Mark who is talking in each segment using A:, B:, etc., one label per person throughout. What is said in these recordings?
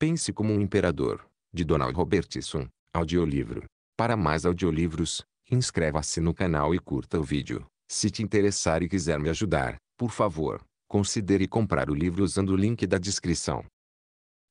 A: Pense como um imperador, de Donald Robertson, audiolivro. Para mais audiolivros, inscreva-se no canal e curta o vídeo. Se te interessar e quiser me ajudar, por favor, considere comprar o livro usando o link da descrição.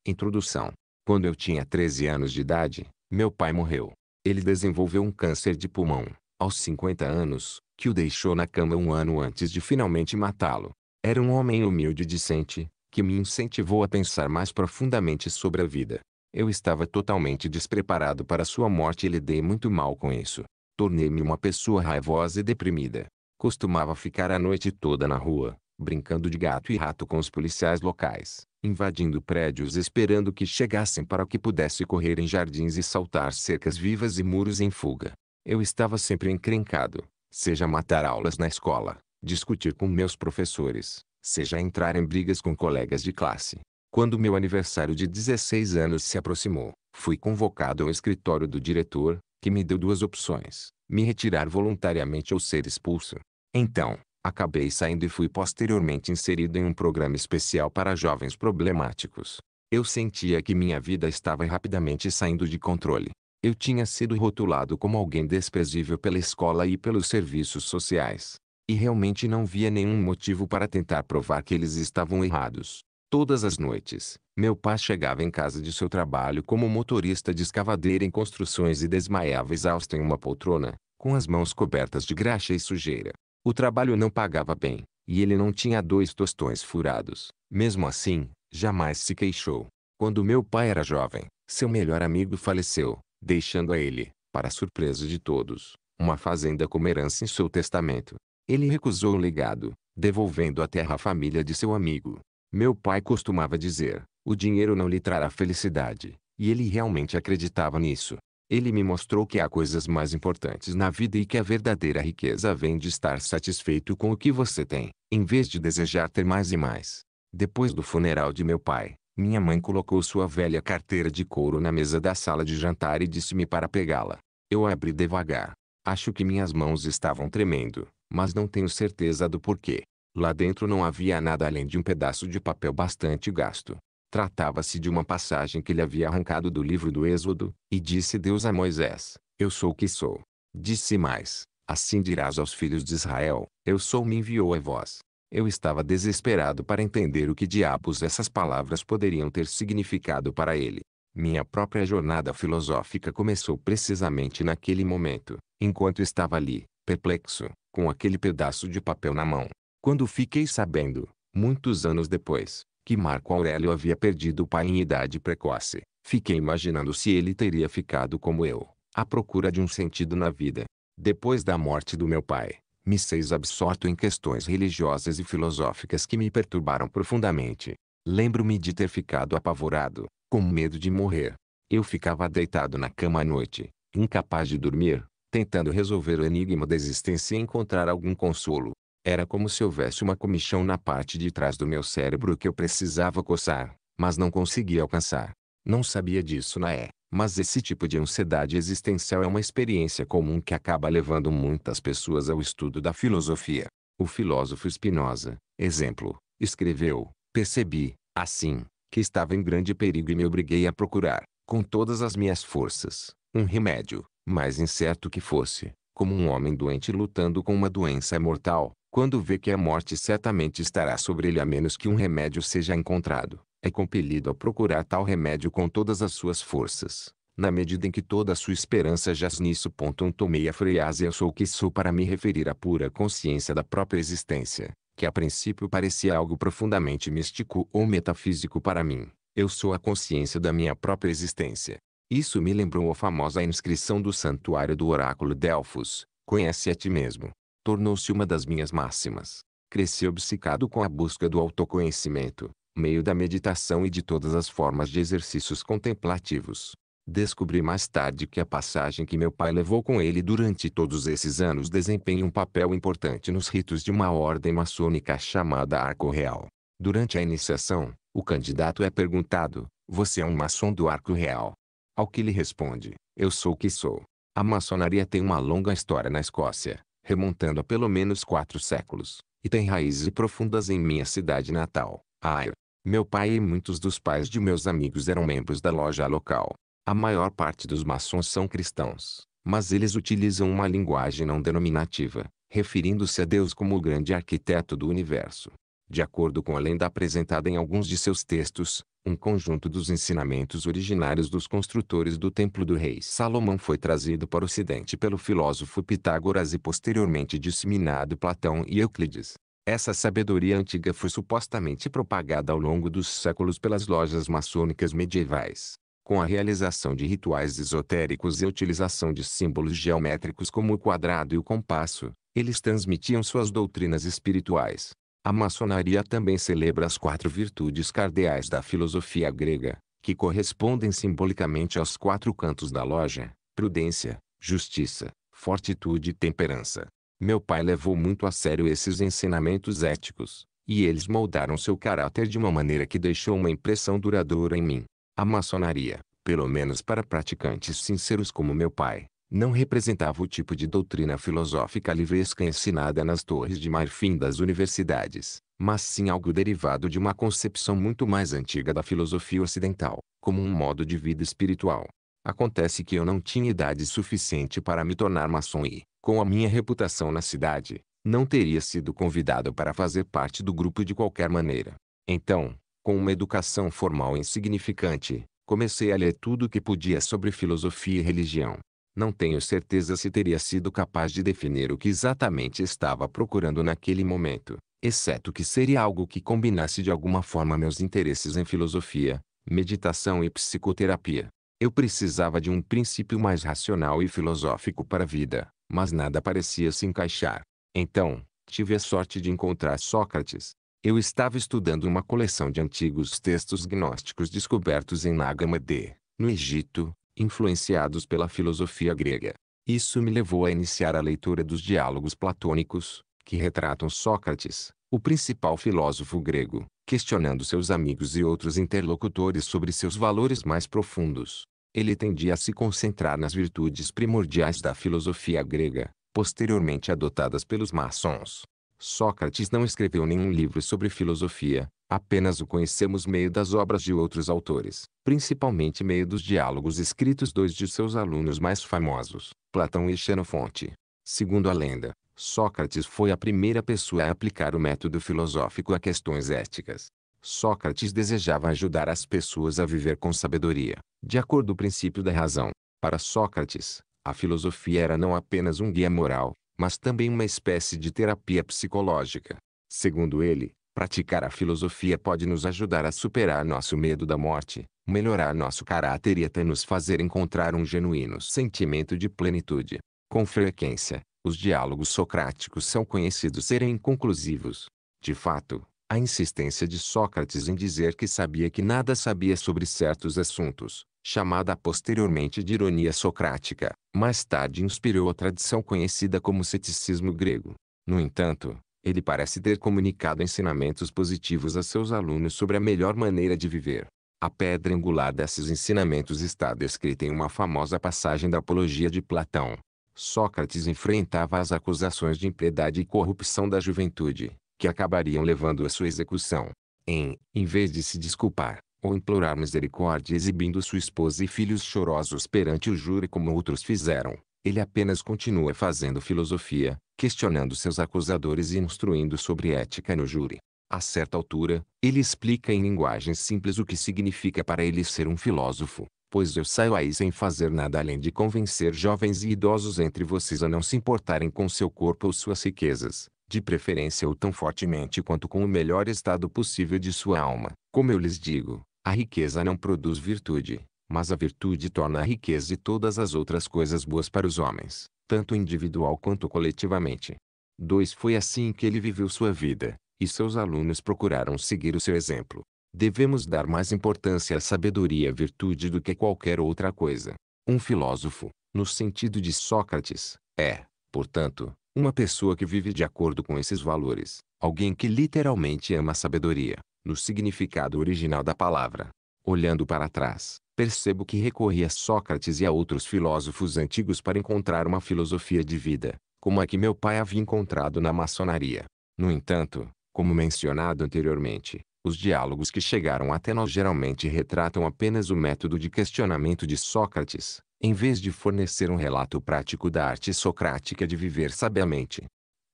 A: Introdução. Quando eu tinha 13 anos de idade, meu pai morreu. Ele desenvolveu um câncer de pulmão, aos 50 anos, que o deixou na cama um ano antes de finalmente matá-lo. Era um homem humilde e decente, que me incentivou a pensar mais profundamente sobre a vida. Eu estava totalmente despreparado para sua morte e lidei muito mal com isso. Tornei-me uma pessoa raivosa e deprimida. Costumava ficar a noite toda na rua, brincando de gato e rato com os policiais locais, invadindo prédios esperando que chegassem para que pudesse correr em jardins e saltar cercas vivas e muros em fuga. Eu estava sempre encrencado, seja matar aulas na escola, discutir com meus professores, seja entrar em brigas com colegas de classe. Quando meu aniversário de 16 anos se aproximou, fui convocado ao escritório do diretor, que me deu duas opções: me retirar voluntariamente ou ser expulso. Então, acabei saindo e fui posteriormente inserido em um programa especial para jovens problemáticos. Eu sentia que minha vida estava rapidamente saindo de controle. Eu tinha sido rotulado como alguém desprezível pela escola e pelos serviços sociais, e realmente não via nenhum motivo para tentar provar que eles estavam errados. Todas as noites, meu pai chegava em casa de seu trabalho como motorista de escavadeira em construções e desmaiava exausto em uma poltrona, com as mãos cobertas de graxa e sujeira. O trabalho não pagava bem, e ele não tinha dois tostões furados. Mesmo assim, jamais se queixou. Quando meu pai era jovem, seu melhor amigo faleceu, deixando a ele, para surpresa de todos, uma fazenda como herança em seu testamento. Ele recusou o legado, devolvendo a terra à família de seu amigo. Meu pai costumava dizer, o dinheiro não lhe trará felicidade, e ele realmente acreditava nisso. Ele me mostrou que há coisas mais importantes na vida e que a verdadeira riqueza vem de estar satisfeito com o que você tem, em vez de desejar ter mais e mais. Depois do funeral de meu pai, minha mãe colocou sua velha carteira de couro na mesa da sala de jantar e disse-me para pegá-la. Eu a abri devagar. Acho que minhas mãos estavam tremendo mas não tenho certeza do porquê. Lá dentro não havia nada além de um pedaço de papel bastante gasto. Tratava-se de uma passagem que ele havia arrancado do livro do Êxodo, e disse Deus a Moisés: Eu sou o que sou. Disse mais: Assim dirás aos filhos de Israel: Eu sou me enviou a vós. Eu estava desesperado para entender o que diabos essas palavras poderiam ter significado para ele. Minha própria jornada filosófica começou precisamente naquele momento, enquanto estava ali, perplexo, com aquele pedaço de papel na mão. Quando fiquei sabendo, muitos anos depois, que Marco Aurélio havia perdido o pai em idade precoce, fiquei imaginando se ele teria ficado como eu, à procura de um sentido na vida. Depois da morte do meu pai, me seis absorto em questões religiosas e filosóficas que me perturbaram profundamente. Lembro-me de ter ficado apavorado, com medo de morrer. Eu ficava deitado na cama à noite, incapaz de dormir, tentando resolver o enigma da existência e encontrar algum consolo. Era como se houvesse uma comichão na parte de trás do meu cérebro que eu precisava coçar, mas não conseguia alcançar. Não sabia disso na é, mas esse tipo de ansiedade existencial é uma experiência comum que acaba levando muitas pessoas ao estudo da filosofia. O filósofo Spinoza, exemplo, escreveu: Percebi, assim, que estava em grande perigo e me obriguei a procurar, com todas as minhas forças, um remédio mais incerto que fosse, como um homem doente lutando com uma doença mortal, quando vê que a morte certamente estará sobre ele a menos que um remédio seja encontrado, é compelido a procurar tal remédio com todas as suas forças, na medida em que toda a sua esperança já nisso. ponto Um tomei a frase eu sou o que sou para me referir à pura consciência da própria existência, que a princípio parecia algo profundamente místico ou metafísico para mim. Eu sou a consciência da minha própria existência, isso me lembrou a famosa inscrição do santuário do oráculo Delfos, conhece a ti mesmo. Tornou-se uma das minhas máximas. Cresci obcecado com a busca do autoconhecimento, meio da meditação e de todas as formas de exercícios contemplativos. Descobri mais tarde que a passagem que meu pai levou com ele durante todos esses anos desempenha um papel importante nos ritos de uma ordem maçônica chamada Arco Real. Durante a iniciação, o candidato é perguntado: Você é um maçom do Arco Real? Ao que lhe responde, eu sou o que sou. A maçonaria tem uma longa história na Escócia, remontando a pelo menos quatro séculos, e tem raízes profundas em minha cidade natal, Ayr. Meu pai e muitos dos pais de meus amigos eram membros da loja local. A maior parte dos maçons são cristãos, mas eles utilizam uma linguagem não denominativa, referindo-se a Deus como o grande arquiteto do universo. De acordo com a lenda apresentada em alguns de seus textos, um conjunto dos ensinamentos originários dos construtores do Templo do Rei Salomão foi trazido para o Ocidente pelo filósofo Pitágoras e posteriormente disseminado Platão e Euclides. Essa sabedoria antiga foi supostamente propagada ao longo dos séculos pelas lojas maçônicas medievais com a realização de rituais esotéricos e a utilização de símbolos geométricos como o quadrado e o compasso, eles transmitiam suas doutrinas espirituais. A maçonaria também celebra as quatro virtudes cardeais da filosofia grega, que correspondem simbolicamente aos quatro cantos da loja: prudência, justiça, fortitude e temperança. Meu pai levou muito a sério esses ensinamentos éticos, e eles moldaram seu caráter de uma maneira que deixou uma impressão duradoura em mim. A maçonaria, pelo menos para praticantes sinceros como meu pai, não representava o tipo de doutrina filosófica livresca ensinada nas torres de marfim das universidades, mas sim algo derivado de uma concepção muito mais antiga da filosofia ocidental, como um modo de vida espiritual. Acontece que eu não tinha idade suficiente para me tornar maçom e, com a minha reputação na cidade, não teria sido convidado para fazer parte do grupo de qualquer maneira. Então, com uma educação formal insignificante, comecei a ler tudo o que podia sobre filosofia e religião não tenho certeza se teria sido capaz de definir o que exatamente estava procurando naquele momento, exceto que seria algo que combinasse de alguma forma meus interesses em filosofia, meditação e psicoterapia. Eu precisava de um princípio mais racional e filosófico para a vida, mas nada parecia se encaixar. Então, tive a sorte de encontrar Sócrates. Eu estava estudando uma coleção de antigos textos gnósticos descobertos em Nágama D, no Egito, influenciados pela filosofia grega. Isso me levou a iniciar a leitura dos diálogos platônicos, que retratam Sócrates, o principal filósofo grego, questionando seus amigos e outros interlocutores sobre seus valores mais profundos. Ele tendia a se concentrar nas virtudes primordiais da filosofia grega, posteriormente adotadas pelos maçons. Sócrates não escreveu nenhum livro sobre filosofia, Apenas o conhecemos meio das obras de outros autores, principalmente meio dos diálogos escritos dois de seus alunos mais famosos, Platão e Xenofonte. Segundo a lenda, Sócrates foi a primeira pessoa a aplicar o método filosófico a questões éticas. Sócrates desejava ajudar as pessoas a viver com sabedoria, de acordo com o princípio da razão. Para Sócrates, a filosofia era não apenas um guia moral, mas também uma espécie de terapia psicológica. Segundo ele, Praticar a filosofia pode nos ajudar a superar nosso medo da morte, melhorar nosso caráter e até nos fazer encontrar um genuíno sentimento de plenitude. Com frequência, os diálogos socráticos são conhecidos serem inconclusivos. De fato, a insistência de Sócrates em dizer que sabia que nada sabia sobre certos assuntos, chamada posteriormente de ironia socrática, mais tarde inspirou a tradição conhecida como ceticismo grego. No entanto, ele parece ter comunicado ensinamentos positivos a seus alunos sobre a melhor maneira de viver. A pedra angular desses ensinamentos está descrita em uma famosa passagem da Apologia de Platão. Sócrates enfrentava as acusações de impiedade e corrupção da juventude, que acabariam levando a sua execução. Em, em vez de se desculpar, ou implorar misericórdia exibindo sua esposa e filhos chorosos perante o júri como outros fizeram, ele apenas continua fazendo filosofia, questionando seus acusadores e instruindo sobre ética no júri. A certa altura, ele explica em linguagem simples o que significa para ele ser um filósofo, pois eu saio aí sem fazer nada além de convencer jovens e idosos entre vocês a não se importarem com seu corpo ou suas riquezas, de preferência ou tão fortemente quanto com o melhor estado possível de sua alma. Como eu lhes digo, a riqueza não produz virtude, mas a virtude torna a riqueza e todas as outras coisas boas para os homens, tanto individual quanto coletivamente. 2. Foi assim que ele viveu sua vida, e seus alunos procuraram seguir o seu exemplo. Devemos dar mais importância à sabedoria e à virtude do que qualquer outra coisa. Um filósofo, no sentido de Sócrates, é, portanto, uma pessoa que vive de acordo com esses valores, alguém que literalmente ama a sabedoria, no significado original da palavra. Olhando para trás, percebo que recorri a Sócrates e a outros filósofos antigos para encontrar uma filosofia de vida, como a que meu pai havia encontrado na maçonaria. No entanto, como mencionado anteriormente, os diálogos que chegaram até nós geralmente retratam apenas o método de questionamento de Sócrates, em vez de fornecer um relato prático da arte socrática de viver sabiamente.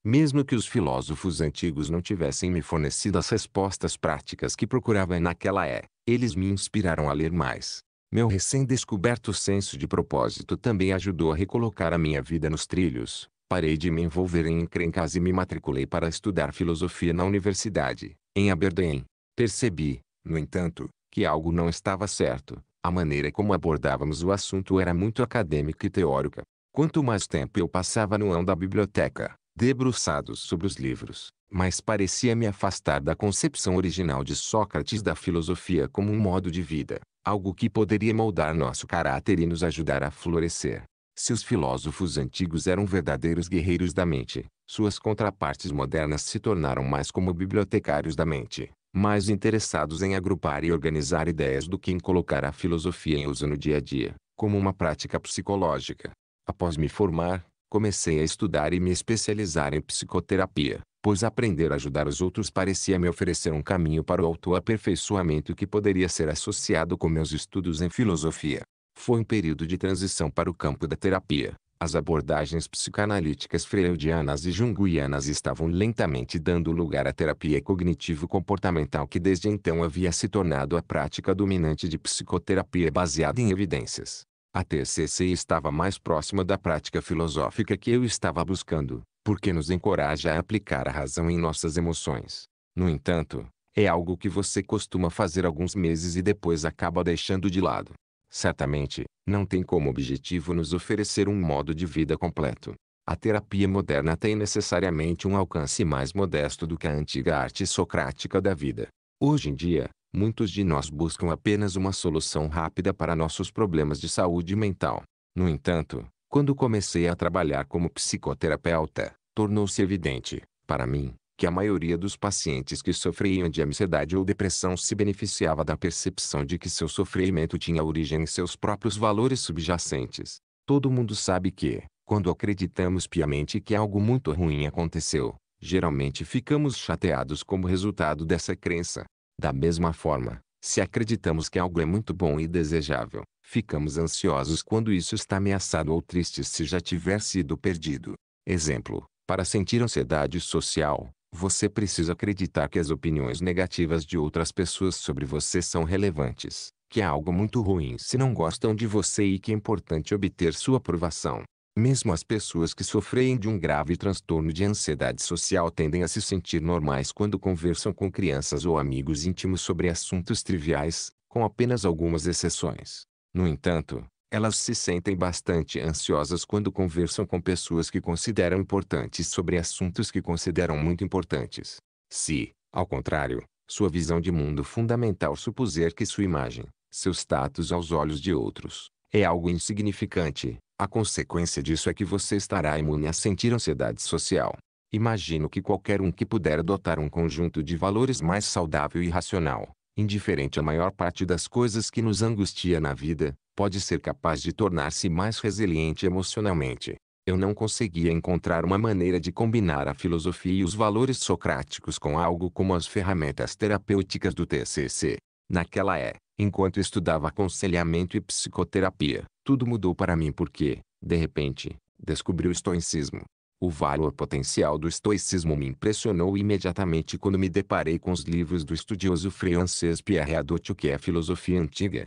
A: Mesmo que os filósofos antigos não tivessem me fornecido as respostas práticas que procurava naquela é, eles me inspiraram a ler mais, meu recém-descoberto senso de propósito também ajudou a recolocar a minha vida nos trilhos. Parei de me envolver em encrencas e me matriculei para estudar filosofia na universidade, em Aberdeen. Percebi, no entanto, que algo não estava certo. A maneira como abordávamos o assunto era muito acadêmica e teórica. Quanto mais tempo eu passava no ão da biblioteca, debruçados sobre os livros, mas parecia me afastar da concepção original de Sócrates da filosofia como um modo de vida, algo que poderia moldar nosso caráter e nos ajudar a florescer. Se os filósofos antigos eram verdadeiros guerreiros da mente, suas contrapartes modernas se tornaram mais como bibliotecários da mente, mais interessados em agrupar e organizar ideias do que em colocar a filosofia em uso no dia a dia, como uma prática psicológica. Após me formar, comecei a estudar e me especializar em psicoterapia, pois aprender a ajudar os outros parecia me oferecer um caminho para o autoaperfeiçoamento que poderia ser associado com meus estudos em filosofia. Foi um período de transição para o campo da terapia. As abordagens psicanalíticas freudianas e junguianas estavam lentamente dando lugar à terapia cognitivo-comportamental que desde então havia se tornado a prática dominante de psicoterapia baseada em evidências. A TCC estava mais próxima da prática filosófica que eu estava buscando, porque nos encoraja a aplicar a razão em nossas emoções. No entanto, é algo que você costuma fazer alguns meses e depois acaba deixando de lado. Certamente, não tem como objetivo nos oferecer um modo de vida completo. A terapia moderna tem necessariamente um alcance mais modesto do que a antiga arte socrática da vida. Hoje em dia, muitos de nós buscam apenas uma solução rápida para nossos problemas de saúde mental. No entanto, quando comecei a trabalhar como psicoterapeuta, tornou-se evidente, para mim, que a maioria dos pacientes que sofriam de ansiedade ou depressão se beneficiava da percepção de que seu sofrimento tinha origem em seus próprios valores subjacentes. Todo mundo sabe que, quando acreditamos piamente que algo muito ruim aconteceu, geralmente ficamos chateados como resultado dessa crença. Da mesma forma, se acreditamos que algo é muito bom e desejável, Ficamos ansiosos quando isso está ameaçado ou tristes se já tiver sido perdido. Exemplo: para sentir ansiedade social, você precisa acreditar que as opiniões negativas de outras pessoas sobre você são relevantes, que é algo muito ruim se não gostam de você e que é importante obter sua aprovação. Mesmo as pessoas que sofrem de um grave transtorno de ansiedade social tendem a se sentir normais quando conversam com crianças ou amigos íntimos sobre assuntos triviais, com apenas algumas exceções. No entanto, elas se sentem bastante ansiosas quando conversam com pessoas que consideram importantes sobre assuntos que consideram muito importantes. Se, ao contrário, sua visão de mundo fundamental supuser que sua imagem, seu status aos olhos de outros, é algo insignificante, a consequência disso é que você estará imune a sentir ansiedade social. Imagino que qualquer um que puder adotar um conjunto de valores mais saudável e racional, indiferente à maior parte das coisas que nos angustia na vida, pode ser capaz de tornar-se mais resiliente emocionalmente. Eu não conseguia encontrar uma maneira de combinar a filosofia e os valores socráticos com algo como as ferramentas terapêuticas do TCC. Naquela é, enquanto estudava aconselhamento e psicoterapia, tudo mudou para mim porque, de repente, descobri o estoicismo. O valor potencial do estoicismo me impressionou imediatamente quando me deparei com os livros do estudioso francês Pierre Hadot, que é Filosofia Antiga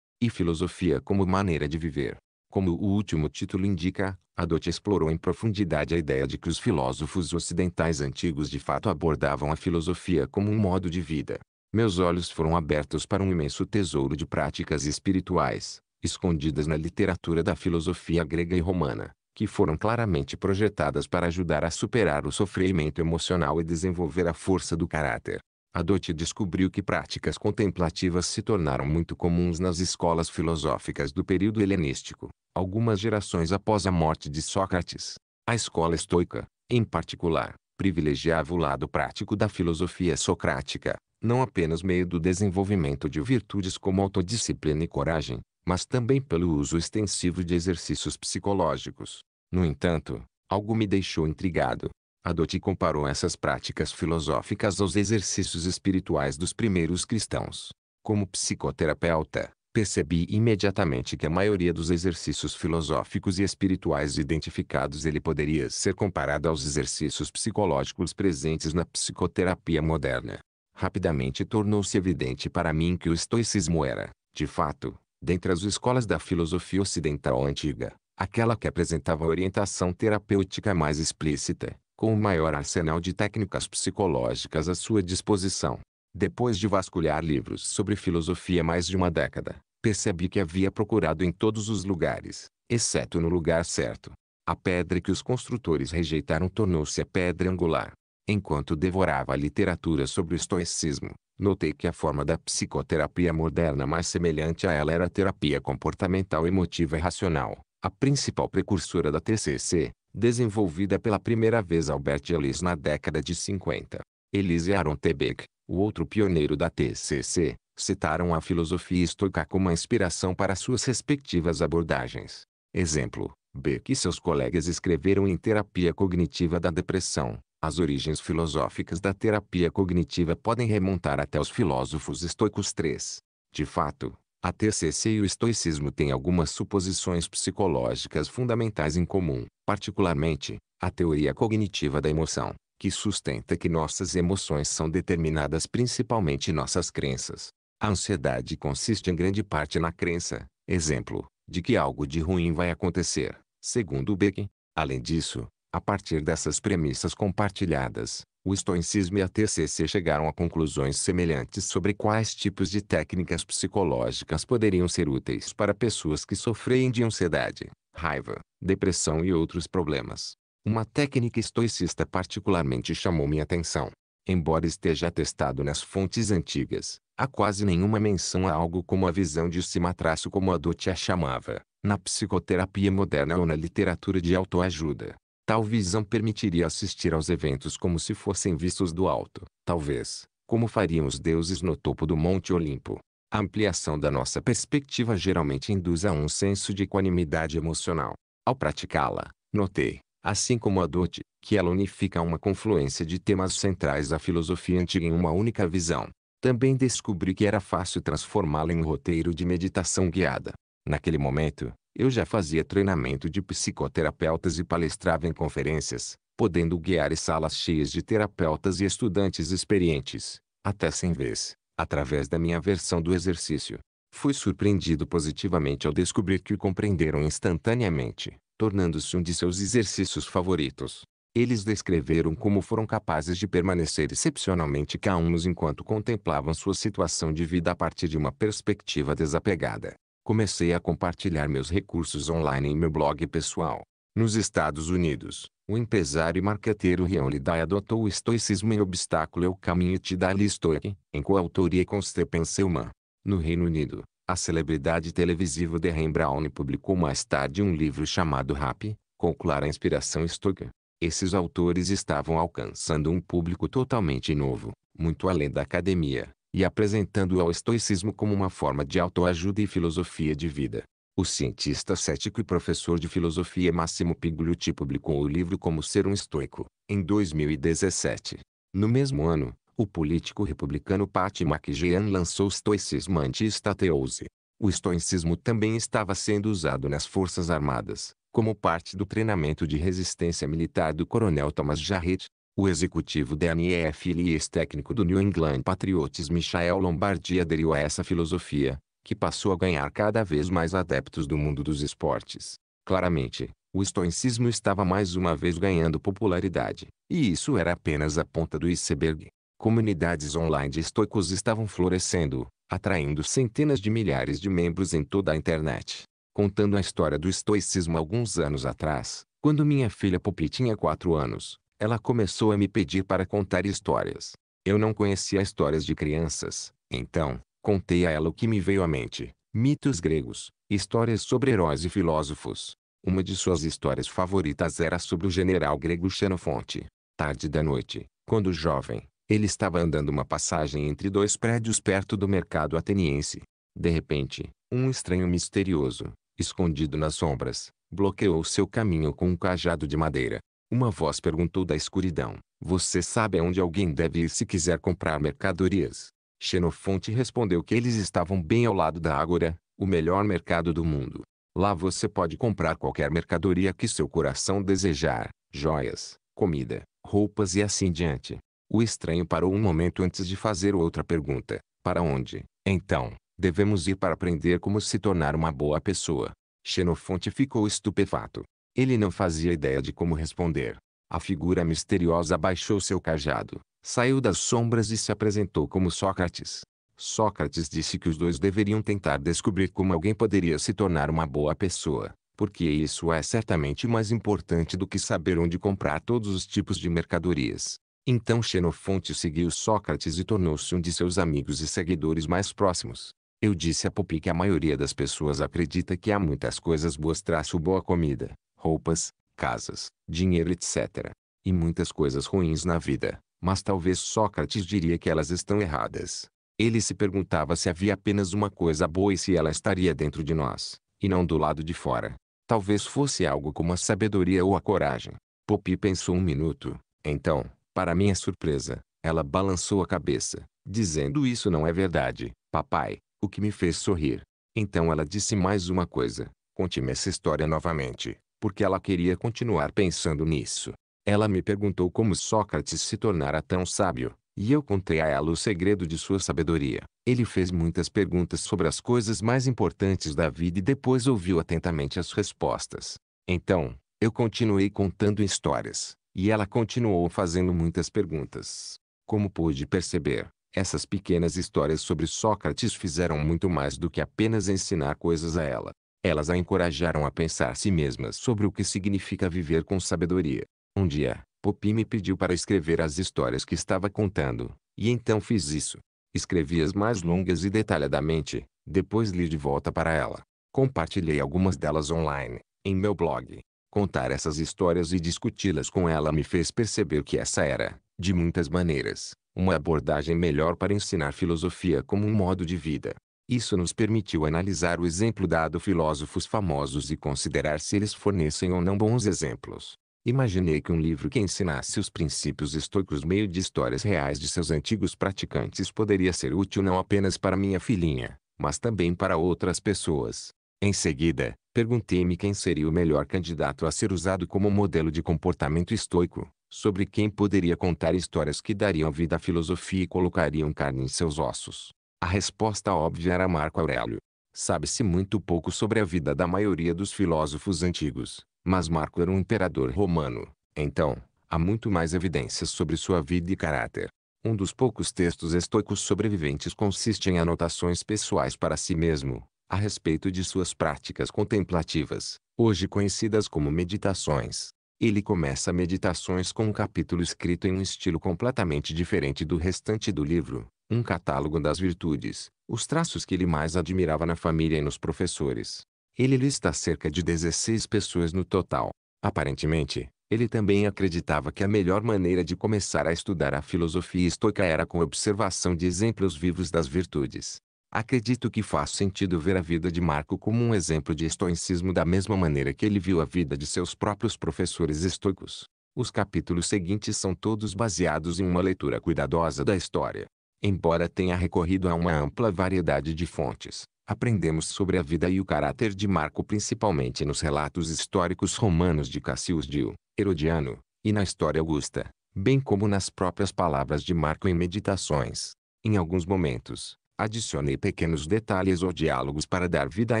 A: e Filosofia como Maneira de Viver. Como o último título indica, Hadot explorou em profundidade a ideia de que os filósofos ocidentais antigos de fato abordavam a filosofia como um modo de vida. Meus olhos foram abertos para um imenso tesouro de práticas espirituais, escondidas na literatura da filosofia grega e romana que foram claramente projetadas para ajudar a superar o sofrimento emocional e desenvolver a força do caráter. Adote descobriu que práticas contemplativas se tornaram muito comuns nas escolas filosóficas do período helenístico, algumas gerações após a morte de Sócrates. A escola estoica, em particular, privilegiava o lado prático da filosofia socrática, não apenas meio do desenvolvimento de virtudes como autodisciplina e coragem, mas também pelo uso extensivo de exercícios psicológicos. No entanto, algo me deixou intrigado. Adote comparou essas práticas filosóficas aos exercícios espirituais dos primeiros cristãos. Como psicoterapeuta, percebi imediatamente que a maioria dos exercícios filosóficos e espirituais identificados ele poderia ser comparada aos exercícios psicológicos presentes na psicoterapia moderna. Rapidamente tornou-se evidente para mim que o estoicismo era, de fato, dentre as escolas da filosofia ocidental antiga, aquela que apresentava orientação terapêutica mais explícita, com o maior arsenal de técnicas psicológicas à sua disposição. Depois de vasculhar livros sobre filosofia mais de uma década, percebi que havia procurado em todos os lugares, exceto no lugar certo. A pedra que os construtores rejeitaram tornou-se a pedra angular. Enquanto devorava a literatura sobre o estoicismo, Notei que a forma da psicoterapia moderna mais semelhante a ela era a terapia comportamental emotiva e racional, a principal precursora da TCC, desenvolvida pela primeira vez Albert Ellis na década de 50. Ellis e Aaron Tebeck, o outro pioneiro da TCC, citaram a filosofia estoica como a inspiração para suas respectivas abordagens. Exemplo, Beck e seus colegas escreveram em Terapia Cognitiva da Depressão, as origens filosóficas da terapia cognitiva podem remontar até os filósofos estoicos 3. De fato, a TCC e o estoicismo têm algumas suposições psicológicas fundamentais em comum, particularmente, a teoria cognitiva da emoção, que sustenta que nossas emoções são determinadas principalmente nossas crenças. A ansiedade consiste em grande parte na crença, exemplo, de que algo de ruim vai acontecer, segundo Beck. Além disso, a partir dessas premissas compartilhadas, o estoicismo e a TCC chegaram a conclusões semelhantes sobre quais tipos de técnicas psicológicas poderiam ser úteis para pessoas que sofrem de ansiedade, raiva, depressão e outros problemas. Uma técnica estoicista particularmente chamou minha atenção. Embora esteja atestado nas fontes antigas, há quase nenhuma menção a algo como a visão de cima traço como a Dutch a chamava, na psicoterapia moderna ou na literatura de autoajuda. Tal visão permitiria assistir aos eventos como se fossem vistos do alto, talvez, como fariam os deuses no topo do Monte Olimpo. A ampliação da nossa perspectiva geralmente induz a um senso de equanimidade emocional. Ao praticá-la, notei, assim como a Dote, que ela unifica uma confluência de temas centrais da filosofia antiga em uma única visão. Também descobri que era fácil transformá-la em um roteiro de meditação guiada. Naquele momento, eu já fazia treinamento de psicoterapeutas e palestrava em conferências, podendo guiar salas cheias de terapeutas e estudantes experientes, até sem vez, através da minha versão do exercício. Fui surpreendido positivamente ao descobrir que o compreenderam instantaneamente, tornando-se um de seus exercícios favoritos. Eles descreveram como foram capazes de permanecer excepcionalmente calmos enquanto contemplavam sua situação de vida a partir de uma perspectiva desapegada comecei a compartilhar meus recursos online em meu blog pessoal. Nos Estados Unidos, o empresário e marqueteiro Ryan Liday adotou o estoicismo em Obstáculo é o Caminho de Dali Stoic, em coautoria com Stephen Selman. No Reino Unido, a celebridade televisiva Derren Brown publicou mais tarde um livro chamado Rap, com clara inspiração estoica. Esses autores estavam alcançando um público totalmente novo, muito além da academia, e apresentando-o ao estoicismo como uma forma de autoajuda e filosofia de vida. O cientista cético e professor de filosofia Máximo Pigliucci publicou o livro Como Ser um Estoico, em 2017. No mesmo ano, o político republicano Pat McGeehan lançou o estoicismo anti-estateuse. O estoicismo também estava sendo usado nas Forças Armadas, como parte do treinamento de resistência militar do coronel Thomas Jarrett, o executivo da NEF e ex-técnico do New England Patriots Michael Lombardi aderiu a essa filosofia, que passou a ganhar cada vez mais adeptos do mundo dos esportes. Claramente, o estoicismo estava mais uma vez ganhando popularidade, e isso era apenas a ponta do iceberg. Comunidades online de estoicos estavam florescendo, atraindo centenas de milhares de membros em toda a internet. Contando a história do estoicismo alguns anos atrás, quando minha filha Poppy tinha 4 anos, ela começou a me pedir para contar histórias. Eu não conhecia histórias de crianças, então, contei a ela o que me veio à mente: mitos gregos, histórias sobre heróis e filósofos. Uma de suas histórias favoritas era sobre o general grego Xenofonte. Tarde da noite, quando jovem, ele estava andando uma passagem entre dois prédios perto do mercado ateniense. De repente, um estranho misterioso, escondido nas sombras, bloqueou seu caminho com um cajado de madeira. Uma voz perguntou da escuridão: Você sabe aonde alguém deve ir se quiser comprar mercadorias? Xenofonte respondeu que eles estavam bem ao lado da Ágora, o melhor mercado do mundo. Lá você pode comprar qualquer mercadoria que seu coração desejar, joias, comida, roupas e assim diante. O estranho parou um momento antes de fazer outra pergunta: Para onde, então, devemos ir para aprender como se tornar uma boa pessoa? Xenofonte ficou estupefato. Ele não fazia ideia de como responder. A figura misteriosa abaixou seu cajado, saiu das sombras e se apresentou como Sócrates. Sócrates disse que os dois deveriam tentar descobrir como alguém poderia se tornar uma boa pessoa, porque isso é certamente mais importante do que saber onde comprar todos os tipos de mercadorias. Então Xenofonte seguiu Sócrates e tornou-se um de seus amigos e seguidores mais próximos. Eu disse a Popi que a maioria das pessoas acredita que há muitas coisas boas traço boa comida, roupas, casas, dinheiro etc. E muitas coisas ruins na vida, mas talvez Sócrates diria que elas estão erradas. Ele se perguntava se havia apenas uma coisa boa e se ela estaria dentro de nós, e não do lado de fora. Talvez fosse algo como a sabedoria ou a coragem. Poppy pensou um minuto. Então, para minha surpresa, ela balançou a cabeça, dizendo isso não é verdade, papai, o que me fez sorrir. Então ela disse mais uma coisa. Conte-me essa história novamente porque ela queria continuar pensando nisso. Ela me perguntou como Sócrates se tornara tão sábio, e eu contei a ela o segredo de sua sabedoria. Ele fez muitas perguntas sobre as coisas mais importantes da vida e depois ouviu atentamente as respostas. Então, eu continuei contando histórias, e ela continuou fazendo muitas perguntas. Como pude perceber, essas pequenas histórias sobre Sócrates fizeram muito mais do que apenas ensinar coisas a ela. Elas a encorajaram a pensar si mesmas sobre o que significa viver com sabedoria. Um dia, Popi me pediu para escrever as histórias que estava contando, e então fiz isso. Escrevi as mais longas e detalhadamente, depois li de volta para ela. Compartilhei algumas delas online, em meu blog. Contar essas histórias e discuti-las com ela me fez perceber que essa era, de muitas maneiras, uma abordagem melhor para ensinar filosofia como um modo de vida. Isso nos permitiu analisar o exemplo dado filósofos famosos e considerar se eles fornecem ou não bons exemplos. Imaginei que um livro que ensinasse os princípios estoicos meio de histórias reais de seus antigos praticantes poderia ser útil não apenas para minha filhinha, mas também para outras pessoas. Em seguida, perguntei-me quem seria o melhor candidato a ser usado como modelo de comportamento estoico, sobre quem poderia contar histórias que dariam vida à filosofia e colocariam carne em seus ossos. A resposta óbvia era Marco Aurélio. Sabe-se muito pouco sobre a vida da maioria dos filósofos antigos, mas Marco era um imperador romano. Então, há muito mais evidências sobre sua vida e caráter. Um dos poucos textos estoicos sobreviventes consiste em anotações pessoais para si mesmo, a respeito de suas práticas contemplativas, hoje conhecidas como meditações ele começa Meditações com um capítulo escrito em um estilo completamente diferente do restante do livro, um catálogo das virtudes, os traços que ele mais admirava na família e nos professores. Ele lista cerca de 16 pessoas no total. Aparentemente, ele também acreditava que a melhor maneira de começar a estudar a filosofia estoica era com observação de exemplos vivos das virtudes. Acredito que faz sentido ver a vida de Marco como um exemplo de estoicismo da mesma maneira que ele viu a vida de seus próprios professores estoicos. Os capítulos seguintes são todos baseados em uma leitura cuidadosa da história. Embora tenha recorrido a uma ampla variedade de fontes, aprendemos sobre a vida e o caráter de Marco principalmente nos relatos históricos romanos de Cassius Dio, Herodiano, e na história augusta, bem como nas próprias palavras de Marco em meditações. Em alguns momentos, Adicionei pequenos detalhes ou diálogos para dar vida à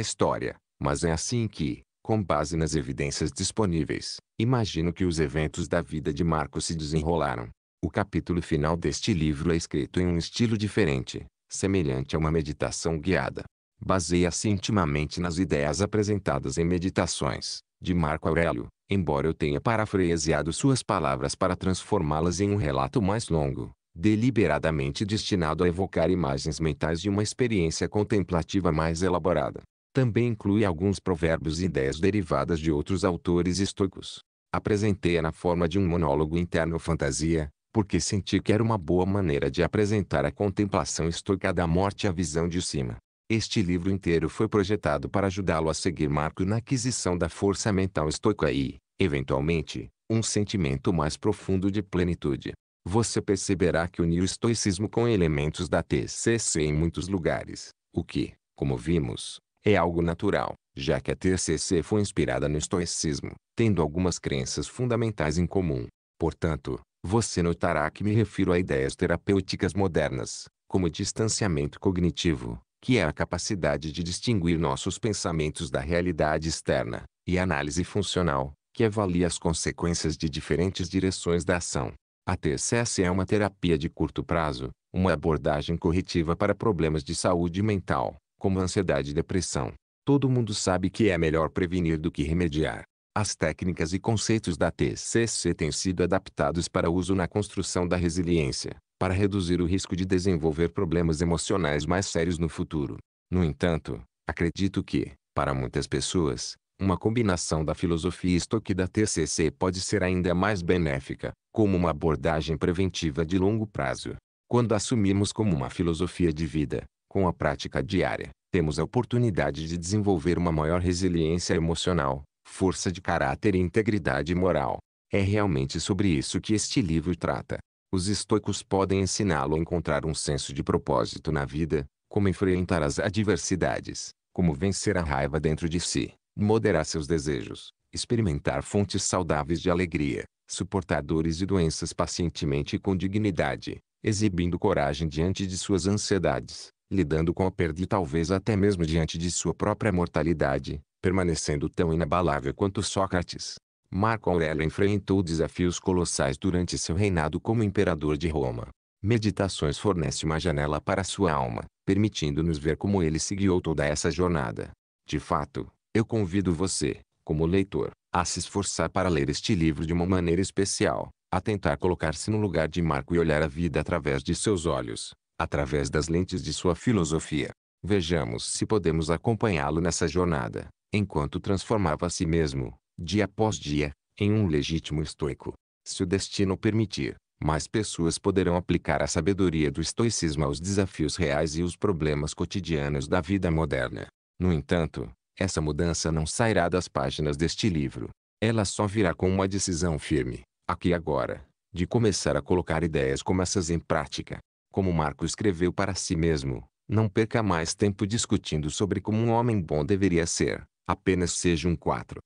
A: história, mas é assim que, com base nas evidências disponíveis, imagino que os eventos da vida de Marco se desenrolaram. O capítulo final deste livro é escrito em um estilo diferente, semelhante a uma meditação guiada. Baseia-se intimamente nas ideias apresentadas em Meditações, de Marco Aurélio, embora eu tenha parafraseado suas palavras para transformá-las em um relato mais longo, deliberadamente destinado a evocar imagens mentais de uma experiência contemplativa mais elaborada. Também inclui alguns provérbios e ideias derivadas de outros autores estoicos. Apresentei-a na forma de um monólogo interno ou fantasia, porque senti que era uma boa maneira de apresentar a contemplação estoica da morte à visão de cima. Este livro inteiro foi projetado para ajudá-lo a seguir Marco na aquisição da força mental estoica e, eventualmente, um sentimento mais profundo de plenitude você perceberá que uniu o estoicismo com elementos da TCC em muitos lugares, o que, como vimos, é algo natural, já que a TCC foi inspirada no estoicismo, tendo algumas crenças fundamentais em comum. Portanto, você notará que me refiro a ideias terapêuticas modernas, como distanciamento cognitivo, que é a capacidade de distinguir nossos pensamentos da realidade externa, e análise funcional, que avalia as consequências de diferentes direções da ação. A TCC é uma terapia de curto prazo, uma abordagem corretiva para problemas de saúde mental, como ansiedade e depressão. Todo mundo sabe que é melhor prevenir do que remediar. As técnicas e conceitos da TCC têm sido adaptados para uso na construção da resiliência, para reduzir o risco de desenvolver problemas emocionais mais sérios no futuro. No entanto, acredito que, para muitas pessoas, uma combinação da filosofia estoque da TCC pode ser ainda mais benéfica, como uma abordagem preventiva de longo prazo. Quando assumimos como uma filosofia de vida, com a prática diária, temos a oportunidade de desenvolver uma maior resiliência emocional, força de caráter e integridade moral. É realmente sobre isso que este livro trata. Os estoicos podem ensiná-lo a encontrar um senso de propósito na vida, como enfrentar as adversidades, como vencer a raiva dentro de si, moderar seus desejos, experimentar fontes saudáveis de alegria, suportar dores e doenças pacientemente e com dignidade, exibindo coragem diante de suas ansiedades, lidando com a perda e talvez até mesmo diante de sua própria mortalidade, permanecendo tão inabalável quanto Sócrates. Marco Aurélio enfrentou desafios colossais durante seu reinado como imperador de Roma. Meditações fornece uma janela para sua alma, permitindo-nos ver como ele seguiu toda essa jornada. De fato, eu convido você, como leitor, a se esforçar para ler este livro de uma maneira especial, a tentar colocar-se no lugar de Marco e olhar a vida através de seus olhos, através das lentes de sua filosofia. Vejamos se podemos acompanhá-lo nessa jornada, enquanto transformava a si mesmo, dia após dia, em um legítimo estoico. Se o destino permitir, mais pessoas poderão aplicar a sabedoria do estoicismo aos desafios reais e os problemas cotidianos da vida moderna. No entanto, essa mudança não sairá das páginas deste livro. Ela só virá com uma decisão firme, aqui e agora, de começar a colocar ideias como essas em prática. Como Marco escreveu para si mesmo, não perca mais tempo discutindo sobre como um homem bom deveria ser, apenas seja um 4.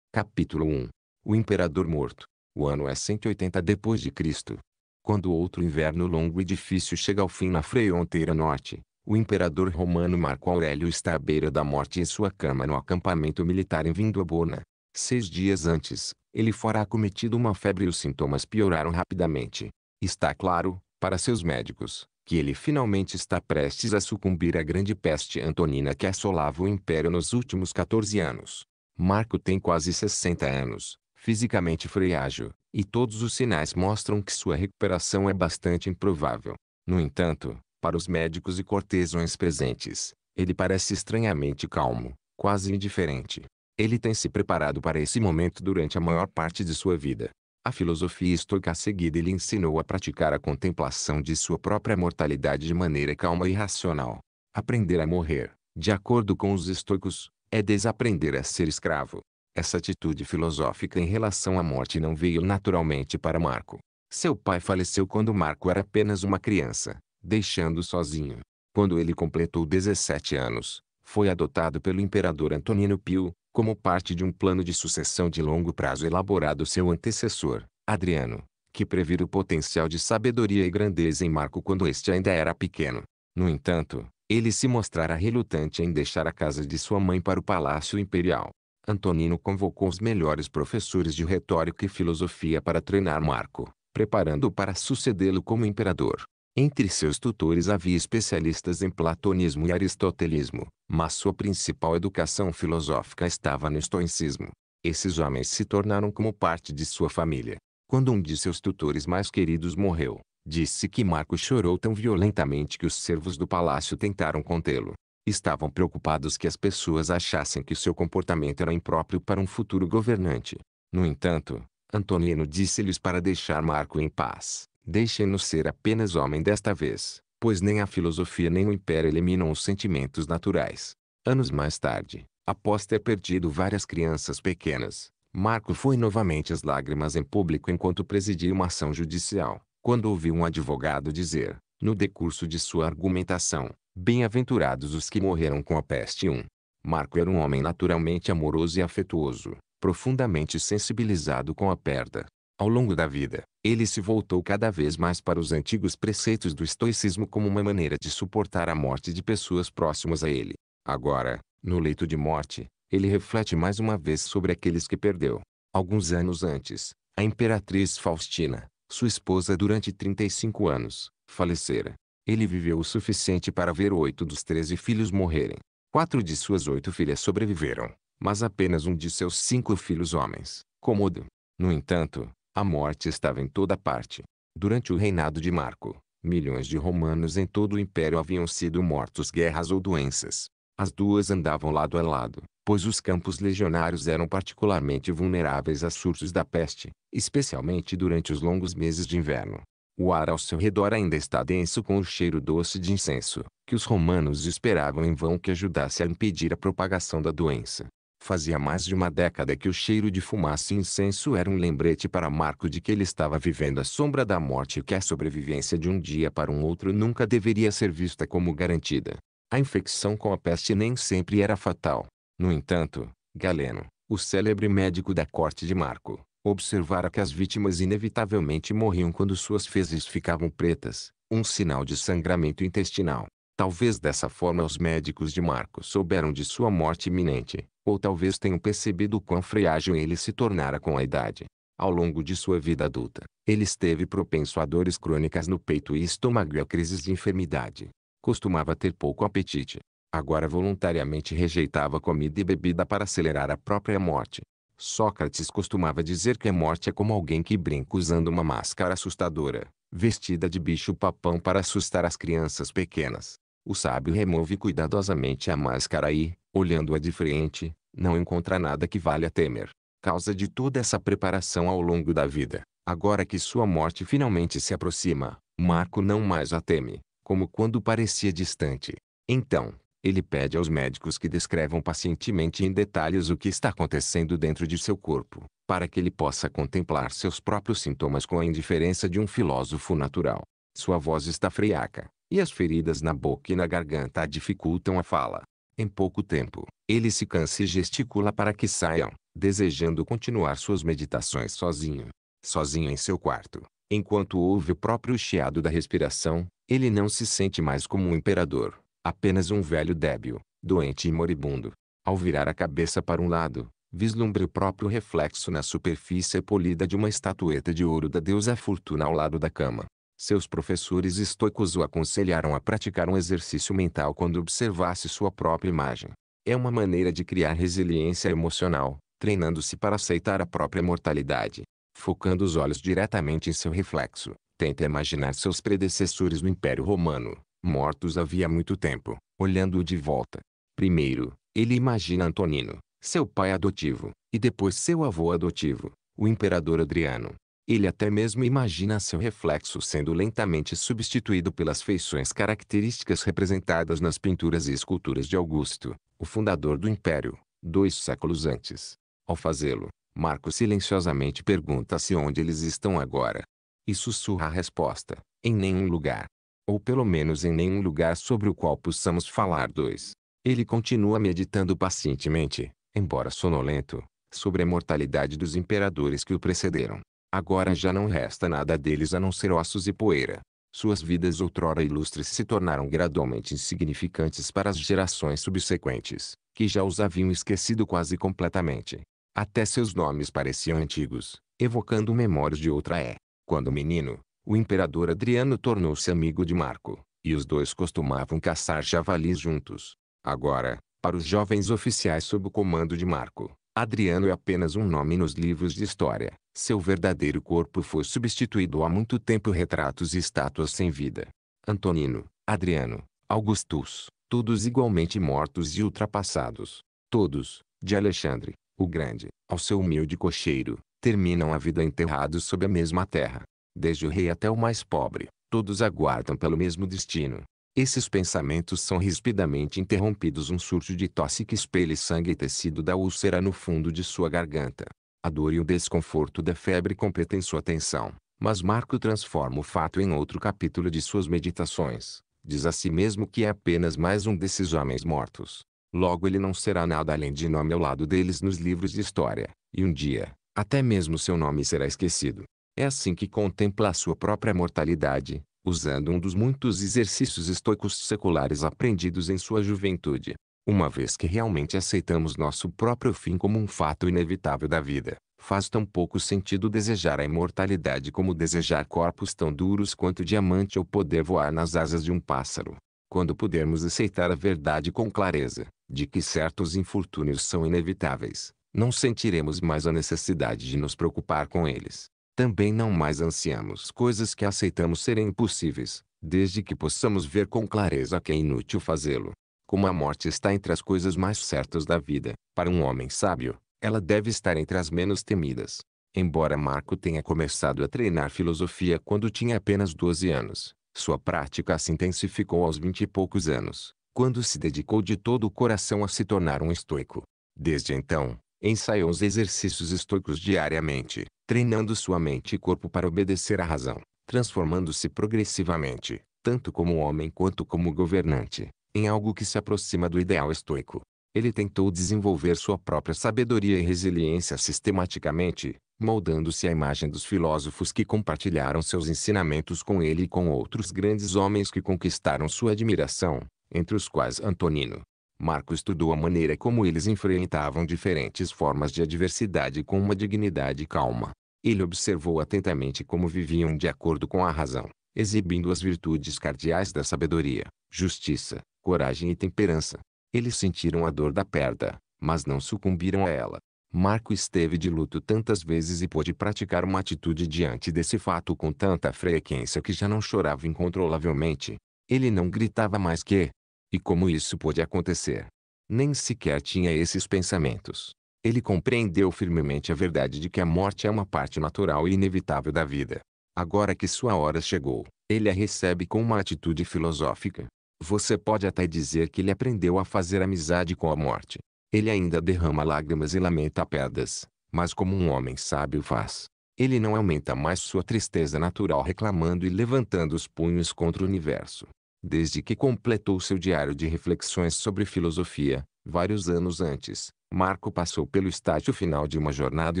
A: Capítulo 1 O Imperador Morto O ano é 180 depois de Cristo. Quando outro inverno longo e difícil chega ao fim na fronteira norte, o imperador romano Marco Aurélio está à beira da morte em sua cama no acampamento militar em Vindobona. Seis dias antes, ele fora acometido uma febre e os sintomas pioraram rapidamente. Está claro, para seus médicos, que ele finalmente está prestes a sucumbir à grande peste antonina que assolava o império nos últimos 14 anos. Marco tem quase 60 anos, fisicamente frágil, e todos os sinais mostram que sua recuperação é bastante improvável. No entanto, para os médicos e cortesões presentes, ele parece estranhamente calmo, quase indiferente. Ele tem se preparado para esse momento durante a maior parte de sua vida. A filosofia estoica seguida lhe ensinou a praticar a contemplação de sua própria mortalidade de maneira calma e racional. Aprender a morrer, de acordo com os estoicos, é desaprender a ser escravo. Essa atitude filosófica em relação à morte não veio naturalmente para Marco. Seu pai faleceu quando Marco era apenas uma criança deixando sozinho. Quando ele completou 17 anos, foi adotado pelo imperador Antonino Pio, como parte de um plano de sucessão de longo prazo elaborado seu antecessor, Adriano, que previra o potencial de sabedoria e grandeza em Marco quando este ainda era pequeno. No entanto, ele se mostrara relutante em deixar a casa de sua mãe para o palácio imperial. Antonino convocou os melhores professores de retórica e filosofia para treinar Marco, preparando-o para sucedê-lo como imperador. Entre seus tutores havia especialistas em platonismo e aristotelismo, mas sua principal educação filosófica estava no estoicismo. Esses homens se tornaram como parte de sua família. Quando um de seus tutores mais queridos morreu, disse que Marco chorou tão violentamente que os servos do palácio tentaram contê-lo. Estavam preocupados que as pessoas achassem que seu comportamento era impróprio para um futuro governante. No entanto, Antonino disse-lhes para deixar Marco em paz Deixem-nos ser apenas homem desta vez, pois nem a filosofia nem o império eliminam os sentimentos naturais. Anos mais tarde, após ter perdido várias crianças pequenas, Marco foi novamente às lágrimas em público enquanto presidia uma ação judicial, quando ouviu um advogado dizer, no decurso de sua argumentação, Bem-aventurados os que morreram com a peste 1. Marco era um homem naturalmente amoroso e afetuoso, profundamente sensibilizado com a perda, ao longo da vida, ele se voltou cada vez mais para os antigos preceitos do estoicismo como uma maneira de suportar a morte de pessoas próximas a ele. Agora, no leito de morte, ele reflete mais uma vez sobre aqueles que perdeu. Alguns anos antes, a imperatriz Faustina, sua esposa durante 35 anos, falecera. Ele viveu o suficiente para ver oito dos treze filhos morrerem. Quatro de suas oito filhas sobreviveram, mas apenas um de seus cinco filhos homens, Comodo. No entanto, a morte estava em toda parte. Durante o reinado de Marco, milhões de romanos em todo o império haviam sido mortos guerras ou doenças. As duas andavam lado a lado, pois os campos legionários eram particularmente vulneráveis a surtos da peste, especialmente durante os longos meses de inverno. O ar ao seu redor ainda está denso com o cheiro doce de incenso, que os romanos esperavam em vão que ajudasse a impedir a propagação da doença. Fazia mais de uma década que o cheiro de fumaça e incenso era um lembrete para Marco de que ele estava vivendo a sombra da morte e que a sobrevivência de um dia para um outro nunca deveria ser vista como garantida. A infecção com a peste nem sempre era fatal. No entanto, Galeno, o célebre médico da corte de Marco, observara que as vítimas inevitavelmente morriam quando suas fezes ficavam pretas, um sinal de sangramento intestinal. Talvez dessa forma os médicos de Marcos souberam de sua morte iminente, ou talvez tenham percebido quão frágil ele se tornara com a idade. Ao longo de sua vida adulta, ele esteve propenso a dores crônicas no peito e estômago e a crises de enfermidade. Costumava ter pouco apetite. Agora voluntariamente rejeitava comida e bebida para acelerar a própria morte. Sócrates costumava dizer que a morte é como alguém que brinca usando uma máscara assustadora, vestida de bicho-papão para assustar as crianças pequenas. O sábio remove cuidadosamente a máscara e, olhando-a de frente, não encontra nada que valha temer. Causa de toda essa preparação ao longo da vida, agora que sua morte finalmente se aproxima, Marco não mais a teme, como quando parecia distante. Então, ele pede aos médicos que descrevam pacientemente em detalhes o que está acontecendo dentro de seu corpo, para que ele possa contemplar seus próprios sintomas com a indiferença de um filósofo natural. Sua voz está friaca, e as feridas na boca e na garganta dificultam a fala. Em pouco tempo, ele se cansa e gesticula para que saiam, desejando continuar suas meditações sozinho. Sozinho em seu quarto, enquanto ouve o próprio chiado da respiração, ele não se sente mais como um imperador, apenas um velho débil, doente e moribundo. Ao virar a cabeça para um lado, vislumbra o próprio reflexo na superfície polida de uma estatueta de ouro da deusa Fortuna ao lado da cama. Seus professores estoicos o aconselharam a praticar um exercício mental quando observasse sua própria imagem. É uma maneira de criar resiliência emocional, treinando-se para aceitar a própria mortalidade. Focando os olhos diretamente em seu reflexo, tenta imaginar seus predecessores no Império Romano, mortos havia muito tempo, olhando-o de volta. Primeiro, ele imagina Antonino, seu pai adotivo, e depois seu avô adotivo, o imperador Adriano. Ele até mesmo imagina seu reflexo sendo lentamente substituído pelas feições características representadas nas pinturas e esculturas de Augusto, o fundador do Império, dois séculos antes. Ao fazê-lo, Marco silenciosamente pergunta-se onde eles estão agora. E sussurra a resposta: em nenhum lugar. Ou pelo menos em nenhum lugar sobre o qual possamos falar dois. Ele continua meditando pacientemente, embora sonolento, sobre a mortalidade dos imperadores que o precederam. Agora já não resta nada deles a não ser ossos e poeira. Suas vidas outrora ilustres se tornaram gradualmente insignificantes para as gerações subsequentes, que já os haviam esquecido quase completamente. Até seus nomes pareciam antigos, evocando memórias de outra é. Quando menino, o imperador Adriano tornou-se amigo de Marco, e os dois costumavam caçar javalis juntos. Agora, para os jovens oficiais sob o comando de Marco, Adriano é apenas um nome nos livros de história. Seu verdadeiro corpo foi substituído há muito tempo retratos e estátuas sem vida. Antonino, Adriano, Augustus, todos igualmente mortos e ultrapassados. Todos, de Alexandre, o Grande, ao seu humilde cocheiro, terminam a vida enterrados sob a mesma terra. Desde o rei até o mais pobre, todos aguardam pelo mesmo destino. Esses pensamentos são rispidamente interrompidos um surto de tosse que espelha sangue e tecido da úlcera no fundo de sua garganta. A dor e o desconforto da febre competem sua atenção, mas Marco transforma o fato em outro capítulo de suas meditações. Diz a si mesmo que é apenas mais um desses homens mortos. Logo ele não será nada além de nome ao lado deles nos livros de história, e um dia, até mesmo seu nome será esquecido. É assim que contempla a sua própria mortalidade, usando um dos muitos exercícios estoicos seculares aprendidos em sua juventude. Uma vez que realmente aceitamos nosso próprio fim como um fato inevitável da vida, faz tão pouco sentido desejar a imortalidade como desejar corpos tão duros quanto diamante ou poder voar nas asas de um pássaro. Quando pudermos aceitar a verdade com clareza, de que certos infortúnios são inevitáveis, não sentiremos mais a necessidade de nos preocupar com eles também não mais ansiamos coisas que aceitamos serem impossíveis, desde que possamos ver com clareza que é inútil fazê-lo. Como a morte está entre as coisas mais certas da vida, para um homem sábio, ela deve estar entre as menos temidas. Embora Marco tenha começado a treinar filosofia quando tinha apenas 12 anos, sua prática se intensificou aos vinte e poucos anos, quando se dedicou de todo o coração a se tornar um estoico. Desde então, ensaiou os exercícios estoicos diariamente, treinando sua mente e corpo para obedecer à razão, transformando-se progressivamente, tanto como homem quanto como governante, em algo que se aproxima do ideal estoico. Ele tentou desenvolver sua própria sabedoria e resiliência sistematicamente, moldando-se à imagem dos filósofos que compartilharam seus ensinamentos com ele e com outros grandes homens que conquistaram sua admiração, entre os quais Antonino, Marco estudou a maneira como eles enfrentavam diferentes formas de adversidade com uma dignidade calma. Ele observou atentamente como viviam de acordo com a razão, exibindo as virtudes cardeais da sabedoria, justiça, coragem e temperança. Eles sentiram a dor da perda, mas não sucumbiram a ela. Marco esteve de luto tantas vezes e pôde praticar uma atitude diante desse fato com tanta frequência que já não chorava incontrolavelmente. Ele não gritava mais que, e como isso pôde acontecer? Nem sequer tinha esses pensamentos. Ele compreendeu firmemente a verdade de que a morte é uma parte natural e inevitável da vida. Agora que sua hora chegou, ele a recebe com uma atitude filosófica. Você pode até dizer que ele aprendeu a fazer amizade com a morte. Ele ainda derrama lágrimas e lamenta perdas, mas como um homem sábio faz. Ele não aumenta mais sua tristeza natural reclamando e levantando os punhos contra o universo desde que completou seu diário de reflexões sobre filosofia, vários anos antes, Marco passou pelo estágio final de uma jornada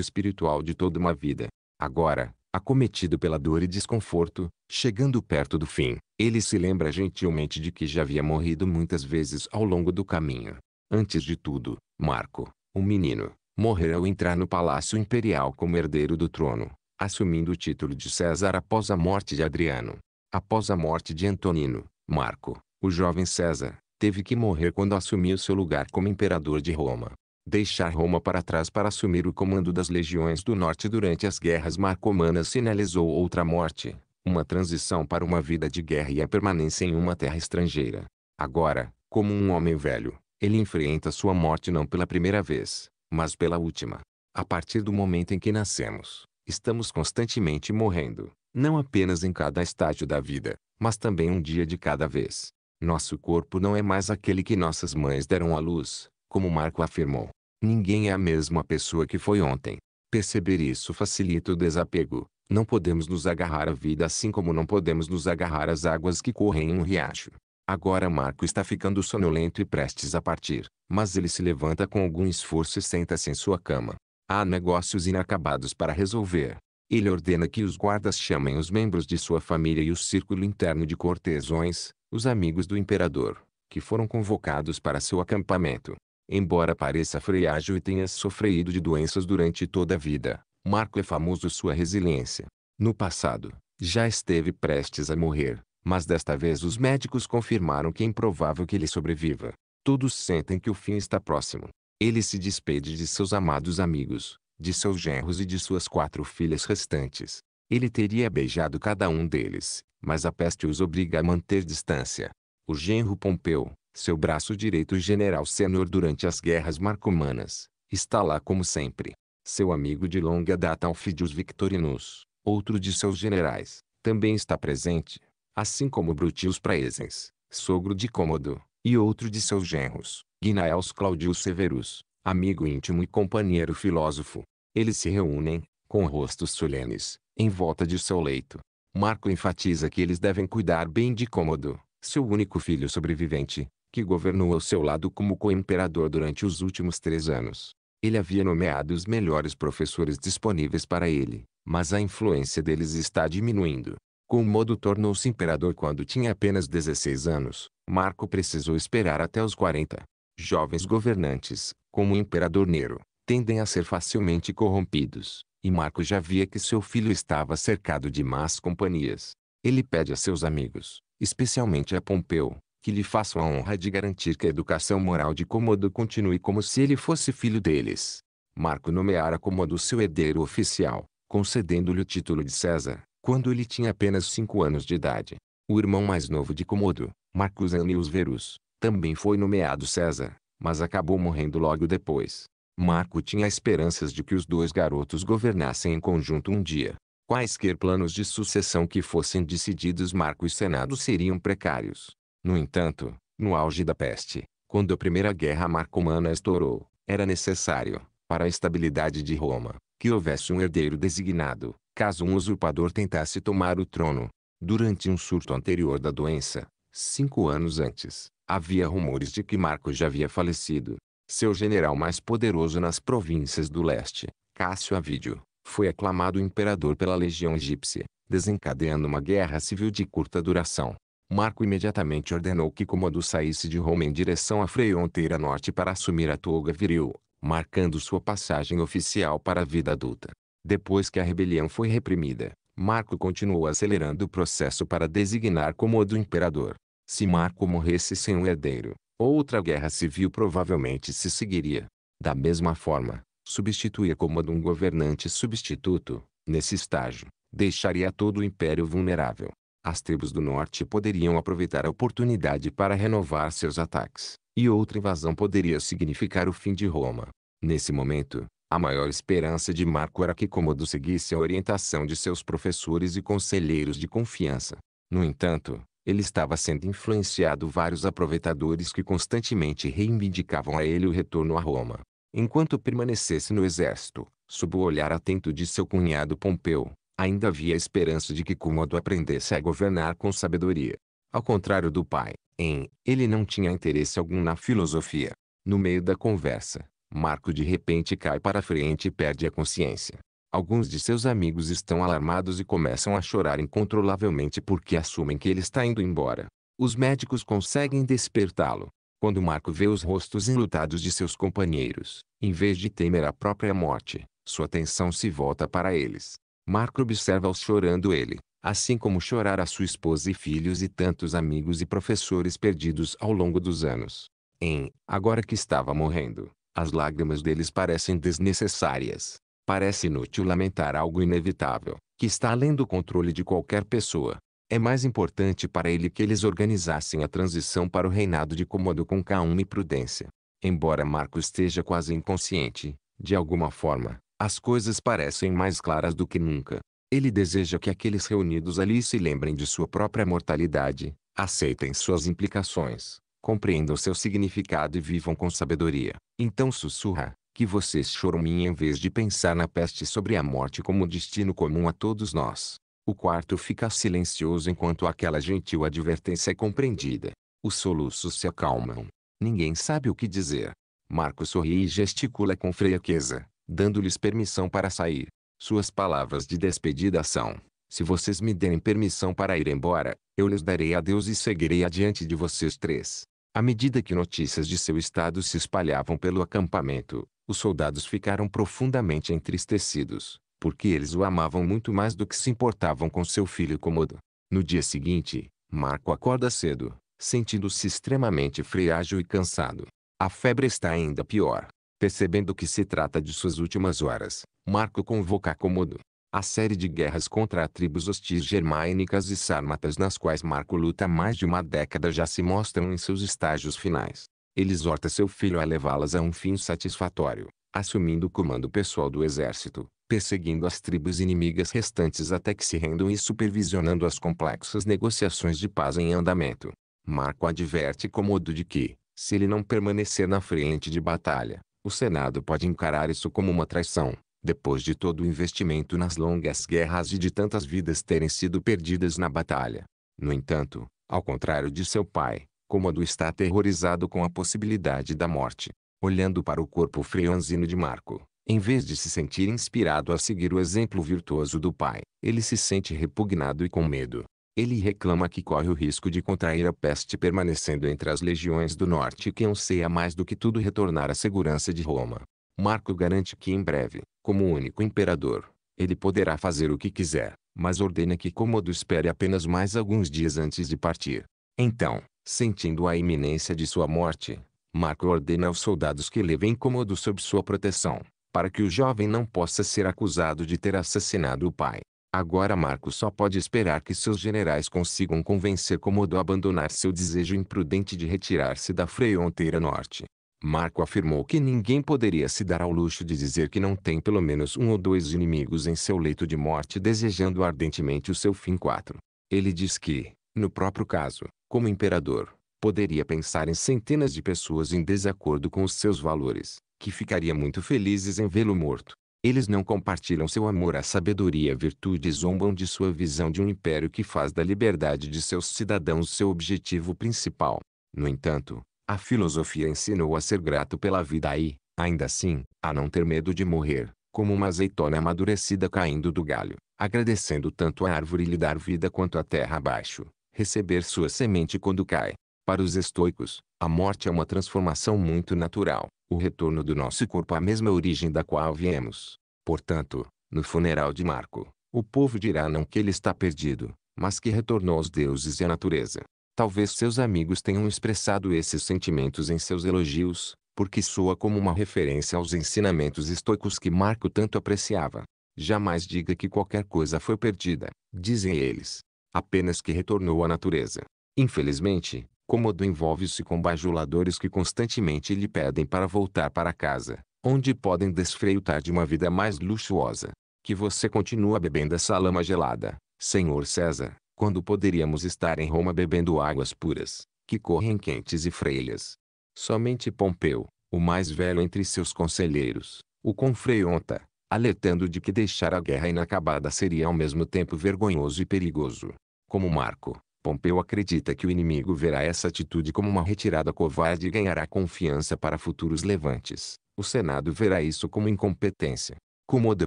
A: espiritual de toda uma vida. Agora, acometido pela dor e desconforto, chegando perto do fim, ele se lembra gentilmente de que já havia morrido muitas vezes ao longo do caminho. Antes de tudo, Marco, um menino, morreu ao entrar no Palácio Imperial como herdeiro do trono, assumindo o título de César após a morte de Adriano. Após a morte de Antonino, Marco, o jovem César, teve que morrer quando assumiu seu lugar como imperador de Roma. Deixar Roma para trás para assumir o comando das legiões do norte durante as guerras marcomanas sinalizou outra morte, uma transição para uma vida de guerra e a permanência em uma terra estrangeira. Agora, como um homem velho, ele enfrenta sua morte não pela primeira vez, mas pela última. A partir do momento em que nascemos, estamos constantemente morrendo, não apenas em cada estágio da vida, mas também um dia de cada vez. Nosso corpo não é mais aquele que nossas mães deram à luz, como Marco afirmou. Ninguém é a mesma pessoa que foi ontem. Perceber isso facilita o desapego. Não podemos nos agarrar à vida assim como não podemos nos agarrar às águas que correm em um riacho. Agora Marco está ficando sonolento e prestes a partir, mas ele se levanta com algum esforço e senta-se em sua cama. Há negócios inacabados para resolver, ele ordena que os guardas chamem os membros de sua família e o círculo interno de cortesões, os amigos do imperador, que foram convocados para seu acampamento. Embora pareça frágil e tenha sofrido de doenças durante toda a vida, Marco é famoso sua resiliência. No passado, já esteve prestes a morrer, mas desta vez os médicos confirmaram que é improvável que ele sobreviva. Todos sentem que o fim está próximo. Ele se despede de seus amados amigos, de seus genros e de suas quatro filhas restantes. Ele teria beijado cada um deles, mas a peste os obriga a manter distância. O genro Pompeu, seu braço direito e general sênior durante as guerras marcomanas, está lá como sempre. Seu amigo de longa data Alfidius Victorinus, outro de seus generais, também está presente, assim como Brutius Praesens, sogro de Cômodo, e outro de seus genros, Gnaeus Claudius Severus amigo íntimo e companheiro filósofo. Eles se reúnem, com rostos solenes, em volta de seu leito. Marco enfatiza que eles devem cuidar bem de Cômodo, seu único filho sobrevivente, que governou ao seu lado como co-imperador durante os últimos três anos. Ele havia nomeado os melhores professores disponíveis para ele, mas a influência deles está diminuindo. Cômodo tornou-se imperador quando tinha apenas 16 anos. Marco precisou esperar até os 40 jovens governantes, como o imperador Nero, tendem a ser facilmente corrompidos, e Marco já via que seu filho estava cercado de más companhias. Ele pede a seus amigos, especialmente a Pompeu, que lhe façam a honra de garantir que a educação moral de Comodo continue como se ele fosse filho deles. Marco nomeara Comodo seu herdeiro oficial, concedendo-lhe o título de César, quando ele tinha apenas cinco anos de idade. O irmão mais novo de Comodo, Marcus Annius Verus, também foi nomeado César, mas acabou morrendo logo depois. Marco tinha esperanças de que os dois garotos governassem em conjunto um dia. Quaisquer planos de sucessão que fossem decididos Marco e Senado seriam precários. No entanto, no auge da peste, quando a primeira guerra marcomana estourou, era necessário, para a estabilidade de Roma, que houvesse um herdeiro designado, caso um usurpador tentasse tomar o trono. Durante um surto anterior da doença, cinco anos antes, Havia rumores de que Marco já havia falecido. Seu general mais poderoso nas províncias do leste, Cássio Avídio, foi aclamado imperador pela legião egípcia, desencadeando uma guerra civil de curta duração. Marco imediatamente ordenou que Comodo saísse de Roma em direção à fronteira norte para assumir a toga viril, marcando sua passagem oficial para a vida adulta. Depois que a rebelião foi reprimida, Marco continuou acelerando o processo para designar Comodo imperador. Se Marco morresse sem um herdeiro, outra guerra civil provavelmente se seguiria. Da mesma forma, substituir a cômodo um governante substituto, nesse estágio, deixaria todo o império vulnerável. As tribos do norte poderiam aproveitar a oportunidade para renovar seus ataques, e outra invasão poderia significar o fim de Roma. Nesse momento, a maior esperança de Marco era que Cômodo seguisse a orientação de seus professores e conselheiros de confiança. No entanto, ele estava sendo influenciado vários aproveitadores que constantemente reivindicavam a ele o retorno a Roma. Enquanto permanecesse no exército, sob o olhar atento de seu cunhado Pompeu, ainda havia esperança de que Cômodo aprendesse a governar com sabedoria. Ao contrário do pai, em ele não tinha interesse algum na filosofia. No meio da conversa, Marco de repente cai para frente e perde a consciência. Alguns de seus amigos estão alarmados e começam a chorar incontrolavelmente porque assumem que ele está indo embora. Os médicos conseguem despertá-lo. Quando Marco vê os rostos enlutados de seus companheiros, em vez de temer a própria morte, sua atenção se volta para eles. Marco observa-os chorando ele, assim como chorar a sua esposa e filhos e tantos amigos e professores perdidos ao longo dos anos. Em Agora que estava morrendo, as lágrimas deles parecem desnecessárias. Parece inútil lamentar algo inevitável, que está além do controle de qualquer pessoa. É mais importante para ele que eles organizassem a transição para o reinado de Cômodo com calma e prudência. Embora Marco esteja quase inconsciente, de alguma forma, as coisas parecem mais claras do que nunca. Ele deseja que aqueles reunidos ali se lembrem de sua própria mortalidade, aceitem suas implicações, compreendam seu significado e vivam com sabedoria. Então sussurra, que vocês choram em vez de pensar na peste sobre a morte como destino comum a todos nós. O quarto fica silencioso enquanto aquela gentil advertência é compreendida. Os soluços se acalmam. Ninguém sabe o que dizer. Marco sorri e gesticula com fraqueza, dando-lhes permissão para sair. Suas palavras de despedida são: Se vocês me derem permissão para ir embora, eu lhes darei adeus e seguirei adiante de vocês três. À medida que notícias de seu estado se espalhavam pelo acampamento, os soldados ficaram profundamente entristecidos, porque eles o amavam muito mais do que se importavam com seu filho Comodo. No dia seguinte, Marco acorda cedo, sentindo-se extremamente frágil e cansado. A febre está ainda pior. Percebendo que se trata de suas últimas horas, Marco convoca Comodo. A série de guerras contra tribos hostis germânicas e sármatas nas quais Marco luta mais de uma década já se mostram em seus estágios finais. Ele exorta seu filho a levá-las a um fim satisfatório, assumindo o comando pessoal do exército, perseguindo as tribos inimigas restantes até que se rendam e supervisionando as complexas negociações de paz em andamento. Marco adverte Comodo de que, se ele não permanecer na frente de batalha, o Senado pode encarar isso como uma traição. Depois de todo o investimento nas longas guerras e de tantas vidas terem sido perdidas na batalha. No entanto, ao contrário de seu pai, Cômodo está aterrorizado com a possibilidade da morte. Olhando para o corpo freonzino de Marco, em vez de se sentir inspirado a seguir o exemplo virtuoso do pai, ele se sente repugnado e com medo. Ele reclama que corre o risco de contrair a peste permanecendo entre as legiões do norte que anseia mais do que tudo retornar à segurança de Roma. Marco garante que em breve, como único imperador, ele poderá fazer o que quiser, mas ordena que Cômodo espere apenas mais alguns dias antes de partir. Então, Sentindo a iminência de sua morte, Marco ordena aos soldados que levem Cômodo sob sua proteção, para que o jovem não possa ser acusado de ter assassinado o pai. Agora Marco só pode esperar que seus generais consigam convencer Cômodo a abandonar seu desejo imprudente de retirar-se da fronteira norte. Marco afirmou que ninguém poderia se dar ao luxo de dizer que não tem pelo menos um ou dois inimigos em seu leito de morte desejando ardentemente o seu fim. 4. Ele diz que, no próprio caso, como imperador, poderia pensar em centenas de pessoas em desacordo com os seus valores, que ficariam muito felizes em vê-lo morto. Eles não compartilham seu amor à sabedoria e virtude e zombam de sua visão de um império que faz da liberdade de seus cidadãos seu objetivo principal. No entanto, a filosofia ensinou a ser grato pela vida e, ainda assim, a não ter medo de morrer, como uma azeitona amadurecida caindo do galho, agradecendo tanto a árvore lhe dar vida quanto a terra abaixo receber sua semente quando cai. Para os estoicos, a morte é uma transformação muito natural, o retorno do nosso corpo à mesma origem da qual viemos. Portanto, no funeral de Marco, o povo dirá não que ele está perdido, mas que retornou aos deuses e à natureza. Talvez seus amigos tenham expressado esses sentimentos em seus elogios, porque soa como uma referência aos ensinamentos estoicos que Marco tanto apreciava. Jamais diga que qualquer coisa foi perdida, dizem eles apenas que retornou à natureza. Infelizmente, Cômodo envolve-se com bajuladores que constantemente lhe pedem para voltar para casa, onde podem desfrutar de uma vida mais luxuosa. Que você continua bebendo essa lama gelada, senhor César, quando poderíamos estar em Roma bebendo águas puras, que correm quentes e freias. Somente Pompeu, o mais velho entre seus conselheiros, o confreonta, alertando de que deixar a guerra inacabada seria ao mesmo tempo vergonhoso e perigoso. Como Marco, Pompeu acredita que o inimigo verá essa atitude como uma retirada covarde e ganhará confiança para futuros levantes. O Senado verá isso como incompetência. Comodo é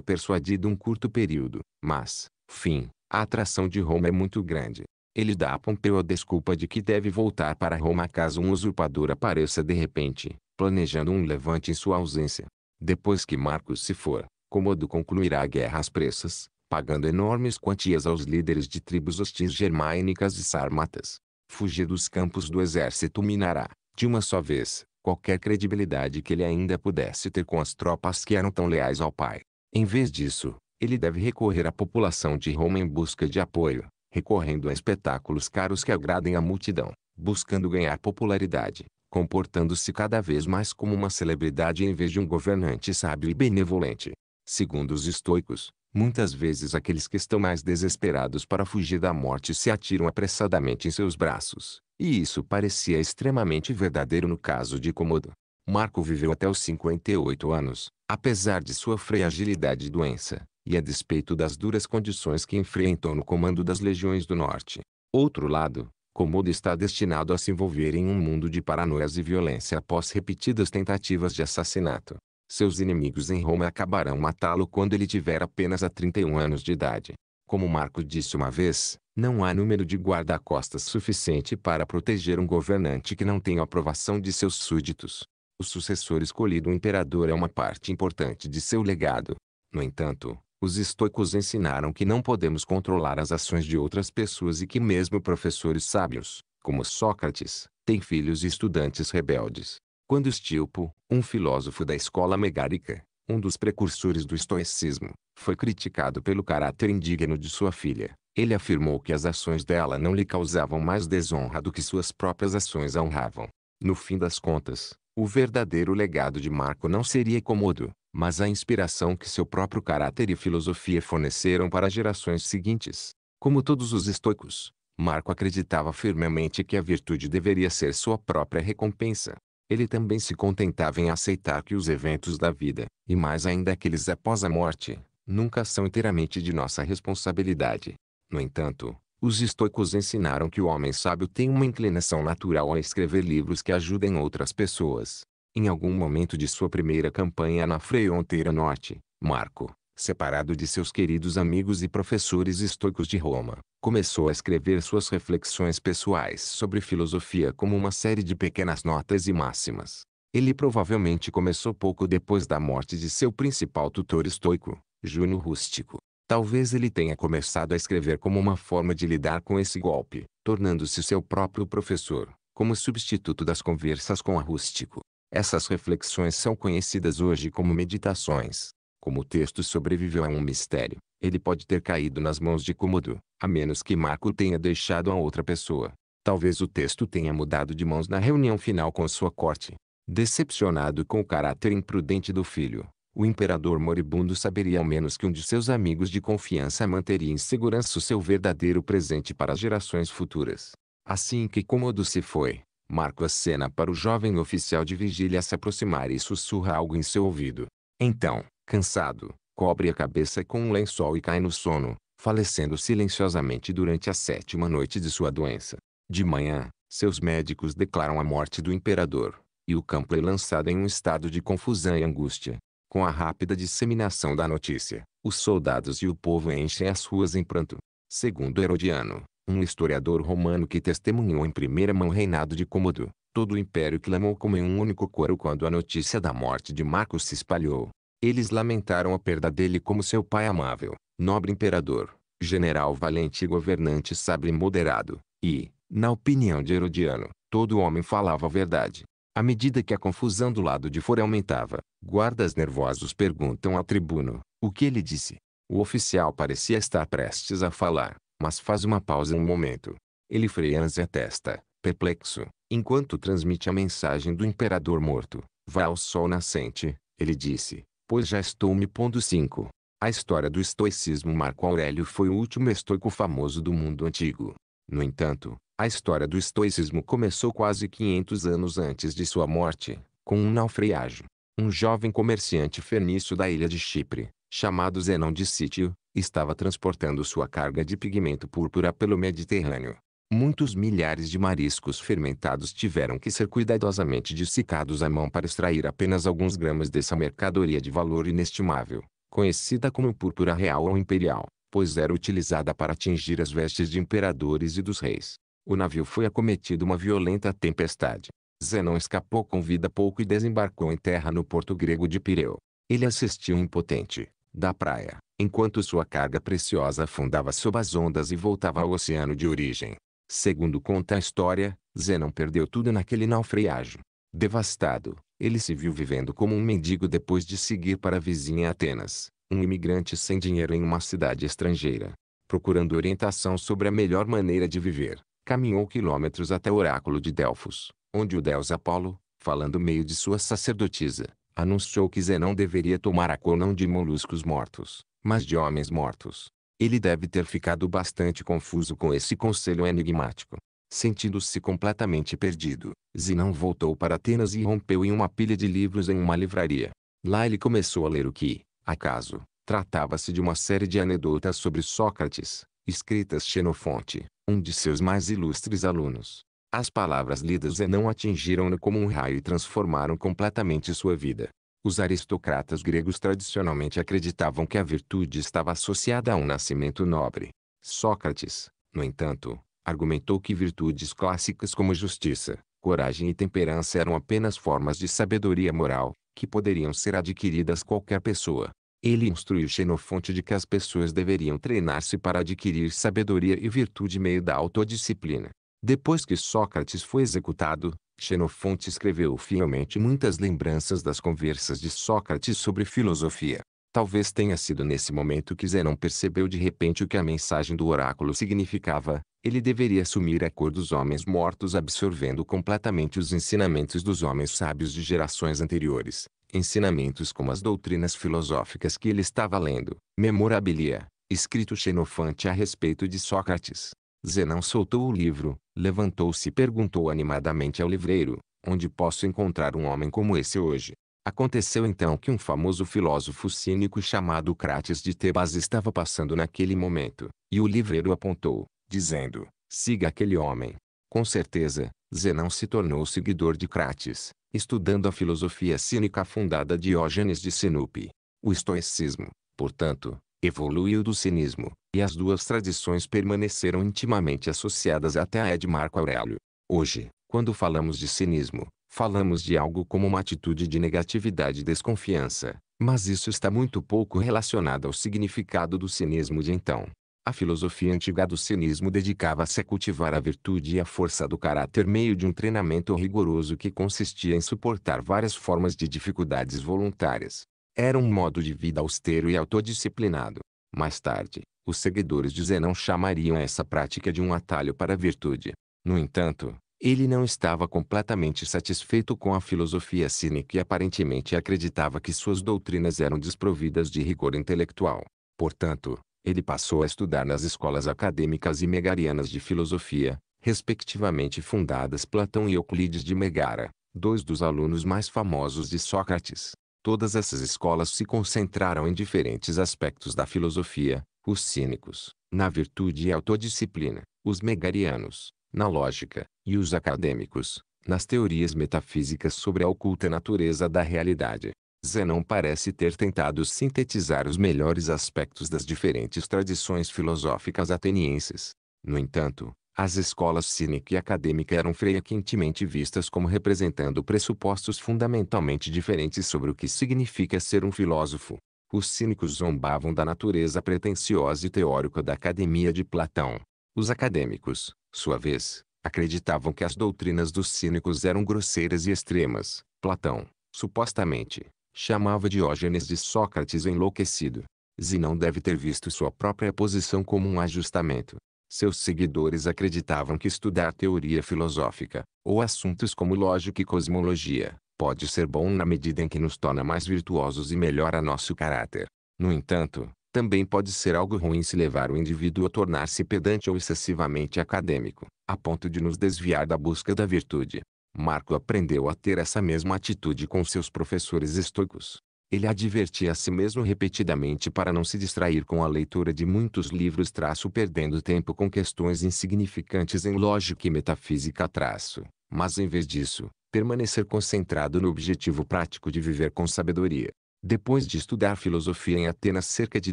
A: persuadido um curto período, mas, fim, a atração de Roma é muito grande. Ele dá a Pompeu a desculpa de que deve voltar para Roma caso um usurpador apareça de repente, planejando um levante em sua ausência. Depois que Marcos se for, Comodo concluirá a guerra às pressas, pagando enormes quantias aos líderes de tribos hostis germânicas e sármatas. Fugir dos campos do exército minará, de uma só vez, qualquer credibilidade que ele ainda pudesse ter com as tropas que eram tão leais ao pai. Em vez disso, ele deve recorrer à população de Roma em busca de apoio, recorrendo a espetáculos caros que agradem à multidão, buscando ganhar popularidade, comportando-se cada vez mais como uma celebridade em vez de um governante sábio e benevolente. Segundo os estoicos, Muitas vezes aqueles que estão mais desesperados para fugir da morte se atiram apressadamente em seus braços, e isso parecia extremamente verdadeiro no caso de Komodo. Marco viveu até os 58 anos, apesar de sua fragilidade e doença, e a despeito das duras condições que enfrentou no comando das legiões do norte. Outro lado, Komodo está destinado a se envolver em um mundo de paranoias e violência após repetidas tentativas de assassinato. Seus inimigos em Roma acabarão matá-lo quando ele tiver apenas a 31 anos de idade. Como Marco disse uma vez, não há número de guarda-costas suficiente para proteger um governante que não tem a aprovação de seus súditos. O sucessor escolhido o imperador é uma parte importante de seu legado. No entanto, os estoicos ensinaram que não podemos controlar as ações de outras pessoas e que mesmo professores sábios, como Sócrates, têm filhos e estudantes rebeldes quando Estilpo, um filósofo da escola megárica, um dos precursores do estoicismo, foi criticado pelo caráter indigno de sua filha. Ele afirmou que as ações dela não lhe causavam mais desonra do que suas próprias ações a honravam. No fim das contas, o verdadeiro legado de Marco não seria comodo, mas a inspiração que seu próprio caráter e filosofia forneceram para gerações seguintes. Como todos os estoicos, Marco acreditava firmemente que a virtude deveria ser sua própria recompensa ele também se contentava em aceitar que os eventos da vida, e mais ainda aqueles após a morte, nunca são inteiramente de nossa responsabilidade. No entanto, os estoicos ensinaram que o homem sábio tem uma inclinação natural a escrever livros que ajudem outras pessoas. Em algum momento de sua primeira campanha na fronteira norte, Marco separado de seus queridos amigos e professores estoicos de Roma, começou a escrever suas reflexões pessoais sobre filosofia como uma série de pequenas notas e máximas. Ele provavelmente começou pouco depois da morte de seu principal tutor estoico, Júnior Rústico. Talvez ele tenha começado a escrever como uma forma de lidar com esse golpe, tornando-se seu próprio professor, como substituto das conversas com a Rústico. Essas reflexões são conhecidas hoje como meditações, como o texto sobreviveu a um mistério, ele pode ter caído nas mãos de Cômodo, a menos que Marco tenha deixado a outra pessoa. Talvez o texto tenha mudado de mãos na reunião final com sua corte. Decepcionado com o caráter imprudente do filho, o imperador moribundo saberia ao menos que um de seus amigos de confiança manteria em segurança o seu verdadeiro presente para as gerações futuras. Assim que Cômodo se foi, Marco acena para o jovem oficial de vigília se aproximar e sussurra algo em seu ouvido. Então, Cansado, cobre a cabeça com um lençol e cai no sono, falecendo silenciosamente durante a sétima noite de sua doença. De manhã, seus médicos declaram a morte do imperador, e o campo é lançado em um estado de confusão e angústia. Com a rápida disseminação da notícia, os soldados e o povo enchem as ruas em pranto. Segundo Herodiano, um historiador romano que testemunhou em primeira mão o reinado de Cômodo, todo o império clamou como em um único coro quando a notícia da morte de Marcos se espalhou. Eles lamentaram a perda dele como seu pai amável, nobre imperador, general valente e governante sabre moderado, e, na opinião de Herodiano, todo homem falava a verdade. À medida que a confusão do lado de fora aumentava, guardas nervosos perguntam ao tribuno, o que ele disse? O oficial parecia estar prestes a falar, mas faz uma pausa um momento. Ele freia a testa, perplexo, enquanto transmite a mensagem do imperador morto. Vá ao sol nascente, ele disse, pois já estou me pondo cinco A história do estoicismo Marco Aurélio foi o último estoico famoso do mundo antigo. No entanto, a história do estoicismo começou quase 500 anos antes de sua morte, com um naufrágio. Um jovem comerciante fenício da ilha de Chipre, chamado Zenão de Sítio, estava transportando sua carga de pigmento púrpura pelo Mediterrâneo muitos milhares de mariscos fermentados tiveram que ser cuidadosamente dissecados à mão para extrair apenas alguns gramas dessa mercadoria de valor inestimável, conhecida como púrpura real ou imperial, pois era utilizada para tingir as vestes de imperadores e dos reis. O navio foi acometido uma violenta tempestade. Zenon escapou com vida pouco e desembarcou em terra no porto grego de Pireu. Ele assistiu impotente, da praia, enquanto sua carga preciosa afundava sob as ondas e voltava ao oceano de origem. Segundo conta a história, Zenon perdeu tudo naquele naufrágio. Devastado, ele se viu vivendo como um mendigo depois de seguir para a vizinha Atenas, um imigrante sem dinheiro em uma cidade estrangeira. Procurando orientação sobre a melhor maneira de viver, caminhou quilômetros até o oráculo de Delfos, onde o deus Apolo, falando meio de sua sacerdotisa, anunciou que Zenon deveria tomar a cor não de moluscos mortos, mas de homens mortos. Ele deve ter ficado bastante confuso com esse conselho enigmático. Sentindo-se completamente perdido, Zinão voltou para Atenas e rompeu em uma pilha de livros em uma livraria. Lá ele começou a ler o que, acaso, tratava-se de uma série de anedotas sobre Sócrates, escritas Xenofonte, um de seus mais ilustres alunos. As palavras lidas Zenão atingiram-no como um raio e transformaram completamente sua vida. Os aristocratas gregos tradicionalmente acreditavam que a virtude estava associada a um nascimento nobre. Sócrates, no entanto, argumentou que virtudes clássicas como justiça, coragem e temperança eram apenas formas de sabedoria moral, que poderiam ser adquiridas qualquer pessoa. Ele instruiu Xenofonte de que as pessoas deveriam treinar-se para adquirir sabedoria e virtude meio da autodisciplina. Depois que Sócrates foi executado, Xenofonte escreveu fielmente muitas lembranças das conversas de Sócrates sobre filosofia. Talvez tenha sido nesse momento que Zenon percebeu de repente o que a mensagem do oráculo significava. Ele deveria assumir a cor dos homens mortos absorvendo completamente os ensinamentos dos homens sábios de gerações anteriores. Ensinamentos como as doutrinas filosóficas que ele estava lendo. Memorabilia. Escrito Xenofonte a respeito de Sócrates. Zenão soltou o livro, levantou-se e perguntou animadamente ao livreiro, onde posso encontrar um homem como esse hoje? Aconteceu então que um famoso filósofo cínico chamado Crates de Tebas estava passando naquele momento, e o livreiro apontou, dizendo, siga aquele homem. Com certeza, Zenão se tornou seguidor de Crates, estudando a filosofia cínica fundada de Diógenes de Sinope. O estoicismo, portanto, evoluiu do cinismo, e as duas tradições permaneceram intimamente associadas até a de Marco Aurélio. Hoje, quando falamos de cinismo, falamos de algo como uma atitude de negatividade e desconfiança, mas isso está muito pouco relacionado ao significado do cinismo de então. A filosofia antiga do cinismo dedicava-se a cultivar a virtude e a força do caráter meio de um treinamento rigoroso que consistia em suportar várias formas de dificuldades voluntárias. Era um modo de vida austero e autodisciplinado. Mais tarde, os seguidores de Zenão chamariam essa prática de um atalho para a virtude. No entanto, ele não estava completamente satisfeito com a filosofia cínica e aparentemente acreditava que suas doutrinas eram desprovidas de rigor intelectual. Portanto, ele passou a estudar nas escolas acadêmicas e megarianas de filosofia, respectivamente fundadas Platão e Euclides de Megara, dois dos alunos mais famosos de Sócrates. Todas essas escolas se concentraram em diferentes aspectos da filosofia, os cínicos, na virtude e autodisciplina, os megarianos, na lógica, e os acadêmicos, nas teorias metafísicas sobre a oculta natureza da realidade. Zenão parece ter tentado sintetizar os melhores aspectos das diferentes tradições filosóficas atenienses. No entanto, as escolas cínica e acadêmica eram frequentemente vistas como representando pressupostos fundamentalmente diferentes sobre o que significa ser um filósofo. Os cínicos zombavam da natureza pretensiosa e teórica da academia de Platão. Os acadêmicos, sua vez, acreditavam que as doutrinas dos cínicos eram grosseiras e extremas. Platão, supostamente, chamava Diógenes de Sócrates enlouquecido. Zinão deve ter visto sua própria posição como um ajustamento. Seus seguidores acreditavam que estudar teoria filosófica, ou assuntos como lógica e cosmologia, pode ser bom na medida em que nos torna mais virtuosos e melhora nosso caráter. No entanto, também pode ser algo ruim se levar o indivíduo a tornar-se pedante ou excessivamente acadêmico, a ponto de nos desviar da busca da virtude. Marco aprendeu a ter essa mesma atitude com seus professores estoicos. Ele advertia a si mesmo repetidamente para não se distrair com a leitura de muitos livros traço perdendo tempo com questões insignificantes em lógica e metafísica traço. Mas em vez disso, permanecer concentrado no objetivo prático de viver com sabedoria. Depois de estudar filosofia em Atenas cerca de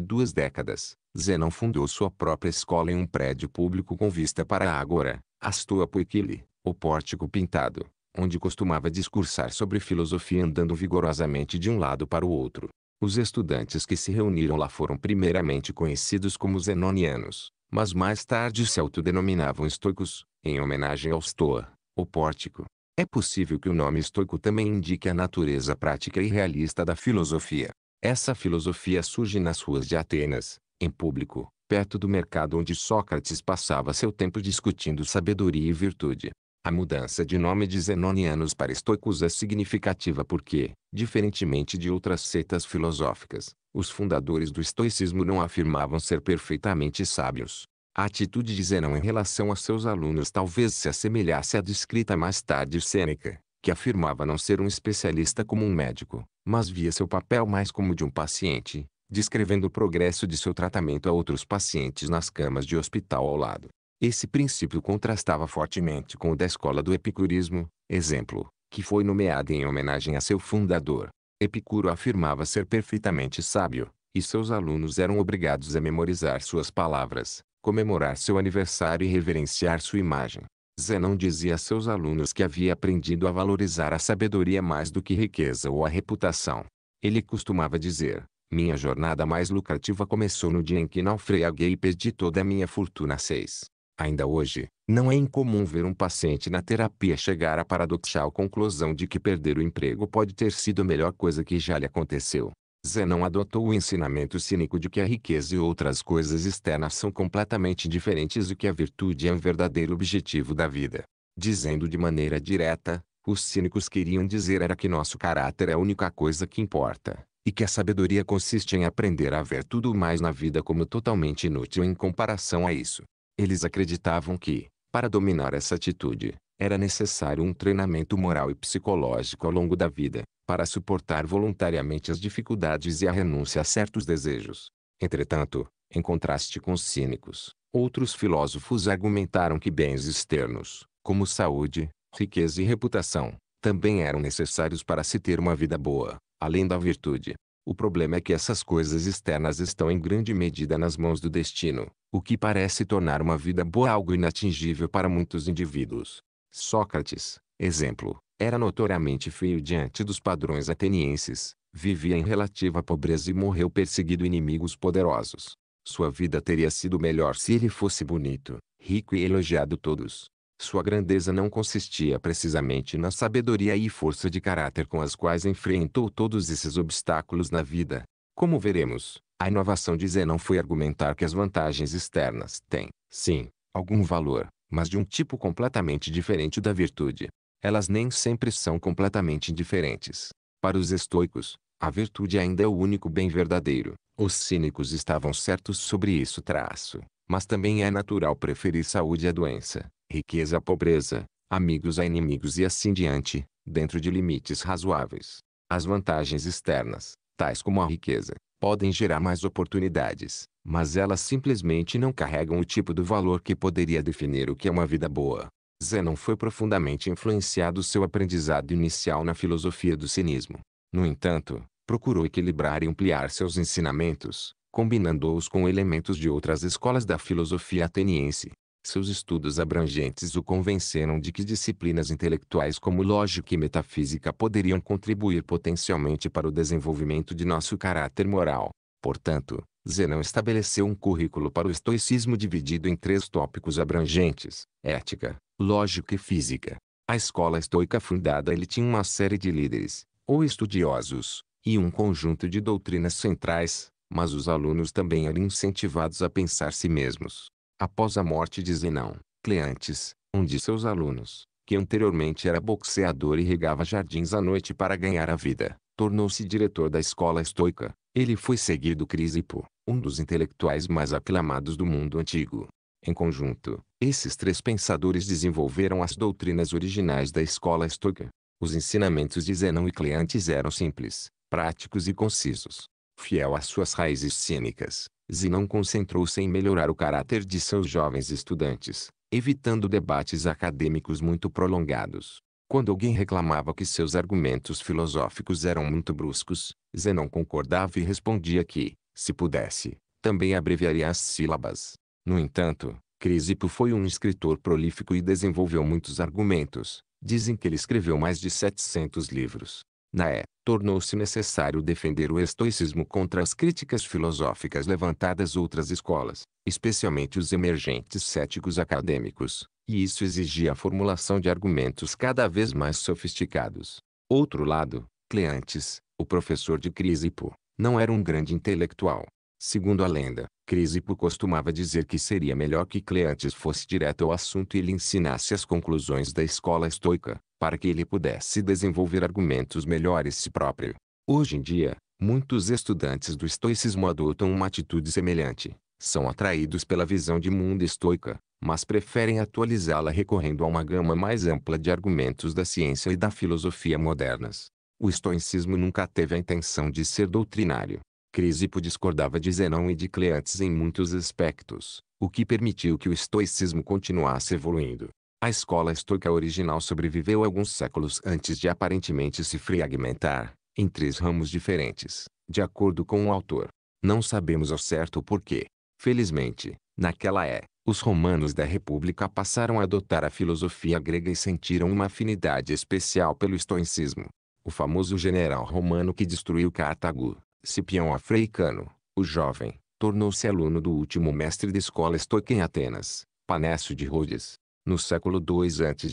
A: duas décadas, Zenon fundou sua própria escola em um prédio público com vista para a Ágora, Astua Poikile, o pórtico pintado, onde costumava discursar sobre filosofia andando vigorosamente de um lado para o outro. Os estudantes que se reuniram lá foram primeiramente conhecidos como Zenonianos, mas mais tarde se autodenominavam estoicos, em homenagem ao Stoa, o pórtico. É possível que o nome estoico também indique a natureza prática e realista da filosofia. Essa filosofia surge nas ruas de Atenas, em público, perto do mercado onde Sócrates passava seu tempo discutindo sabedoria e virtude. A mudança de nome de Zenonianos para estoicos é significativa porque, diferentemente de outras setas filosóficas, os fundadores do estoicismo não afirmavam ser perfeitamente sábios. A atitude de Zenão em relação a seus alunos talvez se assemelhasse à descrita mais tarde Sêneca, que afirmava não ser um especialista como um médico, mas via seu papel mais como de um paciente, descrevendo o progresso de seu tratamento a outros pacientes nas camas de hospital ao lado. Esse princípio contrastava fortemente com o da escola do epicurismo, exemplo, que foi nomeada em homenagem a seu fundador. Epicuro afirmava ser perfeitamente sábio, e seus alunos eram obrigados a memorizar suas palavras, comemorar seu aniversário e reverenciar sua imagem. Zenão dizia a seus alunos que havia aprendido a valorizar a sabedoria mais do que riqueza ou a reputação. Ele costumava dizer: Minha jornada mais lucrativa começou no dia em que naufraguei e perdi toda a minha fortuna. seis. Ainda hoje, não é incomum ver um paciente na terapia chegar à paradoxal conclusão de que perder o emprego pode ter sido a melhor coisa que já lhe aconteceu. Zenão adotou o ensinamento cínico de que a riqueza e outras coisas externas são completamente diferentes e que a virtude é um verdadeiro objetivo da vida. Dizendo de maneira direta, os cínicos queriam dizer era que nosso caráter é a única coisa que importa, e que a sabedoria consiste em aprender a ver tudo mais na vida como totalmente inútil em comparação a isso. Eles acreditavam que, para dominar essa atitude, era necessário um treinamento moral e psicológico ao longo da vida, para suportar voluntariamente as dificuldades e a renúncia a certos desejos. Entretanto, em contraste com os cínicos, outros filósofos argumentaram que bens externos, como saúde, riqueza e reputação, também eram necessários para se ter uma vida boa, além da virtude. O problema é que essas coisas externas estão em grande medida nas mãos do destino, o que parece tornar uma vida boa algo inatingível para muitos indivíduos. Sócrates, exemplo, era notoriamente feio diante dos padrões atenienses, vivia em relativa pobreza e morreu perseguido inimigos poderosos. Sua vida teria sido melhor se ele fosse bonito, rico e elogiado todos. Sua grandeza não consistia precisamente na sabedoria e força de caráter com as quais enfrentou todos esses obstáculos na vida. Como veremos, a inovação de Zenão foi argumentar que as vantagens externas têm, sim, algum valor, mas de um tipo completamente diferente da virtude elas nem sempre são completamente indiferentes. Para os estoicos, a virtude ainda é o único bem verdadeiro. Os cínicos estavam certos sobre isso traço, mas também é natural preferir saúde à doença, riqueza à pobreza, amigos a inimigos e assim diante, dentro de limites razoáveis. As vantagens externas, tais como a riqueza, podem gerar mais oportunidades, mas elas simplesmente não carregam o tipo do valor que poderia definir o que é uma vida boa. Zenon foi profundamente influenciado seu aprendizado inicial na filosofia do cinismo. No entanto, procurou equilibrar e ampliar seus ensinamentos, combinando-os com elementos de outras escolas da filosofia ateniense. Seus estudos abrangentes o convenceram de que disciplinas intelectuais como lógica e metafísica poderiam contribuir potencialmente para o desenvolvimento de nosso caráter moral. Portanto, Zenão estabeleceu um currículo para o estoicismo dividido em três tópicos abrangentes: ética, lógica e física. A escola estoica fundada ele tinha uma série de líderes, ou estudiosos, e um conjunto de doutrinas centrais, mas os alunos também eram incentivados a pensar si mesmos. Após a morte de Zenão, Cleantes, um de seus alunos, que anteriormente era boxeador e regava jardins à noite para ganhar a vida, tornou-se diretor da escola estoica. Ele foi seguido Crisipo, um dos intelectuais mais aclamados do mundo antigo, em conjunto, esses três pensadores desenvolveram as doutrinas originais da escola estoica. Os ensinamentos de Zenão e Cleantes eram simples, práticos e concisos. Fiel às suas raízes cínicas, Zenão concentrou-se em melhorar o caráter de seus jovens estudantes, evitando debates acadêmicos muito prolongados. Quando alguém reclamava que seus argumentos filosóficos eram muito bruscos, Zenon concordava e respondia que, se pudesse, também abreviaria as sílabas. No entanto, Crisipo foi um escritor prolífico e desenvolveu muitos argumentos. Dizem que ele escreveu mais de 700 livros. Na E, é, tornou-se necessário defender o estoicismo contra as críticas filosóficas levantadas outras escolas, especialmente os emergentes céticos acadêmicos, e isso exigia a formulação de argumentos cada vez mais sofisticados. Outro lado, Cleantes, o professor de Crisipo, não era um grande intelectual, Segundo a lenda, Crisipo costumava dizer que seria melhor que Cleantes fosse direto ao assunto e lhe ensinasse as conclusões da escola estoica, para que ele pudesse desenvolver argumentos melhores si próprio. Hoje em dia, muitos estudantes do estoicismo adotam uma atitude semelhante. São atraídos pela visão de mundo estoica, mas preferem atualizá-la recorrendo a uma gama mais ampla de argumentos da ciência e da filosofia modernas. O estoicismo nunca teve a intenção de ser doutrinário. Crisipo discordava de Zenão e de Cleantes em muitos aspectos, o que permitiu que o estoicismo continuasse evoluindo. A escola estoica original sobreviveu alguns séculos antes de aparentemente se fragmentar, em três ramos diferentes, de acordo com o autor. Não sabemos ao certo o porquê. Felizmente, naquela é, os romanos da República passaram a adotar a filosofia grega e sentiram uma afinidade especial pelo estoicismo. O famoso general romano que destruiu Cartago, Cipião Afreicano, o jovem, tornou-se aluno do último mestre da escola estoica em Atenas, Panécio de Rhodes. No século II a.C.,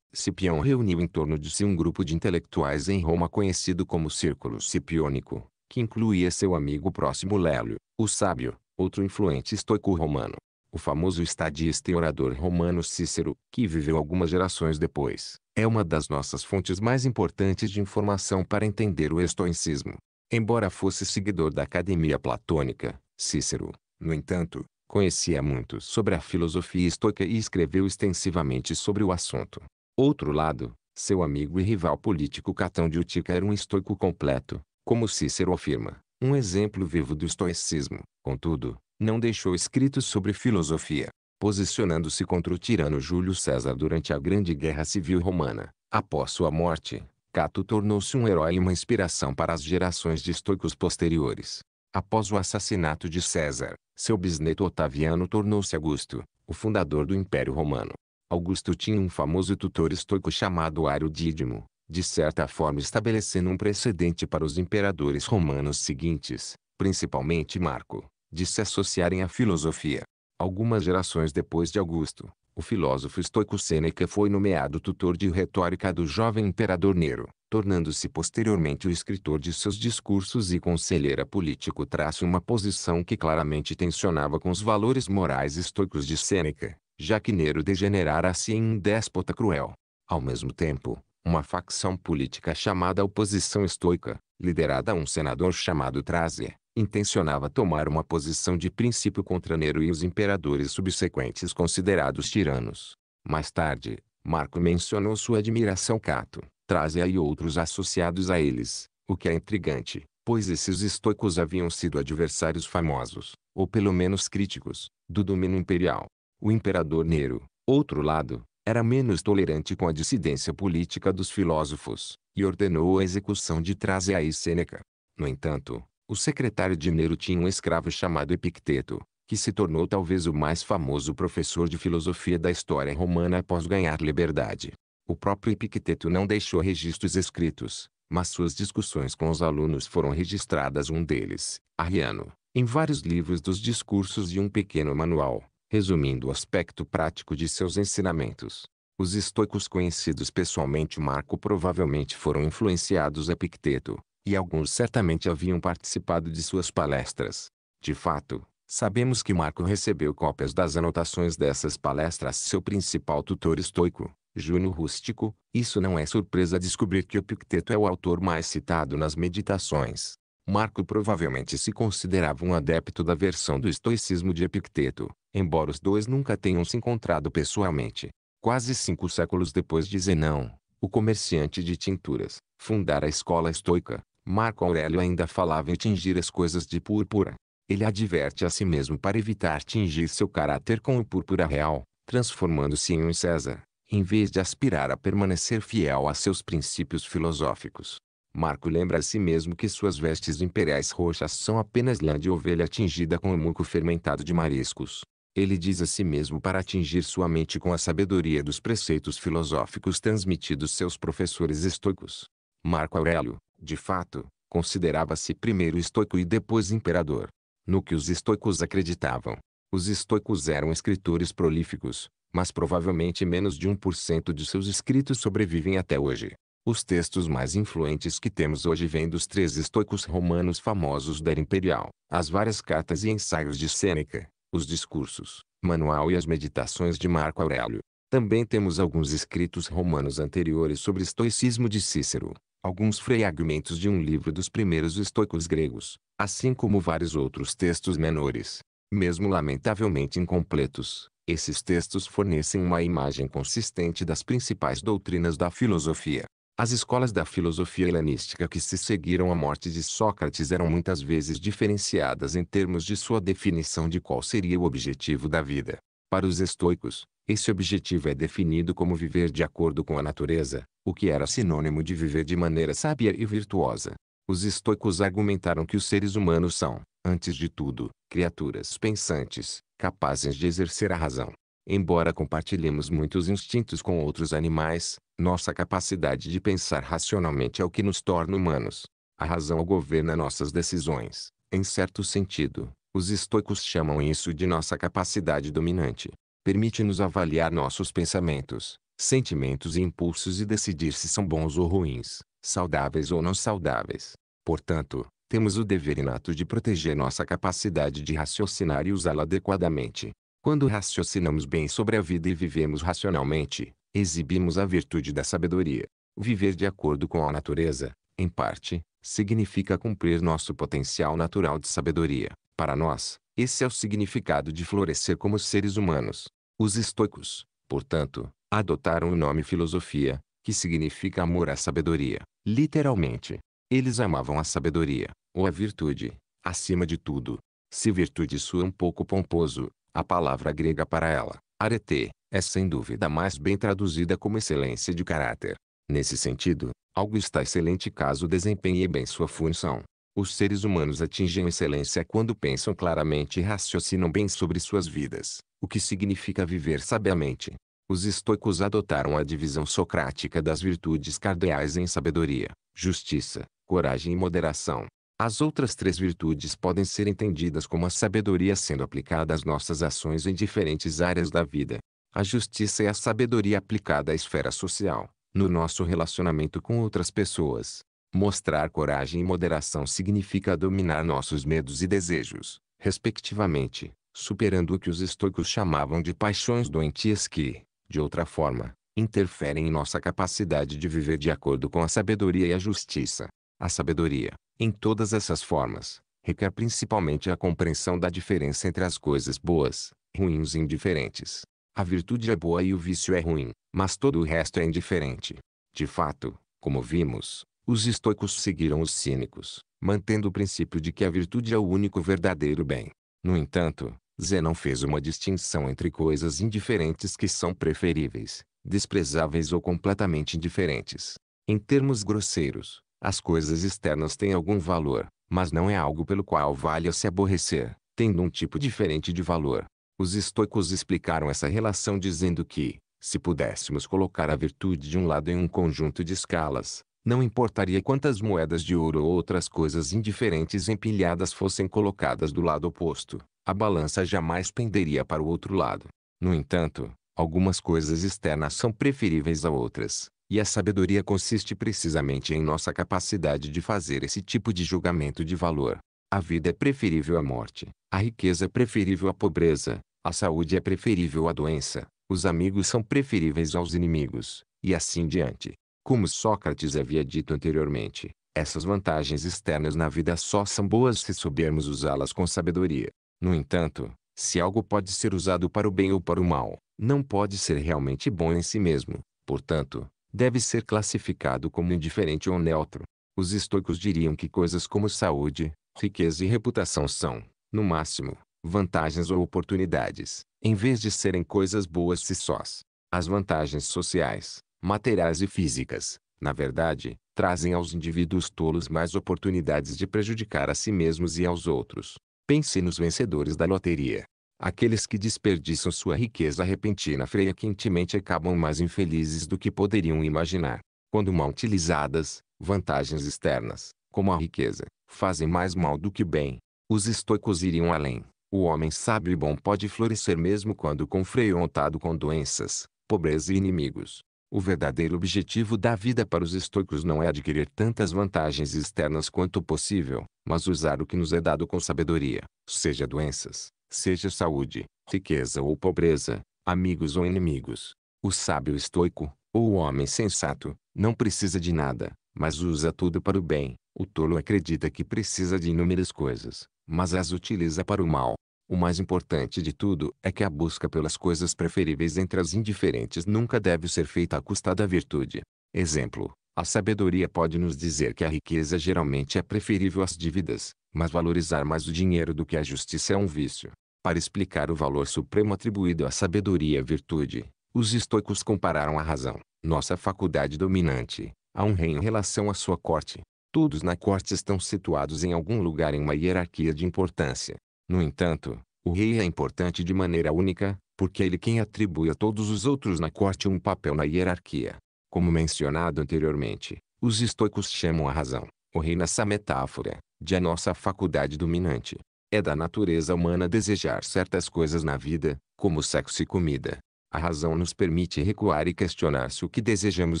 A: Cipião reuniu em torno de si um grupo de intelectuais em Roma conhecido como Círculo Cipiônico, que incluía seu amigo próximo Lélio, o sábio, outro influente estoico romano. O famoso estadista e orador romano Cícero, que viveu algumas gerações depois, é uma das nossas fontes mais importantes de informação para entender o estoicismo. Embora fosse seguidor da academia platônica, Cícero, no entanto, conhecia muito sobre a filosofia estoica e escreveu extensivamente sobre o assunto. Outro lado, seu amigo e rival político Catão de Utica era um estoico completo, como Cícero afirma, um exemplo vivo do estoicismo. Contudo, não deixou escritos sobre filosofia, posicionando-se contra o tirano Júlio César durante a Grande Guerra Civil Romana. Após sua morte, Cato tornou-se um herói e uma inspiração para as gerações de estoicos posteriores. Após o assassinato de César, seu bisneto Otaviano tornou-se Augusto, o fundador do Império Romano. Augusto tinha um famoso tutor estoico chamado Ario Dídimo, de certa forma estabelecendo um precedente para os imperadores romanos seguintes, principalmente Marco, de se associarem à filosofia. Algumas gerações depois de Augusto, o filósofo estoico Sêneca foi nomeado tutor de retórica do jovem imperador Nero, tornando-se posteriormente o escritor de seus discursos e conselheira político traço uma posição que claramente tensionava com os valores morais estoicos de Sêneca, já que Nero degenerara-se em um déspota cruel. Ao mesmo tempo, uma facção política chamada Oposição Estoica, liderada a um senador chamado Trazer, intencionava tomar uma posição de princípio contra Nero e os imperadores subsequentes considerados tiranos. Mais tarde, Marco mencionou sua admiração Cato, Trásia e outros associados a eles, o que é intrigante, pois esses estoicos haviam sido adversários famosos, ou pelo menos críticos, do domínio imperial. O imperador Nero, outro lado, era menos tolerante com a dissidência política dos filósofos, e ordenou a execução de Trásia e Sêneca. No entanto, o secretário de Nero tinha um escravo chamado Epicteto, que se tornou talvez o mais famoso professor de filosofia da história romana após ganhar liberdade. O próprio Epicteto não deixou registros escritos, mas suas discussões com os alunos foram registradas um deles, Arriano, em vários livros dos discursos e um pequeno manual, resumindo o aspecto prático de seus ensinamentos. Os estoicos conhecidos pessoalmente Marco provavelmente foram influenciados Epicteto, e alguns certamente haviam participado de suas palestras. De fato, sabemos que Marco recebeu cópias das anotações dessas palestras seu principal tutor estoico, Júnior Rústico, isso não é surpresa descobrir que Epicteto é o autor mais citado nas meditações. Marco provavelmente se considerava um adepto da versão do estoicismo de Epicteto, embora os dois nunca tenham se encontrado pessoalmente. Quase cinco séculos depois de Zenão, o comerciante de tinturas, fundara a escola estoica, Marco Aurélio ainda falava em tingir as coisas de púrpura. Ele adverte a si mesmo para evitar tingir seu caráter com o púrpura real, transformando-se em um César, em vez de aspirar a permanecer fiel a seus princípios filosóficos. Marco lembra a si mesmo que suas vestes imperiais roxas são apenas lã de ovelha tingida com o muco fermentado de mariscos. Ele diz a si mesmo para atingir sua mente com a sabedoria dos preceitos filosóficos transmitidos seus professores estoicos. Marco Aurélio, de fato, considerava-se primeiro estoico e depois imperador. No que os estoicos acreditavam. Os estoicos eram escritores prolíficos, mas provavelmente menos de 1% de seus escritos sobrevivem até hoje. Os textos mais influentes que temos hoje vêm dos três estoicos romanos famosos da era imperial, as várias cartas e ensaios de Sêneca, os discursos, manual e as meditações de Marco Aurélio. Também temos alguns escritos romanos anteriores sobre estoicismo de Cícero, alguns fragmentos de um livro dos primeiros estoicos gregos, assim como vários outros textos menores, mesmo lamentavelmente incompletos. Esses textos fornecem uma imagem consistente das principais doutrinas da filosofia. As escolas da filosofia helenística que se seguiram à morte de Sócrates eram muitas vezes diferenciadas em termos de sua definição de qual seria o objetivo da vida. Para os estoicos, esse objetivo é definido como viver de acordo com a natureza, o que era sinônimo de viver de maneira sábia e virtuosa. Os estoicos argumentaram que os seres humanos são, antes de tudo, criaturas pensantes, capazes de exercer a razão. Embora compartilhemos muitos instintos com outros animais, nossa capacidade de pensar racionalmente é o que nos torna humanos. A razão governa nossas decisões, em certo sentido, os estoicos chamam isso de nossa capacidade dominante. Permite-nos avaliar nossos pensamentos, sentimentos e impulsos e decidir se são bons ou ruins, saudáveis ou não saudáveis. Portanto, temos o dever inato de proteger nossa capacidade de raciocinar e usá-la adequadamente. Quando raciocinamos bem sobre a vida e vivemos racionalmente, exibimos a virtude da sabedoria. Viver de acordo com a natureza, em parte, significa cumprir nosso potencial natural de sabedoria. Para nós, esse é o significado de florescer como seres humanos. Os estoicos, portanto, adotaram o nome filosofia, que significa amor à sabedoria, literalmente. Eles amavam a sabedoria, ou a virtude, acima de tudo. Se virtude soa é um pouco pomposo, a palavra grega para ela, arete, é sem dúvida mais bem traduzida como excelência de caráter. Nesse sentido, algo está excelente caso desempenhe bem sua função. Os seres humanos atingem excelência quando pensam claramente e raciocinam bem sobre suas vidas, o que significa viver sabiamente. Os estoicos adotaram a divisão socrática das virtudes cardeais em sabedoria, justiça, coragem e moderação. As outras três virtudes podem ser entendidas como a sabedoria sendo aplicada às nossas ações em diferentes áreas da vida. A justiça é a sabedoria aplicada à esfera social, no nosso relacionamento com outras pessoas, Mostrar coragem e moderação significa dominar nossos medos e desejos, respectivamente, superando o que os estoicos chamavam de paixões doentias que, de outra forma, interferem em nossa capacidade de viver de acordo com a sabedoria e a justiça. A sabedoria, em todas essas formas, requer principalmente a compreensão da diferença entre as coisas boas, ruins e indiferentes. A virtude é boa e o vício é ruim, mas todo o resto é indiferente. De fato, como vimos, os estoicos seguiram os cínicos, mantendo o princípio de que a virtude é o único verdadeiro bem. No entanto, Zenão fez uma distinção entre coisas indiferentes que são preferíveis, desprezáveis ou completamente indiferentes. Em termos grosseiros, as coisas externas têm algum valor, mas não é algo pelo qual valha se aborrecer, tendo um tipo diferente de valor. Os estoicos explicaram essa relação dizendo que, se pudéssemos colocar a virtude de um lado em um conjunto de escalas, não importaria quantas moedas de ouro ou outras coisas indiferentes empilhadas fossem colocadas do lado oposto, a balança jamais penderia para o outro lado. No entanto, algumas coisas externas são preferíveis a outras, e a sabedoria consiste precisamente em nossa capacidade de fazer esse tipo de julgamento de valor. A vida é preferível à morte, a riqueza é preferível à pobreza, a saúde é preferível à doença, os amigos são preferíveis aos inimigos, e assim diante. Como Sócrates havia dito anteriormente, essas vantagens externas na vida só são boas se soubermos usá-las com sabedoria. No entanto, se algo pode ser usado para o bem ou para o mal, não pode ser realmente bom em si mesmo, portanto, deve ser classificado como indiferente ou neutro. Os estoicos diriam que coisas como saúde, riqueza e reputação são, no máximo, vantagens ou oportunidades, em vez de serem coisas boas se sós. As vantagens sociais, materiais e físicas, na verdade, trazem aos indivíduos tolos mais oportunidades de prejudicar a si mesmos e aos outros. Pense nos vencedores da loteria. Aqueles que desperdiçam sua riqueza repentina freia quentemente acabam mais infelizes do que poderiam imaginar. Quando mal utilizadas, vantagens externas, como a riqueza, fazem mais mal do que bem. Os estoicos iriam além. O homem sábio e bom pode florescer mesmo quando ontado com doenças, pobreza e inimigos. O verdadeiro objetivo da vida para os estoicos não é adquirir tantas vantagens externas quanto possível, mas usar o que nos é dado com sabedoria, seja doenças, seja saúde, riqueza ou pobreza, amigos ou inimigos. O sábio estoico, ou o homem sensato, não precisa de nada, mas usa tudo para o bem. O tolo acredita que precisa de inúmeras coisas, mas as utiliza para o mal. O mais importante de tudo é que a busca pelas coisas preferíveis entre as indiferentes nunca deve ser feita à custa da virtude. Exemplo: a sabedoria pode nos dizer que a riqueza geralmente é preferível às dívidas, mas valorizar mais o dinheiro do que a justiça é um vício. Para explicar o valor supremo atribuído à sabedoria e à virtude, os estoicos compararam a razão, nossa faculdade dominante, a um rei em relação à sua corte. Todos na corte estão situados em algum lugar em uma hierarquia de importância. No entanto, o rei é importante de maneira única, porque ele quem atribui a todos os outros na corte um papel na hierarquia. Como mencionado anteriormente, os estoicos chamam a razão, o rei nessa metáfora, de a nossa faculdade dominante. É da natureza humana desejar certas coisas na vida, como sexo e comida. A razão nos permite recuar e questionar se o que desejamos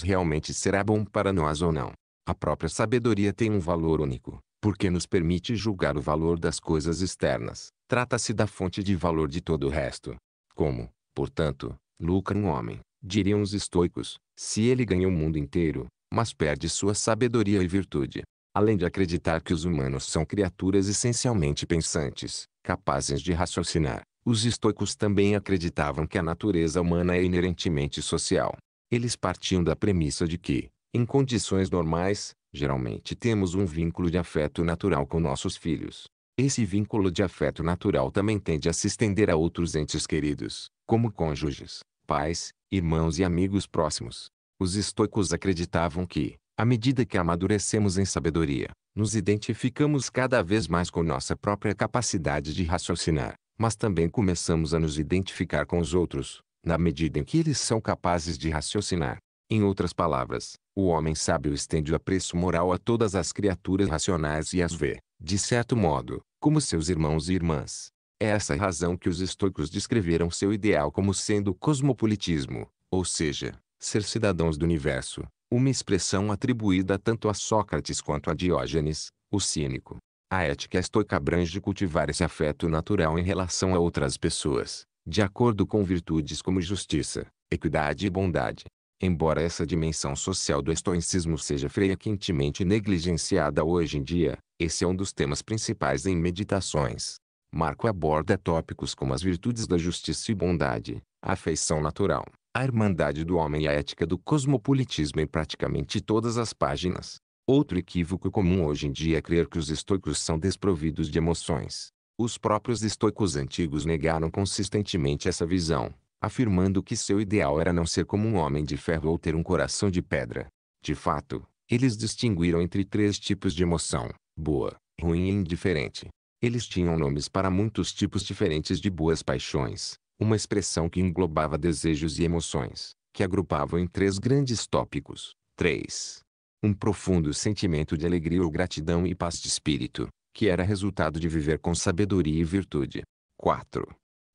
A: realmente será bom para nós ou não. A própria sabedoria tem um valor único, porque nos permite julgar o valor das coisas externas. Trata-se da fonte de valor de todo o resto. Como, portanto, lucra um homem, diriam os estoicos, se ele ganha o mundo inteiro, mas perde sua sabedoria e virtude. Além de acreditar que os humanos são criaturas essencialmente pensantes, capazes de raciocinar, os estoicos também acreditavam que a natureza humana é inerentemente social. Eles partiam da premissa de que, em condições normais, geralmente temos um vínculo de afeto natural com nossos filhos. Esse vínculo de afeto natural também tende a se estender a outros entes queridos, como cônjuges, pais, irmãos e amigos próximos. Os estoicos acreditavam que, à medida que amadurecemos em sabedoria, nos identificamos cada vez mais com nossa própria capacidade de raciocinar, mas também começamos a nos identificar com os outros, na medida em que eles são capazes de raciocinar. Em outras palavras, o homem sábio estende o apreço moral a todas as criaturas racionais e as vê, de certo modo, como seus irmãos e irmãs. É essa razão que os estoicos descreveram seu ideal como sendo cosmopolitismo, ou seja, ser cidadãos do universo, uma expressão atribuída tanto a Sócrates quanto a Diógenes, o cínico. A ética estoica abrange cultivar esse afeto natural em relação a outras pessoas, de acordo com virtudes como justiça, equidade e bondade. Embora essa dimensão social do estoicismo seja frequentemente negligenciada hoje em dia, esse é um dos temas principais em meditações. Marco aborda tópicos como as virtudes da justiça e bondade, a afeição natural, a irmandade do homem e a ética do cosmopolitismo em praticamente todas as páginas. Outro equívoco comum hoje em dia é crer que os estoicos são desprovidos de emoções. Os próprios estoicos antigos negaram consistentemente essa visão, afirmando que seu ideal era não ser como um homem de ferro ou ter um coração de pedra. De fato, eles distinguiram entre três tipos de emoção: boa, ruim e indiferente. Eles tinham nomes para muitos tipos diferentes de boas paixões, uma expressão que englobava desejos e emoções, que agrupavam em três grandes tópicos. 3. Um profundo sentimento de alegria ou gratidão e paz de espírito, que era resultado de viver com sabedoria e virtude. 4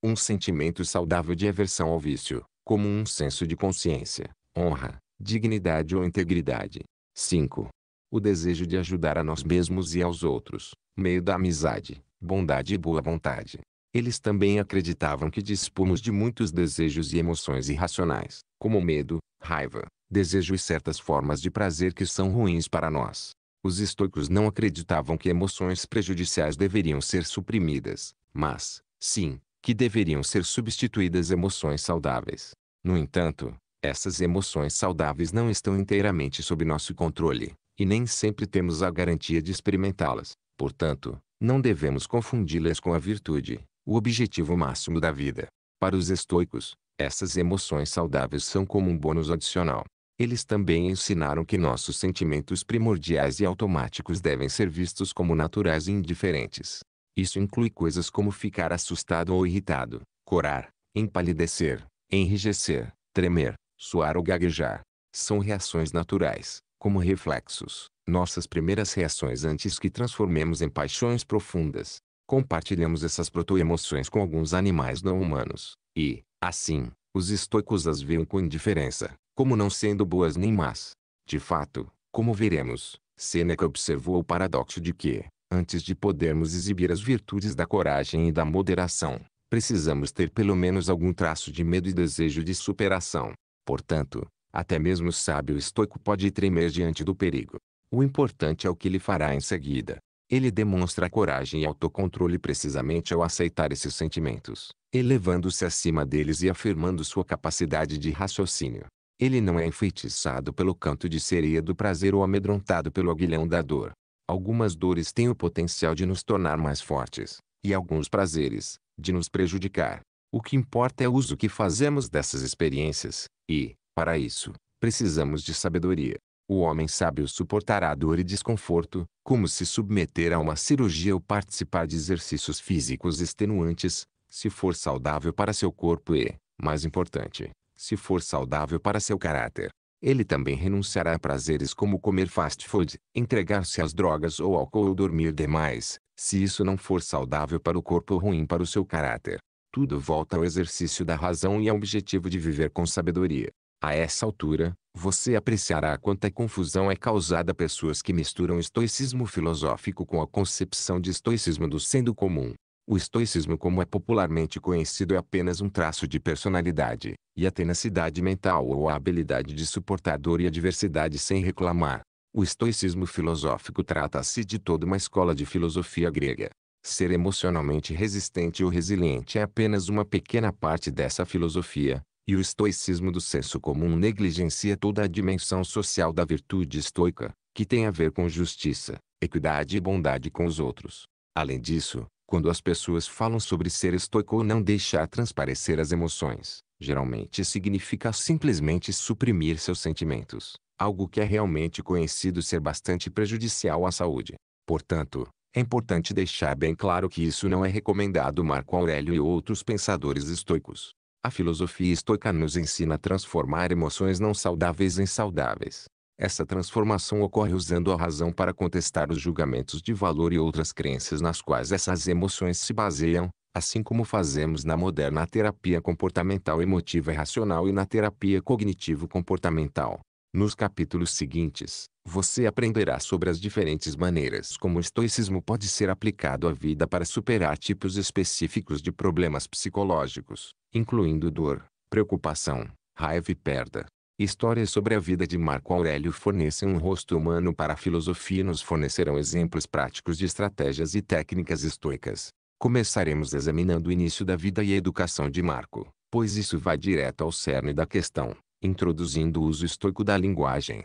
A: um sentimento saudável de aversão ao vício, como um senso de consciência, honra, dignidade ou integridade. 5. O desejo de ajudar a nós mesmos e aos outros, meio da amizade, bondade e boa vontade. Eles também acreditavam que dispomos de muitos desejos e emoções irracionais, como medo, raiva, desejo e certas formas de prazer que são ruins para nós. Os estoicos não acreditavam que emoções prejudiciais deveriam ser suprimidas, mas, sim, que deveriam ser substituídas emoções saudáveis. No entanto, essas emoções saudáveis não estão inteiramente sob nosso controle, e nem sempre temos a garantia de experimentá-las. Portanto, não devemos confundi-las com a virtude, o objetivo máximo da vida. Para os estoicos, essas emoções saudáveis são como um bônus adicional. Eles também ensinaram que nossos sentimentos primordiais e automáticos devem ser vistos como naturais e indiferentes. Isso inclui coisas como ficar assustado ou irritado, corar, empalidecer, enrijecer, tremer, suar ou gaguejar. São reações naturais, como reflexos, nossas primeiras reações antes que transformemos em paixões profundas. Compartilhamos essas protoemoções com alguns animais não humanos, e, assim, os estoicos as veem com indiferença, como não sendo boas nem más. De fato, como veremos, Sêneca observou o paradoxo de que, Antes de podermos exibir as virtudes da coragem e da moderação, precisamos ter pelo menos algum traço de medo e desejo de superação. Portanto, até mesmo o sábio estoico pode tremer diante do perigo. O importante é o que ele fará em seguida. Ele demonstra coragem e autocontrole precisamente ao aceitar esses sentimentos, elevando-se acima deles e afirmando sua capacidade de raciocínio. Ele não é enfeitiçado pelo canto de sereia do prazer ou amedrontado pelo aguilhão da dor. Algumas dores têm o potencial de nos tornar mais fortes, e alguns prazeres, de nos prejudicar. O que importa é o uso que fazemos dessas experiências, e, para isso, precisamos de sabedoria. O homem sábio suportará dor e desconforto, como se submeter a uma cirurgia ou participar de exercícios físicos extenuantes, se for saudável para seu corpo e, mais importante, se for saudável para seu caráter. Ele também renunciará a prazeres como comer fast food, entregar-se às drogas ou álcool ou dormir demais, se isso não for saudável para o corpo ou ruim para o seu caráter. Tudo volta ao exercício da razão e ao objetivo de viver com sabedoria. A essa altura, você apreciará quanta confusão é causada a pessoas que misturam estoicismo filosófico com a concepção de estoicismo do sendo comum. O estoicismo, como é popularmente conhecido, é apenas um traço de personalidade, e a tenacidade mental ou a habilidade de suportar dor e adversidade sem reclamar. O estoicismo filosófico trata-se de toda uma escola de filosofia grega. Ser emocionalmente resistente ou resiliente é apenas uma pequena parte dessa filosofia, e o estoicismo do senso comum negligencia toda a dimensão social da virtude estoica, que tem a ver com justiça, equidade e bondade com os outros. Além disso, quando as pessoas falam sobre ser estoico ou não deixar transparecer as emoções, geralmente significa simplesmente suprimir seus sentimentos, algo que é realmente conhecido ser bastante prejudicial à saúde. Portanto, é importante deixar bem claro que isso não é recomendado Marco Aurélio e outros pensadores estoicos. A filosofia estoica nos ensina a transformar emoções não saudáveis em saudáveis, essa transformação ocorre usando a razão para contestar os julgamentos de valor e outras crenças nas quais essas emoções se baseiam, assim como fazemos na moderna terapia comportamental emotiva e racional e na terapia cognitivo-comportamental. Nos capítulos seguintes, você aprenderá sobre as diferentes maneiras como o estoicismo pode ser aplicado à vida para superar tipos específicos de problemas psicológicos, incluindo dor, preocupação, raiva e perda. Histórias sobre a vida de Marco Aurélio fornecem um rosto humano para a filosofia e nos fornecerão exemplos práticos de estratégias e técnicas estoicas. Começaremos examinando o início da vida e a educação de Marco, pois isso vai direto ao cerne da questão, introduzindo o uso estoico da linguagem.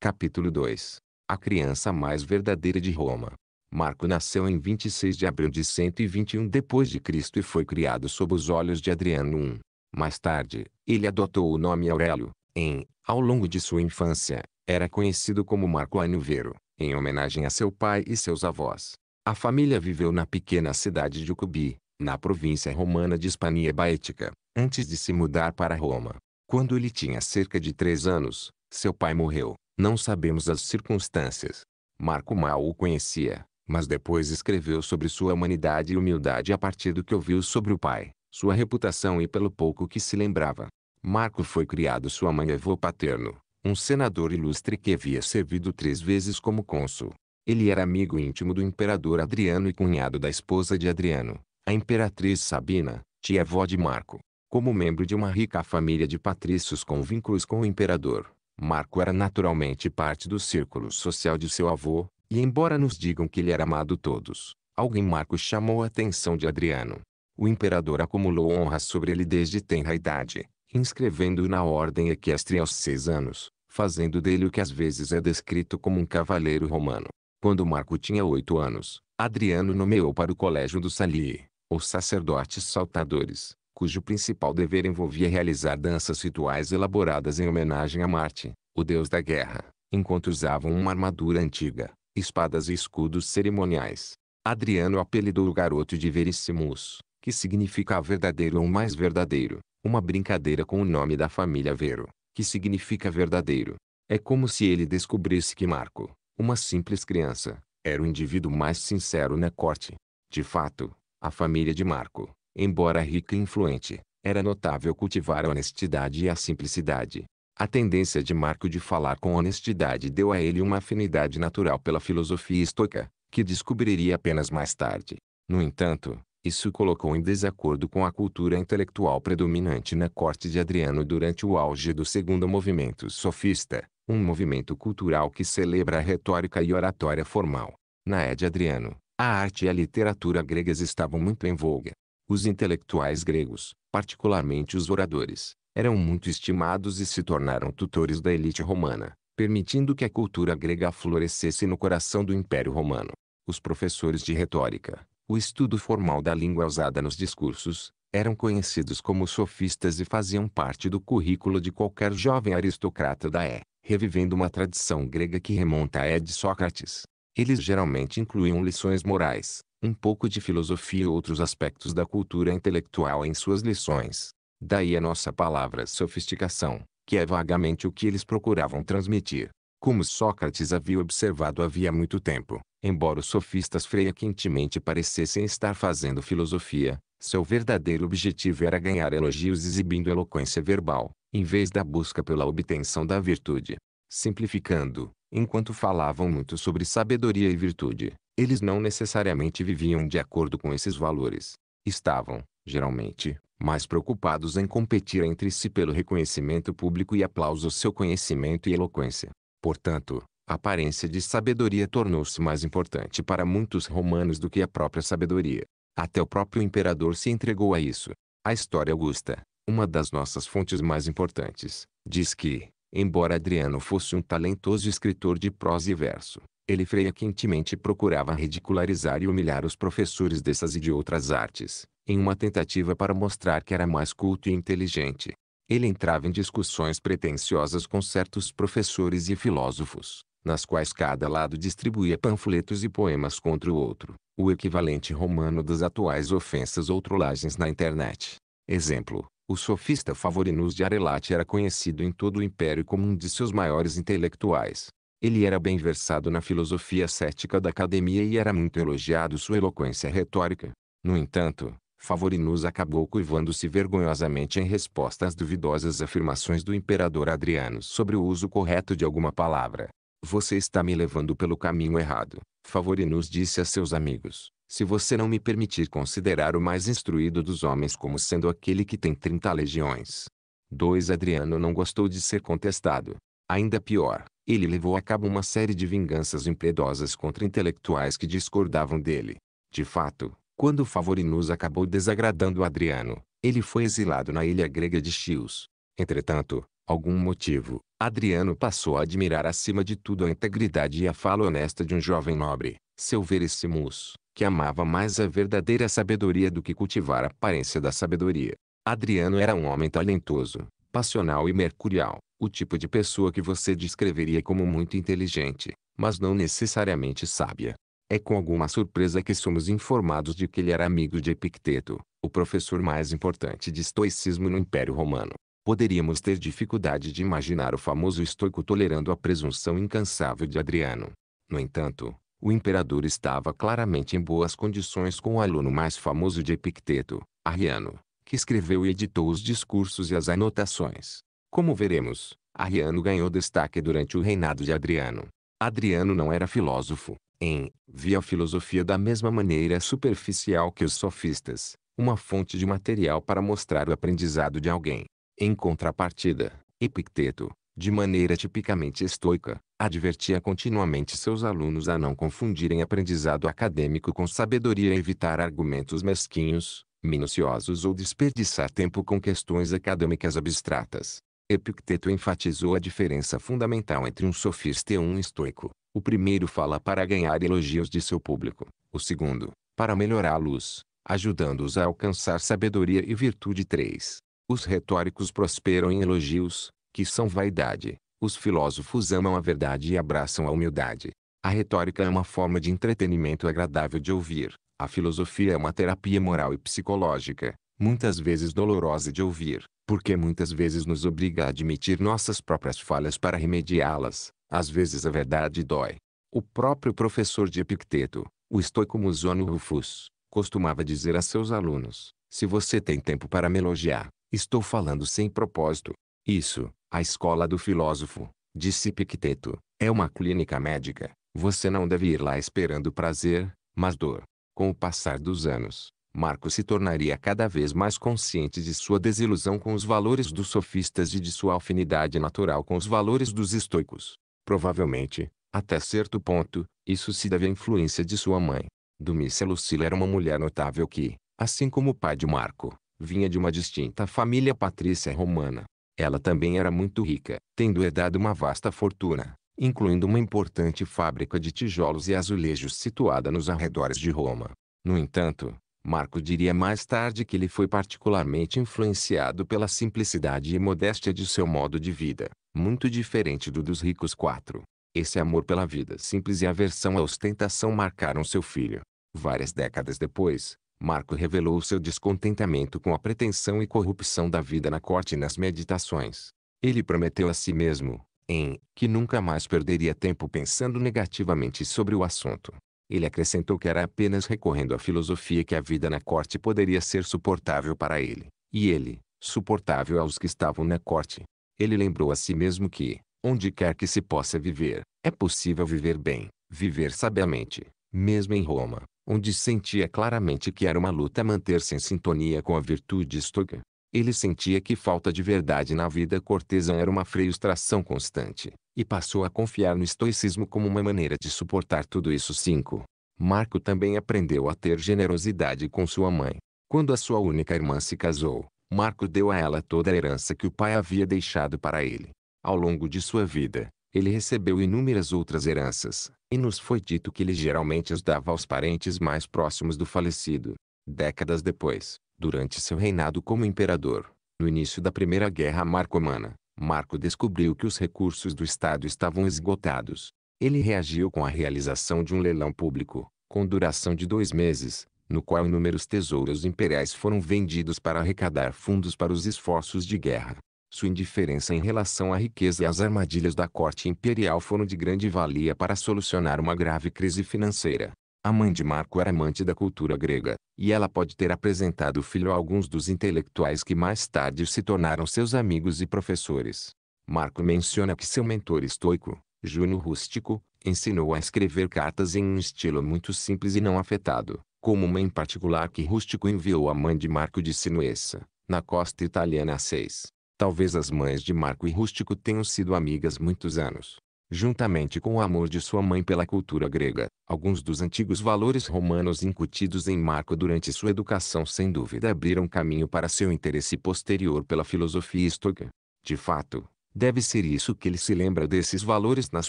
A: Capítulo 2 A criança mais verdadeira de Roma. Marco nasceu em 26 de abril de 121 d.C. e foi criado sob os olhos de Adriano I. Mais tarde, ele adotou o nome Aurélio, em, ao longo de sua infância, era conhecido como Marco Anuvero, em homenagem a seu pai e seus avós. A família viveu na pequena cidade de Ucubi, na província romana de Hispania Baética, antes de se mudar para Roma. Quando ele tinha cerca de três anos, seu pai morreu. Não sabemos as circunstâncias. Marco mal o conhecia, mas depois escreveu sobre sua humanidade e humildade a partir do que ouviu sobre o pai, sua reputação e pelo pouco que se lembrava. Marco foi criado sua mãe avô paterno, um senador ilustre que havia servido três vezes como cônsul. Ele era amigo íntimo do imperador Adriano e cunhado da esposa de Adriano, a imperatriz Sabina, tia-avó de Marco. Como membro de uma rica família de patrícios com vínculos com o imperador, Marco era naturalmente parte do círculo social de seu avô, e embora nos digam que ele era amado todos, alguém Marco chamou a atenção de Adriano. O imperador acumulou honras sobre ele desde tenra idade, inscrevendo-o na ordem equestre aos seis anos, fazendo dele o que às vezes é descrito como um cavaleiro romano. Quando Marco tinha oito anos, Adriano nomeou para o colégio do Salii, os sacerdotes saltadores, cujo principal dever envolvia realizar danças rituais elaboradas em homenagem a Marte, o deus da guerra, enquanto usavam uma armadura antiga, espadas e escudos cerimoniais. Adriano apelidou o garoto de Verissimus, que significa verdadeiro ou mais verdadeiro, uma brincadeira com o nome da família Vero, que significa verdadeiro. É como se ele descobrisse que Marco, uma simples criança, era o indivíduo mais sincero na corte. De fato, a família de Marco, embora rica e influente, era notável cultivar a honestidade e a simplicidade. A tendência de Marco de falar com honestidade deu a ele uma afinidade natural pela filosofia estoica, que descobriria apenas mais tarde. No entanto, isso colocou em desacordo com a cultura intelectual predominante na corte de Adriano durante o auge do segundo movimento sofista, um movimento cultural que celebra a retórica e oratória formal. Na é de Adriano, a arte e a literatura gregas estavam muito em voga. Os intelectuais gregos, particularmente os oradores, eram muito estimados e se tornaram tutores da elite romana, permitindo que a cultura grega florescesse no coração do Império Romano. Os professores de retórica, o estudo formal da língua usada nos discursos, eram conhecidos como sofistas e faziam parte do currículo de qualquer jovem aristocrata da E, revivendo uma tradição grega que remonta à E de Sócrates. Eles geralmente incluíam lições morais, um pouco de filosofia e outros aspectos da cultura intelectual em suas lições. Daí a nossa palavra sofisticação, que é vagamente o que eles procuravam transmitir. Como Sócrates havia observado havia muito tempo, Embora os sofistas frequentemente parecessem estar fazendo filosofia, seu verdadeiro objetivo era ganhar elogios exibindo eloquência verbal, em vez da busca pela obtenção da virtude. Simplificando, enquanto falavam muito sobre sabedoria e virtude, eles não necessariamente viviam de acordo com esses valores. Estavam, geralmente, mais preocupados em competir entre si pelo reconhecimento público e aplauso seu conhecimento e eloquência. Portanto, a aparência de sabedoria tornou-se mais importante para muitos romanos do que a própria sabedoria. Até o próprio imperador se entregou a isso. A história augusta, uma das nossas fontes mais importantes, diz que, embora Adriano fosse um talentoso escritor de prosa e verso, ele frequentemente procurava ridicularizar e humilhar os professores dessas e de outras artes, em uma tentativa para mostrar que era mais culto e inteligente. Ele entrava em discussões pretensiosas com certos professores e filósofos, nas quais cada lado distribuía panfletos e poemas contra o outro, o equivalente romano das atuais ofensas ou trollagens na internet. Exemplo, o sofista Favorinus de Arelate era conhecido em todo o império como um de seus maiores intelectuais. Ele era bem versado na filosofia cética da academia e era muito elogiado sua eloquência retórica. No entanto, Favorinus acabou curvando-se vergonhosamente em resposta às duvidosas afirmações do imperador Adriano sobre o uso correto de alguma palavra. Você está me levando pelo caminho errado. Favorinus disse a seus amigos. Se você não me permitir considerar o mais instruído dos homens como sendo aquele que tem 30 legiões. 2. Adriano não gostou de ser contestado. Ainda pior, ele levou a cabo uma série de vinganças impiedosas contra intelectuais que discordavam dele. De fato, quando Favorinus acabou desagradando Adriano, ele foi exilado na ilha grega de Chios. Entretanto, algum motivo, Adriano passou a admirar acima de tudo a integridade e a fala honesta de um jovem nobre, seu veríssimus, que amava mais a verdadeira sabedoria do que cultivar a aparência da sabedoria. Adriano era um homem talentoso, passional e mercurial, o tipo de pessoa que você descreveria como muito inteligente, mas não necessariamente sábia. É com alguma surpresa que somos informados de que ele era amigo de Epicteto, o professor mais importante de estoicismo no Império Romano poderíamos ter dificuldade de imaginar o famoso estoico tolerando a presunção incansável de Adriano. No entanto, o imperador estava claramente em boas condições com o aluno mais famoso de Epicteto, Arriano, que escreveu e editou os discursos e as anotações. Como veremos, Arriano ganhou destaque durante o reinado de Adriano. Adriano não era filósofo, em via a filosofia da mesma maneira superficial que os sofistas, uma fonte de material para mostrar o aprendizado de alguém. Em contrapartida, Epicteto, de maneira tipicamente estoica, advertia continuamente seus alunos a não confundirem aprendizado acadêmico com sabedoria e evitar argumentos mesquinhos, minuciosos ou desperdiçar tempo com questões acadêmicas abstratas. Epicteto enfatizou a diferença fundamental entre um sofista e um estoico. O primeiro fala para ganhar elogios de seu público, o segundo, para melhorá-los, ajudando-os a alcançar sabedoria e virtude. 3. Os retóricos prosperam em elogios, que são vaidade. Os filósofos amam a verdade e abraçam a humildade. A retórica é uma forma de entretenimento agradável de ouvir. A filosofia é uma terapia moral e psicológica, muitas vezes dolorosa de ouvir, porque muitas vezes nos obriga a admitir nossas próprias falhas para remediá-las. Às vezes a verdade dói. O próprio professor de Epicteto, o estoico Musônio Rufus, costumava dizer a seus alunos: se você tem tempo para me elogiar, Estou falando sem propósito. Isso, a escola do filósofo, disse Picteto, é uma clínica médica. Você não deve ir lá esperando prazer, mas dor. Com o passar dos anos, Marco se tornaria cada vez mais consciente de sua desilusão com os valores dos sofistas e de sua afinidade natural com os valores dos estoicos. Provavelmente, até certo ponto, isso se deve à influência de sua mãe. Domícia Lucila era uma mulher notável que, assim como o pai de Marco, vinha de uma distinta família patrícia romana. Ela também era muito rica, tendo herdado uma vasta fortuna, incluindo uma importante fábrica de tijolos e azulejos situada nos arredores de Roma. No entanto, Marco diria mais tarde que ele foi particularmente influenciado pela simplicidade e modéstia de seu modo de vida, muito diferente do dos ricos quatro. Esse amor pela vida simples e aversão à ostentação marcaram seu filho. Várias décadas depois, Marco revelou seu descontentamento com a pretensão e corrupção da vida na corte e nas meditações. Ele prometeu a si mesmo, em que nunca mais perderia tempo pensando negativamente sobre o assunto. Ele acrescentou que era apenas recorrendo à filosofia que a vida na corte poderia ser suportável para ele, e ele, suportável aos que estavam na corte. Ele lembrou a si mesmo que, onde quer que se possa viver, é possível viver bem, viver sabiamente, mesmo em Roma onde sentia claramente que era uma luta manter-se em sintonia com a virtude estoica. Ele sentia que falta de verdade na vida cortesã era uma frustração constante, e passou a confiar no estoicismo como uma maneira de suportar tudo isso. 5. Marco também aprendeu a ter generosidade com sua mãe. Quando a sua única irmã se casou, Marco deu a ela toda a herança que o pai havia deixado para ele. Ao longo de sua vida, ele recebeu inúmeras outras heranças, e nos foi dito que ele geralmente as dava aos parentes mais próximos do falecido. Décadas depois, durante seu reinado como imperador, no início da Primeira Guerra Marcomana, Marco descobriu que os recursos do Estado estavam esgotados. Ele reagiu com a realização de um leilão público, com duração de dois meses, no qual inúmeros tesouros imperiais foram vendidos para arrecadar fundos para os esforços de guerra. Sua indiferença em relação à riqueza e às armadilhas da corte imperial foram de grande valia para solucionar uma grave crise financeira. A mãe de Marco era amante da cultura grega, e ela pode ter apresentado o filho a alguns dos intelectuais que mais tarde se tornaram seus amigos e professores. Marco menciona que seu mentor estoico, Júnior Rústico, ensinou a escrever cartas em um estilo muito simples e não afetado, como uma em particular que Rústico enviou à mãe de Marco de Sinuessa, na costa italiana a 6. Talvez as mães de Marco e Rústico tenham sido amigas muitos anos. Juntamente com o amor de sua mãe pela cultura grega, alguns dos antigos valores romanos incutidos em Marco durante sua educação sem dúvida abriram caminho para seu interesse posterior pela filosofia estoica. De fato, deve ser isso que ele se lembra desses valores nas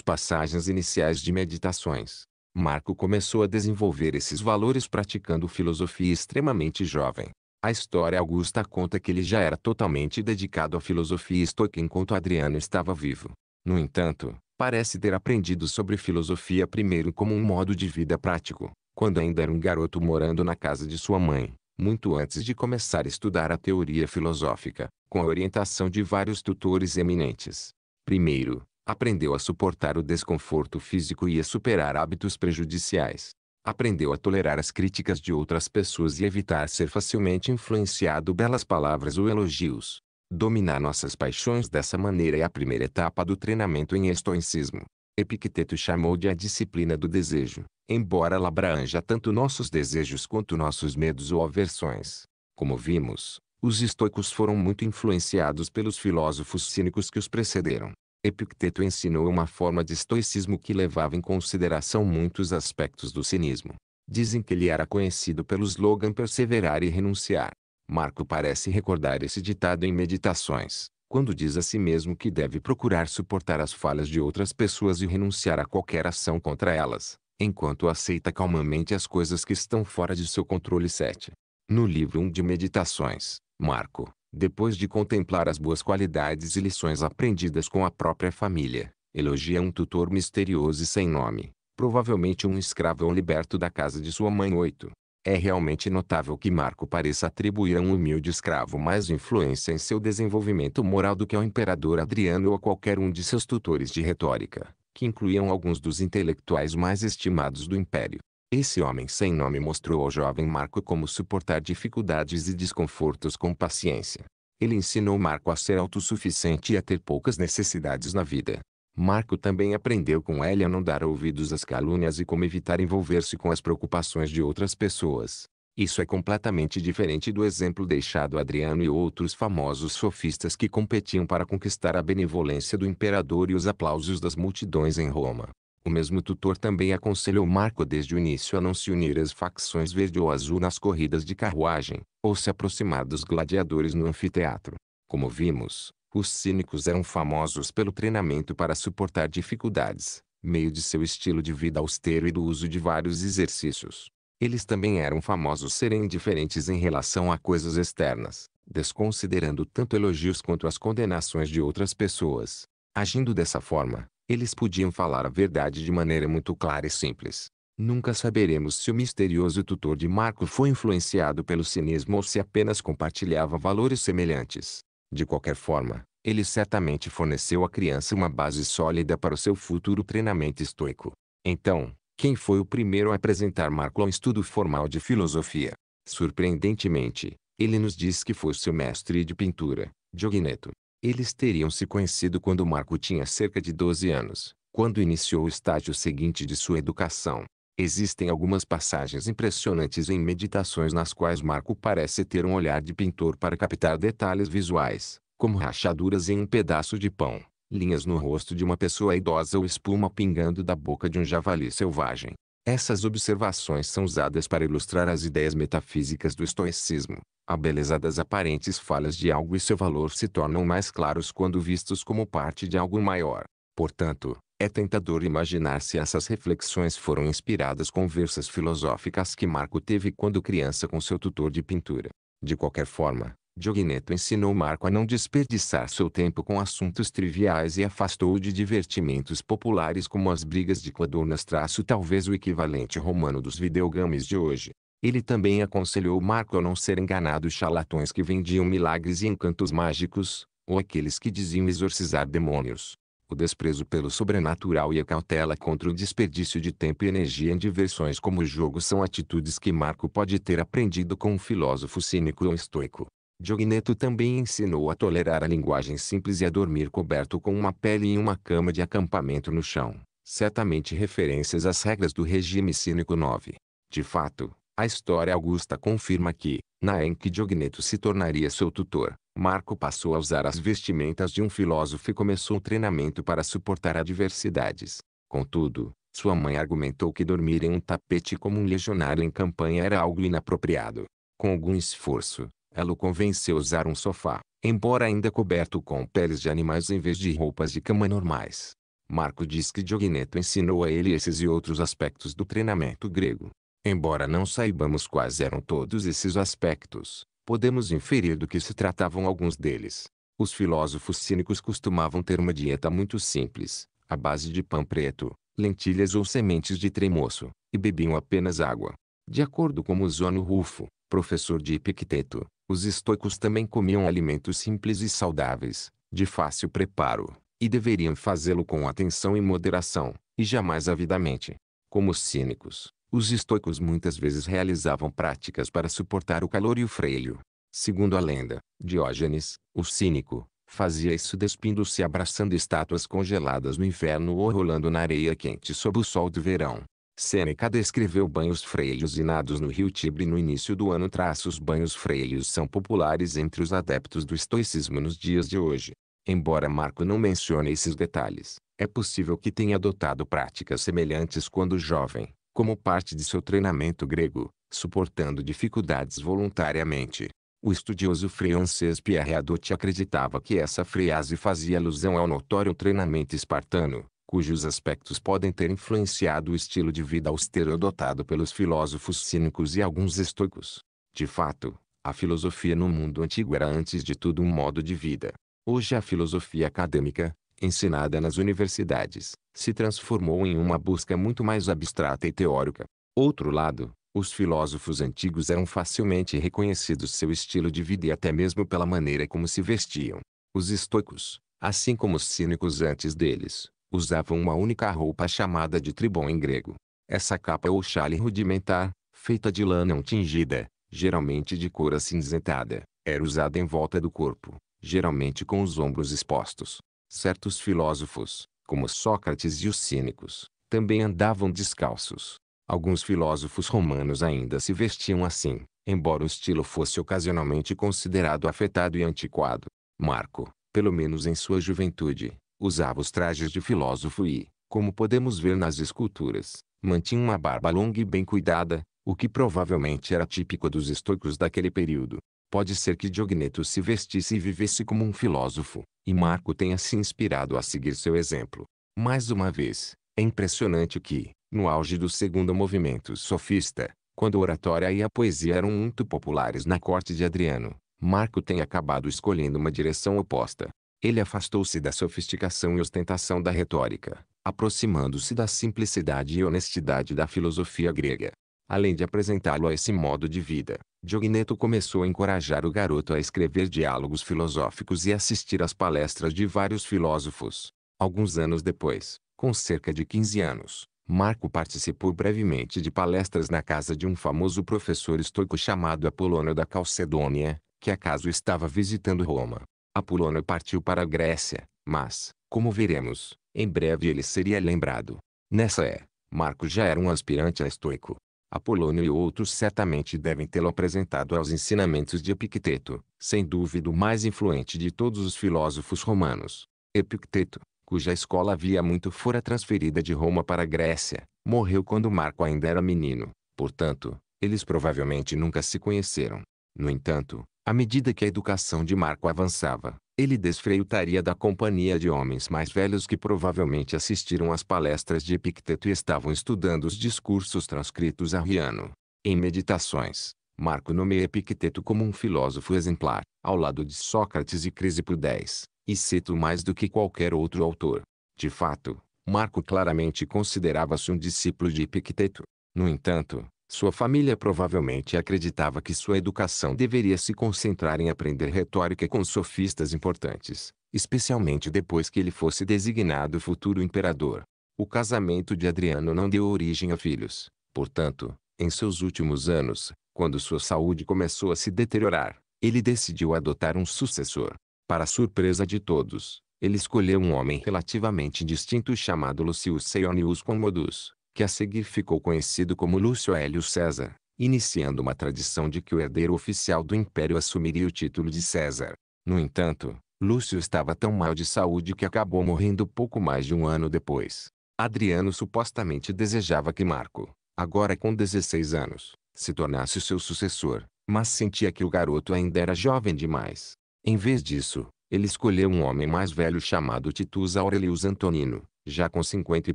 A: passagens iniciais de meditações. Marco começou a desenvolver esses valores praticando filosofia extremamente jovem. A história augusta conta que ele já era totalmente dedicado à filosofia estoica é, enquanto Adriano estava vivo. No entanto, parece ter aprendido sobre filosofia primeiro como um modo de vida prático, quando ainda era um garoto morando na casa de sua mãe, muito antes de começar a estudar a teoria filosófica, com a orientação de vários tutores eminentes. Primeiro, aprendeu a suportar o desconforto físico e a superar hábitos prejudiciais. Aprendeu a tolerar as críticas de outras pessoas e evitar ser facilmente influenciado belas palavras ou elogios. Dominar nossas paixões dessa maneira é a primeira etapa do treinamento em estoicismo. Epicteto chamou de a disciplina do desejo, embora ela abranja tanto nossos desejos quanto nossos medos ou aversões. Como vimos, os estoicos foram muito influenciados pelos filósofos cínicos que os precederam. Epicteto ensinou uma forma de estoicismo que levava em consideração muitos aspectos do cinismo. Dizem que ele era conhecido pelo slogan perseverar e renunciar. Marco parece recordar esse ditado em Meditações, quando diz a si mesmo que deve procurar suportar as falhas de outras pessoas e renunciar a qualquer ação contra elas, enquanto aceita calmamente as coisas que estão fora de seu controle. 7. No livro 1 de Meditações, Marco, depois de contemplar as boas qualidades e lições aprendidas com a própria família, elogia um tutor misterioso e sem nome, provavelmente um escravo ou liberto da casa de sua mãe. 8. É realmente notável que Marco pareça atribuir a um humilde escravo mais influência em seu desenvolvimento moral do que ao imperador Adriano ou a qualquer um de seus tutores de retórica, que incluíam alguns dos intelectuais mais estimados do império. Esse homem sem nome mostrou ao jovem Marco como suportar dificuldades e desconfortos com paciência. Ele ensinou Marco a ser autossuficiente e a ter poucas necessidades na vida. Marco também aprendeu com ele a não dar ouvidos às calúnias e como evitar envolver-se com as preocupações de outras pessoas. Isso é completamente diferente do exemplo deixado a Adriano e outros famosos sofistas que competiam para conquistar a benevolência do imperador e os aplausos das multidões em Roma. O mesmo tutor também aconselhou Marco desde o início a não se unir às facções verde ou azul nas corridas de carruagem, ou se aproximar dos gladiadores no anfiteatro. Como vimos, os cínicos eram famosos pelo treinamento para suportar dificuldades, meio de seu estilo de vida austero e do uso de vários exercícios. Eles também eram famosos serem indiferentes em relação a coisas externas, desconsiderando tanto elogios quanto as condenações de outras pessoas. Agindo dessa forma, eles podiam falar a verdade de maneira muito clara e simples. Nunca saberemos se o misterioso tutor de Marco foi influenciado pelo cinismo ou se apenas compartilhava valores semelhantes. De qualquer forma, ele certamente forneceu à criança uma base sólida para o seu futuro treinamento estoico. Então, quem foi o primeiro a apresentar Marco ao estudo formal de filosofia? Surpreendentemente, ele nos diz que foi seu mestre de pintura, Giogneto. Eles teriam se conhecido quando Marco tinha cerca de 12 anos, quando iniciou o estágio seguinte de sua educação. Existem algumas passagens impressionantes em meditações nas quais Marco parece ter um olhar de pintor para captar detalhes visuais, como rachaduras em um pedaço de pão, linhas no rosto de uma pessoa idosa ou espuma pingando da boca de um javali selvagem. Essas observações são usadas para ilustrar as ideias metafísicas do estoicismo. A beleza das aparentes falhas de algo e seu valor se tornam mais claros quando vistos como parte de algo maior. Portanto, é tentador imaginar se essas reflexões foram inspiradas conversas filosóficas que Marco teve quando criança com seu tutor de pintura. De qualquer forma, Diogneto ensinou Marco a não desperdiçar seu tempo com assuntos triviais e afastou-o de divertimentos populares como as brigas de codornas traço talvez o equivalente romano dos videogames de hoje. Ele também aconselhou Marco a não ser enganado charlatões que vendiam milagres e encantos mágicos, ou aqueles que diziam exorcizar demônios. O desprezo pelo sobrenatural e a cautela contra o desperdício de tempo e energia em diversões como o jogo são atitudes que Marco pode ter aprendido com um filósofo cínico ou estoico. Diogneto também ensinou a tolerar a linguagem simples e a dormir coberto com uma pele em uma cama de acampamento no chão, certamente referências às regras do regime cínico 9. De fato, a história augusta confirma que, na em que Diogneto se tornaria seu tutor, Marco passou a usar as vestimentas de um filósofo e começou o treinamento para suportar adversidades. Contudo, sua mãe argumentou que dormir em um tapete como um legionário em campanha era algo inapropriado. Com algum esforço, ela o convenceu a usar um sofá, embora ainda coberto com peles de animais em vez de roupas de cama normais. Marco diz que Diogneto ensinou a ele esses e outros aspectos do treinamento grego. Embora não saibamos quais eram todos esses aspectos, podemos inferir do que se tratavam alguns deles. Os filósofos cínicos costumavam ter uma dieta muito simples, à base de pão preto, lentilhas ou sementes de tremoço, e bebiam apenas água. De acordo com Musono Rufo, professor de Epicteto, os estoicos também comiam alimentos simples e saudáveis, de fácil preparo, e deveriam fazê-lo com atenção e moderação, e jamais avidamente. Como os cínicos, os estoicos muitas vezes realizavam práticas para suportar o calor e o freio. Segundo a lenda, Diógenes, o cínico, fazia isso despindo-se abraçando estátuas congeladas no inverno ou rolando na areia quente sob o sol do verão. Sêneca descreveu banhos freios e nados no rio Tibre no início do ano. Traços banhos freios são populares entre os adeptos do estoicismo nos dias de hoje. Embora Marco não mencione esses detalhes, é possível que tenha adotado práticas semelhantes quando jovem, como parte de seu treinamento grego, suportando dificuldades voluntariamente. O estudioso francês Pierre Adotti acreditava que essa frase fazia alusão ao notório treinamento espartano, cujos aspectos podem ter influenciado o estilo de vida austero adotado pelos filósofos cínicos e alguns estoicos. De fato, a filosofia no mundo antigo era antes de tudo um modo de vida. Hoje a filosofia acadêmica, ensinada nas universidades, se transformou em uma busca muito mais abstrata e teórica. Outro lado, os filósofos antigos eram facilmente reconhecidos seu estilo de vida e até mesmo pela maneira como se vestiam. Os estoicos, assim como os cínicos antes deles, usavam uma única roupa chamada de tribão em grego. Essa capa ou chale rudimentar, feita de lã não tingida, geralmente de cor acinzentada, era usada em volta do corpo, geralmente com os ombros expostos. Certos filósofos, como Sócrates e os cínicos, também andavam descalços. Alguns filósofos romanos ainda se vestiam assim, embora o estilo fosse ocasionalmente considerado afetado e antiquado. Marco, pelo menos em sua juventude, Usava os trajes de filósofo e, como podemos ver nas esculturas, mantinha uma barba longa e bem cuidada, o que provavelmente era típico dos estoicos daquele período. Pode ser que Diogneto se vestisse e vivesse como um filósofo, e Marco tenha se inspirado a seguir seu exemplo. Mais uma vez, é impressionante que, no auge do segundo movimento sofista, quando a oratória e a poesia eram muito populares na corte de Adriano, Marco tem acabado escolhendo uma direção oposta. Ele afastou-se da sofisticação e ostentação da retórica, aproximando-se da simplicidade e honestidade da filosofia grega. Além de apresentá-lo a esse modo de vida, Diogneto começou a encorajar o garoto a escrever diálogos filosóficos e assistir às palestras de vários filósofos. Alguns anos depois, com cerca de 15 anos, Marco participou brevemente de palestras na casa de um famoso professor estoico chamado Apolônio da Calcedônia, que acaso estava visitando Roma. Apolônio partiu para a Grécia, mas, como veremos, em breve ele seria lembrado. Nessa é, Marco já era um aspirante a estoico. Apolônio e outros certamente devem tê-lo apresentado aos ensinamentos de Epicteto, sem dúvida o mais influente de todos os filósofos romanos. Epicteto, cuja escola havia muito fora transferida de Roma para a Grécia, morreu quando Marco ainda era menino. Portanto, eles provavelmente nunca se conheceram. No entanto, à medida que a educação de Marco avançava, ele desfreitaria da companhia de homens mais velhos que provavelmente assistiram às palestras de Epicteto e estavam estudando os discursos transcritos a Riano. Em Meditações, Marco nomeia Epicteto como um filósofo exemplar, ao lado de Sócrates e Crisipo Crisipudéis, e cito mais do que qualquer outro autor. De fato, Marco claramente considerava-se um discípulo de Epicteto. No entanto, sua família provavelmente acreditava que sua educação deveria se concentrar em aprender retórica com sofistas importantes, especialmente depois que ele fosse designado futuro imperador. O casamento de Adriano não deu origem a filhos. Portanto, em seus últimos anos, quando sua saúde começou a se deteriorar, ele decidiu adotar um sucessor. Para surpresa de todos, ele escolheu um homem relativamente distinto chamado Lucius Seonius Commodus, que a seguir ficou conhecido como Lúcio Hélio César, iniciando uma tradição de que o herdeiro oficial do império assumiria o título de César. No entanto, Lúcio estava tão mal de saúde que acabou morrendo pouco mais de um ano depois. Adriano supostamente desejava que Marco, agora com 16 anos, se tornasse seu sucessor, mas sentia que o garoto ainda era jovem demais. Em vez disso, ele escolheu um homem mais velho chamado Titus Aurelius Antonino, já com cinquenta e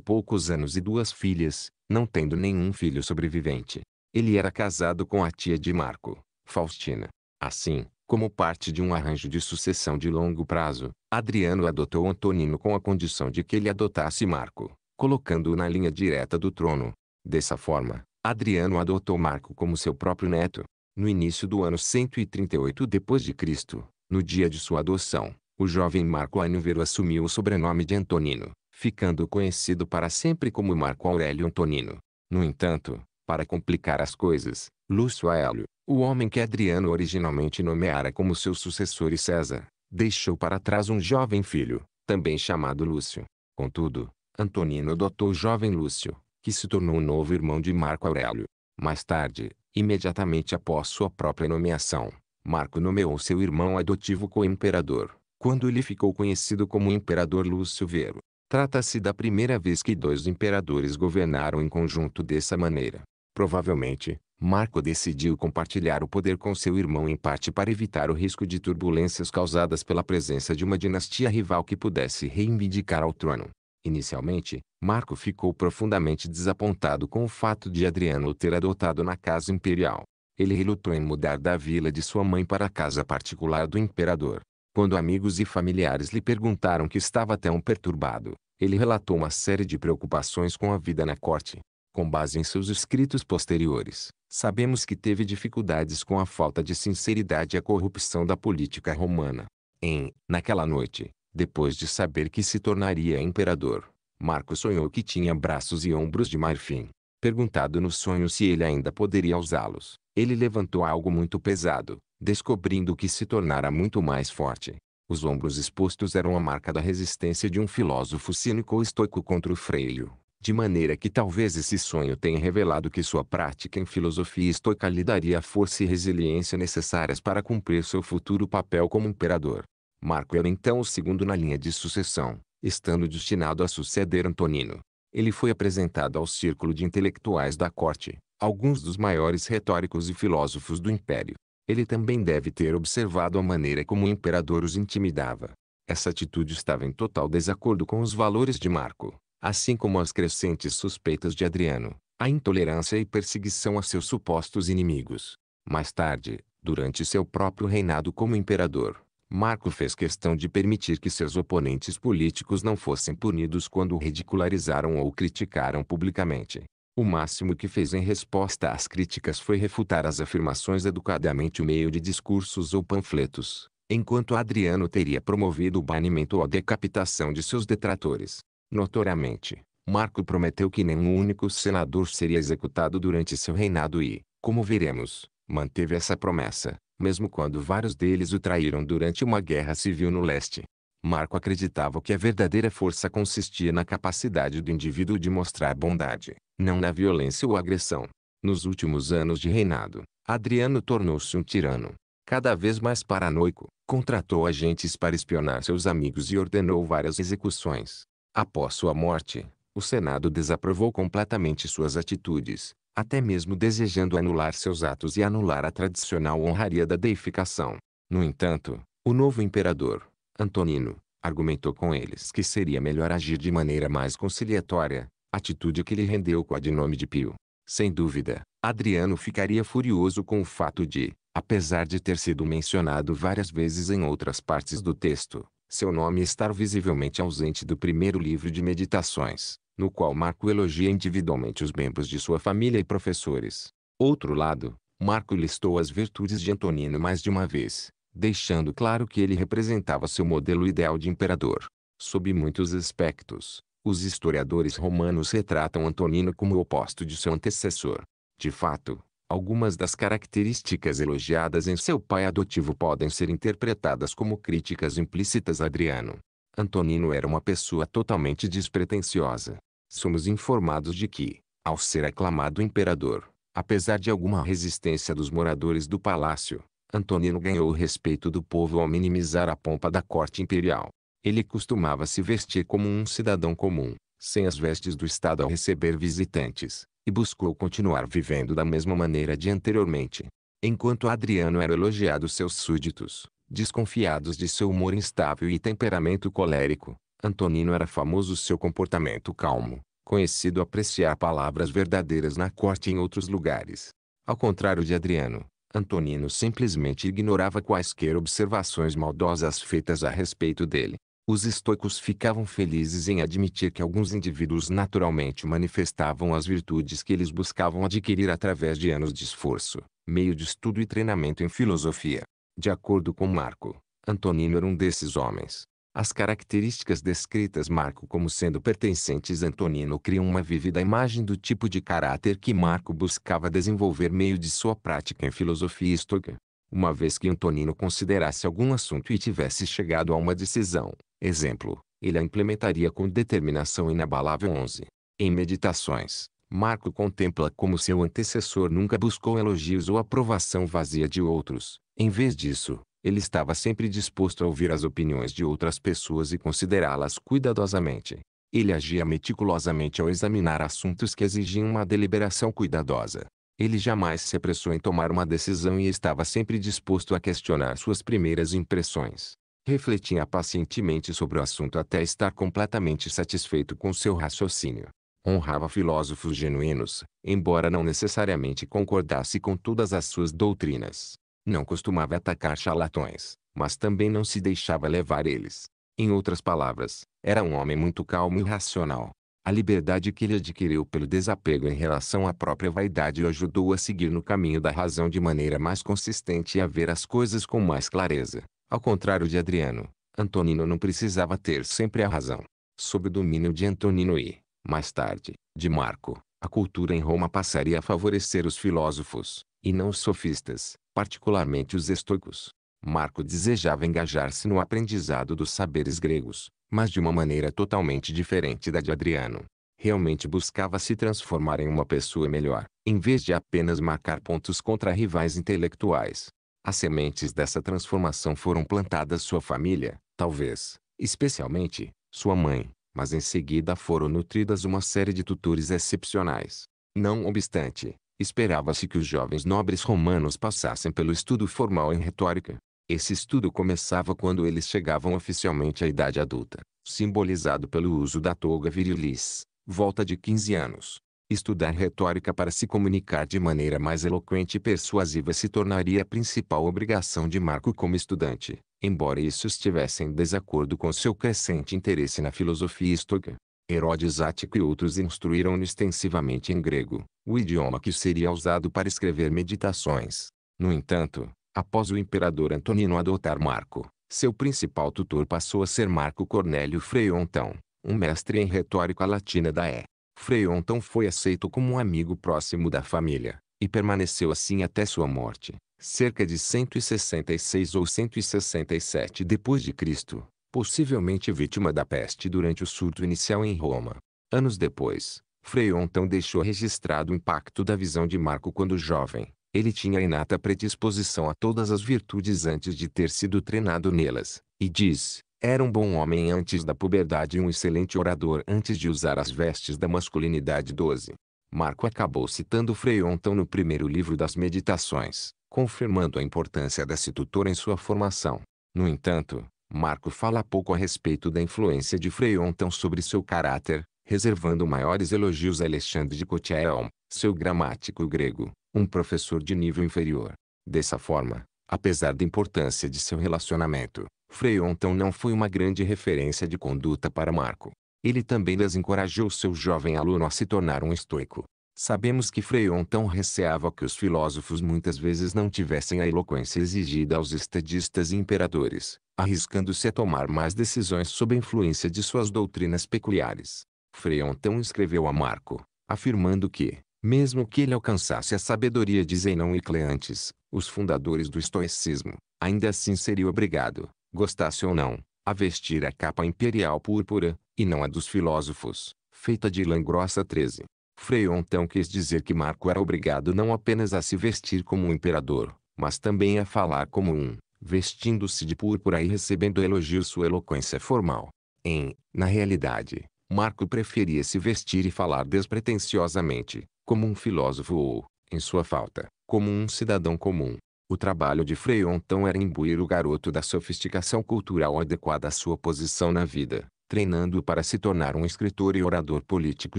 A: poucos anos e duas filhas, não tendo nenhum filho sobrevivente. Ele era casado com a tia de Marco, Faustina. Assim, como parte de um arranjo de sucessão de longo prazo, Adriano adotou Antonino com a condição de que ele adotasse Marco, colocando-o na linha direta do trono. Dessa forma, Adriano adotou Marco como seu próprio neto. No início do ano 138 d.C., no dia de sua adoção, o jovem Marco Anúvero assumiu o sobrenome de Antonino, ficando conhecido para sempre como Marco Aurélio Antonino. No entanto, para complicar as coisas, Lúcio Aélio, o homem que Adriano originalmente nomeara como seu sucessor e César, deixou para trás um jovem filho, também chamado Lúcio. Contudo, Antonino adotou o jovem Lúcio, que se tornou o novo irmão de Marco Aurélio. Mais tarde, imediatamente após sua própria nomeação, Marco nomeou seu irmão adotivo co-imperador, quando ele ficou conhecido como Imperador Lúcio Vero. Trata-se da primeira vez que dois imperadores governaram em conjunto dessa maneira. Provavelmente, Marco decidiu compartilhar o poder com seu irmão em parte para evitar o risco de turbulências causadas pela presença de uma dinastia rival que pudesse reivindicar ao trono. Inicialmente, Marco ficou profundamente desapontado com o fato de Adriano o ter adotado na casa imperial. Ele relutou em mudar da vila de sua mãe para a casa particular do imperador. Quando amigos e familiares lhe perguntaram que estava tão perturbado, ele relatou uma série de preocupações com a vida na corte. Com base em seus escritos posteriores, sabemos que teve dificuldades com a falta de sinceridade e a corrupção da política romana. Em, naquela noite, depois de saber que se tornaria imperador, Marco sonhou que tinha braços e ombros de marfim. Perguntado no sonho se ele ainda poderia usá-los, ele levantou algo muito pesado, descobrindo que se tornara muito mais forte. Os ombros expostos eram a marca da resistência de um filósofo cínico ou estoico contra o freio, de maneira que talvez esse sonho tenha revelado que sua prática em filosofia estoica lhe daria a força e resiliência necessárias para cumprir seu futuro papel como imperador. Marco era então o segundo na linha de sucessão, estando destinado a suceder Antonino. Ele foi apresentado ao círculo de intelectuais da corte, alguns dos maiores retóricos e filósofos do império. Ele também deve ter observado a maneira como o imperador os intimidava. Essa atitude estava em total desacordo com os valores de Marco, assim como as crescentes suspeitas de Adriano, a intolerância e perseguição a seus supostos inimigos. Mais tarde, durante seu próprio reinado como imperador, Marco fez questão de permitir que seus oponentes políticos não fossem punidos quando o ridicularizaram ou criticaram publicamente. O máximo que fez em resposta às críticas foi refutar as afirmações educadamente o meio de discursos ou panfletos, enquanto Adriano teria promovido o banimento ou a decapitação de seus detratores. Notoriamente, Marco prometeu que nenhum único senador seria executado durante seu reinado e, como veremos, manteve essa promessa, mesmo quando vários deles o traíram durante uma guerra civil no leste. Marco acreditava que a verdadeira força consistia na capacidade do indivíduo de mostrar bondade, não na violência ou agressão. Nos últimos anos de reinado, Adriano tornou-se um tirano. Cada vez mais paranoico, contratou agentes para espionar seus amigos e ordenou várias execuções. Após sua morte, o Senado desaprovou completamente suas atitudes, até mesmo desejando anular seus atos e anular a tradicional honraria da deificação. No entanto, o novo imperador, Antonino, argumentou com eles que seria melhor agir de maneira mais conciliatória, atitude que lhe rendeu o adnome de Pio. Sem dúvida, Adriano ficaria furioso com o fato de, apesar de ter sido mencionado várias vezes em outras partes do texto, seu nome estar visivelmente ausente do primeiro livro de meditações, no qual Marco elogia individualmente os membros de sua família e professores. Outro lado, Marco listou as virtudes de Antonino mais de uma vez, deixando claro que ele representava seu modelo ideal de imperador. Sob muitos aspectos, os historiadores romanos retratam Antonino como o oposto de seu antecessor. De fato, algumas das características elogiadas em seu pai adotivo podem ser interpretadas como críticas implícitas a Adriano. Antonino era uma pessoa totalmente despretensiosa. Somos informados de que, ao ser aclamado imperador, apesar de alguma resistência dos moradores do palácio, Antonino ganhou o respeito do povo ao minimizar a pompa da corte imperial. Ele costumava se vestir como um cidadão comum, sem as vestes do Estado ao receber visitantes, e buscou continuar vivendo da mesma maneira de anteriormente. Enquanto Adriano era elogiado seus súditos, desconfiados de seu humor instável e temperamento colérico, Antonino era famoso seu comportamento calmo, conhecido apreciar palavras verdadeiras na corte e em outros lugares. Ao contrário de Adriano, Antonino simplesmente ignorava quaisquer observações maldosas feitas a respeito dele. Os estoicos ficavam felizes em admitir que alguns indivíduos naturalmente manifestavam as virtudes que eles buscavam adquirir através de anos de esforço, meio de estudo e treinamento em filosofia. De acordo com Marco, Antonino era um desses homens. As características descritas Marco como sendo pertencentes a Antonino criam uma vívida imagem do tipo de caráter que Marco buscava desenvolver meio de sua prática em filosofia estoica. Uma vez que Antonino considerasse algum assunto e tivesse chegado a uma decisão, exemplo, ele a implementaria com determinação inabalável. 11. Em Meditações, Marco contempla como seu antecessor nunca buscou elogios ou aprovação vazia de outros. Em vez disso, ele estava sempre disposto a ouvir as opiniões de outras pessoas e considerá-las cuidadosamente. Ele agia meticulosamente ao examinar assuntos que exigiam uma deliberação cuidadosa. Ele jamais se apressou em tomar uma decisão e estava sempre disposto a questionar suas primeiras impressões. Refletia pacientemente sobre o assunto até estar completamente satisfeito com seu raciocínio. Honrava filósofos genuínos, embora não necessariamente concordasse com todas as suas doutrinas. Não costumava atacar charlatões, mas também não se deixava levar eles. Em outras palavras, era um homem muito calmo e racional. A liberdade que ele adquiriu pelo desapego em relação à própria vaidade o ajudou a seguir no caminho da razão de maneira mais consistente e a ver as coisas com mais clareza. Ao contrário de Adriano, Antonino não precisava ter sempre a razão. Sob o domínio de Antonino e, mais tarde, de Marco, a cultura em Roma passaria a favorecer os filósofos, e não os sofistas particularmente os estoicos. Marco desejava engajar-se no aprendizado dos saberes gregos, mas de uma maneira totalmente diferente da de Adriano. Realmente buscava se transformar em uma pessoa melhor, em vez de apenas marcar pontos contra rivais intelectuais. As sementes dessa transformação foram plantadas sua família, talvez, especialmente, sua mãe, mas em seguida foram nutridas uma série de tutores excepcionais. Não obstante, Esperava-se que os jovens nobres romanos passassem pelo estudo formal em retórica. Esse estudo começava quando eles chegavam oficialmente à idade adulta, simbolizado pelo uso da toga virilis, volta de 15 anos. Estudar retórica para se comunicar de maneira mais eloquente e persuasiva se tornaria a principal obrigação de Marco como estudante, embora isso estivesse em desacordo com seu crescente interesse na filosofia estoica. Herodes Ático e outros instruíram-no extensivamente em grego, o idioma que seria usado para escrever meditações. No entanto, após o imperador Antonino adotar Marco, seu principal tutor passou a ser Marco Cornélio Freontão, um mestre em retórica latina da E. Freontão foi aceito como um amigo próximo da família, e permaneceu assim até sua morte, cerca de 166 ou 167 depois de Cristo possivelmente vítima da peste durante o surto inicial em Roma. Anos depois, Freontão deixou registrado o impacto da visão de Marco quando jovem. Ele tinha inata predisposição a todas as virtudes antes de ter sido treinado nelas, e diz, era um bom homem antes da puberdade e um excelente orador antes de usar as vestes da masculinidade 12. Marco acabou citando Freontão no primeiro livro das Meditações, confirmando a importância desse tutor em sua formação. No entanto, Marco fala pouco a respeito da influência de Freonton sobre seu caráter, reservando maiores elogios a Alexandre de Cotieron, seu gramático grego, um professor de nível inferior. Dessa forma, apesar da importância de seu relacionamento, Freonton não foi uma grande referência de conduta para Marco. Ele também desencorajou seu jovem aluno a se tornar um estoico. Sabemos que Freonton receava que os filósofos muitas vezes não tivessem a eloquência exigida aos estadistas e imperadores, arriscando-se a tomar mais decisões sob a influência de suas doutrinas peculiares. Freontão escreveu a Marco, afirmando que, mesmo que ele alcançasse a sabedoria de Zenão e Cleantes, os fundadores do estoicismo, ainda assim seria obrigado, gostasse ou não, a vestir a capa imperial púrpura, e não a dos filósofos, feita de lã grossa 13. Freontão quis dizer que Marco era obrigado não apenas a se vestir como um imperador, mas também a falar como um, vestindo-se de púrpura e recebendo elogios sua eloquência formal. Em, na realidade, Marco preferia se vestir e falar despretensiosamente, como um filósofo ou, em sua falta, como um cidadão comum. O trabalho de Freontão então era imbuir o garoto da sofisticação cultural adequada à sua posição na vida, treinando-o para se tornar um escritor e orador político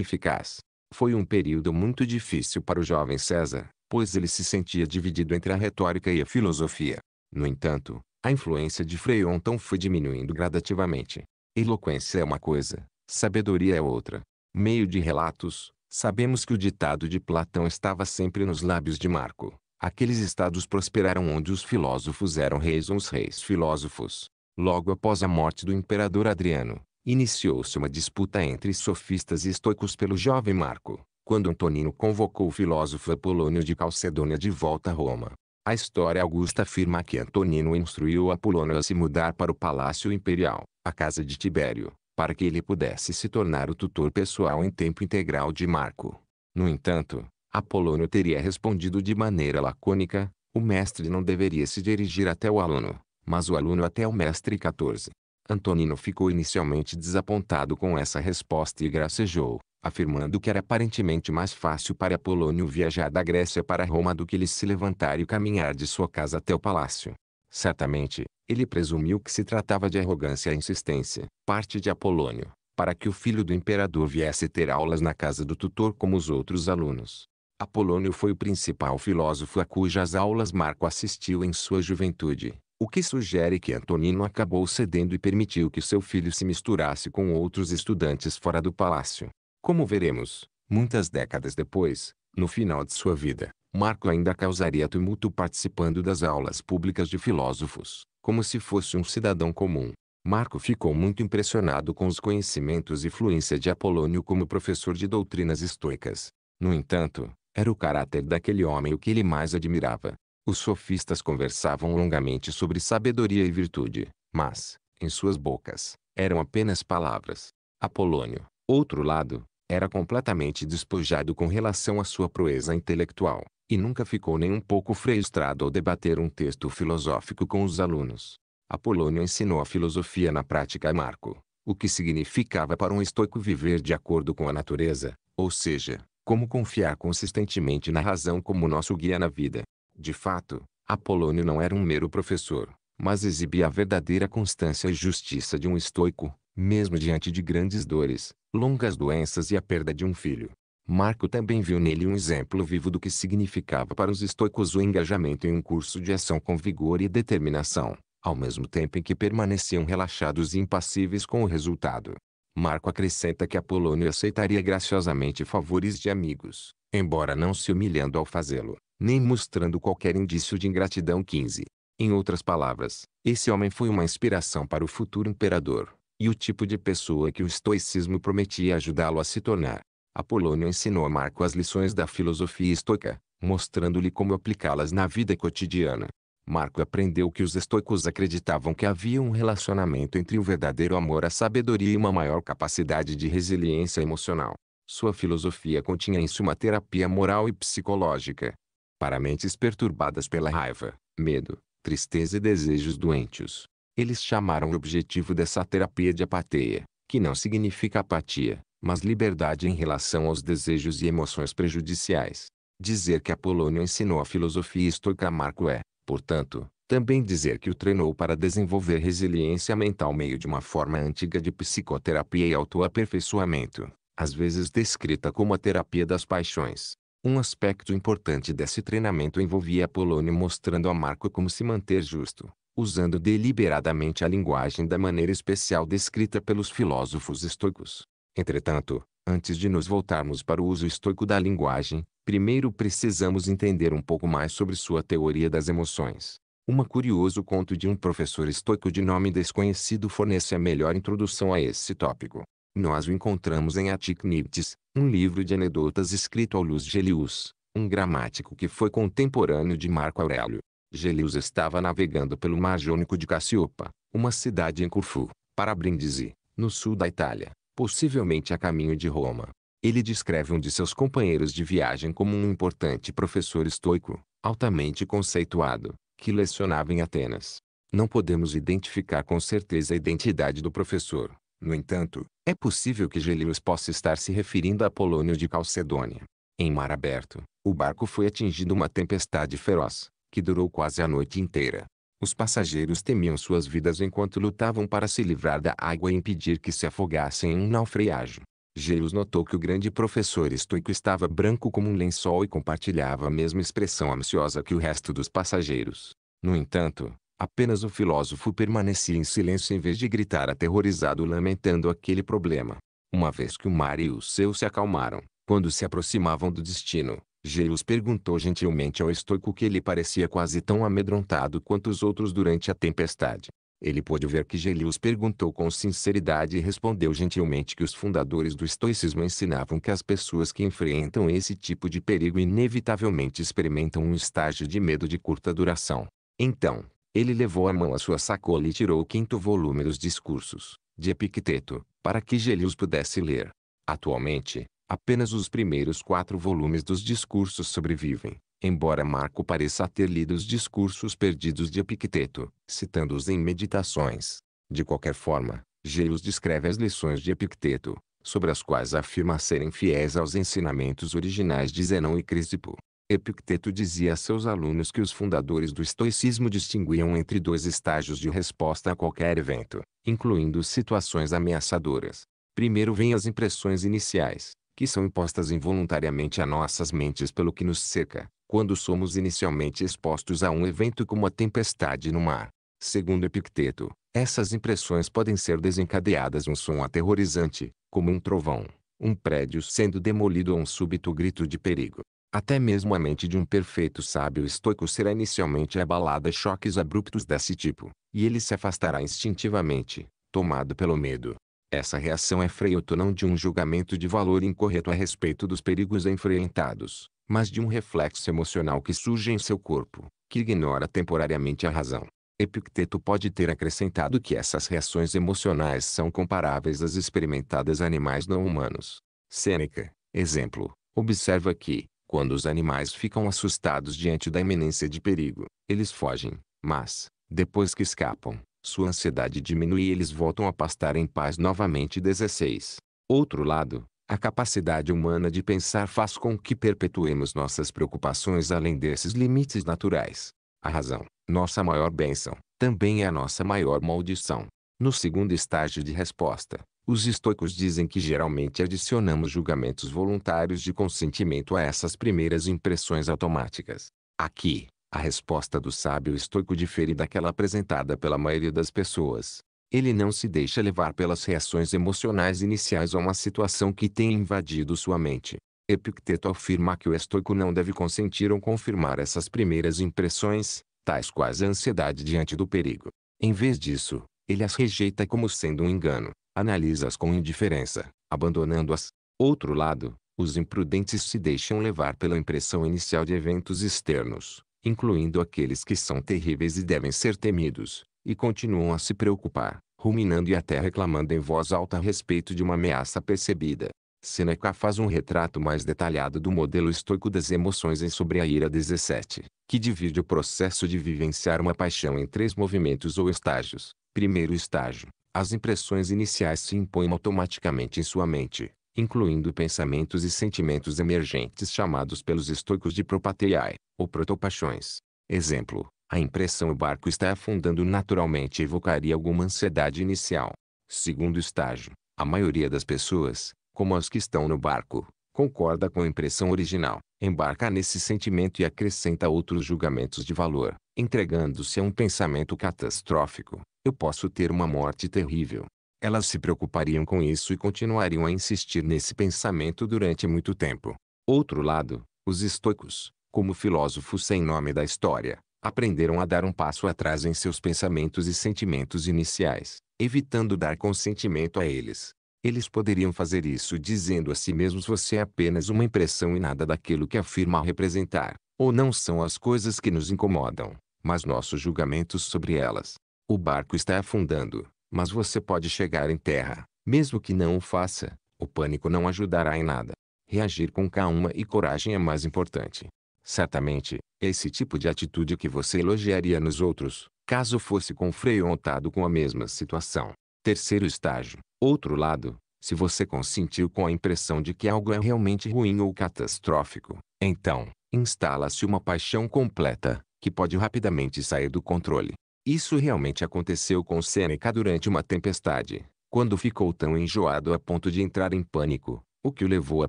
A: eficaz. Foi um período muito difícil para o jovem César, pois ele se sentia dividido entre a retórica e a filosofia. No entanto, a influência de Freyonton foi diminuindo gradativamente. Eloquência é uma coisa, sabedoria é outra. Meio de relatos, sabemos que o ditado de Platão estava sempre nos lábios de Marco. Aqueles estados prosperaram onde os filósofos eram reis ou os reis filósofos. Logo após a morte do imperador Adriano, iniciou-se uma disputa entre sofistas e estoicos pelo jovem Marco, quando Antonino convocou o filósofo Apolônio de Calcedônia de volta a Roma. A história augusta afirma que Antonino instruiu Apolônio a se mudar para o Palácio Imperial, a casa de Tibério, para que ele pudesse se tornar o tutor pessoal em tempo integral de Marco. No entanto, Apolônio teria respondido de maneira lacônica, o mestre não deveria se dirigir até o aluno, mas o aluno até o mestre 14. Antonino ficou inicialmente desapontado com essa resposta e gracejou, afirmando que era aparentemente mais fácil para Apolônio viajar da Grécia para Roma do que ele se levantar e caminhar de sua casa até o palácio. Certamente, ele presumiu que se tratava de arrogância e insistência, parte de Apolônio, para que o filho do imperador viesse ter aulas na casa do tutor como os outros alunos. Apolônio foi o principal filósofo a cujas aulas Marco assistiu em sua juventude, o que sugere que Antonino acabou cedendo e permitiu que seu filho se misturasse com outros estudantes fora do palácio. Como veremos, muitas décadas depois, no final de sua vida, Marco ainda causaria tumulto participando das aulas públicas de filósofos, como se fosse um cidadão comum. Marco ficou muito impressionado com os conhecimentos e fluência de Apolônio como professor de doutrinas estoicas. No entanto, era o caráter daquele homem o que ele mais admirava. Os sofistas conversavam longamente sobre sabedoria e virtude, mas, em suas bocas, eram apenas palavras. Apolônio, outro lado, era completamente despojado com relação à sua proeza intelectual, e nunca ficou nem um pouco frustrado ao debater um texto filosófico com os alunos. Apolônio ensinou a filosofia na prática a Marco, o que significava para um estoico viver de acordo com a natureza, ou seja, como confiar consistentemente na razão como nosso guia na vida. De fato, Apolônio não era um mero professor, mas exibia a verdadeira constância e justiça de um estoico, mesmo diante de grandes dores, longas doenças e a perda de um filho. Marco também viu nele um exemplo vivo do que significava para os estoicos o engajamento em um curso de ação com vigor e determinação, ao mesmo tempo em que permaneciam relaxados e impassíveis com o resultado. Marco acrescenta que Apolônio aceitaria graciosamente favores de amigos, embora não se humilhando ao fazê-lo, nem mostrando qualquer indício de ingratidão. 15. Em outras palavras, esse homem foi uma inspiração para o futuro imperador, e o tipo de pessoa que o estoicismo prometia ajudá-lo a se tornar. Apolônio ensinou a Marco as lições da filosofia estoica, mostrando-lhe como aplicá-las na vida cotidiana. Marco aprendeu que os estoicos acreditavam que havia um relacionamento entre o verdadeiro amor à sabedoria e uma maior capacidade de resiliência emocional. Sua filosofia continha em si uma terapia moral e psicológica. Para mentes perturbadas pela raiva, medo, tristeza e desejos doentios, eles chamaram o objetivo dessa terapia de apatia, que não significa apatia, mas liberdade em relação aos desejos e emoções prejudiciais. Dizer que Apolônio ensinou a filosofia estoica a Marco é, portanto, também dizer que o treinou para desenvolver resiliência mental meio de uma forma antiga de psicoterapia e autoaperfeiçoamento, às vezes descrita como a terapia das paixões. Um aspecto importante desse treinamento envolvia Apolônio mostrando a Marco como se manter justo, usando deliberadamente a linguagem da maneira especial descrita pelos filósofos estoicos. Entretanto, antes de nos voltarmos para o uso estoico da linguagem, primeiro precisamos entender um pouco mais sobre sua teoria das emoções. Um curioso conto de um professor estoico de nome desconhecido fornece a melhor introdução a esse tópico. Nós o encontramos em Atikniptis, um livro de anedotas escrito ao Luz Gelius, um gramático que foi contemporâneo de Marco Aurélio. Gelius estava navegando pelo Mar Jônico de Cassiopa, uma cidade em Corfu, para Brindisi, no sul da Itália, possivelmente a caminho de Roma. Ele descreve um de seus companheiros de viagem como um importante professor estoico, altamente conceituado, que lecionava em Atenas. Não podemos identificar com certeza a identidade do professor. No entanto, é possível que Gelius possa estar se referindo a Polônio de Calcedônia. Em mar aberto, o barco foi atingido uma tempestade feroz, que durou quase a noite inteira. Os passageiros temiam suas vidas enquanto lutavam para se livrar da água e impedir que se afogassem em um naufrágio. Geios notou que o grande professor estoico estava branco como um lençol e compartilhava a mesma expressão ansiosa que o resto dos passageiros. No entanto, apenas o filósofo permanecia em silêncio em vez de gritar aterrorizado lamentando aquele problema. Uma vez que o mar e o seu se acalmaram, quando se aproximavam do destino, Geius perguntou gentilmente ao estoico que ele parecia quase tão amedrontado quanto os outros durante a tempestade. Ele pôde ver que Gelius perguntou com sinceridade e respondeu gentilmente que os fundadores do estoicismo ensinavam que as pessoas que enfrentam esse tipo de perigo inevitavelmente experimentam um estágio de medo de curta duração. Então, ele levou a mão à sua sacola e tirou o quinto volume dos discursos, de Epicteto, para que Gelius pudesse ler. Atualmente, Apenas os primeiros quatro volumes dos discursos sobrevivem, embora Marco pareça ter lido os discursos perdidos de Epicteto, citando-os em Meditações. De qualquer forma, Geus descreve as lições de Epicteto, sobre as quais afirma serem fiéis aos ensinamentos originais de Zenão e Crisipo. Epicteto dizia a seus alunos que os fundadores do estoicismo distinguiam entre dois estágios de resposta a qualquer evento, incluindo situações ameaçadoras. Primeiro vêm as impressões iniciais, que são impostas involuntariamente a nossas mentes pelo que nos cerca, quando somos inicialmente expostos a um evento como a tempestade no mar. Segundo Epicteto, essas impressões podem ser desencadeadas um som aterrorizante, como um trovão, um prédio sendo demolido ou um súbito grito de perigo. Até mesmo a mente de um perfeito sábio estoico será inicialmente abalada a choques abruptos desse tipo, e ele se afastará instintivamente, tomado pelo medo. Essa reação é freio não de um julgamento de valor incorreto a respeito dos perigos enfrentados, mas de um reflexo emocional que surge em seu corpo, que ignora temporariamente a razão. Epicteto pode ter acrescentado que essas reações emocionais são comparáveis às experimentadas animais não humanos. Sêneca, exemplo, observa que, quando os animais ficam assustados diante da iminência de perigo, eles fogem, mas, depois que escapam, sua ansiedade diminui e eles voltam a pastar em paz novamente. 16. Outro lado, a capacidade humana de pensar faz com que perpetuemos nossas preocupações além desses limites naturais. A razão, nossa maior bênção, também é a nossa maior maldição. No segundo estágio de resposta, os estoicos dizem que geralmente adicionamos julgamentos voluntários de consentimento a essas primeiras impressões automáticas. Aqui, a resposta do sábio estoico difere daquela apresentada pela maioria das pessoas. Ele não se deixa levar pelas reações emocionais iniciais a uma situação que tenha invadido sua mente. Epicteto afirma que o estoico não deve consentir ou confirmar essas primeiras impressões, tais quais a ansiedade diante do perigo. Em vez disso, ele as rejeita como sendo um engano, analisa-as com indiferença, abandonando-as. Outro lado, os imprudentes se deixam levar pela impressão inicial de eventos externos, incluindo aqueles que são terríveis e devem ser temidos, e continuam a se preocupar, ruminando e até reclamando em voz alta a respeito de uma ameaça percebida. Seneca faz um retrato mais detalhado do modelo estoico das emoções em Sobre a Ira 17, que divide o processo de vivenciar uma paixão em três movimentos ou estágios. Primeiro estágio, as impressões iniciais se impõem automaticamente em sua mente, incluindo pensamentos e sentimentos emergentes chamados pelos estoicos de propateiae, ou protopaixões. Exemplo, a impressão o barco está afundando naturalmente evocaria alguma ansiedade inicial. Segundo estágio, a maioria das pessoas, como as que estão no barco, concorda com a impressão original, embarca nesse sentimento e acrescenta outros julgamentos de valor, entregando-se a um pensamento catastrófico. Eu posso ter uma morte terrível elas se preocupariam com isso e continuariam a insistir nesse pensamento durante muito tempo. Outro lado, os estoicos, como filósofos sem nome da história, aprenderam a dar um passo atrás em seus pensamentos e sentimentos iniciais, evitando dar consentimento a eles. Eles poderiam fazer isso dizendo a si mesmos você é apenas uma impressão e nada daquilo que afirma representar, ou não são as coisas que nos incomodam, mas nossos julgamentos sobre elas. O barco está afundando, mas você pode chegar em terra, mesmo que não o faça, o pânico não ajudará em nada. Reagir com calma e coragem é mais importante. Certamente, esse tipo de atitude que você elogiaria nos outros, caso fosse confrontado com a mesma situação. Terceiro estágio. Outro lado, se você consentiu com a impressão de que algo é realmente ruim ou catastrófico, então, instala-se uma paixão completa, que pode rapidamente sair do controle. Isso realmente aconteceu com Seneca durante uma tempestade, quando ficou tão enjoado a ponto de entrar em pânico, o que o levou a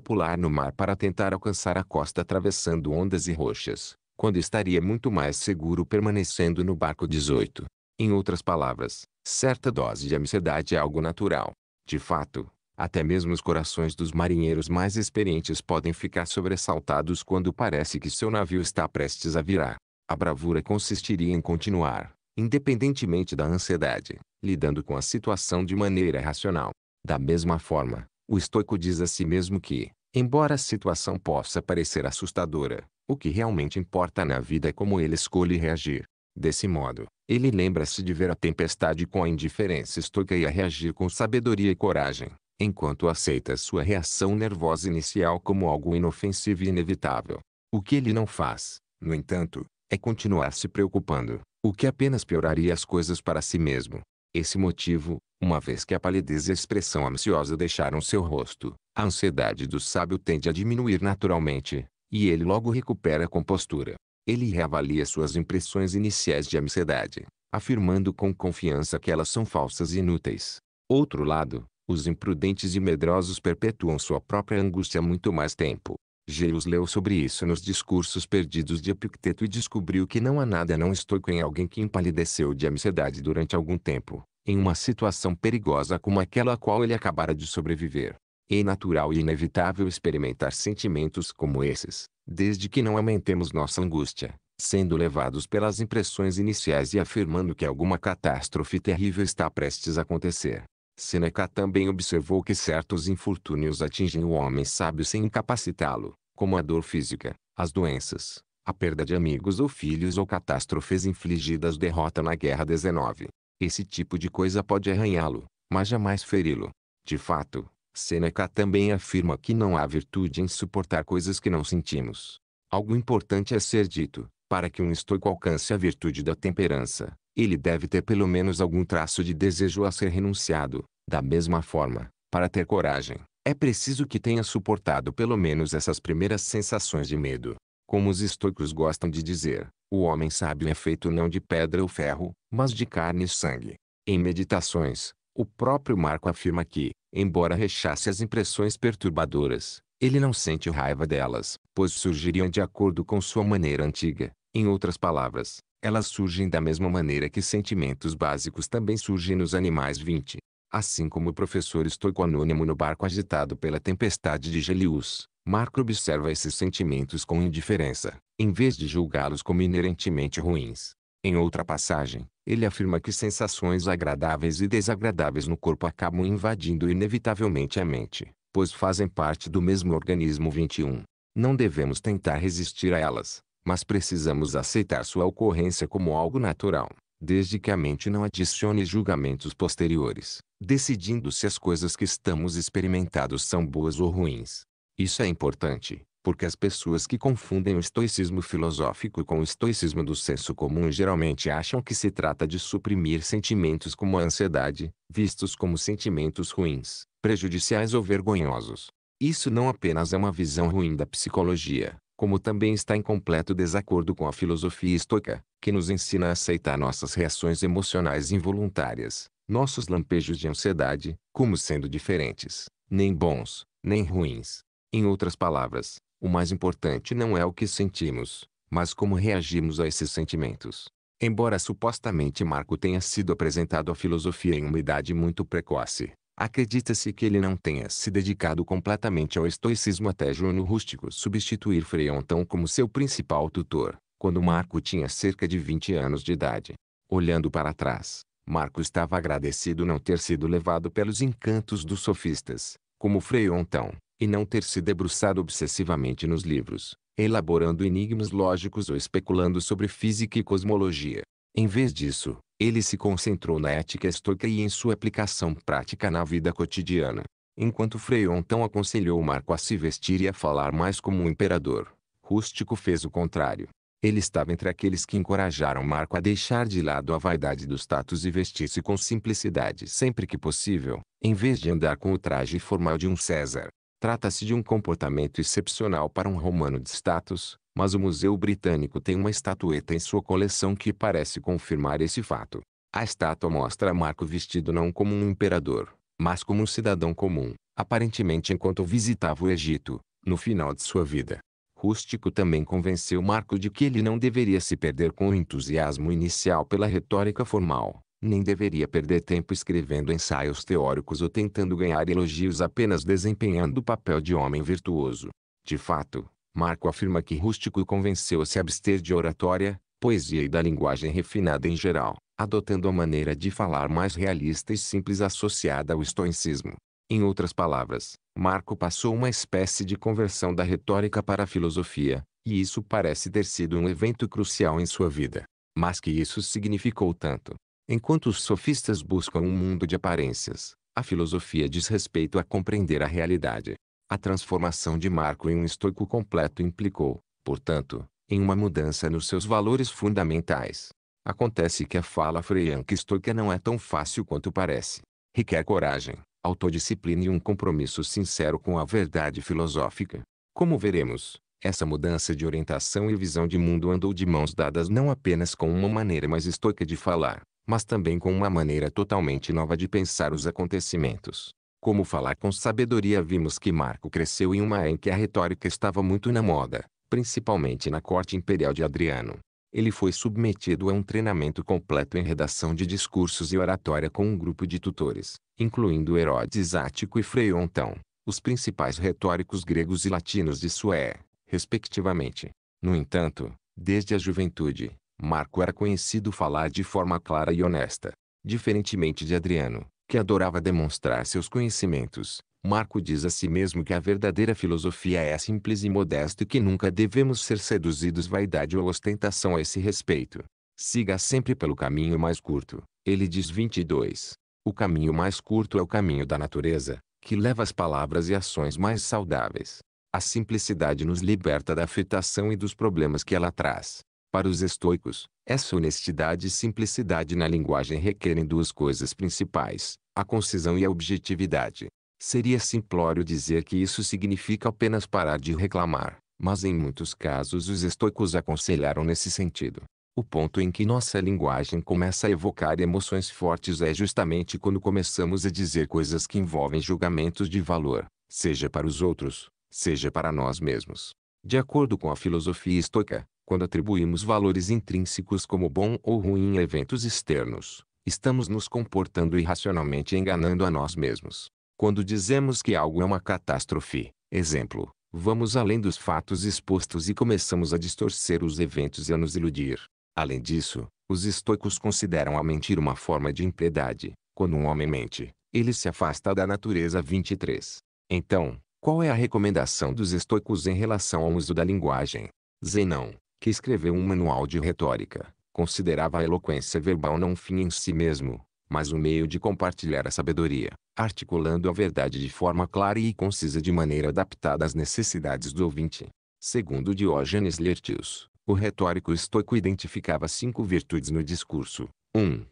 A: pular no mar para tentar alcançar a costa atravessando ondas e rochas, quando estaria muito mais seguro permanecendo no barco 18. Em outras palavras, certa dose de amizade é algo natural. De fato, até mesmo os corações dos marinheiros mais experientes podem ficar sobressaltados quando parece que seu navio está prestes a virar. A bravura consistiria em continuar, independentemente da ansiedade, lidando com a situação de maneira racional. Da mesma forma, o estoico diz a si mesmo que, embora a situação possa parecer assustadora, o que realmente importa na vida é como ele escolhe reagir. Desse modo, ele lembra-se de ver a tempestade com a indiferença estoica e a reagir com sabedoria e coragem, enquanto aceita sua reação nervosa inicial como algo inofensivo e inevitável. O que ele não faz, no entanto, é continuar se preocupando, o que apenas pioraria as coisas para si mesmo. Esse motivo, uma vez que a palidez e a expressão ansiosa deixaram seu rosto, a ansiedade do sábio tende a diminuir naturalmente, e ele logo recupera a compostura. Ele reavalia suas impressões iniciais de ansiedade, afirmando com confiança que elas são falsas e inúteis. Outro lado, os imprudentes e medrosos perpetuam sua própria angústia muito mais tempo, Geios leu sobre isso nos discursos perdidos de Epicteto e descobriu que não há nada não estoico em alguém que empalideceu de ansiedade durante algum tempo, em uma situação perigosa como aquela a qual ele acabara de sobreviver. É natural e inevitável experimentar sentimentos como esses, desde que não aumentemos nossa angústia, sendo levados pelas impressões iniciais e afirmando que alguma catástrofe terrível está prestes a acontecer. Seneca também observou que certos infortúnios atingem o homem sábio sem incapacitá-lo, como a dor física, as doenças, a perda de amigos ou filhos ou catástrofes infligidas derrota na Guerra 19. Esse tipo de coisa pode arranhá-lo, mas jamais feri-lo. De fato, Seneca também afirma que não há virtude em suportar coisas que não sentimos. Algo importante é ser dito, para que um estoico alcance a virtude da temperança, ele deve ter pelo menos algum traço de desejo a ser renunciado. Da mesma forma, para ter coragem, é preciso que tenha suportado pelo menos essas primeiras sensações de medo. Como os estoicos gostam de dizer, o homem sábio é feito não de pedra ou ferro, mas de carne e sangue. Em Meditações, o próprio Marco afirma que, embora rechasse as impressões perturbadoras, ele não sente raiva delas, pois surgiriam de acordo com sua maneira antiga. Em outras palavras, elas surgem da mesma maneira que sentimentos básicos também surgem nos animais 20. Assim como o professor estoico anônimo no barco agitado pela tempestade de Gelius, Marco observa esses sentimentos com indiferença, em vez de julgá-los como inerentemente ruins. Em outra passagem, ele afirma que sensações agradáveis e desagradáveis no corpo acabam invadindo inevitavelmente a mente, pois fazem parte do mesmo organismo 21. Não devemos tentar resistir a elas, mas precisamos aceitar sua ocorrência como algo natural, desde que a mente não adicione julgamentos posteriores, decidindo se as coisas que estamos experimentados são boas ou ruins. Isso é importante, porque as pessoas que confundem o estoicismo filosófico com o estoicismo do senso comum geralmente acham que se trata de suprimir sentimentos como a ansiedade, vistos como sentimentos ruins, prejudiciais ou vergonhosos. Isso não apenas é uma visão ruim da psicologia, como também está em completo desacordo com a filosofia estoica, que nos ensina a aceitar nossas reações emocionais involuntárias, nossos lampejos de ansiedade, como sendo diferentes, nem bons, nem ruins. Em outras palavras, o mais importante não é o que sentimos, mas como reagimos a esses sentimentos. Embora supostamente Marco tenha sido apresentado à filosofia em uma idade muito precoce, Acredita-se que ele não tenha se dedicado completamente ao estoicismo até Júnior Rústico substituir Frei Antão como seu principal tutor, quando Marco tinha cerca de 20 anos de idade. Olhando para trás, Marco estava agradecido não ter sido levado pelos encantos dos sofistas, como Frei Antão, e não ter se debruçado obsessivamente nos livros, elaborando enigmas lógicos ou especulando sobre física e cosmologia. Em vez disso, ele se concentrou na ética estoica e em sua aplicação prática na vida cotidiana. Enquanto Freion então aconselhou Marco a se vestir e a falar mais como um imperador, Rústico fez o contrário. Ele estava entre aqueles que encorajaram Marco a deixar de lado a vaidade do status e vestir-se com simplicidade sempre que possível, em vez de andar com o traje formal de um César. Trata-se de um comportamento excepcional para um romano de status, mas o Museu Britânico tem uma estatueta em sua coleção que parece confirmar esse fato. A estátua mostra Marco vestido não como um imperador, mas como um cidadão comum, aparentemente enquanto visitava o Egito, no final de sua vida. Rústico também convenceu Marco de que ele não deveria se perder com o entusiasmo inicial pela retórica formal, nem deveria perder tempo escrevendo ensaios teóricos ou tentando ganhar elogios apenas desempenhando o papel de homem virtuoso. De fato, Marco afirma que Rústico convenceu a se abster de oratória, poesia e da linguagem refinada em geral, adotando a maneira de falar mais realista e simples associada ao estoicismo. Em outras palavras, Marco passou uma espécie de conversão da retórica para a filosofia, e isso parece ter sido um evento crucial em sua vida. Mas que isso significou tanto. Enquanto os sofistas buscam um mundo de aparências, a filosofia diz respeito a compreender a realidade. A transformação de Marco em um estoico completo implicou, portanto, em uma mudança nos seus valores fundamentais. Acontece que a fala freianca estoica não é tão fácil quanto parece. Requer coragem, autodisciplina e um compromisso sincero com a verdade filosófica. Como veremos, essa mudança de orientação e visão de mundo andou de mãos dadas não apenas com uma maneira mais estoica de falar, mas também com uma maneira totalmente nova de pensar os acontecimentos. Como falar com sabedoria vimos que Marco cresceu em uma era em que a retórica estava muito na moda, principalmente na corte imperial de Adriano. Ele foi submetido a um treinamento completo em redação de discursos e oratória com um grupo de tutores, incluindo Herodes Ático e Freontão, os principais retóricos gregos e latinos de sua é, respectivamente. No entanto, desde a juventude, Marco era conhecido falar de forma clara e honesta. Diferentemente de Adriano, que adorava demonstrar seus conhecimentos, Marco diz a si mesmo que a verdadeira filosofia é simples e modesta e que nunca devemos ser seduzidos vaidade ou ostentação a esse respeito. Siga sempre pelo caminho mais curto. Ele diz 22. O caminho mais curto é o caminho da natureza, que leva as palavras e ações mais saudáveis. A simplicidade nos liberta da afetação e dos problemas que ela traz. Para os estoicos, essa honestidade e simplicidade na linguagem requerem duas coisas principais: a concisão e a objetividade. Seria simplório dizer que isso significa apenas parar de reclamar, mas em muitos casos os estoicos aconselharam nesse sentido. O ponto em que nossa linguagem começa a evocar emoções fortes é justamente quando começamos a dizer coisas que envolvem julgamentos de valor, seja para os outros, seja para nós mesmos. De acordo com a filosofia estoica, quando atribuímos valores intrínsecos como bom ou ruim a eventos externos, estamos nos comportando irracionalmente enganando a nós mesmos. Quando dizemos que algo é uma catástrofe, exemplo, vamos além dos fatos expostos e começamos a distorcer os eventos e a nos iludir. Além disso, os estoicos consideram a mentir uma forma de impiedade. Quando um homem mente, ele se afasta da natureza 23. Então, qual é a recomendação dos estoicos em relação ao uso da linguagem? Zenão, que escreveu um manual de retórica, considerava a eloquência verbal não um fim em si mesmo, mas um meio de compartilhar a sabedoria, articulando a verdade de forma clara e concisa de maneira adaptada às necessidades do ouvinte. Segundo Diógenes Lertius, o retórico estoico identificava cinco virtudes no discurso. 1. Um,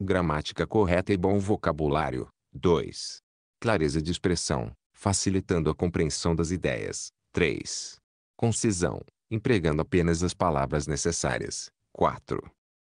A: gramática correta e bom vocabulário. 2. Clareza de expressão, facilitando a compreensão das ideias. 3. Concisão, empregando apenas as palavras necessárias. 4.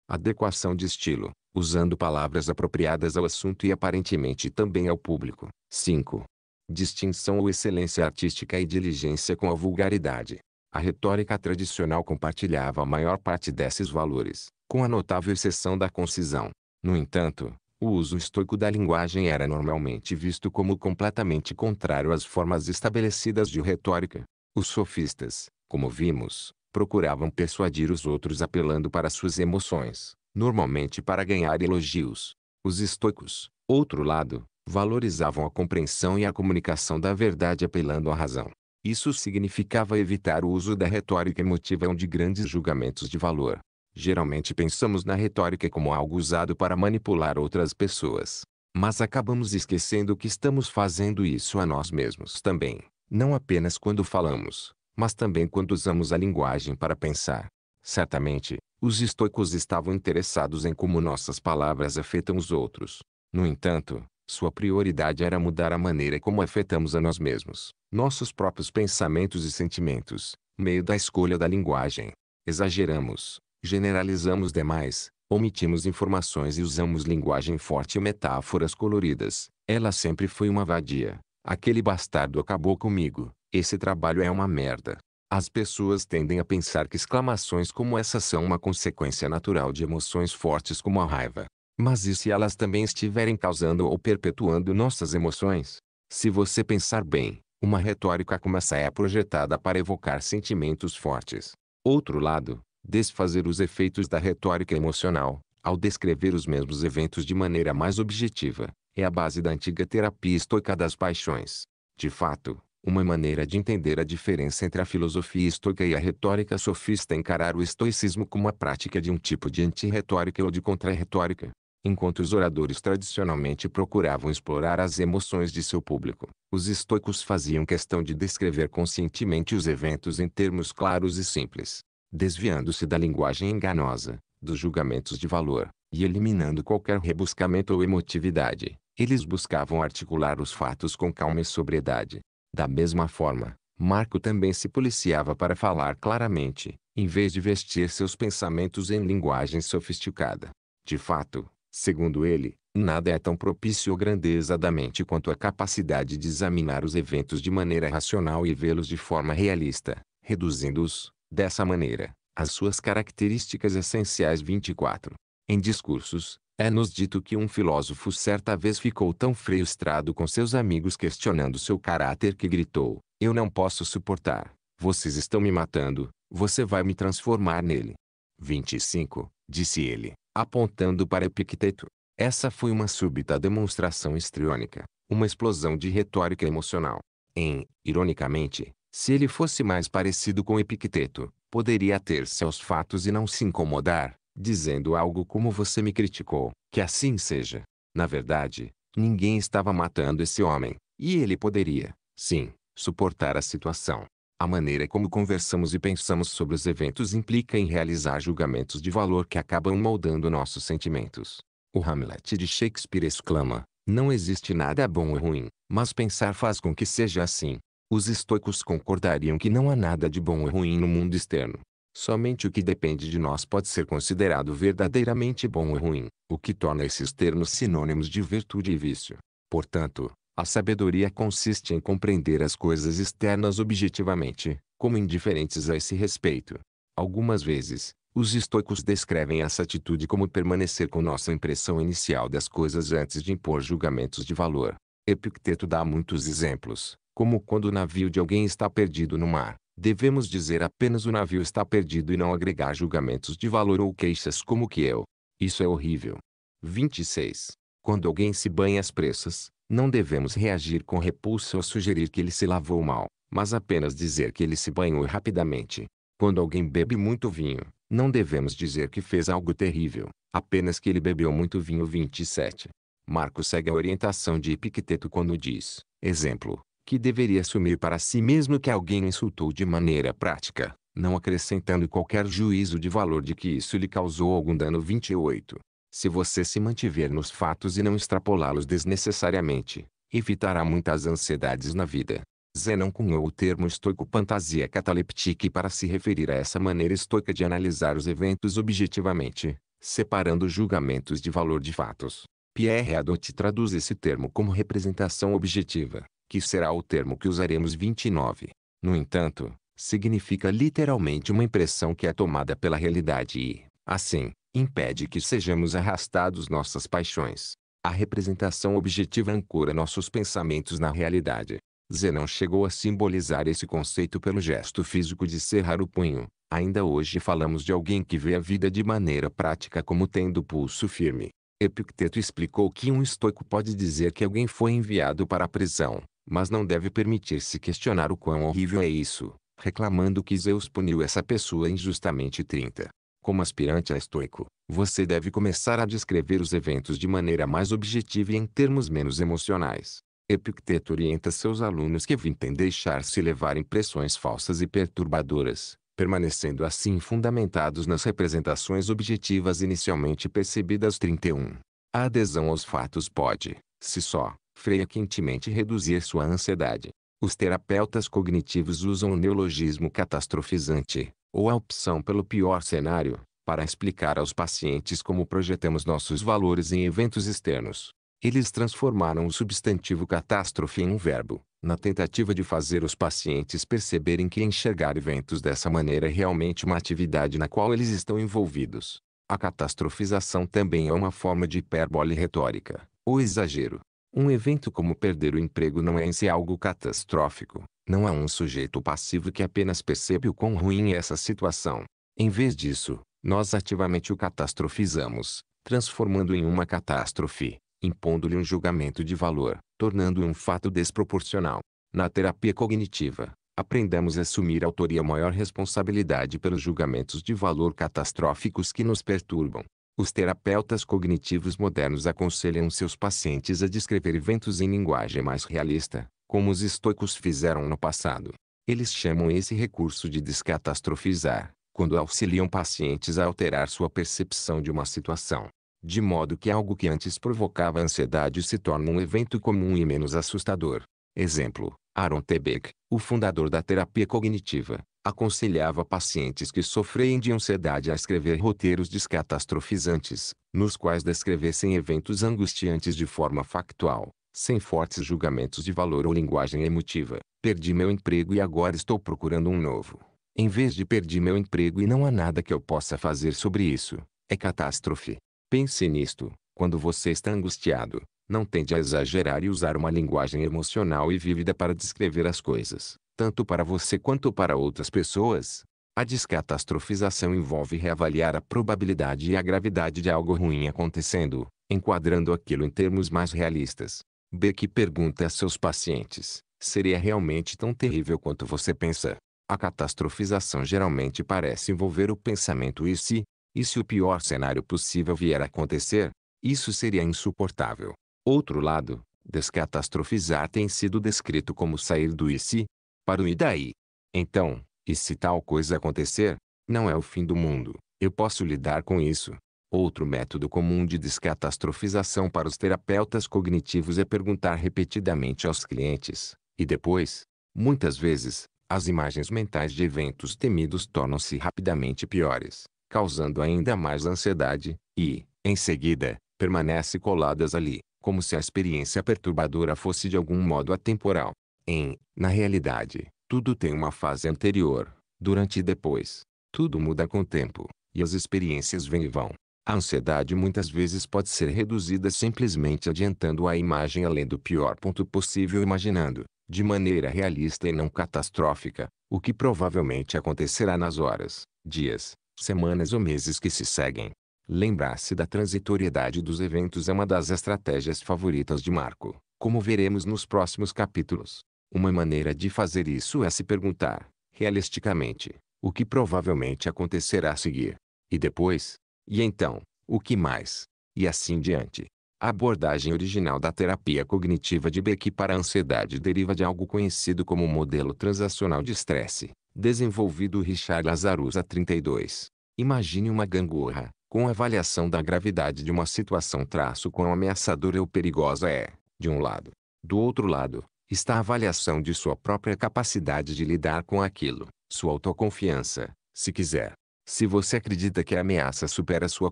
A: Adequação de estilo, usando palavras apropriadas ao assunto e aparentemente também ao público. 5. Distinção ou excelência artística e diligência com a vulgaridade. A retórica tradicional compartilhava a maior parte desses valores, com a notável exceção da concisão. No entanto, o uso estoico da linguagem era normalmente visto como completamente contrário às formas estabelecidas de retórica. Os sofistas, como vimos, procuravam persuadir os outros apelando para suas emoções, normalmente para ganhar elogios. Os estoicos, outro lado, valorizavam a compreensão e a comunicação da verdade apelando à razão. Isso significava evitar o uso da retórica emotiva onde grandes julgamentos de valor. Geralmente pensamos na retórica como algo usado para manipular outras pessoas. Mas acabamos esquecendo que estamos fazendo isso a nós mesmos também, não apenas quando falamos, mas também quando usamos a linguagem para pensar. Certamente, os estoicos estavam interessados em como nossas palavras afetam os outros. No entanto, sua prioridade era mudar a maneira como afetamos a nós mesmos, nossos próprios pensamentos e sentimentos, meio da escolha da linguagem. Exageramos, generalizamos demais, omitimos informações e usamos linguagem forte e metáforas coloridas. Ela sempre foi uma vadia. Aquele bastardo acabou comigo. Esse trabalho é uma merda. As pessoas tendem a pensar que exclamações como essa são uma consequência natural de emoções fortes como a raiva. Mas e se elas também estiverem causando ou perpetuando nossas emoções? Se você pensar bem, uma retórica como essa é projetada para evocar sentimentos fortes. Outro lado, desfazer os efeitos da retórica emocional, ao descrever os mesmos eventos de maneira mais objetiva, é a base da antiga terapia estoica das paixões. De fato, uma maneira de entender a diferença entre a filosofia estoica e a retórica sofista é encarar o estoicismo como a prática de um tipo de antirretórica ou de contrarretórica. Enquanto os oradores tradicionalmente procuravam explorar as emoções de seu público, os estoicos faziam questão de descrever conscientemente os eventos em termos claros e simples, desviando-se da linguagem enganosa, dos julgamentos de valor, e eliminando qualquer rebuscamento ou emotividade. Eles buscavam articular os fatos com calma e sobriedade, da mesma forma, Marco também se policiava para falar claramente, em vez de vestir seus pensamentos em linguagem sofisticada. De fato, segundo ele, nada é tão propício à grandeza da mente quanto a capacidade de examinar os eventos de maneira racional e vê-los de forma realista, reduzindo-os, dessa maneira, às suas características essenciais 24. Em discursos, é-nos dito que um filósofo certa vez ficou tão frustrado com seus amigos questionando seu caráter que gritou: Eu não posso suportar. Vocês estão me matando. Você vai me transformar nele. 25, disse ele, apontando para Epicteto. Essa foi uma súbita demonstração histriônica, uma explosão de retórica emocional. Em, ironicamente, se ele fosse mais parecido com Epicteto, poderia ter-se aos fatos e não se incomodar, dizendo algo como você me criticou, que assim seja. Na verdade, ninguém estava matando esse homem, e ele poderia, sim, suportar a situação. A maneira como conversamos e pensamos sobre os eventos implica em realizar julgamentos de valor que acabam moldando nossos sentimentos. O Hamlet de Shakespeare exclama: Não existe nada bom ou ruim, mas pensar faz com que seja assim. Os estoicos concordariam que não há nada de bom ou ruim no mundo externo, Somente o que depende de nós pode ser considerado verdadeiramente bom ou ruim, o que torna esses termos sinônimos de virtude e vício. Portanto, a sabedoria consiste em compreender as coisas externas objetivamente, como indiferentes a esse respeito. Algumas vezes, os estoicos descrevem essa atitude como permanecer com nossa impressão inicial das coisas antes de impor julgamentos de valor. Epicteto dá muitos exemplos, como quando o navio de alguém está perdido no mar devemos dizer apenas o navio está perdido e não agregar julgamentos de valor ou queixas como que eu. Isso é horrível. 26. Quando alguém se banha às pressas, não devemos reagir com repulsa ou sugerir que ele se lavou mal, mas apenas dizer que ele se banhou rapidamente. Quando alguém bebe muito vinho, não devemos dizer que fez algo terrível, apenas que ele bebeu muito vinho. 27. Marco segue a orientação de Epicteto quando diz, exemplo, que deveria assumir para si mesmo que alguém o insultou de maneira prática, não acrescentando qualquer juízo de valor de que isso lhe causou algum dano. 28. Se você se mantiver nos fatos e não extrapolá-los desnecessariamente, evitará muitas ansiedades na vida. Zenon cunhou o termo estoico fantasia cataleptique para se referir a essa maneira estoica de analisar os eventos objetivamente, separando julgamentos de valor de fatos. Pierre Adot traduz esse termo como representação objetiva, que será o termo que usaremos 29. No entanto, significa literalmente uma impressão que é tomada pela realidade e, assim, impede que sejamos arrastados nossas paixões. A representação objetiva ancora nossos pensamentos na realidade. Zenão chegou a simbolizar esse conceito pelo gesto físico de cerrar o punho. Ainda hoje falamos de alguém que vê a vida de maneira prática como tendo pulso firme. Epicteto explicou que um estoico pode dizer que alguém foi enviado para a prisão, mas não deve permitir-se questionar o quão horrível é isso, reclamando que Zeus puniu essa pessoa injustamente 30. Como aspirante a estoico, você deve começar a descrever os eventos de maneira mais objetiva e em termos menos emocionais. Epicteto orienta seus alunos que evitem deixar-se levar impressões falsas e perturbadoras, permanecendo assim fundamentados nas representações objetivas inicialmente percebidas. 31. A adesão aos fatos pode, se só, Freia quentemente reduzir sua ansiedade. Os terapeutas cognitivos usam o neologismo catastrofizante, ou a opção pelo pior cenário, para explicar aos pacientes como projetamos nossos valores em eventos externos. Eles transformaram o substantivo catástrofe em um verbo, na tentativa de fazer os pacientes perceberem que enxergar eventos dessa maneira é realmente uma atividade na qual eles estão envolvidos. A catastrofização também é uma forma de hipérbole retórica, ou exagero, um evento como perder o emprego não é em si algo catastrófico. Não há é um sujeito passivo que apenas percebe o quão ruim é essa situação. Em vez disso, nós ativamente o catastrofizamos, transformando em uma catástrofe, impondo-lhe um julgamento de valor, tornando um fato desproporcional. Na terapia cognitiva, aprendemos a assumir a autoria maior responsabilidade pelos julgamentos de valor catastróficos que nos perturbam. Os terapeutas cognitivos modernos aconselham seus pacientes a descrever eventos em linguagem mais realista, como os estoicos fizeram no passado. Eles chamam esse recurso de descatastrofizar, quando auxiliam pacientes a alterar sua percepção de uma situação, de modo que algo que antes provocava ansiedade se torna um evento comum e menos assustador. Exemplo: Aaron Tebeck, o fundador da terapia cognitiva, aconselhava pacientes que sofrem de ansiedade a escrever roteiros descatastrofizantes, nos quais descrevessem eventos angustiantes de forma factual, sem fortes julgamentos de valor ou linguagem emotiva. Perdi meu emprego e agora estou procurando um novo. Em vez de perdi meu emprego e não há nada que eu possa fazer sobre isso, é catástrofe. Pense nisto, quando você está angustiado, não tende a exagerar e usar uma linguagem emocional e vívida para descrever as coisas, tanto para você quanto para outras pessoas. A descatastrofização envolve reavaliar a probabilidade e a gravidade de algo ruim acontecendo, enquadrando aquilo em termos mais realistas. Beck pergunta a seus pacientes: seria realmente tão terrível quanto você pensa? A catastrofização geralmente parece envolver o pensamento e se, e se o pior cenário possível vier a acontecer, isso seria insuportável outro lado, descatastrofizar tem sido descrito como sair do e se, para o e daí. Então, e se tal coisa acontecer, não é o fim do mundo, eu posso lidar com isso. Outro método comum de descatastrofização para os terapeutas cognitivos é perguntar repetidamente aos clientes, e depois, muitas vezes, as imagens mentais de eventos temidos tornam-se rapidamente piores, causando ainda mais ansiedade, e, em seguida, permanece coladas ali, como se a experiência perturbadora fosse de algum modo atemporal. Em, na realidade, tudo tem uma fase anterior, durante e depois. Tudo muda com o tempo, e as experiências vêm e vão. A ansiedade muitas vezes pode ser reduzida simplesmente adiantando a imagem além do pior ponto possível imaginando, de maneira realista e não catastrófica, o que provavelmente acontecerá nas horas, dias, semanas ou meses que se seguem. Lembrar-se da transitoriedade dos eventos é uma das estratégias favoritas de Marco, como veremos nos próximos capítulos. Uma maneira de fazer isso é se perguntar, realisticamente, o que provavelmente acontecerá a seguir. E depois? E então, o que mais? E assim diante. A abordagem original da terapia cognitiva de Beck para a ansiedade deriva de algo conhecido como o modelo transacional de estresse, desenvolvido Richard Lazarus a 32. Imagine uma gangorra, com avaliação da gravidade de uma situação traço quão ameaçadora ou perigosa é, de um lado. Do outro lado, está a avaliação de sua própria capacidade de lidar com aquilo, sua autoconfiança, se quiser. Se você acredita que a ameaça supera sua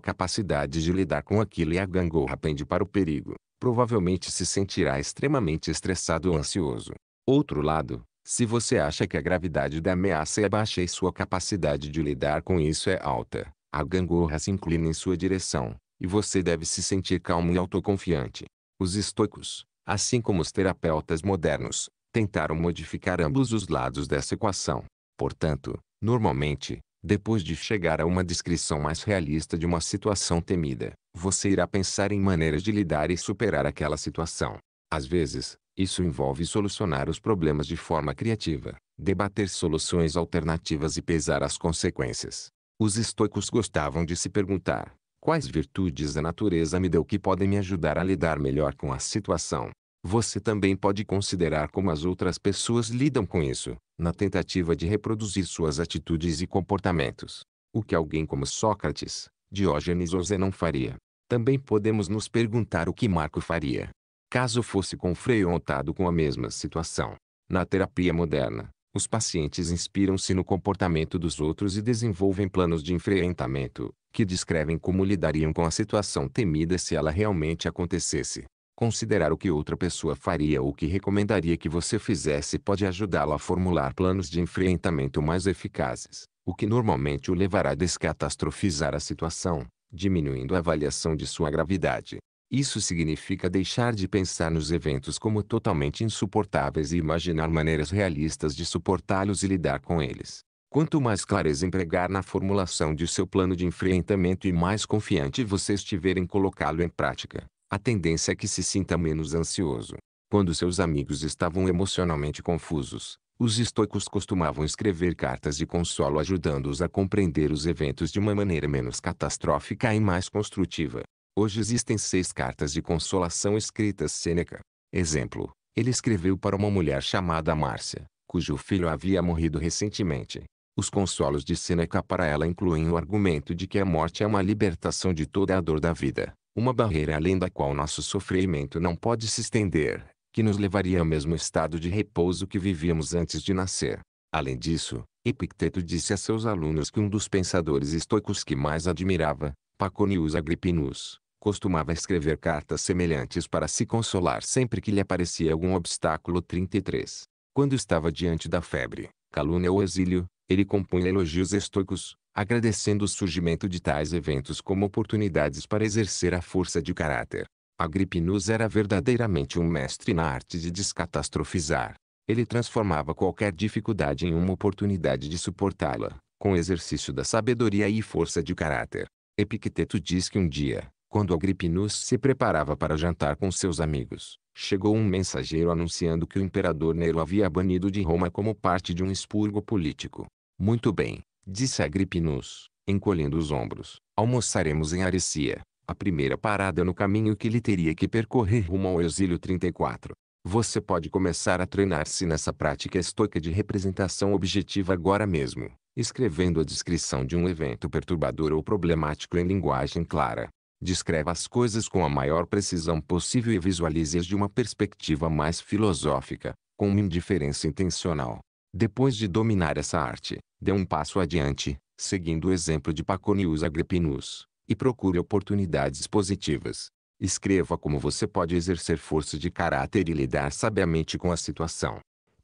A: capacidade de lidar com aquilo e a gangorra pende para o perigo, provavelmente se sentirá extremamente estressado ou ansioso. Outro lado, se você acha que a gravidade da ameaça é baixa e sua capacidade de lidar com isso é alta, a gangorra se inclina em sua direção, e você deve se sentir calmo e autoconfiante. Os estoicos, assim como os terapeutas modernos, tentaram modificar ambos os lados dessa equação. Portanto, normalmente, depois de chegar a uma descrição mais realista de uma situação temida, você irá pensar em maneiras de lidar e superar aquela situação. Às vezes, isso envolve solucionar os problemas de forma criativa, debater soluções alternativas e pesar as consequências. Os estoicos gostavam de se perguntar: quais virtudes a natureza me deu que podem me ajudar a lidar melhor com a situação? Você também pode considerar como as outras pessoas lidam com isso, na tentativa de reproduzir suas atitudes e comportamentos. O que alguém como Sócrates, Diógenes ou Zenão faria. Também podemos nos perguntar o que Marco faria, caso fosse confrontado com a mesma situação. Na terapia moderna, os pacientes inspiram-se no comportamento dos outros e desenvolvem planos de enfrentamento, que descrevem como lidariam com a situação temida se ela realmente acontecesse. Considerar o que outra pessoa faria ou o que recomendaria que você fizesse pode ajudá-lo a formular planos de enfrentamento mais eficazes, o que normalmente o levará a descatastrofizar a situação, diminuindo a avaliação de sua gravidade. Isso significa deixar de pensar nos eventos como totalmente insuportáveis e imaginar maneiras realistas de suportá-los e lidar com eles. Quanto mais clareza empregar na formulação de seu plano de enfrentamento e mais confiante você estiver em colocá-lo em prática, a tendência é que se sinta menos ansioso. Quando seus amigos estavam emocionalmente confusos, os estoicos costumavam escrever cartas de consolo ajudando-os a compreender os eventos de uma maneira menos catastrófica e mais construtiva. Hoje existem seis cartas de consolação escritas Sêneca. Exemplo, ele escreveu para uma mulher chamada Márcia, cujo filho havia morrido recentemente. Os consolos de Sêneca para ela incluem o argumento de que a morte é uma libertação de toda a dor da vida, uma barreira além da qual nosso sofrimento não pode se estender, que nos levaria ao mesmo estado de repouso que vivíamos antes de nascer. Além disso, Epicteto disse a seus alunos que um dos pensadores estoicos que mais admirava, Paconius Agrippinus, Costumava escrever cartas semelhantes para se consolar sempre que lhe aparecia algum obstáculo. 33. Quando estava diante da febre, calúnia ou exílio, ele compunha elogios estoicos, agradecendo o surgimento de tais eventos como oportunidades para exercer a força de caráter. Agripinus era verdadeiramente um mestre na arte de descatastrofizar. Ele transformava qualquer dificuldade em uma oportunidade de suportá-la, com exercício da sabedoria e força de caráter. Epicteto diz que um dia, quando Agripinus se preparava para jantar com seus amigos, chegou um mensageiro anunciando que o imperador Nero havia banido de Roma como parte de um expurgo político. Muito bem, disse Agripinus, encolhendo os ombros. Almoçaremos em Arecia, a primeira parada no caminho que ele teria que percorrer rumo ao exílio 34. Você pode começar a treinar-se nessa prática estoica de representação objetiva agora mesmo, escrevendo a descrição de um evento perturbador ou problemático em linguagem clara, Descreva as coisas com a maior precisão possível e visualize-as de uma perspectiva mais filosófica, com uma indiferença intencional. Depois de dominar essa arte, dê um passo adiante, seguindo o exemplo de Paconius Agrippinus, e procure oportunidades positivas. Escreva como você pode exercer força de caráter e lidar sabiamente com a situação.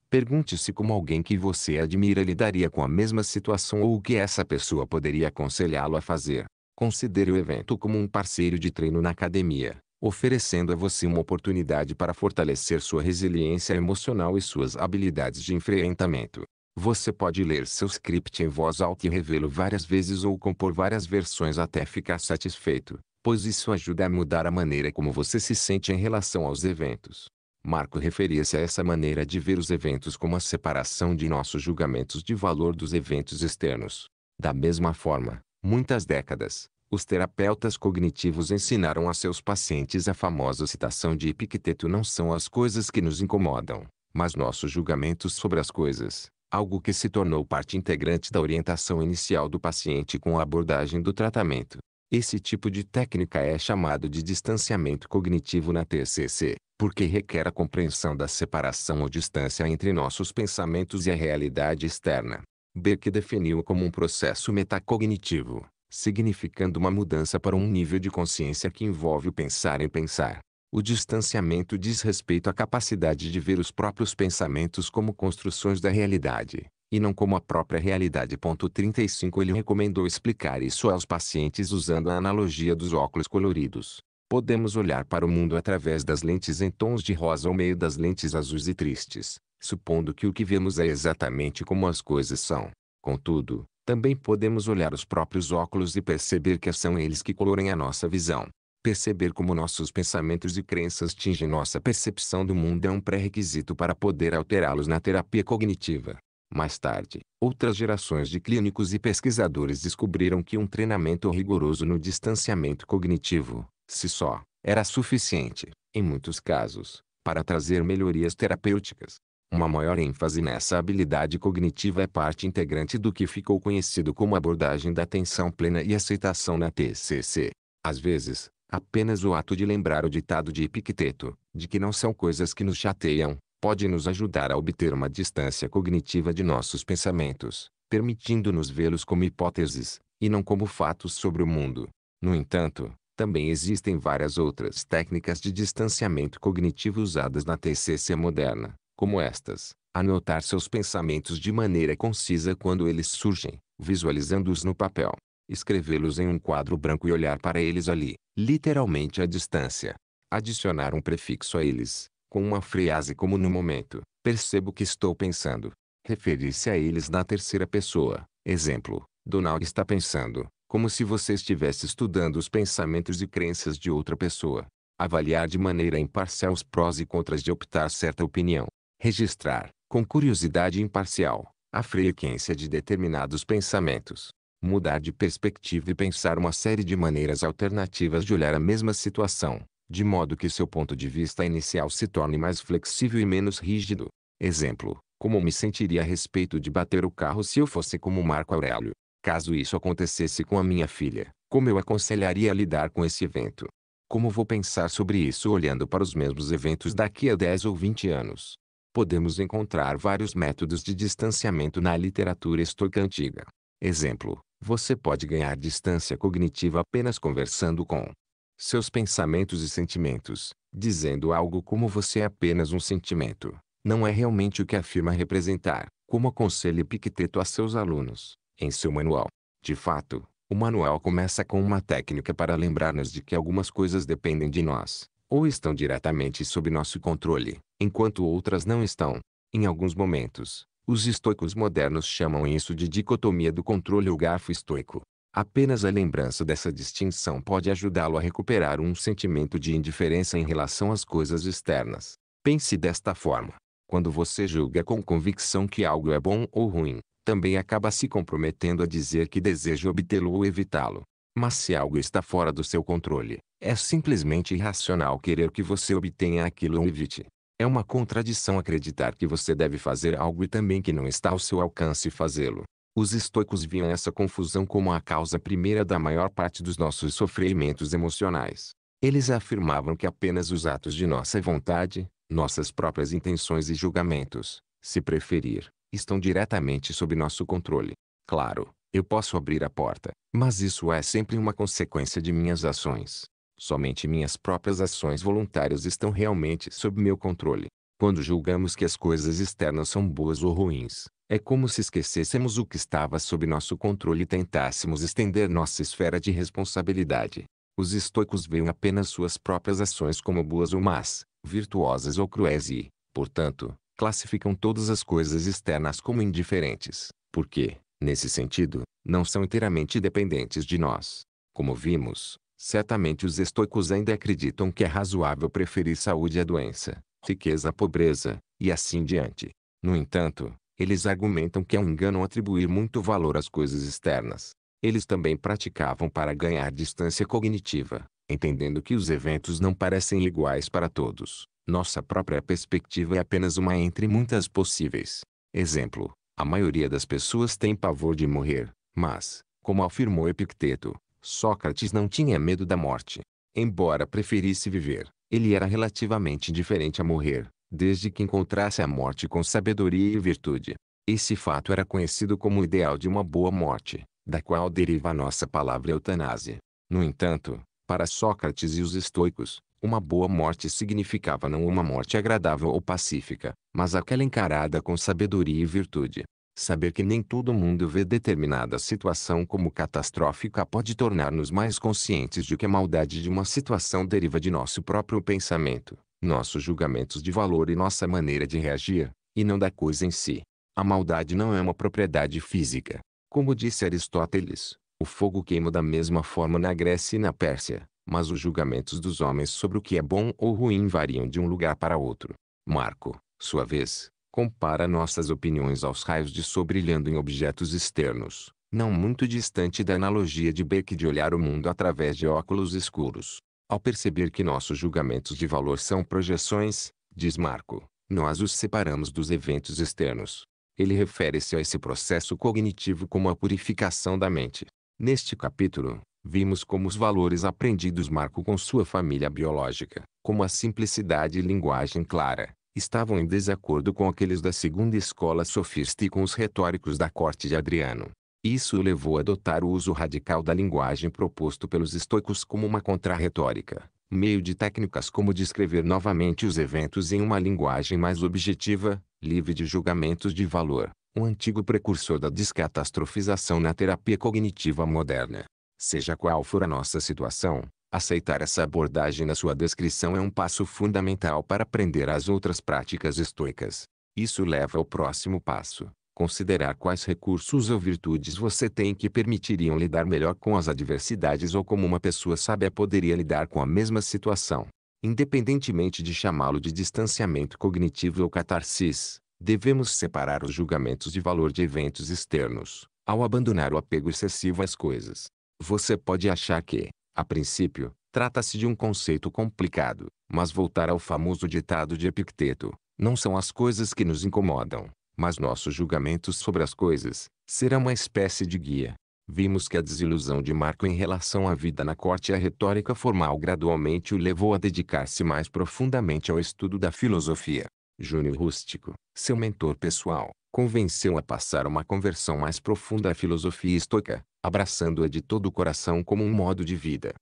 A: Pergunte-se como alguém que você admira lidaria com a mesma situação ou o que essa pessoa poderia aconselhá-lo a fazer. Considere o evento como um parceiro de treino na academia, oferecendo a você uma oportunidade para fortalecer sua resiliência emocional e suas habilidades de enfrentamento. Você pode ler seu script em voz alta e revê-lo várias vezes ou compor várias versões até ficar satisfeito, pois isso ajuda a mudar a maneira como você se sente em relação aos eventos. Marco referia-se a essa maneira de ver os eventos como a separação de nossos julgamentos de valor dos eventos externos. Da mesma forma, muitas décadas, os terapeutas cognitivos ensinaram a seus pacientes a famosa citação de Epicteto não são as coisas que nos incomodam, mas nossos julgamentos sobre as coisas, algo que se tornou parte integrante da orientação inicial do paciente com a abordagem do tratamento. Esse tipo de técnica é chamado de distanciamento cognitivo na TCC, porque requer a compreensão da separação ou distância entre nossos pensamentos e a realidade externa. Beck definiu como um processo metacognitivo, significando uma mudança para um nível de consciência que envolve o pensar em pensar. O distanciamento diz respeito à capacidade de ver os próprios pensamentos como construções da realidade, e não como a própria realidade. 35 Ele recomendou explicar isso aos pacientes usando a analogia dos óculos coloridos. Podemos olhar para o mundo através das lentes em tons de rosa ou meio das lentes azuis e tristes, supondo que o que vemos é exatamente como as coisas são. Contudo, também podemos olhar os próprios óculos e perceber que são eles que colorem a nossa visão. Perceber como nossos pensamentos e crenças tingem nossa percepção do mundo é um pré-requisito para poder alterá-los na terapia cognitiva. Mais tarde, outras gerações de clínicos e pesquisadores descobriram que um treinamento rigoroso no distanciamento cognitivo, se só, era suficiente, em muitos casos, para trazer melhorias terapêuticas. Uma maior ênfase nessa habilidade cognitiva é parte integrante do que ficou conhecido como abordagem da atenção plena e aceitação na TCC. Às vezes, apenas o ato de lembrar o ditado de Epicteto, de que não são coisas que nos chateiam, pode nos ajudar a obter uma distância cognitiva de nossos pensamentos, permitindo-nos vê-los como hipóteses, e não como fatos sobre o mundo. No entanto, também existem várias outras técnicas de distanciamento cognitivo usadas na TCC moderna como estas, anotar seus pensamentos de maneira concisa quando eles surgem, visualizando-os no papel, escrevê-los em um quadro branco e olhar para eles ali, literalmente à distância. Adicionar um prefixo a eles, com uma frase como no momento, percebo que estou pensando. Referir-se a eles na terceira pessoa, exemplo, Donald está pensando, como se você estivesse estudando os pensamentos e crenças de outra pessoa. Avaliar de maneira imparcial os prós e contras de optar certa opinião, registrar, com curiosidade imparcial, a frequência de determinados pensamentos, mudar de perspectiva e pensar uma série de maneiras alternativas de olhar a mesma situação, de modo que seu ponto de vista inicial se torne mais flexível e menos rígido. Exemplo: como me sentiria a respeito de bater o carro se eu fosse como Marco Aurélio? Caso isso acontecesse com a minha filha, como eu aconselharia a lidar com esse evento? Como vou pensar sobre isso olhando para os mesmos eventos daqui a 10 ou 20 anos? podemos encontrar vários métodos de distanciamento na literatura estoica antiga. Exemplo: você pode ganhar distância cognitiva apenas conversando com seus pensamentos e sentimentos, dizendo algo como você é apenas um sentimento, não é realmente o que afirma representar, como aconselha Epicteto a seus alunos, em seu manual. De fato, o manual começa com uma técnica para lembrar-nos de que algumas coisas dependem de nós, ou estão diretamente sob nosso controle, enquanto outras não estão. Em alguns momentos, os estoicos modernos chamam isso de dicotomia do controle ou garfo estoico. Apenas a lembrança dessa distinção pode ajudá-lo a recuperar um sentimento de indiferença em relação às coisas externas. Pense desta forma: quando você julga com convicção que algo é bom ou ruim, também acaba se comprometendo a dizer que deseja obtê-lo ou evitá-lo. Mas se algo está fora do seu controle, é simplesmente irracional querer que você obtenha aquilo ou evite. É uma contradição acreditar que você deve fazer algo e também que não está ao seu alcance fazê-lo. Os estoicos viam essa confusão como a causa primeira da maior parte dos nossos sofrimentos emocionais. Eles afirmavam que apenas os atos de nossa vontade, nossas próprias intenções e julgamentos, se preferir, estão diretamente sob nosso controle. Claro, eu posso abrir a porta, mas isso é sempre uma consequência de minhas ações. Somente minhas próprias ações voluntárias estão realmente sob meu controle. Quando julgamos que as coisas externas são boas ou ruins, é como se esquecêssemos o que estava sob nosso controle e tentássemos estender nossa esfera de responsabilidade. Os estoicos veem apenas suas próprias ações como boas ou más, virtuosas ou cruéis e, portanto, classificam todas as coisas externas como indiferentes, porque, nesse sentido, não são inteiramente dependentes de nós. Como vimos, Certamente os estoicos ainda acreditam que é razoável preferir saúde à doença, riqueza à pobreza, e assim diante. No entanto, eles argumentam que é um engano atribuir muito valor às coisas externas. Eles também praticavam para ganhar distância cognitiva, entendendo que os eventos não parecem iguais para todos. Nossa própria perspectiva é apenas uma entre muitas possíveis. Exemplo: a maioria das pessoas tem pavor de morrer, mas, como afirmou Epicteto, Sócrates não tinha medo da morte. Embora preferisse viver, ele era relativamente indiferente a morrer, desde que encontrasse a morte com sabedoria e virtude. Esse fato era conhecido como o ideal de uma boa morte, da qual deriva a nossa palavra eutanásia. No entanto, para Sócrates e os estoicos, uma boa morte significava não uma morte agradável ou pacífica, mas aquela encarada com sabedoria e virtude. Saber que nem todo mundo vê determinada situação como catastrófica pode tornar-nos mais conscientes de que a maldade de uma situação deriva de nosso próprio pensamento, nossos julgamentos de valor e nossa maneira de reagir, e não da coisa em si. A maldade não é uma propriedade física. Como disse Aristóteles, o fogo queima da mesma forma na Grécia e na Pérsia, mas os julgamentos dos homens sobre o que é bom ou ruim variam de um lugar para outro. Marco, sua vez, compara nossas opiniões aos raios de sol brilhando em objetos externos, não muito distante da analogia de Beck de olhar o mundo através de óculos escuros. Ao perceber que nossos julgamentos de valor são projeções, diz Marco, nós os separamos dos eventos externos. Ele refere-se a esse processo cognitivo como a purificação da mente. Neste capítulo, vimos como os valores aprendidos Marco com sua família biológica, como a simplicidade e linguagem clara, estavam em desacordo com aqueles da segunda escola sofista e com os retóricos da corte de Adriano. Isso o levou a adotar o uso radical da linguagem proposto pelos estoicos como uma contrarretórica, meio de técnicas como descrever novamente os eventos em uma linguagem mais objetiva, livre de julgamentos de valor, um antigo precursor da descatastrofização na terapia cognitiva moderna. Seja qual for a nossa situação, Aceitar essa abordagem na sua descrição é um passo fundamental para aprender as outras práticas estoicas. Isso leva ao próximo passo, considerar quais recursos ou virtudes você tem que permitiriam lidar melhor com as adversidades ou como uma pessoa sábia poderia lidar com a mesma situação. Independentemente de chamá-lo de distanciamento cognitivo ou catarsis, devemos separar os julgamentos de valor de eventos externos, ao abandonar o apego excessivo às coisas. Você pode achar que, a princípio, trata-se de um conceito complicado, mas voltar ao famoso ditado de Epicteto, não são as coisas que nos incomodam, mas nossos julgamentos sobre as coisas, será uma espécie de guia. Vimos que a desilusão de Marco em relação à vida na corte e à retórica formal gradualmente o levou a dedicar-se mais profundamente ao estudo da filosofia. Júnior Rústico, seu mentor pessoal, convenceu a passar uma conversão mais profunda à filosofia estoica, abraçando-a de todo o coração como um modo de vida.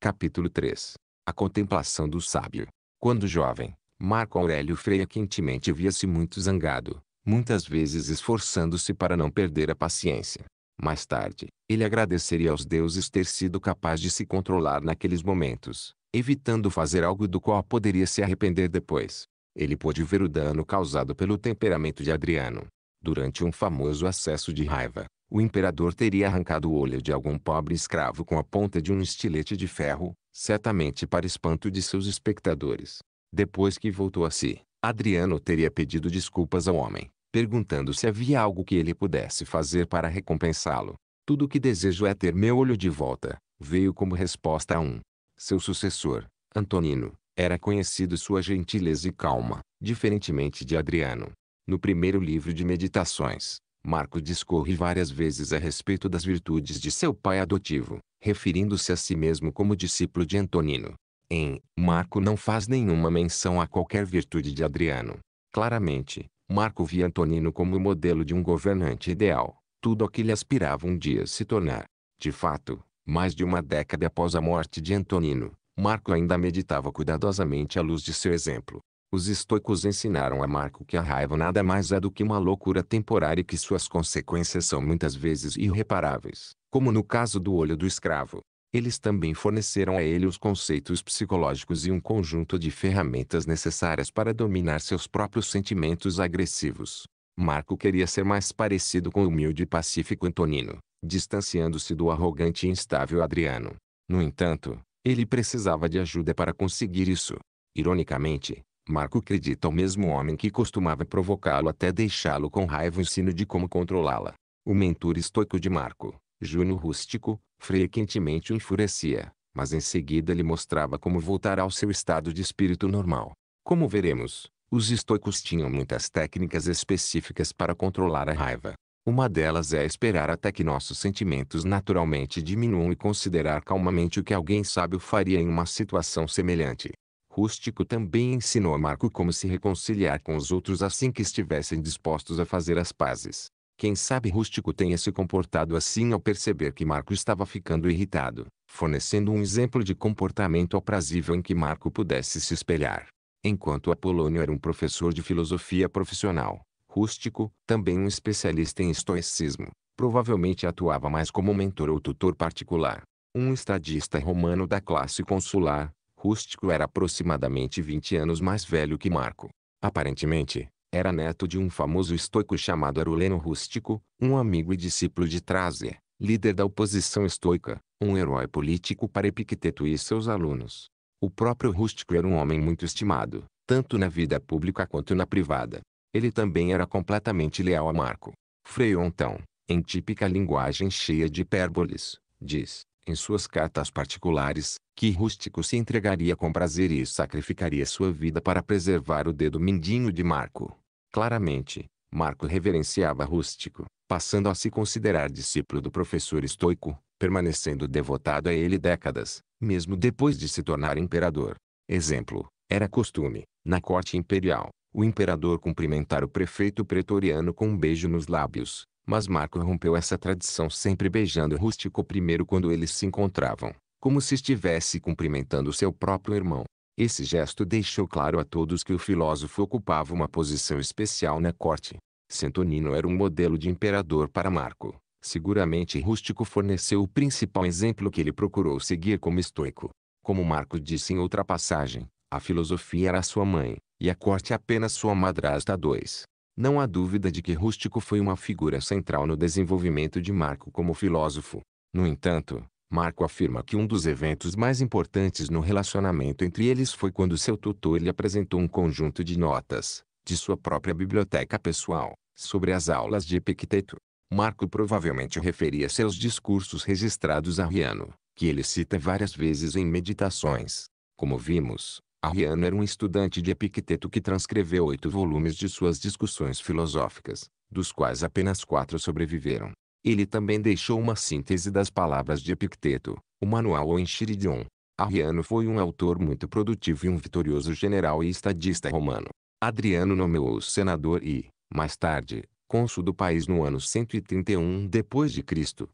A: Capítulo 3 A contemplação do sábio. Quando jovem, Marco Aurélio Freia quentemente via-se muito zangado, muitas vezes esforçando-se para não perder a paciência. Mais tarde, ele agradeceria aos deuses ter sido capaz de se controlar naqueles momentos, evitando fazer algo do qual poderia se arrepender depois. Ele pôde ver o dano causado pelo temperamento de Adriano. Durante um famoso acesso de raiva, o imperador teria arrancado o olho de algum pobre escravo com a ponta de um estilete de ferro, certamente para espanto de seus espectadores. Depois que voltou a si, Adriano teria pedido desculpas ao homem, perguntando se havia algo que ele pudesse fazer para recompensá-lo. Tudo o que desejo é ter meu olho de volta, veio como resposta a um. Seu sucessor, Antonino, era conhecido sua gentileza e calma, diferentemente de Adriano. No primeiro livro de Meditações, Marco discorre várias vezes a respeito das virtudes de seu pai adotivo, referindo-se a si mesmo como discípulo de Antonino. Em Marco não faz nenhuma menção a qualquer virtude de Adriano. Claramente, Marco via Antonino como o modelo de um governante ideal, tudo a que ele aspirava um dia se tornar. De fato, mais de uma década após a morte de Antonino, Marco ainda meditava cuidadosamente à luz de seu exemplo. Os estoicos ensinaram a Marco que a raiva nada mais é do que uma loucura temporária e que suas consequências são muitas vezes irreparáveis, como no caso do olho do escravo. Eles também forneceram a ele os conceitos psicológicos e um conjunto de ferramentas necessárias para dominar seus próprios sentimentos agressivos. Marco queria ser mais parecido com o humilde e pacífico Antonino, distanciando-se do arrogante e instável Adriano. No entanto, ele precisava de ajuda para conseguir isso. Ironicamente, Marco acredita ao mesmo homem que costumava provocá-lo até deixá-lo com raiva o ensino de como controlá-la. O mentor estoico de Marco, Júnior Rústico, frequentemente o enfurecia, mas em seguida lhe mostrava como voltar ao seu estado de espírito normal. Como veremos, os estoicos tinham muitas técnicas específicas para controlar a raiva. Uma delas é esperar até que nossos sentimentos naturalmente diminuam e considerar calmamente o que alguém sábio faria em uma situação semelhante. Rústico também ensinou a Marco como se reconciliar com os outros assim que estivessem dispostos a fazer as pazes. Quem sabe Rústico tenha se comportado assim ao perceber que Marco estava ficando irritado, fornecendo um exemplo de comportamento aprazível em que Marco pudesse se espelhar. Enquanto Apolônio era um professor de filosofia profissional, Rústico, também um especialista em estoicismo, provavelmente atuava mais como mentor ou tutor particular. Um estadista romano da classe consular, Rústico era aproximadamente 20 anos mais velho que Marco. Aparentemente, era neto de um famoso estoico chamado Aruleno Rústico, um amigo e discípulo de Trásia, líder da oposição estoica, um herói político para Epicteto e seus alunos. O próprio Rústico era um homem muito estimado, tanto na vida pública quanto na privada. Ele também era completamente leal a Marco. Freontão, então, em típica linguagem cheia de hipérboles, diz, em suas cartas particulares, que Rústico se entregaria com prazer e sacrificaria sua vida para preservar o dedo mindinho de Marco. Claramente, Marco reverenciava Rústico, passando a se considerar discípulo do professor estoico, permanecendo devotado a ele décadas, mesmo depois de se tornar imperador. Exemplo, era costume, na corte imperial, o imperador cumprimentar o prefeito pretoriano com um beijo nos lábios, mas Marco rompeu essa tradição sempre beijando rústico primeiro quando eles se encontravam, como se estivesse cumprimentando seu próprio irmão. Esse gesto deixou claro a todos que o filósofo ocupava uma posição especial na corte. Santonino era um modelo de imperador para Marco. Seguramente Rústico forneceu o principal exemplo que ele procurou seguir como estoico. Como Marco disse em outra passagem, a filosofia era sua mãe, e a corte apenas sua madrasta. 2. Não há dúvida de que Rústico foi uma figura central no desenvolvimento de Marco como filósofo. No entanto, Marco afirma que um dos eventos mais importantes no relacionamento entre eles foi quando seu tutor lhe apresentou um conjunto de notas, de sua própria biblioteca pessoal, sobre as aulas de Epicteto. Marco provavelmente referia seus discursos registrados a Riano, que ele cita várias vezes em Meditações. Como vimos, Arriano era um estudante de Epicteto que transcreveu oito volumes de suas discussões filosóficas, dos quais apenas quatro sobreviveram. Ele também deixou uma síntese das palavras de Epicteto, o Manual ou Enchiridion. Arriano foi um autor muito produtivo e um vitorioso general e estadista romano. Adriano nomeou-o senador e, mais tarde, cônsul do país no ano 131 d.C.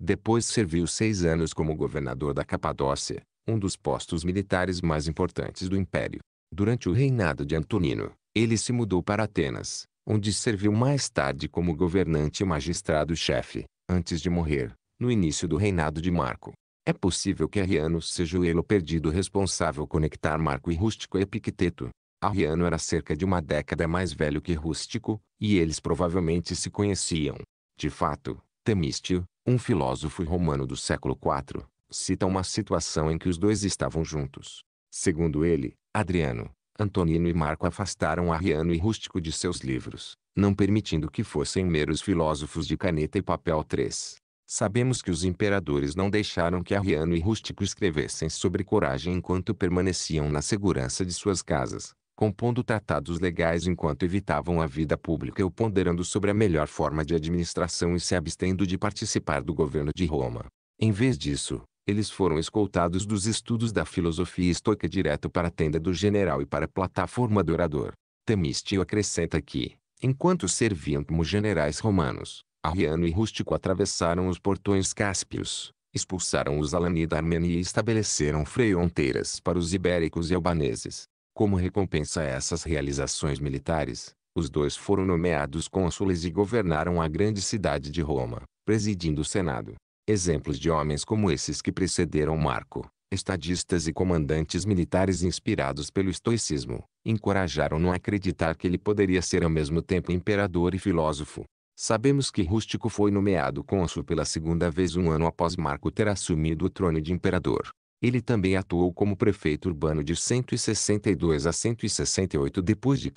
A: Depois serviu seis anos como governador da Capadócia, um dos postos militares mais importantes do império. Durante o reinado de Antonino, ele se mudou para Atenas, onde serviu mais tarde como governante e magistrado-chefe, antes de morrer, no início do reinado de Marco. É possível que Arriano seja o elo perdido responsável conectar Marco e Rústico e Epicteto. Arriano era cerca de uma década mais velho que Rústico, e eles provavelmente se conheciam. De fato, Temístio, um filósofo romano do século IV, cita uma situação em que os dois estavam juntos. Segundo ele, Adriano, Antonino e Marco afastaram Arriano e Rústico de seus livros, não permitindo que fossem meros filósofos de caneta e papel 3. Sabemos que os imperadores não deixaram que Arriano e Rústico escrevessem sobre coragem enquanto permaneciam na segurança de suas casas, compondo tratados legais enquanto evitavam a vida pública ou ponderando sobre a melhor forma de administração e se abstendo de participar do governo de Roma. Em vez disso, eles foram escoltados dos estudos da filosofia estoica direto para a tenda do general e para a plataforma do orador. Temístio acrescenta que, enquanto serviam como generais romanos, Arriano e Rústico atravessaram os portões cáspios, expulsaram os alani da Armênia e estabeleceram fronteiras para os ibéricos e albaneses. Como recompensa a essas realizações militares, os dois foram nomeados cônsules e governaram a grande cidade de Roma, presidindo o Senado. Exemplos de homens como esses que precederam Marco, estadistas e comandantes militares inspirados pelo estoicismo, encorajaram-no a acreditar que ele poderia ser ao mesmo tempo imperador e filósofo. Sabemos que Rústico foi nomeado cônsul pela segunda vez um ano após Marco ter assumido o trono de imperador. Ele também atuou como prefeito urbano de 162 a 168 d.C.,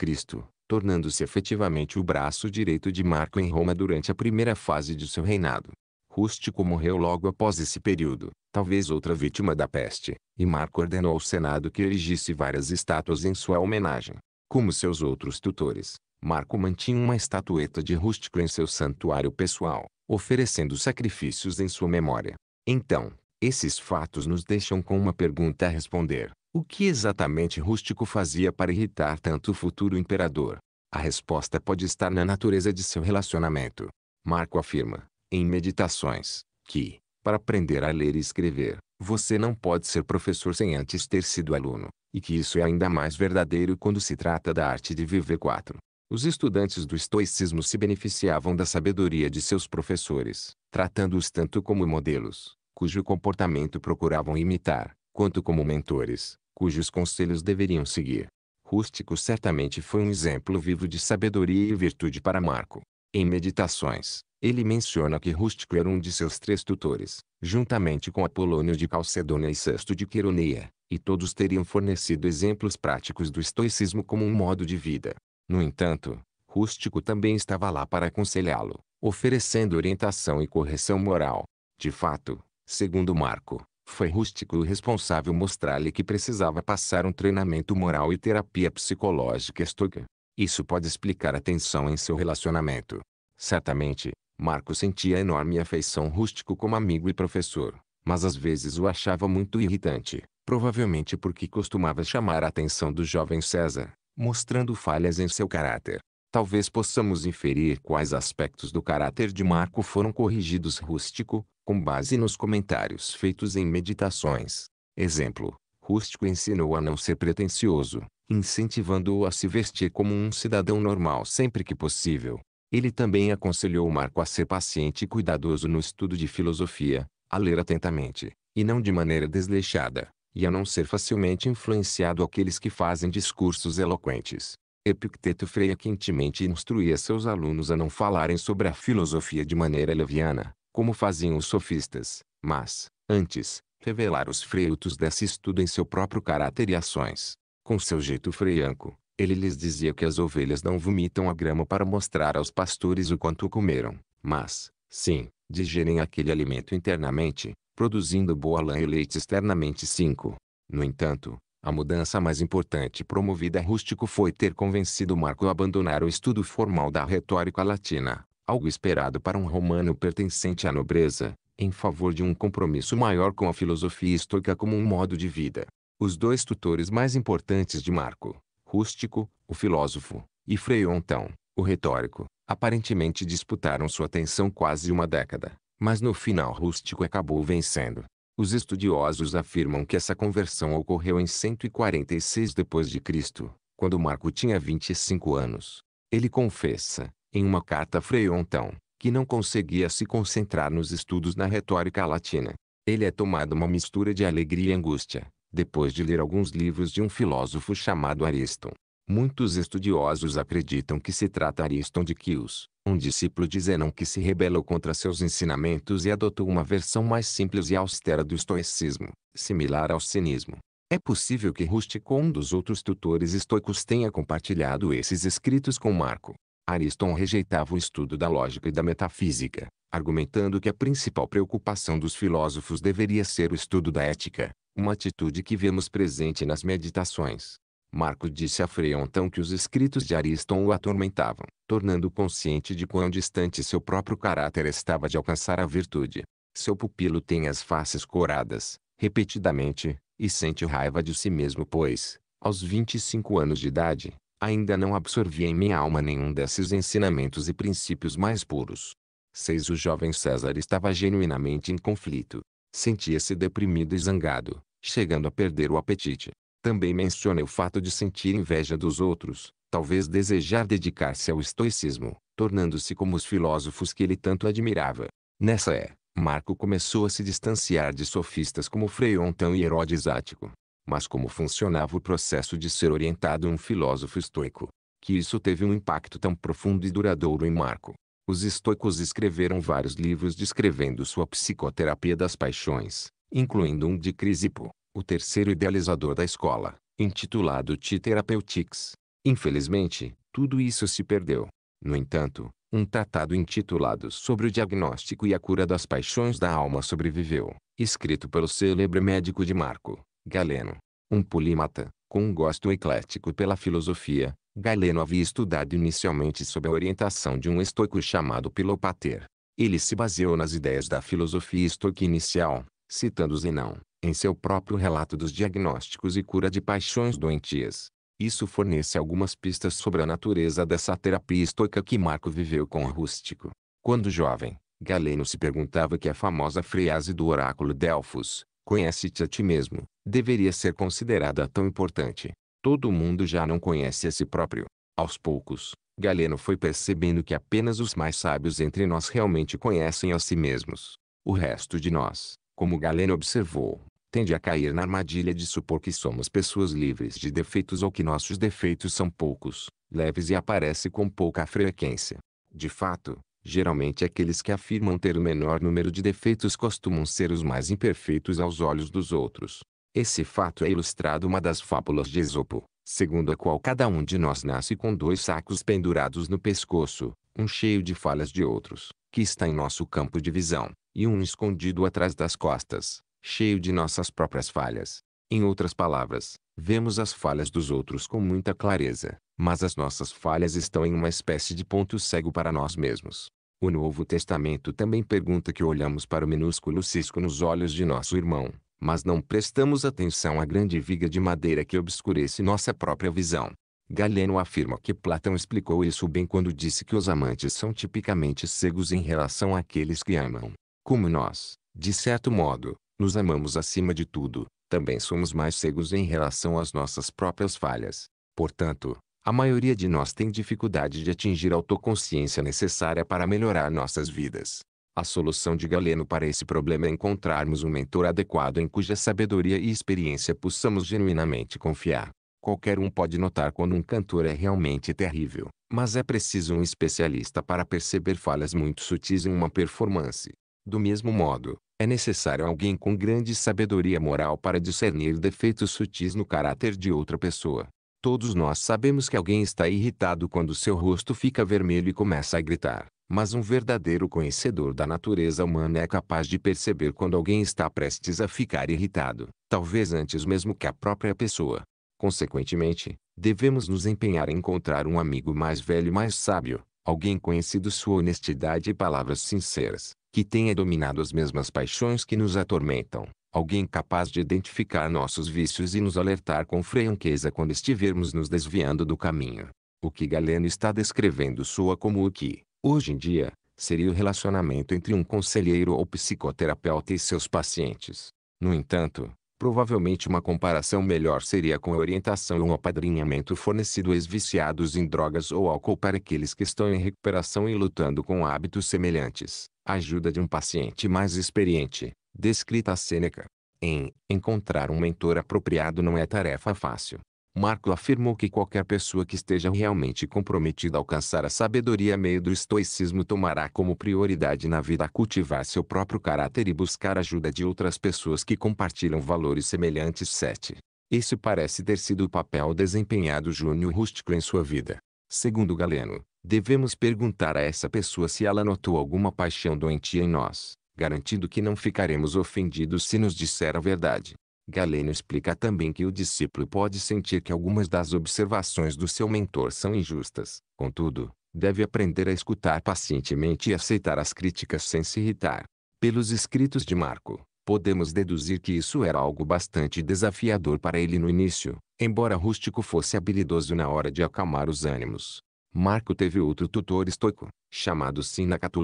A: tornando-se efetivamente o braço direito de Marco em Roma durante a primeira fase de seu reinado. Rústico morreu logo após esse período, talvez outra vítima da peste, e Marco ordenou ao Senado que erigisse várias estátuas em sua homenagem. Como seus outros tutores, Marco mantinha uma estatueta de Rústico em seu santuário pessoal, oferecendo sacrifícios em sua memória. Então, esses fatos nos deixam com uma pergunta a responder. O que exatamente Rústico fazia para irritar tanto o futuro imperador? A resposta pode estar na natureza de seu relacionamento. Marco afirma, em Meditações, que, para aprender a ler e escrever, você não pode ser professor sem antes ter sido aluno, e que isso é ainda mais verdadeiro quando se trata da arte de viver 4. Os estudantes do estoicismo se beneficiavam da sabedoria de seus professores, tratando-os tanto como modelos, cujo comportamento procuravam imitar, quanto como mentores, cujos conselhos deveriam seguir. Rústico certamente foi um exemplo vivo de sabedoria e virtude para Marco. Em Meditações, ele menciona que Rústico era um de seus três tutores, juntamente com Apolônio de Calcedônia e Sesto de Queroneia, e todos teriam fornecido exemplos práticos do estoicismo como um modo de vida. No entanto, Rústico também estava lá para aconselhá-lo, oferecendo orientação e correção moral. De fato, segundo Marco, foi Rústico o responsável mostrar-lhe que precisava passar um treinamento moral e terapia psicológica estoica. Isso pode explicar a tensão em seu relacionamento. Certamente, Marco sentia enorme afeição rústico como amigo e professor, mas às vezes o achava muito irritante, provavelmente porque costumava chamar a atenção do jovem César, mostrando falhas em seu caráter. Talvez possamos inferir quais aspectos do caráter de Marco foram corrigidos rústico, com base nos comentários feitos em meditações. Exemplo: Rústico ensinou a não ser pretensioso, incentivando-o a se vestir como um cidadão normal sempre que possível, ele também aconselhou Marco a ser paciente e cuidadoso no estudo de filosofia, a ler atentamente, e não de maneira desleixada, e a não ser facilmente influenciado aqueles que fazem discursos eloquentes. Epicteto Freia quentemente instruía seus alunos a não falarem sobre a filosofia de maneira leviana, como faziam os sofistas, mas, antes, revelar os freitos desse estudo em seu próprio caráter e ações. Com seu jeito freianco, ele lhes dizia que as ovelhas não vomitam a grama para mostrar aos pastores o quanto comeram, mas, sim, digerem aquele alimento internamente, produzindo boa lã e leite externamente. 5. No entanto, a mudança mais importante promovida a Rústico foi ter convencido Marco a abandonar o estudo formal da retórica latina, algo esperado para um romano pertencente à nobreza, em favor de um compromisso maior com a filosofia estoica como um modo de vida. Os dois tutores mais importantes de Marco, Rústico, o filósofo, e Frei Ontão, o retórico, aparentemente disputaram sua atenção quase uma década, mas no final Rústico acabou vencendo. Os estudiosos afirmam que essa conversão ocorreu em 146 depois de Cristo, quando Marco tinha 25 anos. Ele confessa, em uma carta a Frei Ontão, que não conseguia se concentrar nos estudos na retórica latina. Ele é tomado uma mistura de alegria e angústia, depois de ler alguns livros de um filósofo chamado Ariston. Muitos estudiosos acreditam que se trata Ariston de Quios, um discípulo de Zenão que se rebelou contra seus ensinamentos e adotou uma versão mais simples e austera do estoicismo, similar ao cinismo. É possível que Rústico, um dos outros tutores estoicos, tenha compartilhado esses escritos com Marco. Ariston rejeitava o estudo da lógica e da metafísica, argumentando que a principal preocupação dos filósofos deveria ser o estudo da ética, uma atitude que vemos presente nas meditações. Marco disse a Frei então que os escritos de Ariston o atormentavam, tornando-o consciente de quão distante seu próprio caráter estava de alcançar a virtude. Seu pupilo tem as faces coradas, repetidamente, e sente raiva de si mesmo pois, aos 25 anos de idade, ainda não absorvia em minha alma nenhum desses ensinamentos e princípios mais puros. 6. O jovem César estava genuinamente em conflito. Sentia-se deprimido e zangado, chegando a perder o apetite. Também menciona o fato de sentir inveja dos outros, talvez desejar dedicar-se ao estoicismo, tornando-se como os filósofos que ele tanto admirava. Nessa é, Marco começou a se distanciar de sofistas como Freontão e Herodes Ático. Mas como funcionava o processo de ser orientado um filósofo estoico? Que isso teve um impacto tão profundo e duradouro em Marco, os estoicos escreveram vários livros descrevendo sua psicoterapia das paixões, incluindo um de Crisipo, o terceiro idealizador da escola, intitulado T Therapeutics. Infelizmente, tudo isso se perdeu. No entanto, um tratado intitulado Sobre o Diagnóstico e a Cura das Paixões da Alma sobreviveu, escrito pelo célebre médico de Marco, Galeno, um polímata, com um gosto eclético pela filosofia, Galeno havia estudado inicialmente sob a orientação de um estoico chamado Pilopater. Ele se baseou nas ideias da filosofia estoica inicial, citando Zenão, em seu próprio relato dos diagnósticos e cura de paixões doentias. Isso fornece algumas pistas sobre a natureza dessa terapia estoica que Marco viveu com rústico. Quando jovem, Galeno se perguntava que a famosa frase do oráculo Delfos, conhece-te a ti mesmo, deveria ser considerada tão importante. Todo mundo já não conhece a si próprio. Aos poucos, Galeno foi percebendo que apenas os mais sábios entre nós realmente conhecem a si mesmos. O resto de nós, como Galeno observou, tende a cair na armadilha de supor que somos pessoas livres de defeitos ou que nossos defeitos são poucos, leves e aparecem com pouca frequência. De fato, geralmente aqueles que afirmam ter o menor número de defeitos costumam ser os mais imperfeitos aos olhos dos outros. Esse fato é ilustrado uma das fábulas de Esopo, segundo a qual cada um de nós nasce com dois sacos pendurados no pescoço, um cheio de falhas de outros, que está em nosso campo de visão, e um escondido atrás das costas, cheio de nossas próprias falhas. Em outras palavras, vemos as falhas dos outros com muita clareza, mas as nossas falhas estão em uma espécie de ponto cego para nós mesmos. O Novo Testamento também pergunta que olhamos para o minúsculo cisco nos olhos de nosso irmão, mas não prestamos atenção à grande viga de madeira que obscurece nossa própria visão. Galeno afirma que Platão explicou isso bem quando disse que os amantes são tipicamente cegos em relação àqueles que amam. Como nós, de certo modo, nos amamos acima de tudo, também somos mais cegos em relação às nossas próprias falhas. Portanto, a maioria de nós tem dificuldade de atingir a autoconsciência necessária para melhorar nossas vidas. A solução de Galeno para esse problema é encontrarmos um mentor adequado em cuja sabedoria e experiência possamos genuinamente confiar. Qualquer um pode notar quando um cantor é realmente terrível, mas é preciso um especialista para perceber falhas muito sutis em uma performance. Do mesmo modo, é necessário alguém com grande sabedoria moral para discernir defeitos sutis no caráter de outra pessoa. Todos nós sabemos que alguém está irritado quando seu rosto fica vermelho e começa a gritar mas um verdadeiro conhecedor da natureza humana é capaz de perceber quando alguém está prestes a ficar irritado, talvez antes mesmo que a própria pessoa. Consequentemente, devemos nos empenhar em encontrar um amigo mais velho e mais sábio, alguém conhecido sua honestidade e palavras sinceras, que tenha dominado as mesmas paixões que nos atormentam, alguém capaz de identificar nossos vícios e nos alertar com franqueza quando estivermos nos desviando do caminho. O que Galeno está descrevendo soa como o que, Hoje em dia, seria o relacionamento entre um conselheiro ou psicoterapeuta e seus pacientes. No entanto, provavelmente uma comparação melhor seria com a orientação ou um apadrinhamento fornecido a ex-viciados em drogas ou álcool para aqueles que estão em recuperação e lutando com hábitos semelhantes. A ajuda de um paciente mais experiente, descrita a Sêneca. Em encontrar um mentor apropriado não é tarefa fácil, Marco afirmou que qualquer pessoa que esteja realmente comprometida a alcançar a sabedoria meio do estoicismo tomará como prioridade na vida cultivar seu próprio caráter e buscar ajuda de outras pessoas que compartilham valores semelhantes. 7. Esse parece ter sido o papel desempenhado Júnior Rústico em sua vida. Segundo Galeno, devemos perguntar a essa pessoa se ela notou alguma paixão doentia em nós, garantindo que não ficaremos ofendidos se nos disser a verdade. Galeno explica também que o discípulo pode sentir que algumas das observações do seu mentor são injustas. Contudo, deve aprender a escutar pacientemente e aceitar as críticas sem se irritar. Pelos escritos de Marco, podemos deduzir que isso era algo bastante desafiador para ele no início, embora rústico fosse habilidoso na hora de acalmar os ânimos. Marco teve outro tutor estoico, chamado Sinacato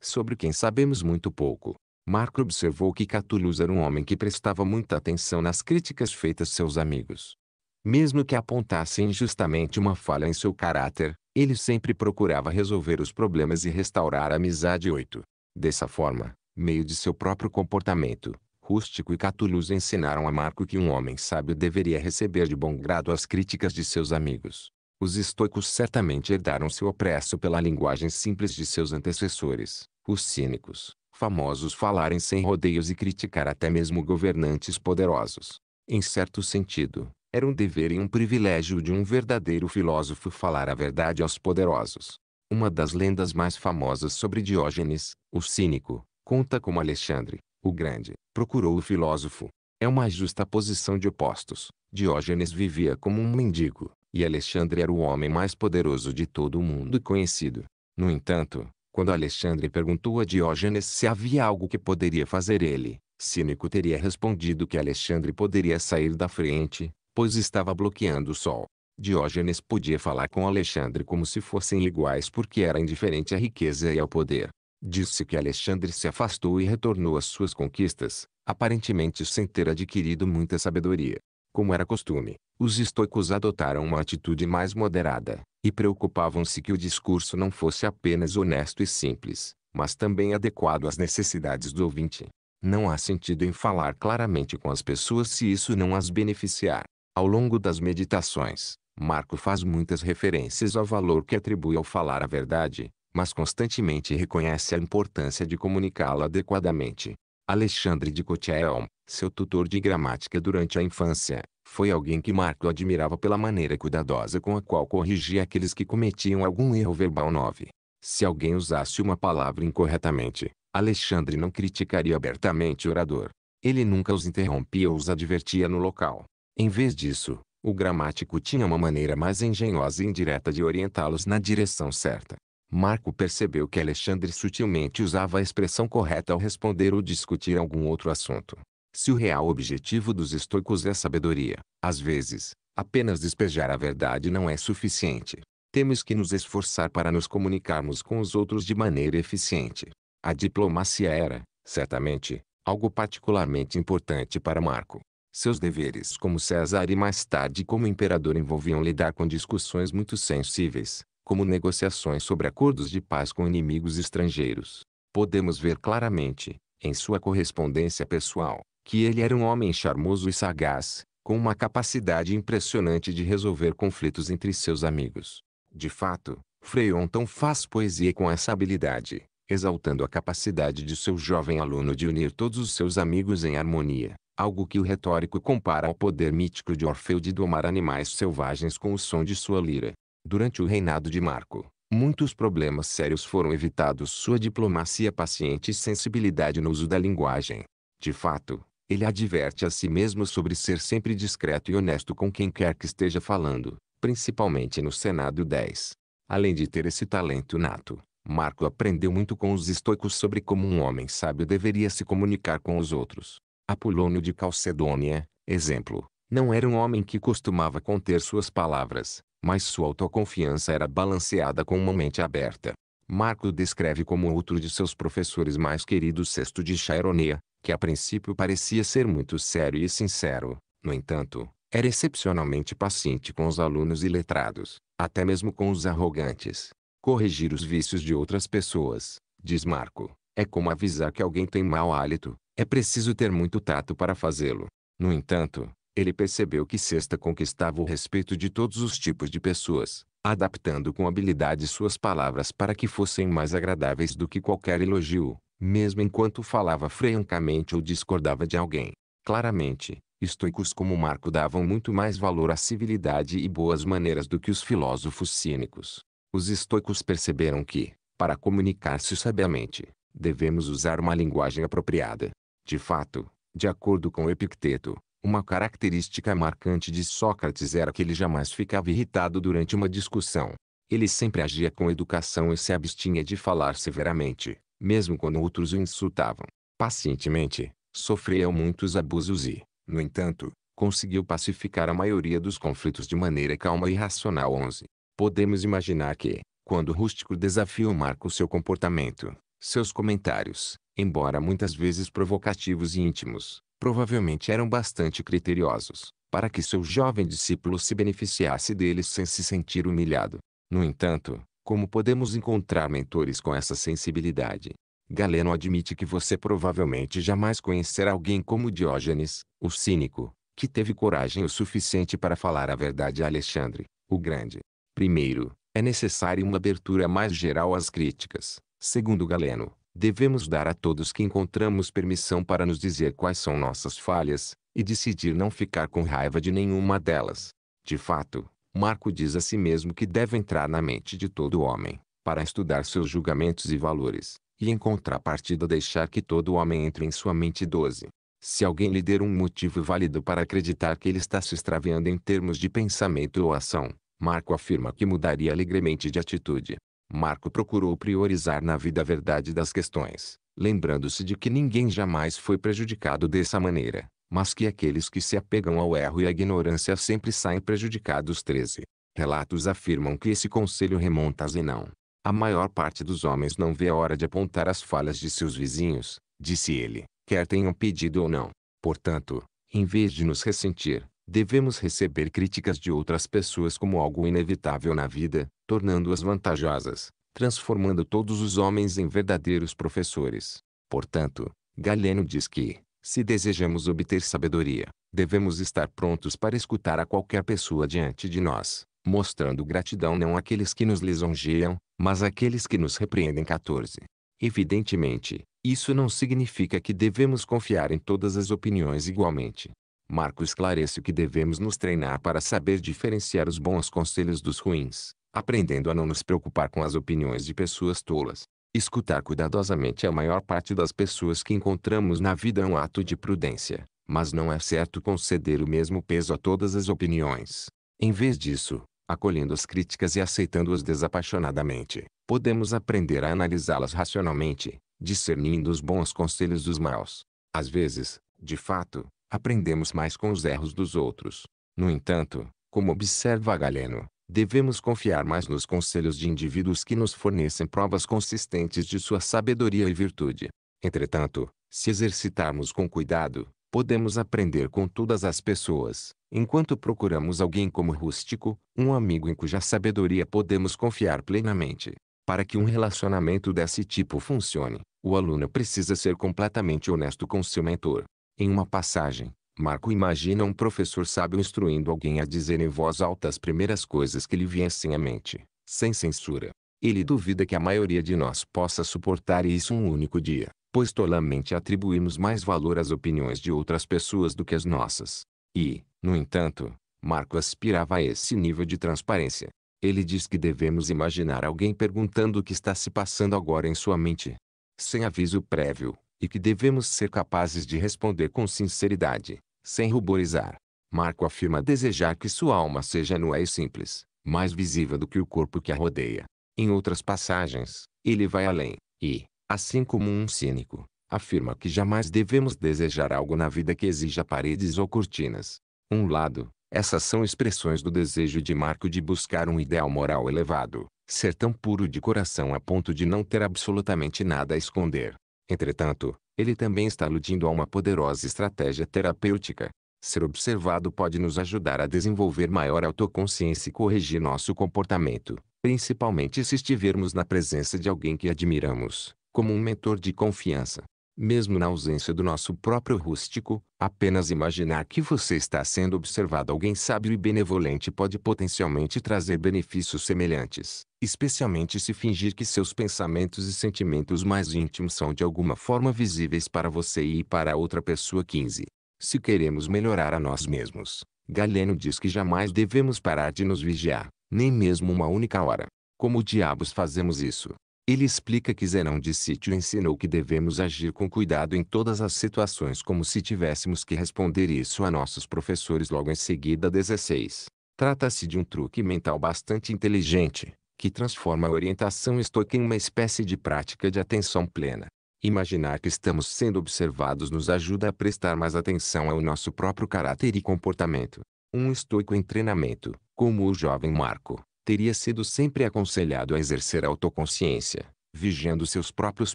A: sobre quem sabemos muito pouco. Marco observou que Catulus era um homem que prestava muita atenção nas críticas feitas seus amigos. Mesmo que apontassem injustamente uma falha em seu caráter, ele sempre procurava resolver os problemas e restaurar a amizade 8. Dessa forma, meio de seu próprio comportamento, Rústico e Catulus ensinaram a Marco que um homem sábio deveria receber de bom grado as críticas de seus amigos. Os estoicos certamente herdaram seu opresso pela linguagem simples de seus antecessores, os cínicos, famosos falarem sem rodeios e criticar até mesmo governantes poderosos. Em certo sentido, era um dever e um privilégio de um verdadeiro filósofo falar a verdade aos poderosos. Uma das lendas mais famosas sobre Diógenes, o cínico, conta como Alexandre, o Grande, procurou o filósofo. É uma justa posição de opostos. Diógenes vivia como um mendigo, e Alexandre era o homem mais poderoso de todo o mundo conhecido. No entanto, quando Alexandre perguntou a Diógenes se havia algo que poderia fazer ele, Cínico teria respondido que Alexandre poderia sair da frente, pois estava bloqueando o sol. Diógenes podia falar com Alexandre como se fossem iguais porque era indiferente à riqueza e ao poder. Disse que Alexandre se afastou e retornou às suas conquistas, aparentemente sem ter adquirido muita sabedoria. Como era costume, os estoicos adotaram uma atitude mais moderada, e preocupavam-se que o discurso não fosse apenas honesto e simples, mas também adequado às necessidades do ouvinte. Não há sentido em falar claramente com as pessoas se isso não as beneficiar. Ao longo das meditações, Marco faz muitas referências ao valor que atribui ao falar a verdade, mas constantemente reconhece a importância de comunicá-la adequadamente. Alexandre de Kotiel seu tutor de gramática durante a infância, foi alguém que Marco admirava pela maneira cuidadosa com a qual corrigia aqueles que cometiam algum erro verbal 9. Se alguém usasse uma palavra incorretamente, Alexandre não criticaria abertamente o orador. Ele nunca os interrompia ou os advertia no local. Em vez disso, o gramático tinha uma maneira mais engenhosa e indireta de orientá-los na direção certa. Marco percebeu que Alexandre sutilmente usava a expressão correta ao responder ou discutir algum outro assunto. Se o real objetivo dos estoicos é sabedoria, às vezes, apenas despejar a verdade não é suficiente. Temos que nos esforçar para nos comunicarmos com os outros de maneira eficiente. A diplomacia era, certamente, algo particularmente importante para Marco. Seus deveres como César e mais tarde como imperador envolviam lidar com discussões muito sensíveis, como negociações sobre acordos de paz com inimigos estrangeiros. Podemos ver claramente, em sua correspondência pessoal, que ele era um homem charmoso e sagaz, com uma capacidade impressionante de resolver conflitos entre seus amigos. De fato, Freionton faz poesia com essa habilidade, exaltando a capacidade de seu jovem aluno de unir todos os seus amigos em harmonia, algo que o retórico compara ao poder mítico de Orfeu de domar animais selvagens com o som de sua lira. Durante o reinado de Marco, muitos problemas sérios foram evitados sua diplomacia paciente e sensibilidade no uso da linguagem. De fato, ele adverte a si mesmo sobre ser sempre discreto e honesto com quem quer que esteja falando, principalmente no Senado 10. Além de ter esse talento nato, Marco aprendeu muito com os estoicos sobre como um homem sábio deveria se comunicar com os outros. Apolônio de Calcedônia, exemplo, não era um homem que costumava conter suas palavras, mas sua autoconfiança era balanceada com uma mente aberta. Marco descreve como outro de seus professores mais queridos Sexto de Chironia, que a princípio parecia ser muito sério e sincero, no entanto, era excepcionalmente paciente com os alunos iletrados, até mesmo com os arrogantes. Corrigir os vícios de outras pessoas, diz Marco, é como avisar que alguém tem mau hálito, é preciso ter muito tato para fazê-lo. No entanto, ele percebeu que Sexta conquistava o respeito de todos os tipos de pessoas, adaptando com habilidade suas palavras para que fossem mais agradáveis do que qualquer elogio, mesmo enquanto falava francamente ou discordava de alguém. Claramente, estoicos como Marco davam muito mais valor à civilidade e boas maneiras do que os filósofos cínicos. Os estoicos perceberam que, para comunicar-se sabiamente, devemos usar uma linguagem apropriada. De fato, de acordo com Epicteto, uma característica marcante de Sócrates era que ele jamais ficava irritado durante uma discussão. Ele sempre agia com educação e se abstinha de falar severamente, mesmo quando outros o insultavam. Pacientemente, sofreu muitos abusos e, no entanto, conseguiu pacificar a maioria dos conflitos de maneira calma e racional. 11. Podemos imaginar que, quando o rústico desafiou o Marco seu comportamento, seus comentários, embora muitas vezes provocativos e íntimos, provavelmente eram bastante criteriosos, para que seu jovem discípulo se beneficiasse deles sem se sentir humilhado. No entanto, como podemos encontrar mentores com essa sensibilidade? Galeno admite que você provavelmente jamais conhecerá alguém como Diógenes, o cínico, que teve coragem o suficiente para falar a verdade a Alexandre, o Grande. Primeiro, é necessário uma abertura mais geral às críticas. Segundo Galeno, devemos dar a todos que encontramos permissão para nos dizer quais são nossas falhas, e decidir não ficar com raiva de nenhuma delas. De fato, Marco diz a si mesmo que deve entrar na mente de todo homem, para estudar seus julgamentos e valores, e em contrapartida deixar que todo homem entre em sua mente 12. Se alguém lhe der um motivo válido para acreditar que ele está se extraviando em termos de pensamento ou ação, Marco afirma que mudaria alegremente de atitude. Marco procurou priorizar na vida a verdade das questões, lembrando-se de que ninguém jamais foi prejudicado dessa maneira mas que aqueles que se apegam ao erro e à ignorância sempre saem prejudicados. 13. Relatos afirmam que esse conselho remonta a Zenão. A maior parte dos homens não vê a hora de apontar as falhas de seus vizinhos, disse ele, quer tenham pedido ou não. Portanto, em vez de nos ressentir, devemos receber críticas de outras pessoas como algo inevitável na vida, tornando-as vantajosas, transformando todos os homens em verdadeiros professores. Portanto, Galeno diz que, se desejamos obter sabedoria, devemos estar prontos para escutar a qualquer pessoa diante de nós, mostrando gratidão não àqueles que nos lisonjeiam, mas àqueles que nos repreendem. 14. Evidentemente, isso não significa que devemos confiar em todas as opiniões igualmente. Marco esclarece que devemos nos treinar para saber diferenciar os bons conselhos dos ruins, aprendendo a não nos preocupar com as opiniões de pessoas tolas. Escutar cuidadosamente é a maior parte das pessoas que encontramos na vida é um ato de prudência, mas não é certo conceder o mesmo peso a todas as opiniões. Em vez disso, acolhendo as críticas e aceitando-as desapaixonadamente, podemos aprender a analisá-las racionalmente, discernindo os bons conselhos dos maus. Às vezes, de fato, aprendemos mais com os erros dos outros. No entanto, como observa Galeno, devemos confiar mais nos conselhos de indivíduos que nos fornecem provas consistentes de sua sabedoria e virtude. Entretanto, se exercitarmos com cuidado, podemos aprender com todas as pessoas, enquanto procuramos alguém como rústico, um amigo em cuja sabedoria podemos confiar plenamente. Para que um relacionamento desse tipo funcione, o aluno precisa ser completamente honesto com seu mentor. Em uma passagem, Marco imagina um professor sábio instruindo alguém a dizer em voz alta as primeiras coisas que lhe viessem à mente, sem censura. Ele duvida que a maioria de nós possa suportar isso um único dia, pois tolamente atribuímos mais valor às opiniões de outras pessoas do que às nossas. E, no entanto, Marco aspirava a esse nível de transparência. Ele diz que devemos imaginar alguém perguntando o que está se passando agora em sua mente. Sem aviso prévio, e que devemos ser capazes de responder com sinceridade, sem ruborizar. Marco afirma desejar que sua alma seja nua e simples, mais visível do que o corpo que a rodeia. Em outras passagens, ele vai além, e, assim como um cínico, afirma que jamais devemos desejar algo na vida que exija paredes ou cortinas. Um lado, essas são expressões do desejo de Marco de buscar um ideal moral elevado, ser tão puro de coração a ponto de não ter absolutamente nada a esconder. Entretanto, ele também está aludindo a uma poderosa estratégia terapêutica. Ser observado pode nos ajudar a desenvolver maior autoconsciência e corrigir nosso comportamento, principalmente se estivermos na presença de alguém que admiramos, como um mentor de confiança mesmo na ausência do nosso próprio rústico, apenas imaginar que você está sendo observado alguém sábio e benevolente pode potencialmente trazer benefícios semelhantes, especialmente se fingir que seus pensamentos e sentimentos mais íntimos são de alguma forma visíveis para você e para outra pessoa. 15. Se queremos melhorar a nós mesmos, Galeno diz que jamais devemos parar de nos vigiar, nem mesmo uma única hora. Como diabos fazemos isso? Ele explica que Zenão de Sítio ensinou que devemos agir com cuidado em todas as situações como se tivéssemos que responder isso a nossos professores logo em seguida 16. Trata-se de um truque mental bastante inteligente, que transforma a orientação estoica em uma espécie de prática de atenção plena. Imaginar que estamos sendo observados nos ajuda a prestar mais atenção ao nosso próprio caráter e comportamento. Um estoico em treinamento, como o jovem Marco, teria sido sempre aconselhado a exercer a autoconsciência, vigiando seus próprios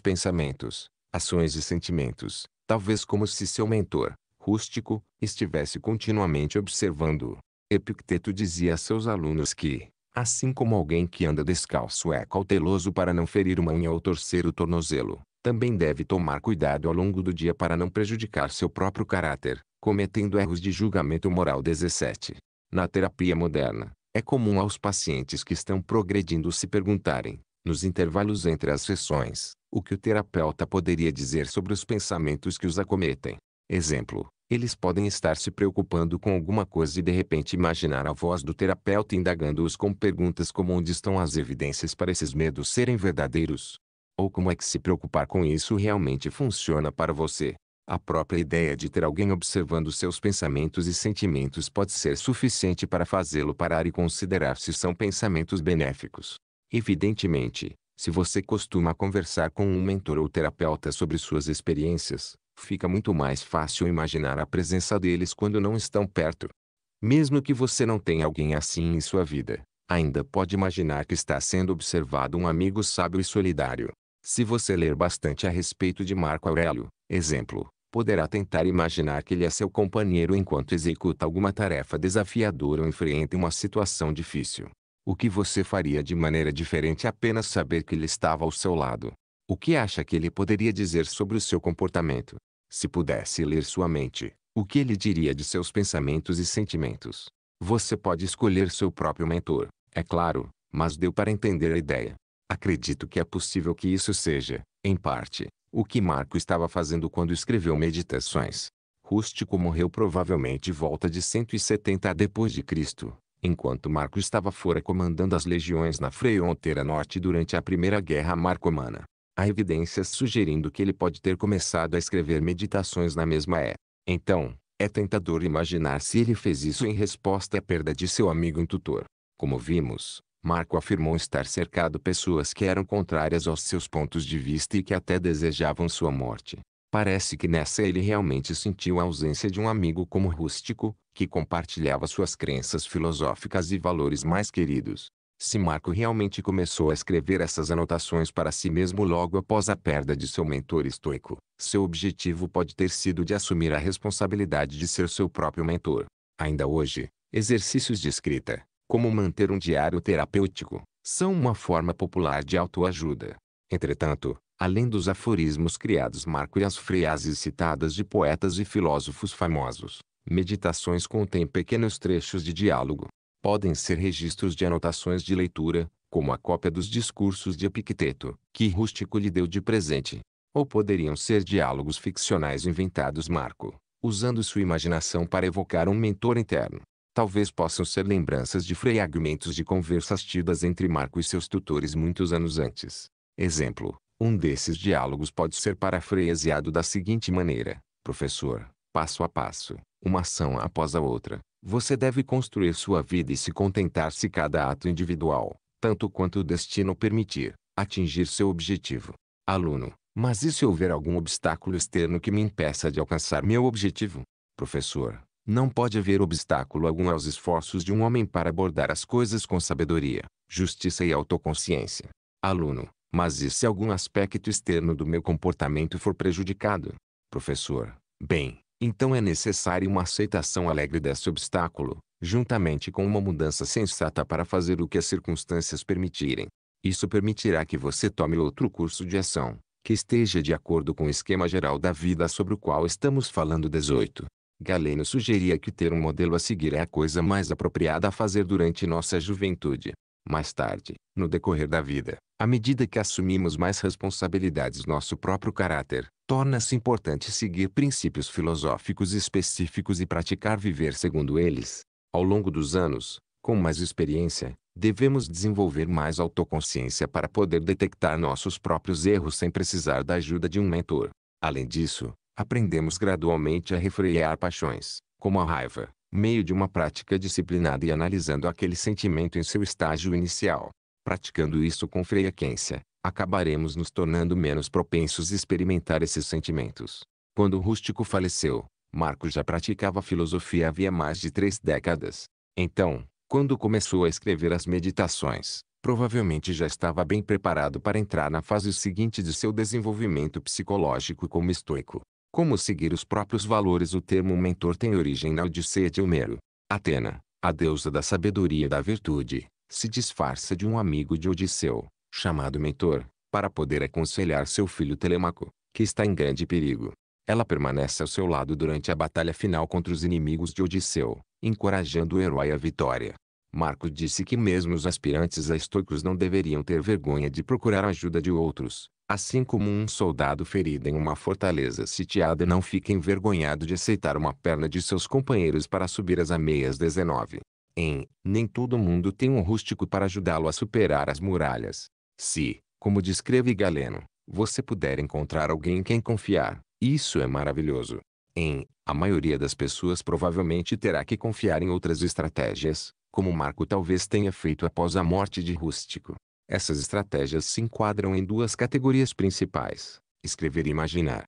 A: pensamentos, ações e sentimentos, talvez como se seu mentor, rústico, estivesse continuamente observando-o. Epicteto dizia a seus alunos que, assim como alguém que anda descalço é cauteloso para não ferir uma unha ou torcer o tornozelo, também deve tomar cuidado ao longo do dia para não prejudicar seu próprio caráter, cometendo erros de julgamento moral. 17. Na terapia moderna, é comum aos pacientes que estão progredindo se perguntarem, nos intervalos entre as sessões, o que o terapeuta poderia dizer sobre os pensamentos que os acometem. Exemplo: eles podem estar se preocupando com alguma coisa e de repente imaginar a voz do terapeuta indagando-os com perguntas como onde estão as evidências para esses medos serem verdadeiros? Ou como é que se preocupar com isso realmente funciona para você? A própria ideia de ter alguém observando seus pensamentos e sentimentos pode ser suficiente para fazê-lo parar e considerar se são pensamentos benéficos. Evidentemente, se você costuma conversar com um mentor ou terapeuta sobre suas experiências, fica muito mais fácil imaginar a presença deles quando não estão perto. Mesmo que você não tenha alguém assim em sua vida, ainda pode imaginar que está sendo observado um amigo sábio e solidário. Se você ler bastante a respeito de Marco Aurélio, exemplo, poderá tentar imaginar que ele é seu companheiro enquanto executa alguma tarefa desafiadora ou enfrenta uma situação difícil. O que você faria de maneira diferente apenas saber que ele estava ao seu lado? O que acha que ele poderia dizer sobre o seu comportamento? Se pudesse ler sua mente, o que ele diria de seus pensamentos e sentimentos? Você pode escolher seu próprio mentor, é claro, mas deu para entender a ideia. Acredito que é possível que isso seja, em parte, o que Marco estava fazendo quando escreveu Meditações? Rústico morreu provavelmente volta de 170 d.C., enquanto Marco estava fora comandando as legiões na fronteira norte durante a Primeira Guerra Marcomana. Há evidências sugerindo que ele pode ter começado a escrever meditações na mesma é. Então, é tentador imaginar se ele fez isso em resposta à perda de seu amigo e tutor. Como vimos, Marco afirmou estar cercado pessoas que eram contrárias aos seus pontos de vista e que até desejavam sua morte. Parece que nessa ele realmente sentiu a ausência de um amigo como rústico, que compartilhava suas crenças filosóficas e valores mais queridos. Se Marco realmente começou a escrever essas anotações para si mesmo logo após a perda de seu mentor estoico, seu objetivo pode ter sido de assumir a responsabilidade de ser seu próprio mentor. Ainda hoje, exercícios de escrita, como manter um diário terapêutico, são uma forma popular de autoajuda. Entretanto, além dos aforismos criados Marco e as frases citadas de poetas e filósofos famosos, meditações contêm pequenos trechos de diálogo. Podem ser registros de anotações de leitura, como a cópia dos discursos de Epicteto, que Rústico lhe deu de presente. Ou poderiam ser diálogos ficcionais inventados Marco, usando sua imaginação para evocar um mentor interno talvez possam ser lembranças de fragmentos de conversas tidas entre Marco e seus tutores muitos anos antes. Exemplo: um desses diálogos pode ser parafraseado da seguinte maneira: Professor, passo a passo, uma ação após a outra, você deve construir sua vida e se contentar se cada ato individual, tanto quanto o destino permitir, atingir seu objetivo. Aluno, mas e se houver algum obstáculo externo que me impeça de alcançar meu objetivo? Professor, não pode haver obstáculo algum aos esforços de um homem para abordar as coisas com sabedoria, justiça e autoconsciência. Aluno, mas e se algum aspecto externo do meu comportamento for prejudicado? Professor, bem, então é necessária uma aceitação alegre desse obstáculo, juntamente com uma mudança sensata para fazer o que as circunstâncias permitirem. Isso permitirá que você tome outro curso de ação, que esteja de acordo com o esquema geral da vida sobre o qual estamos falando 18. Galeno sugeria que ter um modelo a seguir é a coisa mais apropriada a fazer durante nossa juventude. Mais tarde, no decorrer da vida, à medida que assumimos mais responsabilidades nosso próprio caráter, torna-se importante seguir princípios filosóficos específicos e praticar viver segundo eles. Ao longo dos anos, com mais experiência, devemos desenvolver mais autoconsciência para poder detectar nossos próprios erros sem precisar da ajuda de um mentor. Além disso, aprendemos gradualmente a refrear paixões, como a raiva, meio de uma prática disciplinada e analisando aquele sentimento em seu estágio inicial. Praticando isso com frequência, acabaremos nos tornando menos propensos a experimentar esses sentimentos. Quando o rústico faleceu, Marco já praticava filosofia havia mais de três décadas. Então, quando começou a escrever as meditações, provavelmente já estava bem preparado para entrar na fase seguinte de seu desenvolvimento psicológico como estoico. Como seguir os próprios valores O termo mentor tem origem na Odisseia de Homero. Atena, a deusa da sabedoria e da virtude, se disfarça de um amigo de Odisseu, chamado mentor, para poder aconselhar seu filho Telemaco, que está em grande perigo. Ela permanece ao seu lado durante a batalha final contra os inimigos de Odisseu, encorajando o herói à vitória. Marco disse que mesmo os aspirantes a estoicos não deveriam ter vergonha de procurar a ajuda de outros, Assim como um soldado ferido em uma fortaleza sitiada não fica envergonhado de aceitar uma perna de seus companheiros para subir as ameias 19. Em, nem todo mundo tem um rústico para ajudá-lo a superar as muralhas. Se, como descreve Galeno, você puder encontrar alguém em quem confiar, isso é maravilhoso. Em, a maioria das pessoas provavelmente terá que confiar em outras estratégias, como Marco talvez tenha feito após a morte de Rústico. Essas estratégias se enquadram em duas categorias principais: escrever e imaginar.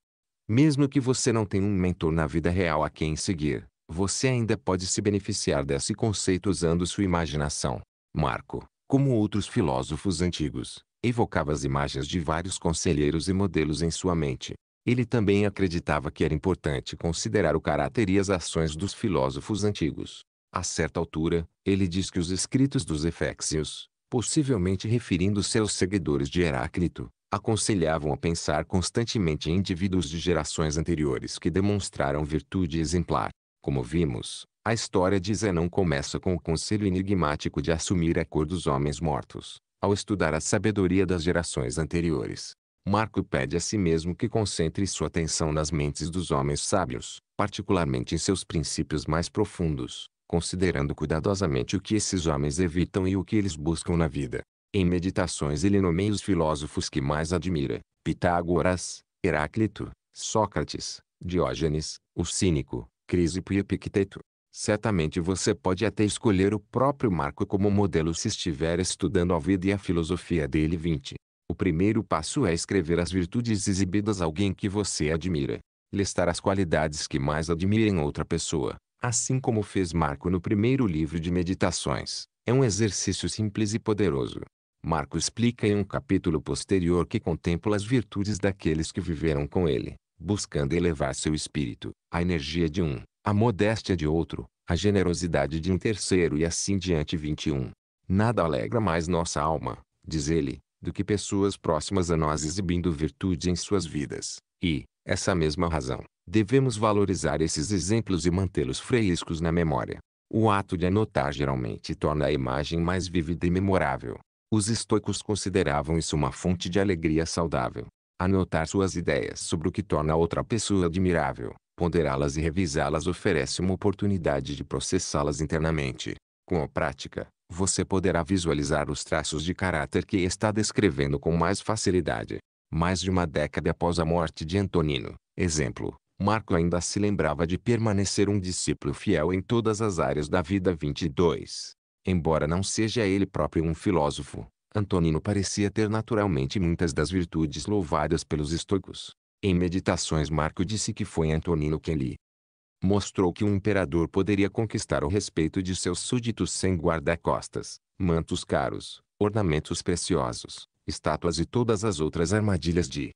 A: Mesmo que você não tenha um mentor na vida real a quem seguir, você ainda pode se beneficiar desse conceito usando sua imaginação. Marco, como outros filósofos antigos, evocava as imagens de vários conselheiros e modelos em sua mente. Ele também acreditava que era importante considerar o caráter e as ações dos filósofos antigos. A certa altura, ele diz que os escritos dos Efésios, possivelmente referindo-se aos seguidores de Heráclito, aconselhavam a pensar constantemente em indivíduos de gerações anteriores que demonstraram virtude exemplar. Como vimos, a história de Zenão começa com o conselho enigmático de assumir a cor dos homens mortos, ao estudar a sabedoria das gerações anteriores. Marco pede a si mesmo que concentre sua atenção nas mentes dos homens sábios, particularmente em seus princípios mais profundos, considerando cuidadosamente o que esses homens evitam e o que eles buscam na vida. Em Meditações ele nomeia os filósofos que mais admira, Pitágoras, Heráclito, Sócrates, Diógenes, o cínico, Crisipo e Epicteto. Certamente você pode até escolher o próprio Marco como modelo se estiver estudando a vida e a filosofia dele 20. O primeiro passo é escrever as virtudes exibidas a alguém que você admira. Listar as qualidades que mais admira em outra pessoa, assim como fez Marco no primeiro livro de Meditações, é um exercício simples e poderoso. Marco explica em um capítulo posterior que contempla as virtudes daqueles que viveram com ele, buscando elevar seu espírito, a energia de um, a modéstia de outro, a generosidade de um terceiro e assim diante. 21. Nada alegra mais nossa alma, diz ele, do que pessoas próximas a nós exibindo virtude em suas vidas, e, essa mesma razão, Devemos valorizar esses exemplos e mantê-los frescos na memória. O ato de anotar geralmente torna a imagem mais vívida e memorável. Os estoicos consideravam isso uma fonte de alegria saudável. Anotar suas ideias sobre o que torna outra pessoa admirável, ponderá-las e revisá-las oferece uma oportunidade de processá-las internamente. Com a prática, você poderá visualizar os traços de caráter que está descrevendo com mais facilidade. Mais de uma década após a morte de Antonino, exemplo, Marco ainda se lembrava de permanecer um discípulo fiel em todas as áreas da vida. 22. Embora não seja ele próprio um filósofo, Antonino parecia ter naturalmente muitas das virtudes louvadas pelos estoicos. Em Meditações Marco disse que foi Antonino quem lhe mostrou que um imperador poderia conquistar o respeito de seus súditos sem guarda-costas, mantos caros, ornamentos preciosos, estátuas e todas as outras armadilhas de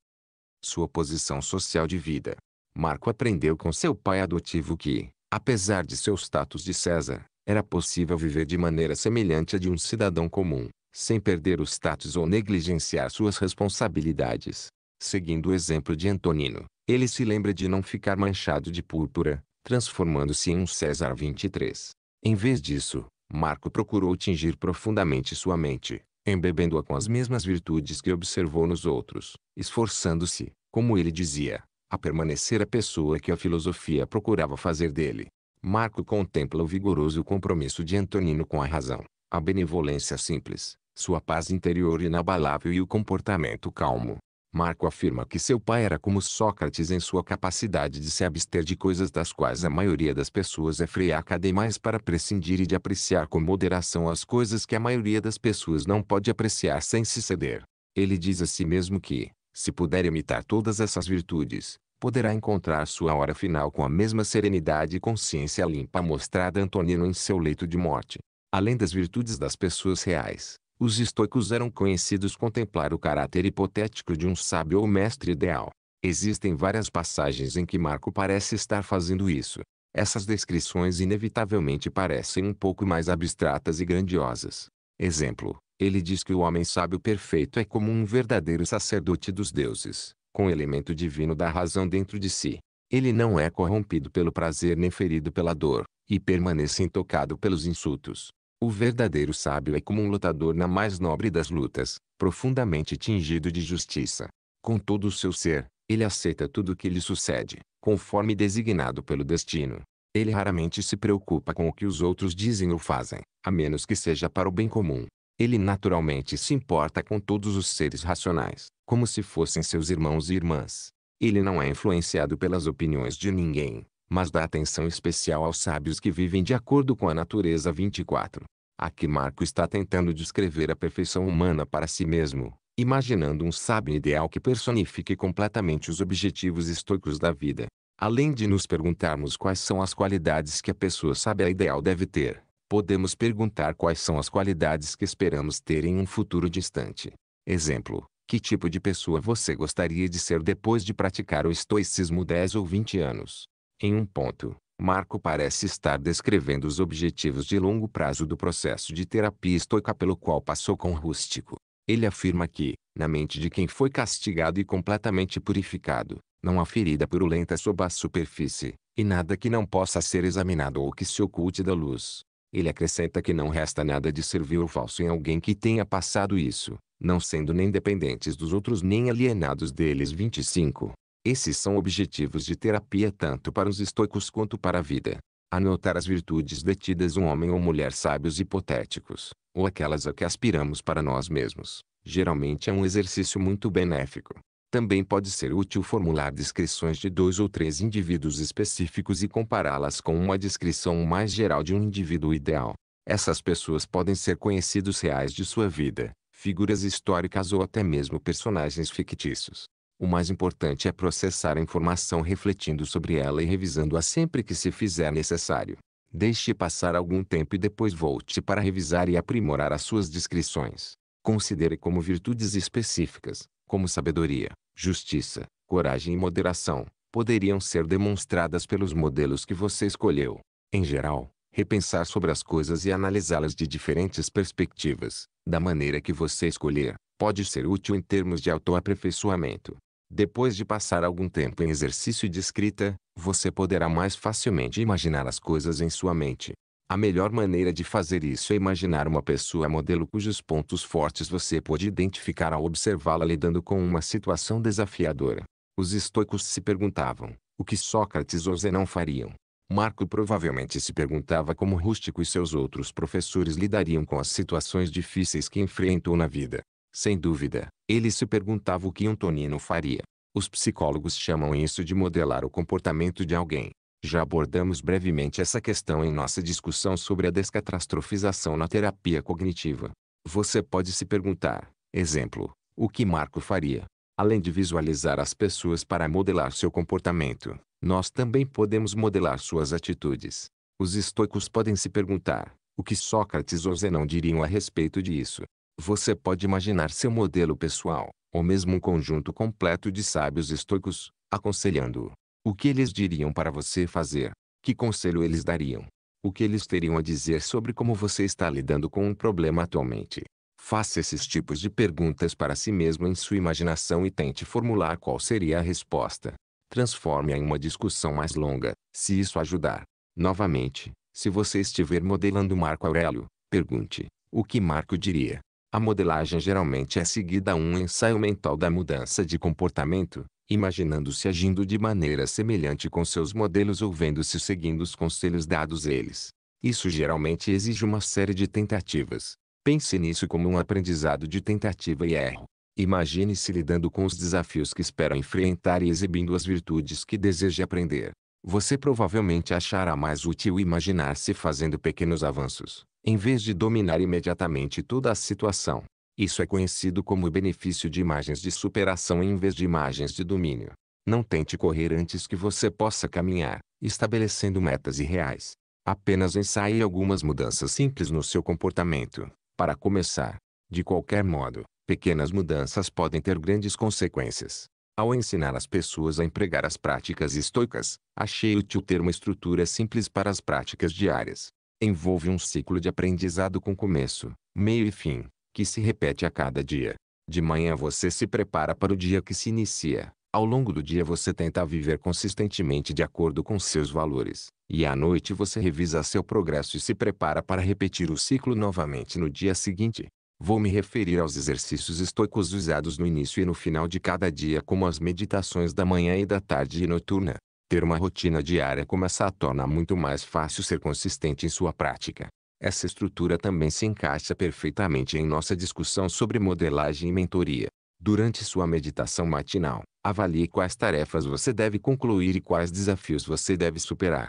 A: sua posição social de vida. Marco aprendeu com seu pai adotivo que, apesar de seu status de César, era possível viver de maneira semelhante à de um cidadão comum, sem perder o status ou negligenciar suas responsabilidades. Seguindo o exemplo de Antonino, ele se lembra de não ficar manchado de púrpura, transformando-se em um César 23. Em vez disso, Marco procurou tingir profundamente sua mente, embebendo-a com as mesmas virtudes que observou nos outros, esforçando-se, como ele dizia, a permanecer a pessoa que a filosofia procurava fazer dele. Marco contempla o vigoroso compromisso de Antonino com a razão, a benevolência simples, sua paz interior inabalável e o comportamento calmo. Marco afirma que seu pai era como Sócrates em sua capacidade de se abster de coisas das quais a maioria das pessoas é vez demais para prescindir e de apreciar com moderação as coisas que a maioria das pessoas não pode apreciar sem se ceder. Ele diz a si mesmo que, se puder imitar todas essas virtudes, poderá encontrar sua hora final com a mesma serenidade e consciência limpa mostrada a Antonino em seu leito de morte. Além das virtudes das pessoas reais, os estoicos eram conhecidos contemplar o caráter hipotético de um sábio ou mestre ideal. Existem várias passagens em que Marco parece estar fazendo isso. Essas descrições inevitavelmente parecem um pouco mais abstratas e grandiosas. Exemplo: ele diz que o homem sábio perfeito é como um verdadeiro sacerdote dos deuses, com o elemento divino da razão dentro de si. Ele não é corrompido pelo prazer nem ferido pela dor, e permanece intocado pelos insultos. O verdadeiro sábio é como um lutador na mais nobre das lutas, profundamente tingido de justiça. Com todo o seu ser, ele aceita tudo o que lhe sucede, conforme designado pelo destino. Ele raramente se preocupa com o que os outros dizem ou fazem, a menos que seja para o bem comum. Ele naturalmente se importa com todos os seres racionais, como se fossem seus irmãos e irmãs. Ele não é influenciado pelas opiniões de ninguém, mas dá atenção especial aos sábios que vivem de acordo com a natureza 24. Aqui Marco está tentando descrever a perfeição humana para si mesmo, imaginando um sábio ideal que personifique completamente os objetivos estoicos da vida. Além de nos perguntarmos quais são as qualidades que a pessoa sábia ideal deve ter, podemos perguntar quais são as qualidades que esperamos ter em um futuro distante. Exemplo: que tipo de pessoa você gostaria de ser depois de praticar o estoicismo 10 ou 20 anos? Em um ponto, Marco parece estar descrevendo os objetivos de longo prazo do processo de terapia estoica pelo qual passou com rústico. Ele afirma que, na mente de quem foi castigado e completamente purificado, não há ferida purulenta sob a superfície, e nada que não possa ser examinado ou que se oculte da luz. Ele acrescenta que não resta nada de servil ou falso em alguém que tenha passado isso, não sendo nem dependentes dos outros nem alienados deles. 25. Esses são objetivos de terapia tanto para os estoicos quanto para a vida. Anotar as virtudes detidas um homem ou mulher sábios hipotéticos, ou aquelas a que aspiramos para nós mesmos, geralmente é um exercício muito benéfico também pode ser útil formular descrições de dois ou três indivíduos específicos e compará-las com uma descrição mais geral de um indivíduo ideal. Essas pessoas podem ser conhecidos reais de sua vida, figuras históricas ou até mesmo personagens fictícios. O mais importante é processar a informação refletindo sobre ela e revisando-a sempre que se fizer necessário. Deixe passar algum tempo e depois volte para revisar e aprimorar as suas descrições. Considere como virtudes específicas, como sabedoria, justiça, coragem e moderação, poderiam ser demonstradas pelos modelos que você escolheu. Em geral, repensar sobre as coisas e analisá-las de diferentes perspectivas, da maneira que você escolher, pode ser útil em termos de autoaperfeiçoamento. Depois de passar algum tempo em exercício de escrita, você poderá mais facilmente imaginar as coisas em sua mente, a melhor maneira de fazer isso é imaginar uma pessoa modelo cujos pontos fortes você pode identificar ao observá-la lidando com uma situação desafiadora. Os estoicos se perguntavam, o que Sócrates ou Zenão fariam? Marco provavelmente se perguntava como Rústico e seus outros professores lidariam com as situações difíceis que enfrentou na vida. Sem dúvida, ele se perguntava o que Antonino faria. Os psicólogos chamam isso de modelar o comportamento de alguém. Já abordamos brevemente essa questão em nossa discussão sobre a descatastrofização na terapia cognitiva. Você pode se perguntar, exemplo, o que Marco faria? Além de visualizar as pessoas para modelar seu comportamento, nós também podemos modelar suas atitudes. Os estoicos podem se perguntar, o que Sócrates ou Zenão diriam a respeito disso? Você pode imaginar seu modelo pessoal, ou mesmo um conjunto completo de sábios estoicos, aconselhando-o. O que eles diriam para você fazer? Que conselho eles dariam? O que eles teriam a dizer sobre como você está lidando com um problema atualmente? Faça esses tipos de perguntas para si mesmo em sua imaginação e tente formular qual seria a resposta. Transforme-a em uma discussão mais longa, se isso ajudar. Novamente, se você estiver modelando Marco Aurélio, pergunte: o que Marco diria? A modelagem geralmente é seguida a um ensaio mental da mudança de comportamento, imaginando-se agindo de maneira semelhante com seus modelos ou vendo-se seguindo os conselhos dados a eles. Isso geralmente exige uma série de tentativas. Pense nisso como um aprendizado de tentativa e erro. Imagine-se lidando com os desafios que espera enfrentar e exibindo as virtudes que deseja aprender. Você provavelmente achará mais útil imaginar-se fazendo pequenos avanços, em vez de dominar imediatamente toda a situação. Isso é conhecido como benefício de imagens de superação em vez de imagens de domínio. Não tente correr antes que você possa caminhar, estabelecendo metas irreais. Apenas ensaie algumas mudanças simples no seu comportamento, para começar. De qualquer modo, pequenas mudanças podem ter grandes consequências. Ao ensinar as pessoas a empregar as práticas estoicas, achei útil ter uma estrutura simples para as práticas diárias. Envolve um ciclo de aprendizado com começo, meio e fim que se repete a cada dia. De manhã você se prepara para o dia que se inicia. Ao longo do dia você tenta viver consistentemente de acordo com seus valores. E à noite você revisa seu progresso e se prepara para repetir o ciclo novamente no dia seguinte. Vou me referir aos exercícios estoicos usados no início e no final de cada dia, como as meditações da manhã e da tarde e noturna. Ter uma rotina diária como essa torna muito mais fácil ser consistente em sua prática. Essa estrutura também se encaixa perfeitamente em nossa discussão sobre modelagem e mentoria. Durante sua meditação matinal, avalie quais tarefas você deve concluir e quais desafios você deve superar.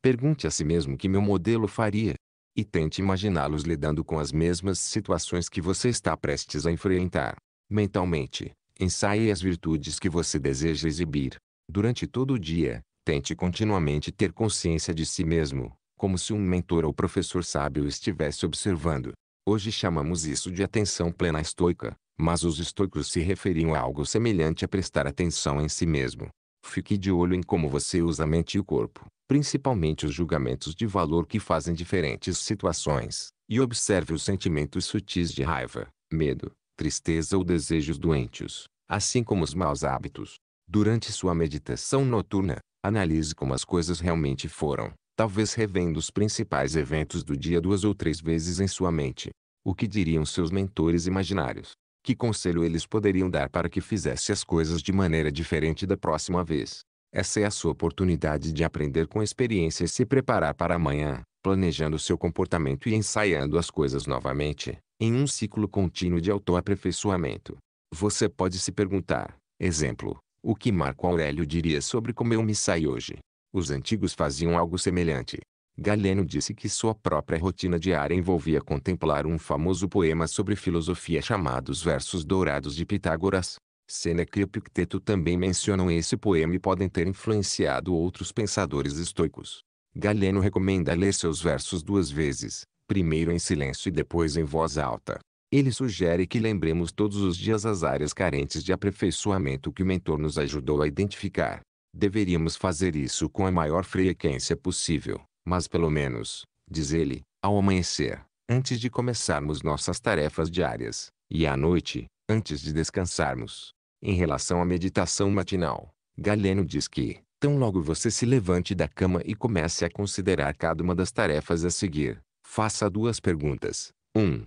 A: Pergunte a si mesmo o que meu modelo faria e tente imaginá-los lidando com as mesmas situações que você está prestes a enfrentar. Mentalmente, ensaie as virtudes que você deseja exibir. Durante todo o dia, tente continuamente ter consciência de si mesmo, como se um mentor ou professor sábio estivesse observando. Hoje chamamos isso de atenção plena estoica, mas os estoicos se referiam a algo semelhante a prestar atenção em si mesmo. Fique de olho em como você usa a mente e o corpo, principalmente os julgamentos de valor que fazem diferentes situações, e observe os sentimentos sutis de raiva, medo, tristeza ou desejos doentes, assim como os maus hábitos. Durante sua meditação noturna, analise como as coisas realmente foram, talvez revendo os principais eventos do dia duas ou três vezes em sua mente. O que diriam seus mentores imaginários? Que conselho eles poderiam dar para que fizesse as coisas de maneira diferente da próxima vez? Essa é a sua oportunidade de aprender com experiência e se preparar para amanhã, planejando seu comportamento e ensaiando as coisas novamente, em um ciclo contínuo de autoaperfeiçoamento. Você pode se perguntar, exemplo, o que Marco Aurélio diria sobre como eu me saí hoje? Os antigos faziam algo semelhante. Galeno disse que sua própria rotina diária envolvia contemplar um famoso poema sobre filosofia chamado Os Versos Dourados de Pitágoras. Seneca e Epicteto também mencionam esse poema e podem ter influenciado outros pensadores estoicos. Galeno recomenda ler seus versos duas vezes, primeiro em silêncio e depois em voz alta. Ele sugere que lembremos todos os dias as áreas carentes de aperfeiçoamento que o mentor nos ajudou a identificar. Deveríamos fazer isso com a maior frequência possível, mas pelo menos, diz ele, ao amanhecer, antes de começarmos nossas tarefas diárias, e à noite, antes de descansarmos. Em relação à meditação matinal, Galeno diz que, tão logo você se levante da cama e comece a considerar cada uma das tarefas a seguir, faça duas perguntas. 1. Um,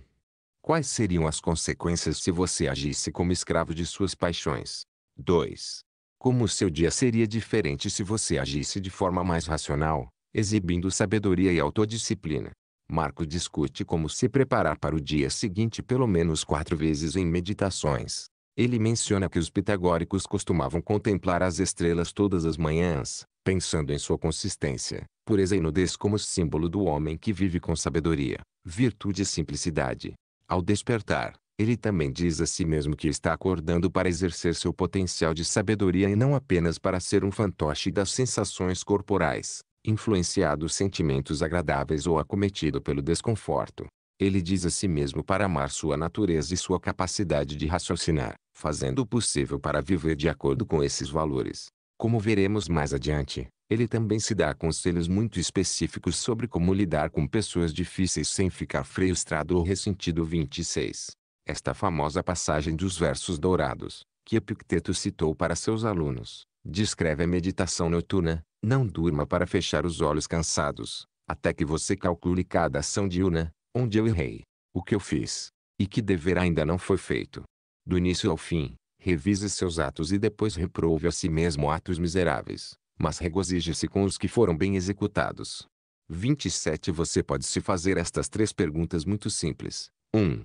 A: quais seriam as consequências se você agisse como escravo de suas paixões? 2. Como seu dia seria diferente se você agisse de forma mais racional, exibindo sabedoria e autodisciplina. Marco discute como se preparar para o dia seguinte pelo menos quatro vezes em meditações. Ele menciona que os pitagóricos costumavam contemplar as estrelas todas as manhãs, pensando em sua consistência, pureza e nudez como símbolo do homem que vive com sabedoria, virtude e simplicidade. Ao despertar, ele também diz a si mesmo que está acordando para exercer seu potencial de sabedoria e não apenas para ser um fantoche das sensações corporais, influenciado sentimentos agradáveis ou acometido pelo desconforto. Ele diz a si mesmo para amar sua natureza e sua capacidade de raciocinar, fazendo o possível para viver de acordo com esses valores. Como veremos mais adiante, ele também se dá conselhos muito específicos sobre como lidar com pessoas difíceis sem ficar frustrado ou ressentido. 26. Esta famosa passagem dos versos dourados, que Epicteto citou para seus alunos, descreve a meditação noturna. Não durma para fechar os olhos cansados, até que você calcule cada ação de diurna, onde eu errei, o que eu fiz, e que dever ainda não foi feito. Do início ao fim, revise seus atos e depois reprove a si mesmo atos miseráveis, mas regozije-se com os que foram bem executados. 27 Você pode se fazer estas três perguntas muito simples. 1. Um,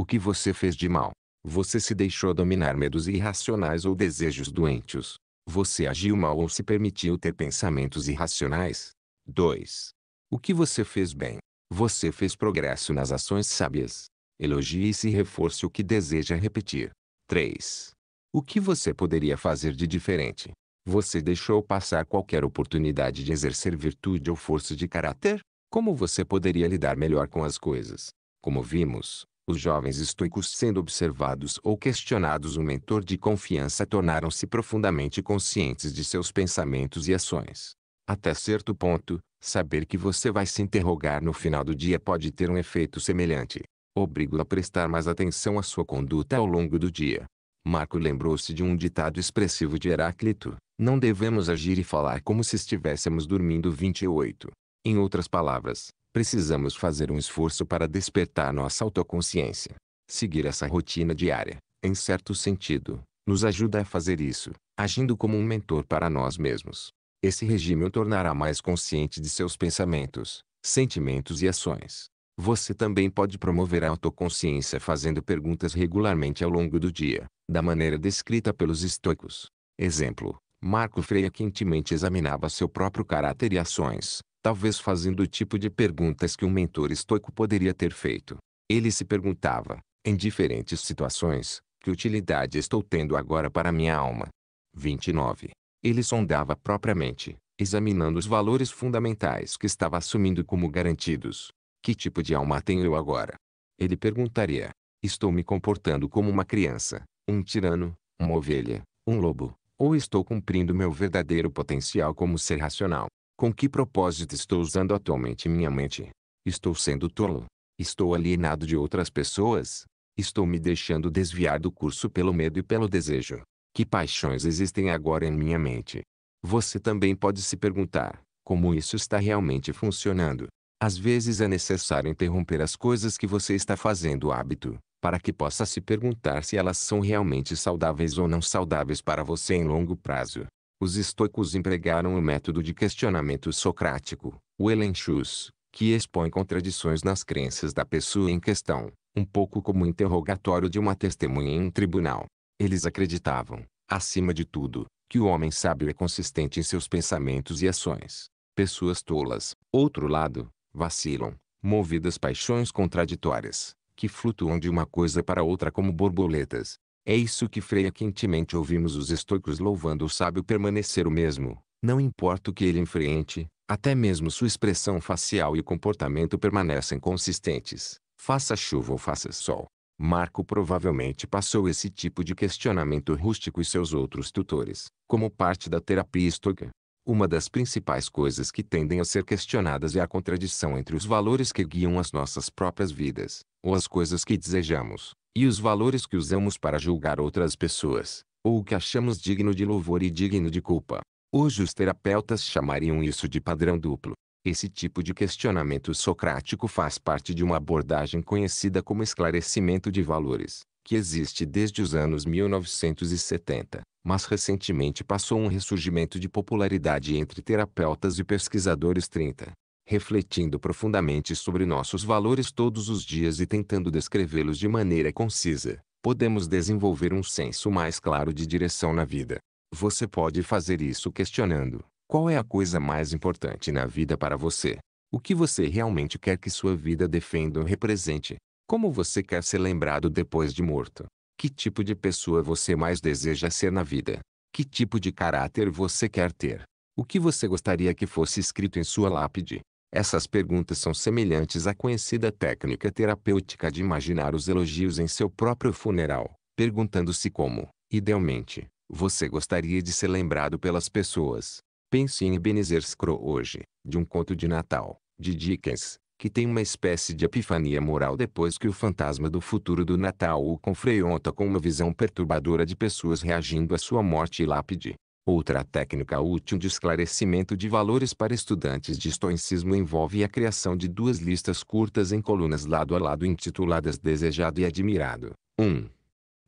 A: o que você fez de mal. Você se deixou dominar medos irracionais ou desejos doentes? Você agiu mal ou se permitiu ter pensamentos irracionais. 2. O que você fez bem? Você fez progresso nas ações sábias. Elogie-se e reforce o que deseja repetir. 3. O que você poderia fazer de diferente? Você deixou passar qualquer oportunidade de exercer virtude ou força de caráter? Como você poderia lidar melhor com as coisas? Como vimos, os jovens estoicos sendo observados ou questionados um mentor de confiança tornaram-se profundamente conscientes de seus pensamentos e ações. Até certo ponto, saber que você vai se interrogar no final do dia pode ter um efeito semelhante. Obrigo a prestar mais atenção à sua conduta ao longo do dia. Marco lembrou-se de um ditado expressivo de Heráclito: Não devemos agir e falar como se estivéssemos dormindo. 28. Em outras palavras, precisamos fazer um esforço para despertar nossa autoconsciência. Seguir essa rotina diária, em certo sentido, nos ajuda a fazer isso, agindo como um mentor para nós mesmos. Esse regime o tornará mais consciente de seus pensamentos, sentimentos e ações. Você também pode promover a autoconsciência fazendo perguntas regularmente ao longo do dia, da maneira descrita pelos estoicos. Exemplo: Marco Freire quentemente examinava seu próprio caráter e ações, talvez fazendo o tipo de perguntas que um mentor estoico poderia ter feito. Ele se perguntava, em diferentes situações, que utilidade estou tendo agora para minha alma? 29. Ele sondava propriamente, examinando os valores fundamentais que estava assumindo como garantidos. Que tipo de alma tenho eu agora? Ele perguntaria: Estou me comportando como uma criança, um tirano, uma ovelha, um lobo, ou estou cumprindo meu verdadeiro potencial como ser racional? Com que propósito estou usando atualmente minha mente? Estou sendo tolo. Estou alienado de outras pessoas. Estou me deixando desviar do curso pelo medo e pelo desejo. Que paixões existem agora em minha mente? Você também pode se perguntar: como isso está realmente funcionando? Às vezes é necessário interromper as coisas que você está fazendo hábito, para que possa se perguntar se elas são realmente saudáveis ou não saudáveis para você em longo prazo. Os estoicos empregaram o método de questionamento socrático, o Elenchus, que expõe contradições nas crenças da pessoa em questão, um pouco como o interrogatório de uma testemunha em um tribunal. Eles acreditavam, acima de tudo, que o homem sábio é consistente em seus pensamentos e ações. Pessoas tolas, outro lado, vacilam, movidas paixões contraditórias, que flutuam de uma coisa para outra como borboletas, é isso que freia quentemente ouvimos os estoicos louvando o sábio permanecer o mesmo, não importa o que ele enfrente, até mesmo sua expressão facial e comportamento permanecem consistentes, faça chuva ou faça sol. Marco provavelmente passou esse tipo de questionamento rústico e seus outros tutores, como parte da terapia estoica. Uma das principais coisas que tendem a ser questionadas é a contradição entre os valores que guiam as nossas próprias vidas, ou as coisas que desejamos, e os valores que usamos para julgar outras pessoas, ou o que achamos digno de louvor e digno de culpa. Hoje os terapeutas chamariam isso de padrão duplo. Esse tipo de questionamento socrático faz parte de uma abordagem conhecida como esclarecimento de valores, que existe desde os anos 1970, mas recentemente passou um ressurgimento de popularidade entre terapeutas e pesquisadores 30 refletindo profundamente sobre nossos valores todos os dias e tentando descrevê-los de maneira concisa, podemos desenvolver um senso mais claro de direção na vida. Você pode fazer isso questionando: qual é a coisa mais importante na vida para você? O que você realmente quer que sua vida defenda ou represente? Como você quer ser lembrado depois de morto? Que tipo de pessoa você mais deseja ser na vida? Que tipo de caráter você quer ter? O que você gostaria que fosse escrito em sua lápide? Essas perguntas são semelhantes à conhecida técnica terapêutica de imaginar os elogios em seu próprio funeral, perguntando-se como, idealmente, você gostaria de ser lembrado pelas pessoas. Pense em Ebenezer Scrooge hoje, de um conto de Natal, de Dickens, que tem uma espécie de epifania moral depois que o fantasma do futuro do Natal o confronta com uma visão perturbadora de pessoas reagindo à sua morte e lápide. Outra técnica útil de esclarecimento de valores para estudantes de estoicismo envolve a criação de duas listas curtas em colunas lado a lado intituladas Desejado e Admirado. 1.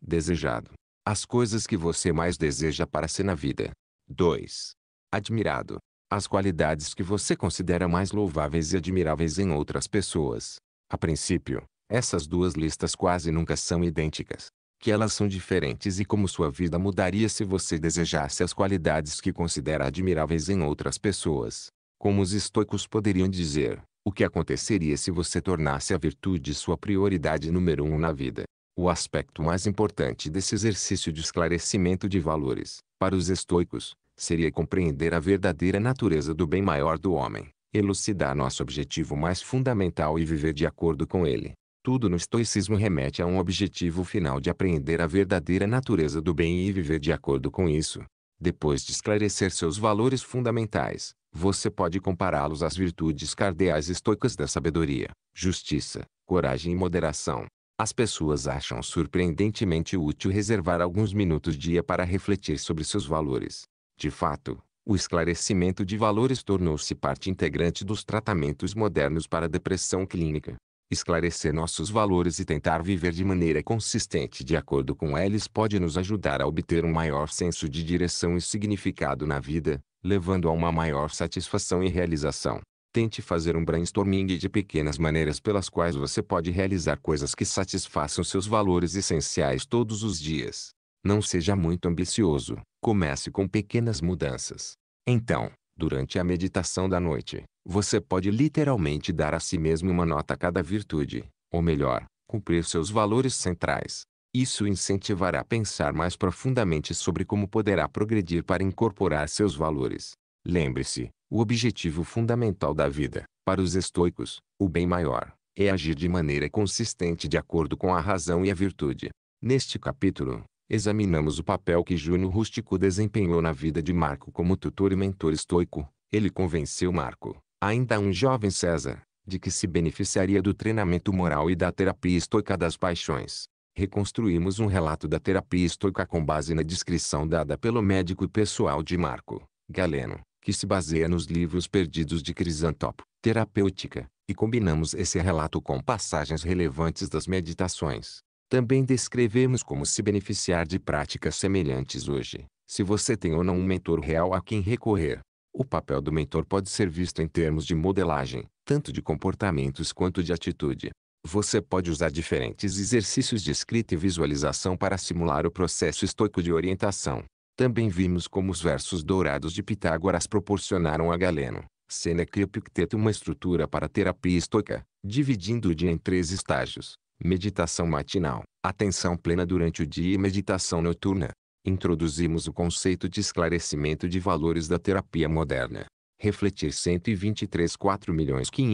A: Desejado. As coisas que você mais deseja para si na vida. 2. Admirado. As qualidades que você considera mais louváveis e admiráveis em outras pessoas. A princípio, essas duas listas quase nunca são idênticas, que elas são diferentes e como sua vida mudaria se você desejasse as qualidades que considera admiráveis em outras pessoas. Como os estoicos poderiam dizer, o que aconteceria se você tornasse a virtude sua prioridade número um na vida? O aspecto mais importante desse exercício de esclarecimento de valores, para os estoicos, seria compreender a verdadeira natureza do bem maior do homem, elucidar nosso objetivo mais fundamental e viver de acordo com ele. Tudo no estoicismo remete a um objetivo final de apreender a verdadeira natureza do bem e viver de acordo com isso. Depois de esclarecer seus valores fundamentais, você pode compará-los às virtudes cardeais estoicas da sabedoria, justiça, coragem e moderação. As pessoas acham surpreendentemente útil reservar alguns minutos dia para refletir sobre seus valores. De fato, o esclarecimento de valores tornou-se parte integrante dos tratamentos modernos para a depressão clínica. Esclarecer nossos valores e tentar viver de maneira consistente de acordo com eles pode nos ajudar a obter um maior senso de direção e significado na vida, levando a uma maior satisfação e realização. Tente fazer um brainstorming de pequenas maneiras pelas quais você pode realizar coisas que satisfaçam seus valores essenciais todos os dias. Não seja muito ambicioso, comece com pequenas mudanças. Então, Durante a meditação da noite, você pode literalmente dar a si mesmo uma nota a cada virtude, ou melhor, cumprir seus valores centrais. Isso incentivará a pensar mais profundamente sobre como poderá progredir para incorporar seus valores. Lembre-se, o objetivo fundamental da vida, para os estoicos, o bem maior, é agir de maneira consistente de acordo com a razão e a virtude. Neste capítulo, examinamos o papel que Júnior Rústico desempenhou na vida de Marco como tutor e mentor estoico. Ele convenceu Marco, ainda um jovem César, de que se beneficiaria do treinamento moral e da terapia estoica das paixões. Reconstruímos um relato da terapia estoica com base na descrição dada pelo médico pessoal de Marco, Galeno, que se baseia nos livros perdidos de Crisantopo, Terapêutica, e combinamos esse relato com passagens relevantes das meditações, também descrevemos como se beneficiar de práticas semelhantes hoje, se você tem ou não um mentor real a quem recorrer. O papel do mentor pode ser visto em termos de modelagem, tanto de comportamentos quanto de atitude. Você pode usar diferentes exercícios de escrita e visualização para simular o processo estoico de orientação. Também vimos como os versos dourados de Pitágoras proporcionaram a Galeno, Sêneca e Epicteto uma estrutura para terapia estoica, dividindo-o dia em três estágios. Meditação matinal. Atenção plena durante o dia e meditação noturna. Introduzimos o conceito de esclarecimento de valores da terapia moderna. Refletir 123 11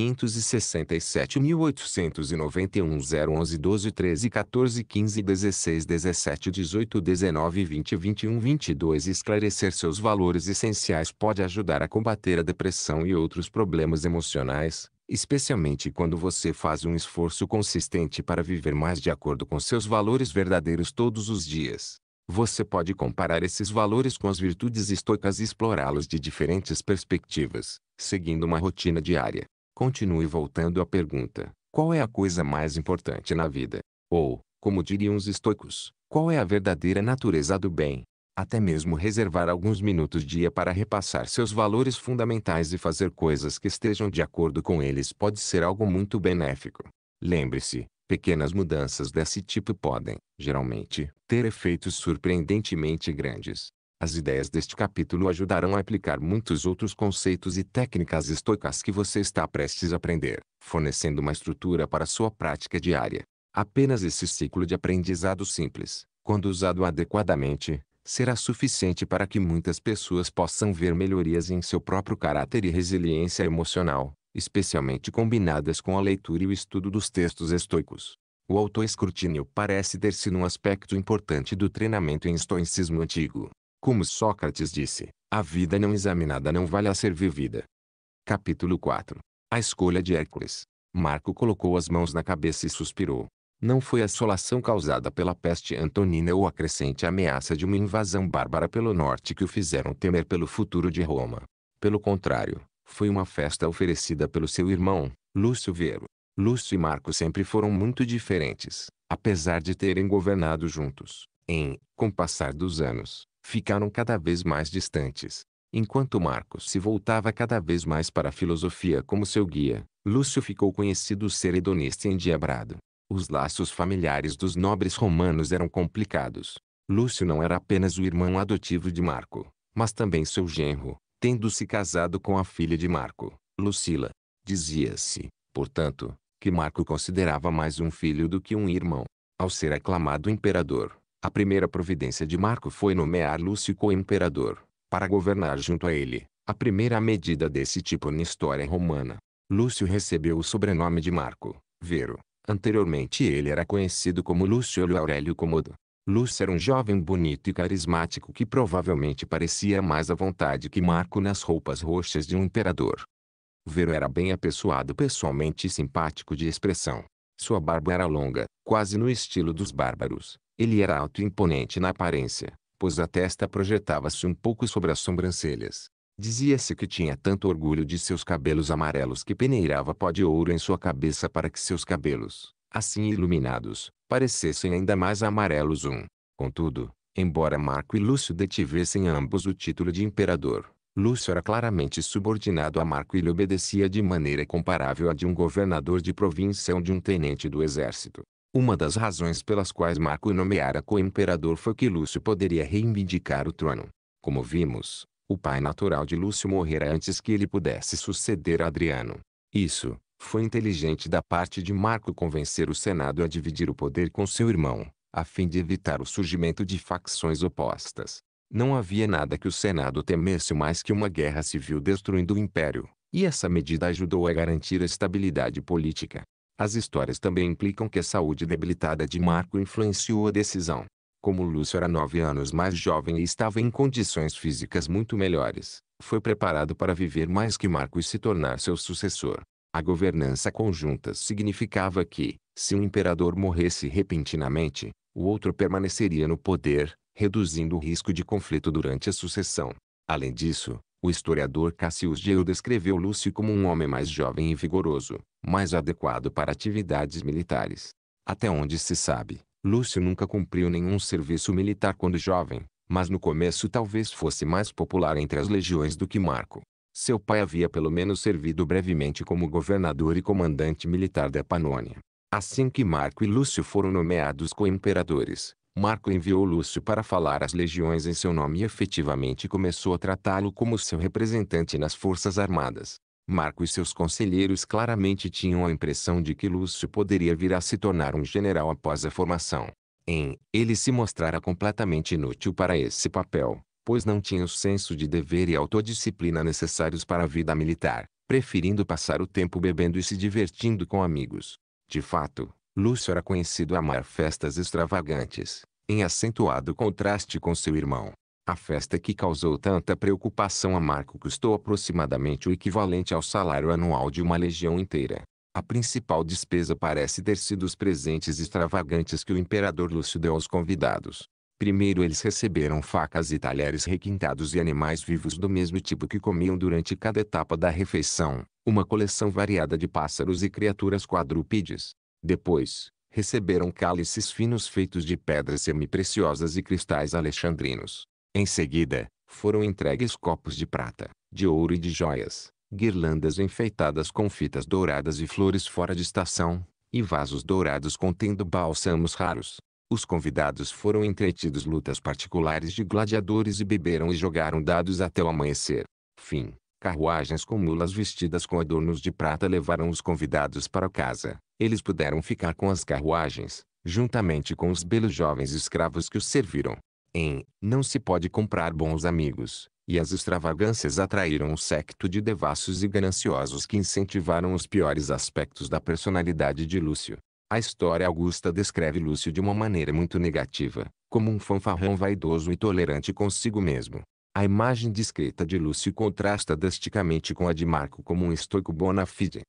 A: 12 13 14 15 16 17 18 19 20 21 22 Esclarecer seus valores essenciais pode ajudar a combater a depressão e outros problemas emocionais, especialmente quando você faz um esforço consistente para viver mais de acordo com seus valores verdadeiros todos os dias. Você pode comparar esses valores com as virtudes estoicas e explorá-los de diferentes perspectivas, seguindo uma rotina diária. Continue voltando à pergunta: qual é a coisa mais importante na vida? Ou, como diriam os estoicos, qual é a verdadeira natureza do bem? até mesmo reservar alguns minutos dia para repassar seus valores fundamentais e fazer coisas que estejam de acordo com eles pode ser algo muito benéfico. Lembre-se, pequenas mudanças desse tipo podem, geralmente, ter efeitos surpreendentemente grandes. As ideias deste capítulo ajudarão a aplicar muitos outros conceitos e técnicas estoicas que você está prestes a aprender, fornecendo uma estrutura para sua prática diária. Apenas esse ciclo de aprendizado simples, quando usado adequadamente, será suficiente para que muitas pessoas possam ver melhorias em seu próprio caráter e resiliência emocional, especialmente combinadas com a leitura e o estudo dos textos estoicos. O autoescrutínio parece ter sido um aspecto importante do treinamento em estoicismo antigo. Como Sócrates disse, a vida não examinada não vale a ser vivida. Capítulo 4 A escolha de Hércules. Marco colocou as mãos na cabeça e suspirou. Não foi a assolação causada pela peste antonina ou a crescente ameaça de uma invasão bárbara pelo norte que o fizeram temer pelo futuro de Roma. Pelo contrário, foi uma festa oferecida pelo seu irmão, Lúcio Vero. Lúcio e Marco sempre foram muito diferentes, apesar de terem governado juntos. Em, com o passar dos anos, ficaram cada vez mais distantes. Enquanto Marco se voltava cada vez mais para a filosofia como seu guia, Lúcio ficou conhecido ser hedonista e endiabrado. Os laços familiares dos nobres romanos eram complicados. Lúcio não era apenas o irmão adotivo de Marco, mas também seu genro, tendo se casado com a filha de Marco, Lucila. Dizia-se, portanto, que Marco considerava mais um filho do que um irmão. Ao ser aclamado imperador, a primeira providência de Marco foi nomear Lúcio como imperador para governar junto a ele, a primeira medida desse tipo na história romana. Lúcio recebeu o sobrenome de Marco, Vero, Anteriormente ele era conhecido como Lúcio Aurélio Comodo. Lúcio era um jovem bonito e carismático que provavelmente parecia mais à vontade que Marco nas roupas roxas de um imperador. Vero era bem apessoado pessoalmente e simpático de expressão. Sua barba era longa, quase no estilo dos bárbaros. Ele era alto e imponente na aparência, pois a testa projetava-se um pouco sobre as sobrancelhas, Dizia-se que tinha tanto orgulho de seus cabelos amarelos que peneirava pó de ouro em sua cabeça para que seus cabelos, assim iluminados, parecessem ainda mais amarelos um. Contudo, embora Marco e Lúcio detivessem ambos o título de imperador, Lúcio era claramente subordinado a Marco e lhe obedecia de maneira comparável à de um governador de província ou de um tenente do exército. Uma das razões pelas quais Marco nomeara co-imperador foi que Lúcio poderia reivindicar o trono. Como vimos, o pai natural de Lúcio morrera antes que ele pudesse suceder Adriano. Isso, foi inteligente da parte de Marco convencer o Senado a dividir o poder com seu irmão, a fim de evitar o surgimento de facções opostas. Não havia nada que o Senado temesse mais que uma guerra civil destruindo o império, e essa medida ajudou a garantir a estabilidade política. As histórias também implicam que a saúde debilitada de Marco influenciou a decisão. Como Lúcio era nove anos mais jovem e estava em condições físicas muito melhores, foi preparado para viver mais que Marco e se tornar seu sucessor. A governança conjunta significava que, se um imperador morresse repentinamente, o outro permaneceria no poder, reduzindo o risco de conflito durante a sucessão. Além disso, o historiador Cassius Geo descreveu Lúcio como um homem mais jovem e vigoroso, mais adequado para atividades militares. Até onde se sabe, Lúcio nunca cumpriu nenhum serviço militar quando jovem, mas no começo talvez fosse mais popular entre as legiões do que Marco. Seu pai havia pelo menos servido brevemente como governador e comandante militar da Panônia. Assim que Marco e Lúcio foram nomeados co-imperadores, Marco enviou Lúcio para falar às legiões em seu nome e efetivamente começou a tratá-lo como seu representante nas forças armadas. Marco e seus conselheiros claramente tinham a impressão de que Lúcio poderia vir a se tornar um general após a formação. Em, ele se mostrara completamente inútil para esse papel, pois não tinha o senso de dever e autodisciplina necessários para a vida militar, preferindo passar o tempo bebendo e se divertindo com amigos. De fato, Lúcio era conhecido a amar festas extravagantes, em acentuado contraste com seu irmão, a festa que causou tanta preocupação a Marco custou aproximadamente o equivalente ao salário anual de uma legião inteira. A principal despesa parece ter sido os presentes extravagantes que o imperador Lúcio deu aos convidados. Primeiro eles receberam facas e talheres requintados e animais vivos do mesmo tipo que comiam durante cada etapa da refeição, uma coleção variada de pássaros e criaturas quadrúpedes. Depois, receberam cálices finos feitos de pedras semipreciosas e cristais alexandrinos. Em seguida, foram entregues copos de prata, de ouro e de joias, guirlandas enfeitadas com fitas douradas e flores fora de estação, e vasos dourados contendo bálsamos raros. Os convidados foram entretidos lutas particulares de gladiadores e beberam e jogaram dados até o amanhecer. Fim. Carruagens com mulas vestidas com adornos de prata levaram os convidados para casa. Eles puderam ficar com as carruagens, juntamente com os belos jovens escravos que os serviram em Não se pode comprar bons amigos, e as extravagâncias atraíram um séquito de devassos e gananciosos que incentivaram os piores aspectos da personalidade de Lúcio. A história Augusta descreve Lúcio de uma maneira muito negativa, como um fanfarrão vaidoso e tolerante consigo mesmo. A imagem descrita de Lúcio contrasta drasticamente com a de Marco como um estoico bona fide.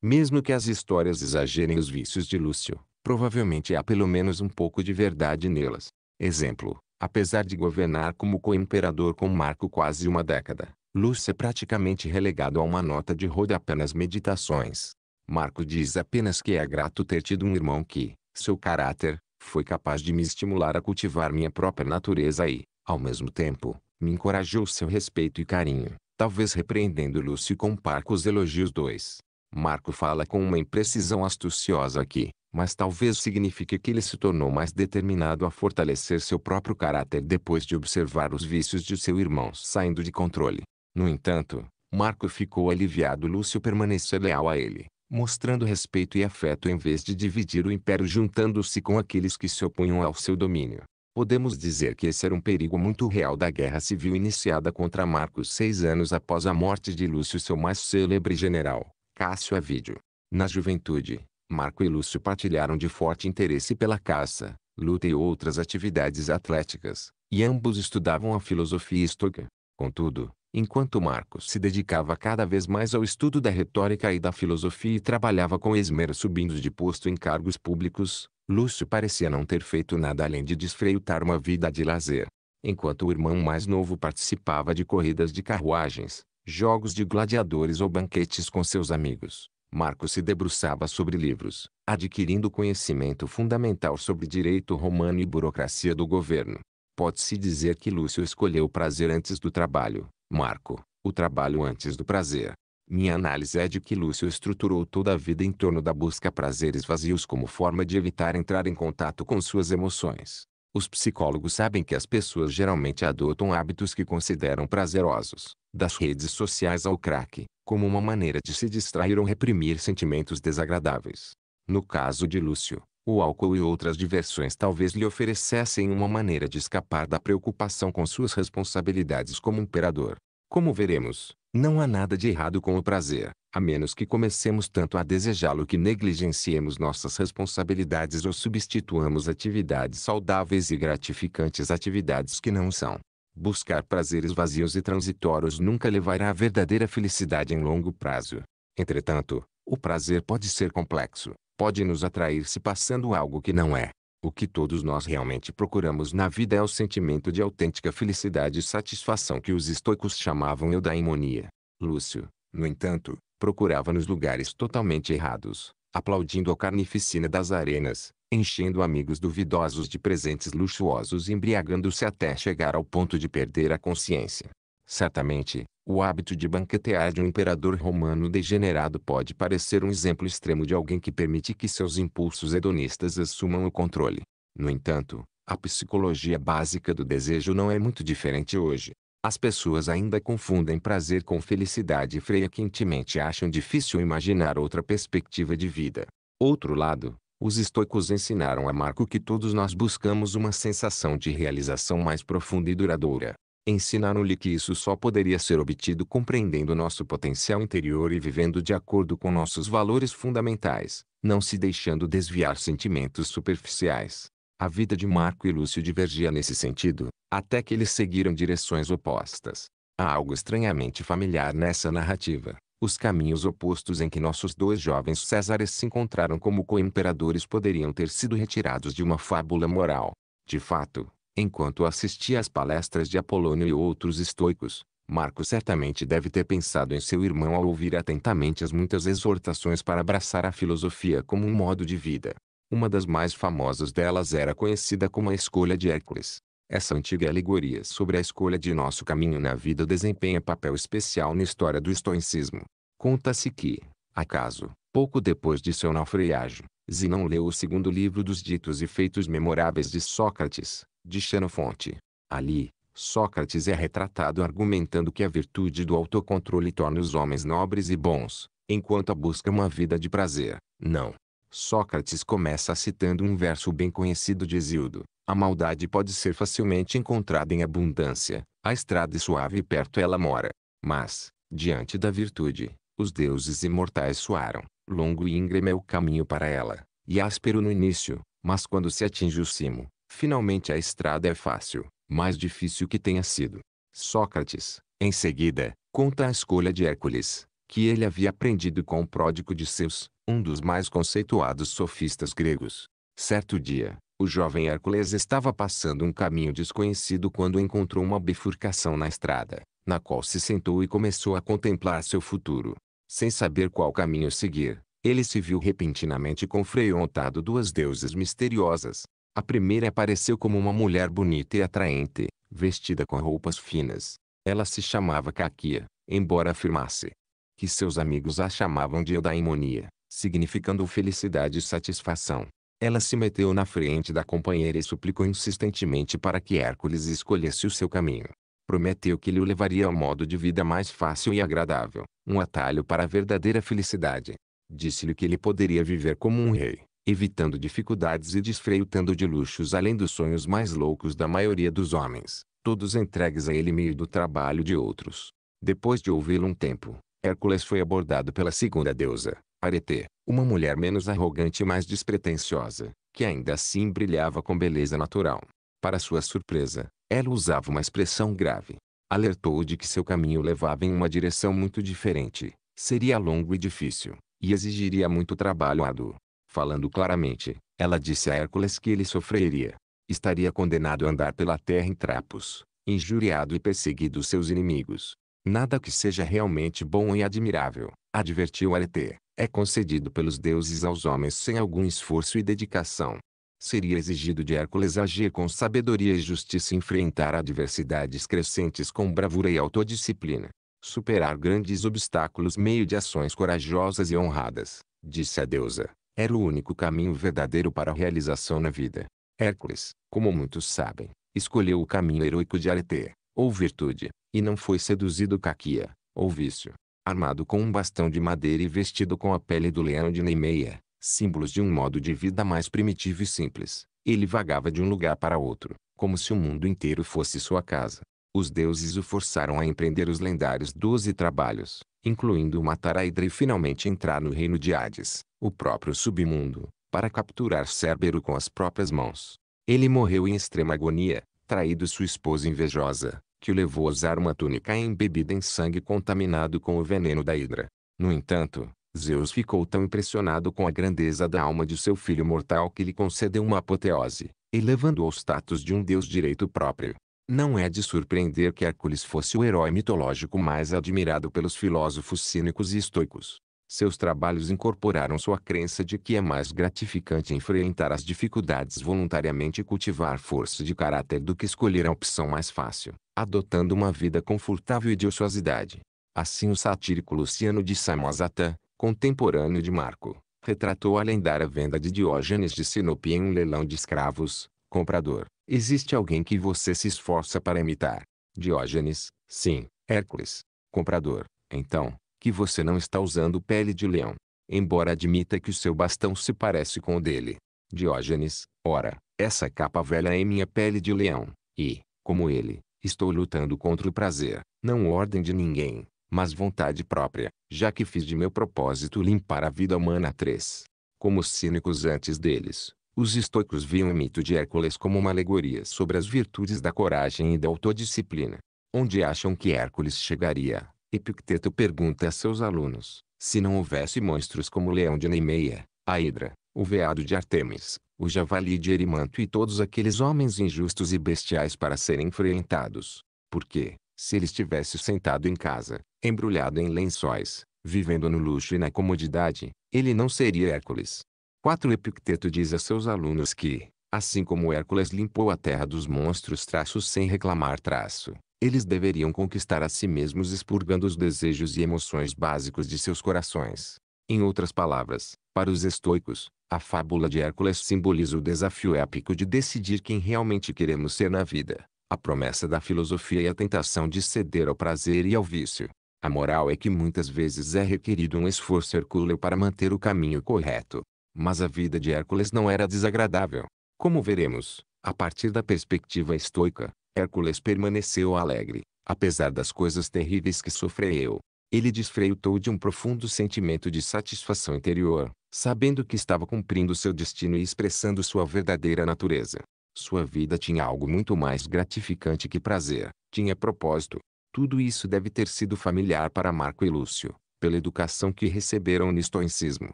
A: Mesmo que as histórias exagerem os vícios de Lúcio, provavelmente há pelo menos um pouco de verdade nelas. Exemplo, Apesar de governar como co-imperador com Marco quase uma década, Lúcio é praticamente relegado a uma nota de rodapé nas meditações. Marco diz apenas que é grato ter tido um irmão que, seu caráter, foi capaz de me estimular a cultivar minha própria natureza e, ao mesmo tempo, me encorajou seu respeito e carinho, talvez repreendendo Lúcio com parcos elogios dois. Marco fala com uma imprecisão astuciosa que, mas talvez signifique que ele se tornou mais determinado a fortalecer seu próprio caráter depois de observar os vícios de seu irmão saindo de controle. No entanto, Marco ficou aliviado Lúcio permanecer leal a ele, mostrando respeito e afeto em vez de dividir o império juntando-se com aqueles que se opunham ao seu domínio. Podemos dizer que esse era um perigo muito real da guerra civil iniciada contra Marco seis anos após a morte de Lúcio seu mais célebre general, Cássio Avídio. Na juventude, Marco e Lúcio partilharam de forte interesse pela caça, luta e outras atividades atléticas, e ambos estudavam a filosofia estoica. Contudo, enquanto Marco se dedicava cada vez mais ao estudo da retórica e da filosofia e trabalhava com esmero subindo de posto em cargos públicos, Lúcio parecia não ter feito nada além de desfreutar uma vida de lazer. Enquanto o irmão mais novo participava de corridas de carruagens, jogos de gladiadores ou banquetes com seus amigos, Marco se debruçava sobre livros, adquirindo conhecimento fundamental sobre direito romano e burocracia do governo. Pode-se dizer que Lúcio escolheu o prazer antes do trabalho, Marco, o trabalho antes do prazer. Minha análise é de que Lúcio estruturou toda a vida em torno da busca prazeres vazios como forma de evitar entrar em contato com suas emoções. Os psicólogos sabem que as pessoas geralmente adotam hábitos que consideram prazerosos, das redes sociais ao crack, como uma maneira de se distrair ou reprimir sentimentos desagradáveis. No caso de Lúcio, o álcool e outras diversões talvez lhe oferecessem uma maneira de escapar da preocupação com suas responsabilidades como imperador. Como veremos, não há nada de errado com o prazer, a menos que comecemos tanto a desejá-lo que negligenciemos nossas responsabilidades ou substituamos atividades saudáveis e gratificantes atividades que não são. Buscar prazeres vazios e transitórios nunca levará à verdadeira felicidade em longo prazo. Entretanto, o prazer pode ser complexo, pode nos atrair se passando algo que não é. O que todos nós realmente procuramos na vida é o sentimento de autêntica felicidade e satisfação que os estoicos chamavam eudaimonia. Lúcio, no entanto, procurava nos lugares totalmente errados, aplaudindo a carnificina das arenas, enchendo amigos duvidosos de presentes luxuosos e embriagando-se até chegar ao ponto de perder a consciência. Certamente, o hábito de banquetear de um imperador romano degenerado pode parecer um exemplo extremo de alguém que permite que seus impulsos hedonistas assumam o controle. No entanto, a psicologia básica do desejo não é muito diferente hoje. As pessoas ainda confundem prazer com felicidade e frequentemente acham difícil imaginar outra perspectiva de vida. Outro lado, os estoicos ensinaram a Marco que todos nós buscamos uma sensação de realização mais profunda e duradoura. Ensinaram-lhe que isso só poderia ser obtido compreendendo nosso potencial interior e vivendo de acordo com nossos valores fundamentais, não se deixando desviar sentimentos superficiais. A vida de Marco e Lúcio divergia nesse sentido, até que eles seguiram direções opostas. Há algo estranhamente familiar nessa narrativa. Os caminhos opostos em que nossos dois jovens Césares se encontraram como co-imperadores poderiam ter sido retirados de uma fábula moral. De fato, enquanto assistia às palestras de Apolônio e outros estoicos, Marco certamente deve ter pensado em seu irmão ao ouvir atentamente as muitas exortações para abraçar a filosofia como um modo de vida. Uma das mais famosas delas era conhecida como a escolha de Hércules. Essa antiga alegoria sobre a escolha de nosso caminho na vida desempenha papel especial na história do estoicismo. Conta-se que, acaso, pouco depois de seu naufrágio, Zinão leu o segundo livro dos ditos e feitos memoráveis de Sócrates, de Xenofonte. Ali, Sócrates é retratado argumentando que a virtude do autocontrole torna os homens nobres e bons, enquanto a busca uma vida de prazer, não, Sócrates começa citando um verso bem conhecido de Hesíodo. A maldade pode ser facilmente encontrada em abundância, a estrada é suave e perto ela mora. Mas, diante da virtude, os deuses imortais soaram. Longo e íngreme é o caminho para ela, e áspero no início, mas quando se atinge o cimo, finalmente a estrada é fácil, mais difícil que tenha sido. Sócrates, em seguida, conta a escolha de Hércules, que ele havia aprendido com o pródigo de Seus, um dos mais conceituados sofistas gregos. Certo dia, o jovem Hércules estava passando um caminho desconhecido quando encontrou uma bifurcação na estrada, na qual se sentou e começou a contemplar seu futuro. Sem saber qual caminho seguir, ele se viu repentinamente confrontado duas deuses misteriosas. A primeira apareceu como uma mulher bonita e atraente, vestida com roupas finas. Ela se chamava Caquia, embora afirmasse que seus amigos a chamavam de eudaimonia, significando felicidade e satisfação. Ela se meteu na frente da companheira e suplicou insistentemente para que Hércules escolhesse o seu caminho. Prometeu que lhe o levaria ao modo de vida mais fácil e agradável, um atalho para a verdadeira felicidade. Disse-lhe que ele poderia viver como um rei, evitando dificuldades e desfrutando de luxos além dos sonhos mais loucos da maioria dos homens, todos entregues a ele meio do trabalho de outros. Depois de ouvi-lo um tempo, Hércules foi abordado pela segunda deusa, Arete, uma mulher menos arrogante e mais despretensiosa, que ainda assim brilhava com beleza natural. Para sua surpresa, ela usava uma expressão grave. Alertou-o de que seu caminho levava em uma direção muito diferente, seria longo e difícil, e exigiria muito trabalho árduo. Falando claramente, ela disse a Hércules que ele sofreria. Estaria condenado a andar pela terra em trapos, injuriado e perseguido seus inimigos, Nada que seja realmente bom e admirável, advertiu Arete, é concedido pelos deuses aos homens sem algum esforço e dedicação. Seria exigido de Hércules agir com sabedoria e justiça e enfrentar adversidades crescentes com bravura e autodisciplina. Superar grandes obstáculos meio de ações corajosas e honradas, disse a deusa, era o único caminho verdadeiro para a realização na vida. Hércules, como muitos sabem, escolheu o caminho heróico de Arete, ou virtude, e não foi seduzido caquia, ou vício, armado com um bastão de madeira e vestido com a pele do leão de Nemeia, símbolos de um modo de vida mais primitivo e simples. Ele vagava de um lugar para outro, como se o mundo inteiro fosse sua casa. Os deuses o forçaram a empreender os lendários doze trabalhos, incluindo matar a Hidra e finalmente entrar no reino de Hades, o próprio submundo, para capturar Cérbero com as próprias mãos. Ele morreu em extrema agonia, traído sua esposa invejosa, que o levou a usar uma túnica embebida em sangue contaminado com o veneno da hidra. No entanto, Zeus ficou tão impressionado com a grandeza da alma de seu filho mortal que lhe concedeu uma apoteose, elevando-o ao status de um deus direito próprio. Não é de surpreender que Hércules fosse o herói mitológico mais admirado pelos filósofos cínicos e estoicos. Seus trabalhos incorporaram sua crença de que é mais gratificante enfrentar as dificuldades voluntariamente e cultivar força de caráter do que escolher a opção mais fácil, adotando uma vida confortável e de ociosidade. Assim o satírico Luciano de Samosata, contemporâneo de Marco, retratou a lendária venda de Diógenes de Sinope em um leilão de escravos. Comprador, existe alguém que você se esforça para imitar. Diógenes, sim, Hércules. Comprador, então, que você não está usando pele de leão, embora admita que o seu bastão se parece com o dele. Diógenes, ora, essa capa velha é minha pele de leão, e, como ele, estou lutando contra o prazer, não ordem de ninguém, mas vontade própria, já que fiz de meu propósito limpar a vida humana. três. Como os cínicos antes deles, os estoicos viam o mito de Hércules como uma alegoria sobre as virtudes da coragem e da autodisciplina. Onde acham que Hércules chegaria, Epicteto pergunta a seus alunos, se não houvesse monstros como o leão de Nemeia, a hidra, o veado de Artemis, o javali de Erimanto e todos aqueles homens injustos e bestiais para serem enfrentados. Porque, se ele estivesse sentado em casa, embrulhado em lençóis, vivendo no luxo e na comodidade, ele não seria Hércules. 4 Epicteto diz a seus alunos que, assim como Hércules limpou a terra dos monstros traços sem reclamar traço, eles deveriam conquistar a si mesmos expurgando os desejos e emoções básicos de seus corações. Em outras palavras, para os estoicos, a fábula de Hércules simboliza o desafio épico de decidir quem realmente queremos ser na vida, a promessa da filosofia e a tentação de ceder ao prazer e ao vício. A moral é que muitas vezes é requerido um esforço hercúleo para manter o caminho correto. Mas a vida de Hércules não era desagradável. Como veremos, a partir da perspectiva estoica, Hércules permaneceu alegre, apesar das coisas terríveis que sofreu. Ele desfreitou de um profundo sentimento de satisfação interior, sabendo que estava cumprindo seu destino e expressando sua verdadeira natureza. Sua vida tinha algo muito mais gratificante que prazer, tinha propósito. Tudo isso deve ter sido familiar para Marco e Lúcio, pela educação que receberam no estoicismo.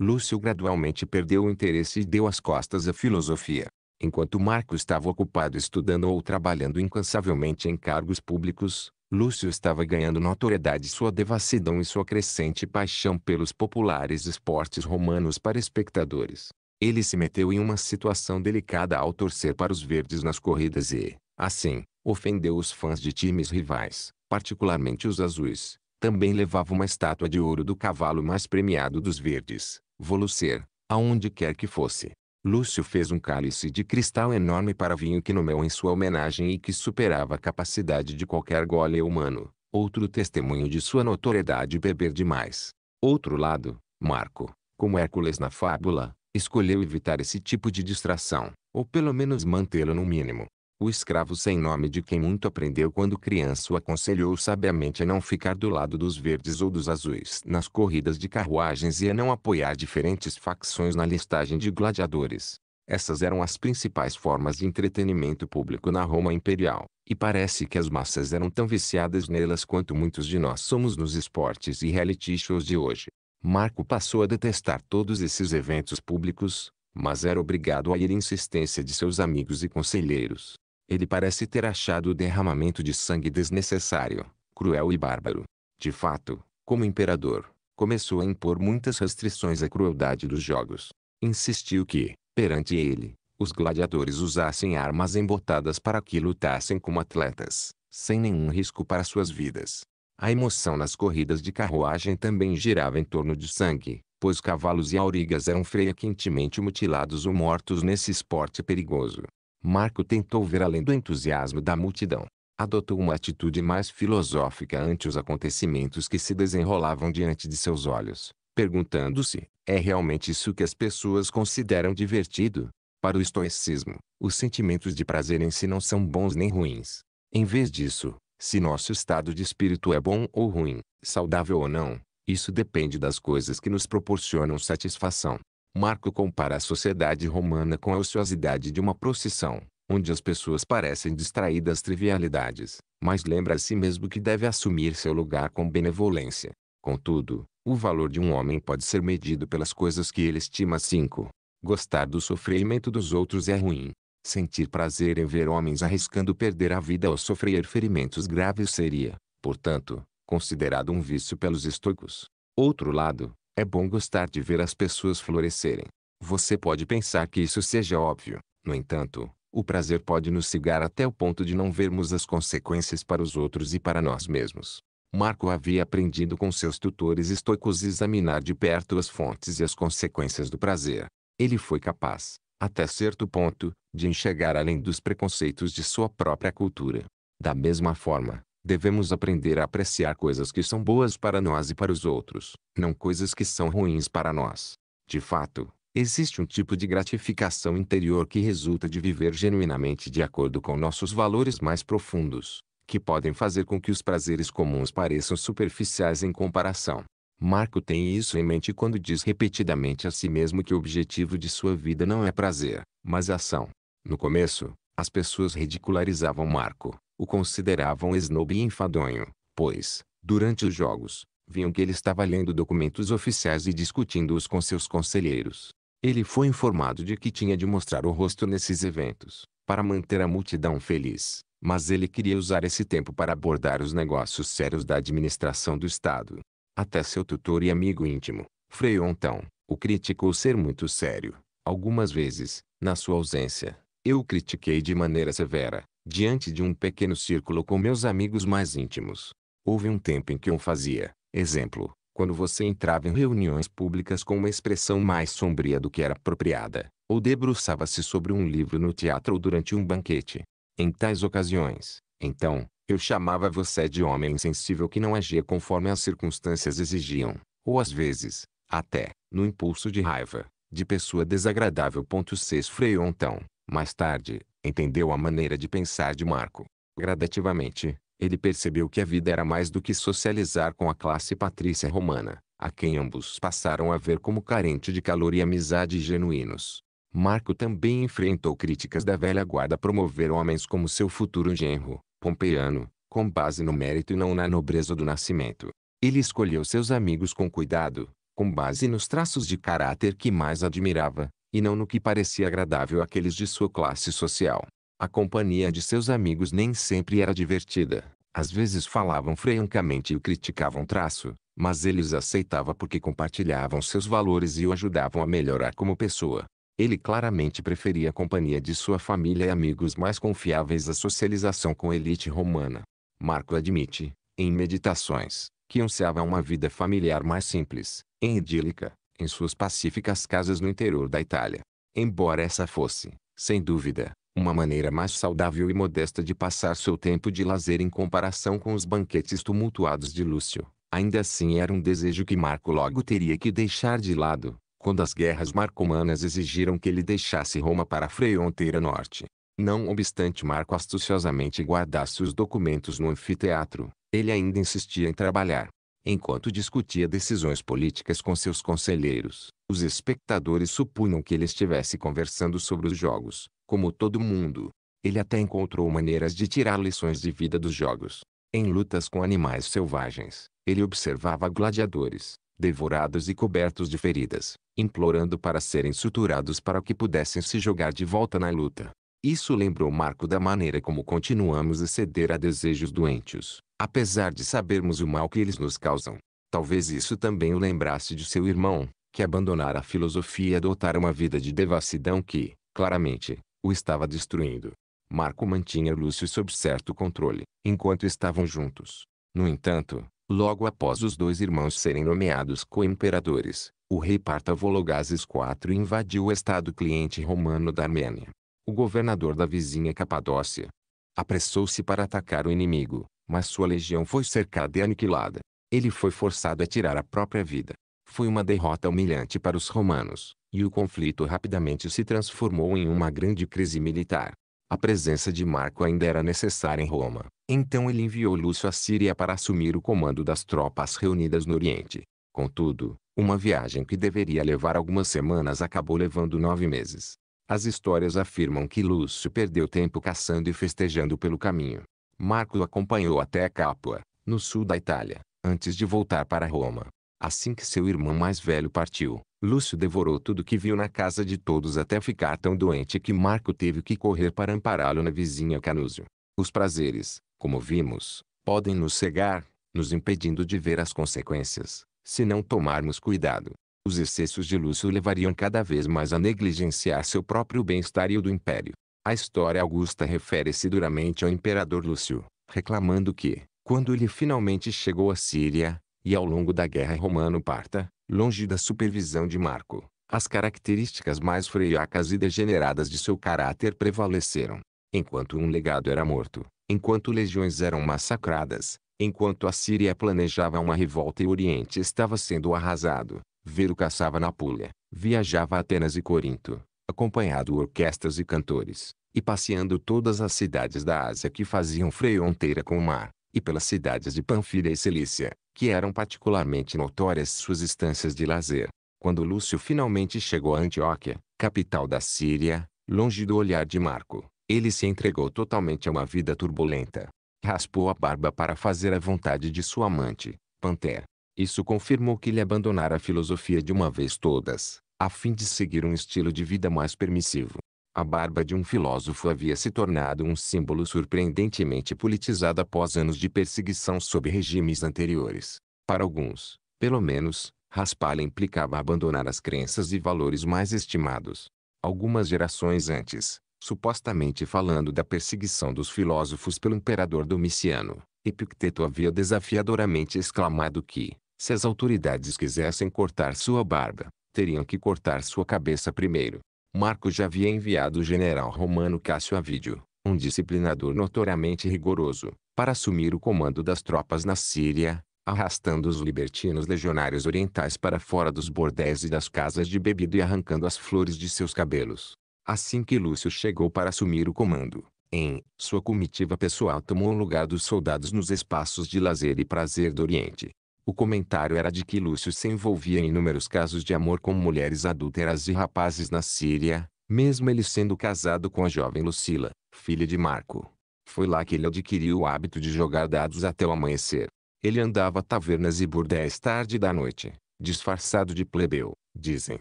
A: Lúcio gradualmente perdeu o interesse e deu as costas à filosofia. Enquanto Marco estava ocupado estudando ou trabalhando incansavelmente em cargos públicos, Lúcio estava ganhando notoriedade sua devassidão e sua crescente paixão pelos populares esportes romanos para espectadores. Ele se meteu em uma situação delicada ao torcer para os verdes nas corridas e, assim, ofendeu os fãs de times rivais, particularmente os azuis. Também levava uma estátua de ouro do cavalo mais premiado dos verdes, Volucer, aonde quer que fosse. Lúcio fez um cálice de cristal enorme para vinho que nomeou em sua homenagem e que superava a capacidade de qualquer gole humano. Outro testemunho de sua notoriedade beber demais. Outro lado, Marco, como Hércules na fábula, escolheu evitar esse tipo de distração, ou pelo menos mantê-la no mínimo. O escravo sem nome de quem muito aprendeu quando criança o aconselhou sabiamente a não ficar do lado dos verdes ou dos azuis nas corridas de carruagens e a não apoiar diferentes facções na listagem de gladiadores. Essas eram as principais formas de entretenimento público na Roma imperial, e parece que as massas eram tão viciadas nelas quanto muitos de nós somos nos esportes e reality shows de hoje. Marco passou a detestar todos esses eventos públicos, mas era obrigado a ir à insistência de seus amigos e conselheiros. Ele parece ter achado o derramamento de sangue desnecessário, cruel e bárbaro. De fato, como imperador, começou a impor muitas restrições à crueldade dos jogos. Insistiu que, perante ele, os gladiadores usassem armas embotadas para que lutassem como atletas, sem nenhum risco para suas vidas. A emoção nas corridas de carruagem também girava em torno de sangue, pois cavalos e aurigas eram frequentemente mutilados ou mortos nesse esporte perigoso. Marco tentou ver além do entusiasmo da multidão. Adotou uma atitude mais filosófica ante os acontecimentos que se desenrolavam diante de seus olhos, perguntando-se: é realmente isso que as pessoas consideram divertido? Para o estoicismo, os sentimentos de prazer em si não são bons nem ruins. Em vez disso, se nosso estado de espírito é bom ou ruim, saudável ou não, isso depende das coisas que nos proporcionam satisfação. Marco compara a sociedade romana com a ociosidade de uma procissão, onde as pessoas parecem distraídas trivialidades, mas lembra a si mesmo que deve assumir seu lugar com benevolência. Contudo, o valor de um homem pode ser medido pelas coisas que ele estima. 5. Gostar do sofrimento dos outros é ruim. Sentir prazer em ver homens arriscando perder a vida ou sofrer ferimentos graves seria, portanto, considerado um vício pelos estoicos. Outro lado, é bom gostar de ver as pessoas florescerem. Você pode pensar que isso seja óbvio. No entanto, o prazer pode nos cegar até o ponto de não vermos as consequências para os outros e para nós mesmos. Marco havia aprendido com seus tutores estoicos examinar de perto as fontes e as consequências do prazer. Ele foi capaz, até certo ponto, de enxergar além dos preconceitos de sua própria cultura. Da mesma forma, Devemos aprender a apreciar coisas que são boas para nós e para os outros, não coisas que são ruins para nós. De fato, existe um tipo de gratificação interior que resulta de viver genuinamente de acordo com nossos valores mais profundos, que podem fazer com que os prazeres comuns pareçam superficiais em comparação. Marco tem isso em mente quando diz repetidamente a si mesmo que o objetivo de sua vida não é prazer, mas ação. No começo, as pessoas ridicularizavam Marco, o consideravam snob e enfadonho, pois, durante os jogos, viam que ele estava lendo documentos oficiais e discutindo-os com seus conselheiros. Ele foi informado de que tinha de mostrar o rosto nesses eventos, para manter a multidão feliz, mas ele queria usar esse tempo para abordar os negócios sérios da administração do Estado. Até seu tutor e amigo íntimo, Frei Ontão, o criticou ser muito sério. Algumas vezes, na sua ausência, eu o critiquei de maneira severa, diante de um pequeno círculo com meus amigos mais íntimos. Houve um tempo em que eu fazia, exemplo, quando você entrava em reuniões públicas com uma expressão mais sombria do que era apropriada, ou debruçava-se sobre um livro no teatro ou durante um banquete. Em tais ocasiões, então, eu chamava você de homem insensível que não agia conforme as circunstâncias exigiam, ou às vezes, até, no impulso de raiva, de pessoa desagradável. Sexto então, mais tarde, Entendeu a maneira de pensar de Marco. Gradativamente, ele percebeu que a vida era mais do que socializar com a classe patrícia romana, a quem ambos passaram a ver como carente de calor e amizade genuínos. Marco também enfrentou críticas da velha guarda promover homens como seu futuro genro, Pompeiano, com base no mérito e não na nobreza do nascimento. Ele escolheu seus amigos com cuidado, com base nos traços de caráter que mais admirava, e não no que parecia agradável àqueles de sua classe social. A companhia de seus amigos nem sempre era divertida. Às vezes falavam francamente e o criticavam traço, mas ele os aceitava porque compartilhavam seus valores e o ajudavam a melhorar como pessoa. Ele claramente preferia a companhia de sua família e amigos mais confiáveis à socialização com a elite romana. Marco admite, em Meditações, que ansiava uma vida familiar mais simples, idílica, em suas pacíficas casas no interior da Itália. Embora essa fosse, sem dúvida, uma maneira mais saudável e modesta de passar seu tempo de lazer em comparação com os banquetes tumultuados de Lúcio, ainda assim era um desejo que Marco logo teria que deixar de lado, quando as guerras marcomanas exigiram que ele deixasse Roma para a fronteira norte. Não obstante Marco astuciosamente guardasse os documentos no anfiteatro, ele ainda insistia em trabalhar. Enquanto discutia decisões políticas com seus conselheiros, os espectadores supunham que ele estivesse conversando sobre os jogos, como todo mundo. Ele até encontrou maneiras de tirar lições de vida dos jogos. Em lutas com animais selvagens, ele observava gladiadores, devorados e cobertos de feridas, implorando para serem suturados para que pudessem se jogar de volta na luta. Isso lembrou marco da maneira como continuamos a ceder a desejos doentios, apesar de sabermos o mal que eles nos causam. Talvez isso também o lembrasse de seu irmão, que abandonara a filosofia e adotara uma vida de devassidão que, claramente, o estava destruindo. Marco mantinha Lúcio sob certo controle, enquanto estavam juntos. No entanto, logo após os dois irmãos serem nomeados co-imperadores, o rei Partavologases IV invadiu o estado cliente romano da Armênia o governador da vizinha Capadócia. Apressou-se para atacar o inimigo, mas sua legião foi cercada e aniquilada. Ele foi forçado a tirar a própria vida. Foi uma derrota humilhante para os romanos, e o conflito rapidamente se transformou em uma grande crise militar. A presença de Marco ainda era necessária em Roma, então ele enviou Lúcio à Síria para assumir o comando das tropas reunidas no Oriente. Contudo, uma viagem que deveria levar algumas semanas acabou levando nove meses. As histórias afirmam que Lúcio perdeu tempo caçando e festejando pelo caminho. Marco o acompanhou até Capua, no sul da Itália, antes de voltar para Roma. Assim que seu irmão mais velho partiu, Lúcio devorou tudo que viu na casa de todos até ficar tão doente que Marco teve que correr para ampará-lo na vizinha Canúcio. Os prazeres, como vimos, podem nos cegar, nos impedindo de ver as consequências, se não tomarmos cuidado os excessos de luxo levariam cada vez mais a negligenciar seu próprio bem-estar e o do império. A história augusta refere-se duramente ao imperador Lúcio, reclamando que, quando ele finalmente chegou à Síria, e ao longo da guerra romano-parta, longe da supervisão de Marco, as características mais freiacas e degeneradas de seu caráter prevaleceram. Enquanto um legado era morto, enquanto legiões eram massacradas, enquanto a Síria planejava uma revolta e o Oriente estava sendo arrasado, Vero caçava na Púlia, viajava a Atenas e Corinto, acompanhado orquestras e cantores, e passeando todas as cidades da Ásia que faziam fronteira com o mar, e pelas cidades de Panfilha e Cilícia, que eram particularmente notórias suas instâncias de lazer. Quando Lúcio finalmente chegou a Antioquia, capital da Síria, longe do olhar de Marco, ele se entregou totalmente a uma vida turbulenta. Raspou a barba para fazer a vontade de sua amante, Panter, isso confirmou que ele abandonara a filosofia de uma vez todas, a fim de seguir um estilo de vida mais permissivo. A barba de um filósofo havia se tornado um símbolo surpreendentemente politizado após anos de perseguição sob regimes anteriores. Para alguns, pelo menos, raspar implicava abandonar as crenças e valores mais estimados. Algumas gerações antes, supostamente falando da perseguição dos filósofos pelo imperador Domiciano, Epicteto havia desafiadoramente exclamado que, se as autoridades quisessem cortar sua barba, teriam que cortar sua cabeça primeiro. Marco já havia enviado o general romano Cássio Avídio, um disciplinador notoriamente rigoroso, para assumir o comando das tropas na Síria, arrastando os libertinos legionários orientais para fora dos bordéis e das casas de bebida e arrancando as flores de seus cabelos. Assim que Lúcio chegou para assumir o comando, em sua comitiva pessoal tomou o lugar dos soldados nos espaços de lazer e prazer do Oriente. O comentário era de que Lúcio se envolvia em inúmeros casos de amor com mulheres adúlteras e rapazes na Síria, mesmo ele sendo casado com a jovem Lucila, filha de Marco. Foi lá que ele adquiriu o hábito de jogar dados até o amanhecer. Ele andava a tavernas e bordéis tarde da noite, disfarçado de plebeu, dizem,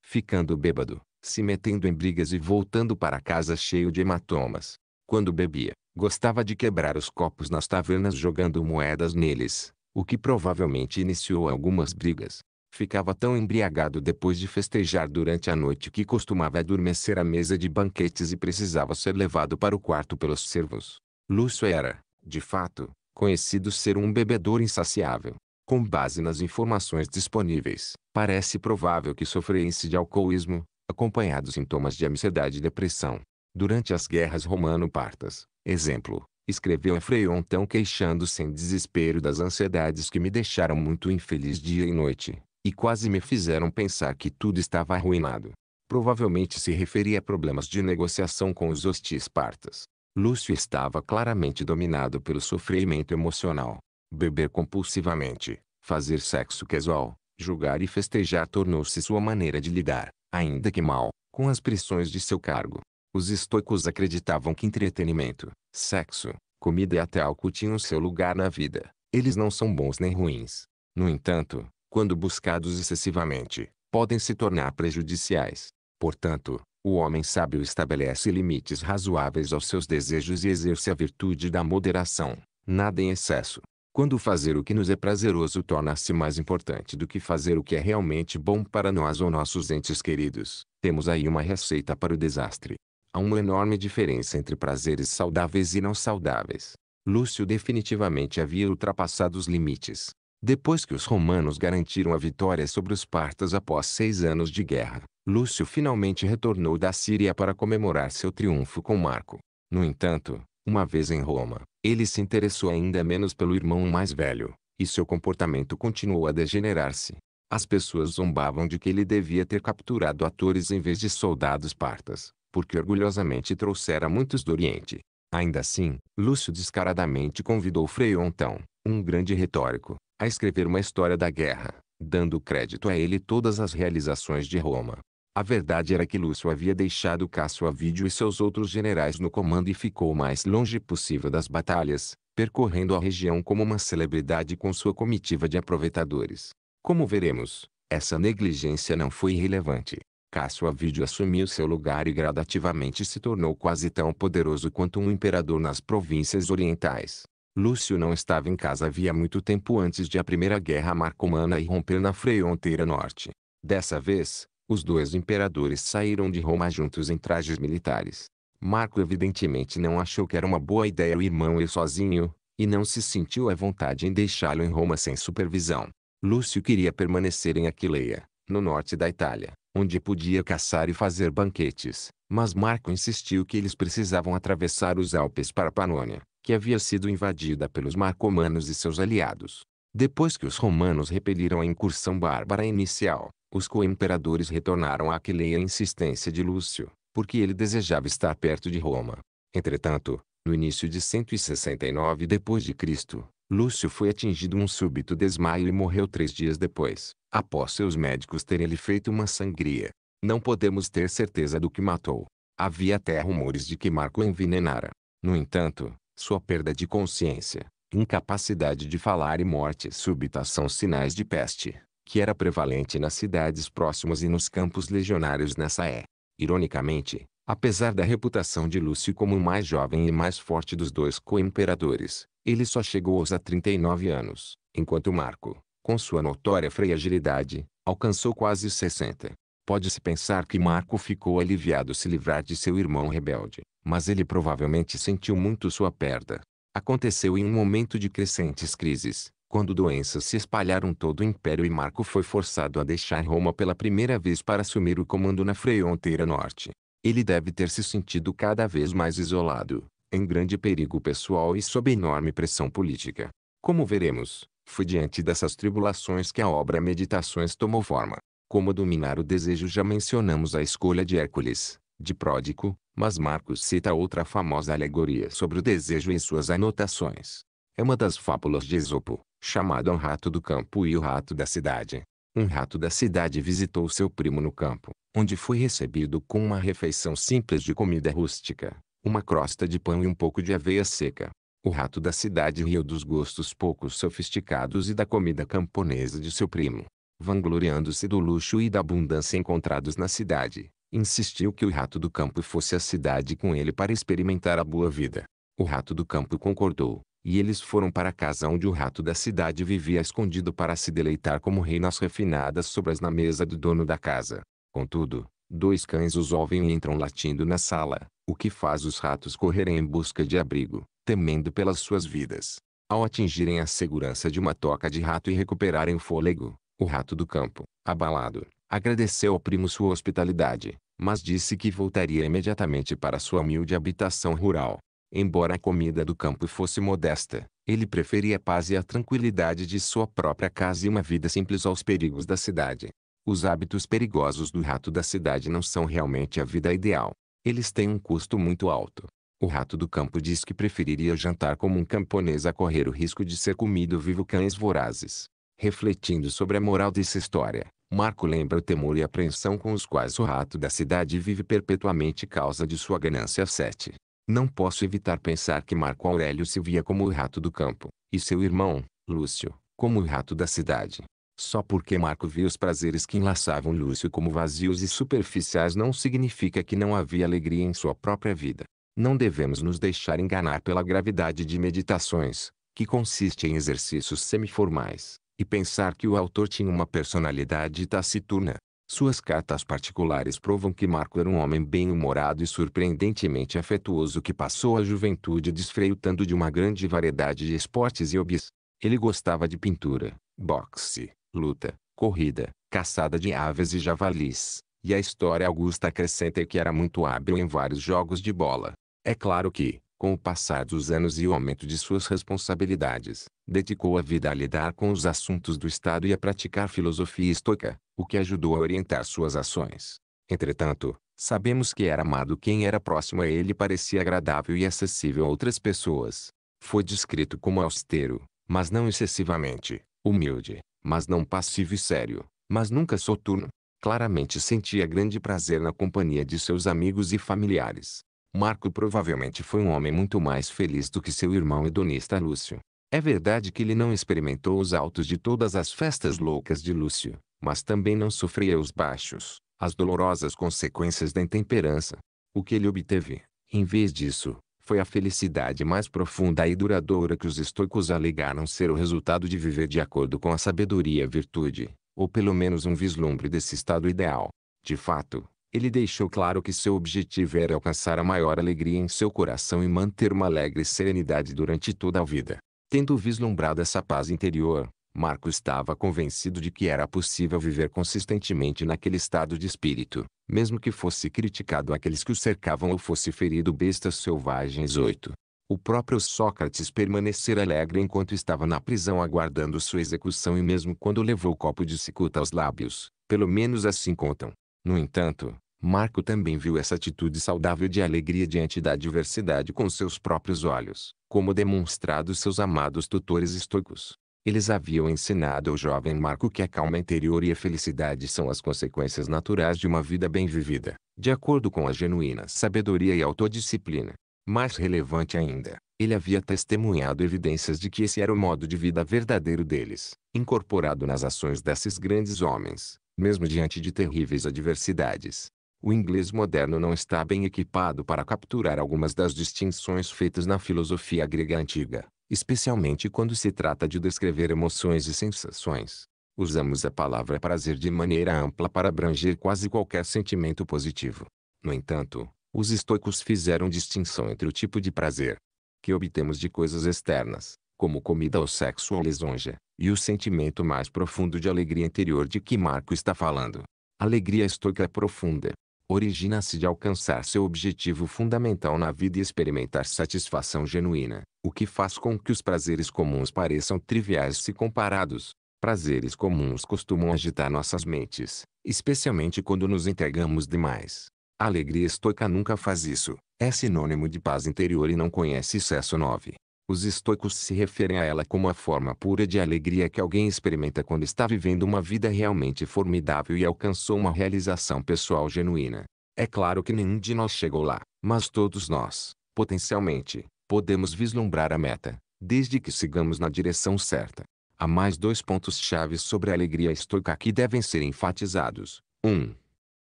A: ficando bêbado, se metendo em brigas e voltando para casa cheio de hematomas. Quando bebia, gostava de quebrar os copos nas tavernas jogando moedas neles, o que provavelmente iniciou algumas brigas. Ficava tão embriagado depois de festejar durante a noite que costumava adormecer à mesa de banquetes e precisava ser levado para o quarto pelos servos. Lúcio era, de fato, conhecido ser um bebedor insaciável. Com base nas informações disponíveis, parece provável que sofresse de alcoolismo, acompanhado de sintomas de ansiedade e depressão durante as guerras romano-partas. Exemplo, escreveu a Freion tão queixando-se em desespero das ansiedades que me deixaram muito infeliz dia e noite, e quase me fizeram pensar que tudo estava arruinado. Provavelmente se referia a problemas de negociação com os hostis partas. Lúcio estava claramente dominado pelo sofrimento emocional. Beber compulsivamente, fazer sexo casual, julgar e festejar tornou-se sua maneira de lidar, ainda que mal, com as pressões de seu cargo. Os estoicos acreditavam que entretenimento, sexo, comida e até álcool tinham seu lugar na vida. Eles não são bons nem ruins. No entanto, quando buscados excessivamente, podem se tornar prejudiciais. Portanto, o homem sábio estabelece limites razoáveis aos seus desejos e exerce a virtude da moderação, nada em excesso. Quando fazer o que nos é prazeroso torna-se mais importante do que fazer o que é realmente bom para nós ou nossos entes queridos, temos aí uma receita para o desastre. Há uma enorme diferença entre prazeres saudáveis e não saudáveis. Lúcio definitivamente havia ultrapassado os limites. Depois que os romanos garantiram a vitória sobre os partas após seis anos de guerra, Lúcio finalmente retornou da Síria para comemorar seu triunfo com Marco. No entanto, uma vez em Roma, ele se interessou ainda menos pelo irmão mais velho, e seu comportamento continuou a degenerar-se. As pessoas zombavam de que ele devia ter capturado atores em vez de soldados partas porque orgulhosamente trouxera muitos do Oriente. Ainda assim, Lúcio descaradamente convidou Frei Ontão, um grande retórico, a escrever uma história da guerra, dando crédito a ele todas as realizações de Roma. A verdade era que Lúcio havia deixado Cássio Avídio e seus outros generais no comando e ficou o mais longe possível das batalhas, percorrendo a região como uma celebridade com sua comitiva de aproveitadores. Como veremos, essa negligência não foi irrelevante. Cassuavídio assumiu seu lugar e gradativamente se tornou quase tão poderoso quanto um imperador nas províncias orientais. Lúcio não estava em casa havia muito tempo antes de a Primeira Guerra Marcomana irromper na fronteira norte. Dessa vez, os dois imperadores saíram de Roma juntos em trajes militares. Marco evidentemente não achou que era uma boa ideia o irmão ir sozinho, e não se sentiu à vontade em deixá-lo em Roma sem supervisão. Lúcio queria permanecer em Aquileia, no norte da Itália, onde podia caçar e fazer banquetes, mas Marco insistiu que eles precisavam atravessar os Alpes para a Panônia, que havia sido invadida pelos marcomanos e seus aliados. Depois que os romanos repeliram a incursão bárbara inicial, os co-imperadores retornaram à Aquileia à insistência de Lúcio, porque ele desejava estar perto de Roma. Entretanto, no início de 169 d.C., Lúcio foi atingido um súbito desmaio e morreu três dias depois. Após seus médicos terem-lhe feito uma sangria, não podemos ter certeza do que matou. Havia até rumores de que Marco envenenara. No entanto, sua perda de consciência, incapacidade de falar e morte súbita são sinais de peste, que era prevalente nas cidades próximas e nos campos legionários nessa é. Ironicamente, apesar da reputação de Lúcio como o mais jovem e mais forte dos dois co-imperadores, ele só chegou aos a 39 anos, enquanto Marco, com sua notória fragilidade, alcançou quase 60. Pode-se pensar que Marco ficou aliviado se livrar de seu irmão rebelde, mas ele provavelmente sentiu muito sua perda. Aconteceu em um momento de crescentes crises, quando doenças se espalharam todo o império e Marco foi forçado a deixar Roma pela primeira vez para assumir o comando na fronteira norte. Ele deve ter se sentido cada vez mais isolado, em grande perigo pessoal e sob enorme pressão política. Como veremos, foi diante dessas tribulações que a obra Meditações tomou forma. Como dominar o desejo já mencionamos a escolha de Hércules, de Pródico, mas Marcos cita outra famosa alegoria sobre o desejo em suas anotações. É uma das fábulas de Esopo, chamada O um Rato do Campo e o Rato da Cidade. Um rato da cidade visitou seu primo no campo, onde foi recebido com uma refeição simples de comida rústica, uma crosta de pão e um pouco de aveia seca o rato da cidade riu dos gostos pouco sofisticados e da comida camponesa de seu primo. Vangloriando-se do luxo e da abundância encontrados na cidade, insistiu que o rato do campo fosse à cidade com ele para experimentar a boa vida. O rato do campo concordou, e eles foram para a casa onde o rato da cidade vivia escondido para se deleitar como rei nas refinadas sobras na mesa do dono da casa. Contudo, dois cães os ouvem e entram latindo na sala, o que faz os ratos correrem em busca de abrigo temendo pelas suas vidas. Ao atingirem a segurança de uma toca de rato e recuperarem o fôlego, o rato do campo, abalado, agradeceu ao primo sua hospitalidade, mas disse que voltaria imediatamente para sua humilde habitação rural. Embora a comida do campo fosse modesta, ele preferia a paz e a tranquilidade de sua própria casa e uma vida simples aos perigos da cidade. Os hábitos perigosos do rato da cidade não são realmente a vida ideal. Eles têm um custo muito alto, o rato do campo diz que preferiria jantar como um camponês a correr o risco de ser comido vivo cães vorazes. Refletindo sobre a moral dessa história, Marco lembra o temor e apreensão com os quais o rato da cidade vive perpetuamente causa de sua ganância sete. Não posso evitar pensar que Marco Aurélio se via como o rato do campo, e seu irmão, Lúcio, como o rato da cidade. Só porque Marco via os prazeres que enlaçavam Lúcio como vazios e superficiais não significa que não havia alegria em sua própria vida. Não devemos nos deixar enganar pela gravidade de meditações, que consiste em exercícios semiformais, e pensar que o autor tinha uma personalidade taciturna. Suas cartas particulares provam que Marco era um homem bem-humorado e surpreendentemente afetuoso que passou a juventude desfrutando de uma grande variedade de esportes e hobbies. Ele gostava de pintura, boxe, luta, corrida, caçada de aves e javalis, e a história augusta acrescenta que era muito hábil em vários jogos de bola, é claro que, com o passar dos anos e o aumento de suas responsabilidades, dedicou a vida a lidar com os assuntos do Estado e a praticar filosofia estoica, o que ajudou a orientar suas ações. Entretanto, sabemos que era amado quem era próximo a ele parecia agradável e acessível a outras pessoas. Foi descrito como austero, mas não excessivamente, humilde, mas não passivo e sério, mas nunca soturno. Claramente sentia grande prazer na companhia de seus amigos e familiares. Marco provavelmente foi um homem muito mais feliz do que seu irmão hedonista Lúcio. É verdade que ele não experimentou os altos de todas as festas loucas de Lúcio, mas também não sofria os baixos, as dolorosas consequências da intemperança. O que ele obteve, em vez disso, foi a felicidade mais profunda e duradoura que os estoicos alegaram ser o resultado de viver de acordo com a sabedoria e virtude, ou pelo menos um vislumbre desse estado ideal. De fato, ele deixou claro que seu objetivo era alcançar a maior alegria em seu coração e manter uma alegre serenidade durante toda a vida. Tendo vislumbrado essa paz interior, Marco estava convencido de que era possível viver consistentemente naquele estado de espírito, mesmo que fosse criticado aqueles que o cercavam ou fosse ferido bestas selvagens. 8. O próprio Sócrates permanecera alegre enquanto estava na prisão aguardando sua execução e mesmo quando levou o copo de cicuta aos lábios, pelo menos assim contam, no entanto, Marco também viu essa atitude saudável de alegria diante da adversidade com seus próprios olhos, como demonstrado seus amados tutores estoicos. Eles haviam ensinado ao jovem Marco que a calma interior e a felicidade são as consequências naturais de uma vida bem vivida, de acordo com a genuína sabedoria e autodisciplina. Mais relevante ainda, ele havia testemunhado evidências de que esse era o modo de vida verdadeiro deles, incorporado nas ações desses grandes homens, mesmo diante de terríveis adversidades. O inglês moderno não está bem equipado para capturar algumas das distinções feitas na filosofia grega antiga, especialmente quando se trata de descrever emoções e sensações. Usamos a palavra prazer de maneira ampla para abranger quase qualquer sentimento positivo. No entanto, os estoicos fizeram distinção entre o tipo de prazer que obtemos de coisas externas como comida ou sexo ou lisonja, e o sentimento mais profundo de alegria interior de que Marco está falando. Alegria estoica é profunda. Origina-se de alcançar seu objetivo fundamental na vida e experimentar satisfação genuína, o que faz com que os prazeres comuns pareçam triviais se comparados. Prazeres comuns costumam agitar nossas mentes, especialmente quando nos entregamos demais. A alegria estoica nunca faz isso, é sinônimo de paz interior e não conhece excesso 9. Os estoicos se referem a ela como a forma pura de alegria que alguém experimenta quando está vivendo uma vida realmente formidável e alcançou uma realização pessoal genuína. É claro que nenhum de nós chegou lá, mas todos nós, potencialmente, podemos vislumbrar a meta, desde que sigamos na direção certa. Há mais dois pontos chave sobre a alegria estoica que devem ser enfatizados. 1. Um,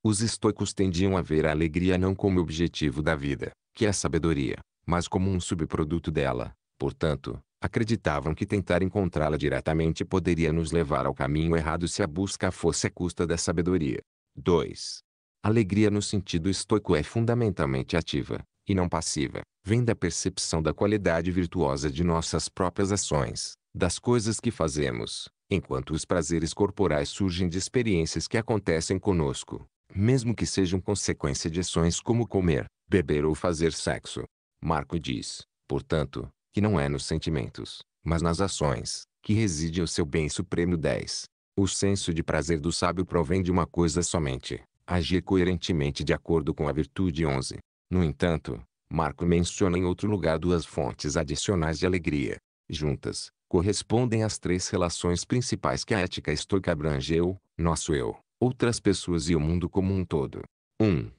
A: os estoicos tendiam a ver a alegria não como objetivo da vida, que é a sabedoria, mas como um subproduto dela, Portanto, acreditavam que tentar encontrá-la diretamente poderia nos levar ao caminho errado se a busca fosse à custa da sabedoria. 2. Alegria no sentido estoico é fundamentalmente ativa, e não passiva. Vem da percepção da qualidade virtuosa de nossas próprias ações, das coisas que fazemos, enquanto os prazeres corporais surgem de experiências que acontecem conosco, mesmo que sejam consequência de ações como comer, beber ou fazer sexo. Marco diz, portanto, que não é nos sentimentos, mas nas ações, que reside o seu bem supremo 10. O senso de prazer do sábio provém de uma coisa somente, agir coerentemente de acordo com a virtude 11. No entanto, Marco menciona em outro lugar duas fontes adicionais de alegria. Juntas, correspondem às três relações principais que a ética estoica abrangeu, nosso eu, outras pessoas e o mundo como um todo. 1. Um,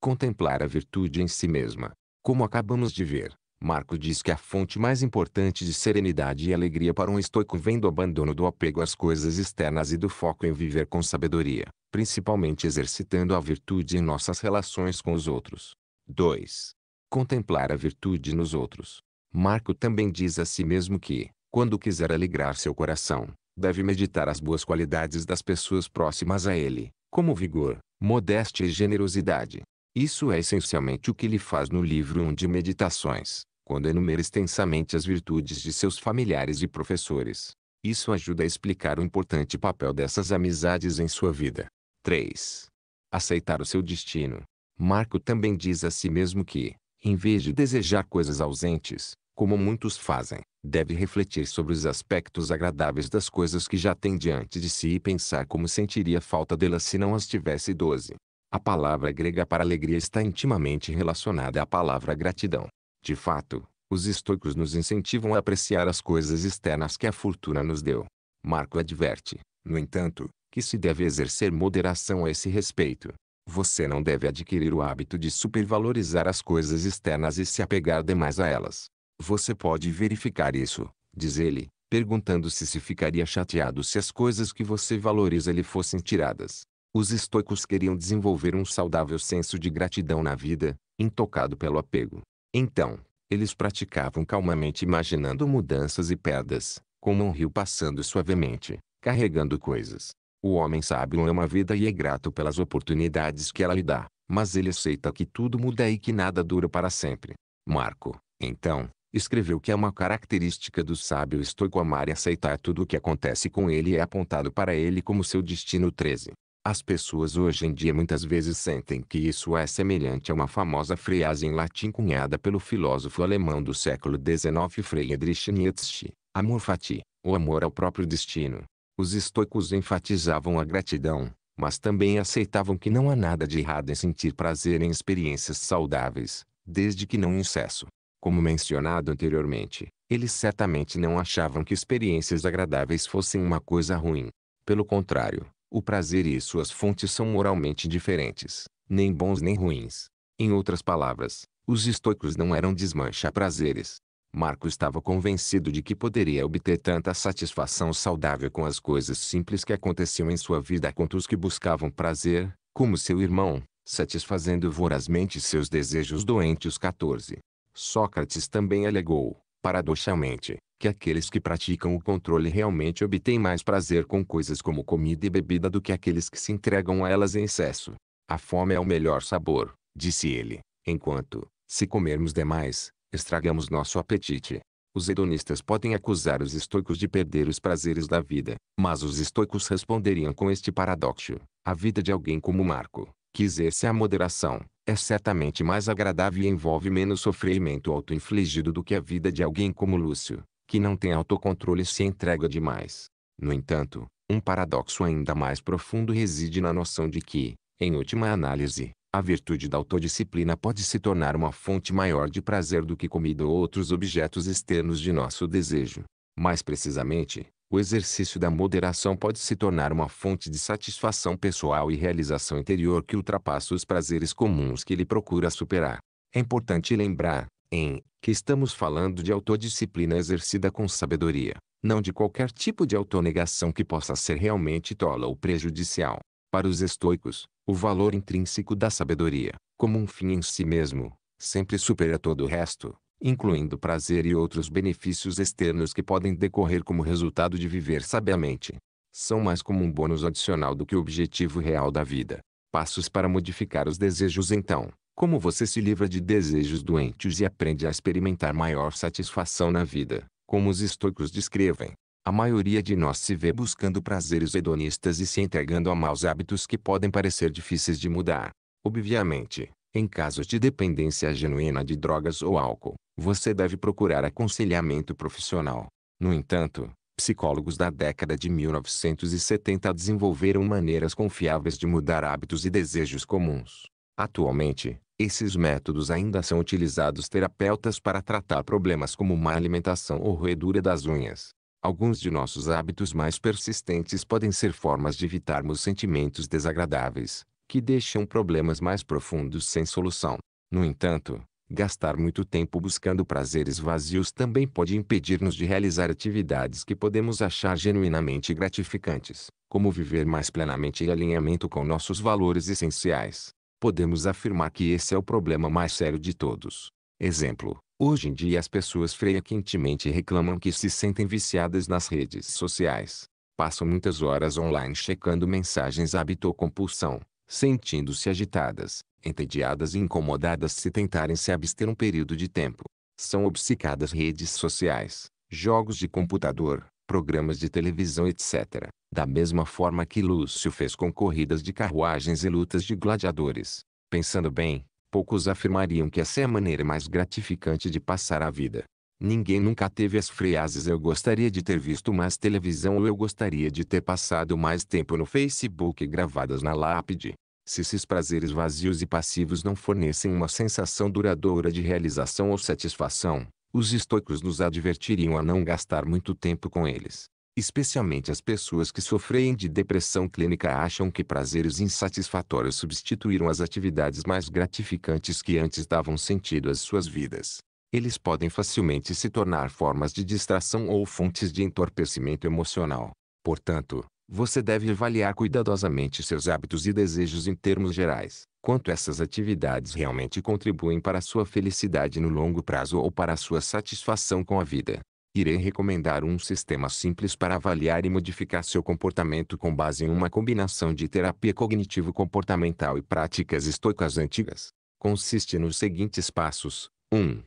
A: contemplar a virtude em si mesma. Como acabamos de ver, Marco diz que a fonte mais importante de serenidade e alegria para um estoico vem do abandono do apego às coisas externas e do foco em viver com sabedoria, principalmente exercitando a virtude em nossas relações com os outros. 2. Contemplar a virtude nos outros. Marco também diz a si mesmo que, quando quiser alegrar seu coração, deve meditar as boas qualidades das pessoas próximas a ele, como vigor, modéstia e generosidade. Isso é essencialmente o que ele faz no livro 1 de Meditações, quando enumera extensamente as virtudes de seus familiares e professores. Isso ajuda a explicar o importante papel dessas amizades em sua vida. 3. Aceitar o seu destino. Marco também diz a si mesmo que, em vez de desejar coisas ausentes, como muitos fazem, deve refletir sobre os aspectos agradáveis das coisas que já tem diante de si e pensar como sentiria falta delas se não as tivesse. 12. A palavra grega para alegria está intimamente relacionada à palavra gratidão. De fato, os estoicos nos incentivam a apreciar as coisas externas que a fortuna nos deu. Marco adverte, no entanto, que se deve exercer moderação a esse respeito. Você não deve adquirir o hábito de supervalorizar as coisas externas e se apegar demais a elas. Você pode verificar isso, diz ele, perguntando-se se ficaria chateado se as coisas que você valoriza lhe fossem tiradas. Os estoicos queriam desenvolver um saudável senso de gratidão na vida, intocado pelo apego. Então, eles praticavam calmamente imaginando mudanças e pedras, como um rio passando suavemente, carregando coisas. O homem sábio ama é a vida e é grato pelas oportunidades que ela lhe dá, mas ele aceita que tudo muda e que nada dura para sempre. Marco, então, escreveu que é uma característica do sábio estoico amar e aceitar tudo o que acontece com ele e é apontado para ele como seu destino 13. As pessoas hoje em dia muitas vezes sentem que isso é semelhante a uma famosa frase em latim cunhada pelo filósofo alemão do século XIX Friedrich Nietzsche, amor fati, o amor ao próprio destino. Os estoicos enfatizavam a gratidão, mas também aceitavam que não há nada de errado em sentir prazer em experiências saudáveis, desde que não em excesso. Como mencionado anteriormente, eles certamente não achavam que experiências agradáveis fossem uma coisa ruim. Pelo contrário, o prazer e suas fontes são moralmente diferentes, nem bons nem ruins. Em outras palavras, os estoicos não eram desmancha-prazeres. Marco estava convencido de que poderia obter tanta satisfação saudável com as coisas simples que aconteciam em sua vida quanto os que buscavam prazer, como seu irmão, satisfazendo vorazmente seus desejos doentes. 14. Sócrates também alegou, paradoxalmente, que aqueles que praticam o controle realmente obtêm mais prazer com coisas como comida e bebida do que aqueles que se entregam a elas em excesso. A fome é o melhor sabor, disse ele, enquanto, se comermos demais, estragamos nosso apetite. Os hedonistas podem acusar os estoicos de perder os prazeres da vida, mas os estoicos responderiam com este paradoxo: a vida de alguém como Marco, que exerce a moderação, é certamente mais agradável e envolve menos sofrimento autoinfligido do que a vida de alguém como Lúcio, que não tem autocontrole se entrega demais. No entanto, um paradoxo ainda mais profundo reside na noção de que, em última análise, a virtude da autodisciplina pode se tornar uma fonte maior de prazer do que comida ou outros objetos externos de nosso desejo. Mais precisamente, o exercício da moderação pode se tornar uma fonte de satisfação pessoal e realização interior que ultrapassa os prazeres comuns que ele procura superar. É importante lembrar, em que estamos falando de autodisciplina exercida com sabedoria, não de qualquer tipo de autonegação que possa ser realmente tola ou prejudicial. Para os estoicos, o valor intrínseco da sabedoria, como um fim em si mesmo, sempre supera todo o resto, incluindo prazer e outros benefícios externos que podem decorrer como resultado de viver sabiamente. São mais como um bônus adicional do que o objetivo real da vida. Passos para modificar os desejos então. Como você se livra de desejos doentes e aprende a experimentar maior satisfação na vida, como os estoicos descrevem. A maioria de nós se vê buscando prazeres hedonistas e se entregando a maus hábitos que podem parecer difíceis de mudar. Obviamente, em casos de dependência genuína de drogas ou álcool, você deve procurar aconselhamento profissional. No entanto, psicólogos da década de 1970 desenvolveram maneiras confiáveis de mudar hábitos e desejos comuns. Atualmente, esses métodos ainda são utilizados terapeutas para tratar problemas como má alimentação ou roedura das unhas. Alguns de nossos hábitos mais persistentes podem ser formas de evitarmos sentimentos desagradáveis, que deixam problemas mais profundos sem solução. No entanto, gastar muito tempo buscando prazeres vazios também pode impedir-nos de realizar atividades que podemos achar genuinamente gratificantes, como viver mais plenamente em alinhamento com nossos valores essenciais podemos afirmar que esse é o problema mais sério de todos. Exemplo, hoje em dia as pessoas frequentemente reclamam que se sentem viciadas nas redes sociais. Passam muitas horas online checando mensagens hábito ou compulsão, sentindo-se agitadas, entediadas e incomodadas se tentarem se abster um período de tempo. São obcecadas redes sociais, jogos de computador, programas de televisão etc., da mesma forma que Lúcio fez com corridas de carruagens e lutas de gladiadores. Pensando bem, poucos afirmariam que essa é a maneira mais gratificante de passar a vida. Ninguém nunca teve as frases eu gostaria de ter visto mais televisão ou eu gostaria de ter passado mais tempo no Facebook gravadas na lápide. Se esses prazeres vazios e passivos não fornecem uma sensação duradoura de realização ou satisfação, os estoicos nos advertiriam a não gastar muito tempo com eles. Especialmente as pessoas que sofrem de depressão clínica acham que prazeres insatisfatórios substituíram as atividades mais gratificantes que antes davam sentido às suas vidas. Eles podem facilmente se tornar formas de distração ou fontes de entorpecimento emocional. Portanto, você deve avaliar cuidadosamente seus hábitos e desejos em termos gerais, quanto essas atividades realmente contribuem para sua felicidade no longo prazo ou para sua satisfação com a vida. Irei recomendar um sistema simples para avaliar e modificar seu comportamento com base em uma combinação de terapia cognitivo-comportamental e práticas estoicas antigas. Consiste nos seguintes passos: 1.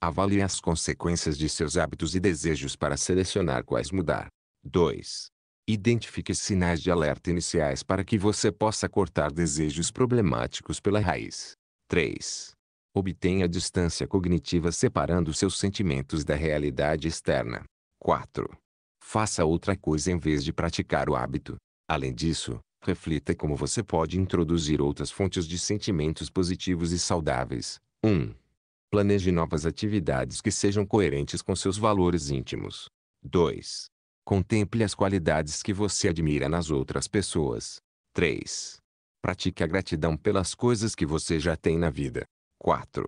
A: Avalie as consequências de seus hábitos e desejos para selecionar quais mudar. 2. Identifique sinais de alerta iniciais para que você possa cortar desejos problemáticos pela raiz. 3. Obtenha distância cognitiva separando seus sentimentos da realidade externa. 4. Faça outra coisa em vez de praticar o hábito. Além disso, reflita como você pode introduzir outras fontes de sentimentos positivos e saudáveis. 1. Planeje novas atividades que sejam coerentes com seus valores íntimos. 2. Contemple as qualidades que você admira nas outras pessoas. 3. Pratique a gratidão pelas coisas que você já tem na vida. 4.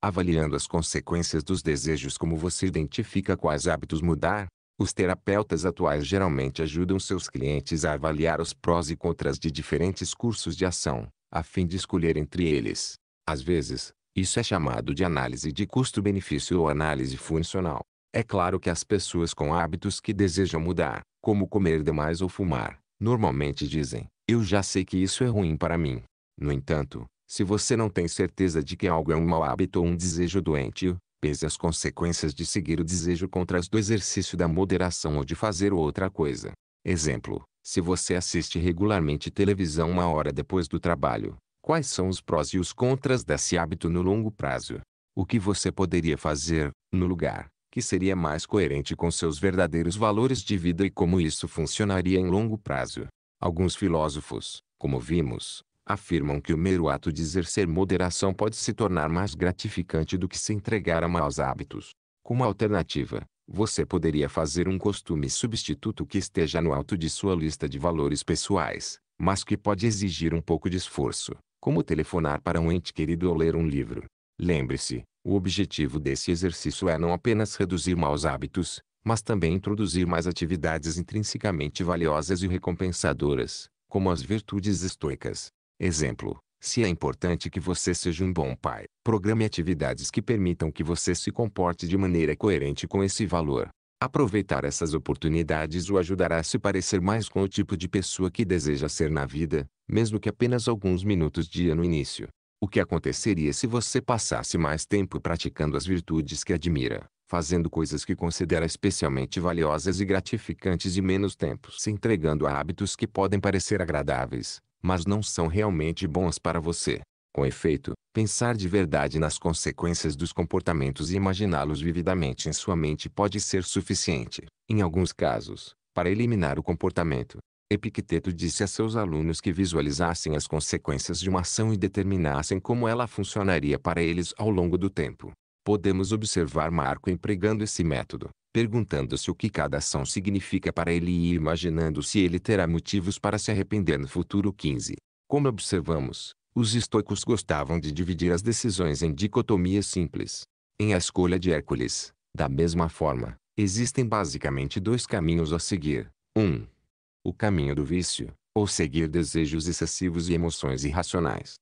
A: Avaliando as consequências dos desejos como você identifica quais hábitos mudar, os terapeutas atuais geralmente ajudam seus clientes a avaliar os prós e contras de diferentes cursos de ação, a fim de escolher entre eles. Às vezes, isso é chamado de análise de custo-benefício ou análise funcional. É claro que as pessoas com hábitos que desejam mudar, como comer demais ou fumar, normalmente dizem: Eu já sei que isso é ruim para mim. No entanto, se você não tem certeza de que algo é um mau hábito ou um desejo doente, pese as consequências de seguir o desejo contras do exercício da moderação ou de fazer outra coisa. Exemplo: se você assiste regularmente televisão uma hora depois do trabalho, quais são os prós e os contras desse hábito no longo prazo? O que você poderia fazer, no lugar, que seria mais coerente com seus verdadeiros valores de vida e como isso funcionaria em longo prazo. Alguns filósofos, como vimos, afirmam que o mero ato de exercer moderação pode se tornar mais gratificante do que se entregar a maus hábitos. Como alternativa, você poderia fazer um costume substituto que esteja no alto de sua lista de valores pessoais, mas que pode exigir um pouco de esforço, como telefonar para um ente querido ou ler um livro. Lembre-se, o objetivo desse exercício é não apenas reduzir maus hábitos, mas também introduzir mais atividades intrinsecamente valiosas e recompensadoras, como as virtudes estoicas. Exemplo: se é importante que você seja um bom pai, programe atividades que permitam que você se comporte de maneira coerente com esse valor. Aproveitar essas oportunidades o ajudará a se parecer mais com o tipo de pessoa que deseja ser na vida, mesmo que apenas alguns minutos dia no início. O que aconteceria se você passasse mais tempo praticando as virtudes que admira, fazendo coisas que considera especialmente valiosas e gratificantes e menos tempo se entregando a hábitos que podem parecer agradáveis, mas não são realmente bons para você? Com efeito, pensar de verdade nas consequências dos comportamentos e imaginá-los vividamente em sua mente pode ser suficiente, em alguns casos, para eliminar o comportamento, Epicteto disse a seus alunos que visualizassem as consequências de uma ação e determinassem como ela funcionaria para eles ao longo do tempo. Podemos observar Marco empregando esse método, perguntando-se o que cada ação significa para ele e imaginando se ele terá motivos para se arrepender no futuro 15. Como observamos, os estoicos gostavam de dividir as decisões em dicotomias simples. Em A Escolha de Hércules, da mesma forma, existem basicamente dois caminhos a seguir. 1. Um, o caminho do vício, ou seguir desejos excessivos e emoções irracionais.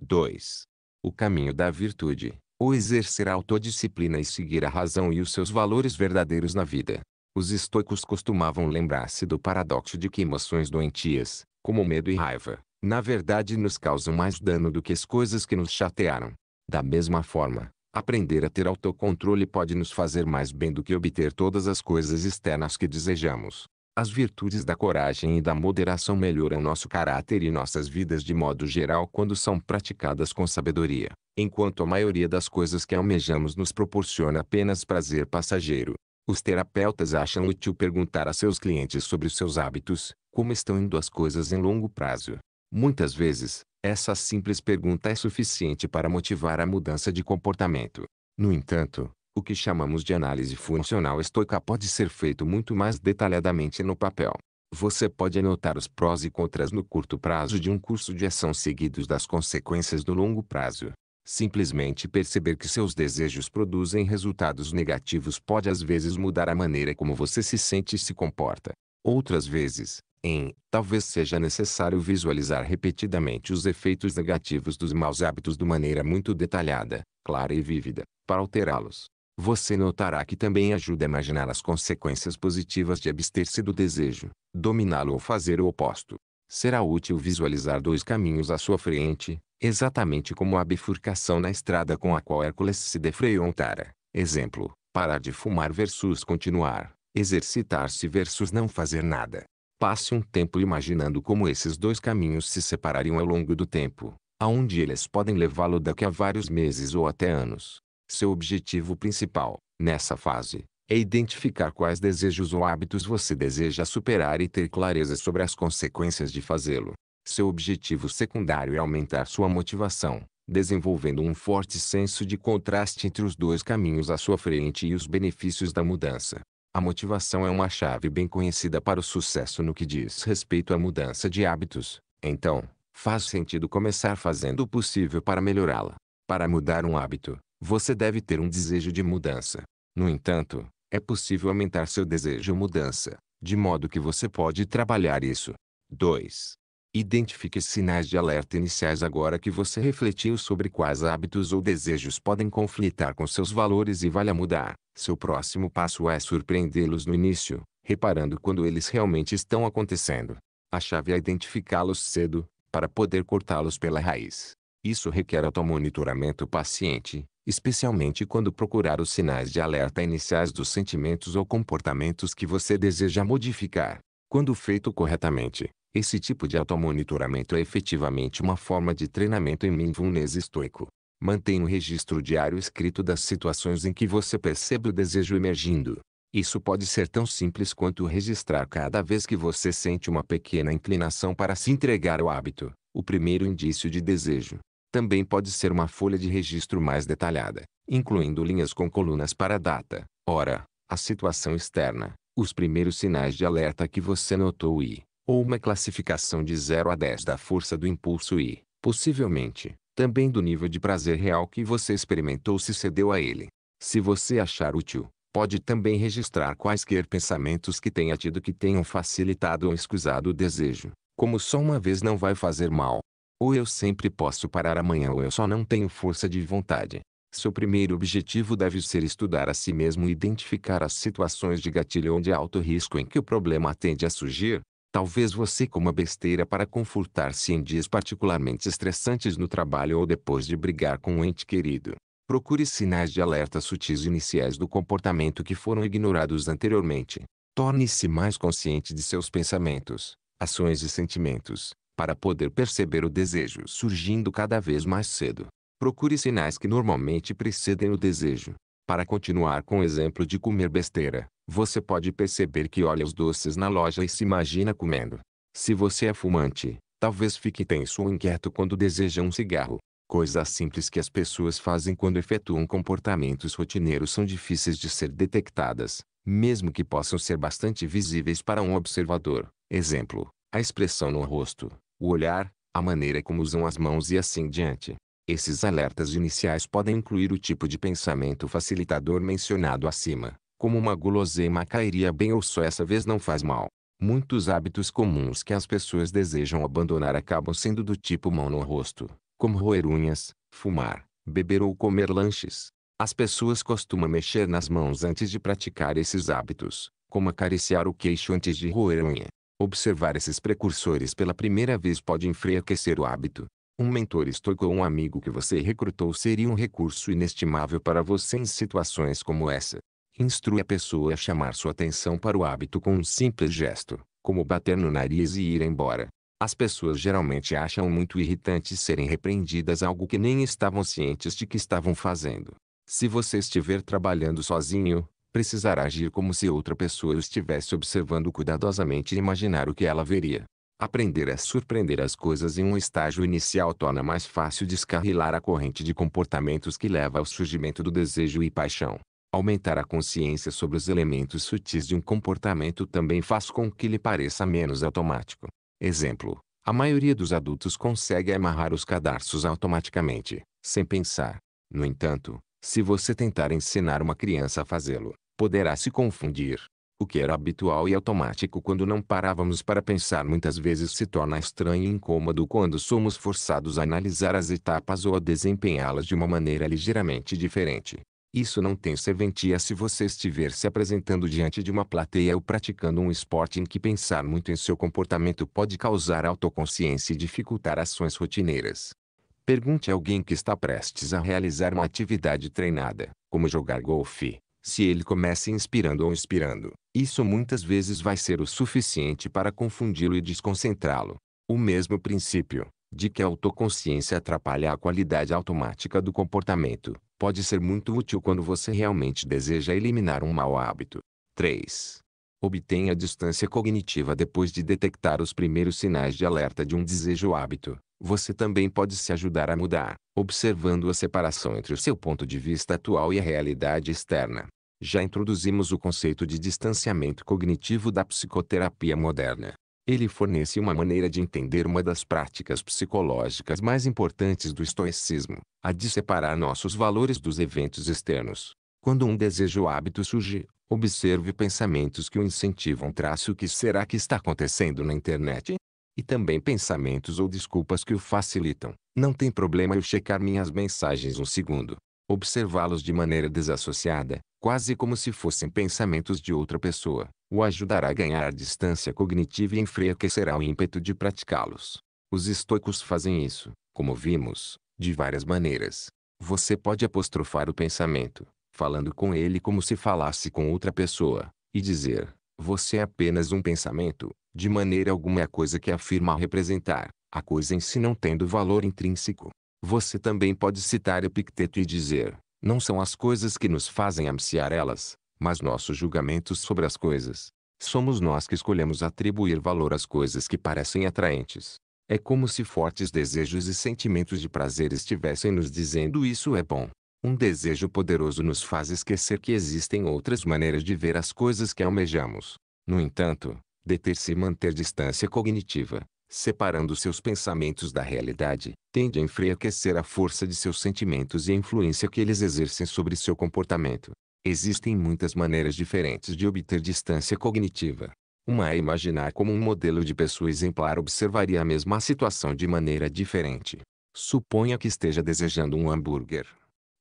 A: 2. O caminho da virtude, ou exercer a autodisciplina e seguir a razão e os seus valores verdadeiros na vida. Os estoicos costumavam lembrar-se do paradoxo de que emoções doentias, como medo e raiva, na verdade nos causam mais dano do que as coisas que nos chatearam. Da mesma forma, aprender a ter autocontrole pode nos fazer mais bem do que obter todas as coisas externas que desejamos. As virtudes da coragem e da moderação melhoram nosso caráter e nossas vidas de modo geral quando são praticadas com sabedoria, enquanto a maioria das coisas que almejamos nos proporciona apenas prazer passageiro. Os terapeutas acham útil perguntar a seus clientes sobre seus hábitos, como estão indo as coisas em longo prazo. Muitas vezes, essa simples pergunta é suficiente para motivar a mudança de comportamento. No entanto, o que chamamos de análise funcional estoica pode ser feito muito mais detalhadamente no papel. Você pode anotar os prós e contras no curto prazo de um curso de ação seguidos das consequências no longo prazo. Simplesmente perceber que seus desejos produzem resultados negativos pode às vezes mudar a maneira como você se sente e se comporta. Outras vezes, em, talvez seja necessário visualizar repetidamente os efeitos negativos dos maus hábitos de maneira muito detalhada, clara e vívida, para alterá-los você notará que também ajuda a imaginar as consequências positivas de abster-se do desejo, dominá-lo ou fazer o oposto. Será útil visualizar dois caminhos à sua frente, exatamente como a bifurcação na estrada com a qual Hércules se defreou defreontara. Exemplo, parar de fumar versus continuar, exercitar-se versus não fazer nada. Passe um tempo imaginando como esses dois caminhos se separariam ao longo do tempo, aonde eles podem levá-lo daqui a vários meses ou até anos. Seu objetivo principal, nessa fase, é identificar quais desejos ou hábitos você deseja superar e ter clareza sobre as consequências de fazê-lo. Seu objetivo secundário é aumentar sua motivação, desenvolvendo um forte senso de contraste entre os dois caminhos à sua frente e os benefícios da mudança. A motivação é uma chave bem conhecida para o sucesso no que diz respeito à mudança de hábitos, então, faz sentido começar fazendo o possível para melhorá-la. Para mudar um hábito, você deve ter um desejo de mudança. No entanto, é possível aumentar seu desejo de mudança, de modo que você pode trabalhar isso. 2. Identifique sinais de alerta iniciais agora que você refletiu sobre quais hábitos ou desejos podem conflitar com seus valores e valha mudar. Seu próximo passo é surpreendê-los no início, reparando quando eles realmente estão acontecendo. A chave é identificá-los cedo, para poder cortá-los pela raiz. Isso requer automonitoramento paciente, especialmente quando procurar os sinais de alerta iniciais dos sentimentos ou comportamentos que você deseja modificar. Quando feito corretamente, esse tipo de automonitoramento é efetivamente uma forma de treinamento em mindfulness estoico. Mantenha um registro diário escrito das situações em que você percebe o desejo emergindo. Isso pode ser tão simples quanto registrar cada vez que você sente uma pequena inclinação para se entregar ao hábito, o primeiro indício de desejo também pode ser uma folha de registro mais detalhada, incluindo linhas com colunas para a data, hora, a situação externa, os primeiros sinais de alerta que você notou e, ou uma classificação de 0 a 10 da força do impulso e, possivelmente, também do nível de prazer real que você experimentou se cedeu a ele. Se você achar útil, pode também registrar quaisquer pensamentos que tenha tido que tenham facilitado ou escusado o desejo, como só uma vez não vai fazer mal. Ou eu sempre posso parar amanhã ou eu só não tenho força de vontade. Seu primeiro objetivo deve ser estudar a si mesmo e identificar as situações de gatilho ou de alto risco em que o problema tende a surgir. Talvez você coma besteira para confortar-se em dias particularmente estressantes no trabalho ou depois de brigar com um ente querido. Procure sinais de alerta sutis iniciais do comportamento que foram ignorados anteriormente. Torne-se mais consciente de seus pensamentos, ações e sentimentos, para poder perceber o desejo surgindo cada vez mais cedo. Procure sinais que normalmente precedem o desejo. Para continuar com o exemplo de comer besteira, você pode perceber que olha os doces na loja e se imagina comendo. Se você é fumante, talvez fique tenso ou inquieto quando deseja um cigarro. Coisas simples que as pessoas fazem quando efetuam comportamentos rotineiros são difíceis de ser detectadas, mesmo que possam ser bastante visíveis para um observador. Exemplo: a expressão no rosto, o olhar, a maneira como usam as mãos e assim diante. Esses alertas iniciais podem incluir o tipo de pensamento facilitador mencionado acima, como uma guloseima cairia bem ou só essa vez não faz mal. Muitos hábitos comuns que as pessoas desejam abandonar acabam sendo do tipo mão no rosto, como roer unhas, fumar, beber ou comer lanches. As pessoas costumam mexer nas mãos antes de praticar esses hábitos, como acariciar o queixo antes de roer unha. Observar esses precursores pela primeira vez pode enfraquecer o hábito. Um mentor estoico ou um amigo que você recrutou seria um recurso inestimável para você em situações como essa. Instrui a pessoa a chamar sua atenção para o hábito com um simples gesto, como bater no nariz e ir embora. As pessoas geralmente acham muito irritante serem repreendidas algo que nem estavam cientes de que estavam fazendo. Se você estiver trabalhando sozinho, precisará agir como se outra pessoa o estivesse observando cuidadosamente e imaginar o que ela veria. Aprender a surpreender as coisas em um estágio inicial torna mais fácil descarrilar a corrente de comportamentos que leva ao surgimento do desejo e paixão. Aumentar a consciência sobre os elementos sutis de um comportamento também faz com que lhe pareça menos automático. Exemplo: a maioria dos adultos consegue amarrar os cadarços automaticamente, sem pensar. No entanto, se você tentar ensinar uma criança a fazê-lo, poderá se confundir. O que era habitual e automático quando não parávamos para pensar muitas vezes se torna estranho e incômodo quando somos forçados a analisar as etapas ou a desempenhá-las de uma maneira ligeiramente diferente. Isso não tem serventia se você estiver se apresentando diante de uma plateia ou praticando um esporte em que pensar muito em seu comportamento pode causar autoconsciência e dificultar ações rotineiras. Pergunte a alguém que está prestes a realizar uma atividade treinada, como jogar golfe, se ele começa inspirando ou expirando. Isso muitas vezes vai ser o suficiente para confundi-lo e desconcentrá-lo. O mesmo princípio, de que a autoconsciência atrapalha a qualidade automática do comportamento, pode ser muito útil quando você realmente deseja eliminar um mau hábito. 3 obtém a distância cognitiva depois de detectar os primeiros sinais de alerta de um desejo ou hábito, você também pode se ajudar a mudar, observando a separação entre o seu ponto de vista atual e a realidade externa. Já introduzimos o conceito de distanciamento cognitivo da psicoterapia moderna. Ele fornece uma maneira de entender uma das práticas psicológicas mais importantes do estoicismo, a de separar nossos valores dos eventos externos. Quando um desejo ou hábito surge, observe pensamentos que o incentivam. Traço o que será que está acontecendo na internet? E também pensamentos ou desculpas que o facilitam. Não tem problema eu checar minhas mensagens um segundo. Observá-los de maneira desassociada, quase como se fossem pensamentos de outra pessoa, o ajudará a ganhar a distância cognitiva e enfraquecerá o ímpeto de praticá-los. Os estoicos fazem isso, como vimos, de várias maneiras. Você pode apostrofar o pensamento, falando com ele como se falasse com outra pessoa, e dizer, você é apenas um pensamento, de maneira alguma é a coisa que afirma representar, a coisa em si não tendo valor intrínseco. Você também pode citar Epicteto e dizer, não são as coisas que nos fazem ansiar elas, mas nossos julgamentos sobre as coisas. Somos nós que escolhemos atribuir valor às coisas que parecem atraentes. É como se fortes desejos e sentimentos de prazer estivessem nos dizendo isso é bom. Um desejo poderoso nos faz esquecer que existem outras maneiras de ver as coisas que almejamos. No entanto, deter-se e manter distância cognitiva, separando seus pensamentos da realidade, tende a enfraquecer a força de seus sentimentos e a influência que eles exercem sobre seu comportamento. Existem muitas maneiras diferentes de obter distância cognitiva. Uma é imaginar como um modelo de pessoa exemplar observaria a mesma situação de maneira diferente. Suponha que esteja desejando um hambúrguer.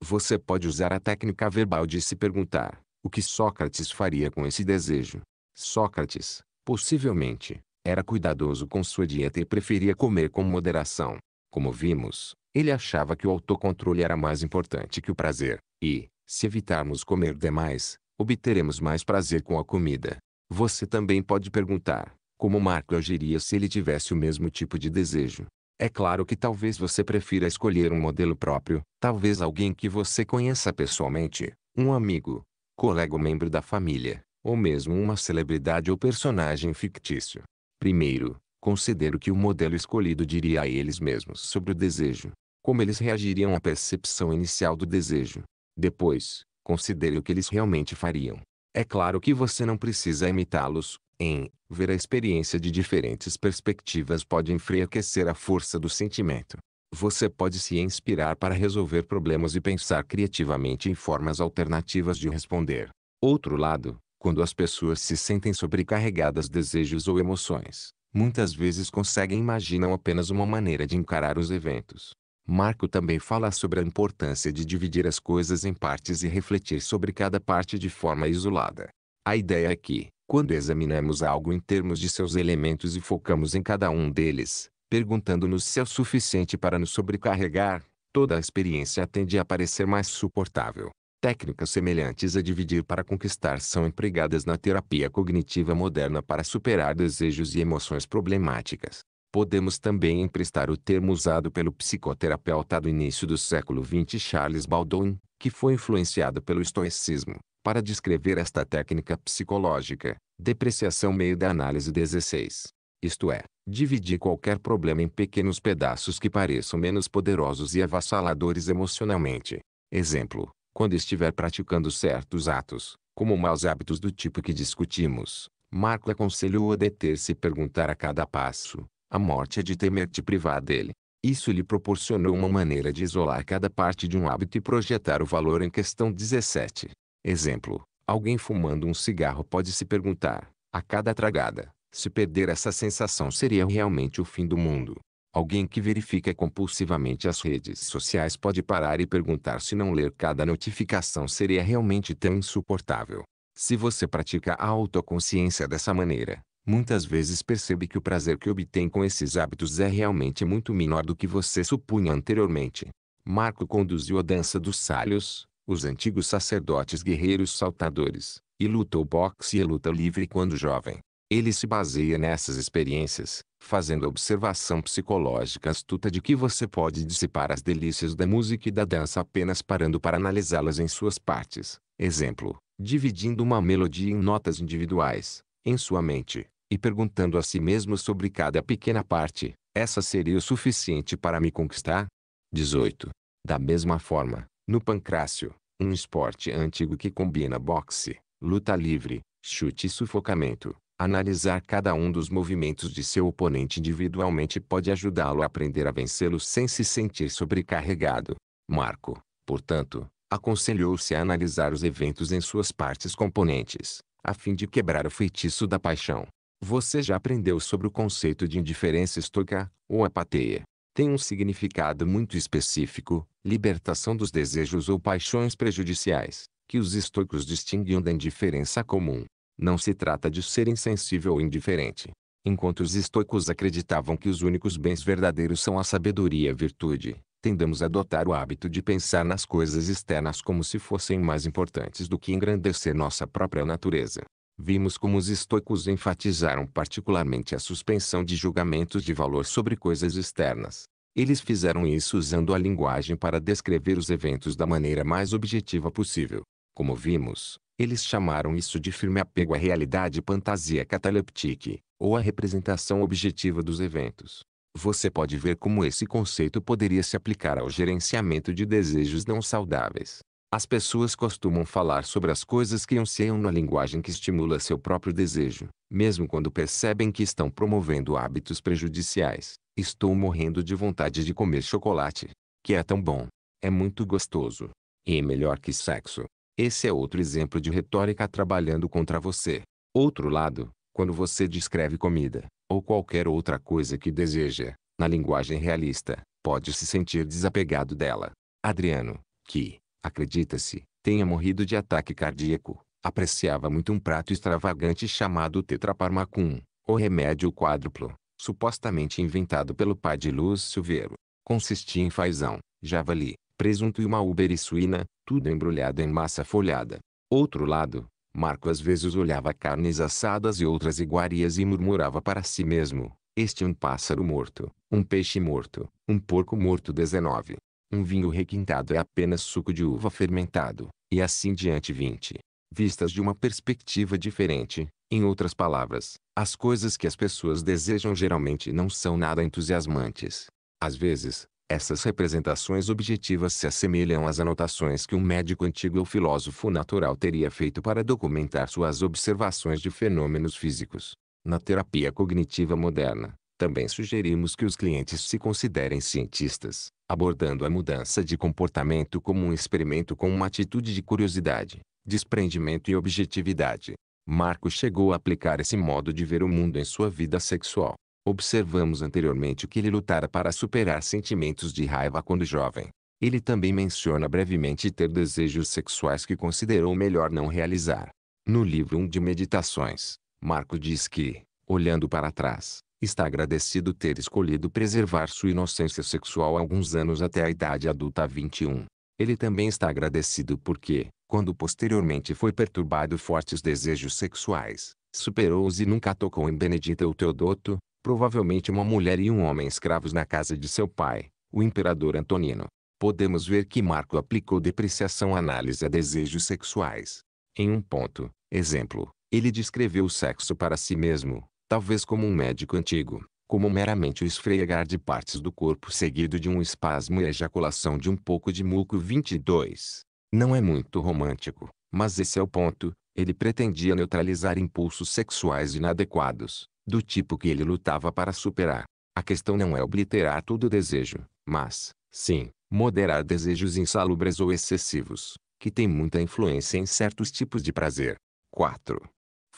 A: Você pode usar a técnica verbal de se perguntar: o que Sócrates faria com esse desejo? Sócrates, possivelmente, era cuidadoso com sua dieta e preferia comer com moderação. Como vimos, ele achava que o autocontrole era mais importante que o prazer, e, se evitarmos comer demais, obteremos mais prazer com a comida. Você também pode perguntar: como Marco agiria se ele tivesse o mesmo tipo de desejo? É claro que talvez você prefira escolher um modelo próprio, talvez alguém que você conheça pessoalmente, um amigo, colega ou membro da família, ou mesmo uma celebridade ou personagem fictício. Primeiro, considero que o modelo escolhido diria a eles mesmos sobre o desejo, como eles reagiriam à percepção inicial do desejo. Depois, considere o que eles realmente fariam. É claro que você não precisa imitá-los, em ver a experiência de diferentes perspectivas pode enfraquecer a força do sentimento. Você pode se inspirar para resolver problemas e pensar criativamente em formas alternativas de responder. Outro lado, quando as pessoas se sentem sobrecarregadas desejos ou emoções, muitas vezes conseguem imaginam apenas uma maneira de encarar os eventos. Marco também fala sobre a importância de dividir as coisas em partes e refletir sobre cada parte de forma isolada. A ideia é que, quando examinamos algo em termos de seus elementos e focamos em cada um deles, perguntando-nos se é o suficiente para nos sobrecarregar, toda a experiência tende a parecer mais suportável. Técnicas semelhantes a dividir para conquistar são empregadas na terapia cognitiva moderna para superar desejos e emoções problemáticas. Podemos também emprestar o termo usado pelo psicoterapeuta do início do século XX Charles Baldwin, que foi influenciado pelo estoicismo, para descrever esta técnica psicológica, depreciação meio da análise 16. Isto é, dividir qualquer problema em pequenos pedaços que pareçam menos poderosos e avassaladores emocionalmente. Exemplo, quando estiver praticando certos atos, como maus hábitos do tipo que discutimos, Marco aconselhou a deter-se e perguntar a cada passo. A morte é de temer te privar dele. Isso lhe proporcionou uma maneira de isolar cada parte de um hábito e projetar o valor em questão 17. Exemplo: alguém fumando um cigarro pode se perguntar, a cada tragada, se perder essa sensação seria realmente o fim do mundo. Alguém que verifica compulsivamente as redes sociais pode parar e perguntar se não ler cada notificação seria realmente tão insuportável. Se você pratica a autoconsciência dessa maneira, muitas vezes percebe que o prazer que obtém com esses hábitos é realmente muito menor do que você supunha anteriormente. Marco conduziu a dança dos salhos, os antigos sacerdotes guerreiros saltadores, e lutou boxe e luta livre quando jovem. Ele se baseia nessas experiências, fazendo a observação psicológica astuta de que você pode dissipar as delícias da música e da dança apenas parando para analisá-las em suas partes. Exemplo, dividindo uma melodia em notas individuais, em sua mente, e perguntando a si mesmo sobre cada pequena parte, essa seria o suficiente para me conquistar? 18. Da mesma forma, no pancrácio, um esporte antigo que combina boxe, luta livre, chute e sufocamento, analisar cada um dos movimentos de seu oponente individualmente pode ajudá-lo a aprender a vencê-lo sem se sentir sobrecarregado. Marco, portanto, aconselhou-se a analisar os eventos em suas partes componentes, a fim de quebrar o feitiço da paixão. Você já aprendeu sobre o conceito de indiferença estoica, ou apatia, tem um significado muito específico, libertação dos desejos ou paixões prejudiciais, que os estoicos distinguiam da indiferença comum. Não se trata de ser insensível ou indiferente. Enquanto os estoicos acreditavam que os únicos bens verdadeiros são a sabedoria e a virtude, tendemos a adotar o hábito de pensar nas coisas externas como se fossem mais importantes do que engrandecer nossa própria natureza. Vimos como os estoicos enfatizaram particularmente a suspensão de julgamentos de valor sobre coisas externas. Eles fizeram isso usando a linguagem para descrever os eventos da maneira mais objetiva possível. Como vimos, eles chamaram isso de firme apego à realidade fantasia cataleptique, ou a representação objetiva dos eventos. Você pode ver como esse conceito poderia se aplicar ao gerenciamento de desejos não saudáveis. As pessoas costumam falar sobre as coisas que anseiam na linguagem que estimula seu próprio desejo, mesmo quando percebem que estão promovendo hábitos prejudiciais. Estou morrendo de vontade de comer chocolate, que é tão bom, é muito gostoso, e é melhor que sexo. Esse é outro exemplo de retórica trabalhando contra você. Outro lado, quando você descreve comida, ou qualquer outra coisa que deseja, na linguagem realista, pode se sentir desapegado dela. Adriano, que acredita-se, tenha morrido de ataque cardíaco. Apreciava muito um prato extravagante chamado Tetraparmacum, o remédio quádruplo, supostamente inventado pelo pai de Luz Silveiro. Consistia em fazão, javali, presunto e uma suína tudo embrulhado em massa folhada. Outro lado, Marco às vezes olhava carnes assadas e outras iguarias e murmurava para si mesmo, este é um pássaro morto, um peixe morto, um porco morto 19. Um vinho requintado é apenas suco de uva fermentado, e assim diante 20. Vistas de uma perspectiva diferente, em outras palavras, as coisas que as pessoas desejam geralmente não são nada entusiasmantes. Às vezes, essas representações objetivas se assemelham às anotações que um médico antigo ou filósofo natural teria feito para documentar suas observações de fenômenos físicos. Na terapia cognitiva moderna, também sugerimos que os clientes se considerem cientistas, abordando a mudança de comportamento como um experimento com uma atitude de curiosidade, desprendimento e objetividade. Marco chegou a aplicar esse modo de ver o mundo em sua vida sexual. Observamos anteriormente que ele lutara para superar sentimentos de raiva quando jovem. Ele também menciona brevemente ter desejos sexuais que considerou melhor não realizar. No livro 1 de Meditações, Marco diz que, olhando para trás, está agradecido ter escolhido preservar sua inocência sexual alguns anos até a idade adulta 21. Ele também está agradecido porque, quando posteriormente foi perturbado fortes desejos sexuais, superou-os e nunca tocou em Benedita ou Teodoto, provavelmente uma mulher e um homem escravos na casa de seu pai, o imperador Antonino. Podemos ver que Marco aplicou depreciação análise a desejos sexuais. Em um ponto, exemplo, ele descreveu o sexo para si mesmo, talvez como um médico antigo, como meramente o esfregar de partes do corpo seguido de um espasmo e ejaculação de um pouco de muco 22. Não é muito romântico, mas esse é o ponto, ele pretendia neutralizar impulsos sexuais inadequados, do tipo que ele lutava para superar. A questão não é obliterar todo desejo, mas, sim, moderar desejos insalubres ou excessivos, que têm muita influência em certos tipos de prazer. 4.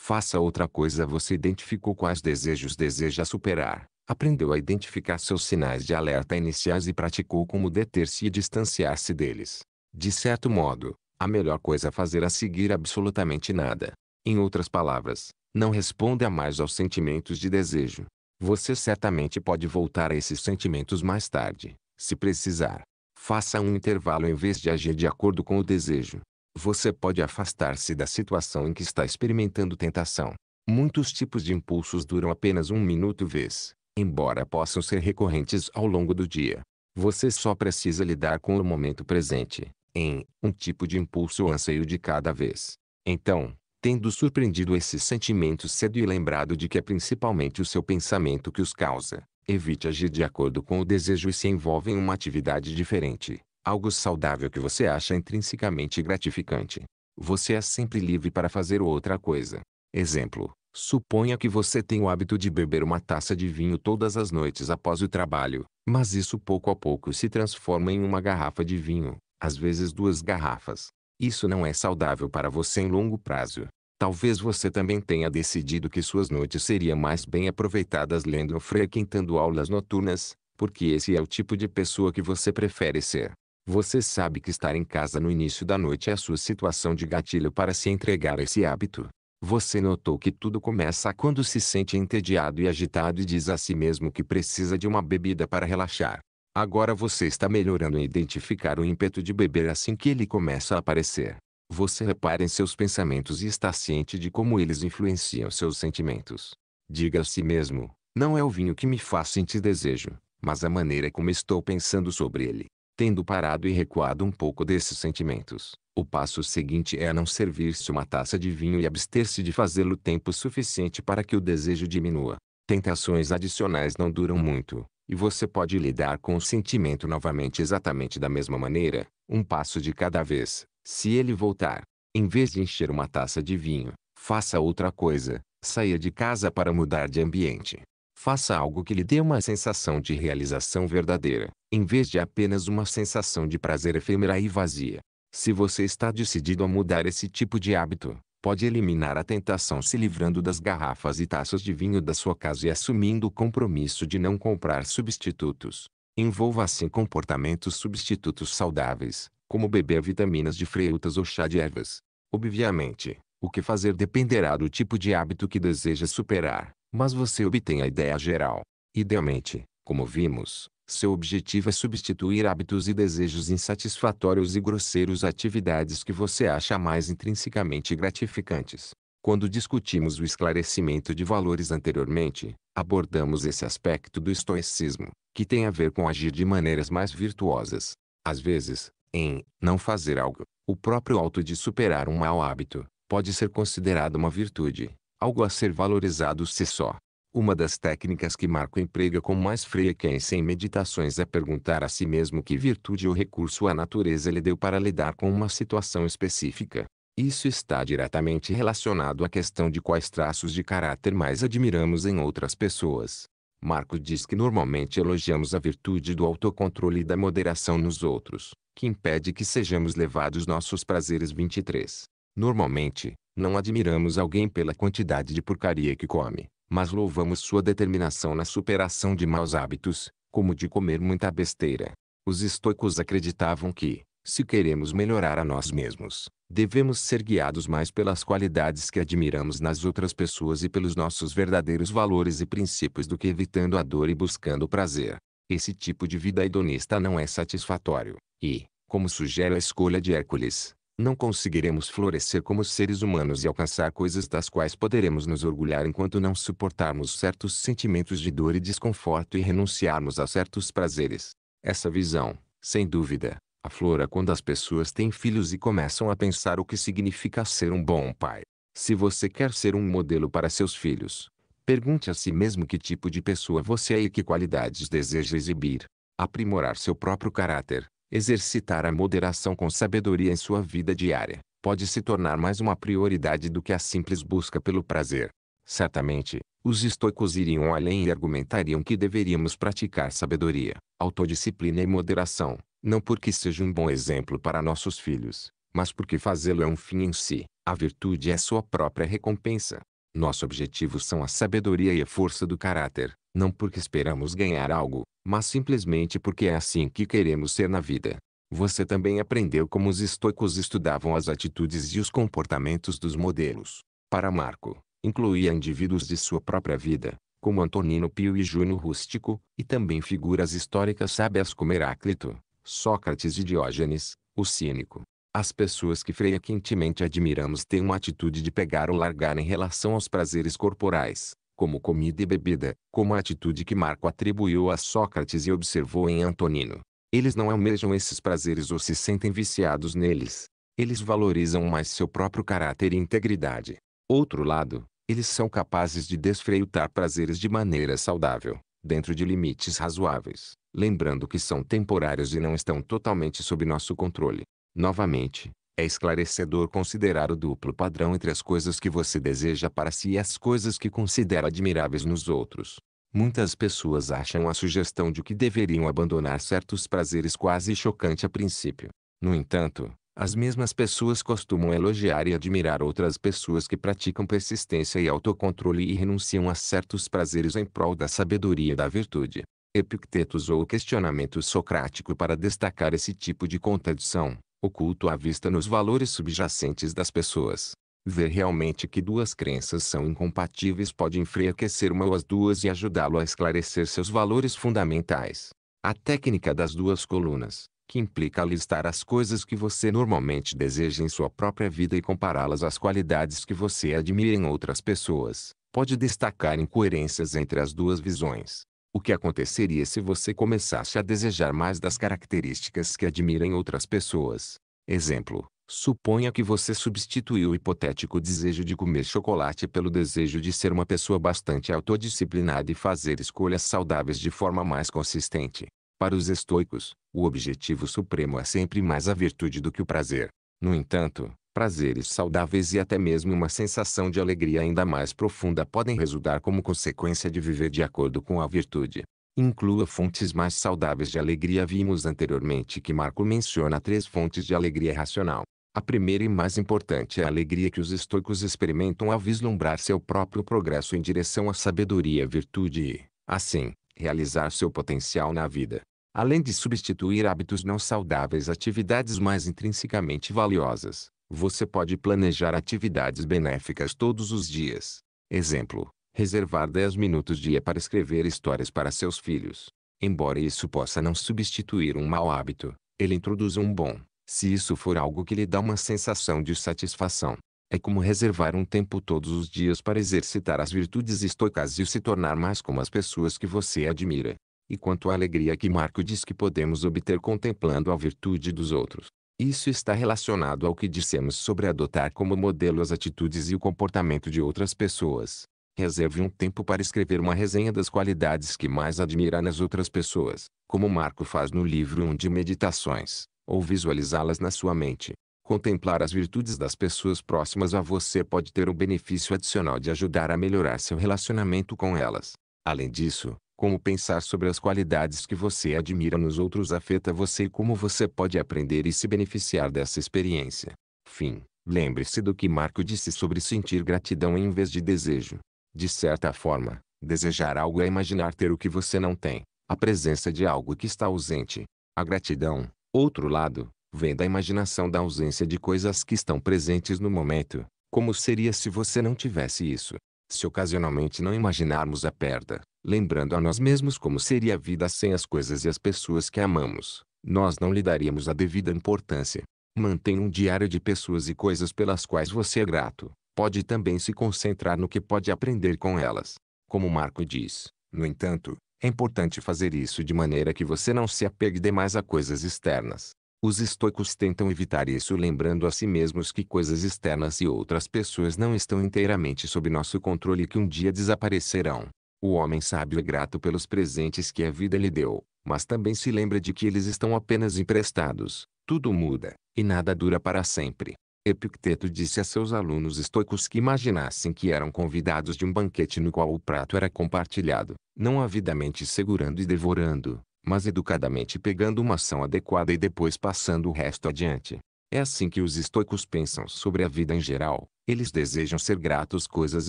A: Faça outra coisa. Você identificou quais desejos deseja superar, aprendeu a identificar seus sinais de alerta iniciais e praticou como deter-se e distanciar-se deles. De certo modo, a melhor coisa a fazer é seguir absolutamente nada. Em outras palavras, não responda mais aos sentimentos de desejo. Você certamente pode voltar a esses sentimentos mais tarde, se precisar. Faça um intervalo em vez de agir de acordo com o desejo você pode afastar-se da situação em que está experimentando tentação. Muitos tipos de impulsos duram apenas um minuto vez, embora possam ser recorrentes ao longo do dia. Você só precisa lidar com o momento presente, em um tipo de impulso ou anseio de cada vez. Então, tendo surpreendido esses sentimentos cedo e lembrado de que é principalmente o seu pensamento que os causa, evite agir de acordo com o desejo e se envolve em uma atividade diferente. Algo saudável que você acha intrinsecamente gratificante. Você é sempre livre para fazer outra coisa. Exemplo: suponha que você tem o hábito de beber uma taça de vinho todas as noites após o trabalho, mas isso pouco a pouco se transforma em uma garrafa de vinho, às vezes duas garrafas. Isso não é saudável para você em longo prazo. Talvez você também tenha decidido que suas noites seriam mais bem aproveitadas lendo ou frequentando aulas noturnas, porque esse é o tipo de pessoa que você prefere ser. Você sabe que estar em casa no início da noite é a sua situação de gatilho para se entregar a esse hábito. Você notou que tudo começa quando se sente entediado e agitado e diz a si mesmo que precisa de uma bebida para relaxar. Agora você está melhorando em identificar o ímpeto de beber assim que ele começa a aparecer. Você repara em seus pensamentos e está ciente de como eles influenciam seus sentimentos. Diga a si mesmo: não é o vinho que me faz sentir desejo, mas a maneira como estou pensando sobre ele. Tendo parado e recuado um pouco desses sentimentos, o passo seguinte é não servir-se uma taça de vinho e abster-se de fazê-lo tempo suficiente para que o desejo diminua. Tentações adicionais não duram muito, e você pode lidar com o sentimento novamente exatamente da mesma maneira, um passo de cada vez, se ele voltar. Em vez de encher uma taça de vinho, faça outra coisa, saia de casa para mudar de ambiente. Faça algo que lhe dê uma sensação de realização verdadeira, em vez de apenas uma sensação de prazer efêmera e vazia. Se você está decidido a mudar esse tipo de hábito, pode eliminar a tentação se livrando das garrafas e taças de vinho da sua casa e assumindo o compromisso de não comprar substitutos. envolva assim comportamentos substitutos saudáveis, como beber vitaminas de frutas ou chá de ervas. Obviamente, o que fazer dependerá do tipo de hábito que deseja superar mas você obtém a ideia geral. Idealmente, como vimos, seu objetivo é substituir hábitos e desejos insatisfatórios e grosseiros a atividades que você acha mais intrinsecamente gratificantes. Quando discutimos o esclarecimento de valores anteriormente, abordamos esse aspecto do estoicismo, que tem a ver com agir de maneiras mais virtuosas. Às vezes, em não fazer algo, o próprio auto de superar um mau hábito pode ser considerado uma virtude, algo a ser valorizado se só. Uma das técnicas que Marco emprega com mais frequência em meditações é perguntar a si mesmo que virtude ou recurso a natureza lhe deu para lidar com uma situação específica. Isso está diretamente relacionado à questão de quais traços de caráter mais admiramos em outras pessoas. Marco diz que normalmente elogiamos a virtude do autocontrole e da moderação nos outros, que impede que sejamos levados nossos prazeres 23. Normalmente, não admiramos alguém pela quantidade de porcaria que come, mas louvamos sua determinação na superação de maus hábitos, como de comer muita besteira. Os estoicos acreditavam que, se queremos melhorar a nós mesmos, devemos ser guiados mais pelas qualidades que admiramos nas outras pessoas e pelos nossos verdadeiros valores e princípios do que evitando a dor e buscando o prazer. Esse tipo de vida hedonista não é satisfatório, e, como sugere a escolha de Hércules, não conseguiremos florescer como seres humanos e alcançar coisas das quais poderemos nos orgulhar enquanto não suportarmos certos sentimentos de dor e desconforto e renunciarmos a certos prazeres. Essa visão, sem dúvida, aflora quando as pessoas têm filhos e começam a pensar o que significa ser um bom pai. Se você quer ser um modelo para seus filhos, pergunte a si mesmo que tipo de pessoa você é e que qualidades deseja exibir. Aprimorar seu próprio caráter, Exercitar a moderação com sabedoria em sua vida diária pode se tornar mais uma prioridade do que a simples busca pelo prazer. Certamente, os estoicos iriam além e argumentariam que deveríamos praticar sabedoria, autodisciplina e moderação, não porque seja um bom exemplo para nossos filhos, mas porque fazê-lo é um fim em si. A virtude é sua própria recompensa. Nosso objetivo são a sabedoria e a força do caráter, não porque esperamos ganhar algo, mas simplesmente porque é assim que queremos ser na vida. Você também aprendeu como os estoicos estudavam as atitudes e os comportamentos dos modelos. Para Marco, incluía indivíduos de sua própria vida, como Antonino Pio e Júnior Rústico, e também figuras históricas sábias como Heráclito, Sócrates e Diógenes, o cínico. As pessoas que frequentemente admiramos têm uma atitude de pegar ou largar em relação aos prazeres corporais, como comida e bebida, como a atitude que Marco atribuiu a Sócrates e observou em Antonino. Eles não almejam esses prazeres ou se sentem viciados neles. Eles valorizam mais seu próprio caráter e integridade. Outro lado, eles são capazes de desfreutar prazeres de maneira saudável, dentro de limites razoáveis, lembrando que são temporários e não estão totalmente sob nosso controle. Novamente, é esclarecedor considerar o duplo padrão entre as coisas que você deseja para si e as coisas que considera admiráveis nos outros. Muitas pessoas acham a sugestão de que deveriam abandonar certos prazeres quase chocante a princípio. No entanto, as mesmas pessoas costumam elogiar e admirar outras pessoas que praticam persistência e autocontrole e renunciam a certos prazeres em prol da sabedoria e da virtude. Epicteto usou o questionamento socrático para destacar esse tipo de contradição oculto à vista nos valores subjacentes das pessoas. Ver realmente que duas crenças são incompatíveis pode enfraquecer uma ou as duas e ajudá-lo a esclarecer seus valores fundamentais. A técnica das duas colunas, que implica listar as coisas que você normalmente deseja em sua própria vida e compará-las às qualidades que você admira em outras pessoas, pode destacar incoerências entre as duas visões o que aconteceria se você começasse a desejar mais das características que admirem outras pessoas? Exemplo: suponha que você substituiu o hipotético desejo de comer chocolate pelo desejo de ser uma pessoa bastante autodisciplinada e fazer escolhas saudáveis de forma mais consistente. Para os estoicos, o objetivo supremo é sempre mais a virtude do que o prazer. No entanto, prazeres saudáveis e até mesmo uma sensação de alegria ainda mais profunda podem resultar como consequência de viver de acordo com a virtude. Inclua fontes mais saudáveis de alegria. Vimos anteriormente que Marco menciona três fontes de alegria racional. A primeira e mais importante é a alegria que os estoicos experimentam ao vislumbrar seu próprio progresso em direção à sabedoria, e virtude e, assim, realizar seu potencial na vida. Além de substituir hábitos não saudáveis, atividades mais intrinsecamente valiosas, você pode planejar atividades benéficas todos os dias. Exemplo: reservar 10 minutos dia para escrever histórias para seus filhos. Embora isso possa não substituir um mau hábito, ele introduz um bom, se isso for algo que lhe dá uma sensação de satisfação. É como reservar um tempo todos os dias para exercitar as virtudes estoicas e se tornar mais como as pessoas que você admira. E quanto à alegria que Marco diz que podemos obter contemplando a virtude dos outros, isso está relacionado ao que dissemos sobre adotar como modelo as atitudes e o comportamento de outras pessoas. Reserve um tempo para escrever uma resenha das qualidades que mais admira nas outras pessoas, como Marco faz no livro 1 de Meditações, ou visualizá-las na sua mente. Contemplar as virtudes das pessoas próximas a você pode ter o benefício adicional de ajudar a melhorar seu relacionamento com elas. Além disso, como pensar sobre as qualidades que você admira nos outros afeta você e como você pode aprender e se beneficiar dessa experiência. Fim. Lembre-se do que Marco disse sobre sentir gratidão em vez de desejo. De certa forma, desejar algo é imaginar ter o que você não tem, a presença de algo que está ausente. A gratidão, outro lado, vem da imaginação da ausência de coisas que estão presentes no momento. Como seria se você não tivesse isso? Se ocasionalmente não imaginarmos a perda, lembrando a nós mesmos como seria a vida sem as coisas e as pessoas que amamos, nós não lhe daríamos a devida importância. Mantenha um diário de pessoas e coisas pelas quais você é grato. Pode também se concentrar no que pode aprender com elas. Como Marco diz, no entanto, é importante fazer isso de maneira que você não se apegue demais a coisas externas. Os estoicos tentam evitar isso lembrando a si mesmos que coisas externas e outras pessoas não estão inteiramente sob nosso controle e que um dia desaparecerão. O homem sábio é grato pelos presentes que a vida lhe deu, mas também se lembra de que eles estão apenas emprestados. Tudo muda, e nada dura para sempre. Epicteto disse a seus alunos estoicos que imaginassem que eram convidados de um banquete no qual o prato era compartilhado, não avidamente segurando e devorando, mas educadamente pegando uma ação adequada e depois passando o resto adiante. É assim que os estoicos pensam sobre a vida em geral. Eles desejam ser gratos coisas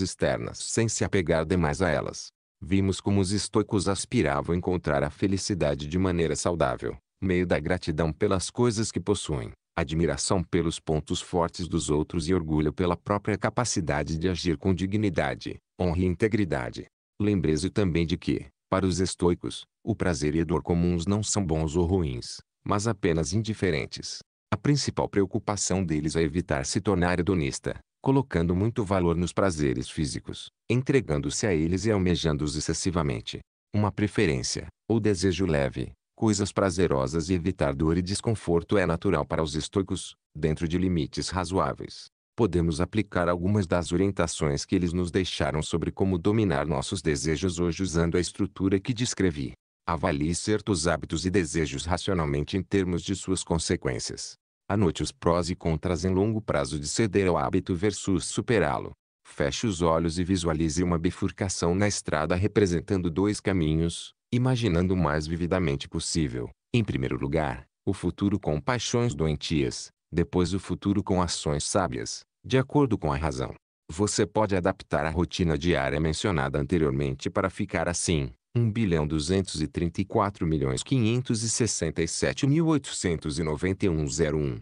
A: externas sem se apegar demais a elas. Vimos como os estoicos aspiravam encontrar a felicidade de maneira saudável, meio da gratidão pelas coisas que possuem, admiração pelos pontos fortes dos outros e orgulho pela própria capacidade de agir com dignidade, honra e integridade. Lembre-se também de que, para os estoicos, o prazer e a dor comuns não são bons ou ruins, mas apenas indiferentes. A principal preocupação deles é evitar se tornar hedonista, colocando muito valor nos prazeres físicos, entregando-se a eles e almejando-os excessivamente. Uma preferência, ou desejo leve, coisas prazerosas e evitar dor e desconforto é natural para os estoicos, dentro de limites razoáveis podemos aplicar algumas das orientações que eles nos deixaram sobre como dominar nossos desejos hoje usando a estrutura que descrevi. Avalie certos hábitos e desejos racionalmente em termos de suas consequências. Anote os prós e contras em longo prazo de ceder ao hábito versus superá-lo. Feche os olhos e visualize uma bifurcação na estrada representando dois caminhos, imaginando o mais vividamente possível. Em primeiro lugar, o futuro com paixões doentias, depois o futuro com ações sábias, de acordo com a razão. Você pode adaptar a rotina diária mencionada anteriormente para ficar assim. 1 bilhão 234 milhões 567 mil 891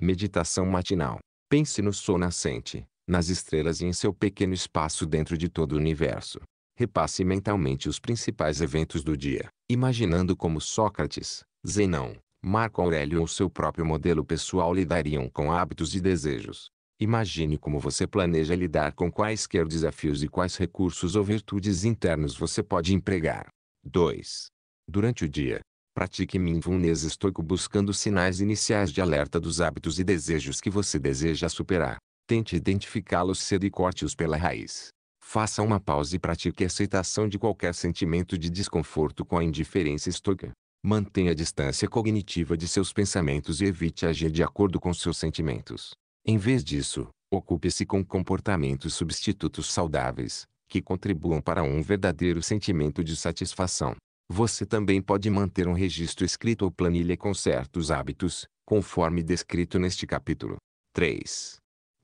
A: Meditação matinal. Pense no sol nascente, nas estrelas e em seu pequeno espaço dentro de todo o universo. Repasse mentalmente os principais eventos do dia, imaginando como Sócrates, Zenão, Marco Aurélio ou seu próprio modelo pessoal lidariam com hábitos e desejos. Imagine como você planeja lidar com quaisquer desafios e quais recursos ou virtudes internos você pode empregar. 2. Durante o dia, pratique mindfulness estoico buscando sinais iniciais de alerta dos hábitos e desejos que você deseja superar. Tente identificá-los cedo e corte-os pela raiz. Faça uma pausa e pratique a aceitação de qualquer sentimento de desconforto com a indiferença estoica. Mantenha a distância cognitiva de seus pensamentos e evite agir de acordo com seus sentimentos. Em vez disso, ocupe-se com comportamentos substitutos saudáveis, que contribuam para um verdadeiro sentimento de satisfação. Você também pode manter um registro escrito ou planilha com certos hábitos, conforme descrito neste capítulo. 3.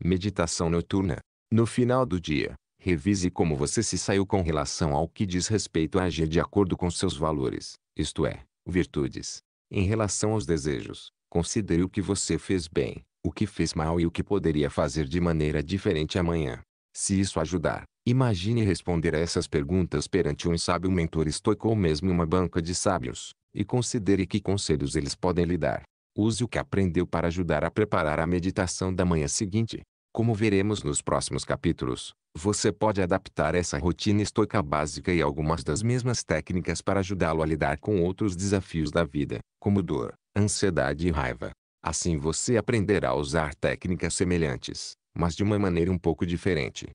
A: Meditação noturna. No final do dia, revise como você se saiu com relação ao que diz respeito a agir de acordo com seus valores, isto é, virtudes. Em relação aos desejos, considere o que você fez bem, o que fez mal e o que poderia fazer de maneira diferente amanhã. Se isso ajudar, imagine responder a essas perguntas perante um sábio mentor estoico ou mesmo uma banca de sábios, e considere que conselhos eles podem lhe dar. Use o que aprendeu para ajudar a preparar a meditação da manhã seguinte. Como veremos nos próximos capítulos, você pode adaptar essa rotina estoica básica e algumas das mesmas técnicas para ajudá-lo a lidar com outros desafios da vida, como dor, ansiedade e raiva. Assim você aprenderá a usar técnicas semelhantes, mas de uma maneira um pouco diferente.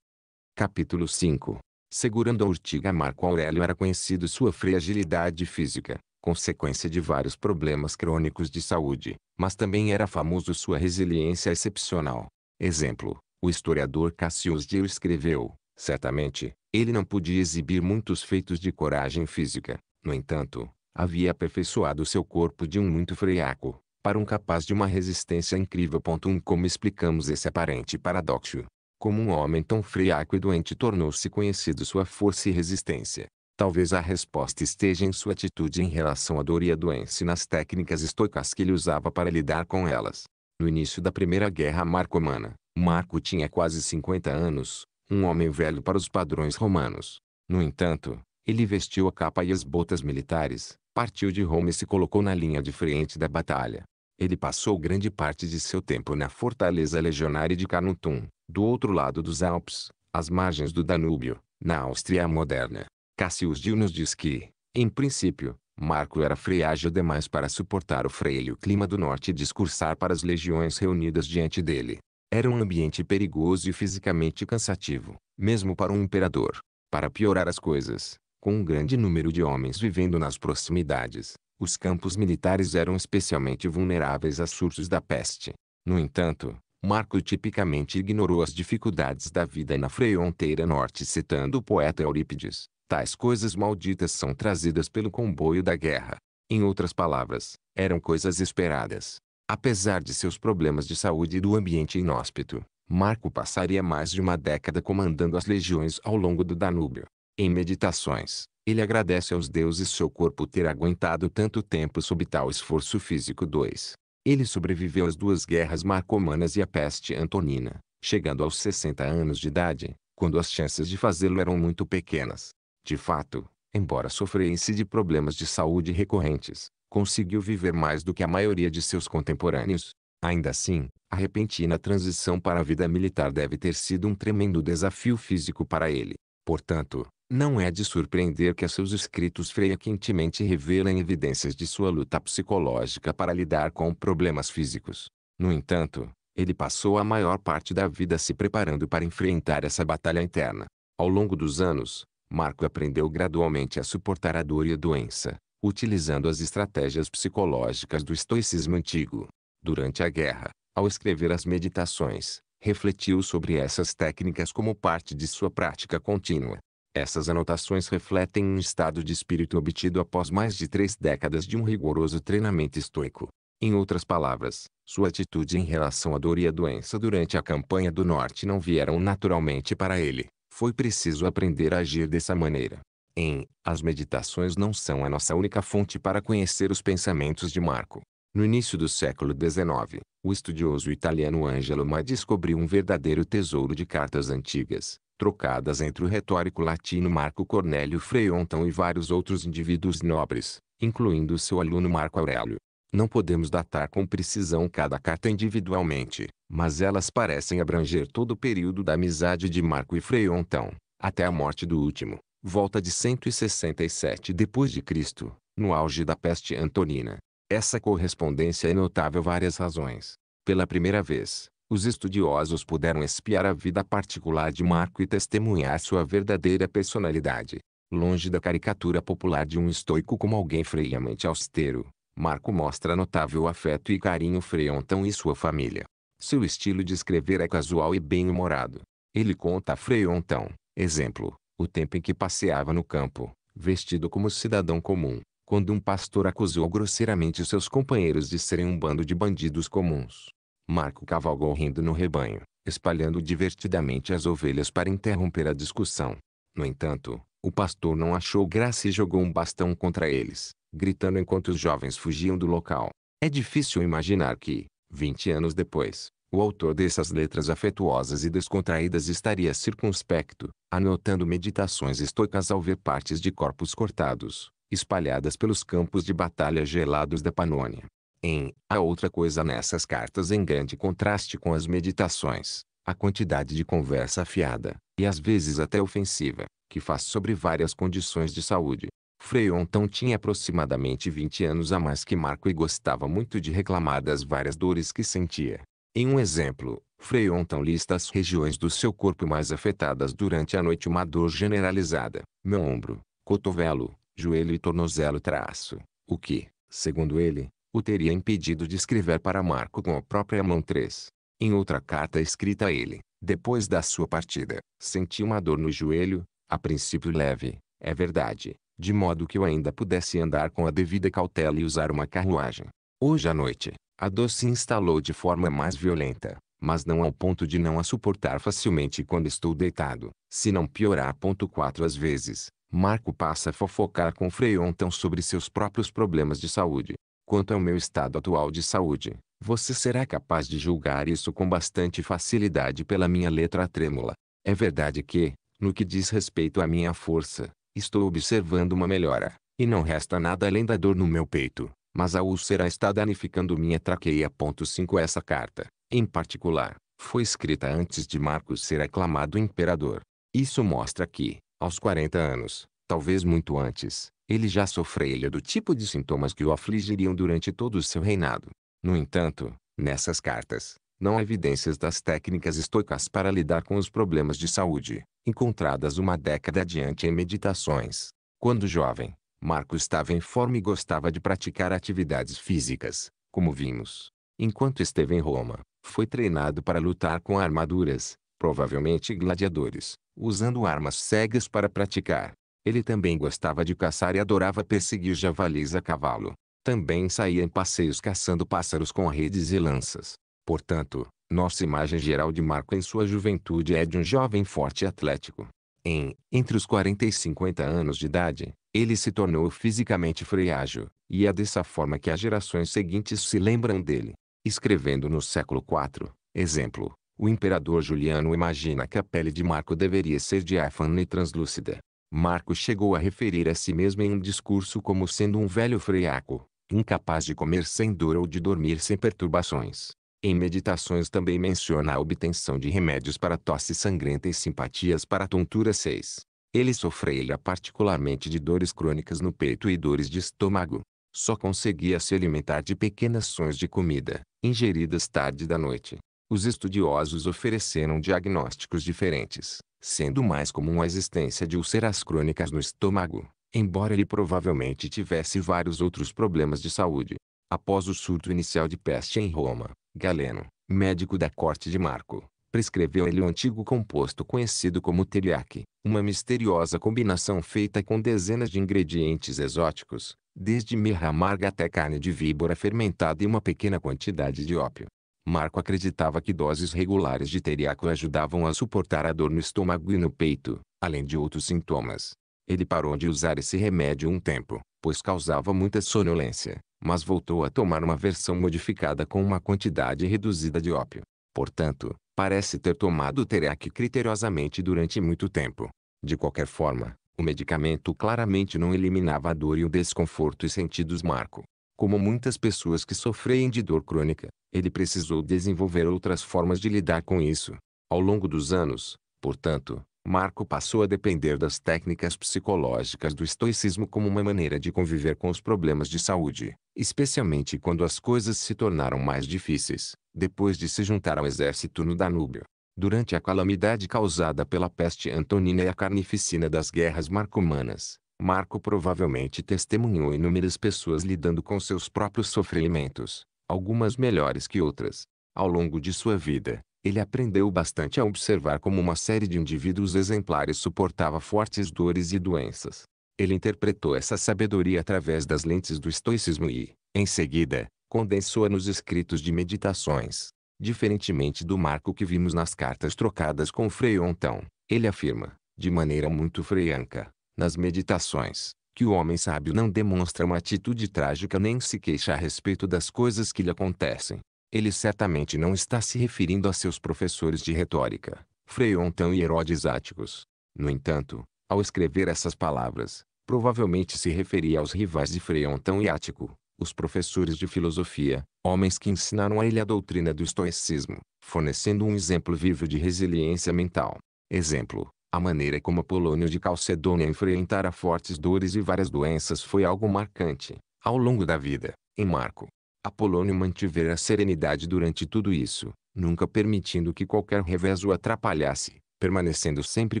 A: Capítulo 5 Segurando a urtiga Marco Aurélio era conhecido sua fragilidade física, consequência de vários problemas crônicos de saúde, mas também era famoso sua resiliência excepcional. Exemplo, o historiador Cassius Dio escreveu, certamente, ele não podia exibir muitos feitos de coragem física. No entanto, havia aperfeiçoado seu corpo de um muito freiaco, para um capaz de uma resistência incrível. como explicamos esse aparente paradoxo? Como um homem tão freiaco e doente tornou-se conhecido sua força e resistência? Talvez a resposta esteja em sua atitude em relação à dor e à doença e nas técnicas estoicas que ele usava para lidar com elas. No início da Primeira Guerra Marcomana, Marco tinha quase 50 anos, um homem velho para os padrões romanos. No entanto, ele vestiu a capa e as botas militares, partiu de Roma e se colocou na linha de frente da batalha. Ele passou grande parte de seu tempo na fortaleza legionária de Carnuntum, do outro lado dos Alpes, às margens do Danúbio, na Áustria moderna. Cassius Dio nos diz que, em princípio, Marco era freágil demais para suportar o freio clima do norte e discursar para as legiões reunidas diante dele. Era um ambiente perigoso e fisicamente cansativo, mesmo para um imperador. Para piorar as coisas, com um grande número de homens vivendo nas proximidades, os campos militares eram especialmente vulneráveis a surtos da peste. No entanto, Marco tipicamente ignorou as dificuldades da vida na fronteira norte citando o poeta Eurípides. Tais coisas malditas são trazidas pelo comboio da guerra. Em outras palavras, eram coisas esperadas. Apesar de seus problemas de saúde e do ambiente inóspito, Marco passaria mais de uma década comandando as legiões ao longo do Danúbio. Em Meditações, ele agradece aos deuses seu corpo ter aguentado tanto tempo sob tal esforço físico. 2. Ele sobreviveu às duas guerras marcomanas e à peste antonina, chegando aos 60 anos de idade, quando as chances de fazê-lo eram muito pequenas. De fato, embora sofresse de problemas de saúde recorrentes, conseguiu viver mais do que a maioria de seus contemporâneos. Ainda assim, a repentina transição para a vida militar deve ter sido um tremendo desafio físico para ele. Portanto, não é de surpreender que seus escritos frequentemente revelem evidências de sua luta psicológica para lidar com problemas físicos. No entanto, ele passou a maior parte da vida se preparando para enfrentar essa batalha interna. Ao longo dos anos, Marco aprendeu gradualmente a suportar a dor e a doença, utilizando as estratégias psicológicas do estoicismo antigo. Durante a guerra, ao escrever as meditações, refletiu sobre essas técnicas como parte de sua prática contínua. Essas anotações refletem um estado de espírito obtido após mais de três décadas de um rigoroso treinamento estoico. Em outras palavras, sua atitude em relação à dor e à doença durante a campanha do Norte não vieram naturalmente para ele. Foi preciso aprender a agir dessa maneira em As Meditações não são a nossa única fonte para conhecer os pensamentos de Marco. No início do século XIX, o estudioso italiano Angelo Mai descobriu um verdadeiro tesouro de cartas antigas, trocadas entre o retórico latino Marco Cornélio Freontão e vários outros indivíduos nobres, incluindo seu aluno Marco Aurélio. Não podemos datar com precisão cada carta individualmente, mas elas parecem abranger todo o período da amizade de Marco e Freontão, até a morte do último volta de 167 depois de Cristo, no auge da peste antonina. Essa correspondência é notável várias razões. Pela primeira vez, os estudiosos puderam espiar a vida particular de Marco e testemunhar sua verdadeira personalidade. Longe da caricatura popular de um estoico como alguém freiamente austero, Marco mostra notável afeto e carinho Freontão e sua família. Seu estilo de escrever é casual e bem-humorado. Ele conta a Freontão, exemplo, o tempo em que passeava no campo, vestido como cidadão comum, quando um pastor acusou grosseiramente seus companheiros de serem um bando de bandidos comuns. Marco cavalgou rindo no rebanho, espalhando divertidamente as ovelhas para interromper a discussão. No entanto, o pastor não achou graça e jogou um bastão contra eles, gritando enquanto os jovens fugiam do local. É difícil imaginar que, 20 anos depois, o autor dessas letras afetuosas e descontraídas estaria circunspecto, anotando meditações estoicas ao ver partes de corpos cortados, espalhadas pelos campos de batalha gelados da Panônia. Em A outra coisa nessas cartas em grande contraste com as meditações, a quantidade de conversa afiada, e às vezes até ofensiva, que faz sobre várias condições de saúde. Freontão tinha aproximadamente 20 anos a mais que Marco e gostava muito de reclamar das várias dores que sentia. Em um exemplo, Freonton lista as regiões do seu corpo mais afetadas durante a noite uma dor generalizada, meu ombro, cotovelo, joelho e tornozelo traço, o que, segundo ele, o teria impedido de escrever para Marco com a própria mão 3. Em outra carta escrita a ele, depois da sua partida, senti uma dor no joelho, a princípio leve, é verdade, de modo que eu ainda pudesse andar com a devida cautela e usar uma carruagem. Hoje à noite, a dor se instalou de forma mais violenta, mas não ao ponto de não a suportar facilmente quando estou deitado, se não piorar. Ponto 4 Às vezes, Marco passa a fofocar com tão sobre seus próprios problemas de saúde. Quanto ao meu estado atual de saúde, você será capaz de julgar isso com bastante facilidade pela minha letra trêmula. É verdade que, no que diz respeito à minha força, estou observando uma melhora, e não resta nada além da dor no meu peito, mas a úlcera está danificando minha traqueia. 5 Essa carta, em particular, foi escrita antes de Marcos ser aclamado imperador. Isso mostra que, aos 40 anos, talvez muito antes, ele já sofreu do tipo de sintomas que o afligiriam durante todo o seu reinado. No entanto, nessas cartas, não há evidências das técnicas estoicas para lidar com os problemas de saúde, encontradas uma década adiante em meditações. Quando jovem, Marco estava em forma e gostava de praticar atividades físicas, como vimos. Enquanto esteve em Roma, foi treinado para lutar com armaduras, provavelmente gladiadores, usando armas cegas para praticar. Ele também gostava de caçar e adorava perseguir javalis a cavalo. Também saía em passeios caçando pássaros com redes e lanças. Portanto, nossa imagem geral de Marco em sua juventude é de um jovem forte e atlético. Em, entre os 40 e 50 anos de idade, ele se tornou fisicamente frágil, e é dessa forma que as gerações seguintes se lembram dele. Escrevendo no século IV, exemplo, o imperador Juliano imagina que a pele de Marco deveria ser diáfana e translúcida. Marco chegou a referir a si mesmo em um discurso como sendo um velho freiaco, incapaz de comer sem dor ou de dormir sem perturbações. Em Meditações também menciona a obtenção de remédios para tosse sangrenta e simpatias para tontura 6. Ele sofrera particularmente de dores crônicas no peito e dores de estômago. Só conseguia se alimentar de pequenas sons de comida, ingeridas tarde da noite. Os estudiosos ofereceram diagnósticos diferentes, sendo mais comum a existência de úlceras crônicas no estômago, embora ele provavelmente tivesse vários outros problemas de saúde. Após o surto inicial de peste em Roma, Galeno, médico da corte de Marco, prescreveu ele o antigo composto conhecido como teriyaki, uma misteriosa combinação feita com dezenas de ingredientes exóticos, desde mirra amarga até carne de víbora fermentada e uma pequena quantidade de ópio. Marco acreditava que doses regulares de teriaco ajudavam a suportar a dor no estômago e no peito, além de outros sintomas. Ele parou de usar esse remédio um tempo, pois causava muita sonolência, mas voltou a tomar uma versão modificada com uma quantidade reduzida de ópio. Portanto, parece ter tomado Terec criteriosamente durante muito tempo. De qualquer forma, o medicamento claramente não eliminava a dor e o desconforto e sentidos Marco. Como muitas pessoas que sofrem de dor crônica, ele precisou desenvolver outras formas de lidar com isso. Ao longo dos anos, portanto, Marco passou a depender das técnicas psicológicas do estoicismo como uma maneira de conviver com os problemas de saúde, especialmente quando as coisas se tornaram mais difíceis, depois de se juntar ao exército no Danúbio. Durante a calamidade causada pela peste antonina e a carnificina das guerras marcomanas, Marco provavelmente testemunhou inúmeras pessoas lidando com seus próprios sofrimentos, algumas melhores que outras. Ao longo de sua vida, ele aprendeu bastante a observar como uma série de indivíduos exemplares suportava fortes dores e doenças. Ele interpretou essa sabedoria através das lentes do estoicismo e, em seguida, condensou-a nos escritos de meditações. Diferentemente do marco que vimos nas cartas trocadas com Frei Freontão, ele afirma, de maneira muito freianca, nas meditações, que o homem sábio não demonstra uma atitude trágica nem se queixa a respeito das coisas que lhe acontecem, ele certamente não está se referindo a seus professores de retórica, Freontão e Herodes Áticos. No entanto, ao escrever essas palavras, provavelmente se referia aos rivais de Freontão e Ático, os professores de filosofia, homens que ensinaram a ele a doutrina do estoicismo, fornecendo um exemplo vivo de resiliência mental. Exemplo, a maneira como Apolônio de Calcedônia enfrentara fortes dores e várias doenças foi algo marcante, ao longo da vida, em Marco, Apolônio mantivera a serenidade durante tudo isso, nunca permitindo que qualquer revés o atrapalhasse, permanecendo sempre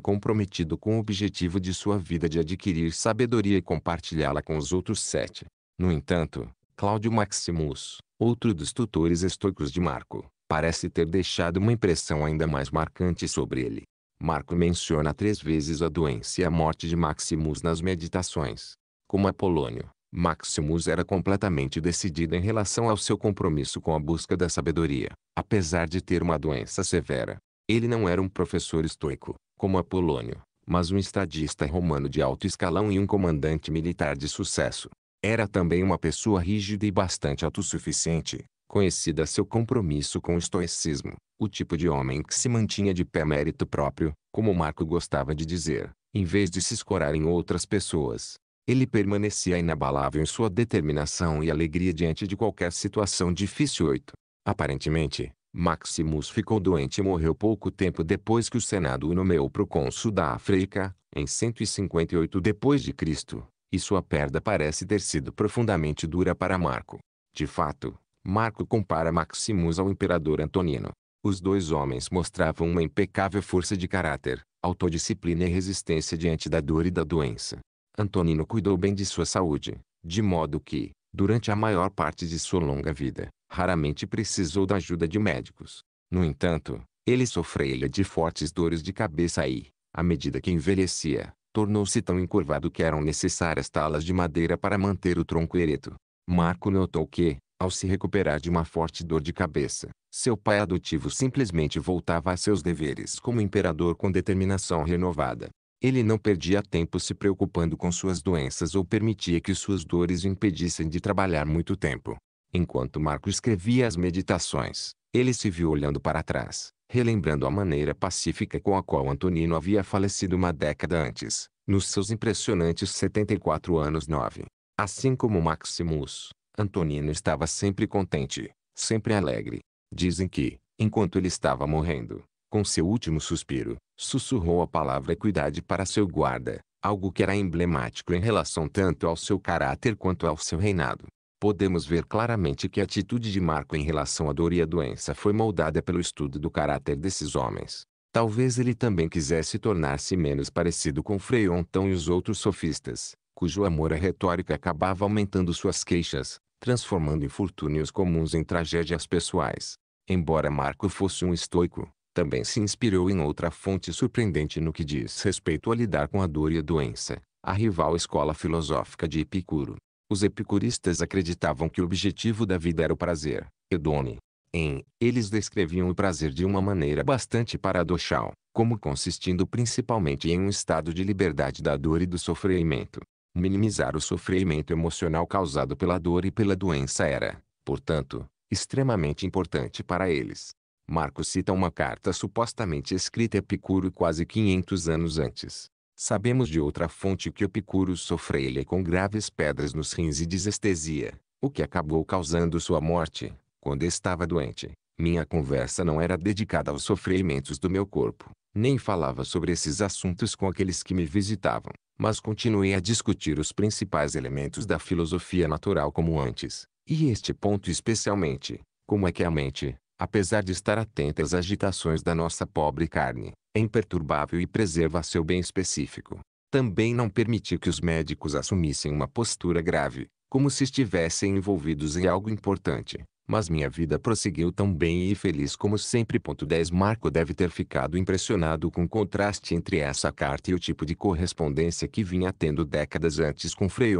A: comprometido com o objetivo de sua vida de adquirir sabedoria e compartilhá-la com os outros sete. No entanto, Cláudio Maximus, outro dos tutores estoicos de Marco, parece ter deixado uma impressão ainda mais marcante sobre ele. Marco menciona três vezes a doença e a morte de Maximus nas meditações. Como Apolônio, Maximus era completamente decidido em relação ao seu compromisso com a busca da sabedoria, apesar de ter uma doença severa. Ele não era um professor estoico, como Apolônio, mas um estadista romano de alto escalão e um comandante militar de sucesso. Era também uma pessoa rígida e bastante autossuficiente, conhecida seu compromisso com o estoicismo, o tipo de homem que se mantinha de pé mérito próprio, como Marco gostava de dizer, em vez de se escorar em outras pessoas ele permanecia inabalável em sua determinação e alegria diante de qualquer situação difícil. 8. Aparentemente, Maximus ficou doente e morreu pouco tempo depois que o Senado o nomeou procônsul da África, em 158 d.C., e sua perda parece ter sido profundamente dura para Marco. De fato, Marco compara Maximus ao imperador Antonino. Os dois homens mostravam uma impecável força de caráter, autodisciplina e resistência diante da dor e da doença. Antonino cuidou bem de sua saúde, de modo que, durante a maior parte de sua longa vida, raramente precisou da ajuda de médicos. No entanto, ele sofreu de fortes dores de cabeça e, à medida que envelhecia, tornou-se tão encurvado que eram necessárias talas de madeira para manter o tronco ereto. Marco notou que, ao se recuperar de uma forte dor de cabeça, seu pai adotivo simplesmente voltava a seus deveres como imperador com determinação renovada. Ele não perdia tempo se preocupando com suas doenças ou permitia que suas dores o impedissem de trabalhar muito tempo. Enquanto Marco escrevia as meditações, ele se viu olhando para trás, relembrando a maneira pacífica com a qual Antonino havia falecido uma década antes, nos seus impressionantes 74 anos 9. Assim como Maximus, Antonino estava sempre contente, sempre alegre. Dizem que, enquanto ele estava morrendo, com seu último suspiro, sussurrou a palavra equidade para seu guarda, algo que era emblemático em relação tanto ao seu caráter quanto ao seu reinado. Podemos ver claramente que a atitude de Marco em relação à dor e à doença foi moldada pelo estudo do caráter desses homens. Talvez ele também quisesse tornar-se menos parecido com Ontão e os outros sofistas, cujo amor à retórica acabava aumentando suas queixas, transformando infortúnios comuns em tragédias pessoais. Embora Marco fosse um estoico, também se inspirou em outra fonte surpreendente no que diz respeito a lidar com a dor e a doença, a rival escola filosófica de Epicuro. Os epicuristas acreditavam que o objetivo da vida era o prazer, Edone, Em, eles descreviam o prazer de uma maneira bastante paradoxal, como consistindo principalmente em um estado de liberdade da dor e do sofrimento. Minimizar o sofrimento emocional causado pela dor e pela doença era, portanto, extremamente importante para eles. Marcos cita uma carta supostamente escrita a Epicuro quase 500 anos antes. Sabemos de outra fonte que Epicuro sofreu com graves pedras nos rins e desestesia, o que acabou causando sua morte, quando estava doente. Minha conversa não era dedicada aos sofrimentos do meu corpo, nem falava sobre esses assuntos com aqueles que me visitavam, mas continuei a discutir os principais elementos da filosofia natural como antes, e este ponto especialmente, como é que a mente, apesar de estar atenta às agitações da nossa pobre carne, é imperturbável e preserva seu bem específico. Também não permitiu que os médicos assumissem uma postura grave, como se estivessem envolvidos em algo importante. Mas minha vida prosseguiu tão bem e feliz como sempre. 10 Marco deve ter ficado impressionado com o contraste entre essa carta e o tipo de correspondência que vinha tendo décadas antes com Frei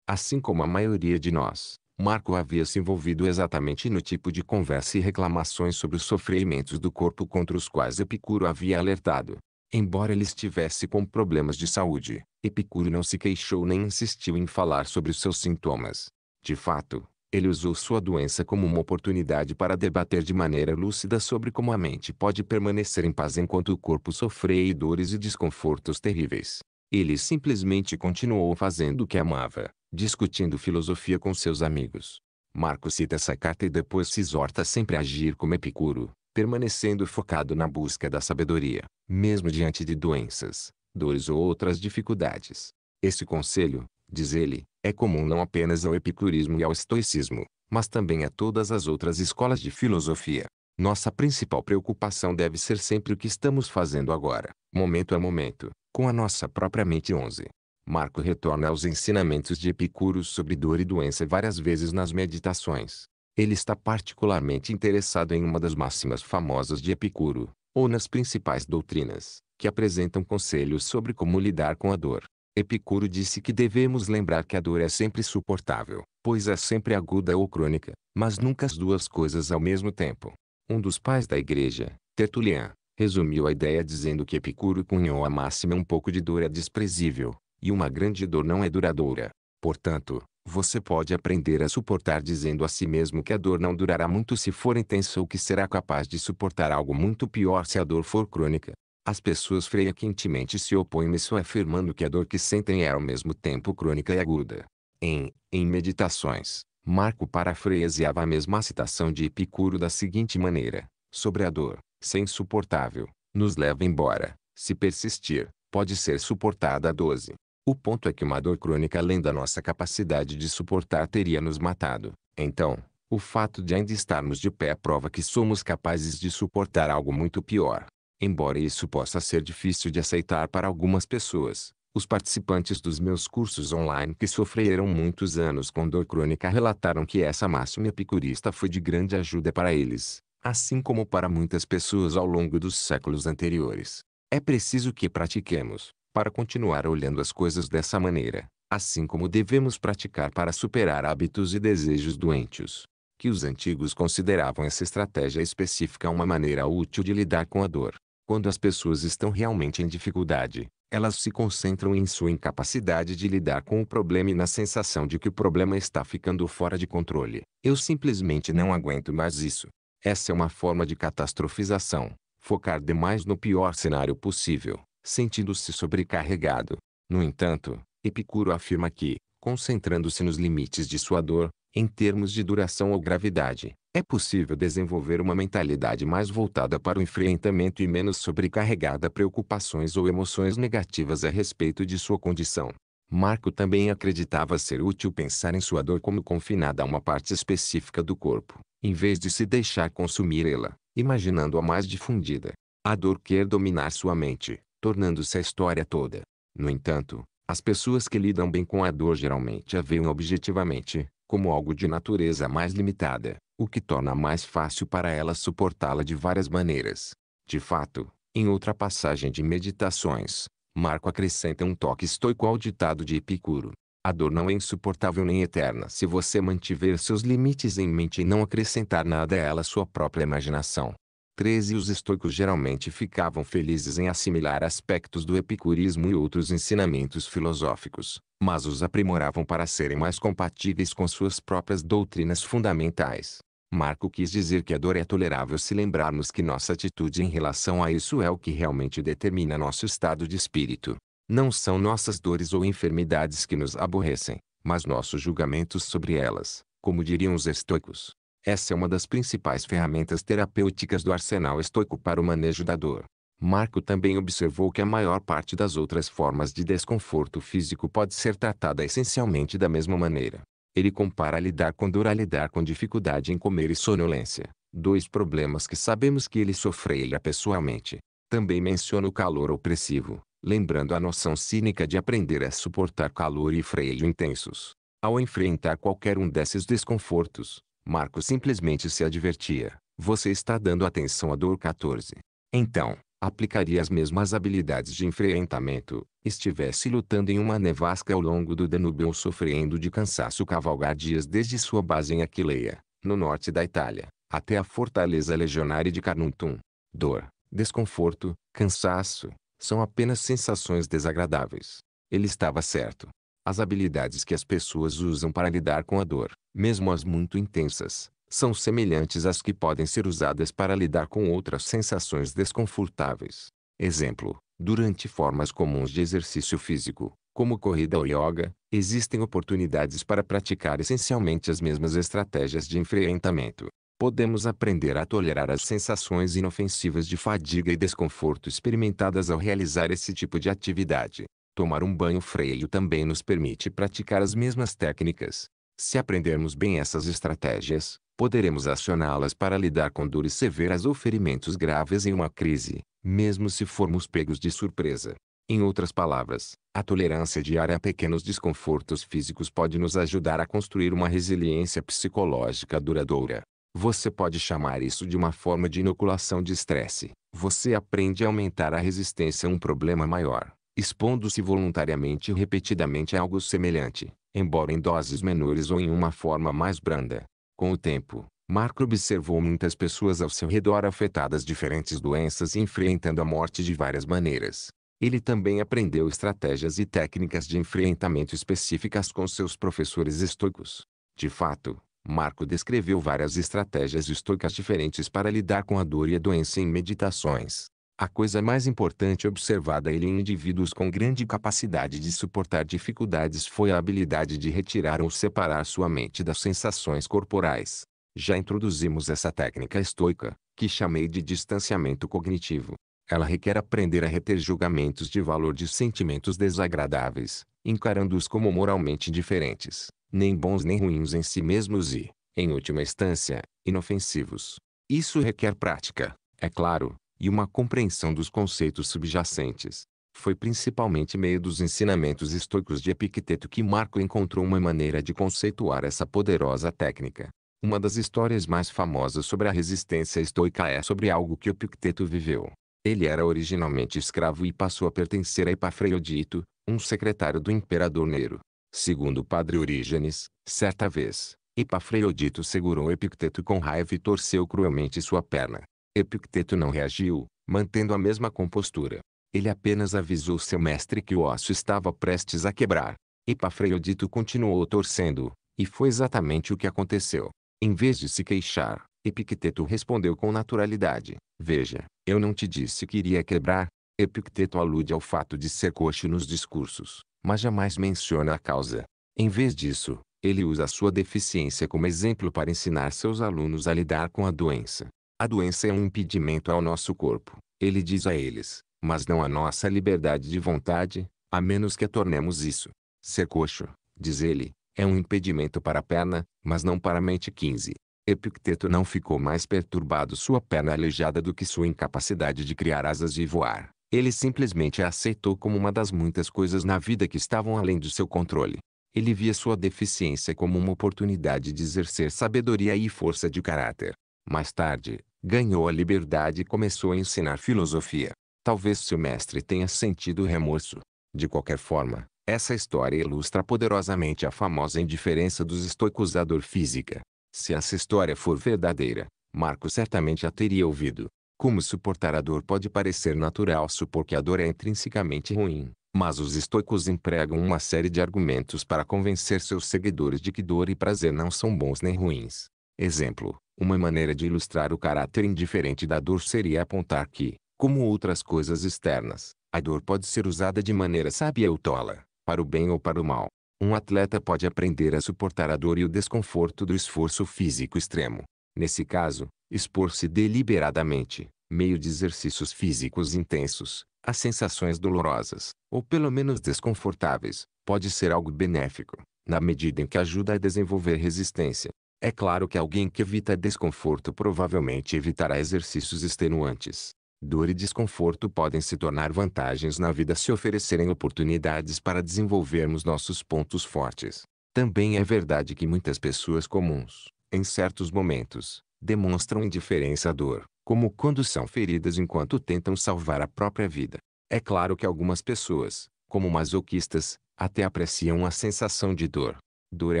A: Assim como a maioria de nós, Marco havia se envolvido exatamente no tipo de conversa e reclamações sobre os sofrimentos do corpo contra os quais Epicuro havia alertado. Embora ele estivesse com problemas de saúde, Epicuro não se queixou nem insistiu em falar sobre os seus sintomas. De fato, ele usou sua doença como uma oportunidade para debater de maneira lúcida sobre como a mente pode permanecer em paz enquanto o corpo sofre dores e desconfortos terríveis. Ele simplesmente continuou fazendo o que amava, discutindo filosofia com seus amigos. Marco cita essa carta e depois se exorta sempre a agir como Epicuro, permanecendo focado na busca da sabedoria, mesmo diante de doenças, dores ou outras dificuldades. Esse conselho, diz ele, é comum não apenas ao epicurismo e ao estoicismo, mas também a todas as outras escolas de filosofia. Nossa principal preocupação deve ser sempre o que estamos fazendo agora, momento a momento, com a nossa própria mente. 11. Marco retorna aos ensinamentos de Epicuro sobre dor e doença várias vezes nas meditações. Ele está particularmente interessado em uma das máximas famosas de Epicuro, ou nas principais doutrinas, que apresentam conselhos sobre como lidar com a dor. Epicuro disse que devemos lembrar que a dor é sempre suportável, pois é sempre aguda ou crônica, mas nunca as duas coisas ao mesmo tempo. Um dos pais da igreja, Tertulian, resumiu a ideia dizendo que Epicuro cunhou a máxima um pouco de dor é desprezível, e uma grande dor não é duradoura. Portanto, você pode aprender a suportar dizendo a si mesmo que a dor não durará muito se for intensa ou que será capaz de suportar algo muito pior se a dor for crônica. As pessoas frequentemente se opõem isso afirmando que a dor que sentem é ao mesmo tempo crônica e aguda. Em, em Meditações, Marco parafraseava a mesma citação de Epicuro da seguinte maneira: Sobre a dor, se insuportável, nos leva embora, se persistir, pode ser suportada a 12. O ponto é que uma dor crônica além da nossa capacidade de suportar teria nos matado. Então, o fato de ainda estarmos de pé prova que somos capazes de suportar algo muito pior. Embora isso possa ser difícil de aceitar para algumas pessoas, os participantes dos meus cursos online que sofreram muitos anos com dor crônica relataram que essa máxima epicurista foi de grande ajuda para eles, assim como para muitas pessoas ao longo dos séculos anteriores. É preciso que pratiquemos, para continuar olhando as coisas dessa maneira, assim como devemos praticar para superar hábitos e desejos doentios, que os antigos consideravam essa estratégia específica uma maneira útil de lidar com a dor. Quando as pessoas estão realmente em dificuldade, elas se concentram em sua incapacidade de lidar com o problema e na sensação de que o problema está ficando fora de controle. Eu simplesmente não aguento mais isso. Essa é uma forma de catastrofização, focar demais no pior cenário possível sentindo-se sobrecarregado. No entanto, Epicuro afirma que, concentrando-se nos limites de sua dor, em termos de duração ou gravidade, é possível desenvolver uma mentalidade mais voltada para o enfrentamento e menos sobrecarregada a preocupações ou emoções negativas a respeito de sua condição. Marco também acreditava ser útil pensar em sua dor como confinada a uma parte específica do corpo, em vez de se deixar consumir ela, imaginando-a mais difundida. A dor quer dominar sua mente, tornando-se a história toda. No entanto, as pessoas que lidam bem com a dor geralmente a veem objetivamente, como algo de natureza mais limitada, o que torna mais fácil para elas suportá-la de várias maneiras. De fato, em outra passagem de Meditações, Marco acrescenta um toque estoico ao ditado de Epicuro. A dor não é insuportável nem eterna se você mantiver seus limites em mente e não acrescentar nada a ela sua própria imaginação. 13 Os estoicos geralmente ficavam felizes em assimilar aspectos do epicurismo e outros ensinamentos filosóficos, mas os aprimoravam para serem mais compatíveis com suas próprias doutrinas fundamentais. Marco quis dizer que a dor é tolerável se lembrarmos que nossa atitude em relação a isso é o que realmente determina nosso estado de espírito. Não são nossas dores ou enfermidades que nos aborrecem, mas nossos julgamentos sobre elas, como diriam os estoicos. Essa é uma das principais ferramentas terapêuticas do arsenal estoico para o manejo da dor. Marco também observou que a maior parte das outras formas de desconforto físico pode ser tratada essencialmente da mesma maneira. Ele compara lidar com dor a lidar com dificuldade em comer e sonolência, dois problemas que sabemos que ele sofrerá pessoalmente. Também menciona o calor opressivo, lembrando a noção cínica de aprender a suportar calor e freio intensos. Ao enfrentar qualquer um desses desconfortos, Marco simplesmente se advertia. Você está dando atenção à dor 14. Então, aplicaria as mesmas habilidades de enfrentamento, estivesse lutando em uma nevasca ao longo do Danúbio ou sofrendo de cansaço cavalgar dias desde sua base em Aquileia, no norte da Itália, até a fortaleza legionária de Carnuntum. Dor, desconforto, cansaço, são apenas sensações desagradáveis. Ele estava certo. As habilidades que as pessoas usam para lidar com a dor, mesmo as muito intensas, são semelhantes às que podem ser usadas para lidar com outras sensações desconfortáveis. Exemplo: durante formas comuns de exercício físico, como corrida ou yoga, existem oportunidades para praticar essencialmente as mesmas estratégias de enfrentamento. Podemos aprender a tolerar as sensações inofensivas de fadiga e desconforto experimentadas ao realizar esse tipo de atividade. Tomar um banho freio também nos permite praticar as mesmas técnicas. Se aprendermos bem essas estratégias, poderemos acioná-las para lidar com dores severas ou ferimentos graves em uma crise, mesmo se formos pegos de surpresa. Em outras palavras, a tolerância diária a pequenos desconfortos físicos pode nos ajudar a construir uma resiliência psicológica duradoura. Você pode chamar isso de uma forma de inoculação de estresse. Você aprende a aumentar a resistência a um problema maior, expondo-se voluntariamente e repetidamente a algo semelhante, embora em doses menores ou em uma forma mais branda. Com o tempo, Marco observou muitas pessoas ao seu redor afetadas diferentes doenças e enfrentando a morte de várias maneiras. Ele também aprendeu estratégias e técnicas de enfrentamento específicas com seus professores estoicos. De fato, Marco descreveu várias estratégias estoicas diferentes para lidar com a dor e a doença em meditações. A coisa mais importante observada ele em indivíduos com grande capacidade de suportar dificuldades foi a habilidade de retirar ou separar sua mente das sensações corporais. Já introduzimos essa técnica estoica, que chamei de distanciamento cognitivo. Ela requer aprender a reter julgamentos de valor de sentimentos desagradáveis, encarando-os como moralmente diferentes, nem bons nem ruins em si mesmos e, em última instância, inofensivos. Isso requer prática, é claro, e uma compreensão dos conceitos subjacentes. Foi principalmente meio dos ensinamentos estoicos de Epicteto que Marco encontrou uma maneira de conceituar essa poderosa técnica. Uma das histórias mais famosas sobre a resistência estoica é sobre algo que Epicteto viveu. Ele era originalmente escravo e passou a pertencer a Epafrodito, um secretário do imperador Nero. Segundo o padre Orígenes, certa vez, Epafrodito segurou Epicteto com raiva e torceu cruelmente sua perna. Epicteto não reagiu, mantendo a mesma compostura. Ele apenas avisou seu mestre que o osso estava prestes a quebrar. Epafrodito continuou torcendo, e foi exatamente o que aconteceu. Em vez de se queixar, Epicteto respondeu com naturalidade: Veja, eu não te disse que iria quebrar. Epicteto alude ao fato de ser coxo nos discursos, mas jamais menciona a causa. Em vez disso, ele usa sua deficiência como exemplo para ensinar seus alunos a lidar com a doença. A doença é um impedimento ao nosso corpo, ele diz a eles, mas não à nossa liberdade de vontade, a menos que a tornemos isso. Ser coxo, diz ele, é um impedimento para a perna, mas não para a mente 15. Epicteto não ficou mais perturbado sua perna é aleijada do que sua incapacidade de criar asas e voar. Ele simplesmente a aceitou como uma das muitas coisas na vida que estavam além do seu controle. Ele via sua deficiência como uma oportunidade de exercer sabedoria e força de caráter. Mais tarde, ganhou a liberdade e começou a ensinar filosofia. Talvez seu mestre tenha sentido remorso. De qualquer forma, essa história ilustra poderosamente a famosa indiferença dos estoicos à dor física. Se essa história for verdadeira, Marco certamente a teria ouvido. Como suportar a dor pode parecer natural supor que a dor é intrinsecamente ruim, mas os estoicos empregam uma série de argumentos para convencer seus seguidores de que dor e prazer não são bons nem ruins. Exemplo: uma maneira de ilustrar o caráter indiferente da dor seria apontar que, como outras coisas externas, a dor pode ser usada de maneira sábia ou tola, para o bem ou para o mal. Um atleta pode aprender a suportar a dor e o desconforto do esforço físico extremo. Nesse caso, expor-se deliberadamente, meio de exercícios físicos intensos, a sensações dolorosas, ou pelo menos desconfortáveis, pode ser algo benéfico, na medida em que ajuda a desenvolver resistência. É claro que alguém que evita desconforto provavelmente evitará exercícios extenuantes. Dor e desconforto podem se tornar vantagens na vida se oferecerem oportunidades para desenvolvermos nossos pontos fortes. Também é verdade que muitas pessoas comuns, em certos momentos, demonstram indiferença à dor, como quando são feridas enquanto tentam salvar a própria vida. É claro que algumas pessoas, como masoquistas, até apreciam a sensação de dor. Dor é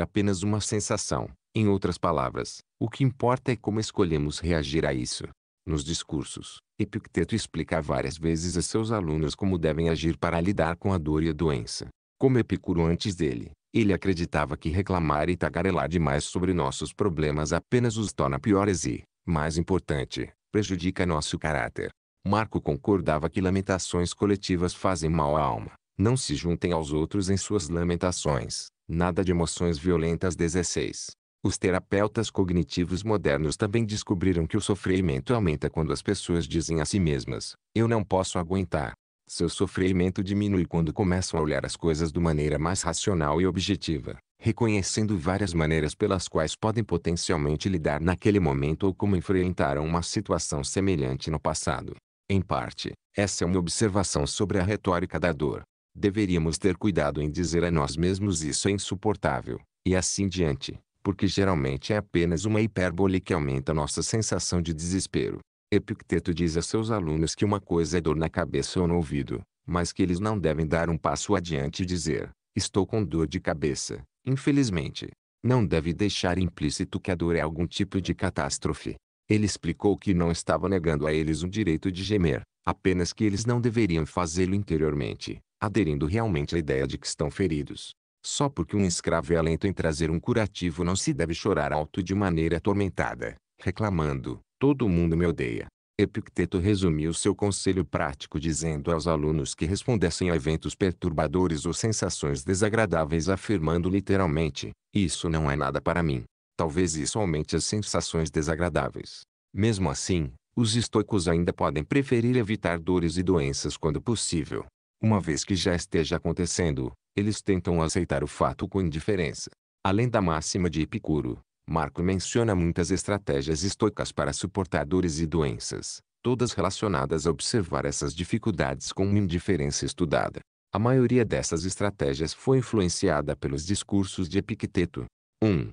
A: apenas uma sensação, em outras palavras, o que importa é como escolhemos reagir a isso. Nos discursos, Epicteto explica várias vezes a seus alunos como devem agir para lidar com a dor e a doença. Como Epicuro antes dele, ele acreditava que reclamar e tagarelar demais sobre nossos problemas apenas os torna piores e, mais importante, prejudica nosso caráter. Marco concordava que lamentações coletivas fazem mal à alma. Não se juntem aos outros em suas lamentações. Nada de emoções violentas 16. Os terapeutas cognitivos modernos também descobriram que o sofrimento aumenta quando as pessoas dizem a si mesmas: Eu não posso aguentar. Seu sofrimento diminui quando começam a olhar as coisas de maneira mais racional e objetiva, reconhecendo várias maneiras pelas quais podem potencialmente lidar naquele momento ou como enfrentaram uma situação semelhante no passado. Em parte, essa é uma observação sobre a retórica da dor. Deveríamos ter cuidado em dizer a nós mesmos isso é insuportável, e assim diante porque geralmente é apenas uma hipérbole que aumenta nossa sensação de desespero. Epicteto diz a seus alunos que uma coisa é dor na cabeça ou no ouvido, mas que eles não devem dar um passo adiante e dizer: Estou com dor de cabeça, infelizmente. Não deve deixar implícito que a dor é algum tipo de catástrofe. Ele explicou que não estava negando a eles o direito de gemer, apenas que eles não deveriam fazê-lo interiormente, aderindo realmente à ideia de que estão feridos. Só porque um escravo é lento em trazer um curativo não se deve chorar alto de maneira atormentada, reclamando, todo mundo me odeia. Epicteto resumiu seu conselho prático dizendo aos alunos que respondessem a eventos perturbadores ou sensações desagradáveis afirmando literalmente, isso não é nada para mim. Talvez isso aumente as sensações desagradáveis. Mesmo assim, os estoicos ainda podem preferir evitar dores e doenças quando possível. Uma vez que já esteja acontecendo, eles tentam aceitar o fato com indiferença. Além da máxima de Epicuro, Marco menciona muitas estratégias estoicas para suportar dores e doenças, todas relacionadas a observar essas dificuldades com uma indiferença estudada. A maioria dessas estratégias foi influenciada pelos discursos de Epicteto. 1.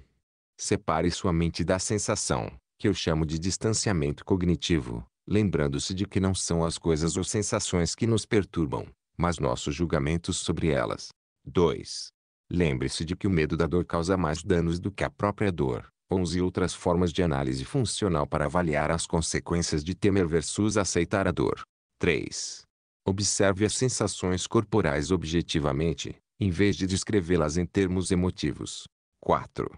A: Separe sua mente da sensação, que eu chamo de distanciamento cognitivo, lembrando-se de que não são as coisas ou sensações que nos perturbam, mas nossos julgamentos sobre elas. 2. Lembre-se de que o medo da dor causa mais danos do que a própria dor. 11 outras formas de análise funcional para avaliar as consequências de temer versus aceitar a dor. 3. Observe as sensações corporais objetivamente, em vez de descrevê-las em termos emotivos. 4.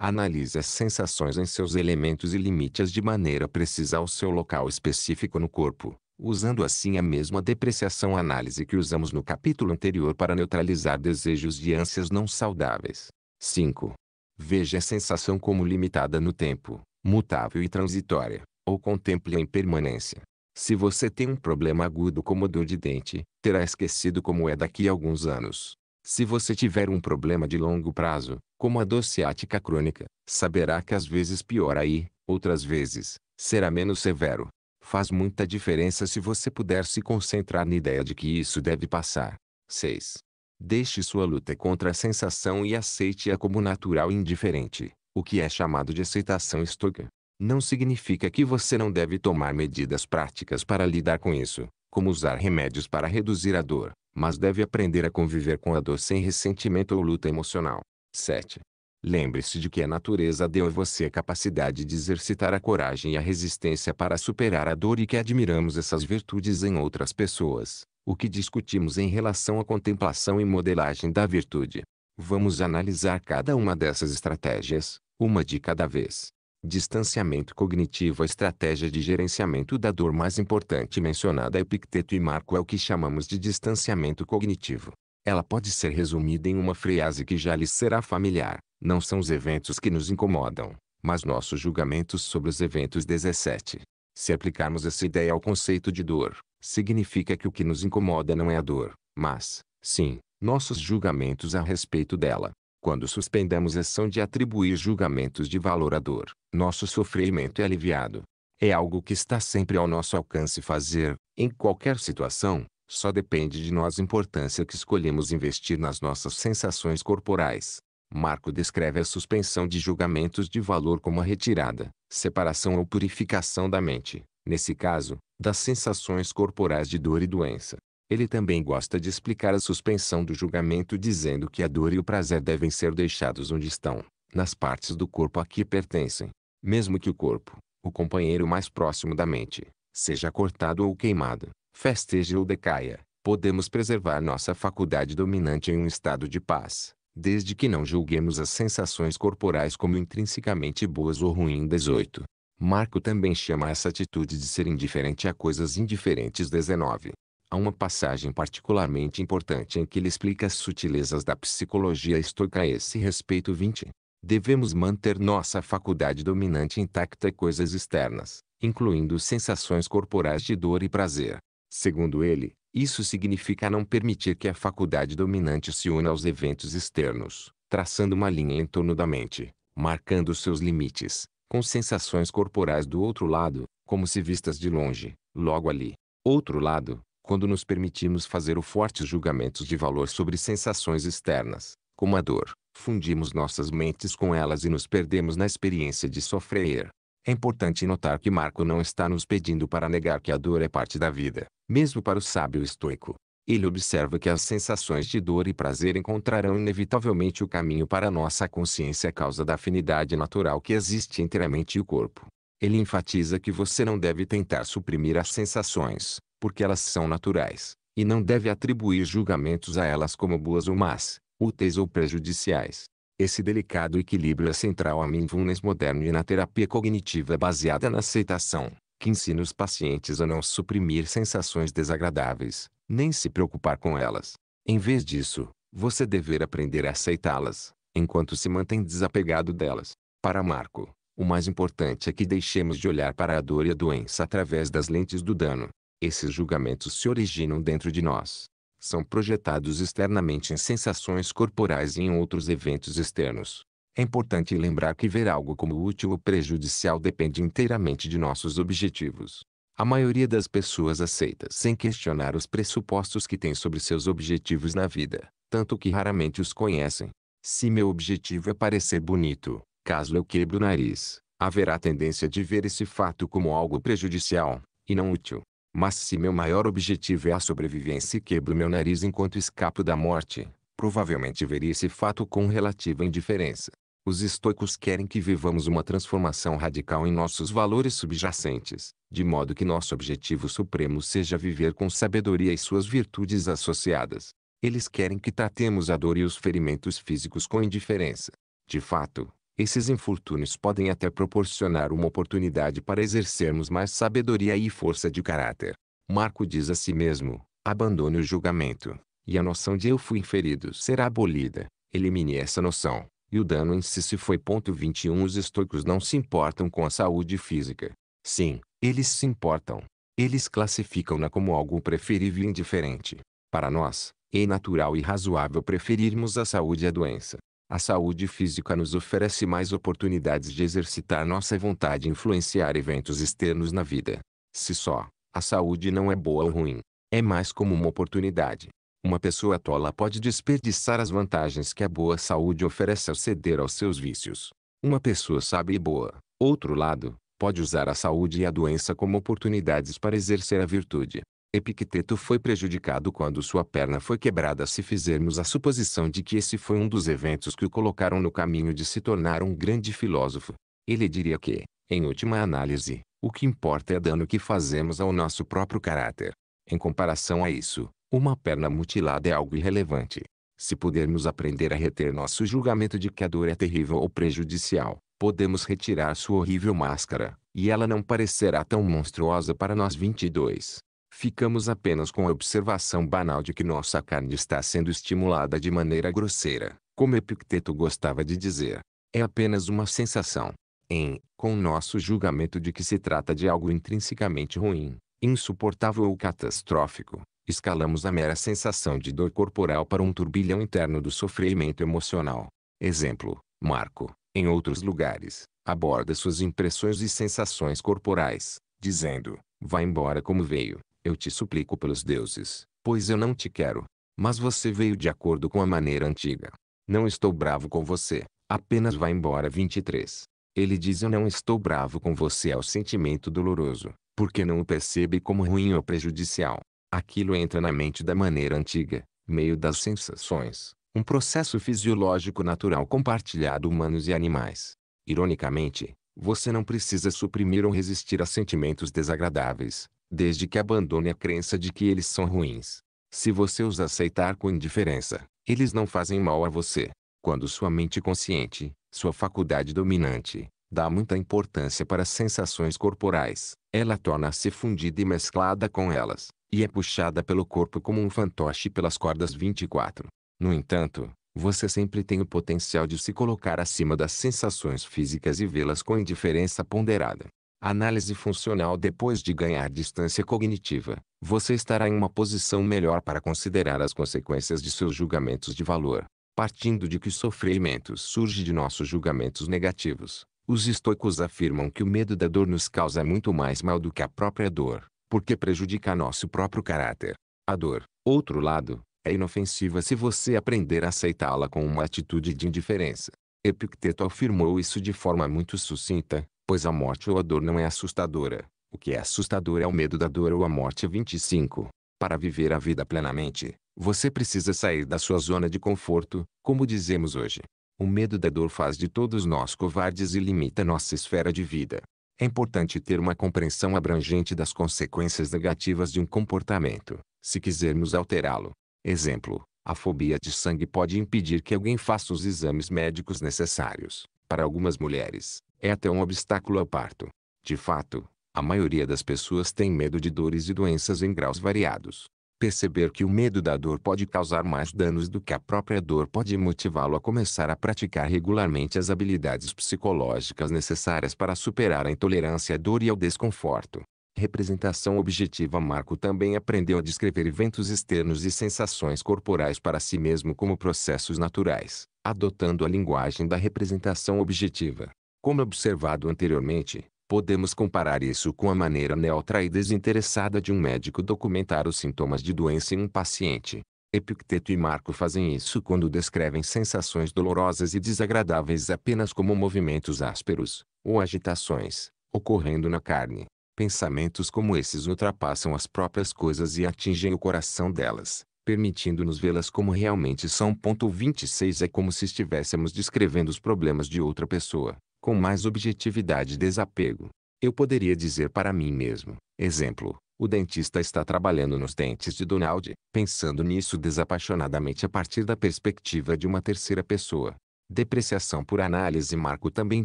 A: Analise as sensações em seus elementos e limite-as de maneira precisa ao seu local específico no corpo, usando assim a mesma depreciação análise que usamos no capítulo anterior para neutralizar desejos e ânsias não saudáveis. 5. Veja a sensação como limitada no tempo, mutável e transitória, ou contemple a impermanência. Se você tem um problema agudo como dor de dente, terá esquecido como é daqui a alguns anos. Se você tiver um problema de longo prazo, como a dor ciática crônica, saberá que às vezes piora e, outras vezes, será menos severo. Faz muita diferença se você puder se concentrar na ideia de que isso deve passar. 6. Deixe sua luta contra a sensação e aceite-a como natural e indiferente, o que é chamado de aceitação estoica. Não significa que você não deve tomar medidas práticas para lidar com isso, como usar remédios para reduzir a dor, mas deve aprender a conviver com a dor sem ressentimento ou luta emocional. 7. Lembre-se de que a natureza deu a você a capacidade de exercitar a coragem e a resistência para superar a dor e que admiramos essas virtudes em outras pessoas, o que discutimos em relação à contemplação e modelagem da virtude. Vamos analisar cada uma dessas estratégias, uma de cada vez. Distanciamento cognitivo A estratégia de gerenciamento da dor mais importante mencionada por Epicteto e Marco é o que chamamos de distanciamento cognitivo. Ela pode ser resumida em uma frase que já lhe será familiar. Não são os eventos que nos incomodam, mas nossos julgamentos sobre os eventos 17. Se aplicarmos essa ideia ao conceito de dor, significa que o que nos incomoda não é a dor, mas, sim, nossos julgamentos a respeito dela. Quando suspendemos a ação de atribuir julgamentos de valor à dor, nosso sofrimento é aliviado. É algo que está sempre ao nosso alcance fazer, em qualquer situação, só depende de nós a importância que escolhemos investir nas nossas sensações corporais. Marco descreve a suspensão de julgamentos de valor como a retirada, separação ou purificação da mente, nesse caso, das sensações corporais de dor e doença. Ele também gosta de explicar a suspensão do julgamento dizendo que a dor e o prazer devem ser deixados onde estão, nas partes do corpo a que pertencem. Mesmo que o corpo, o companheiro mais próximo da mente, seja cortado ou queimado, festeje ou decaia, podemos preservar nossa faculdade dominante em um estado de paz, desde que não julguemos as sensações corporais como intrinsecamente boas ou ruins. 18. Marco também chama essa atitude de ser indiferente a coisas indiferentes. 19. Há uma passagem particularmente importante em que ele explica as sutilezas da psicologia estoica a esse respeito. 20. Devemos manter nossa faculdade dominante intacta a coisas externas, incluindo sensações corporais de dor e prazer, Segundo ele, isso significa não permitir que a faculdade dominante se una aos eventos externos, traçando uma linha em torno da mente, marcando seus limites, com sensações corporais do outro lado, como se vistas de longe, logo ali. Outro lado, quando nos permitimos fazer fortes julgamentos de valor sobre sensações externas, como a dor, fundimos nossas mentes com elas e nos perdemos na experiência de sofrer, é importante notar que Marco não está nos pedindo para negar que a dor é parte da vida, mesmo para o sábio estoico. Ele observa que as sensações de dor e prazer encontrarão inevitavelmente o caminho para nossa consciência a causa da afinidade natural que existe entre a mente e o corpo. Ele enfatiza que você não deve tentar suprimir as sensações, porque elas são naturais, e não deve atribuir julgamentos a elas como boas ou más, úteis ou prejudiciais. Esse delicado equilíbrio é central a mindfulness moderno e na terapia cognitiva baseada na aceitação, que ensina os pacientes a não suprimir sensações desagradáveis, nem se preocupar com elas. Em vez disso, você dever aprender a aceitá-las, enquanto se mantém desapegado delas. Para Marco, o mais importante é que deixemos de olhar para a dor e a doença através das lentes do dano. Esses julgamentos se originam dentro de nós, são projetados externamente em sensações corporais e em outros eventos externos. É importante lembrar que ver algo como útil ou prejudicial depende inteiramente de nossos objetivos. A maioria das pessoas aceita sem questionar os pressupostos que tem sobre seus objetivos na vida, tanto que raramente os conhecem. Se meu objetivo é parecer bonito, caso eu quebre o nariz, haverá tendência de ver esse fato como algo prejudicial, e não útil. Mas se meu maior objetivo é a sobrevivência e quebro meu nariz enquanto escapo da morte, provavelmente veria esse fato com relativa indiferença. Os estoicos querem que vivamos uma transformação radical em nossos valores subjacentes, de modo que nosso objetivo supremo seja viver com sabedoria e suas virtudes associadas. Eles querem que tratemos a dor e os ferimentos físicos com indiferença. De fato, esses infortúnios podem até proporcionar uma oportunidade para exercermos mais sabedoria e força de caráter. Marco diz a si mesmo: abandone o julgamento, e a noção de eu fui ferido será abolida. Elimine essa noção, e o dano em si se foi. Ponto 21 Os estoicos não se importam com a saúde física. Sim, eles se importam. Eles classificam-na como algo preferível e indiferente. Para nós, é natural e razoável preferirmos a saúde à doença. A saúde física nos oferece mais oportunidades de exercitar nossa vontade e influenciar eventos externos na vida. Se só, a saúde não é boa ou ruim, é mais como uma oportunidade. Uma pessoa tola pode desperdiçar as vantagens que a boa saúde oferece ao ceder aos seus vícios. Uma pessoa sábia e boa, outro lado, pode usar a saúde e a doença como oportunidades para exercer a virtude. Epicteto foi prejudicado quando sua perna foi quebrada se fizermos a suposição de que esse foi um dos eventos que o colocaram no caminho de se tornar um grande filósofo. Ele diria que, em última análise, o que importa é o dano que fazemos ao nosso próprio caráter. Em comparação a isso, uma perna mutilada é algo irrelevante. Se pudermos aprender a reter nosso julgamento de que a dor é terrível ou prejudicial, podemos retirar sua horrível máscara, e ela não parecerá tão monstruosa para nós. 22 ficamos apenas com a observação banal de que nossa carne está sendo estimulada de maneira grosseira, como Epicteto gostava de dizer. É apenas uma sensação, em, com nosso julgamento de que se trata de algo intrinsecamente ruim, insuportável ou catastrófico, escalamos a mera sensação de dor corporal para um turbilhão interno do sofrimento emocional. Exemplo, Marco, em outros lugares, aborda suas impressões e sensações corporais, dizendo, vá embora como veio, eu te suplico pelos deuses, pois eu não te quero. Mas você veio de acordo com a maneira antiga. Não estou bravo com você, apenas vá embora 23. Ele diz eu não estou bravo com você ao é sentimento doloroso, porque não o percebe como ruim ou prejudicial. Aquilo entra na mente da maneira antiga, meio das sensações, um processo fisiológico natural compartilhado humanos e animais. Ironicamente, você não precisa suprimir ou resistir a sentimentos desagradáveis, desde que abandone a crença de que eles são ruins. Se você os aceitar com indiferença, eles não fazem mal a você. Quando sua mente consciente, sua faculdade dominante, dá muita importância para as sensações corporais, ela torna-se fundida e mesclada com elas, e é puxada pelo corpo como um fantoche pelas cordas 24. No entanto, você sempre tem o potencial de se colocar acima das sensações físicas e vê-las com indiferença ponderada análise funcional depois de ganhar distância cognitiva, você estará em uma posição melhor para considerar as consequências de seus julgamentos de valor. Partindo de que o sofrimento surge de nossos julgamentos negativos, os estoicos afirmam que o medo da dor nos causa muito mais mal do que a própria dor, porque prejudica nosso próprio caráter. A dor, outro lado, é inofensiva se você aprender a aceitá-la com uma atitude de indiferença. Epicteto afirmou isso de forma muito sucinta, pois a morte ou a dor não é assustadora. O que é assustador é o medo da dor ou a morte. 25. Para viver a vida plenamente, você precisa sair da sua zona de conforto, como dizemos hoje. O medo da dor faz de todos nós covardes e limita nossa esfera de vida. É importante ter uma compreensão abrangente das consequências negativas de um comportamento, se quisermos alterá-lo. Exemplo: a fobia de sangue pode impedir que alguém faça os exames médicos necessários. Para algumas mulheres, é até um obstáculo ao parto. De fato, a maioria das pessoas tem medo de dores e doenças em graus variados. Perceber que o medo da dor pode causar mais danos do que a própria dor pode motivá-lo a começar a praticar regularmente as habilidades psicológicas necessárias para superar a intolerância à dor e ao desconforto. Representação objetiva Marco também aprendeu a descrever eventos externos e sensações corporais para si mesmo como processos naturais, adotando a linguagem da representação objetiva. Como observado anteriormente, podemos comparar isso com a maneira neutra e desinteressada de um médico documentar os sintomas de doença em um paciente. Epicteto e Marco fazem isso quando descrevem sensações dolorosas e desagradáveis apenas como movimentos ásperos, ou agitações, ocorrendo na carne. Pensamentos como esses ultrapassam as próprias coisas e atingem o coração delas, permitindo-nos vê-las como realmente são. 26 É como se estivéssemos descrevendo os problemas de outra pessoa, com mais objetividade e desapego. Eu poderia dizer para mim mesmo, exemplo, o dentista está trabalhando nos dentes de Donald, pensando nisso desapaixonadamente a partir da perspectiva de uma terceira pessoa. Depreciação por análise Marco também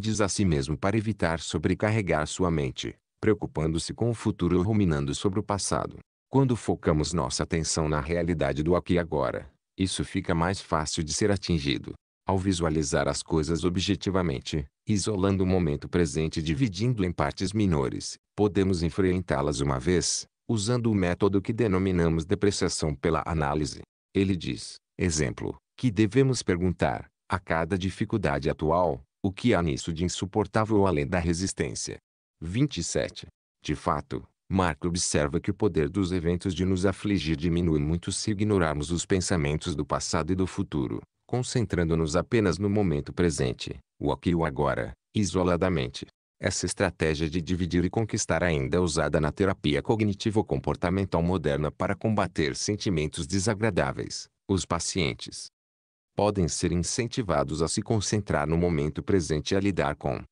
A: diz a si mesmo para evitar sobrecarregar sua mente, preocupando-se com o futuro ou ruminando sobre o passado. Quando focamos nossa atenção na realidade do aqui e agora, isso fica mais fácil de ser atingido. Ao visualizar as coisas objetivamente, Isolando o momento presente e dividindo em partes menores, podemos enfrentá-las uma vez, usando o método que denominamos depreciação pela análise. Ele diz, exemplo, que devemos perguntar, a cada dificuldade atual, o que há nisso de insuportável além da resistência. 27. De fato, Mark observa que o poder dos eventos de nos afligir diminui muito se ignorarmos os pensamentos do passado e do futuro, concentrando-nos apenas no momento presente o aqui e o agora, isoladamente. Essa estratégia de dividir e conquistar ainda é usada na terapia cognitivo-comportamental moderna para combater sentimentos desagradáveis. Os pacientes podem ser incentivados a se concentrar no momento presente e a lidar com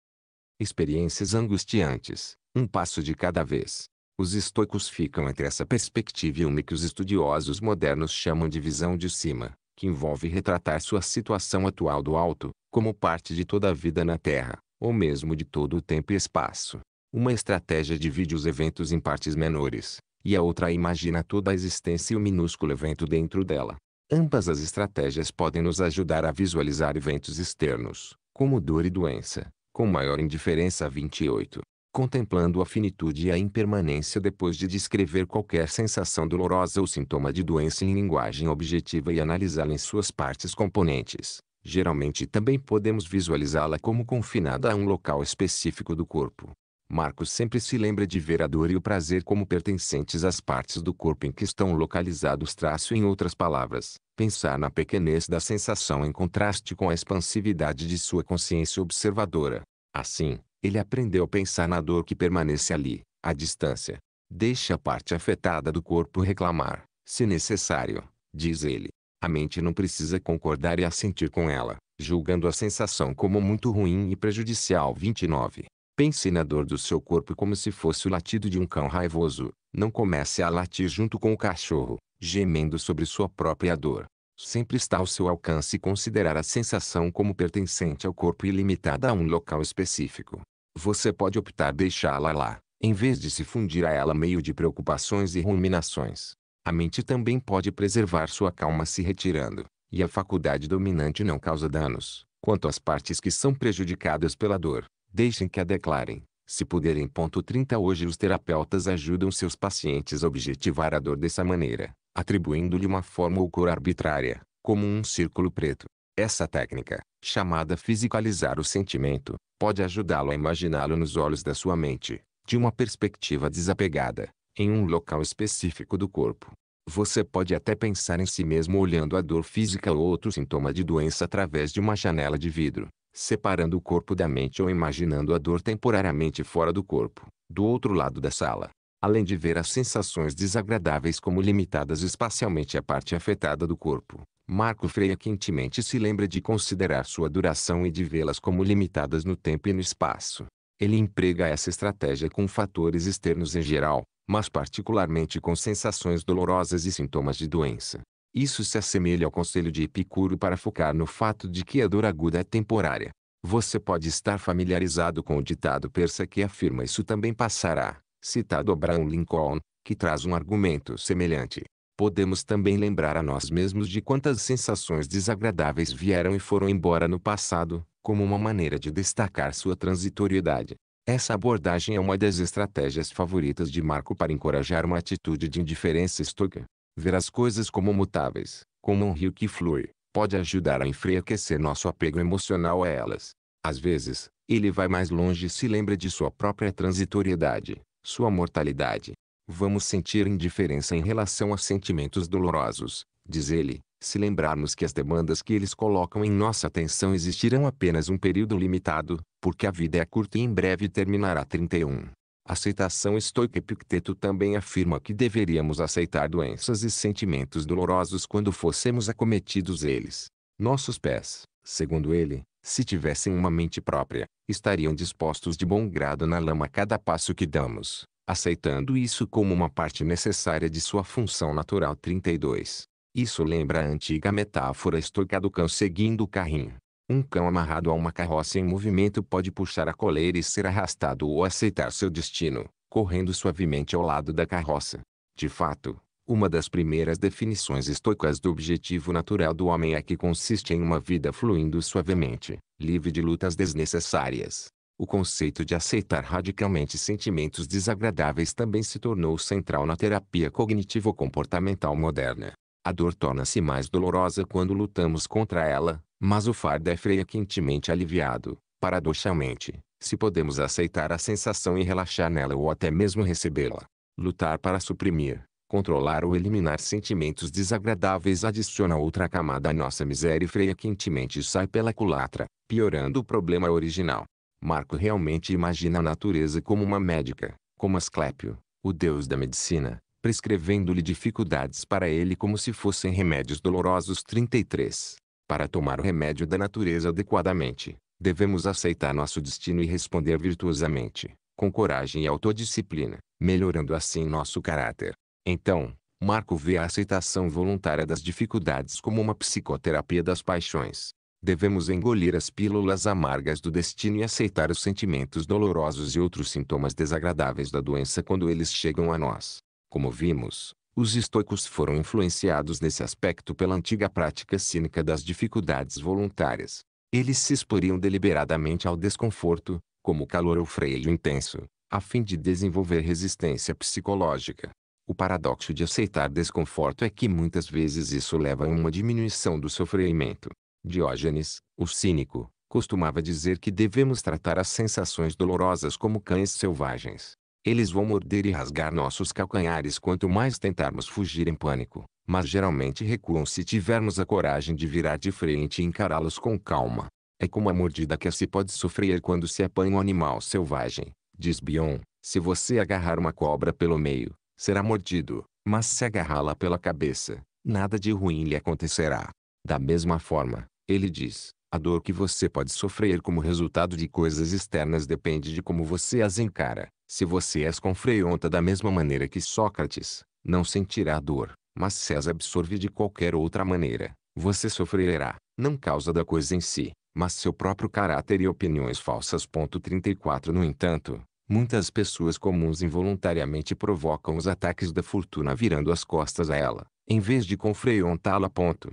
A: experiências angustiantes, um passo de cada vez. Os estoicos ficam entre essa perspectiva e uma que os estudiosos modernos chamam de visão de cima que envolve retratar sua situação atual do alto, como parte de toda a vida na Terra, ou mesmo de todo o tempo e espaço. Uma estratégia divide os eventos em partes menores, e a outra imagina toda a existência e o minúsculo evento dentro dela. Ambas as estratégias podem nos ajudar a visualizar eventos externos, como dor e doença, com maior indiferença. 28 contemplando a finitude e a impermanência depois de descrever qualquer sensação dolorosa ou sintoma de doença em linguagem objetiva e analisá-la em suas partes componentes. Geralmente também podemos visualizá-la como confinada a um local específico do corpo. Marcos sempre se lembra de ver a dor e o prazer como pertencentes às partes do corpo em que estão localizados traço em outras palavras, pensar na pequenez da sensação em contraste com a expansividade de sua consciência observadora. Assim, ele aprendeu a pensar na dor que permanece ali, à distância. Deixe a parte afetada do corpo reclamar, se necessário, diz ele. A mente não precisa concordar e assentir com ela, julgando a sensação como muito ruim e prejudicial. 29. Pense na dor do seu corpo como se fosse o latido de um cão raivoso. Não comece a latir junto com o cachorro, gemendo sobre sua própria dor. Sempre está ao seu alcance considerar a sensação como pertencente ao corpo e limitada a um local específico você pode optar deixá-la lá, em vez de se fundir a ela meio de preocupações e ruminações. A mente também pode preservar sua calma se retirando, e a faculdade dominante não causa danos. Quanto às partes que são prejudicadas pela dor, deixem que a declarem. Se puderem. Ponto 30 Hoje os terapeutas ajudam seus pacientes a objetivar a dor dessa maneira, atribuindo-lhe uma forma ou cor arbitrária, como um círculo preto. Essa técnica, chamada fisicalizar o sentimento, pode ajudá-lo a imaginá-lo nos olhos da sua mente, de uma perspectiva desapegada, em um local específico do corpo. Você pode até pensar em si mesmo olhando a dor física ou outro sintoma de doença através de uma janela de vidro, separando o corpo da mente ou imaginando a dor temporariamente fora do corpo, do outro lado da sala. Além de ver as sensações desagradáveis como limitadas espacialmente à parte afetada do corpo, Marco Freire quentemente se lembra de considerar sua duração e de vê-las como limitadas no tempo e no espaço. Ele emprega essa estratégia com fatores externos em geral, mas particularmente com sensações dolorosas e sintomas de doença. Isso se assemelha ao conselho de Epicuro para focar no fato de que a dor aguda é temporária. Você pode estar familiarizado com o ditado persa que afirma isso também passará, citado Abraham Lincoln, que traz um argumento semelhante podemos também lembrar a nós mesmos de quantas sensações desagradáveis vieram e foram embora no passado, como uma maneira de destacar sua transitoriedade. Essa abordagem é uma das estratégias favoritas de Marco para encorajar uma atitude de indiferença estoica. Ver as coisas como mutáveis, como um rio que flui, pode ajudar a enfraquecer nosso apego emocional a elas. Às vezes, ele vai mais longe e se lembra de sua própria transitoriedade, sua mortalidade, Vamos sentir indiferença em relação a sentimentos dolorosos, diz ele, se lembrarmos que as demandas que eles colocam em nossa atenção existirão apenas um período limitado, porque a vida é curta e em breve terminará 31. A aceitação estoica Epicteto também afirma que deveríamos aceitar doenças e sentimentos dolorosos quando fossemos acometidos eles. Nossos pés, segundo ele, se tivessem uma mente própria, estariam dispostos de bom grado na lama a cada passo que damos aceitando isso como uma parte necessária de sua função natural. 32. Isso lembra a antiga metáfora estoica do cão seguindo o carrinho. Um cão amarrado a uma carroça em movimento pode puxar a coleira e ser arrastado ou aceitar seu destino, correndo suavemente ao lado da carroça. De fato, uma das primeiras definições estoicas do objetivo natural do homem é que consiste em uma vida fluindo suavemente, livre de lutas desnecessárias, o conceito de aceitar radicalmente sentimentos desagradáveis também se tornou central na terapia cognitivo-comportamental moderna. A dor torna-se mais dolorosa quando lutamos contra ela, mas o fardo é frequentemente aliviado, paradoxalmente, se podemos aceitar a sensação e relaxar nela ou até mesmo recebê-la. Lutar para suprimir, controlar ou eliminar sentimentos desagradáveis adiciona outra camada à nossa miséria e frequentemente sai pela culatra, piorando o problema original. Marco realmente imagina a natureza como uma médica, como Asclépio, o deus da medicina, prescrevendo-lhe dificuldades para ele como se fossem remédios dolorosos. 33. Para tomar o remédio da natureza adequadamente, devemos aceitar nosso destino e responder virtuosamente, com coragem e autodisciplina, melhorando assim nosso caráter. Então, Marco vê a aceitação voluntária das dificuldades como uma psicoterapia das paixões, devemos engolir as pílulas amargas do destino e aceitar os sentimentos dolorosos e outros sintomas desagradáveis da doença quando eles chegam a nós. Como vimos, os estoicos foram influenciados nesse aspecto pela antiga prática cínica das dificuldades voluntárias. Eles se exporiam deliberadamente ao desconforto, como o calor ou freio intenso, a fim de desenvolver resistência psicológica. O paradoxo de aceitar desconforto é que muitas vezes isso leva a uma diminuição do sofrimento. Diógenes, o cínico, costumava dizer que devemos tratar as sensações dolorosas como cães selvagens. Eles vão morder e rasgar nossos calcanhares quanto mais tentarmos fugir em pânico, mas geralmente recuam se tivermos a coragem de virar de frente e encará-los com calma. É como a mordida que se pode sofrer quando se apanha um animal selvagem, diz Bion. Se você agarrar uma cobra pelo meio, será mordido, mas se agarrá-la pela cabeça, nada de ruim lhe acontecerá. Da mesma forma, ele diz, a dor que você pode sofrer como resultado de coisas externas depende de como você as encara. Se você as confronta da mesma maneira que Sócrates, não sentirá dor, mas se as absorve de qualquer outra maneira, você sofrerá, não causa da coisa em si, mas seu próprio caráter e opiniões falsas. 34 No entanto, Muitas pessoas comuns involuntariamente provocam os ataques da fortuna virando as costas a ela, em vez de confrontá-la. Ponto.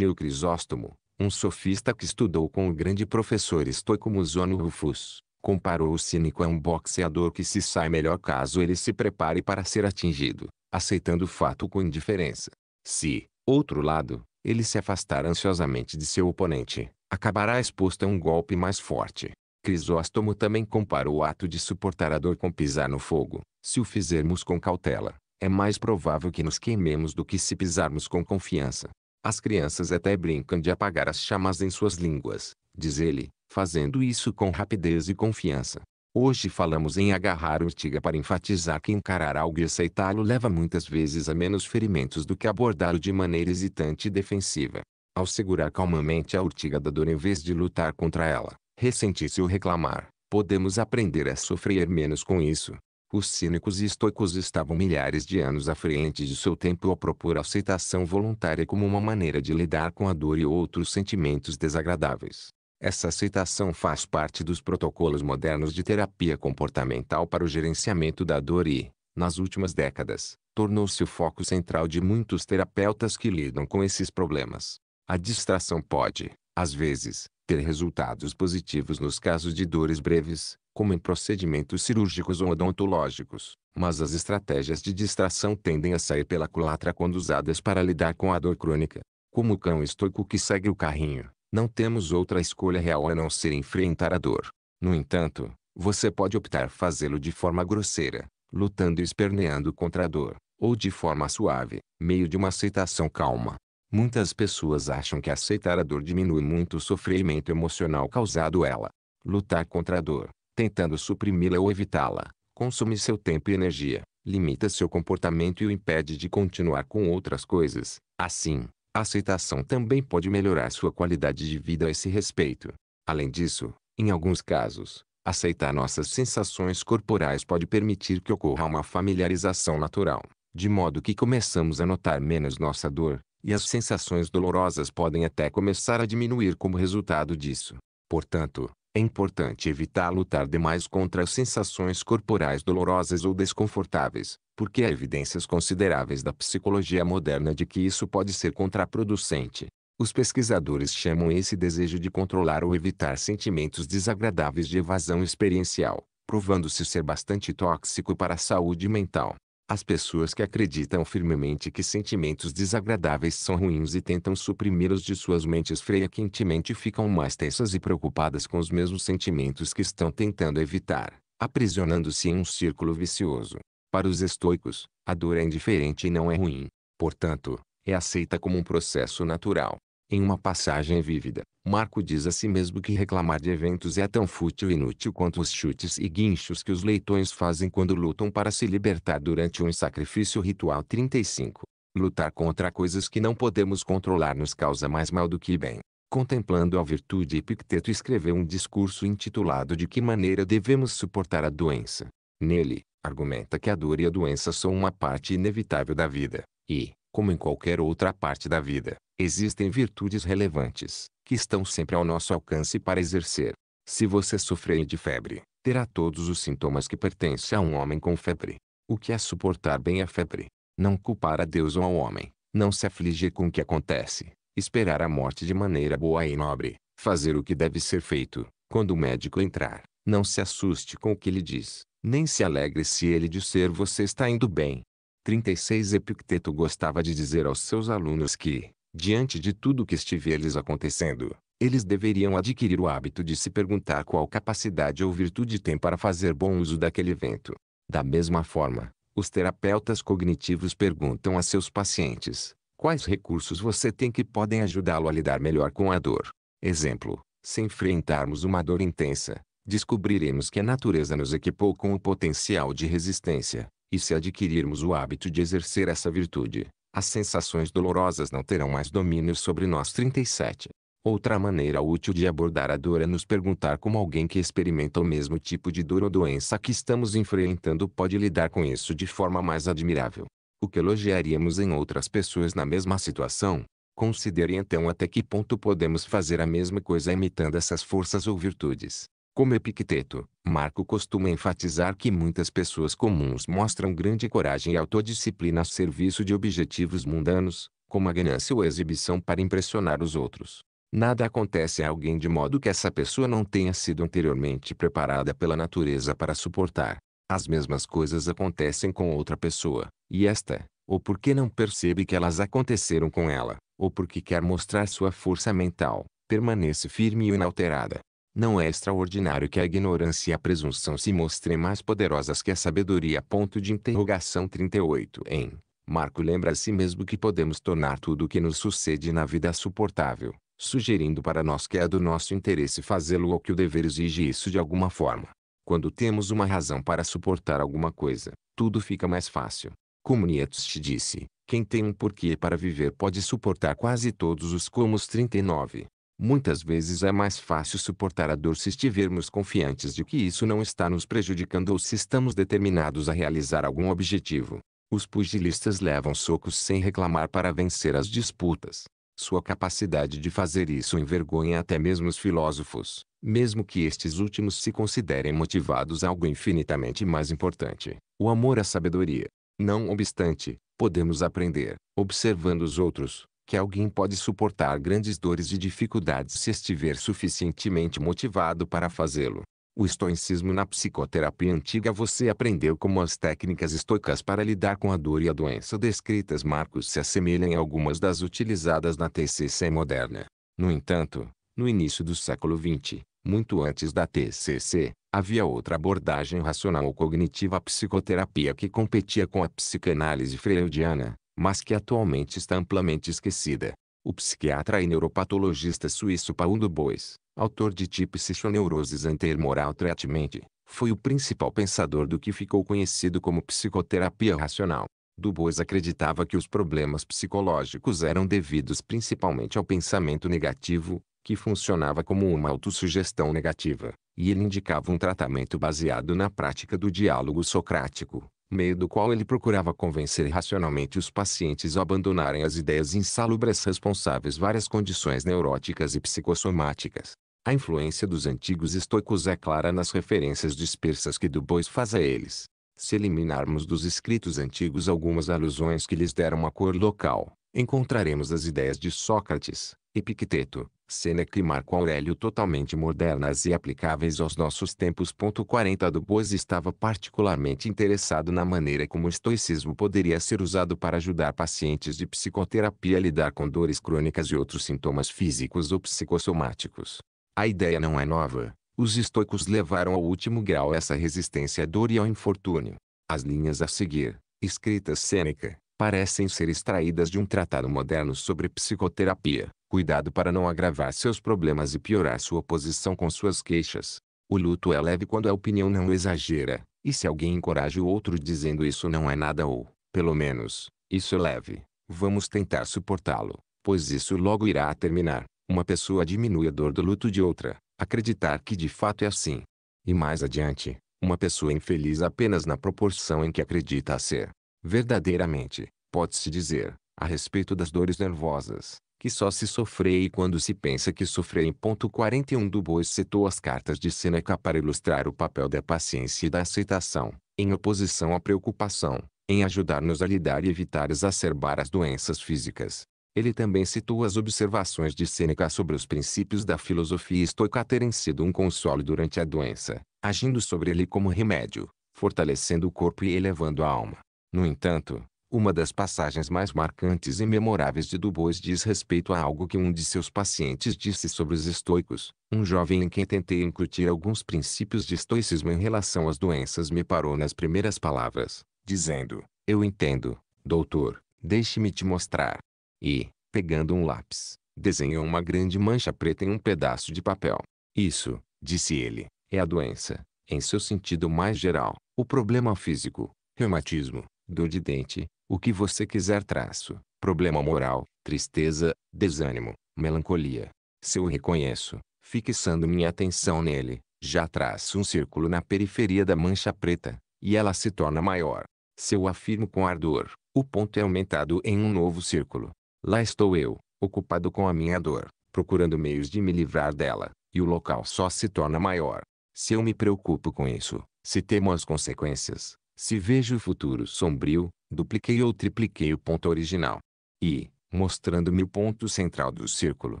A: Crisóstomo, um sofista que estudou com o grande professor estoico Rufus, comparou o cínico a um boxeador que se sai melhor caso ele se prepare para ser atingido, aceitando o fato com indiferença. Se, outro lado, ele se afastar ansiosamente de seu oponente, acabará exposto a um golpe mais forte. Crisóstomo também comparou o ato de suportar a dor com pisar no fogo. Se o fizermos com cautela, é mais provável que nos queimemos do que se pisarmos com confiança. As crianças até brincam de apagar as chamas em suas línguas, diz ele, fazendo isso com rapidez e confiança. Hoje falamos em agarrar o urtiga para enfatizar que encarar algo e aceitá-lo leva muitas vezes a menos ferimentos do que abordá-lo de maneira hesitante e defensiva. Ao segurar calmamente a urtiga da dor em vez de lutar contra ela, ressentir-se ou reclamar, podemos aprender a sofrer menos com isso. Os cínicos e estoicos estavam milhares de anos à frente de seu tempo ao propor a aceitação voluntária como uma maneira de lidar com a dor e outros sentimentos desagradáveis. Essa aceitação faz parte dos protocolos modernos de terapia comportamental para o gerenciamento da dor e, nas últimas décadas, tornou-se o foco central de muitos terapeutas que lidam com esses problemas. A distração pode, às vezes, ter resultados positivos nos casos de dores breves, como em procedimentos cirúrgicos ou odontológicos, mas as estratégias de distração tendem a sair pela culatra quando usadas para lidar com a dor crônica. Como o cão estoico que segue o carrinho, não temos outra escolha real a não ser enfrentar a dor. No entanto, você pode optar fazê-lo de forma grosseira, lutando e esperneando contra a dor, ou de forma suave, meio de uma aceitação calma. Muitas pessoas acham que aceitar a dor diminui muito o sofrimento emocional causado ela. Lutar contra a dor, tentando suprimi-la ou evitá-la, consome seu tempo e energia, limita seu comportamento e o impede de continuar com outras coisas. Assim, a aceitação também pode melhorar sua qualidade de vida a esse respeito. Além disso, em alguns casos, aceitar nossas sensações corporais pode permitir que ocorra uma familiarização natural, de modo que começamos a notar menos nossa dor, e as sensações dolorosas podem até começar a diminuir como resultado disso. Portanto, é importante evitar lutar demais contra as sensações corporais dolorosas ou desconfortáveis, porque há evidências consideráveis da psicologia moderna de que isso pode ser contraproducente. Os pesquisadores chamam esse desejo de controlar ou evitar sentimentos desagradáveis de evasão experiencial, provando-se ser bastante tóxico para a saúde mental. As pessoas que acreditam firmemente que sentimentos desagradáveis são ruins e tentam suprimi-los de suas mentes frequentemente ficam mais tensas e preocupadas com os mesmos sentimentos que estão tentando evitar, aprisionando-se em um círculo vicioso. Para os estoicos, a dor é indiferente e não é ruim. Portanto, é aceita como um processo natural. Em uma passagem vívida, Marco diz a si mesmo que reclamar de eventos é tão fútil e inútil quanto os chutes e guinchos que os leitões fazem quando lutam para se libertar durante um sacrifício ritual 35. Lutar contra coisas que não podemos controlar nos causa mais mal do que bem. Contemplando a virtude, Epicteto escreveu um discurso intitulado De que maneira devemos suportar a doença. Nele, argumenta que a dor e a doença são uma parte inevitável da vida, e, como em qualquer outra parte da vida, Existem virtudes relevantes, que estão sempre ao nosso alcance para exercer. Se você sofrer de febre, terá todos os sintomas que pertencem a um homem com febre. O que é suportar bem a febre? Não culpar a Deus ou ao homem, não se afligir com o que acontece, esperar a morte de maneira boa e nobre, fazer o que deve ser feito, quando o médico entrar, não se assuste com o que ele diz, nem se alegre se ele disser você está indo bem. 36 Epicteto gostava de dizer aos seus alunos que, Diante de tudo o que estiver lhes acontecendo, eles deveriam adquirir o hábito de se perguntar qual capacidade ou virtude tem para fazer bom uso daquele evento. Da mesma forma, os terapeutas cognitivos perguntam a seus pacientes quais recursos você tem que podem ajudá-lo a lidar melhor com a dor. Exemplo: se enfrentarmos uma dor intensa, descobriremos que a natureza nos equipou com o potencial de resistência, e se adquirirmos o hábito de exercer essa virtude, as sensações dolorosas não terão mais domínio sobre nós. 37. Outra maneira útil de abordar a dor é nos perguntar como alguém que experimenta o mesmo tipo de dor ou doença que estamos enfrentando pode lidar com isso de forma mais admirável. O que elogiaríamos em outras pessoas na mesma situação? Considere então até que ponto podemos fazer a mesma coisa imitando essas forças ou virtudes. Como Epicteto, Marco costuma enfatizar que muitas pessoas comuns mostram grande coragem e autodisciplina a serviço de objetivos mundanos, como a ganância ou a exibição para impressionar os outros. Nada acontece a alguém de modo que essa pessoa não tenha sido anteriormente preparada pela natureza para suportar. As mesmas coisas acontecem com outra pessoa, e esta, ou porque não percebe que elas aconteceram com ela, ou porque quer mostrar sua força mental, permanece firme e inalterada. Não é extraordinário que a ignorância e a presunção se mostrem mais poderosas que a sabedoria. Ponto de interrogação 38 em Marco lembra a si mesmo que podemos tornar tudo o que nos sucede na vida suportável, sugerindo para nós que é do nosso interesse fazê-lo ou que o dever exige isso de alguma forma. Quando temos uma razão para suportar alguma coisa, tudo fica mais fácil. Como Nietzsche disse, quem tem um porquê para viver pode suportar quase todos os comos 39. Muitas vezes é mais fácil suportar a dor se estivermos confiantes de que isso não está nos prejudicando ou se estamos determinados a realizar algum objetivo. Os pugilistas levam socos sem reclamar para vencer as disputas. Sua capacidade de fazer isso envergonha até mesmo os filósofos, mesmo que estes últimos se considerem motivados a algo infinitamente mais importante, o amor à sabedoria. Não obstante, podemos aprender, observando os outros, que alguém pode suportar grandes dores e dificuldades se estiver suficientemente motivado para fazê-lo. O estoicismo na psicoterapia antiga você aprendeu como as técnicas estoicas para lidar com a dor e a doença descritas Marcos se assemelham a algumas das utilizadas na TCC moderna. No entanto, no início do século XX, muito antes da TCC, havia outra abordagem racional ou cognitiva à psicoterapia que competia com a psicanálise freudiana, mas que atualmente está amplamente esquecida. O psiquiatra e neuropatologista suíço Paulo du Bois, autor de Typicisho tipo Neuroses Antermoral Treatment, foi o principal pensador do que ficou conhecido como psicoterapia racional. Du Bois acreditava que os problemas psicológicos eram devidos principalmente ao pensamento negativo, que funcionava como uma autossugestão negativa, e ele indicava um tratamento baseado na prática do diálogo socrático, meio do qual ele procurava convencer racionalmente os pacientes a abandonarem as ideias insalubres responsáveis várias condições neuróticas e psicossomáticas. A influência dos antigos estoicos é clara nas referências dispersas que Du Bois faz a eles. Se eliminarmos dos escritos antigos algumas alusões que lhes deram uma cor local, encontraremos as ideias de Sócrates, Epicteto, Sêneca e Marco Aurélio totalmente modernas e aplicáveis aos nossos tempos. 40 do Boas estava particularmente interessado na maneira como o estoicismo poderia ser usado para ajudar pacientes de psicoterapia a lidar com dores crônicas e outros sintomas físicos ou psicossomáticos. A ideia não é nova. Os estoicos levaram ao último grau essa resistência à dor e ao infortúnio. As linhas a seguir, escritas Sêneca, parecem ser extraídas de um tratado moderno sobre psicoterapia. Cuidado para não agravar seus problemas e piorar sua posição com suas queixas. O luto é leve quando a opinião não exagera, e se alguém encoraja o outro dizendo isso não é nada ou, pelo menos, isso é leve, vamos tentar suportá-lo, pois isso logo irá terminar. Uma pessoa diminui a dor do luto de outra, acreditar que de fato é assim. E mais adiante, uma pessoa infeliz apenas na proporção em que acredita ser. Verdadeiramente, pode-se dizer, a respeito das dores nervosas, que só se sofrei quando se pensa que sofrei. Ponto 41 do Bois citou as cartas de Seneca para ilustrar o papel da paciência e da aceitação, em oposição à preocupação, em ajudar-nos a lidar e evitar exacerbar as doenças físicas. Ele também citou as observações de Sêneca sobre os princípios da filosofia estoica terem sido um consolo durante a doença, agindo sobre ele como remédio, fortalecendo o corpo e elevando a alma. No entanto, uma das passagens mais marcantes e memoráveis de Du Bois diz respeito a algo que um de seus pacientes disse sobre os estoicos. Um jovem em quem tentei incutir alguns princípios de estoicismo em relação às doenças me parou nas primeiras palavras, dizendo: Eu entendo, doutor, deixe-me te mostrar. E, pegando um lápis, desenhou uma grande mancha preta em um pedaço de papel. Isso, disse ele, é a doença, em seu sentido mais geral, o problema físico, reumatismo, dor de dente, o que você quiser traço, problema moral, tristeza, desânimo, melancolia. Se eu reconheço, fixando minha atenção nele, já traço um círculo na periferia da mancha preta, e ela se torna maior. Se eu afirmo com ardor, o ponto é aumentado em um novo círculo. Lá estou eu, ocupado com a minha dor, procurando meios de me livrar dela, e o local só se torna maior. Se eu me preocupo com isso, se temo as consequências, se vejo o futuro sombrio, dupliquei ou tripliquei o ponto original. E, mostrando-me o ponto central do círculo,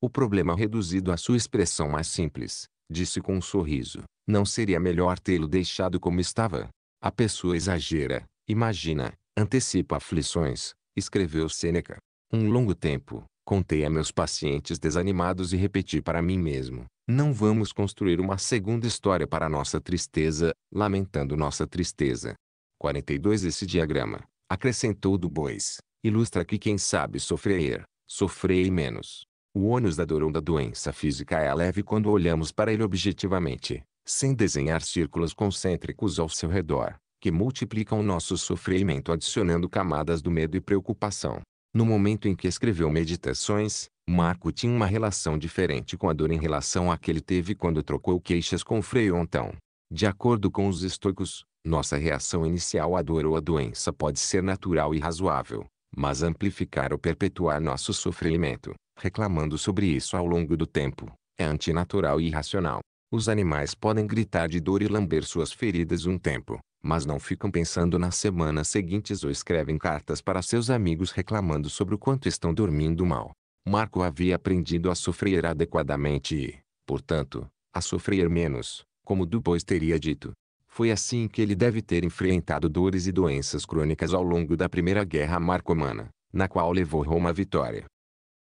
A: o problema reduzido à sua expressão mais simples, disse com um sorriso, não seria melhor tê-lo deixado como estava? A pessoa exagera, imagina, antecipa aflições, escreveu Sêneca. Um longo tempo, contei a meus pacientes desanimados e repeti para mim mesmo, não vamos construir uma segunda história para nossa tristeza, lamentando nossa tristeza. 42 Esse diagrama, acrescentou Du Bois, ilustra que quem sabe sofrer, sofrei menos. O ônus da dor ou da doença física é leve quando olhamos para ele objetivamente, sem desenhar círculos concêntricos ao seu redor, que multiplicam nosso sofrimento adicionando camadas do medo e preocupação. No momento em que escreveu Meditações, Marco tinha uma relação diferente com a dor em relação à que ele teve quando trocou queixas com Frei Ontão. De acordo com os estoicos, nossa reação inicial à dor ou à doença pode ser natural e razoável, mas amplificar ou perpetuar nosso sofrimento, reclamando sobre isso ao longo do tempo, é antinatural e irracional. Os animais podem gritar de dor e lamber suas feridas um tempo, mas não ficam pensando nas semanas seguintes ou escrevem cartas para seus amigos reclamando sobre o quanto estão dormindo mal. Marco havia aprendido a sofrer adequadamente e, portanto, a sofrer menos, como Dubois teria dito, foi assim que ele deve ter enfrentado dores e doenças crônicas ao longo da Primeira Guerra Marcomana, na qual levou Roma à vitória.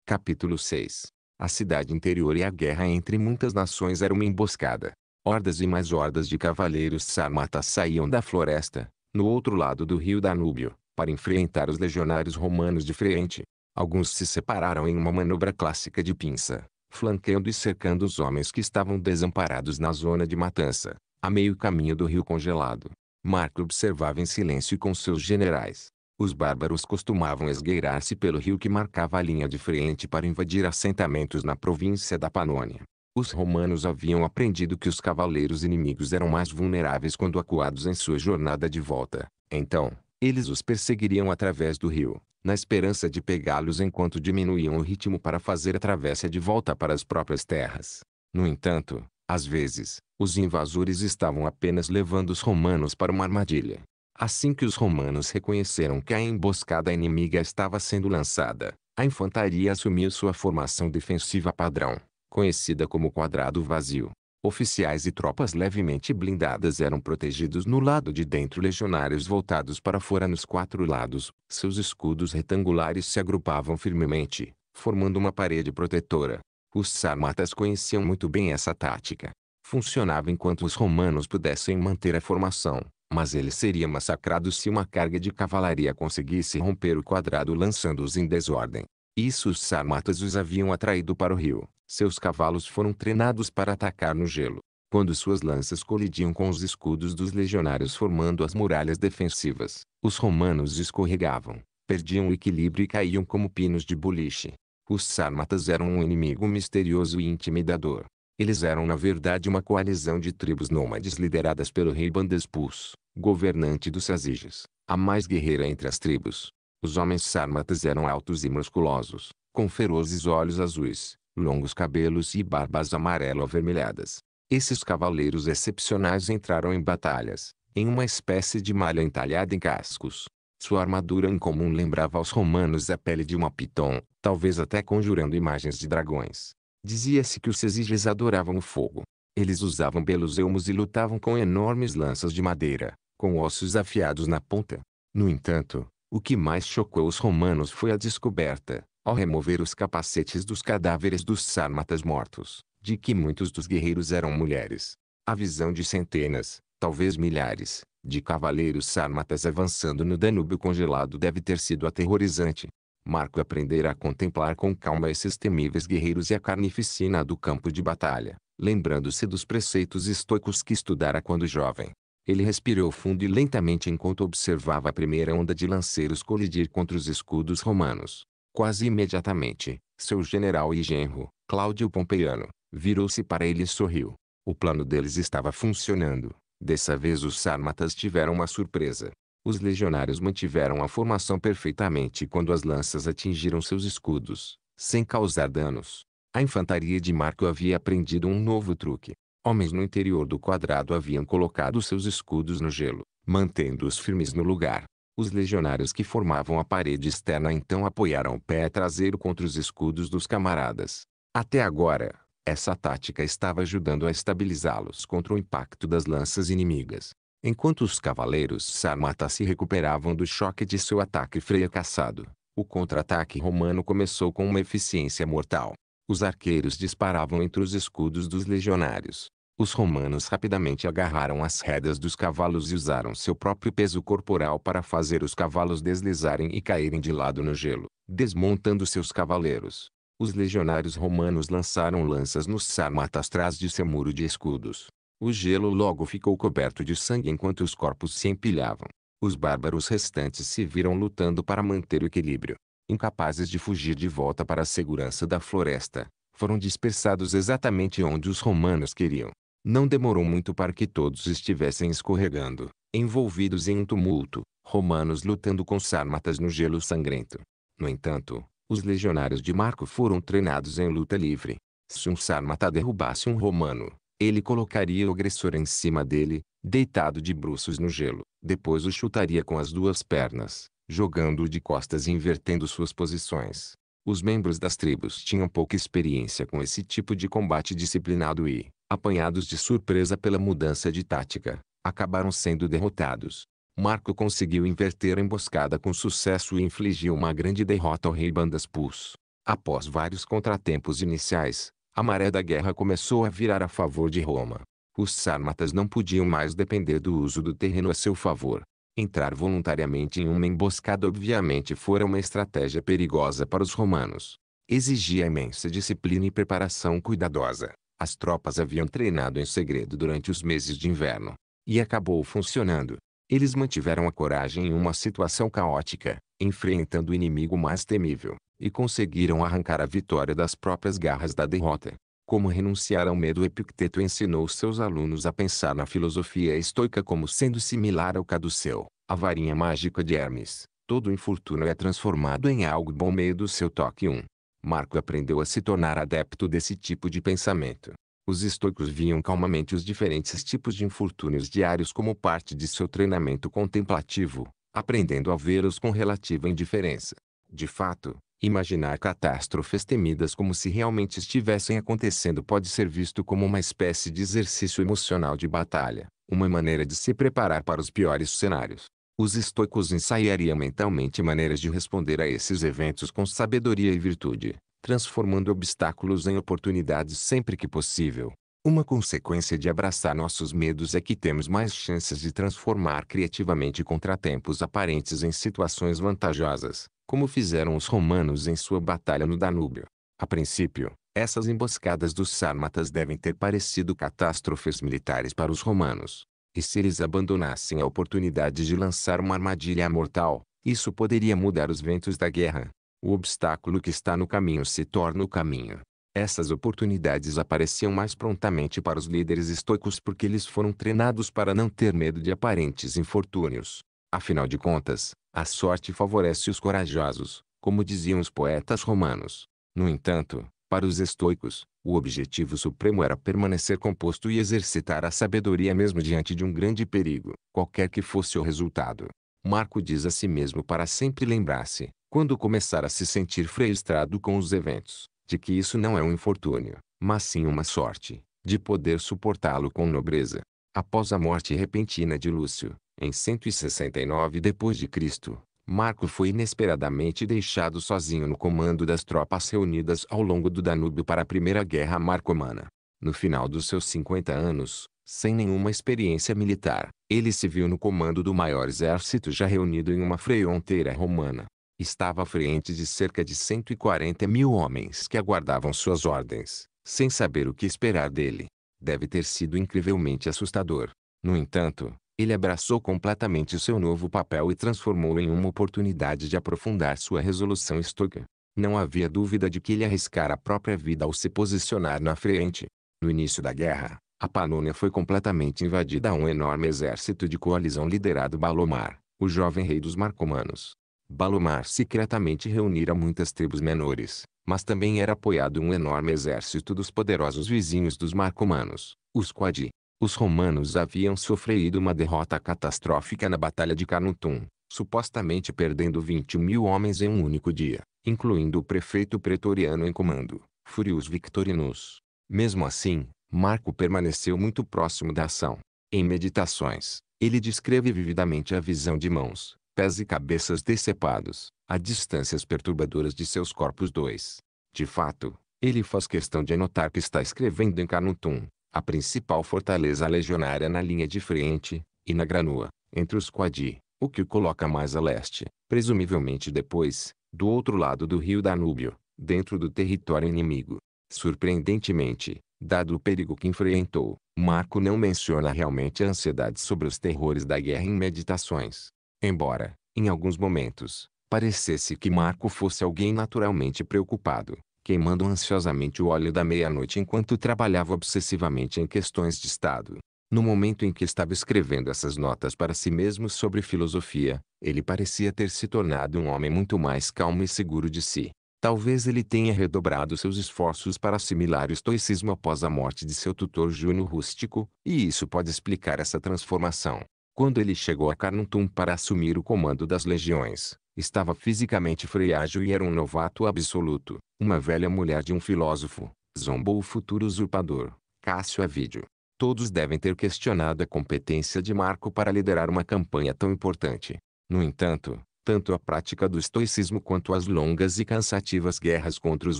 A: Capítulo 6 A cidade interior e a guerra entre muitas nações era uma emboscada. Hordas e mais hordas de cavaleiros sarmatas saíam da floresta, no outro lado do rio Danúbio, para enfrentar os legionários romanos de frente. Alguns se separaram em uma manobra clássica de pinça, flanqueando e cercando os homens que estavam desamparados na zona de matança. A meio caminho do rio congelado, Marco observava em silêncio com seus generais. Os bárbaros costumavam esgueirar-se pelo rio que marcava a linha de frente para invadir assentamentos na província da Panônia. Os romanos haviam aprendido que os cavaleiros inimigos eram mais vulneráveis quando acuados em sua jornada de volta. Então, eles os perseguiriam através do rio, na esperança de pegá-los enquanto diminuíam o ritmo para fazer a travessa de volta para as próprias terras. No entanto, às vezes, os invasores estavam apenas levando os romanos para uma armadilha. Assim que os romanos reconheceram que a emboscada inimiga estava sendo lançada, a infantaria assumiu sua formação defensiva padrão, conhecida como quadrado vazio. Oficiais e tropas levemente blindadas eram protegidos no lado de dentro legionários voltados para fora nos quatro lados. Seus escudos retangulares se agrupavam firmemente, formando uma parede protetora. Os sarmatas conheciam muito bem essa tática. Funcionava enquanto os romanos pudessem manter a formação, mas eles seriam massacrados se uma carga de cavalaria conseguisse romper o quadrado lançando-os em desordem. Isso os sarmatas os haviam atraído para o rio. Seus cavalos foram treinados para atacar no gelo. Quando suas lanças colidiam com os escudos dos legionários formando as muralhas defensivas, os romanos escorregavam, perdiam o equilíbrio e caíam como pinos de boliche. Os sármatas eram um inimigo misterioso e intimidador. Eles eram na verdade uma coalizão de tribos nômades lideradas pelo rei Bandaspus, governante dos Sazíges, a mais guerreira entre as tribos. Os homens sármatas eram altos e musculosos, com ferozes olhos azuis, longos cabelos e barbas amarelo-avermelhadas. Esses cavaleiros excepcionais entraram em batalhas, em uma espécie de malha entalhada em cascos, sua armadura incomum lembrava aos romanos a pele de uma piton, talvez até conjurando imagens de dragões. Dizia-se que os cesígeis adoravam o fogo. Eles usavam belos elmos e lutavam com enormes lanças de madeira, com ossos afiados na ponta. No entanto, o que mais chocou os romanos foi a descoberta, ao remover os capacetes dos cadáveres dos sármatas mortos, de que muitos dos guerreiros eram mulheres. A visão de centenas, talvez milhares, de cavaleiros sármatas avançando no Danúbio congelado deve ter sido aterrorizante. Marco aprendera a contemplar com calma esses temíveis guerreiros e a carnificina do campo de batalha, lembrando-se dos preceitos estoicos que estudara quando jovem. Ele respirou fundo e lentamente enquanto observava a primeira onda de lanceiros colidir contra os escudos romanos. Quase imediatamente, seu general e genro, Cláudio Pompeiano, virou-se para ele e sorriu. O plano deles estava funcionando. Dessa vez os sármatas tiveram uma surpresa. Os legionários mantiveram a formação perfeitamente quando as lanças atingiram seus escudos, sem causar danos. A infantaria de Marco havia aprendido um novo truque. Homens no interior do quadrado haviam colocado seus escudos no gelo, mantendo-os firmes no lugar. Os legionários que formavam a parede externa então apoiaram o pé traseiro contra os escudos dos camaradas. Até agora, essa tática estava ajudando a estabilizá-los contra o impacto das lanças inimigas. Enquanto os cavaleiros sarmata se recuperavam do choque de seu ataque fracassado, o contra-ataque romano começou com uma eficiência mortal. Os arqueiros disparavam entre os escudos dos legionários. Os romanos rapidamente agarraram as rédeas dos cavalos e usaram seu próprio peso corporal para fazer os cavalos deslizarem e caírem de lado no gelo, desmontando seus cavaleiros. Os legionários romanos lançaram lanças nos sármatas atrás de seu muro de escudos. O gelo logo ficou coberto de sangue enquanto os corpos se empilhavam. Os bárbaros restantes se viram lutando para manter o equilíbrio. Incapazes de fugir de volta para a segurança da floresta, foram dispersados exatamente onde os romanos queriam. Não demorou muito para que todos estivessem escorregando, envolvidos em um tumulto, romanos lutando com sármatas no gelo sangrento. No entanto, os legionários de Marco foram treinados em luta livre. Se um sarmata derrubasse um romano, ele colocaria o agressor em cima dele, deitado de bruços no gelo. Depois o chutaria com as duas pernas, jogando-o de costas e invertendo suas posições. Os membros das tribos tinham pouca experiência com esse tipo de combate disciplinado e, apanhados de surpresa pela mudança de tática, acabaram sendo derrotados. Marco conseguiu inverter a emboscada com sucesso e infligiu uma grande derrota ao rei Bandaspus. Após vários contratempos iniciais, a maré da guerra começou a virar a favor de Roma. Os sármatas não podiam mais depender do uso do terreno a seu favor. Entrar voluntariamente em uma emboscada obviamente fora uma estratégia perigosa para os romanos. Exigia imensa disciplina e preparação cuidadosa. As tropas haviam treinado em segredo durante os meses de inverno. E acabou funcionando. Eles mantiveram a coragem em uma situação caótica, enfrentando o inimigo mais temível, e conseguiram arrancar a vitória das próprias garras da derrota. Como renunciar ao medo Epicteto ensinou seus alunos a pensar na filosofia estoica como sendo similar ao caduceu, a varinha mágica de Hermes. Todo infortúnio é transformado em algo bom meio do seu toque 1. Um. Marco aprendeu a se tornar adepto desse tipo de pensamento, os estoicos viam calmamente os diferentes tipos de infortúnios diários como parte de seu treinamento contemplativo, aprendendo a vê-los com relativa indiferença. De fato, imaginar catástrofes temidas como se realmente estivessem acontecendo pode ser visto como uma espécie de exercício emocional de batalha, uma maneira de se preparar para os piores cenários. Os estoicos ensaiariam mentalmente maneiras de responder a esses eventos com sabedoria e virtude, transformando obstáculos em oportunidades sempre que possível. Uma consequência de abraçar nossos medos é que temos mais chances de transformar criativamente contratempos aparentes em situações vantajosas, como fizeram os romanos em sua batalha no Danúbio. A princípio, essas emboscadas dos sármatas devem ter parecido catástrofes militares para os romanos. E se eles abandonassem a oportunidade de lançar uma armadilha mortal, isso poderia mudar os ventos da guerra, o obstáculo que está no caminho se torna o caminho. Essas oportunidades apareciam mais prontamente para os líderes estoicos porque eles foram treinados para não ter medo de aparentes infortúnios. Afinal de contas, a sorte favorece os corajosos, como diziam os poetas romanos. No entanto, para os estoicos, o objetivo supremo era permanecer composto e exercitar a sabedoria mesmo diante de um grande perigo, qualquer que fosse o resultado. Marco diz a si mesmo para sempre lembrar-se, quando começar a se sentir frustrado com os eventos, de que isso não é um infortúnio, mas sim uma sorte, de poder suportá-lo com nobreza. Após a morte repentina de Lúcio, em 169 d.C., Marco foi inesperadamente deixado sozinho no comando das tropas reunidas ao longo do Danúbio para a Primeira Guerra Marcomana. No final dos seus 50 anos, sem nenhuma experiência militar, ele se viu no comando do maior exército já reunido em uma fronteira romana estava à frente de cerca de 140 mil homens que aguardavam suas ordens, sem saber o que esperar dele. Deve ter sido incrivelmente assustador. No entanto, ele abraçou completamente seu novo papel e transformou-o em uma oportunidade de aprofundar sua resolução estoica. Não havia dúvida de que ele arriscara a própria vida ao se posicionar na frente. No início da guerra, a Panônia foi completamente invadida a um enorme exército de coalizão liderado Balomar, o jovem rei dos marcomanos. Balomar secretamente reunira muitas tribos menores, mas também era apoiado um enorme exército dos poderosos vizinhos dos marcomanos, os Quadi. Os romanos haviam sofrido uma derrota catastrófica na Batalha de Carnuntum, supostamente perdendo 20 mil homens em um único dia, incluindo o prefeito pretoriano em comando, Furius Victorinus. Mesmo assim, Marco permaneceu muito próximo da ação. Em Meditações, ele descreve vividamente a visão de mãos, pés e cabeças decepados, a distâncias perturbadoras de seus corpos dois. De fato, ele faz questão de anotar que está escrevendo em Canutum, a principal fortaleza legionária na linha de frente, e na Granua, entre os Quadi, o que o coloca mais a leste, presumivelmente depois, do outro lado do rio Danúbio, dentro do território inimigo. Surpreendentemente, dado o perigo que enfrentou, Marco não menciona realmente a ansiedade sobre os terrores da guerra em Meditações. Embora, em alguns momentos, parecesse que Marco fosse alguém naturalmente preocupado, queimando ansiosamente o óleo da meia-noite enquanto trabalhava obsessivamente em questões de Estado. No momento em que estava escrevendo essas notas para si mesmo sobre filosofia, ele parecia ter se tornado um homem muito mais calmo e seguro de si. Talvez ele tenha redobrado seus esforços para assimilar o estoicismo após a morte de seu tutor Júnior Rústico, e isso pode explicar essa transformação. Quando ele chegou a Carnuntum para assumir o comando das legiões, estava fisicamente frágil e era um novato absoluto. Uma velha mulher de um filósofo, zombou o futuro usurpador, Cássio Avídio. Todos devem ter questionado a competência de Marco para liderar uma campanha tão importante. No entanto, tanto a prática do estoicismo quanto as longas e cansativas guerras contra os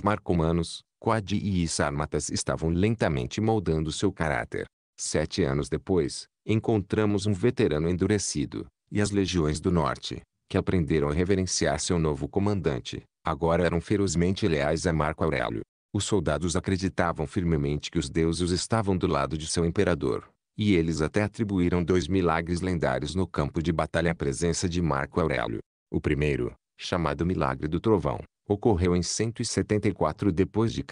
A: marcomanos, Quadi e Sármatas estavam lentamente moldando seu caráter. Sete anos depois, encontramos um veterano endurecido, e as legiões do norte, que aprenderam a reverenciar seu novo comandante, agora eram ferozmente leais a Marco Aurélio. Os soldados acreditavam firmemente que os deuses estavam do lado de seu imperador, e eles até atribuíram dois milagres lendários no campo de batalha à presença de Marco Aurélio. O primeiro, chamado Milagre do Trovão, ocorreu em 174 d.C.,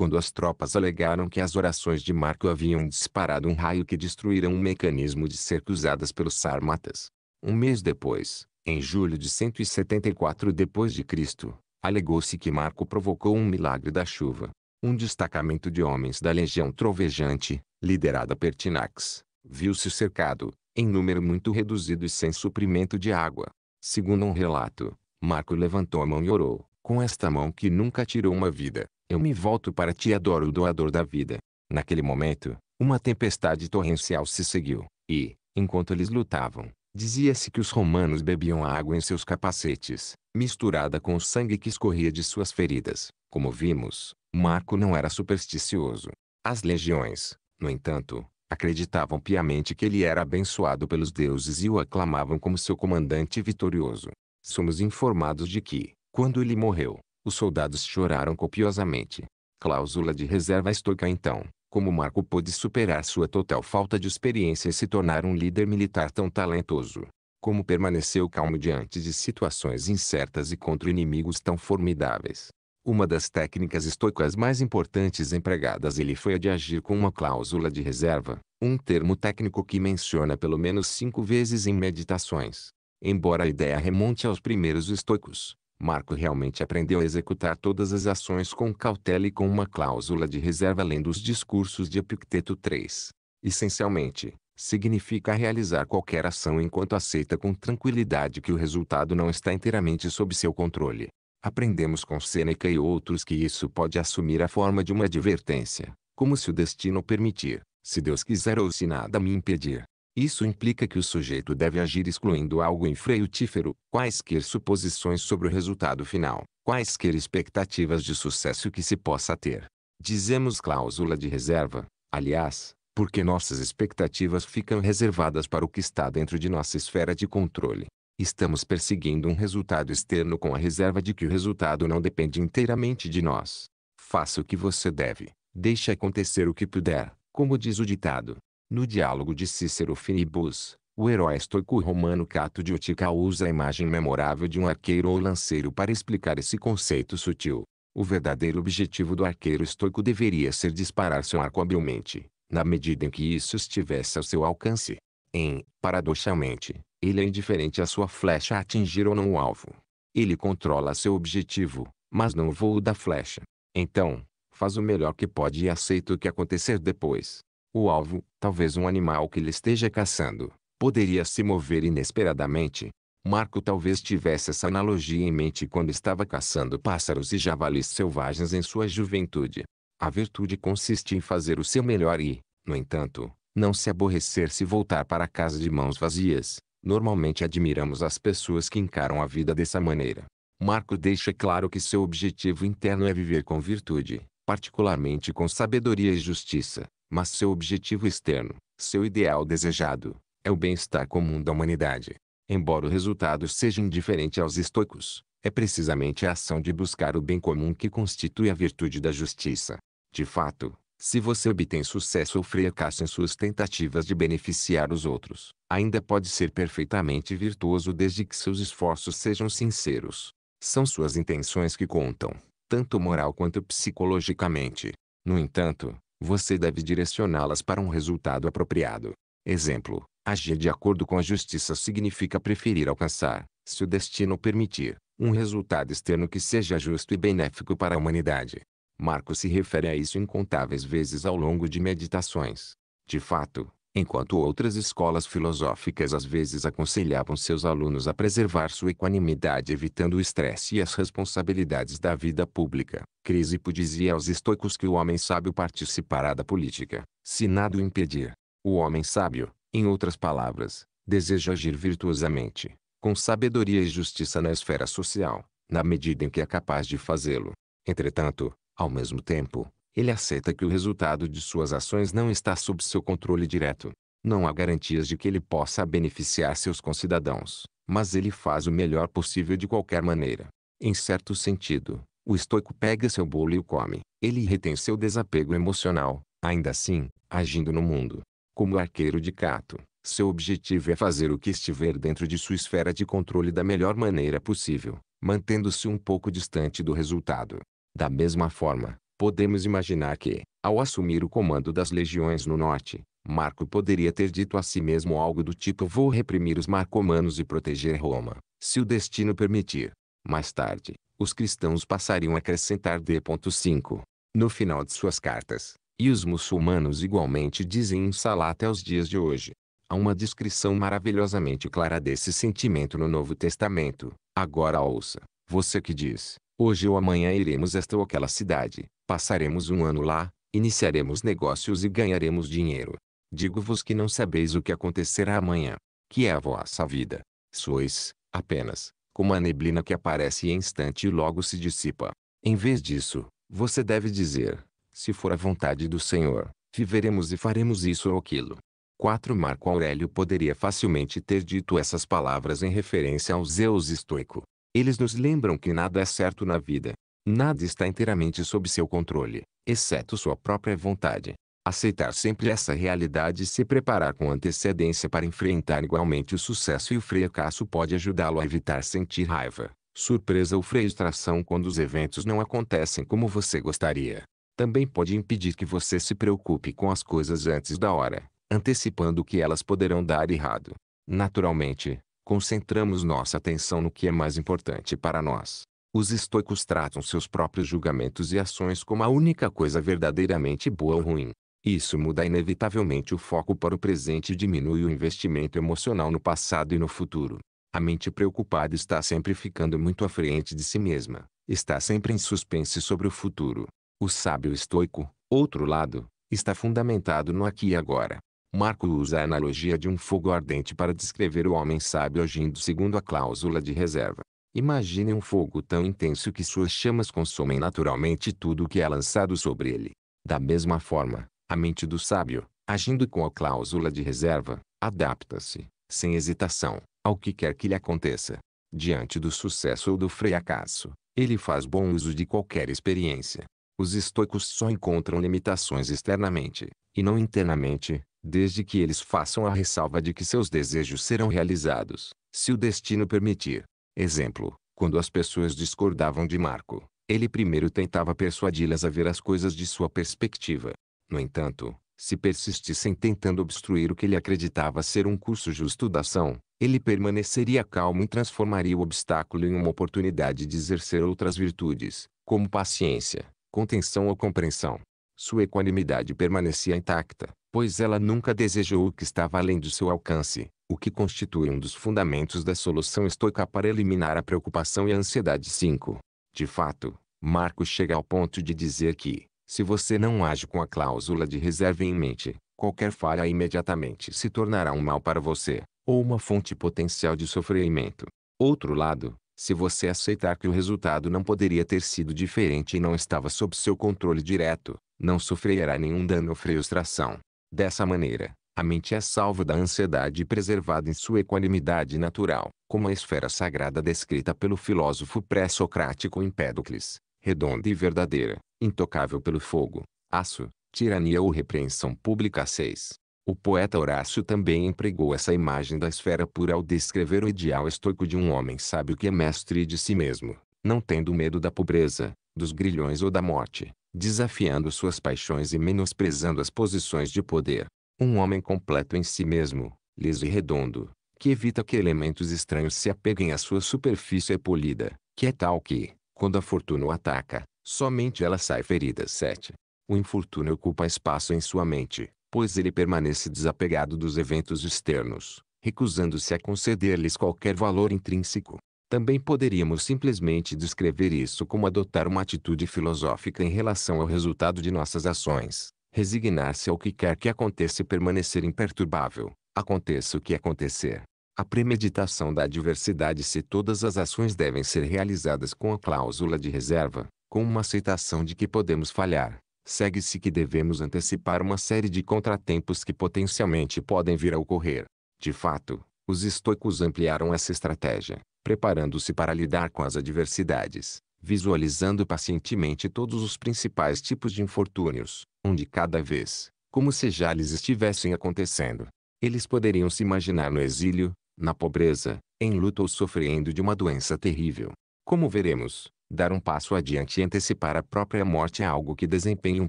A: quando as tropas alegaram que as orações de Marco haviam disparado um raio que destruíra um mecanismo de cerco usadas pelos sármatas. Um mês depois, em julho de 174 d.C., alegou-se que Marco provocou um milagre da chuva. Um destacamento de homens da legião trovejante, liderada por Tinax, viu-se cercado, em número muito reduzido e sem suprimento de água. Segundo um relato, Marco levantou a mão e orou, com esta mão que nunca tirou uma vida, eu me volto para ti e adoro o doador da vida. Naquele momento, uma tempestade torrencial se seguiu, e, enquanto eles lutavam, dizia-se que os romanos bebiam a água em seus capacetes, misturada com o sangue que escorria de suas feridas. Como vimos, Marco não era supersticioso. As legiões, no entanto, acreditavam piamente que ele era abençoado pelos deuses e o aclamavam como seu comandante vitorioso. Somos informados de que, quando ele morreu, os soldados choraram copiosamente. Cláusula de reserva estoica então, como Marco pôde superar sua total falta de experiência e se tornar um líder militar tão talentoso? Como permaneceu calmo diante de situações incertas e contra inimigos tão formidáveis? Uma das técnicas estoicas mais importantes empregadas ele foi a de agir com uma cláusula de reserva, um termo técnico que menciona pelo menos cinco vezes em meditações. Embora a ideia remonte aos primeiros estoicos, Marco realmente aprendeu a executar todas as ações com cautela e com uma cláusula de reserva além dos discursos de Epicteto 3. Essencialmente, significa realizar qualquer ação enquanto aceita com tranquilidade que o resultado não está inteiramente sob seu controle. Aprendemos com Sêneca e outros que isso pode assumir a forma de uma advertência, como se o destino permitir, se Deus quiser ou se nada me impedir. Isso implica que o sujeito deve agir excluindo algo infreutífero, quaisquer suposições sobre o resultado final, quaisquer expectativas de sucesso que se possa ter. Dizemos cláusula de reserva, aliás, porque nossas expectativas ficam reservadas para o que está dentro de nossa esfera de controle. Estamos perseguindo um resultado externo com a reserva de que o resultado não depende inteiramente de nós. Faça o que você deve, deixe acontecer o que puder, como diz o ditado. No diálogo de Cícero Finibus, o herói estoico romano Cato de Utica usa a imagem memorável de um arqueiro ou lanceiro para explicar esse conceito sutil. O verdadeiro objetivo do arqueiro estoico deveria ser disparar seu arco habilmente, na medida em que isso estivesse ao seu alcance. Em, paradoxalmente, ele é indiferente à sua flecha atingir ou não o alvo. Ele controla seu objetivo, mas não o voo da flecha. Então, faz o melhor que pode e aceita o que acontecer depois. O alvo, talvez um animal que ele esteja caçando, poderia se mover inesperadamente. Marco talvez tivesse essa analogia em mente quando estava caçando pássaros e javalis selvagens em sua juventude. A virtude consiste em fazer o seu melhor e, no entanto, não se aborrecer se voltar para casa de mãos vazias. Normalmente admiramos as pessoas que encaram a vida dessa maneira. Marco deixa claro que seu objetivo interno é viver com virtude, particularmente com sabedoria e justiça mas seu objetivo externo, seu ideal desejado, é o bem-estar comum da humanidade. Embora o resultado seja indiferente aos estoicos, é precisamente a ação de buscar o bem comum que constitui a virtude da justiça. De fato, se você obtém sucesso ou fracasso em suas tentativas de beneficiar os outros, ainda pode ser perfeitamente virtuoso desde que seus esforços sejam sinceros. São suas intenções que contam, tanto moral quanto psicologicamente. No entanto, você deve direcioná-las para um resultado apropriado. Exemplo: agir de acordo com a justiça significa preferir alcançar, se o destino permitir, um resultado externo que seja justo e benéfico para a humanidade. Marco se refere a isso incontáveis vezes ao longo de meditações. De fato, enquanto outras escolas filosóficas às vezes aconselhavam seus alunos a preservar sua equanimidade evitando o estresse e as responsabilidades da vida pública. Crisipo dizia aos estoicos que o homem sábio participará da política, se nada o impedir. O homem sábio, em outras palavras, deseja agir virtuosamente, com sabedoria e justiça na esfera social, na medida em que é capaz de fazê-lo. Entretanto, ao mesmo tempo, ele aceita que o resultado de suas ações não está sob seu controle direto. Não há garantias de que ele possa beneficiar seus concidadãos, mas ele faz o melhor possível de qualquer maneira. Em certo sentido, o estoico pega seu bolo e o come. Ele retém seu desapego emocional, ainda assim, agindo no mundo. Como arqueiro de Cato, seu objetivo é fazer o que estiver dentro de sua esfera de controle da melhor maneira possível, mantendo-se um pouco distante do resultado. Da mesma forma, Podemos imaginar que, ao assumir o comando das legiões no norte, Marco poderia ter dito a si mesmo algo do tipo vou reprimir os marcomanos e proteger Roma, se o destino permitir. Mais tarde, os cristãos passariam a acrescentar D.5. No final de suas cartas, e os muçulmanos igualmente dizem em até os dias de hoje. Há uma descrição maravilhosamente clara desse sentimento no Novo Testamento. Agora ouça, você que diz, hoje ou amanhã iremos esta ou aquela cidade, Passaremos um ano lá, iniciaremos negócios e ganharemos dinheiro. Digo-vos que não sabeis o que acontecerá amanhã, que é a vossa vida. Sois, apenas, como a neblina que aparece em instante e logo se dissipa. Em vez disso, você deve dizer, se for a vontade do Senhor, viveremos e faremos isso ou aquilo. 4 Marco Aurélio poderia facilmente ter dito essas palavras em referência ao Zeus estoico. Eles nos lembram que nada é certo na vida, Nada está inteiramente sob seu controle, exceto sua própria vontade. Aceitar sempre essa realidade e se preparar com antecedência para enfrentar igualmente o sucesso e o fracasso pode ajudá-lo a evitar sentir raiva, surpresa ou frustração quando os eventos não acontecem como você gostaria. Também pode impedir que você se preocupe com as coisas antes da hora, antecipando que elas poderão dar errado. Naturalmente, concentramos nossa atenção no que é mais importante para nós. Os estoicos tratam seus próprios julgamentos e ações como a única coisa verdadeiramente boa ou ruim. Isso muda inevitavelmente o foco para o presente e diminui o investimento emocional no passado e no futuro. A mente preocupada está sempre ficando muito à frente de si mesma, está sempre em suspense sobre o futuro. O sábio estoico, outro lado, está fundamentado no aqui e agora. Marco usa a analogia de um fogo ardente para descrever o homem sábio agindo segundo a cláusula de reserva. Imagine um fogo tão intenso que suas chamas consomem naturalmente tudo o que é lançado sobre ele. Da mesma forma, a mente do sábio, agindo com a cláusula de reserva, adapta-se, sem hesitação, ao que quer que lhe aconteça. Diante do sucesso ou do fracasso, ele faz bom uso de qualquer experiência. Os estoicos só encontram limitações externamente, e não internamente, desde que eles façam a ressalva de que seus desejos serão realizados, se o destino permitir. Exemplo: quando as pessoas discordavam de Marco, ele primeiro tentava persuadi-las a ver as coisas de sua perspectiva. No entanto, se persistissem tentando obstruir o que ele acreditava ser um curso justo da ação, ele permaneceria calmo e transformaria o obstáculo em uma oportunidade de exercer outras virtudes, como paciência, contenção ou compreensão. Sua equanimidade permanecia intacta, pois ela nunca desejou o que estava além do seu alcance, o que constitui um dos fundamentos da solução estoica para eliminar a preocupação e a ansiedade. 5. De fato, Marco chega ao ponto de dizer que, se você não age com a cláusula de reserva em mente, qualquer falha imediatamente se tornará um mal para você, ou uma fonte potencial de sofrimento. Outro lado, se você aceitar que o resultado não poderia ter sido diferente e não estava sob seu controle direto, não sofrerá nenhum dano ou frustração. Dessa maneira, a mente é salva da ansiedade e preservada em sua equanimidade natural, como a esfera sagrada descrita pelo filósofo pré-socrático Empédocles, redonda e verdadeira, intocável pelo fogo, aço, tirania ou repreensão pública 6. O poeta Horácio também empregou essa imagem da esfera pura ao descrever o ideal estoico de um homem sábio que é mestre de si mesmo, não tendo medo da pobreza, dos grilhões ou da morte, desafiando suas paixões e menosprezando as posições de poder. Um homem completo em si mesmo, liso e redondo, que evita que elementos estranhos se apeguem à sua superfície polida, que é tal que, quando a fortuna o ataca, somente ela sai ferida. 7. O infortúnio ocupa espaço em sua mente, pois ele permanece desapegado dos eventos externos, recusando-se a conceder-lhes qualquer valor intrínseco. Também poderíamos simplesmente descrever isso como adotar uma atitude filosófica em relação ao resultado de nossas ações, resignar-se ao que quer que aconteça e permanecer imperturbável, aconteça o que acontecer. A premeditação da adversidade se todas as ações devem ser realizadas com a cláusula de reserva, com uma aceitação de que podemos falhar, segue-se que devemos antecipar uma série de contratempos que potencialmente podem vir a ocorrer. De fato, os estoicos ampliaram essa estratégia, preparando-se para lidar com as adversidades visualizando pacientemente todos os principais tipos de infortúnios, onde cada vez, como se já lhes estivessem acontecendo. Eles poderiam se imaginar no exílio, na pobreza, em luto ou sofrendo de uma doença terrível. Como veremos, dar um passo adiante e antecipar a própria morte é algo que desempenha um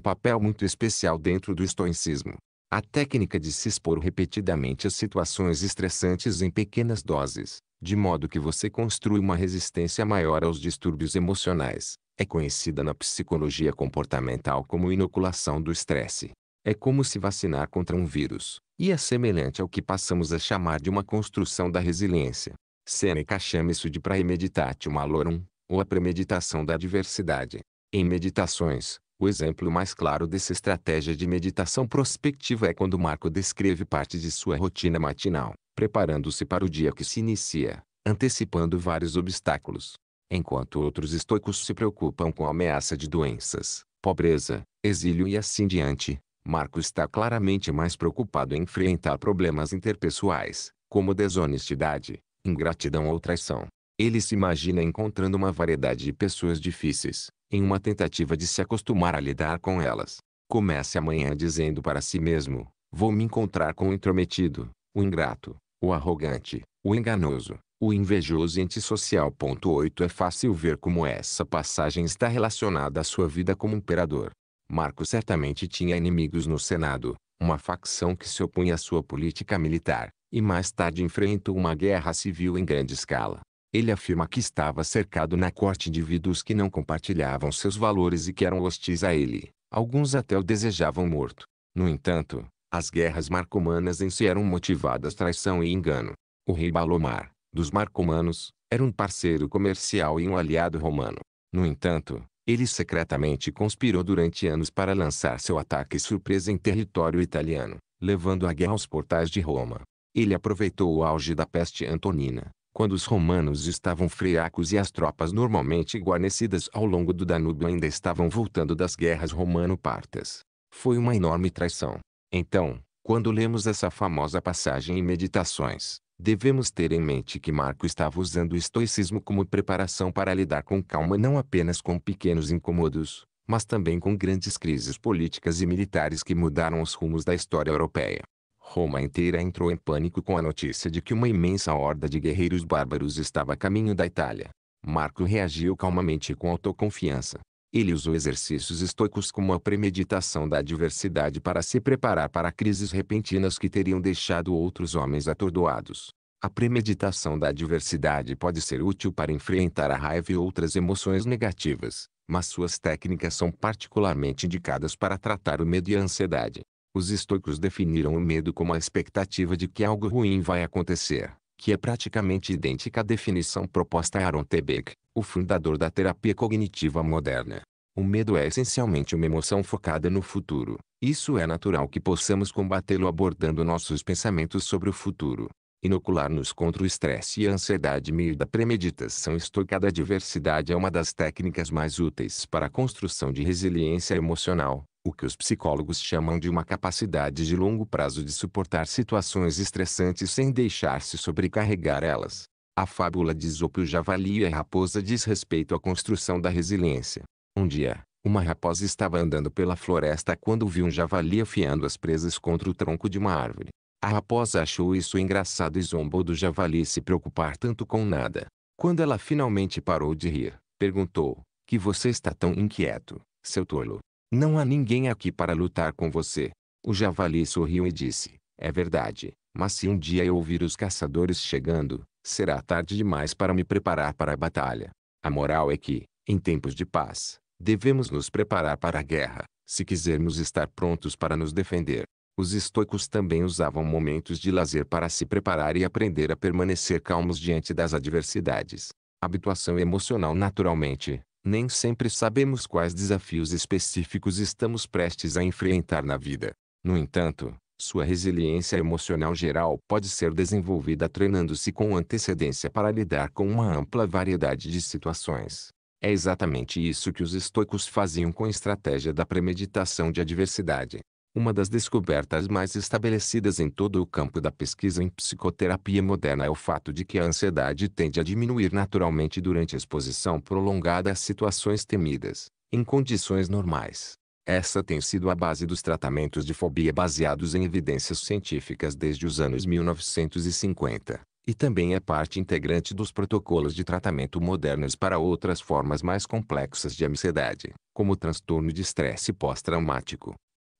A: papel muito especial dentro do estoicismo. A técnica de se expor repetidamente às situações estressantes em pequenas doses, de modo que você construi uma resistência maior aos distúrbios emocionais. É conhecida na psicologia comportamental como inoculação do estresse. É como se vacinar contra um vírus, e é semelhante ao que passamos a chamar de uma construção da resiliência. Seneca chama isso de praemeditatio malorum, ou a premeditação da adversidade. Em meditações, o exemplo mais claro dessa estratégia de meditação prospectiva é quando Marco descreve parte de sua rotina matinal preparando-se para o dia que se inicia, antecipando vários obstáculos. Enquanto outros estoicos se preocupam com a ameaça de doenças, pobreza, exílio e assim diante, Marco está claramente mais preocupado em enfrentar problemas interpessoais, como desonestidade, ingratidão ou traição. Ele se imagina encontrando uma variedade de pessoas difíceis, em uma tentativa de se acostumar a lidar com elas. Comece amanhã dizendo para si mesmo: Vou me encontrar com o intrometido, o ingrato, o arrogante, o enganoso, o invejoso e antissocial. 8 É fácil ver como essa passagem está relacionada à sua vida como imperador. Marco certamente tinha inimigos no Senado, uma facção que se opunha à sua política militar, e mais tarde enfrentou uma guerra civil em grande escala. Ele afirma que estava cercado na corte de indivíduos que não compartilhavam seus valores e que eram hostis a ele. Alguns até o desejavam morto. No entanto, as guerras marcomanas em si eram motivadas traição e engano. O rei Balomar, dos marcomanos, era um parceiro comercial e um aliado romano. No entanto, ele secretamente conspirou durante anos para lançar seu ataque surpresa em território italiano, levando a guerra aos portais de Roma. Ele aproveitou o auge da peste antonina, quando os romanos estavam friacos e as tropas normalmente guarnecidas ao longo do Danúbio ainda estavam voltando das guerras romano-partas. Foi uma enorme traição, então, quando lemos essa famosa passagem em Meditações, devemos ter em mente que Marco estava usando o estoicismo como preparação para lidar com calma não apenas com pequenos incômodos, mas também com grandes crises políticas e militares que mudaram os rumos da história europeia. Roma inteira entrou em pânico com a notícia de que uma imensa horda de guerreiros bárbaros estava a caminho da Itália. Marco reagiu calmamente e com autoconfiança, ele usou exercícios estoicos como a premeditação da adversidade para se preparar para crises repentinas que teriam deixado outros homens atordoados. A premeditação da adversidade pode ser útil para enfrentar a raiva e outras emoções negativas, mas suas técnicas são particularmente indicadas para tratar o medo e a ansiedade. Os estoicos definiram o medo como a expectativa de que algo ruim vai acontecer que é praticamente idêntica à definição proposta a Aaron Tebeck, o fundador da terapia cognitiva moderna. O medo é essencialmente uma emoção focada no futuro. Isso é natural que possamos combatê-lo abordando nossos pensamentos sobre o futuro. Inocular-nos contra o estresse e a ansiedade meio da premeditação estoica da diversidade é uma das técnicas mais úteis para a construção de resiliência emocional, o que os psicólogos chamam de uma capacidade de longo prazo de suportar situações estressantes sem deixar-se sobrecarregar elas. A fábula de Isopo e o javali e a raposa diz respeito à construção da resiliência. Um dia, uma raposa estava andando pela floresta quando viu um javali afiando as presas contra o tronco de uma árvore. A raposa achou isso engraçado e zombou do javali se preocupar tanto com nada. Quando ela finalmente parou de rir, perguntou: Que você está tão inquieto, seu tolo? Não há ninguém aqui para lutar com você. O javali sorriu e disse: É verdade, mas se um dia eu ouvir os caçadores chegando, será tarde demais para me preparar para a batalha. A moral é que, em tempos de paz, devemos nos preparar para a guerra, se quisermos estar prontos para nos defender. Os estoicos também usavam momentos de lazer para se preparar e aprender a permanecer calmos diante das adversidades. Habituação emocional naturalmente, nem sempre sabemos quais desafios específicos estamos prestes a enfrentar na vida. No entanto, sua resiliência emocional geral pode ser desenvolvida treinando-se com antecedência para lidar com uma ampla variedade de situações. É exatamente isso que os estoicos faziam com a estratégia da premeditação de adversidade. Uma das descobertas mais estabelecidas em todo o campo da pesquisa em psicoterapia moderna é o fato de que a ansiedade tende a diminuir naturalmente durante a exposição prolongada a situações temidas, em condições normais. Essa tem sido a base dos tratamentos de fobia baseados em evidências científicas desde os anos 1950, e também é parte integrante dos protocolos de tratamento modernos para outras formas mais complexas de ansiedade, como o transtorno de estresse pós-traumático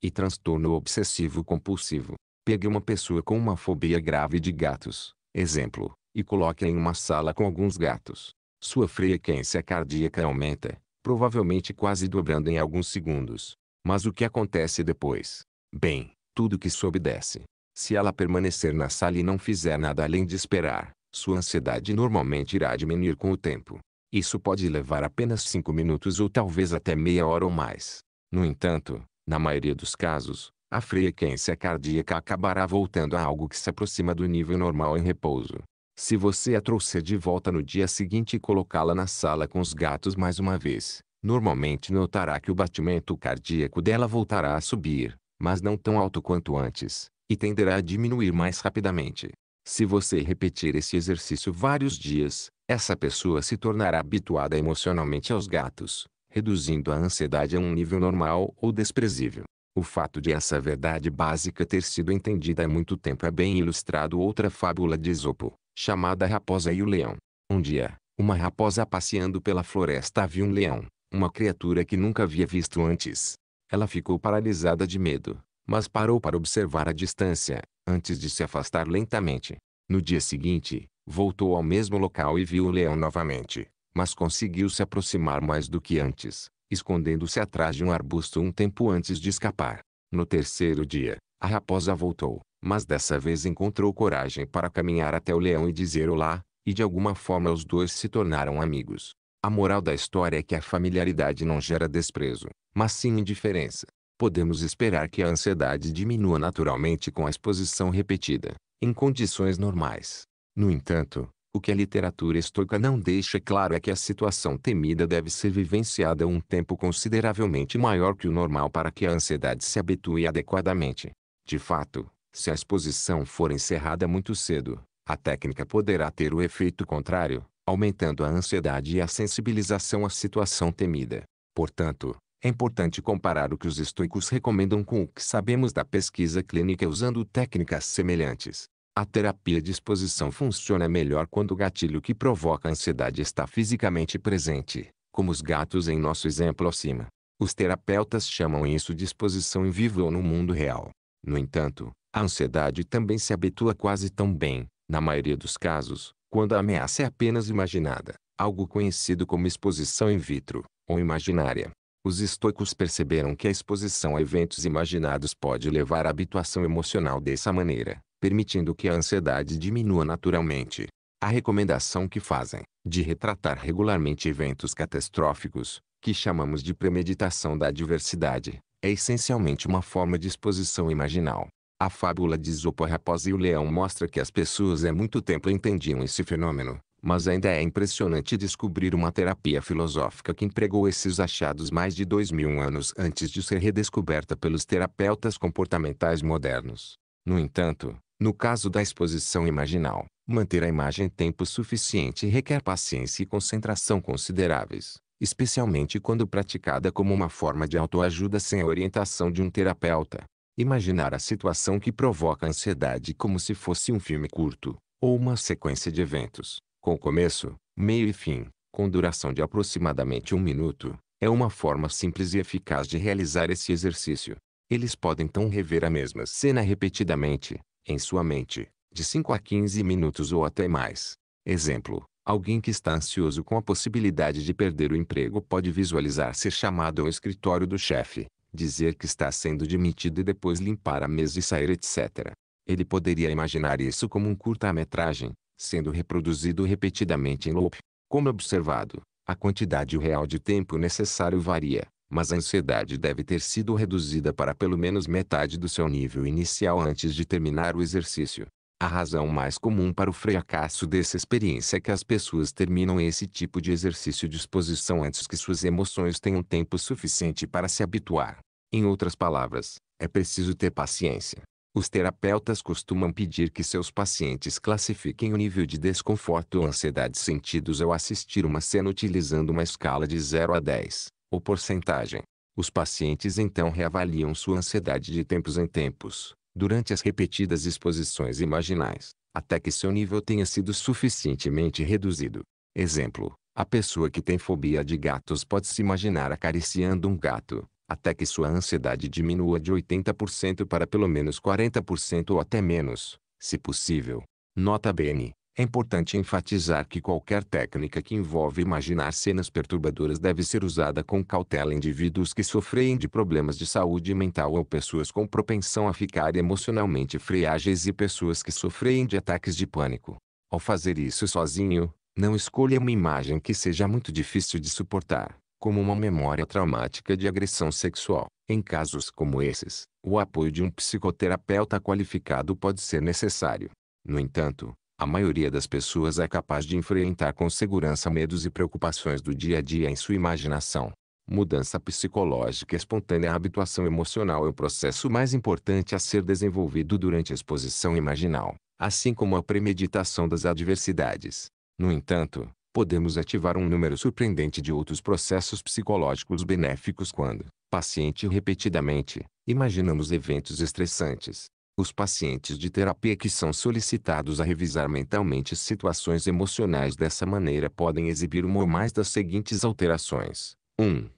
A: e transtorno obsessivo-compulsivo. Pegue uma pessoa com uma fobia grave de gatos, exemplo, e coloque em uma sala com alguns gatos. Sua frequência cardíaca aumenta, provavelmente quase dobrando em alguns segundos. Mas o que acontece depois? Bem, tudo que sobe desce. Se ela permanecer na sala e não fizer nada além de esperar, sua ansiedade normalmente irá diminuir com o tempo. Isso pode levar apenas 5 minutos ou talvez até meia hora ou mais. No entanto, na maioria dos casos, a frequência cardíaca acabará voltando a algo que se aproxima do nível normal em repouso. Se você a trouxer de volta no dia seguinte e colocá-la na sala com os gatos mais uma vez, normalmente notará que o batimento cardíaco dela voltará a subir, mas não tão alto quanto antes, e tenderá a diminuir mais rapidamente. Se você repetir esse exercício vários dias, essa pessoa se tornará habituada emocionalmente aos gatos, reduzindo a ansiedade a um nível normal ou desprezível. O fato de essa verdade básica ter sido entendida há muito tempo é bem ilustrado outra fábula de Esopo, chamada Raposa e o Leão. Um dia, uma raposa passeando pela floresta viu um leão, uma criatura que nunca havia visto antes. Ela ficou paralisada de medo, mas parou para observar a distância, antes de se afastar lentamente. No dia seguinte, voltou ao mesmo local e viu o leão novamente mas conseguiu se aproximar mais do que antes, escondendo-se atrás de um arbusto um tempo antes de escapar. No terceiro dia, a raposa voltou, mas dessa vez encontrou coragem para caminhar até o leão e dizer olá, e de alguma forma os dois se tornaram amigos. A moral da história é que a familiaridade não gera desprezo, mas sim indiferença. Podemos esperar que a ansiedade diminua naturalmente com a exposição repetida, em condições normais. No entanto, o que a literatura estoica não deixa claro é que a situação temida deve ser vivenciada um tempo consideravelmente maior que o normal para que a ansiedade se habitue adequadamente. De fato, se a exposição for encerrada muito cedo, a técnica poderá ter o efeito contrário, aumentando a ansiedade e a sensibilização à situação temida. Portanto, é importante comparar o que os estoicos recomendam com o que sabemos da pesquisa clínica usando técnicas semelhantes. A terapia de exposição funciona melhor quando o gatilho que provoca a ansiedade está fisicamente presente, como os gatos em nosso exemplo acima. Os terapeutas chamam isso de exposição em vivo ou no mundo real. No entanto, a ansiedade também se habitua quase tão bem, na maioria dos casos, quando a ameaça é apenas imaginada, algo conhecido como exposição in vitro, ou imaginária. Os estoicos perceberam que a exposição a eventos imaginados pode levar à habituação emocional dessa maneira, permitindo que a ansiedade diminua naturalmente. A recomendação que fazem, de retratar regularmente eventos catastróficos, que chamamos de premeditação da adversidade, é essencialmente uma forma de exposição imaginal. A fábula de Isopo Raposa e o Leão mostra que as pessoas há muito tempo entendiam esse fenômeno, mas ainda é impressionante descobrir uma terapia filosófica que empregou esses achados mais de dois mil anos antes de ser redescoberta pelos terapeutas comportamentais modernos. No entanto, no caso da exposição imaginal, manter a imagem tempo suficiente requer paciência e concentração consideráveis, especialmente quando praticada como uma forma de autoajuda sem a orientação de um terapeuta. Imaginar a situação que provoca ansiedade como se fosse um filme curto, ou uma sequência de eventos, com começo, meio e fim, com duração de aproximadamente um minuto, é uma forma simples e eficaz de realizar esse exercício. Eles podem então rever a mesma cena repetidamente, em sua mente, de 5 a 15 minutos ou até mais. Exemplo: alguém que está ansioso com a possibilidade de perder o emprego pode visualizar ser chamado ao escritório do chefe, dizer que está sendo demitido e depois limpar a mesa e sair, etc. Ele poderia imaginar isso como um curta-metragem, sendo reproduzido repetidamente em loop. Como observado, a quantidade real de tempo necessário varia, mas a ansiedade deve ter sido reduzida para pelo menos metade do seu nível inicial antes de terminar o exercício. A razão mais comum para o fracasso dessa experiência é que as pessoas terminam esse tipo de exercício de exposição antes que suas emoções tenham tempo suficiente para se habituar. Em outras palavras, é preciso ter paciência. Os terapeutas costumam pedir que seus pacientes classifiquem o nível de desconforto ou ansiedade sentidos ao assistir uma cena utilizando uma escala de 0 a 10 ou porcentagem. Os pacientes então reavaliam sua ansiedade de tempos em tempos, durante as repetidas exposições imaginais, até que seu nível tenha sido suficientemente reduzido. Exemplo: a pessoa que tem fobia de gatos pode se imaginar acariciando um gato, até que sua ansiedade diminua de 80% para pelo menos 40% ou até menos, se possível. Nota bene: é importante enfatizar que qualquer técnica que envolve imaginar cenas perturbadoras deve ser usada com cautela em indivíduos que sofrem de problemas de saúde mental ou pessoas com propensão a ficar emocionalmente freágeis e pessoas que sofrem de ataques de pânico. Ao fazer isso sozinho, não escolha uma imagem que seja muito difícil de suportar, como uma memória traumática de agressão sexual. Em casos como esses, o apoio de um psicoterapeuta qualificado pode ser necessário. No entanto, a maioria das pessoas é capaz de enfrentar com segurança medos e preocupações do dia a dia em sua imaginação. Mudança psicológica espontânea à habituação emocional é o processo mais importante a ser desenvolvido durante a exposição imaginal, assim como a premeditação das adversidades. No entanto, podemos ativar um número surpreendente de outros processos psicológicos benéficos quando, paciente repetidamente, imaginamos eventos estressantes, os pacientes de terapia que são solicitados a revisar mentalmente situações emocionais dessa maneira podem exibir uma ou mais das seguintes alterações. 1.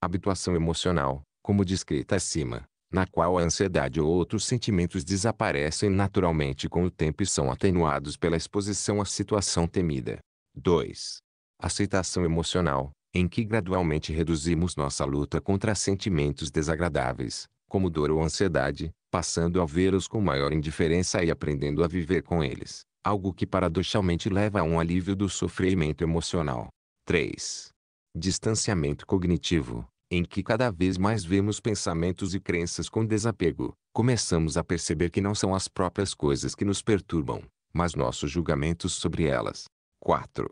A: Habituação emocional, como descrita acima, na qual a ansiedade ou outros sentimentos desaparecem naturalmente com o tempo e são atenuados pela exposição à situação temida. 2. Aceitação emocional, em que gradualmente reduzimos nossa luta contra sentimentos desagradáveis, como dor ou ansiedade, passando a vê-los com maior indiferença e aprendendo a viver com eles, algo que paradoxalmente leva a um alívio do sofrimento emocional. 3. Distanciamento cognitivo, em que cada vez mais vemos pensamentos e crenças com desapego, começamos a perceber que não são as próprias coisas que nos perturbam, mas nossos julgamentos sobre elas. 4.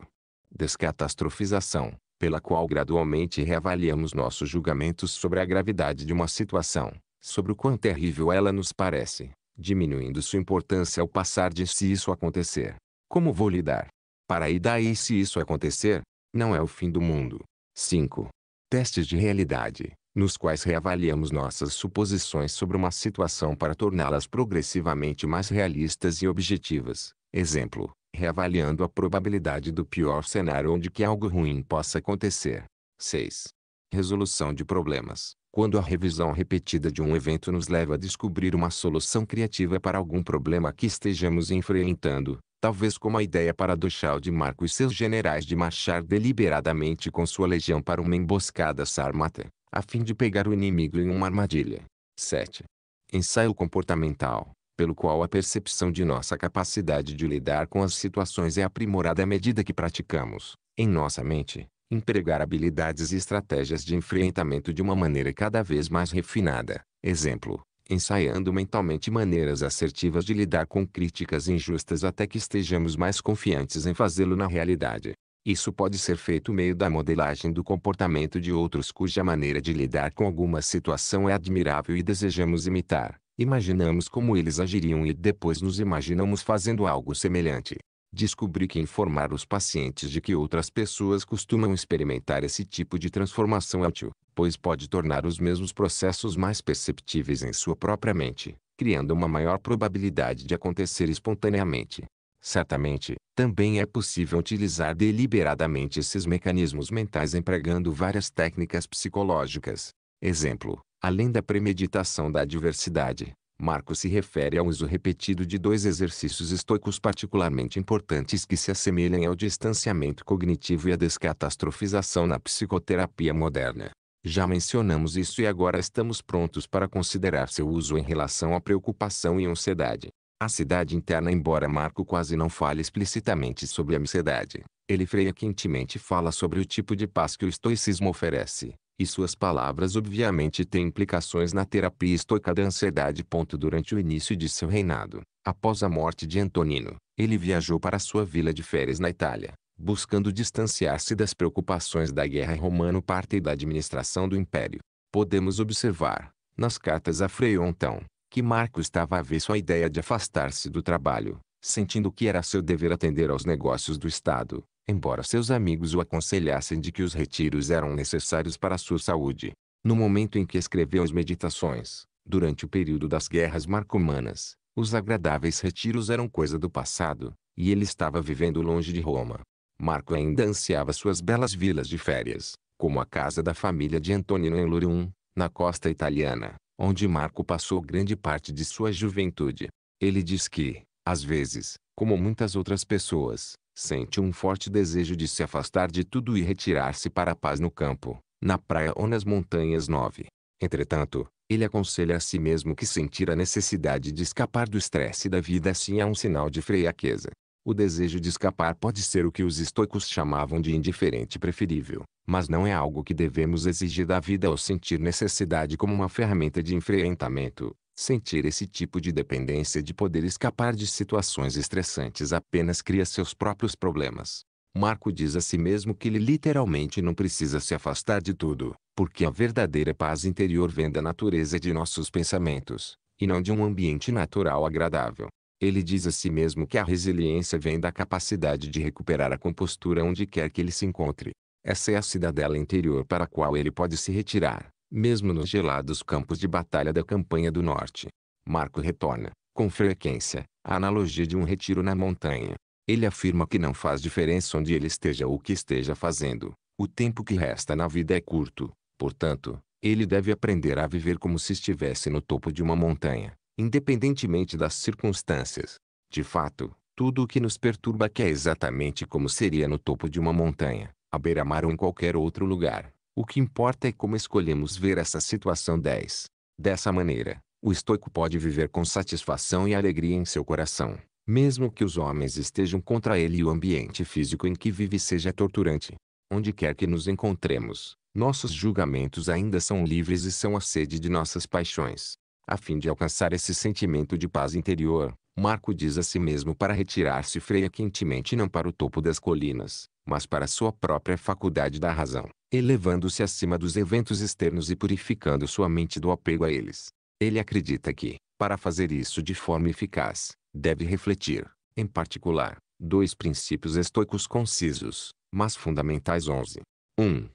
A: Descatastrofização, pela qual gradualmente reavaliamos nossos julgamentos sobre a gravidade de uma situação, sobre o quão terrível ela nos parece, diminuindo sua importância ao passar de se isso acontecer. Como vou lidar? Para e daí se isso acontecer, não é o fim do mundo. 5. Testes de realidade, nos quais reavaliamos nossas suposições sobre uma situação para torná-las progressivamente mais realistas e objetivas. Exemplo, reavaliando a probabilidade do pior cenário onde que algo ruim possa acontecer. 6. Resolução de problemas, quando a revisão repetida de um evento nos leva a descobrir uma solução criativa para algum problema que estejamos enfrentando, talvez como a ideia paradoxal de Marco e seus generais de marchar deliberadamente com sua legião para uma emboscada sármata, a fim de pegar o inimigo em uma armadilha. 7. Ensaio comportamental, pelo qual a percepção de nossa capacidade de lidar com as situações é aprimorada à medida que praticamos, em nossa mente, empregar habilidades e estratégias de enfrentamento de uma maneira cada vez mais refinada. Exemplo: ensaiando mentalmente maneiras assertivas de lidar com críticas injustas até que estejamos mais confiantes em fazê-lo na realidade. Isso pode ser feito meio da modelagem do comportamento de outros cuja maneira de lidar com alguma situação é admirável e desejamos imitar. Imaginamos como eles agiriam e depois nos imaginamos fazendo algo semelhante descobri que informar os pacientes de que outras pessoas costumam experimentar esse tipo de transformação é útil, pois pode tornar os mesmos processos mais perceptíveis em sua própria mente, criando uma maior probabilidade de acontecer espontaneamente. Certamente, também é possível utilizar deliberadamente esses mecanismos mentais empregando várias técnicas psicológicas. Exemplo, além da premeditação da adversidade, Marco se refere ao uso repetido de dois exercícios estoicos particularmente importantes que se assemelham ao distanciamento cognitivo e à descatastrofização na psicoterapia moderna. Já mencionamos isso e agora estamos prontos para considerar seu uso em relação à preocupação e ansiedade. A cidade interna, embora Marco quase não fale explicitamente sobre a ansiedade, ele frequentemente fala sobre o tipo de paz que o estoicismo oferece. E suas palavras obviamente têm implicações na terapia estoica da ansiedade. Durante o início de seu reinado, após a morte de Antonino, ele viajou para sua vila de férias na Itália, buscando distanciar-se das preocupações da guerra romano-parte e da administração do império. Podemos observar, nas cartas a Freontão, que Marco estava avesso à ideia de afastar-se do trabalho, sentindo que era seu dever atender aos negócios do Estado, embora seus amigos o aconselhassem de que os retiros eram necessários para sua saúde. No momento em que escreveu as meditações, durante o período das guerras marcomanas, os agradáveis retiros eram coisa do passado, e ele estava vivendo longe de Roma. Marco ainda ansiava suas belas vilas de férias, como a casa da família de Antonino em Lurium, na costa italiana, onde Marco passou grande parte de sua juventude. Ele diz que, às vezes, como muitas outras pessoas, sente um forte desejo de se afastar de tudo e retirar-se para a paz no campo, na praia ou nas montanhas 9. Entretanto, ele aconselha a si mesmo que sentir a necessidade de escapar do estresse da vida assim é um sinal de fraqueza. O desejo de escapar pode ser o que os estoicos chamavam de indiferente preferível, mas não é algo que devemos exigir da vida ou sentir necessidade como uma ferramenta de enfrentamento. Sentir esse tipo de dependência de poder escapar de situações estressantes apenas cria seus próprios problemas. Marco diz a si mesmo que ele literalmente não precisa se afastar de tudo, porque a verdadeira paz interior vem da natureza de nossos pensamentos, e não de um ambiente natural agradável. Ele diz a si mesmo que a resiliência vem da capacidade de recuperar a compostura onde quer que ele se encontre. Essa é a cidadela interior para a qual ele pode se retirar, mesmo nos gelados campos de batalha da campanha do norte. Marco retorna, com frequência, à analogia de um retiro na montanha. Ele afirma que não faz diferença onde ele esteja ou o que esteja fazendo. O tempo que resta na vida é curto, portanto, ele deve aprender a viver como se estivesse no topo de uma montanha, independentemente das circunstâncias. De fato, tudo o que nos perturba é que é exatamente como seria no topo de uma montanha, à beira-mar ou em qualquer outro lugar. O que importa é como escolhemos ver essa situação 10. Dessa maneira, o estoico pode viver com satisfação e alegria em seu coração, mesmo que os homens estejam contra ele e o ambiente físico em que vive seja torturante. Onde quer que nos encontremos, nossos julgamentos ainda são livres e são a sede de nossas paixões. A fim de alcançar esse sentimento de paz interior, Marco diz a si mesmo para retirar-se frequentemente não para o topo das colinas, mas para sua própria faculdade da razão, elevando-se acima dos eventos externos e purificando sua mente do apego a eles. Ele acredita que, para fazer isso de forma eficaz, deve refletir, em particular, dois princípios estoicos concisos, mas fundamentais 11. 1.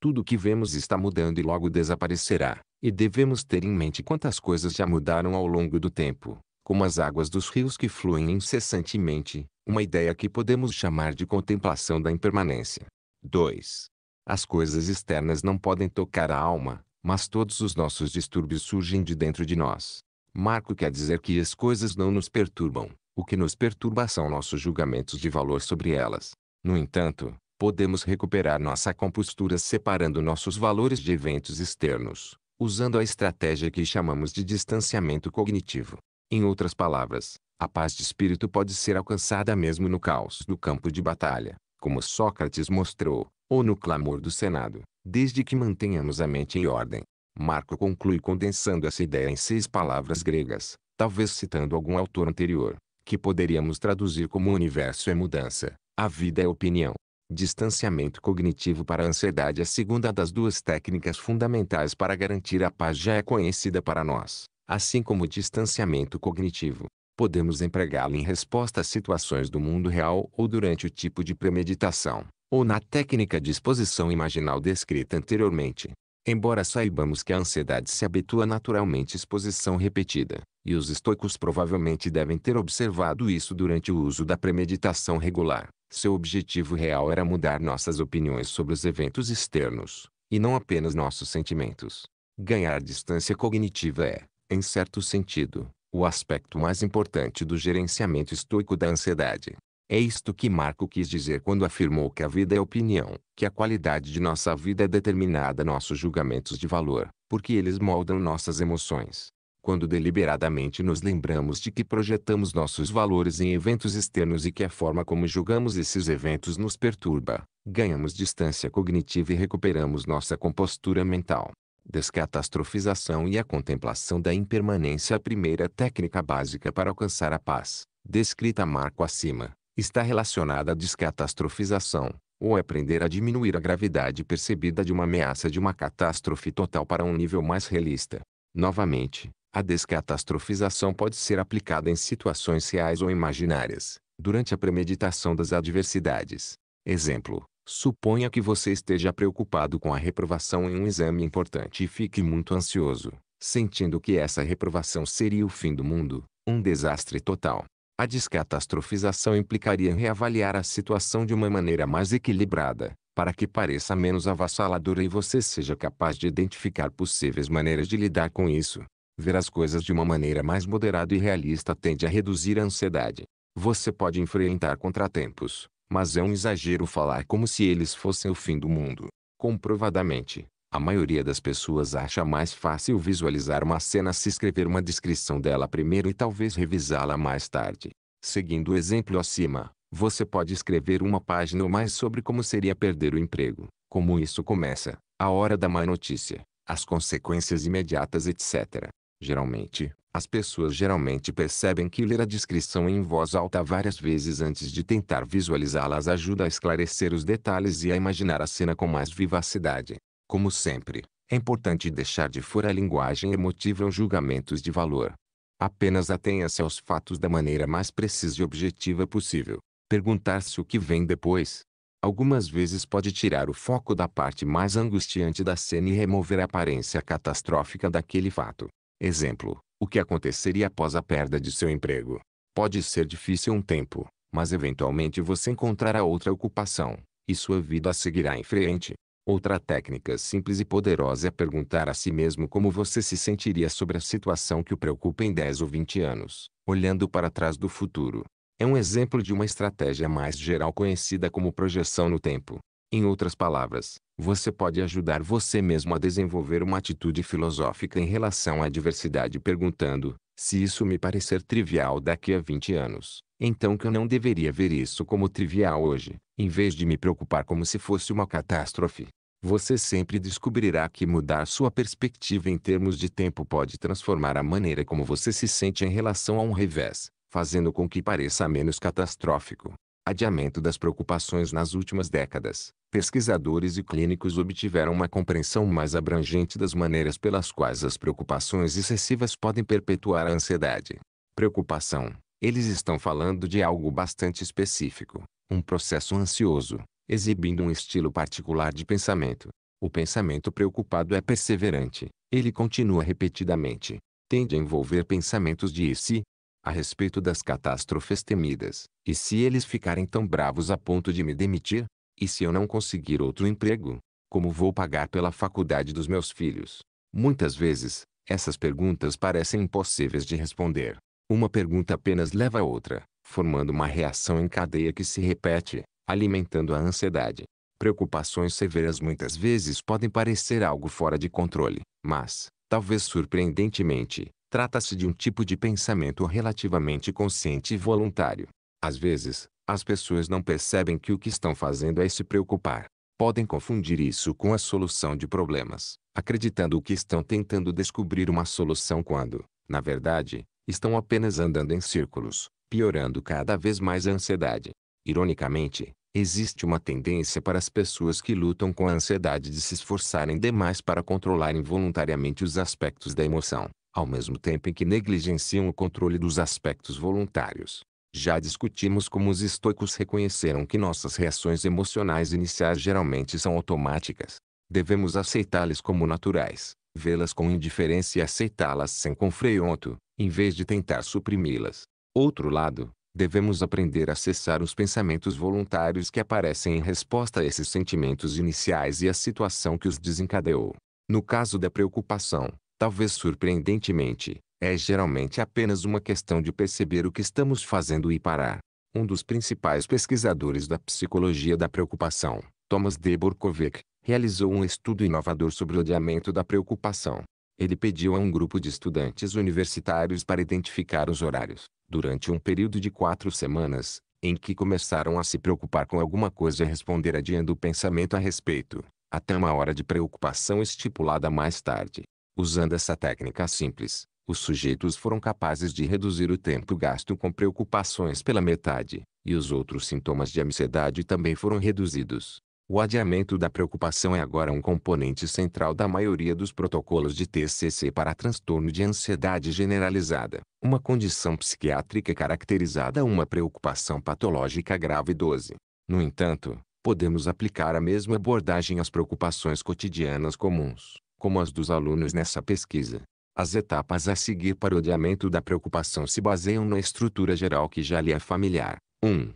A: Tudo o que vemos está mudando e logo desaparecerá, e devemos ter em mente quantas coisas já mudaram ao longo do tempo, como as águas dos rios que fluem incessantemente, uma ideia que podemos chamar de contemplação da impermanência. 2. As coisas externas não podem tocar a alma, mas todos os nossos distúrbios surgem de dentro de nós. Marco quer dizer que as coisas não nos perturbam. O que nos perturba são nossos julgamentos de valor sobre elas. No entanto, podemos recuperar nossa compostura separando nossos valores de eventos externos, usando a estratégia que chamamos de distanciamento cognitivo. Em outras palavras, a paz de espírito pode ser alcançada mesmo no caos do campo de batalha, como Sócrates mostrou, ou no clamor do Senado, desde que mantenhamos a mente em ordem. Marco conclui condensando essa ideia em seis palavras gregas, talvez citando algum autor anterior, que poderíamos traduzir como o universo é mudança, a vida é opinião. Distanciamento cognitivo para a ansiedade é A segunda das duas técnicas fundamentais para garantir a paz já é conhecida para nós, assim como o distanciamento cognitivo. Podemos empregá-lo em resposta a situações do mundo real ou durante o tipo de premeditação, ou na técnica de exposição imaginal descrita anteriormente. Embora saibamos que a ansiedade se habitua naturalmente à exposição repetida, e os estoicos provavelmente devem ter observado isso durante o uso da premeditação regular, seu objetivo real era mudar nossas opiniões sobre os eventos externos, e não apenas nossos sentimentos. Ganhar distância cognitiva é, em certo sentido, o aspecto mais importante do gerenciamento estoico da ansiedade. É isto que Marco quis dizer quando afirmou que a vida é opinião, que a qualidade de nossa vida é determinada nossos julgamentos de valor, porque eles moldam nossas emoções. Quando deliberadamente nos lembramos de que projetamos nossos valores em eventos externos e que a forma como julgamos esses eventos nos perturba, ganhamos distância cognitiva e recuperamos nossa compostura mental. Descatastrofização e a contemplação da impermanência, a primeira técnica básica para alcançar a paz, descrita Marco acima, está relacionada à descatastrofização, ou aprender é a diminuir a gravidade percebida de uma ameaça de uma catástrofe total para um nível mais realista. Novamente, a descatastrofização pode ser aplicada em situações reais ou imaginárias, durante a premeditação das adversidades. Exemplo: suponha que você esteja preocupado com a reprovação em um exame importante e fique muito ansioso, sentindo que essa reprovação seria o fim do mundo, um desastre total. A descatastrofização implicaria em reavaliar a situação de uma maneira mais equilibrada, para que pareça menos avassaladora e você seja capaz de identificar possíveis maneiras de lidar com isso. Ver as coisas de uma maneira mais moderada e realista tende a reduzir a ansiedade. Você pode enfrentar contratempos, mas é um exagero falar como se eles fossem o fim do mundo. Comprovadamente, a maioria das pessoas acha mais fácil visualizar uma cena se escrever uma descrição dela primeiro e talvez revisá-la mais tarde. Seguindo o exemplo acima, você pode escrever uma página ou mais sobre como seria perder o emprego, como isso começa, a hora da má notícia, as consequências imediatas, etc. Geralmente, as pessoas geralmente percebem que ler a descrição em voz alta várias vezes antes de tentar visualizá-las ajuda a esclarecer os detalhes e a imaginar a cena com mais vivacidade. Como sempre, é importante deixar de fora a linguagem emotiva ou julgamentos de valor. Apenas atenha-se aos fatos da maneira mais precisa e objetiva possível. Perguntar-se o que vem depois, algumas vezes pode tirar o foco da parte mais angustiante da cena e remover a aparência catastrófica daquele fato. Exemplo: o que aconteceria após a perda de seu emprego. Pode ser difícil um tempo, mas eventualmente você encontrará outra ocupação, e sua vida seguirá em frente. Outra técnica simples e poderosa é perguntar a si mesmo como você se sentiria sobre a situação que o preocupa em 10 ou 20 anos, olhando para trás do futuro. É um exemplo de uma estratégia mais geral conhecida como projeção no tempo. Em outras palavras, você pode ajudar você mesmo a desenvolver uma atitude filosófica em relação à adversidade perguntando: se isso me parecer trivial daqui a 20 anos, então que eu não deveria ver isso como trivial hoje, em vez de me preocupar como se fosse uma catástrofe você sempre descobrirá que mudar sua perspectiva em termos de tempo pode transformar a maneira como você se sente em relação a um revés, fazendo com que pareça menos catastrófico. Adiamento das preocupações nas últimas décadas. Pesquisadores e clínicos obtiveram uma compreensão mais abrangente das maneiras pelas quais as preocupações excessivas podem perpetuar a ansiedade. Preocupação. Eles estão falando de algo bastante específico, um processo ansioso, exibindo um estilo particular de pensamento. O pensamento preocupado é perseverante, ele continua repetidamente, tende a envolver pensamentos de e se, a respeito das catástrofes temidas, e se eles ficarem tão bravos a ponto de me demitir? E se eu não conseguir outro emprego? Como vou pagar pela faculdade dos meus filhos? Muitas vezes, essas perguntas parecem impossíveis de responder. Uma pergunta apenas leva a outra, formando uma reação em cadeia que se repete, alimentando a ansiedade. Preocupações severas muitas vezes podem parecer algo fora de controle, mas, talvez surpreendentemente, trata-se de um tipo de pensamento relativamente consciente e voluntário. Às vezes, as pessoas não percebem que o que estão fazendo é se preocupar. Podem confundir isso com a solução de problemas, acreditando que estão tentando descobrir uma solução quando, na verdade, estão apenas andando em círculos, piorando cada vez mais a ansiedade. Ironicamente, Existe uma tendência para as pessoas que lutam com a ansiedade de se esforçarem demais para controlar involuntariamente os aspectos da emoção, ao mesmo tempo em que negligenciam o controle dos aspectos voluntários. Já discutimos como os estoicos reconheceram que nossas reações emocionais iniciais geralmente são automáticas. Devemos aceitá-las como naturais, vê-las com indiferença e aceitá-las sem confronto, em vez de tentar suprimi-las. Outro lado, devemos aprender a cessar os pensamentos voluntários que aparecem em resposta a esses sentimentos iniciais e à situação que os desencadeou. No caso da preocupação, talvez surpreendentemente, é geralmente apenas uma questão de perceber o que estamos fazendo e parar. Um dos principais pesquisadores da psicologia da preocupação, Thomas de Borkovic, realizou um estudo inovador sobre o odiamento da preocupação. Ele pediu a um grupo de estudantes universitários para identificar os horários, durante um período de quatro semanas, em que começaram a se preocupar com alguma coisa e responder adiando o pensamento a respeito, até uma hora de preocupação estipulada mais tarde. Usando essa técnica simples, os sujeitos foram capazes de reduzir o tempo gasto com preocupações pela metade, e os outros sintomas de ansiedade também foram reduzidos. O adiamento da preocupação é agora um componente central da maioria dos protocolos de TCC para transtorno de ansiedade generalizada, uma condição psiquiátrica caracterizada uma preocupação patológica grave 12. No entanto, podemos aplicar a mesma abordagem às preocupações cotidianas comuns, como as dos alunos nessa pesquisa. As etapas a seguir para o adiamento da preocupação se baseiam na estrutura geral que já lhe é familiar. 1.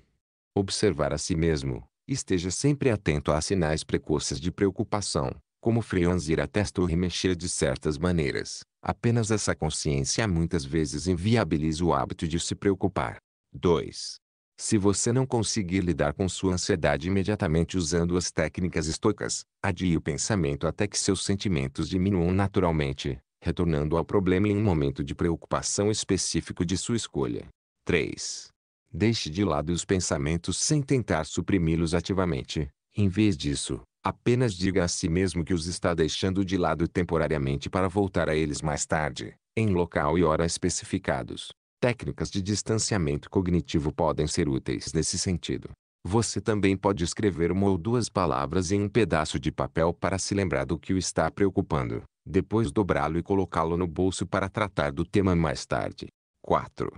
A: Observar a si mesmo Esteja sempre atento a sinais precoces de preocupação, como franzir a testa ou remexer de certas maneiras. Apenas essa consciência muitas vezes inviabiliza o hábito de se preocupar. 2. Se você não conseguir lidar com sua ansiedade imediatamente usando as técnicas estoicas, adie o pensamento até que seus sentimentos diminuam naturalmente, retornando ao problema em um momento de preocupação específico de sua escolha. 3. Deixe de lado os pensamentos sem tentar suprimi-los ativamente. Em vez disso, apenas diga a si mesmo que os está deixando de lado temporariamente para voltar a eles mais tarde, em local e hora especificados. Técnicas de distanciamento cognitivo podem ser úteis nesse sentido. Você também pode escrever uma ou duas palavras em um pedaço de papel para se lembrar do que o está preocupando, depois dobrá-lo e colocá-lo no bolso para tratar do tema mais tarde. 4.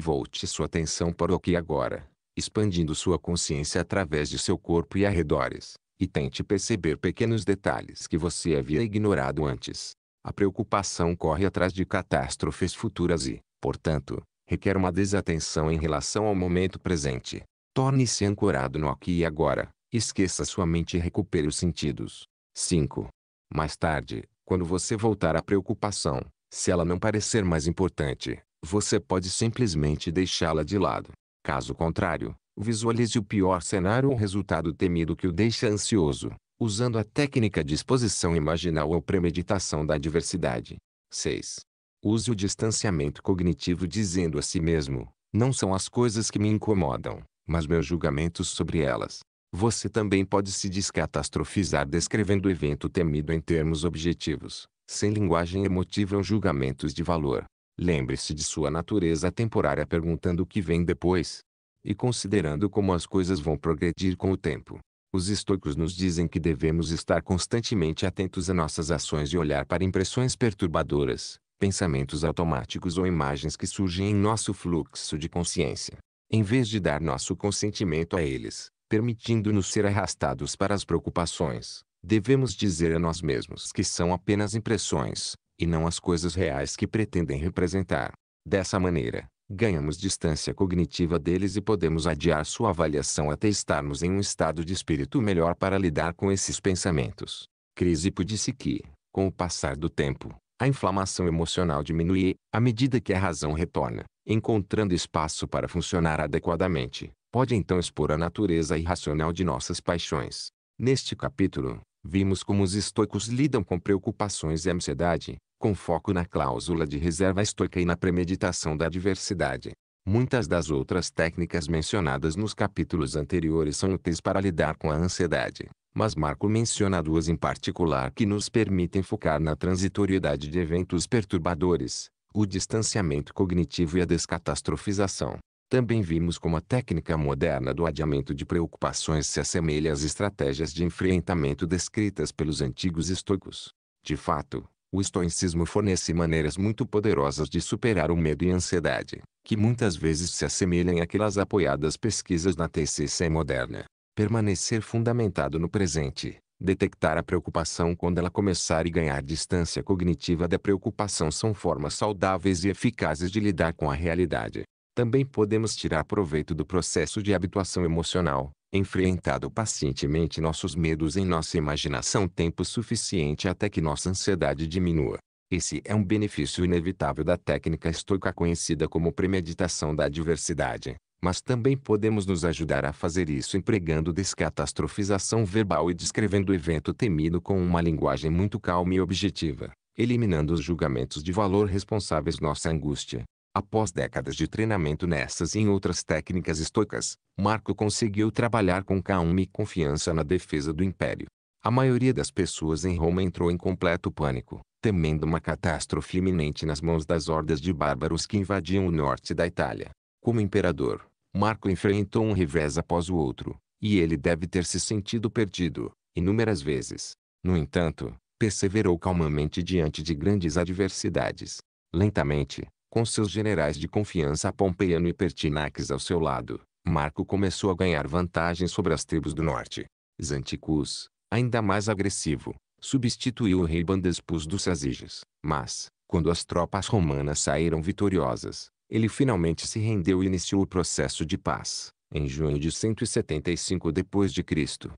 A: Volte sua atenção para o aqui e agora, expandindo sua consciência através de seu corpo e arredores, e tente perceber pequenos detalhes que você havia ignorado antes. A preocupação corre atrás de catástrofes futuras e, portanto, requer uma desatenção em relação ao momento presente. Torne-se ancorado no aqui e agora, esqueça sua mente e recupere os sentidos. 5. Mais tarde, quando você voltar à preocupação, se ela não parecer mais importante, você pode simplesmente deixá-la de lado. Caso contrário, visualize o pior cenário ou resultado temido que o deixa ansioso, usando a técnica de exposição imaginal ou premeditação da adversidade. 6. Use o distanciamento cognitivo dizendo a si mesmo: não são as coisas que me incomodam, mas meus julgamentos sobre elas. Você também pode se descatastrofizar descrevendo o evento temido em termos objetivos, sem linguagem emotiva ou julgamentos de valor. Lembre-se de sua natureza temporária perguntando o que vem depois. E considerando como as coisas vão progredir com o tempo. Os estoicos nos dizem que devemos estar constantemente atentos a nossas ações e olhar para impressões perturbadoras, pensamentos automáticos ou imagens que surgem em nosso fluxo de consciência. Em vez de dar nosso consentimento a eles, permitindo-nos ser arrastados para as preocupações, devemos dizer a nós mesmos que são apenas impressões, e não as coisas reais que pretendem representar. Dessa maneira, ganhamos distância cognitiva deles e podemos adiar sua avaliação até estarmos em um estado de espírito melhor para lidar com esses pensamentos. Crisipo disse que, com o passar do tempo, a inflamação emocional diminui, à medida que a razão retorna, encontrando espaço para funcionar adequadamente, pode então expor a natureza irracional de nossas paixões. Neste capítulo, vimos como os estoicos lidam com preocupações e ansiedade, com foco na cláusula de reserva estoica e na premeditação da adversidade. Muitas das outras técnicas mencionadas nos capítulos anteriores são úteis para lidar com a ansiedade, mas Marco menciona duas em particular que nos permitem focar na transitoriedade de eventos perturbadores, o distanciamento cognitivo e a descatastrofização. Também vimos como a técnica moderna do adiamento de preocupações se assemelha às estratégias de enfrentamento descritas pelos antigos estoicos. De fato, o estoicismo fornece maneiras muito poderosas de superar o medo e a ansiedade, que muitas vezes se assemelham àquelas apoiadas pesquisas na TCC moderna. Permanecer fundamentado no presente, detectar a preocupação quando ela começar e ganhar distância cognitiva da preocupação são formas saudáveis e eficazes de lidar com a realidade também podemos tirar proveito do processo de habituação emocional, enfrentado pacientemente nossos medos em nossa imaginação tempo suficiente até que nossa ansiedade diminua. Esse é um benefício inevitável da técnica estoica conhecida como premeditação da adversidade, mas também podemos nos ajudar a fazer isso empregando descatastrofização verbal e descrevendo o evento temido com uma linguagem muito calma e objetiva, eliminando os julgamentos de valor responsáveis nossa angústia, Após décadas de treinamento nessas e em outras técnicas estoicas, Marco conseguiu trabalhar com calma e confiança na defesa do império. A maioria das pessoas em Roma entrou em completo pânico, temendo uma catástrofe iminente nas mãos das hordas de bárbaros que invadiam o norte da Itália. Como imperador, Marco enfrentou um revés após o outro, e ele deve ter se sentido perdido, inúmeras vezes. No entanto, perseverou calmamente diante de grandes adversidades. Lentamente, com seus generais de confiança Pompeiano e Pertinax ao seu lado, Marco começou a ganhar vantagens sobre as tribos do norte. Zanticus, ainda mais agressivo, substituiu o rei Bandespus dos Sazíges. Mas, quando as tropas romanas saíram vitoriosas, ele finalmente se rendeu e iniciou o processo de paz, em junho de 175 d.C.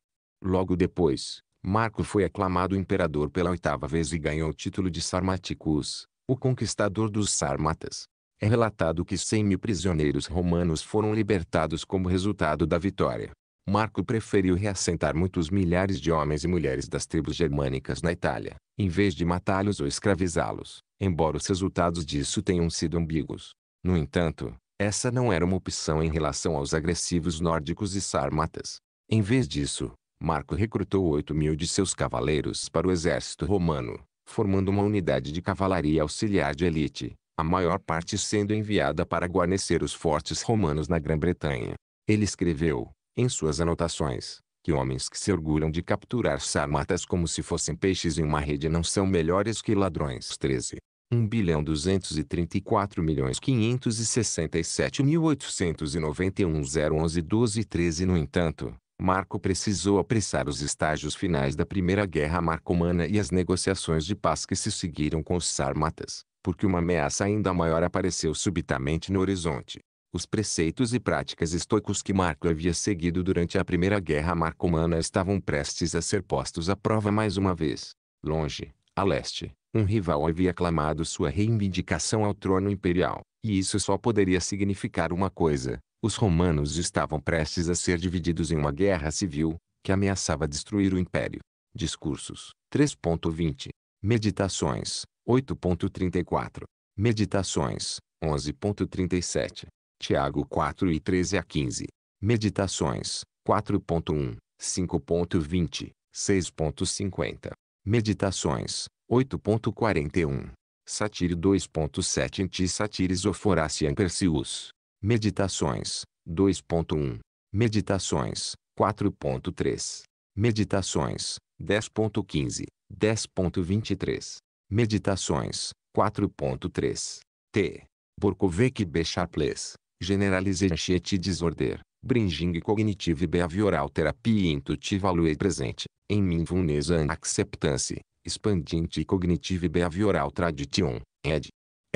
A: Logo depois, Marco foi aclamado imperador pela oitava vez e ganhou o título de Sarmaticus, o conquistador dos Sármatas. É relatado que 100 mil prisioneiros romanos foram libertados como resultado da vitória. Marco preferiu reassentar muitos milhares de homens e mulheres das tribos germânicas na Itália, em vez de matá-los ou escravizá-los, embora os resultados disso tenham sido ambíguos. No entanto, essa não era uma opção em relação aos agressivos nórdicos e sármatas. Em vez disso, Marco recrutou 8 mil de seus cavaleiros para o exército romano, formando uma unidade de cavalaria auxiliar de elite, a maior parte sendo enviada para guarnecer os fortes romanos na Grã-Bretanha. Ele escreveu, em suas anotações, que homens que se orgulham de capturar sarmatas como se fossem peixes em uma rede não são melhores que ladrões. 13. 1 bilhão 234 milhões 567 mil 891 011 12 13 No entanto, Marco precisou apressar os estágios finais da Primeira Guerra Marcomana e as negociações de paz que se seguiram com os sármatas, porque uma ameaça ainda maior apareceu subitamente no horizonte. Os preceitos e práticas estoicos que Marco havia seguido durante a Primeira Guerra Marcomana estavam prestes a ser postos à prova mais uma vez. Longe, a leste, um rival havia clamado sua reivindicação ao trono imperial, e isso só poderia significar uma coisa, os romanos estavam prestes a ser divididos em uma guerra civil, que ameaçava destruir o império. Discursos 3.20 Meditações 8.34 Meditações 11.37 Tiago 4 e 13 a 15 Meditações 4.1 5.20 6.50 Meditações 8.41 Satire 2.7 Anti-Satires Ophoracian Perseus Meditações 2.1, Meditações 4.3, Meditações 10.15, 10.23, Meditações 4.3, T. Borkovec Becharples, Generalization et Disorder, Bringing Cognitive Behavioral Therapy into Value Presente, em Mindfulness and Acceptance, Expanding Cognitive Behavioral Tradition, ed.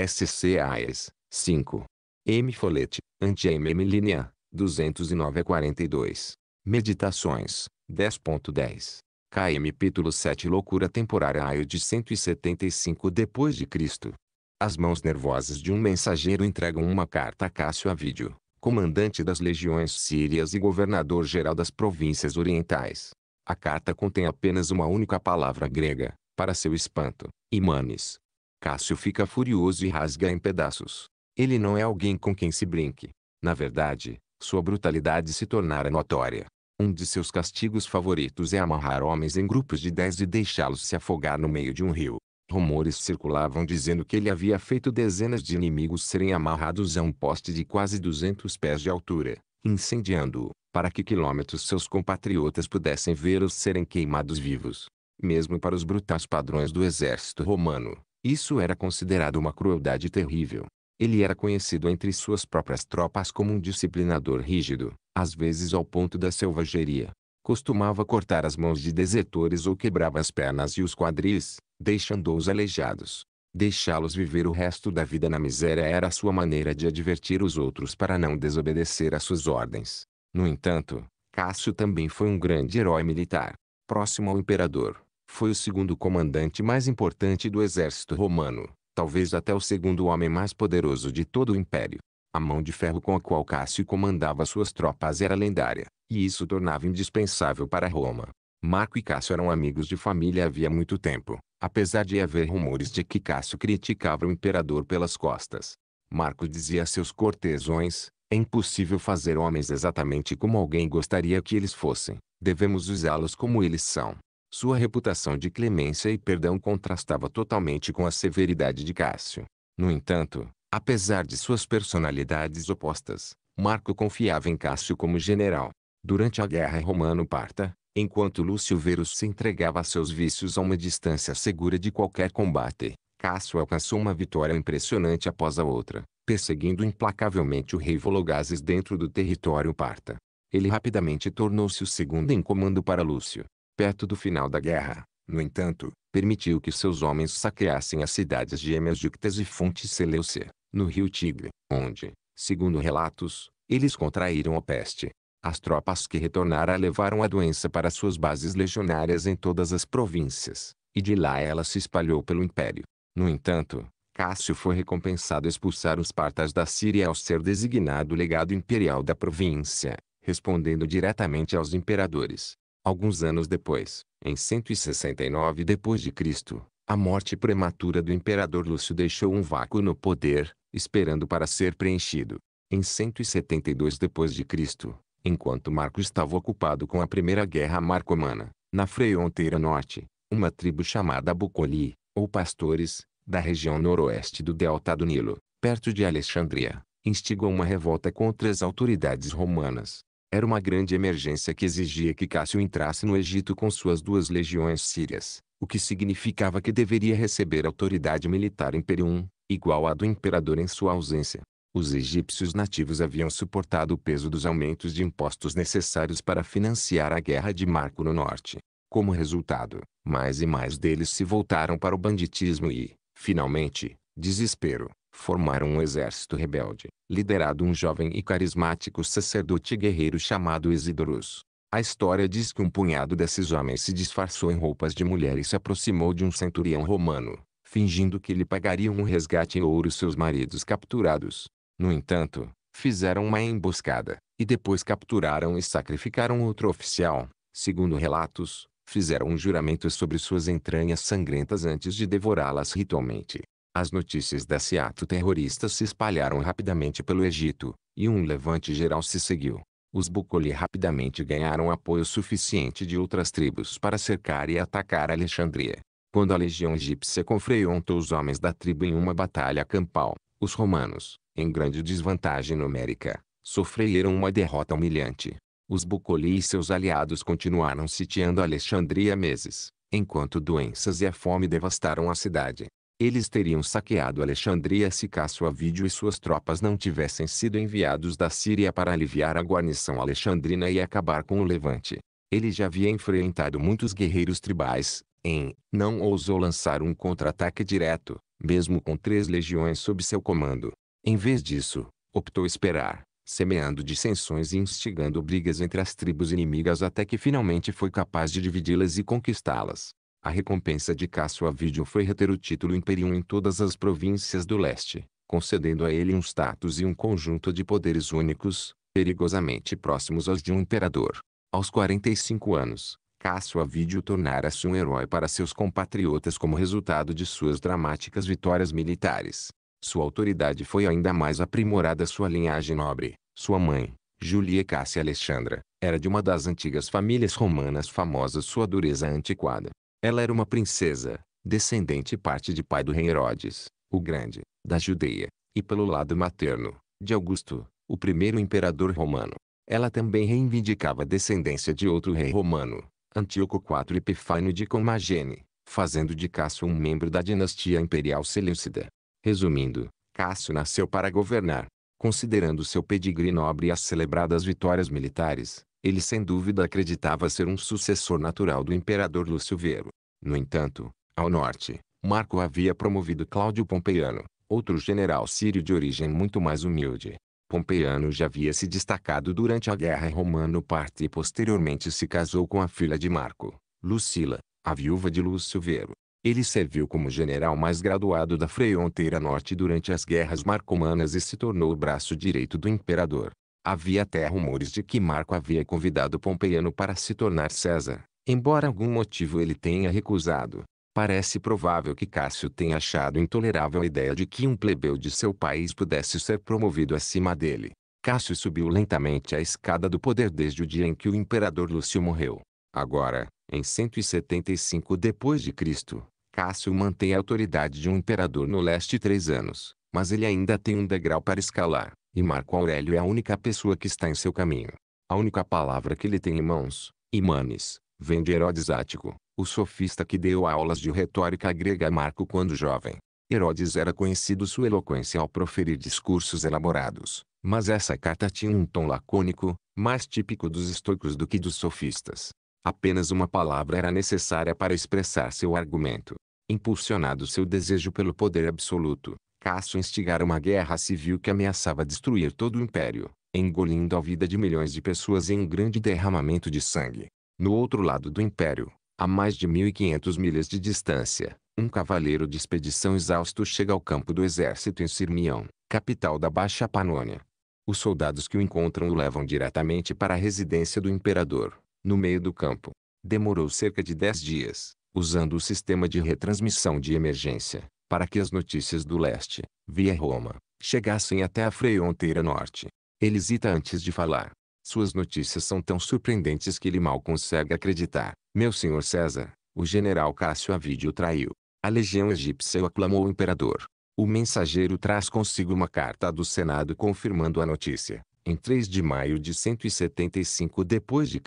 A: SCAS, 5. M. Folete, Anti-MM Linea, 209 a 42. Meditações, 10.10. .10. KM Pítulo 7 Loucura Temporária Aio de 175 depois de Cristo. As mãos nervosas de um mensageiro entregam uma carta a Cássio Avídio, comandante das legiões sírias e governador-geral das províncias orientais. A carta contém apenas uma única palavra grega, para seu espanto, imanes. Cássio fica furioso e rasga em pedaços. Ele não é alguém com quem se brinque. Na verdade, sua brutalidade se tornara notória. Um de seus castigos favoritos é amarrar homens em grupos de dez e deixá-los se afogar no meio de um rio. Rumores circulavam dizendo que ele havia feito dezenas de inimigos serem amarrados a um poste de quase 200 pés de altura, incendiando-o, para que quilômetros seus compatriotas pudessem vê-los serem queimados vivos. Mesmo para os brutais padrões do exército romano, isso era considerado uma crueldade terrível. Ele era conhecido entre suas próprias tropas como um disciplinador rígido, às vezes ao ponto da selvageria. Costumava cortar as mãos de desertores ou quebrava as pernas e os quadris, deixando-os aleijados. Deixá-los viver o resto da vida na miséria era a sua maneira de advertir os outros para não desobedecer às suas ordens. No entanto, Cássio também foi um grande herói militar. Próximo ao imperador, foi o segundo comandante mais importante do exército romano talvez até o segundo homem mais poderoso de todo o império. A mão de ferro com a qual Cássio comandava suas tropas era lendária, e isso tornava indispensável para Roma. Marco e Cássio eram amigos de família havia muito tempo, apesar de haver rumores de que Cássio criticava o imperador pelas costas. Marco dizia a seus cortesões, é impossível fazer homens exatamente como alguém gostaria que eles fossem, devemos usá-los como eles são. Sua reputação de clemência e perdão contrastava totalmente com a severidade de Cássio. No entanto, apesar de suas personalidades opostas, Marco confiava em Cássio como general. Durante a guerra romano-parta, enquanto Lúcio Verus se entregava a seus vícios a uma distância segura de qualquer combate, Cássio alcançou uma vitória impressionante após a outra, perseguindo implacavelmente o rei Vologazes dentro do território parta. Ele rapidamente tornou-se o segundo em comando para Lúcio, perto do final da guerra, no entanto, permitiu que seus homens saqueassem as cidades gêmeas de Ictas e Fonte Seleucia, no rio Tigre, onde, segundo relatos, eles contraíram a peste. As tropas que retornaram levaram a doença para suas bases legionárias em todas as províncias, e de lá ela se espalhou pelo império. No entanto, Cássio foi recompensado a expulsar os partas da Síria ao ser designado legado imperial da província, respondendo diretamente aos imperadores. Alguns anos depois, em 169 d.C., a morte prematura do imperador Lúcio deixou um vácuo no poder, esperando para ser preenchido. Em 172 d.C., enquanto Marco estava ocupado com a Primeira Guerra Marcomana, na fronteira norte, uma tribo chamada Bucoli, ou pastores, da região noroeste do delta do Nilo, perto de Alexandria, instigou uma revolta contra as autoridades romanas. Era uma grande emergência que exigia que Cássio entrasse no Egito com suas duas legiões sírias, o que significava que deveria receber autoridade militar imperium, igual à do imperador em sua ausência. Os egípcios nativos haviam suportado o peso dos aumentos de impostos necessários para financiar a guerra de Marco no norte. Como resultado, mais e mais deles se voltaram para o banditismo e, finalmente, desespero formaram um exército rebelde, liderado um jovem e carismático sacerdote guerreiro chamado Isidorus. A história diz que um punhado desses homens se disfarçou em roupas de mulher e se aproximou de um centurião romano, fingindo que lhe pagariam um resgate em ouro seus maridos capturados. No entanto, fizeram uma emboscada, e depois capturaram e sacrificaram outro oficial. Segundo relatos, fizeram um juramento sobre suas entranhas sangrentas antes de devorá-las ritualmente. As notícias desse ato terrorista se espalharam rapidamente pelo Egito, e um levante geral se seguiu. Os Bucoli rapidamente ganharam apoio suficiente de outras tribos para cercar e atacar Alexandria. Quando a legião egípcia confrontou os homens da tribo em uma batalha campal, os romanos, em grande desvantagem numérica, sofreram uma derrota humilhante. Os Bucoli e seus aliados continuaram sitiando Alexandria meses, enquanto doenças e a fome devastaram a cidade. Eles teriam saqueado Alexandria se Cassuavídio e suas tropas não tivessem sido enviados da Síria para aliviar a guarnição alexandrina e acabar com o Levante. Ele já havia enfrentado muitos guerreiros tribais, em, não ousou lançar um contra-ataque direto, mesmo com três legiões sob seu comando. Em vez disso, optou esperar, semeando dissensões e instigando brigas entre as tribos inimigas até que finalmente foi capaz de dividi-las e conquistá-las. A recompensa de Cássio Avídio foi reter o título imperium em todas as províncias do leste, concedendo a ele um status e um conjunto de poderes únicos, perigosamente próximos aos de um imperador. Aos 45 anos, Cássio Avídio tornara-se um herói para seus compatriotas como resultado de suas dramáticas vitórias militares. Sua autoridade foi ainda mais aprimorada sua linhagem nobre. Sua mãe, Julia Cássia Alexandra, era de uma das antigas famílias romanas famosas sua dureza antiquada. Ela era uma princesa, descendente parte de pai do rei Herodes, o Grande, da Judeia, e pelo lado materno, de Augusto, o primeiro imperador romano. Ela também reivindicava a descendência de outro rei romano, Antíoco IV Epifânio de Comagene, fazendo de Cássio um membro da dinastia imperial Seleucida. Resumindo, Cássio nasceu para governar. Considerando seu pedigree nobre e as celebradas vitórias militares, ele sem dúvida acreditava ser um sucessor natural do imperador Lúcio Vero. No entanto, ao norte, Marco havia promovido Cláudio Pompeiano, outro general sírio de origem muito mais humilde. Pompeiano já havia se destacado durante a Guerra Romano-Parte e posteriormente se casou com a filha de Marco, Lucila, a viúva de Lúcio Vero. Ele serviu como general mais graduado da fronteira norte durante as guerras marcomanas e se tornou o braço direito do imperador. Havia até rumores de que Marco havia convidado Pompeiano para se tornar César, embora algum motivo ele tenha recusado. Parece provável que Cássio tenha achado intolerável a ideia de que um plebeu de seu país pudesse ser promovido acima dele. Cássio subiu lentamente a escada do poder desde o dia em que o imperador Lúcio morreu. Agora, em 175 d.C., Cássio mantém a autoridade de um imperador no leste três anos, mas ele ainda tem um degrau para escalar. E Marco Aurélio é a única pessoa que está em seu caminho. A única palavra que ele tem em mãos, Imanes, vem de Herodes Ático, o sofista que deu aulas de retórica grega a Marco quando jovem. Herodes era conhecido sua eloquência ao proferir discursos elaborados, mas essa carta tinha um tom lacônico, mais típico dos estoicos do que dos sofistas. Apenas uma palavra era necessária para expressar seu argumento. Impulsionado seu desejo pelo poder absoluto, Cássio instigara uma guerra civil que ameaçava destruir todo o império, engolindo a vida de milhões de pessoas em um grande derramamento de sangue. No outro lado do império, a mais de 1500 milhas de distância, um cavaleiro de expedição exausto chega ao campo do exército em Sirmião, capital da Baixa Panônia. Os soldados que o encontram o levam diretamente para a residência do imperador, no meio do campo. Demorou cerca de 10 dias, usando o sistema de retransmissão de emergência, para que as notícias do leste, via Roma, chegassem até a fronteira norte. Ele hesita antes de falar. Suas notícias são tão surpreendentes que ele mal consegue acreditar. Meu senhor César, o general Cássio Avídio traiu. A legião egípcia o aclamou o imperador. O mensageiro traz consigo uma carta do Senado confirmando a notícia. Em 3 de maio de 175 d.C.,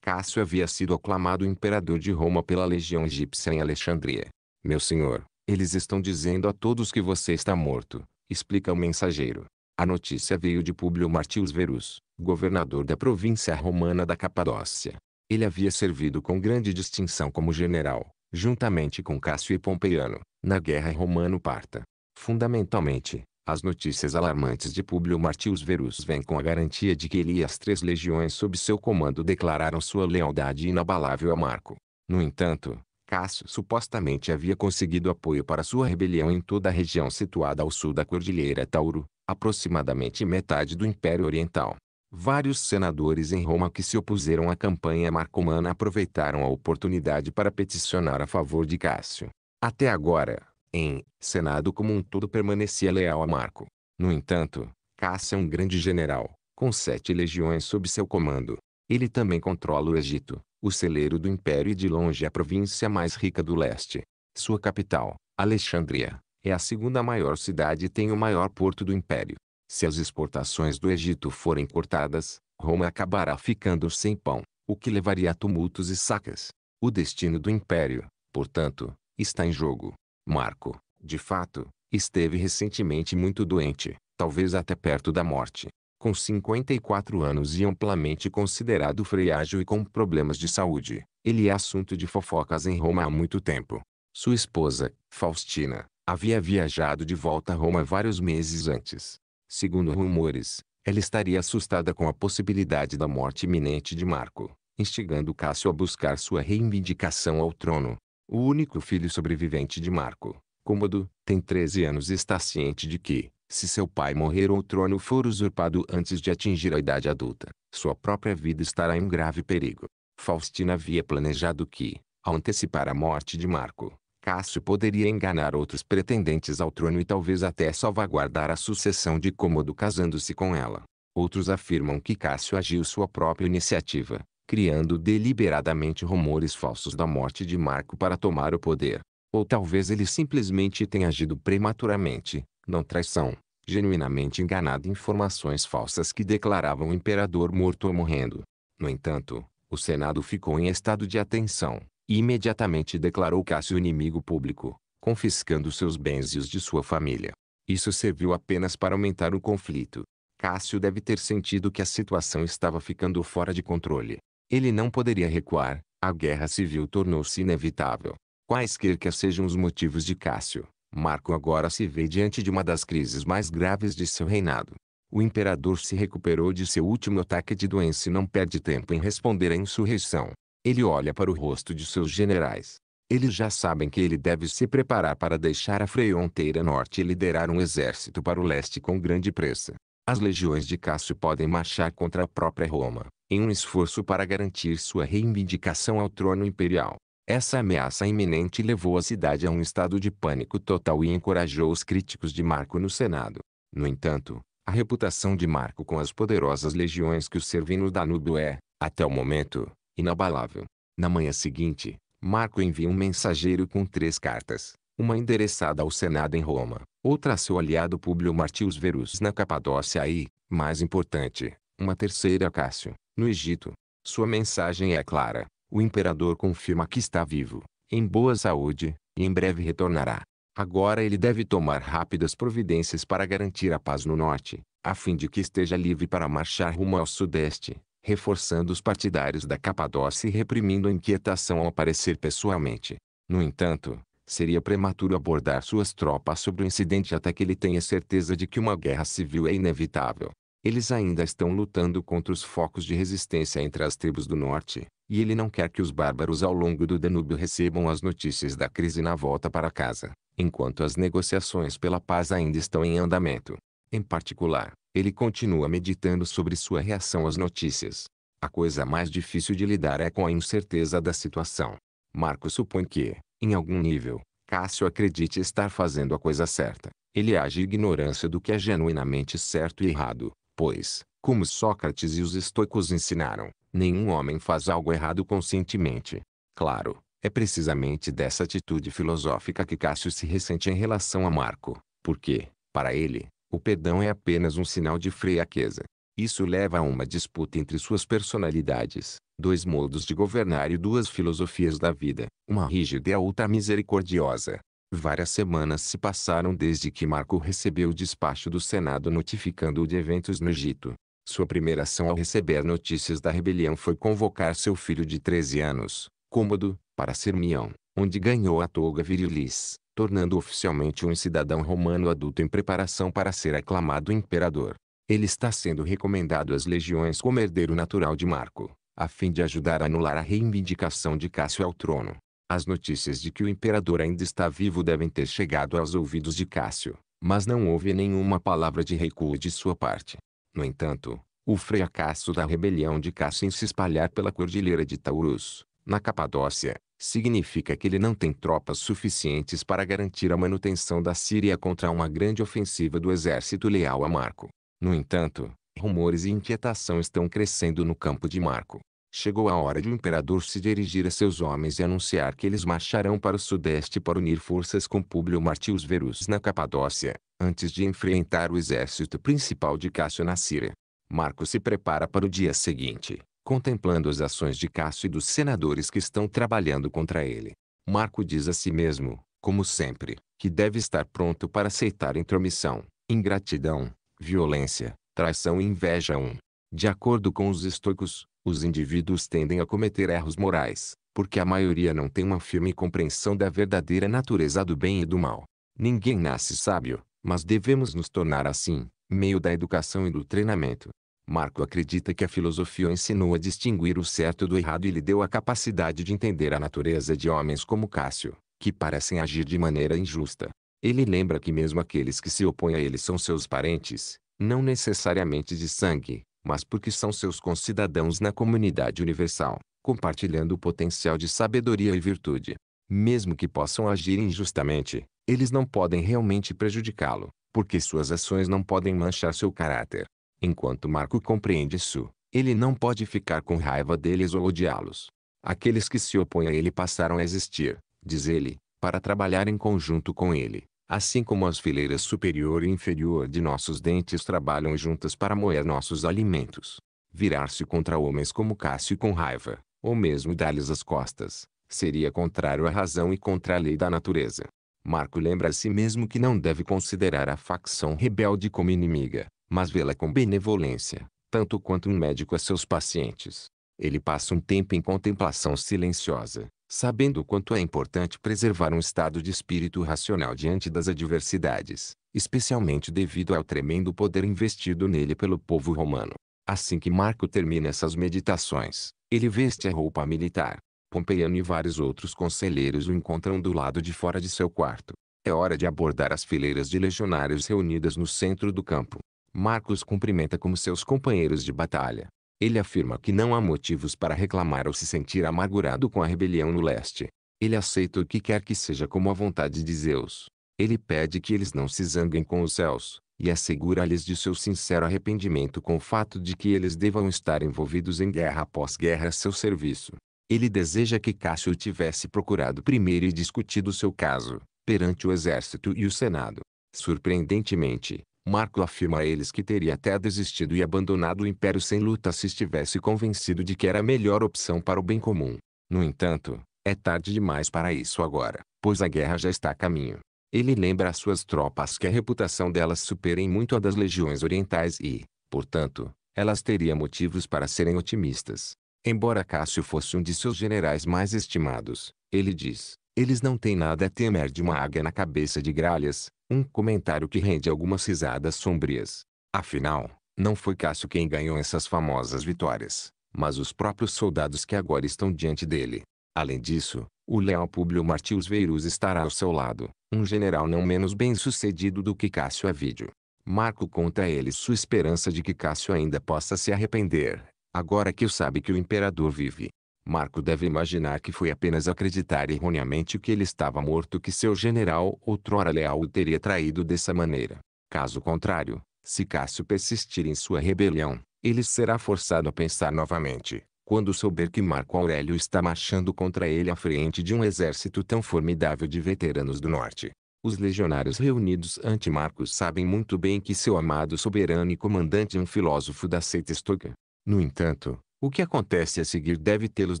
A: Cássio havia sido aclamado imperador de Roma pela legião egípcia em Alexandria. Meu senhor, eles estão dizendo a todos que você está morto, explica o mensageiro. A notícia veio de Públio Martius Verus, governador da província romana da Capadócia. Ele havia servido com grande distinção como general, juntamente com Cássio e Pompeiano, na Guerra Romano-Parta. Fundamentalmente, as notícias alarmantes de Públio Martius Verus vêm com a garantia de que ele e as três legiões sob seu comando declararam sua lealdade inabalável a Marco. No entanto, Cássio supostamente havia conseguido apoio para sua rebelião em toda a região situada ao sul da Cordilheira Tauro, aproximadamente metade do Império Oriental. Vários senadores em Roma que se opuseram à campanha marcomana aproveitaram a oportunidade para peticionar a favor de Cássio. Até agora, em Senado como um todo permanecia leal a Marco. No entanto, Cássio é um grande general, com sete legiões sob seu comando. Ele também controla o Egito, o celeiro do império e de longe a província mais rica do leste. Sua capital, Alexandria, é a segunda maior cidade e tem o maior porto do império. Se as exportações do Egito forem cortadas, Roma acabará ficando sem pão, o que levaria a tumultos e sacas. O destino do império, portanto, está em jogo. Marco, de fato, esteve recentemente muito doente, talvez até perto da morte com 54 anos e amplamente considerado freiágil e com problemas de saúde. Ele é assunto de fofocas em Roma há muito tempo. Sua esposa, Faustina, havia viajado de volta a Roma vários meses antes. Segundo rumores, ela estaria assustada com a possibilidade da morte iminente de Marco, instigando Cássio a buscar sua reivindicação ao trono. O único filho sobrevivente de Marco, Cômodo, tem 13 anos e está ciente de que, se seu pai morrer ou o trono for usurpado antes de atingir a idade adulta, sua própria vida estará em grave perigo. Faustina havia planejado que, ao antecipar a morte de Marco, Cássio poderia enganar outros pretendentes ao trono e talvez até salvaguardar a sucessão de Cômodo casando-se com ela. Outros afirmam que Cássio agiu sua própria iniciativa, criando deliberadamente rumores falsos da morte de Marco para tomar o poder. Ou talvez ele simplesmente tenha agido prematuramente, não traição, genuinamente enganado informações falsas que declaravam o imperador morto ou morrendo. No entanto, o Senado ficou em estado de atenção e imediatamente declarou Cássio inimigo público, confiscando seus bens e os de sua família. Isso serviu apenas para aumentar o conflito. Cássio deve ter sentido que a situação estava ficando fora de controle. Ele não poderia recuar, a guerra civil tornou-se inevitável. Quaisquer que sejam os motivos de Cássio, Marco agora se vê diante de uma das crises mais graves de seu reinado. O imperador se recuperou de seu último ataque de doença e não perde tempo em responder à insurreição. Ele olha para o rosto de seus generais. Eles já sabem que ele deve se preparar para deixar a fronteira norte e liderar um exército para o leste com grande pressa. As legiões de Cássio podem marchar contra a própria Roma, em um esforço para garantir sua reivindicação ao trono imperial. Essa ameaça iminente levou a cidade a um estado de pânico total e encorajou os críticos de Marco no Senado. No entanto, a reputação de Marco com as poderosas legiões que o servem no Danúbio é, até o momento, inabalável. Na manhã seguinte, Marco envia um mensageiro com três cartas, uma endereçada ao Senado em Roma, outra a seu aliado Públio Martius Verus na Capadócia e, mais importante, uma terceira a Cássio, no Egito. Sua mensagem é clara. O imperador confirma que está vivo, em boa saúde, e em breve retornará. Agora ele deve tomar rápidas providências para garantir a paz no norte, a fim de que esteja livre para marchar rumo ao sudeste, reforçando os partidários da Capadócia e reprimindo a inquietação ao aparecer pessoalmente. No entanto, seria prematuro abordar suas tropas sobre o incidente até que ele tenha certeza de que uma guerra civil é inevitável. Eles ainda estão lutando contra os focos de resistência entre as tribos do norte, e ele não quer que os bárbaros ao longo do Danúbio recebam as notícias da crise na volta para casa, enquanto as negociações pela paz ainda estão em andamento. Em particular, ele continua meditando sobre sua reação às notícias. A coisa mais difícil de lidar é com a incerteza da situação. Marco supõe que, em algum nível, Cássio acredite estar fazendo a coisa certa. Ele age ignorância do que é genuinamente certo e errado, pois, como Sócrates e os estoicos ensinaram, nenhum homem faz algo errado conscientemente. Claro, é precisamente dessa atitude filosófica que Cássio se ressente em relação a Marco, porque, para ele, o perdão é apenas um sinal de fraqueza. Isso leva a uma disputa entre suas personalidades, dois modos de governar e duas filosofias da vida, uma rígida e a outra misericordiosa. Várias semanas se passaram desde que Marco recebeu o despacho do Senado notificando-o de eventos no Egito. Sua primeira ação ao receber notícias da rebelião foi convocar seu filho de 13 anos, Cômodo, para Sirmião, onde ganhou a toga virilis, tornando oficialmente um cidadão romano adulto em preparação para ser aclamado imperador. Ele está sendo recomendado às legiões como herdeiro natural de Marco, a fim de ajudar a anular a reivindicação de Cássio ao trono. As notícias de que o imperador ainda está vivo devem ter chegado aos ouvidos de Cássio, mas não houve nenhuma palavra de recuo de sua parte. No entanto, o fracasso da rebelião de Cassim se espalhar pela cordilheira de Taurus, na Capadócia, significa que ele não tem tropas suficientes para garantir a manutenção da Síria contra uma grande ofensiva do exército leal a Marco. No entanto, rumores e inquietação estão crescendo no campo de Marco. Chegou a hora de o imperador se dirigir a seus homens e anunciar que eles marcharão para o sudeste para unir forças com Públio Martius Verus na Capadócia, antes de enfrentar o exército principal de Cássio na Síria. Marco se prepara para o dia seguinte, contemplando as ações de Cássio e dos senadores que estão trabalhando contra ele. Marco diz a si mesmo, como sempre, que deve estar pronto para aceitar intromissão, ingratidão, violência, traição e inveja. um. De acordo com os estoicos, os indivíduos tendem a cometer erros morais, porque a maioria não tem uma firme compreensão da verdadeira natureza do bem e do mal. Ninguém nasce sábio, mas devemos nos tornar assim, meio da educação e do treinamento. Marco acredita que a filosofia ensinou a distinguir o certo do errado e lhe deu a capacidade de entender a natureza de homens como Cássio, que parecem agir de maneira injusta. Ele lembra que mesmo aqueles que se opõem a ele são seus parentes, não necessariamente de sangue, mas porque são seus concidadãos na comunidade universal, compartilhando o potencial de sabedoria e virtude mesmo que possam agir injustamente, eles não podem realmente prejudicá-lo, porque suas ações não podem manchar seu caráter. Enquanto Marco compreende isso, ele não pode ficar com raiva deles ou odiá-los. Aqueles que se opõem a ele passaram a existir, diz ele, para trabalhar em conjunto com ele, assim como as fileiras superior e inferior de nossos dentes trabalham juntas para moer nossos alimentos. Virar-se contra homens como Cássio com raiva, ou mesmo dar-lhes as costas, seria contrário à razão e contra a lei da natureza. Marco lembra a si mesmo que não deve considerar a facção rebelde como inimiga, mas vê-la com benevolência, tanto quanto um médico a seus pacientes. Ele passa um tempo em contemplação silenciosa, sabendo o quanto é importante preservar um estado de espírito racional diante das adversidades, especialmente devido ao tremendo poder investido nele pelo povo romano. Assim que Marco termina essas meditações, ele veste a roupa militar, Pompeiano e vários outros conselheiros o encontram do lado de fora de seu quarto. É hora de abordar as fileiras de legionários reunidas no centro do campo. Marcos cumprimenta como seus companheiros de batalha. Ele afirma que não há motivos para reclamar ou se sentir amargurado com a rebelião no leste. Ele aceita o que quer que seja como a vontade de Zeus. Ele pede que eles não se zanguem com os céus, e assegura-lhes de seu sincero arrependimento com o fato de que eles devam estar envolvidos em guerra após guerra a seu serviço. Ele deseja que Cássio tivesse procurado primeiro e discutido seu caso, perante o exército e o senado. Surpreendentemente, Marco afirma a eles que teria até desistido e abandonado o império sem luta se estivesse convencido de que era a melhor opção para o bem comum. No entanto, é tarde demais para isso agora, pois a guerra já está a caminho. Ele lembra às suas tropas que a reputação delas supera em muito a das legiões orientais e, portanto, elas teriam motivos para serem otimistas. Embora Cássio fosse um de seus generais mais estimados, ele diz, eles não têm nada a temer de uma águia na cabeça de gralhas, um comentário que rende algumas risadas sombrias. Afinal, não foi Cássio quem ganhou essas famosas vitórias, mas os próprios soldados que agora estão diante dele. Além disso, o leal Públio Martius Verus estará ao seu lado, um general não menos bem sucedido do que Cássio Avídio. Marco conta a ele sua esperança de que Cássio ainda possa se arrepender Agora que sabe que o imperador vive, Marco deve imaginar que foi apenas acreditar erroneamente que ele estava morto que seu general outrora leal o teria traído dessa maneira. Caso contrário, se Cássio persistir em sua rebelião, ele será forçado a pensar novamente, quando souber que Marco Aurélio está marchando contra ele à frente de um exército tão formidável de veteranos do norte. Os legionários reunidos ante Marcos sabem muito bem que seu amado soberano e comandante é um filósofo da seita estoica, no entanto, o que acontece a seguir deve tê-los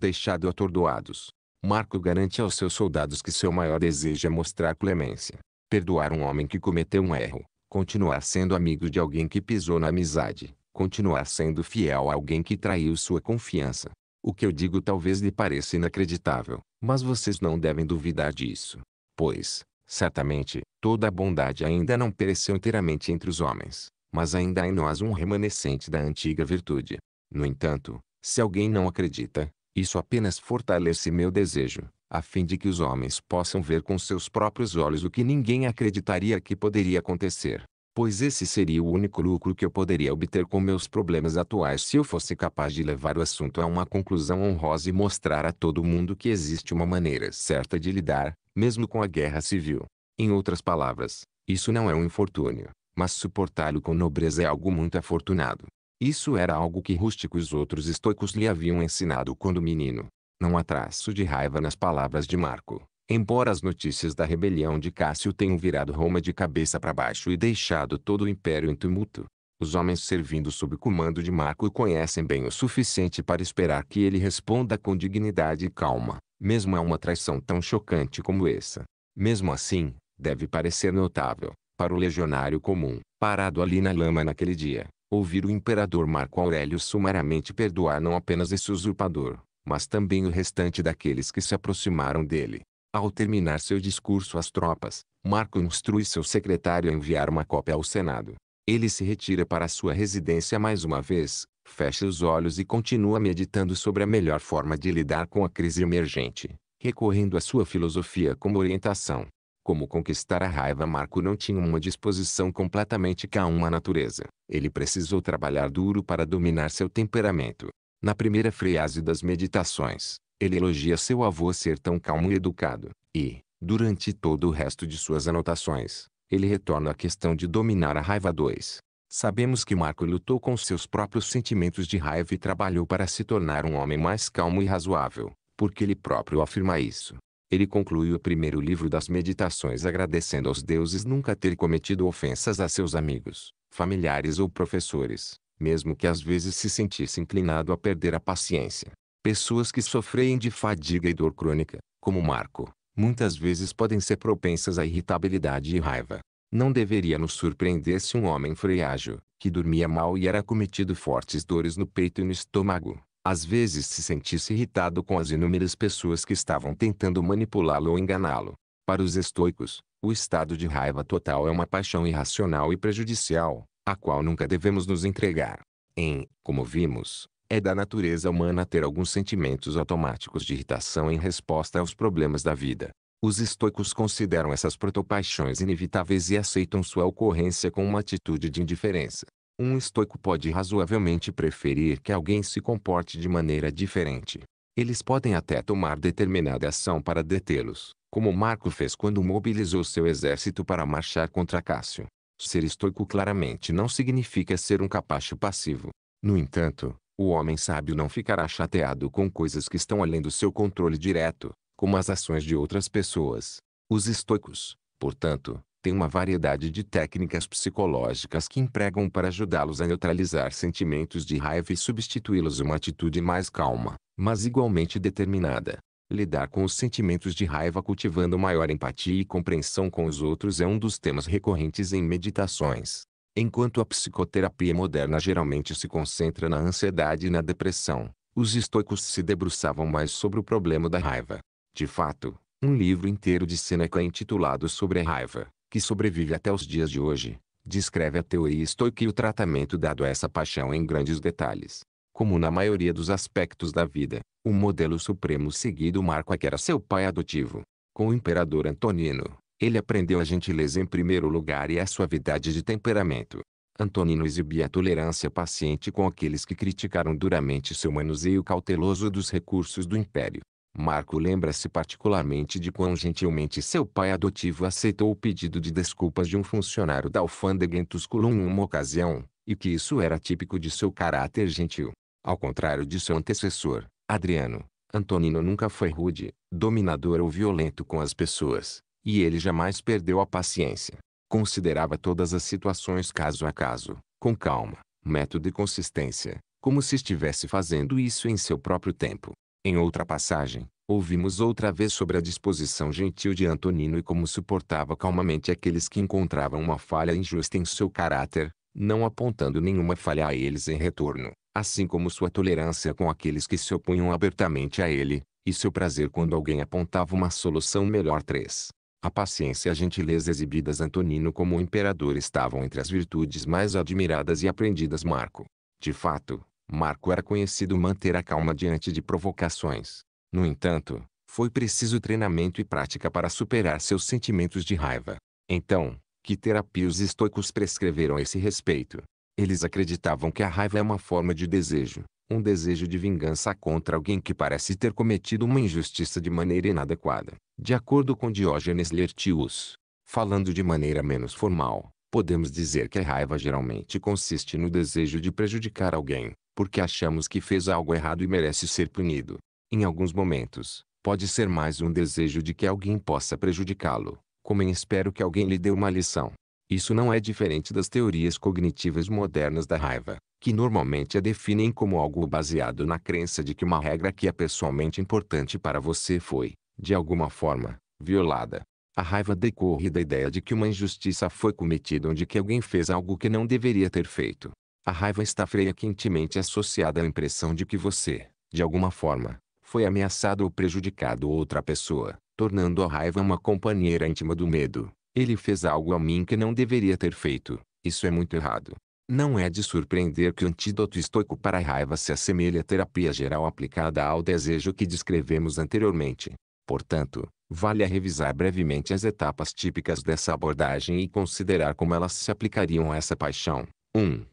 A: deixado atordoados. Marco garante aos seus soldados que seu maior desejo é mostrar clemência, perdoar um homem que cometeu um erro, continuar sendo amigo de alguém que pisou na amizade, continuar sendo fiel a alguém que traiu sua confiança. O que eu digo talvez lhe pareça inacreditável, mas vocês não devem duvidar disso. Pois, certamente, toda a bondade ainda não pereceu inteiramente entre os homens, mas ainda há em nós um remanescente da antiga virtude. No entanto, se alguém não acredita, isso apenas fortalece meu desejo, a fim de que os homens possam ver com seus próprios olhos o que ninguém acreditaria que poderia acontecer. Pois esse seria o único lucro que eu poderia obter com meus problemas atuais se eu fosse capaz de levar o assunto a uma conclusão honrosa e mostrar a todo mundo que existe uma maneira certa de lidar, mesmo com a guerra civil. Em outras palavras, isso não é um infortúnio, mas suportá-lo com nobreza é algo muito afortunado. Isso era algo que Rústico e os outros estoicos lhe haviam ensinado quando menino. Não há traço de raiva nas palavras de Marco, embora as notícias da rebelião de Cássio tenham virado Roma de cabeça para baixo e deixado todo o império em tumulto. Os homens servindo sob o comando de Marco conhecem bem o suficiente para esperar que ele responda com dignidade e calma, mesmo a uma traição tão chocante como essa. Mesmo assim, deve parecer notável, para o legionário comum, parado ali na lama naquele dia, ouvir o imperador Marco Aurélio sumariamente perdoar não apenas esse usurpador, mas também o restante daqueles que se aproximaram dele. Ao terminar seu discurso às tropas, Marco instrui seu secretário a enviar uma cópia ao Senado. Ele se retira para sua residência mais uma vez, fecha os olhos e continua meditando sobre a melhor forma de lidar com a crise emergente, recorrendo à sua filosofia como orientação. Como conquistar a raiva Marco não tinha uma disposição completamente calma à natureza. Ele precisou trabalhar duro para dominar seu temperamento. Na primeira frase das meditações, ele elogia seu avô ser tão calmo e educado. E, durante todo o resto de suas anotações, ele retorna à questão de dominar a raiva 2. Sabemos que Marco lutou com seus próprios sentimentos de raiva e trabalhou para se tornar um homem mais calmo e razoável, porque ele próprio afirma isso. Ele conclui o primeiro livro das meditações agradecendo aos deuses nunca ter cometido ofensas a seus amigos, familiares ou professores, mesmo que às vezes se sentisse inclinado a perder a paciência. Pessoas que sofrem de fadiga e dor crônica, como Marco, muitas vezes podem ser propensas à irritabilidade e raiva. Não deveria nos surpreender se um homem freiágio, que dormia mal e era cometido fortes dores no peito e no estômago, às vezes se sentisse irritado com as inúmeras pessoas que estavam tentando manipulá-lo ou enganá-lo. Para os estoicos, o estado de raiva total é uma paixão irracional e prejudicial, a qual nunca devemos nos entregar. Em, como vimos, é da natureza humana ter alguns sentimentos automáticos de irritação em resposta aos problemas da vida. Os estoicos consideram essas protopaixões inevitáveis e aceitam sua ocorrência com uma atitude de indiferença um estoico pode razoavelmente preferir que alguém se comporte de maneira diferente. Eles podem até tomar determinada ação para detê-los, como Marco fez quando mobilizou seu exército para marchar contra Cássio. Ser estoico claramente não significa ser um capacho passivo. No entanto, o homem sábio não ficará chateado com coisas que estão além do seu controle direto, como as ações de outras pessoas. Os estoicos, portanto, tem uma variedade de técnicas psicológicas que empregam para ajudá-los a neutralizar sentimentos de raiva e substituí-los uma atitude mais calma, mas igualmente determinada. Lidar com os sentimentos de raiva cultivando maior empatia e compreensão com os outros é um dos temas recorrentes em meditações. Enquanto a psicoterapia moderna geralmente se concentra na ansiedade e na depressão, os estoicos se debruçavam mais sobre o problema da raiva. De fato, um livro inteiro de Seneca é intitulado sobre a raiva que sobrevive até os dias de hoje, descreve a teoria estoica e o tratamento dado a essa paixão em grandes detalhes. Como na maioria dos aspectos da vida, o modelo supremo seguido Marco que era seu pai adotivo. Com o imperador Antonino, ele aprendeu a gentileza em primeiro lugar e a suavidade de temperamento. Antonino exibia a tolerância paciente com aqueles que criticaram duramente seu manuseio cauteloso dos recursos do império. Marco lembra-se particularmente de quão gentilmente seu pai adotivo aceitou o pedido de desculpas de um funcionário da alfândega em Tusculum em uma ocasião, e que isso era típico de seu caráter gentil. Ao contrário de seu antecessor, Adriano, Antonino nunca foi rude, dominador ou violento com as pessoas, e ele jamais perdeu a paciência. Considerava todas as situações caso a caso, com calma, método e consistência, como se estivesse fazendo isso em seu próprio tempo. Em outra passagem, ouvimos outra vez sobre a disposição gentil de Antonino e como suportava calmamente aqueles que encontravam uma falha injusta em seu caráter, não apontando nenhuma falha a eles em retorno, assim como sua tolerância com aqueles que se opunham abertamente a ele, e seu prazer quando alguém apontava uma solução melhor. 3. A paciência e a gentileza exibidas Antonino como imperador estavam entre as virtudes mais admiradas e aprendidas Marco. De fato, Marco era conhecido manter a calma diante de provocações. No entanto, foi preciso treinamento e prática para superar seus sentimentos de raiva. Então, que terapia os estoicos prescreveram a esse respeito? Eles acreditavam que a raiva é uma forma de desejo, um desejo de vingança contra alguém que parece ter cometido uma injustiça de maneira inadequada. De acordo com Diógenes Laertius, falando de maneira menos formal, podemos dizer que a raiva geralmente consiste no desejo de prejudicar alguém, porque achamos que fez algo errado e merece ser punido. Em alguns momentos, pode ser mais um desejo de que alguém possa prejudicá-lo, como em espero que alguém lhe dê uma lição. Isso não é diferente das teorias cognitivas modernas da raiva, que normalmente a definem como algo baseado na crença de que uma regra que é pessoalmente importante para você foi, de alguma forma, violada. A raiva decorre da ideia de que uma injustiça foi cometida onde que alguém fez algo que não deveria ter feito. A raiva está frequentemente associada à impressão de que você, de alguma forma, foi ameaçado ou prejudicado outra pessoa, tornando a raiva uma companheira íntima do medo. Ele fez algo a mim que não deveria ter feito. Isso é muito errado. Não é de surpreender que o antídoto estoico para a raiva se assemelhe à terapia geral aplicada ao desejo que descrevemos anteriormente. Portanto, vale a revisar brevemente as etapas típicas dessa abordagem e considerar como elas se aplicariam a essa paixão. 1. Um,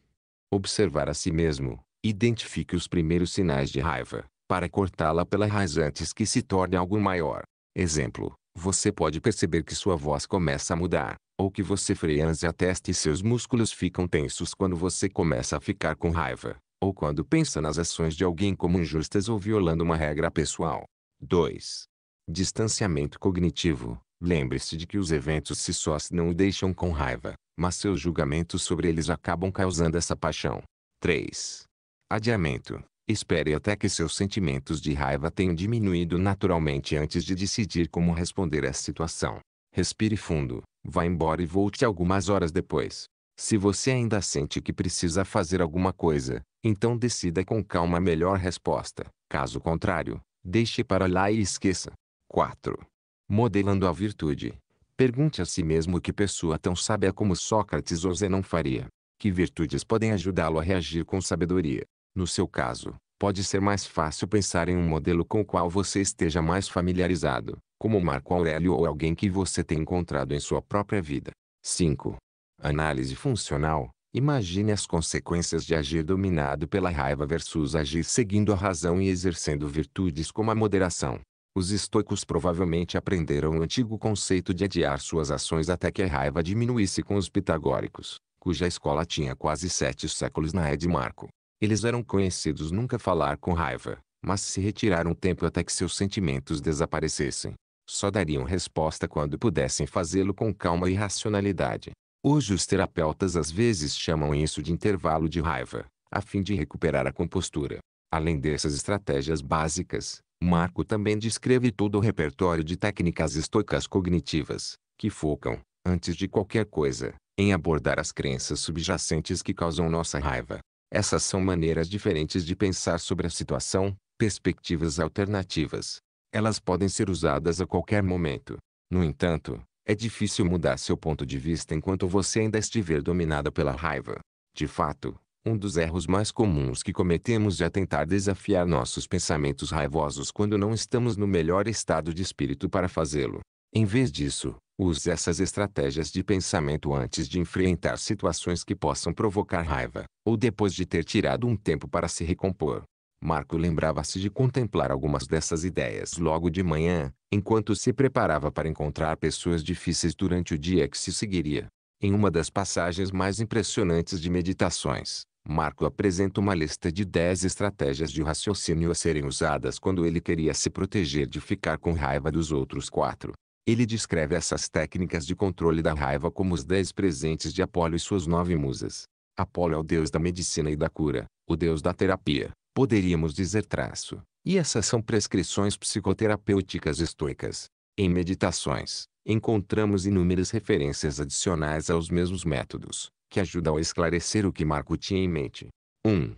A: observar a si mesmo, identifique os primeiros sinais de raiva, para cortá-la pela raiz antes que se torne algo maior. Exemplo, você pode perceber que sua voz começa a mudar, ou que você franze a testa e seus músculos ficam tensos quando você começa a ficar com raiva, ou quando pensa nas ações de alguém como injustas ou violando uma regra pessoal. 2. Distanciamento cognitivo. Lembre-se de que os eventos se sós não o deixam com raiva, mas seus julgamentos sobre eles acabam causando essa paixão. 3. Adiamento. Espere até que seus sentimentos de raiva tenham diminuído naturalmente antes de decidir como responder à situação. Respire fundo, vá embora e volte algumas horas depois. Se você ainda sente que precisa fazer alguma coisa, então decida com calma a melhor resposta. Caso contrário, deixe para lá e esqueça. 4. Modelando a virtude. Pergunte a si mesmo que pessoa tão sábia como Sócrates ou Zenão faria. Que virtudes podem ajudá-lo a reagir com sabedoria? No seu caso, pode ser mais fácil pensar em um modelo com o qual você esteja mais familiarizado, como Marco Aurélio ou alguém que você tenha encontrado em sua própria vida. 5. Análise funcional. Imagine as consequências de agir dominado pela raiva versus agir seguindo a razão e exercendo virtudes como a moderação. Os estoicos provavelmente aprenderam o antigo conceito de adiar suas ações até que a raiva diminuísse com os pitagóricos, cuja escola tinha quase sete séculos na de Marco. Eles eram conhecidos nunca falar com raiva, mas se retiraram um tempo até que seus sentimentos desaparecessem. Só dariam resposta quando pudessem fazê-lo com calma e racionalidade. Hoje os terapeutas às vezes chamam isso de intervalo de raiva, a fim de recuperar a compostura. Além dessas estratégias básicas, Marco também descreve todo o repertório de técnicas estoicas cognitivas, que focam, antes de qualquer coisa, em abordar as crenças subjacentes que causam nossa raiva. Essas são maneiras diferentes de pensar sobre a situação, perspectivas alternativas. Elas podem ser usadas a qualquer momento. No entanto, é difícil mudar seu ponto de vista enquanto você ainda estiver dominada pela raiva. De fato, um dos erros mais comuns que cometemos é tentar desafiar nossos pensamentos raivosos quando não estamos no melhor estado de espírito para fazê-lo. Em vez disso, use essas estratégias de pensamento antes de enfrentar situações que possam provocar raiva, ou depois de ter tirado um tempo para se recompor. Marco lembrava-se de contemplar algumas dessas ideias logo de manhã, enquanto se preparava para encontrar pessoas difíceis durante o dia que se seguiria. Em uma das passagens mais impressionantes de meditações, Marco apresenta uma lista de 10 estratégias de raciocínio a serem usadas quando ele queria se proteger de ficar com raiva dos outros quatro. Ele descreve essas técnicas de controle da raiva como os 10 presentes de Apolo e suas nove musas. Apolo é o deus da medicina e da cura, o deus da terapia, poderíamos dizer traço, e essas são prescrições psicoterapêuticas estoicas. Em meditações, encontramos inúmeras referências adicionais aos mesmos métodos, que ajudam a esclarecer o que Marco tinha em mente. 1.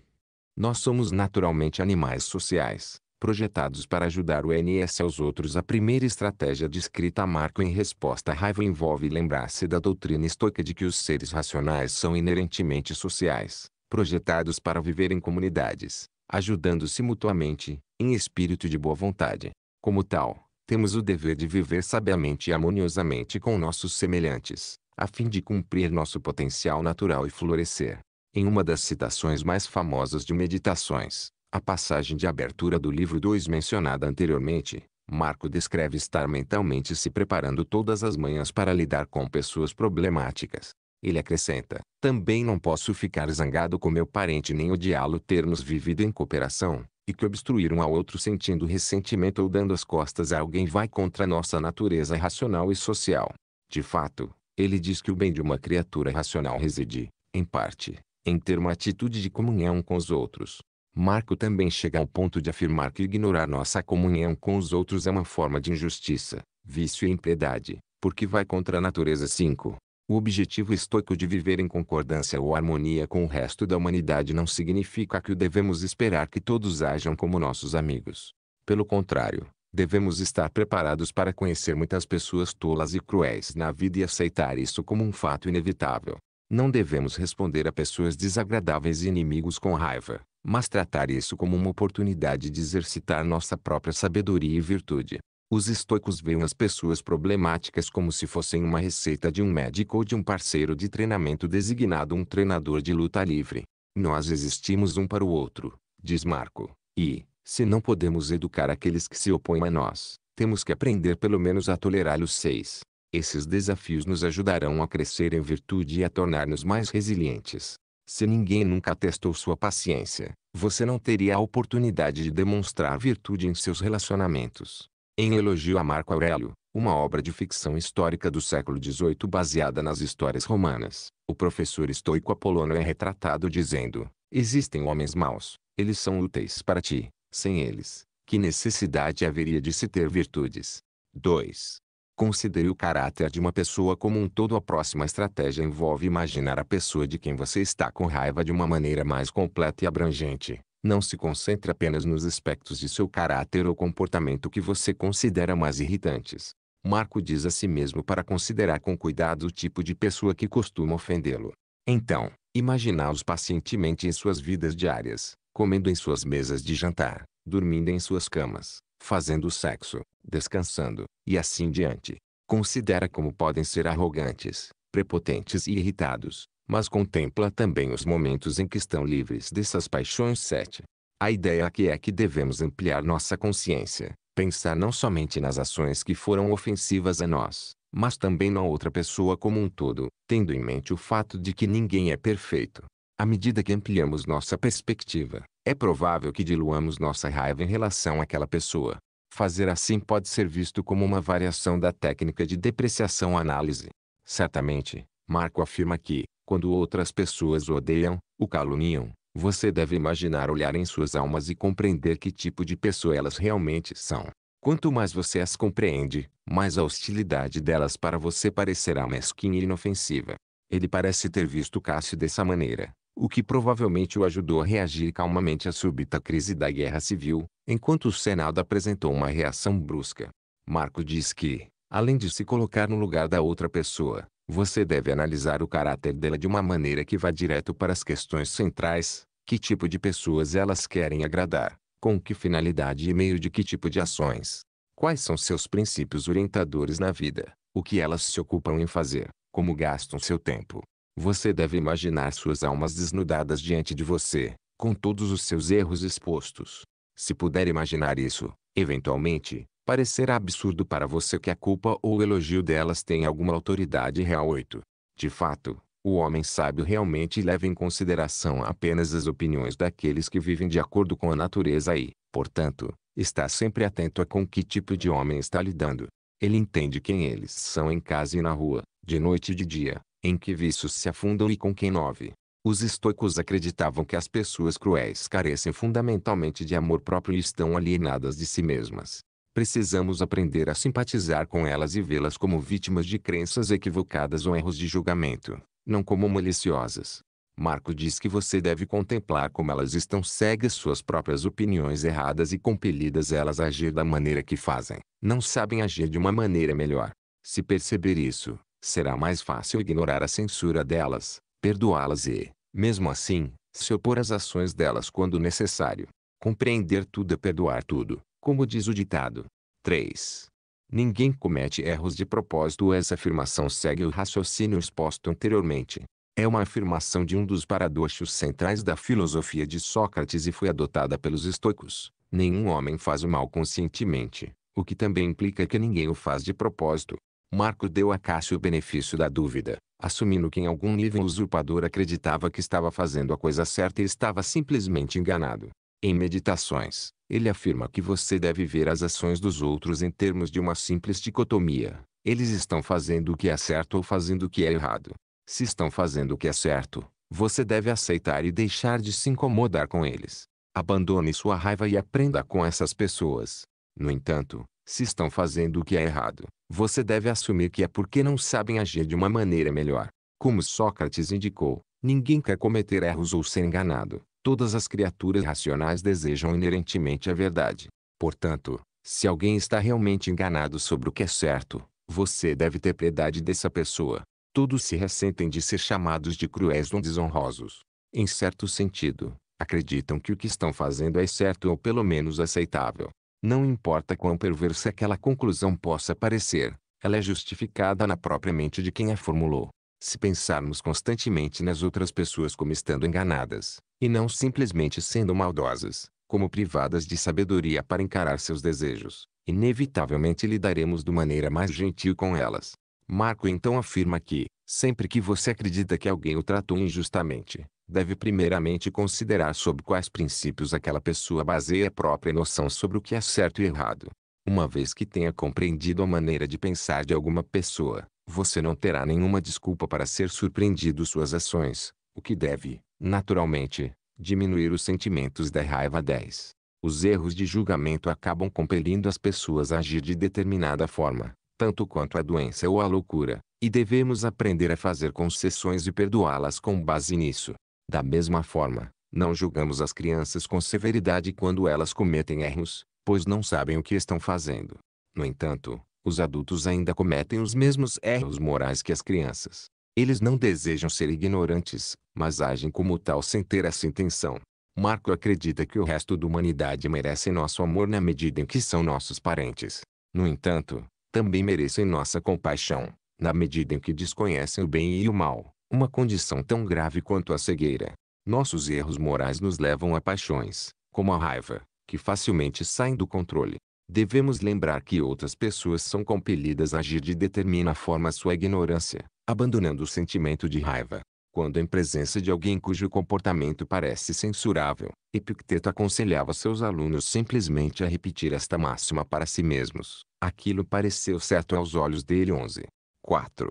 A: Nós somos naturalmente animais sociais, projetados para ajudar o NS aos outros. A primeira estratégia descrita a Marco em resposta à raiva envolve lembrar-se da doutrina estoica de que os seres racionais são inerentemente sociais, projetados para viver em comunidades, ajudando-se mutuamente, em espírito de boa vontade. Como tal, temos o dever de viver sabiamente e harmoniosamente com nossos semelhantes, a fim de cumprir nosso potencial natural e florescer. Em uma das citações mais famosas de Meditações, a passagem de abertura do livro 2 mencionada anteriormente, Marco descreve estar mentalmente se preparando todas as manhãs para lidar com pessoas problemáticas. Ele acrescenta: Também não posso ficar zangado com meu parente nem odiá-lo termos vivido em cooperação, e que obstruir um ao outro sentindo ressentimento ou dando as costas a alguém vai contra nossa natureza racional e social. De fato, ele diz que o bem de uma criatura racional reside, em parte, em ter uma atitude de comunhão com os outros. Marco também chega ao ponto de afirmar que ignorar nossa comunhão com os outros é uma forma de injustiça, vício e impiedade, porque vai contra a natureza 5. O objetivo estoico de viver em concordância ou harmonia com o resto da humanidade não significa que devemos esperar que todos ajam como nossos amigos. Pelo contrário, devemos estar preparados para conhecer muitas pessoas tolas e cruéis na vida e aceitar isso como um fato inevitável. Não devemos responder a pessoas desagradáveis e inimigos com raiva, mas tratar isso como uma oportunidade de exercitar nossa própria sabedoria e virtude. Os estoicos veem as pessoas problemáticas como se fossem uma receita de um médico ou de um parceiro de treinamento designado um treinador de luta livre. Nós existimos um para o outro, diz Marco, e, se não podemos educar aqueles que se opõem a nós, temos que aprender pelo menos a tolerá-los. seis. Esses desafios nos ajudarão a crescer em virtude e a tornar-nos mais resilientes. Se ninguém nunca testou sua paciência, você não teria a oportunidade de demonstrar virtude em seus relacionamentos. Em elogio a Marco Aurélio, uma obra de ficção histórica do século XVIII baseada nas histórias romanas, o professor estoico Apolônio é retratado dizendo: Existem homens maus, eles são úteis para ti, sem eles, que necessidade haveria de se ter virtudes? 2. Considere o caráter de uma pessoa como um todo. A próxima estratégia envolve imaginar a pessoa de quem você está com raiva de uma maneira mais completa e abrangente. Não se concentre apenas nos aspectos de seu caráter ou comportamento que você considera mais irritantes. Marco diz a si mesmo para considerar com cuidado o tipo de pessoa que costuma ofendê-lo. Então, imaginá-los pacientemente em suas vidas diárias, comendo em suas mesas de jantar, dormindo em suas camas, fazendo sexo, descansando, e assim diante. Considera como podem ser arrogantes, prepotentes e irritados, mas contempla também os momentos em que estão livres dessas paixões sete. A ideia aqui é que devemos ampliar nossa consciência, pensar não somente nas ações que foram ofensivas a nós, mas também na outra pessoa como um todo, tendo em mente o fato de que ninguém é perfeito. À medida que ampliamos nossa perspectiva, é provável que diluamos nossa raiva em relação àquela pessoa. Fazer assim pode ser visto como uma variação da técnica de depreciação-análise. Certamente, Marco afirma que, quando outras pessoas o odeiam, o caluniam, você deve imaginar olhar em suas almas e compreender que tipo de pessoa elas realmente são. Quanto mais você as compreende, mais a hostilidade delas para você parecerá mesquinha e inofensiva. Ele parece ter visto Cássio dessa maneira, o que provavelmente o ajudou a reagir calmamente à súbita crise da Guerra Civil, enquanto o Senado apresentou uma reação brusca. Marco diz que, além de se colocar no lugar da outra pessoa, você deve analisar o caráter dela de uma maneira que vá direto para as questões centrais, que tipo de pessoas elas querem agradar, com que finalidade e meio de que tipo de ações, quais são seus princípios orientadores na vida, o que elas se ocupam em fazer, como gastam seu tempo, você deve imaginar suas almas desnudadas diante de você, com todos os seus erros expostos. Se puder imaginar isso, eventualmente, parecerá absurdo para você que a culpa ou o elogio delas tenha alguma autoridade real. 8. De fato, o homem sábio realmente leva em consideração apenas as opiniões daqueles que vivem de acordo com a natureza e, portanto, está sempre atento a com que tipo de homem está lidando. Ele entende quem eles são em casa e na rua, de noite e de dia, em que vícios se afundam e com quem nove. Os estoicos acreditavam que as pessoas cruéis carecem fundamentalmente de amor próprio e estão alienadas de si mesmas. Precisamos aprender a simpatizar com elas e vê-las como vítimas de crenças equivocadas ou erros de julgamento, não como maliciosas. Marco diz que você deve contemplar como elas estão cegas suas próprias opiniões erradas e compelidas elas a agir da maneira que fazem. Não sabem agir de uma maneira melhor. Se perceber isso, será mais fácil ignorar a censura delas, perdoá-las e, mesmo assim, se opor às ações delas quando necessário. Compreender tudo é perdoar tudo, como diz o ditado. 3. Ninguém comete erros de propósito. Essa afirmação segue o raciocínio exposto anteriormente. É uma afirmação de um dos paradoxos centrais da filosofia de Sócrates e foi adotada pelos estoicos. Nenhum homem faz o mal conscientemente, o que também implica que ninguém o faz de propósito. Marco deu a Cássio o benefício da dúvida, assumindo que em algum nível o usurpador acreditava que estava fazendo a coisa certa e estava simplesmente enganado. Em Meditações, ele afirma que você deve ver as ações dos outros em termos de uma simples dicotomia. Eles estão fazendo o que é certo ou fazendo o que é errado. Se estão fazendo o que é certo, você deve aceitar e deixar de se incomodar com eles. Abandone sua raiva e aprenda com essas pessoas. No entanto, se estão fazendo o que é errado, você deve assumir que é porque não sabem agir de uma maneira melhor. Como Sócrates indicou, ninguém quer cometer erros ou ser enganado. Todas as criaturas racionais desejam inerentemente a verdade. Portanto, se alguém está realmente enganado sobre o que é certo, você deve ter piedade dessa pessoa. Todos se ressentem de ser chamados de cruéis ou desonrosos. Em certo sentido, acreditam que o que estão fazendo é certo ou pelo menos aceitável. Não importa quão perversa aquela conclusão possa parecer, ela é justificada na própria mente de quem a formulou. Se pensarmos constantemente nas outras pessoas como estando enganadas, e não simplesmente sendo maldosas, como privadas de sabedoria para encarar seus desejos, inevitavelmente lidaremos de maneira mais gentil com elas. Marco então afirma que, sempre que você acredita que alguém o tratou injustamente, deve primeiramente considerar sob quais princípios aquela pessoa baseia a própria noção sobre o que é certo e errado. Uma vez que tenha compreendido a maneira de pensar de alguma pessoa, você não terá nenhuma desculpa para ser surpreendido suas ações, o que deve, naturalmente, diminuir os sentimentos da raiva 10. Os erros de julgamento acabam compelindo as pessoas a agir de determinada forma, tanto quanto a doença ou a loucura, e devemos aprender a fazer concessões e perdoá-las com base nisso. Da mesma forma, não julgamos as crianças com severidade quando elas cometem erros, pois não sabem o que estão fazendo. No entanto, os adultos ainda cometem os mesmos erros morais que as crianças. Eles não desejam ser ignorantes, mas agem como tal sem ter essa intenção. Marco acredita que o resto da humanidade merece nosso amor na medida em que são nossos parentes. No entanto, também merecem nossa compaixão, na medida em que desconhecem o bem e o mal, uma condição tão grave quanto a cegueira. Nossos erros morais nos levam a paixões, como a raiva, que facilmente saem do controle. Devemos lembrar que outras pessoas são compelidas a agir de determinada forma sua ignorância, abandonando o sentimento de raiva. Quando em presença de alguém cujo comportamento parece censurável, Epicteto aconselhava seus alunos simplesmente a repetir esta máxima para si mesmos. Aquilo pareceu certo aos olhos dele. 11. 4.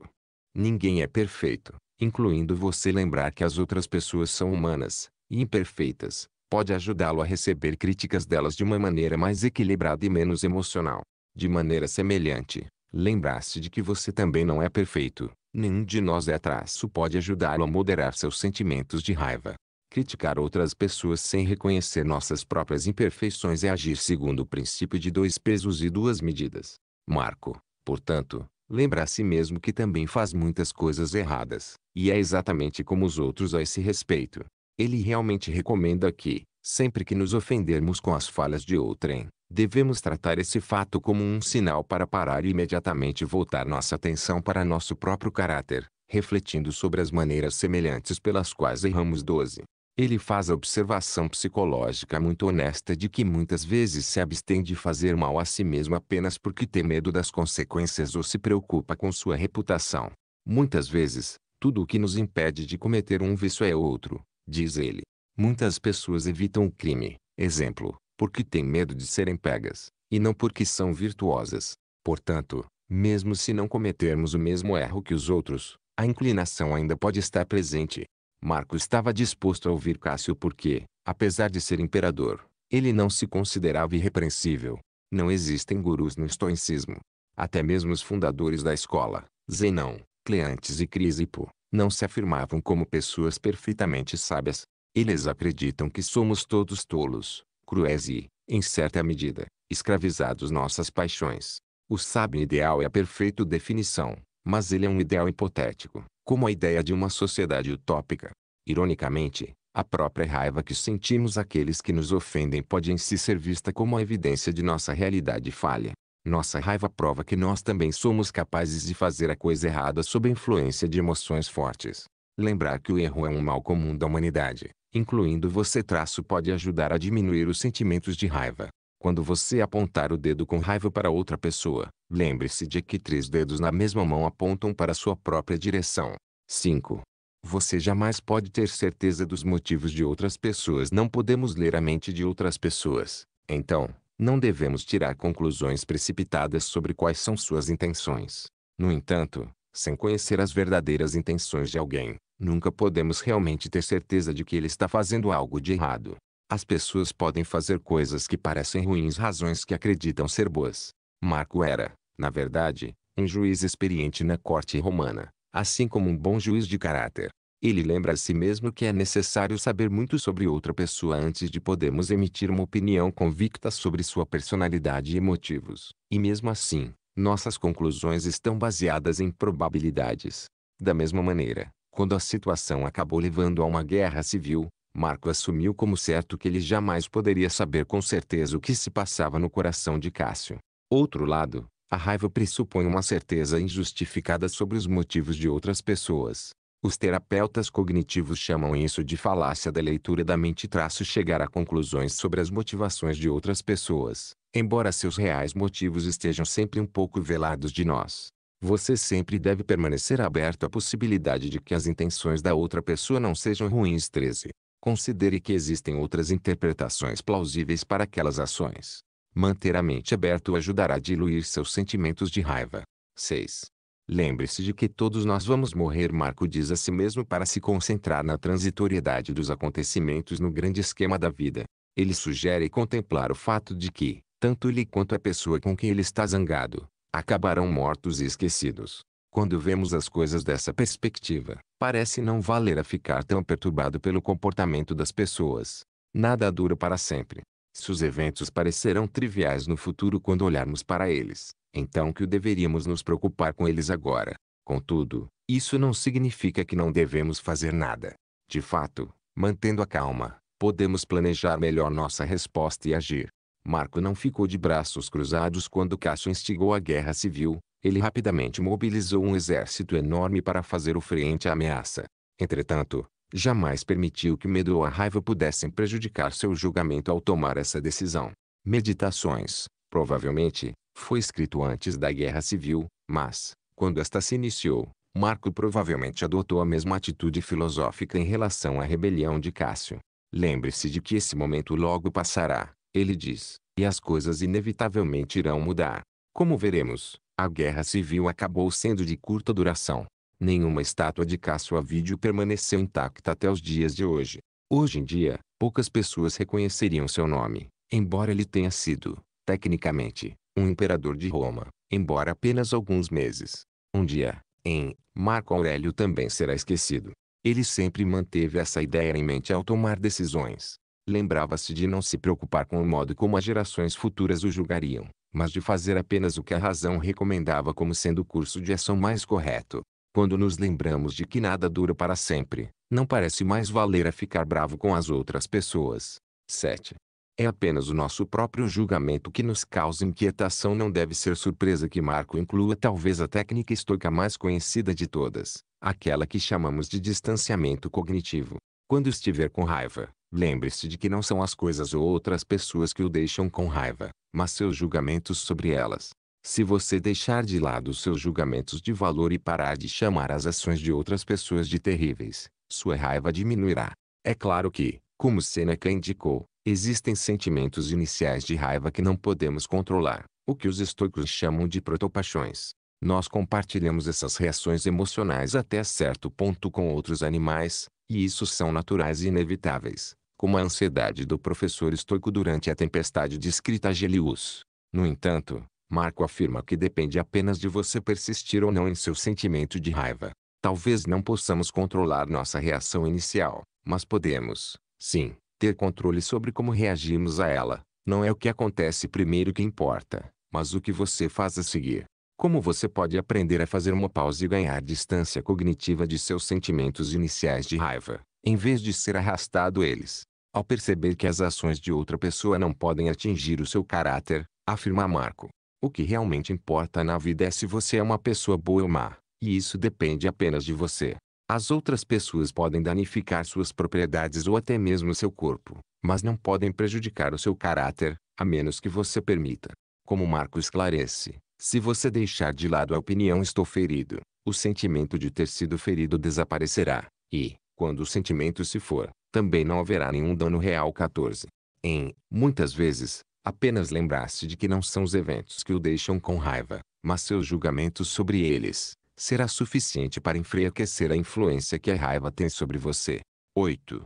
A: Ninguém é perfeito, incluindo você lembrar que as outras pessoas são humanas e imperfeitas, pode ajudá-lo a receber críticas delas de uma maneira mais equilibrada e menos emocional. De maneira semelhante, lembrar-se de que você também não é perfeito. Nenhum de nós é traço pode ajudá-lo a moderar seus sentimentos de raiva. Criticar outras pessoas sem reconhecer nossas próprias imperfeições é agir segundo o princípio de dois pesos e duas medidas. Marco, portanto, lembra se mesmo que também faz muitas coisas erradas. E é exatamente como os outros a esse respeito. Ele realmente recomenda que, sempre que nos ofendermos com as falhas de outrem, devemos tratar esse fato como um sinal para parar e imediatamente voltar nossa atenção para nosso próprio caráter, refletindo sobre as maneiras semelhantes pelas quais erramos 12. Ele faz a observação psicológica muito honesta de que muitas vezes se abstém de fazer mal a si mesmo apenas porque tem medo das consequências ou se preocupa com sua reputação. Muitas vezes, tudo o que nos impede de cometer um vício é outro, diz ele. Muitas pessoas evitam o crime, exemplo, porque têm medo de serem pegas, e não porque são virtuosas. Portanto, mesmo se não cometermos o mesmo erro que os outros, a inclinação ainda pode estar presente. Marco estava disposto a ouvir Cássio porque, apesar de ser imperador, ele não se considerava irrepreensível. Não existem gurus no estoicismo. Até mesmo os fundadores da escola, Zenão, Cleantes e Crisipo, não se afirmavam como pessoas perfeitamente sábias. Eles acreditam que somos todos tolos, cruéis e, em certa medida, escravizados nossas paixões. O sábio ideal é a perfeita definição, mas ele é um ideal hipotético, como a ideia de uma sociedade utópica. Ironicamente, a própria raiva que sentimos àqueles que nos ofendem pode em si ser vista como a evidência de nossa realidade falha. Nossa raiva prova que nós também somos capazes de fazer a coisa errada sob influência de emoções fortes. Lembrar que o erro é um mal comum da humanidade, incluindo você traço pode ajudar a diminuir os sentimentos de raiva. Quando você apontar o dedo com raiva para outra pessoa, lembre-se de que três dedos na mesma mão apontam para sua própria direção. 5. Você jamais pode ter certeza dos motivos de outras pessoas. Não podemos ler a mente de outras pessoas. Então, não devemos tirar conclusões precipitadas sobre quais são suas intenções. No entanto, sem conhecer as verdadeiras intenções de alguém, nunca podemos realmente ter certeza de que ele está fazendo algo de errado. As pessoas podem fazer coisas que parecem ruins razões que acreditam ser boas. Marco era, na verdade, um juiz experiente na corte romana, assim como um bom juiz de caráter. Ele lembra a si mesmo que é necessário saber muito sobre outra pessoa antes de podermos emitir uma opinião convicta sobre sua personalidade e motivos. E mesmo assim, nossas conclusões estão baseadas em probabilidades. Da mesma maneira, quando a situação acabou levando a uma guerra civil, Marco assumiu como certo que ele jamais poderia saber com certeza o que se passava no coração de Cássio. Outro lado, a raiva pressupõe uma certeza injustificada sobre os motivos de outras pessoas. Os terapeutas cognitivos chamam isso de falácia da leitura da mente traço chegar a conclusões sobre as motivações de outras pessoas, embora seus reais motivos estejam sempre um pouco velados de nós. Você sempre deve permanecer aberto à possibilidade de que as intenções da outra pessoa não sejam ruins. 13. Considere que existem outras interpretações plausíveis para aquelas ações. Manter a mente aberta o ajudará a diluir seus sentimentos de raiva. 6. Lembre-se de que todos nós vamos morrer. Marco diz a si mesmo para se concentrar na transitoriedade dos acontecimentos no grande esquema da vida. Ele sugere contemplar o fato de que, tanto ele quanto a pessoa com quem ele está zangado, acabarão mortos e esquecidos. Quando vemos as coisas dessa perspectiva, parece não valer a ficar tão perturbado pelo comportamento das pessoas. Nada dura para sempre. Se os eventos parecerão triviais no futuro quando olharmos para eles, então que o deveríamos nos preocupar com eles agora. Contudo, isso não significa que não devemos fazer nada. De fato, mantendo a calma, podemos planejar melhor nossa resposta e agir. Marco não ficou de braços cruzados quando Cássio instigou a guerra civil, ele rapidamente mobilizou um exército enorme para fazer o frente à ameaça. Entretanto, jamais permitiu que o medo ou a raiva pudessem prejudicar seu julgamento ao tomar essa decisão. Meditações. Provavelmente, foi escrito antes da Guerra Civil, mas, quando esta se iniciou, Marco provavelmente adotou a mesma atitude filosófica em relação à rebelião de Cássio. Lembre-se de que esse momento logo passará, ele diz, e as coisas inevitavelmente irão mudar. Como veremos, a guerra civil acabou sendo de curta duração. Nenhuma estátua de Cássio a vídeo permaneceu intacta até os dias de hoje. Hoje em dia, poucas pessoas reconheceriam seu nome, embora ele tenha sido, tecnicamente, um imperador de Roma, embora apenas alguns meses. Um dia, em Marco Aurélio também será esquecido. Ele sempre manteve essa ideia em mente ao tomar decisões. Lembrava-se de não se preocupar com o modo como as gerações futuras o julgariam, mas de fazer apenas o que a razão recomendava como sendo o curso de ação mais correto. Quando nos lembramos de que nada dura para sempre, não parece mais valer a ficar bravo com as outras pessoas. 7. É apenas o nosso próprio julgamento que nos causa inquietação. Não deve ser surpresa que Marco inclua talvez a técnica estoica mais conhecida de todas, aquela que chamamos de distanciamento cognitivo. Quando estiver com raiva, lembre-se de que não são as coisas ou outras pessoas que o deixam com raiva, mas seus julgamentos sobre elas. Se você deixar de lado seus julgamentos de valor e parar de chamar as ações de outras pessoas de terríveis, sua raiva diminuirá. É claro que, como Seneca indicou, Existem sentimentos iniciais de raiva que não podemos controlar, o que os estoicos chamam de protopaixões. Nós compartilhamos essas reações emocionais até certo ponto com outros animais, e isso são naturais e inevitáveis, como a ansiedade do professor estoico durante a tempestade descrita a Gelius. No entanto, Marco afirma que depende apenas de você persistir ou não em seu sentimento de raiva. Talvez não possamos controlar nossa reação inicial, mas podemos, sim, ter controle sobre como reagimos a ela. Não é o que acontece primeiro que importa, mas o que você faz a seguir. Como você pode aprender a fazer uma pausa e ganhar distância cognitiva de seus sentimentos iniciais de raiva, em vez de ser arrastado eles? Ao perceber que as ações de outra pessoa não podem atingir o seu caráter, afirma Marco. O que realmente importa na vida é se você é uma pessoa boa ou má, e isso depende apenas de você. As outras pessoas podem danificar suas propriedades ou até mesmo seu corpo, mas não podem prejudicar o seu caráter, a menos que você permita. Como Marco esclarece, se você deixar de lado a opinião estou ferido, o sentimento de ter sido ferido desaparecerá, e, quando o sentimento se for, também não haverá nenhum dano real. 14. Em, muitas vezes, apenas lembrar-se de que não são os eventos que o deixam com raiva, mas seus julgamentos sobre eles será suficiente para enfraquecer a influência que a raiva tem sobre você. 8.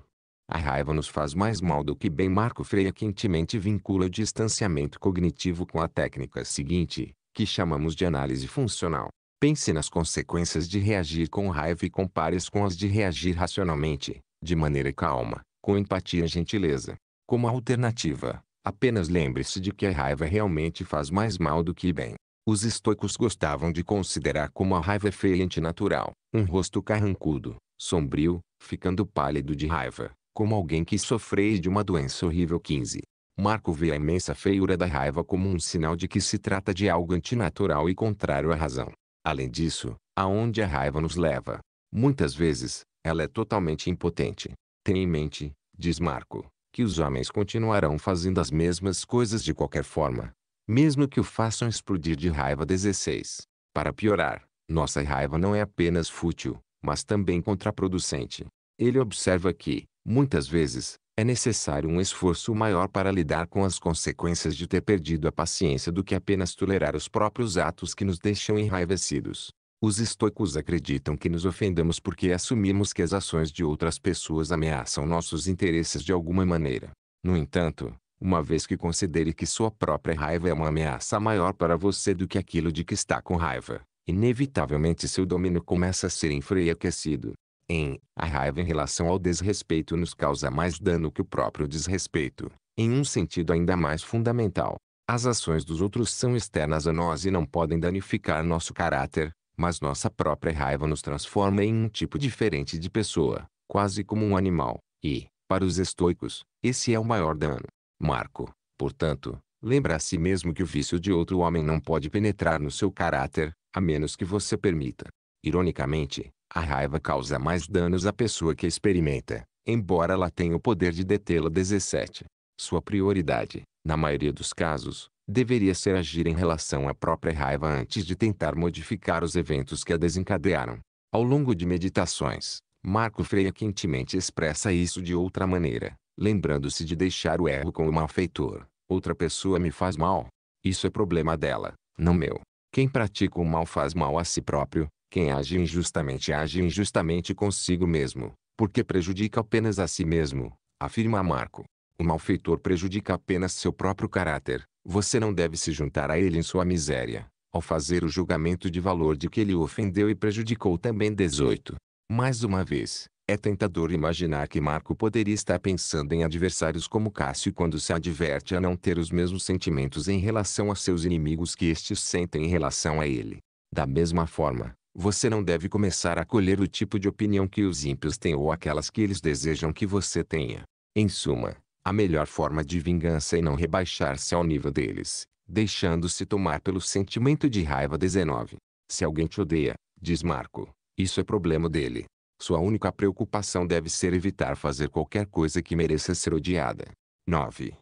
A: A raiva nos faz mais mal do que bem. Marco Freia quentemente vincula o distanciamento cognitivo com a técnica seguinte, que chamamos de análise funcional. Pense nas consequências de reagir com raiva e compare-as com as de reagir racionalmente, de maneira calma, com empatia e gentileza. Como alternativa, apenas lembre-se de que a raiva realmente faz mais mal do que bem. Os estoicos gostavam de considerar como a raiva feia e antinatural, um rosto carrancudo, sombrio, ficando pálido de raiva, como alguém que sofreu de uma doença horrível 15. Marco vê a imensa feiura da raiva como um sinal de que se trata de algo antinatural e contrário à razão. Além disso, aonde a raiva nos leva? Muitas vezes, ela é totalmente impotente. Tenha em mente, diz Marco, que os homens continuarão fazendo as mesmas coisas de qualquer forma, mesmo que o façam explodir de raiva. 16. Para piorar, nossa raiva não é apenas fútil, mas também contraproducente. Ele observa que, muitas vezes, é necessário um esforço maior para lidar com as consequências de ter perdido a paciência do que apenas tolerar os próprios atos que nos deixam enraivecidos. Os estoicos acreditam que nos ofendamos porque assumimos que as ações de outras pessoas ameaçam nossos interesses de alguma maneira. No entanto, uma vez que considere que sua própria raiva é uma ameaça maior para você do que aquilo de que está com raiva, inevitavelmente seu domínio começa a ser enfraquecido. Em, a raiva em relação ao desrespeito nos causa mais dano que o próprio desrespeito, em um sentido ainda mais fundamental. As ações dos outros são externas a nós e não podem danificar nosso caráter, mas nossa própria raiva nos transforma em um tipo diferente de pessoa, quase como um animal, e, para os estoicos, esse é o maior dano. Marco, portanto, lembra a si mesmo que o vício de outro homem não pode penetrar no seu caráter, a menos que você permita. Ironicamente, a raiva causa mais danos à pessoa que a experimenta, embora ela tenha o poder de detê-la. 17. Sua prioridade, na maioria dos casos, deveria ser agir em relação à própria raiva antes de tentar modificar os eventos que a desencadearam. Ao longo de meditações, Marco Freia quentemente expressa isso de outra maneira lembrando-se de deixar o erro com o malfeitor. Outra pessoa me faz mal. Isso é problema dela, não meu. Quem pratica o mal faz mal a si próprio, quem age injustamente age injustamente consigo mesmo, porque prejudica apenas a si mesmo, afirma Marco. O malfeitor prejudica apenas seu próprio caráter. Você não deve se juntar a ele em sua miséria, ao fazer o julgamento de valor de que ele ofendeu e prejudicou também 18. Mais uma vez, é tentador imaginar que Marco poderia estar pensando em adversários como Cássio quando se adverte a não ter os mesmos sentimentos em relação a seus inimigos que estes sentem em relação a ele. Da mesma forma, você não deve começar a colher o tipo de opinião que os ímpios têm ou aquelas que eles desejam que você tenha. Em suma, a melhor forma de vingança é não rebaixar-se ao nível deles, deixando-se tomar pelo sentimento de raiva 19. Se alguém te odeia, diz Marco, isso é problema dele. Sua única preocupação deve ser evitar fazer qualquer coisa que mereça ser odiada. 9.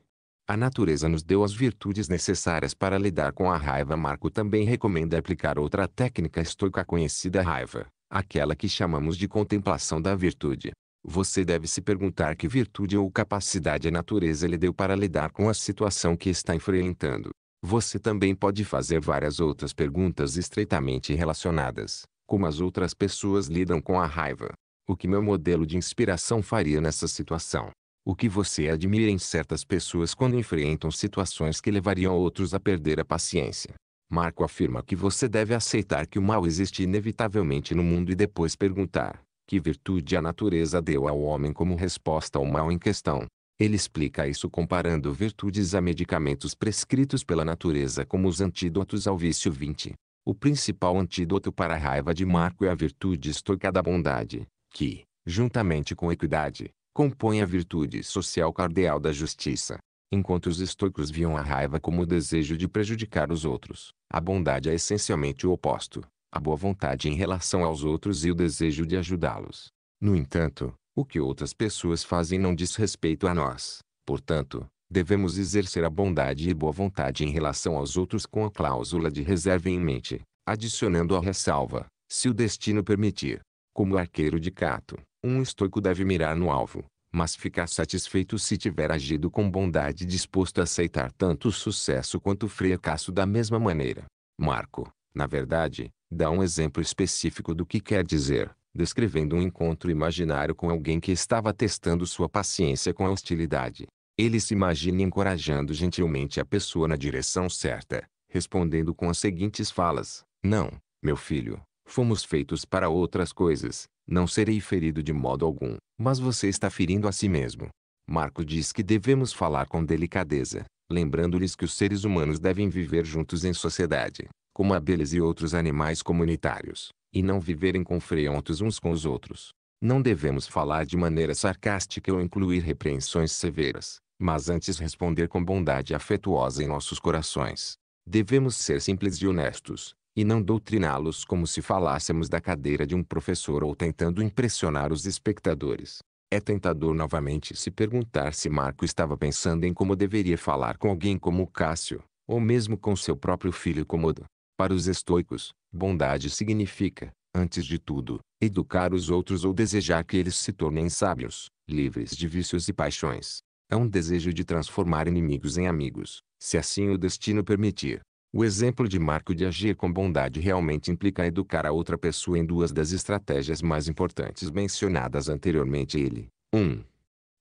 A: A natureza nos deu as virtudes necessárias para lidar com a raiva. Marco também recomenda aplicar outra técnica estoica conhecida raiva, aquela que chamamos de contemplação da virtude. Você deve se perguntar que virtude ou capacidade a natureza lhe deu para lidar com a situação que está enfrentando. Você também pode fazer várias outras perguntas estreitamente relacionadas, como as outras pessoas lidam com a raiva. O que meu modelo de inspiração faria nessa situação? O que você admira em certas pessoas quando enfrentam situações que levariam outros a perder a paciência? Marco afirma que você deve aceitar que o mal existe inevitavelmente no mundo e depois perguntar: que virtude a natureza deu ao homem como resposta ao mal em questão? Ele explica isso comparando virtudes a medicamentos prescritos pela natureza como os antídotos ao vício 20. O principal antídoto para a raiva de Marco é a virtude estoica da bondade, que, juntamente com a equidade, compõe a virtude social cardeal da justiça. Enquanto os estoicos viam a raiva como o desejo de prejudicar os outros, a bondade é essencialmente o oposto, a boa vontade em relação aos outros e o desejo de ajudá-los. No entanto, o que outras pessoas fazem não diz respeito a nós, portanto, devemos exercer a bondade e boa vontade em relação aos outros com a cláusula de reserva em mente, adicionando a ressalva, se o destino permitir. Como arqueiro de Cato, um estoico deve mirar no alvo, mas ficar satisfeito se tiver agido com bondade e disposto a aceitar tanto o sucesso quanto o fracasso da mesma maneira. Marco, na verdade, dá um exemplo específico do que quer dizer, descrevendo um encontro imaginário com alguém que estava testando sua paciência com a hostilidade. Ele se imagina encorajando gentilmente a pessoa na direção certa, respondendo com as seguintes falas: Não, meu filho, fomos feitos para outras coisas, não serei ferido de modo algum, mas você está ferindo a si mesmo. Marco diz que devemos falar com delicadeza, lembrando-lhes que os seres humanos devem viver juntos em sociedade, como abelhas e outros animais comunitários, e não viverem confrontos uns com os outros. Não devemos falar de maneira sarcástica ou incluir repreensões severas, mas antes responder com bondade afetuosa em nossos corações. Devemos ser simples e honestos, e não doutriná-los como se falássemos da cadeira de um professor ou tentando impressionar os espectadores. É tentador novamente se perguntar se Marco estava pensando em como deveria falar com alguém como Cássio, ou mesmo com seu próprio filho Comodo. Para os estoicos, bondade significa, antes de tudo, educar os outros ou desejar que eles se tornem sábios, livres de vícios e paixões. É um desejo de transformar inimigos em amigos, se assim o destino permitir. O exemplo de Marco de agir com bondade realmente implica educar a outra pessoa em duas das estratégias mais importantes mencionadas anteriormente. Ele, 1. Um,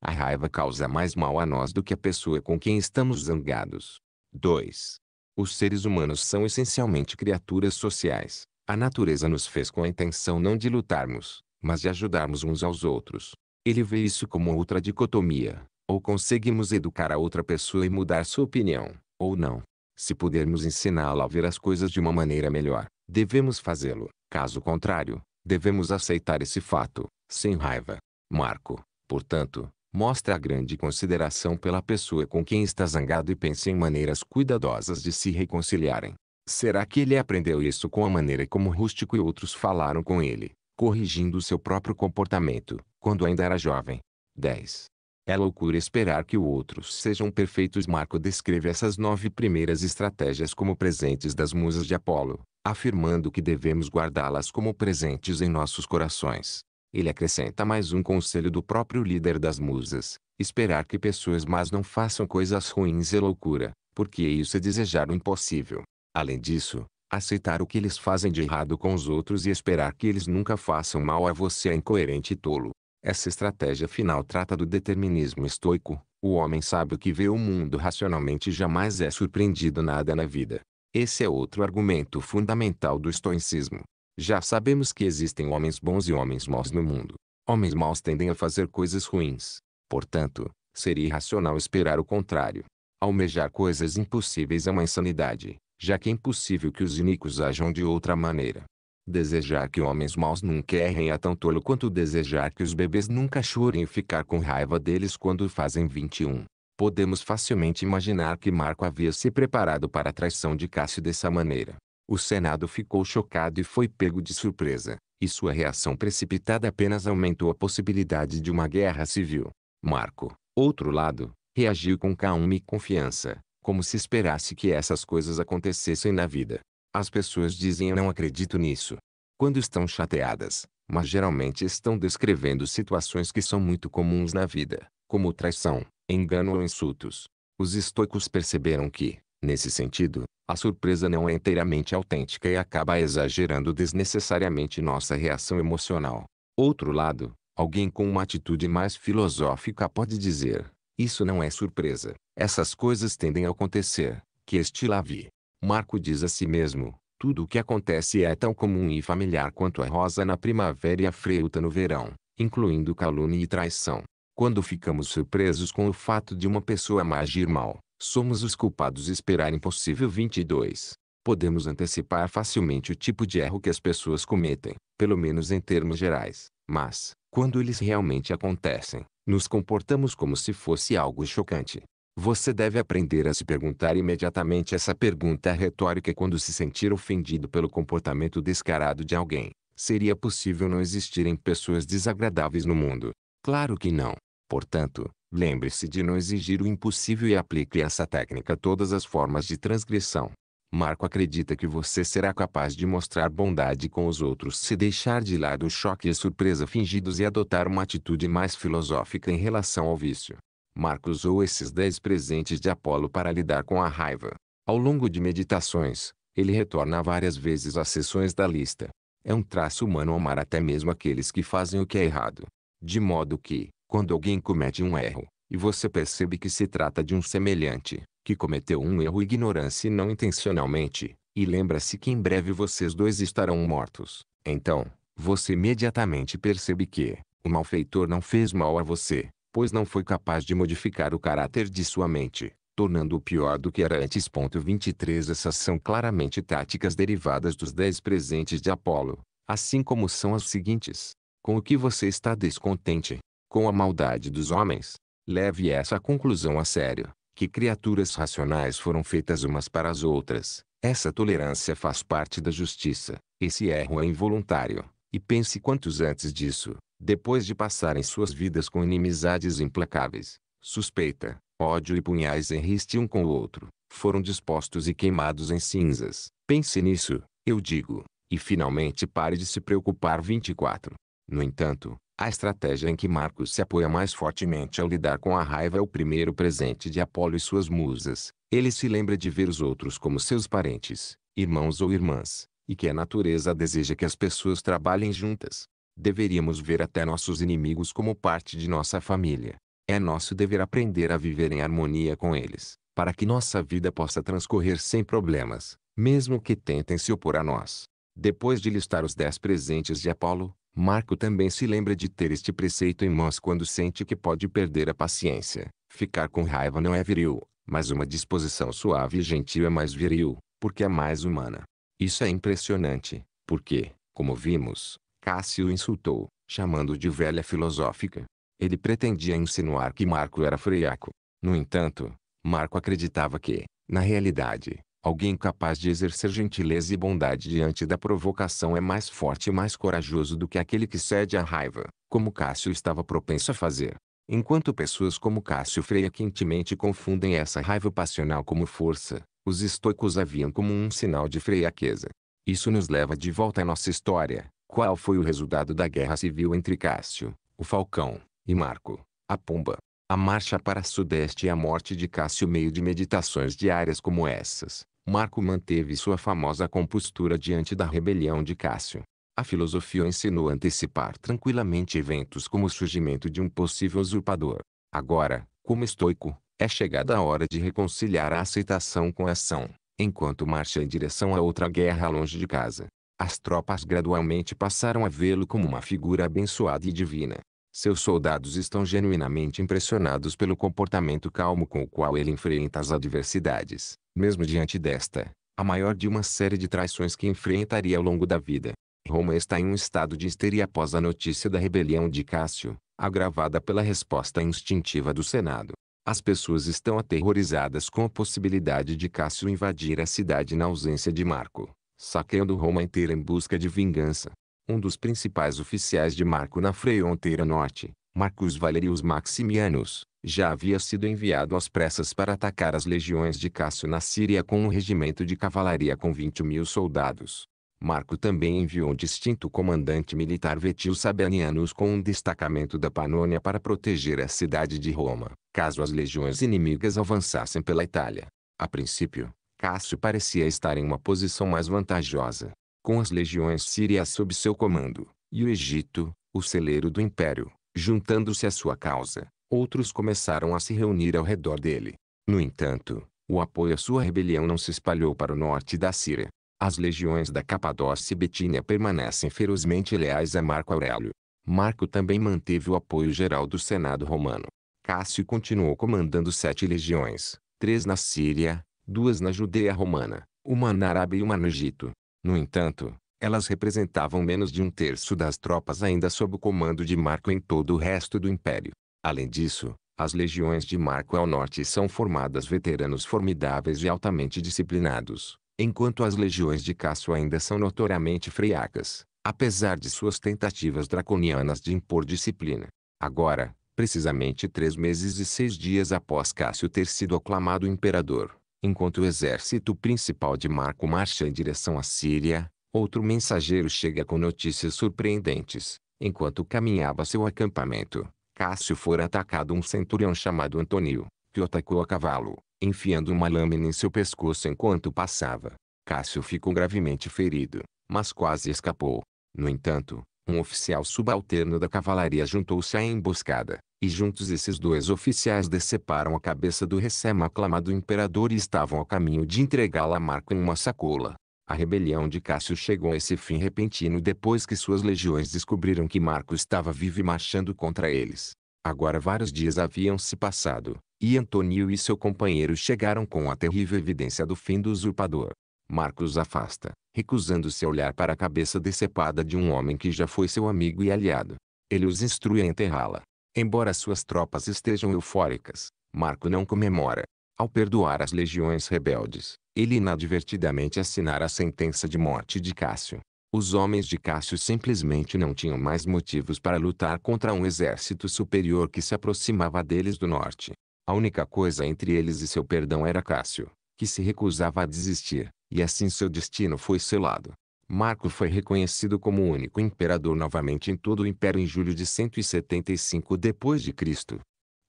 A: a raiva causa mais mal a nós do que a pessoa com quem estamos zangados. 2. Os seres humanos são essencialmente criaturas sociais. A natureza nos fez com a intenção não de lutarmos, mas de ajudarmos uns aos outros. Ele vê isso como outra dicotomia. Ou conseguimos educar a outra pessoa e mudar sua opinião, ou não. Se pudermos ensiná-la a ver as coisas de uma maneira melhor, devemos fazê-lo. Caso contrário, devemos aceitar esse fato, sem raiva. Marco, portanto, mostra grande consideração pela pessoa com quem está zangado e pense em maneiras cuidadosas de se reconciliarem. Será que ele aprendeu isso com a maneira como Rústico e outros falaram com ele, corrigindo seu próprio comportamento, quando ainda era jovem? 10. É loucura esperar que outros sejam perfeitos. Marco descreve essas nove primeiras estratégias como presentes das musas de Apolo, afirmando que devemos guardá-las como presentes em nossos corações. Ele acrescenta mais um conselho do próprio líder das musas: esperar que pessoas más não façam coisas ruins é loucura, porque isso é desejar o impossível. Além disso, aceitar o que eles fazem de errado com os outros e esperar que eles nunca façam mal a você é incoerente e tolo. Essa estratégia final trata do determinismo estoico. O homem sábio que vê o mundo racionalmente jamais é surpreendido nada na vida. Esse é outro argumento fundamental do estoicismo. Já sabemos que existem homens bons e homens maus no mundo. Homens maus tendem a fazer coisas ruins. Portanto, seria irracional esperar o contrário. Almejar coisas impossíveis é uma insanidade, já que é impossível que os iníquos ajam de outra maneira. Desejar que homens maus nunca errem é tão tolo quanto desejar que os bebês nunca chorem e ficar com raiva deles quando fazem 21. Podemos facilmente imaginar que Marco havia se preparado para a traição de Cássio dessa maneira. O Senado ficou chocado e foi pego de surpresa, e sua reação precipitada apenas aumentou a possibilidade de uma guerra civil. Marco, outro lado, reagiu com calma e confiança, como se esperasse que essas coisas acontecessem na vida. As pessoas dizem eu não acredito nisso. Quando estão chateadas, mas geralmente estão descrevendo situações que são muito comuns na vida, como traição, engano ou insultos. Os estoicos perceberam que, nesse sentido, a surpresa não é inteiramente autêntica e acaba exagerando desnecessariamente nossa reação emocional. Outro lado, alguém com uma atitude mais filosófica pode dizer: Isso não é surpresa, essas coisas tendem a acontecer, que este lá vi. Marco diz a si mesmo, tudo o que acontece é tão comum e familiar quanto a rosa na primavera e a freuta no verão, incluindo calúnia e traição. Quando ficamos surpresos com o fato de uma pessoa agir mal, somos os culpados esperar impossível 22. Podemos antecipar facilmente o tipo de erro que as pessoas cometem, pelo menos em termos gerais, mas, quando eles realmente acontecem, nos comportamos como se fosse algo chocante, você deve aprender a se perguntar imediatamente essa pergunta retórica quando se sentir ofendido pelo comportamento descarado de alguém. Seria possível não existirem pessoas desagradáveis no mundo? Claro que não. Portanto, lembre-se de não exigir o impossível e aplique essa técnica a todas as formas de transgressão. Marco acredita que você será capaz de mostrar bondade com os outros se deixar de lado o choque e a surpresa fingidos e adotar uma atitude mais filosófica em relação ao vício. Marco usou esses dez presentes de Apolo para lidar com a raiva. Ao longo de meditações, ele retorna várias vezes às sessões da lista. É um traço humano amar até mesmo aqueles que fazem o que é errado. De modo que, quando alguém comete um erro, e você percebe que se trata de um semelhante, que cometeu um erro ignorância e não intencionalmente, e lembra-se que em breve vocês dois estarão mortos, então, você imediatamente percebe que, o malfeitor não fez mal a você, pois não foi capaz de modificar o caráter de sua mente, tornando-o pior do que era antes. 23 Essas são claramente táticas derivadas dos dez presentes de Apolo, assim como são as seguintes. Com o que você está descontente, com a maldade dos homens, leve essa conclusão a sério, que criaturas racionais foram feitas umas para as outras. Essa tolerância faz parte da justiça, esse erro é involuntário, e pense quantos antes disso, depois de passarem suas vidas com inimizades implacáveis, suspeita, ódio e punhais enriste um com o outro, foram dispostos e queimados em cinzas. Pense nisso, eu digo, e finalmente pare de se preocupar 24. No entanto, a estratégia em que Marcos se apoia mais fortemente ao lidar com a raiva é o primeiro presente de Apolo e suas musas. Ele se lembra de ver os outros como seus parentes, irmãos ou irmãs, e que a natureza deseja que as pessoas trabalhem juntas deveríamos ver até nossos inimigos como parte de nossa família. É nosso dever aprender a viver em harmonia com eles, para que nossa vida possa transcorrer sem problemas, mesmo que tentem se opor a nós. Depois de listar os dez presentes de Apolo, Marco também se lembra de ter este preceito em mãos quando sente que pode perder a paciência. Ficar com raiva não é viril, mas uma disposição suave e gentil é mais viril, porque é mais humana. Isso é impressionante, porque, como vimos, Cássio insultou, chamando de velha filosófica. Ele pretendia insinuar que Marco era freaco. No entanto, Marco acreditava que, na realidade, alguém capaz de exercer gentileza e bondade diante da provocação é mais forte e mais corajoso do que aquele que cede à raiva, como Cássio estava propenso a fazer. Enquanto pessoas como Cássio Freia quentemente confundem essa raiva passional como força, os estoicos a viam como um sinal de freiaqueza. Isso nos leva de volta à nossa história, qual foi o resultado da guerra civil entre Cássio, o Falcão, e Marco, a Pomba? A marcha para Sudeste e a morte de Cássio meio de meditações diárias como essas. Marco manteve sua famosa compostura diante da rebelião de Cássio. A filosofia ensinou a antecipar tranquilamente eventos como o surgimento de um possível usurpador. Agora, como estoico, é chegada a hora de reconciliar a aceitação com a ação, enquanto marcha em direção a outra guerra longe de casa. As tropas gradualmente passaram a vê-lo como uma figura abençoada e divina. Seus soldados estão genuinamente impressionados pelo comportamento calmo com o qual ele enfrenta as adversidades, mesmo diante desta, a maior de uma série de traições que enfrentaria ao longo da vida. Roma está em um estado de histeria após a notícia da rebelião de Cássio, agravada pela resposta instintiva do Senado. As pessoas estão aterrorizadas com a possibilidade de Cássio invadir a cidade na ausência de Marco saqueando Roma inteira em busca de vingança. Um dos principais oficiais de Marco na fronteira norte, Marcus Valerius Maximianus, já havia sido enviado às pressas para atacar as legiões de Cássio na Síria com um regimento de cavalaria com 20 mil soldados. Marco também enviou um distinto comandante militar Vetio Sabellianus com um destacamento da Panônia para proteger a cidade de Roma, caso as legiões inimigas avançassem pela Itália. A princípio, Cássio parecia estar em uma posição mais vantajosa. Com as legiões sírias sob seu comando, e o Egito, o celeiro do império, juntando-se à sua causa, outros começaram a se reunir ao redor dele. No entanto, o apoio à sua rebelião não se espalhou para o norte da Síria. As legiões da Capadócia e Betínia permanecem ferozmente leais a Marco Aurélio. Marco também manteve o apoio geral do Senado romano. Cássio continuou comandando sete legiões, três na Síria, duas na Judeia romana, uma na Arábia e uma no Egito. No entanto, elas representavam menos de um terço das tropas ainda sob o comando de Marco em todo o resto do império. Além disso, as legiões de Marco ao norte são formadas veteranos formidáveis e altamente disciplinados, enquanto as legiões de Cássio ainda são notoriamente friacas, apesar de suas tentativas draconianas de impor disciplina. Agora, precisamente três meses e seis dias após Cássio ter sido aclamado imperador, Enquanto o exército principal de Marco marcha em direção à Síria, outro mensageiro chega com notícias surpreendentes. Enquanto caminhava seu acampamento, Cássio fora atacado um centurião chamado Antônio, que o atacou a cavalo, enfiando uma lâmina em seu pescoço enquanto passava. Cássio ficou gravemente ferido, mas quase escapou. No entanto, um oficial subalterno da cavalaria juntou-se à emboscada, e juntos esses dois oficiais deceparam a cabeça do recém-aclamado imperador e estavam a caminho de entregá-la a Marco em uma sacola. A rebelião de Cássio chegou a esse fim repentino depois que suas legiões descobriram que Marco estava vivo e marchando contra eles. Agora vários dias haviam se passado, e Antônio e seu companheiro chegaram com a terrível evidência do fim do usurpador. Marcos afasta, recusando-se a olhar para a cabeça decepada de um homem que já foi seu amigo e aliado. Ele os instrui a enterrá-la, Embora suas tropas estejam eufóricas, Marco não comemora. Ao perdoar as legiões rebeldes, ele inadvertidamente assinara a sentença de morte de Cássio. Os homens de Cássio simplesmente não tinham mais motivos para lutar contra um exército superior que se aproximava deles do norte. A única coisa entre eles e seu perdão era Cássio, que se recusava a desistir, e assim seu destino foi selado. Marco foi reconhecido como único imperador novamente em todo o império em julho de 175 d.C.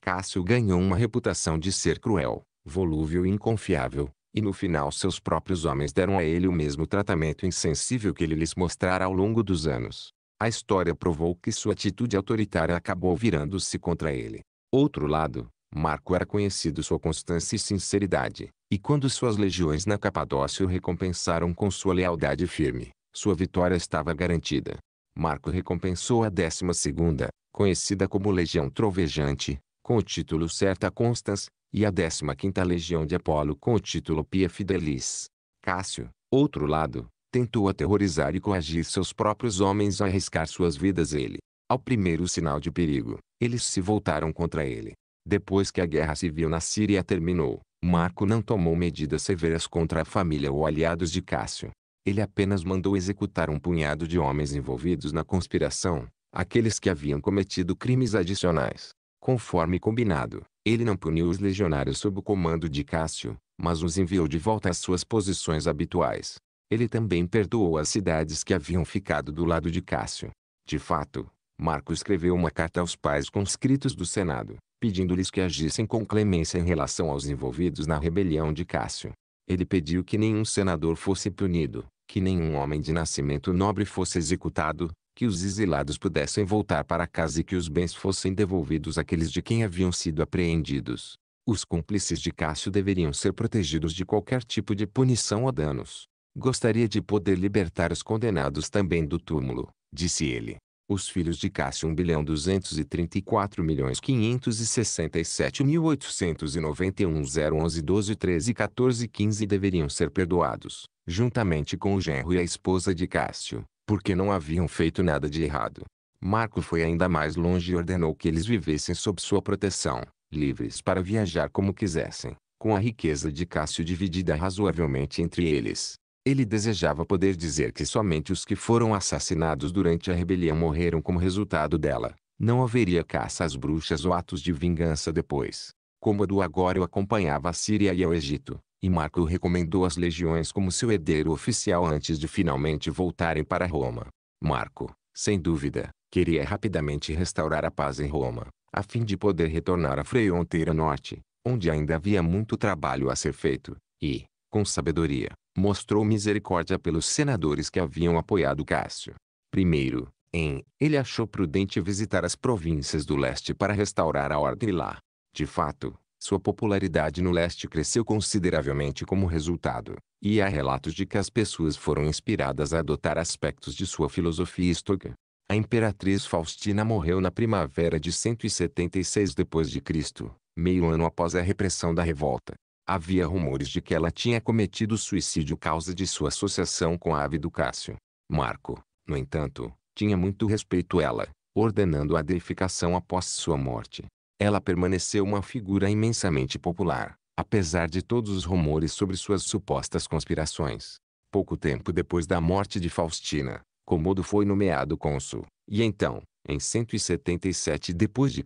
A: Cássio ganhou uma reputação de ser cruel, volúvel e inconfiável, e no final seus próprios homens deram a ele o mesmo tratamento insensível que ele lhes mostrara ao longo dos anos. A história provou que sua atitude autoritária acabou virando-se contra ele. Outro lado, Marco era conhecido sua constância e sinceridade, e quando suas legiões na Capadócia o recompensaram com sua lealdade firme, sua vitória estava garantida. Marco recompensou a décima segunda, conhecida como Legião Trovejante, com o título Certa Constans, e a 15 Legião de Apolo com o título Pia Fidelis. Cássio, outro lado, tentou aterrorizar e coagir seus próprios homens a arriscar suas vidas ele. Ao primeiro sinal de perigo, eles se voltaram contra ele. Depois que a guerra civil na Síria terminou, Marco não tomou medidas severas contra a família ou aliados de Cássio. Ele apenas mandou executar um punhado de homens envolvidos na conspiração, aqueles que haviam cometido crimes adicionais. Conforme combinado, ele não puniu os legionários sob o comando de Cássio, mas os enviou de volta às suas posições habituais. Ele também perdoou as cidades que haviam ficado do lado de Cássio. De fato, Marco escreveu uma carta aos pais conscritos do Senado, pedindo-lhes que agissem com clemência em relação aos envolvidos na rebelião de Cássio. Ele pediu que nenhum senador fosse punido, que nenhum homem de nascimento nobre fosse executado, que os exilados pudessem voltar para casa e que os bens fossem devolvidos àqueles de quem haviam sido apreendidos. Os cúmplices de Cássio deveriam ser protegidos de qualquer tipo de punição ou danos. Gostaria de poder libertar os condenados também do túmulo, disse ele. Os filhos de Cássio 1 bilhão 234 milhões 567 mil 891 011 12 13 14 15 deveriam ser perdoados, juntamente com o genro e a esposa de Cássio, porque não haviam feito nada de errado. Marco foi ainda mais longe e ordenou que eles vivessem sob sua proteção, livres para viajar como quisessem, com a riqueza de Cássio dividida razoavelmente entre eles. Ele desejava poder dizer que somente os que foram assassinados durante a rebelião morreram como resultado dela. Não haveria caça às bruxas ou atos de vingança depois. Como do agora o acompanhava a Síria e ao Egito, e Marco recomendou as legiões como seu herdeiro oficial antes de finalmente voltarem para Roma. Marco, sem dúvida, queria rapidamente restaurar a paz em Roma, a fim de poder retornar à fronteira norte, onde ainda havia muito trabalho a ser feito, e, com sabedoria, mostrou misericórdia pelos senadores que haviam apoiado Cássio. Primeiro, em, ele achou prudente visitar as províncias do leste para restaurar a ordem lá. De fato, sua popularidade no leste cresceu consideravelmente como resultado, e há relatos de que as pessoas foram inspiradas a adotar aspectos de sua filosofia estoica. A imperatriz Faustina morreu na primavera de 176 d.C., meio ano após a repressão da revolta. Havia rumores de que ela tinha cometido suicídio causa de sua associação com a ave do Cássio. Marco, no entanto, tinha muito respeito ela, ordenando a deificação após sua morte. Ela permaneceu uma figura imensamente popular, apesar de todos os rumores sobre suas supostas conspirações. Pouco tempo depois da morte de Faustina, Comodo foi nomeado cônsul, e então, em 177 d.C.,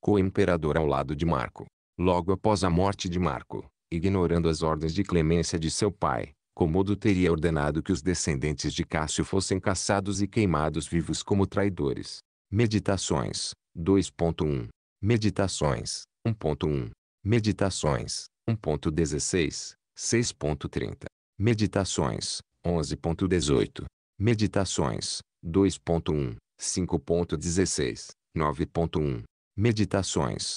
A: co-imperador ao lado de Marco. Logo após a morte de Marco, ignorando as ordens de clemência de seu pai, Comodo teria ordenado que os descendentes de Cássio fossem caçados e queimados vivos como traidores. Meditações 2.1 Meditações 1.1 Meditações 1.16 6.30 Meditações 11.18 Meditações 2.1 5.16 9.1 Meditações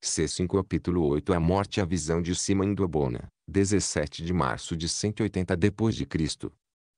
A: C5 capítulo 8 A morte e a visão de Simão Dobona, 17 de março de 180 depois de Cristo.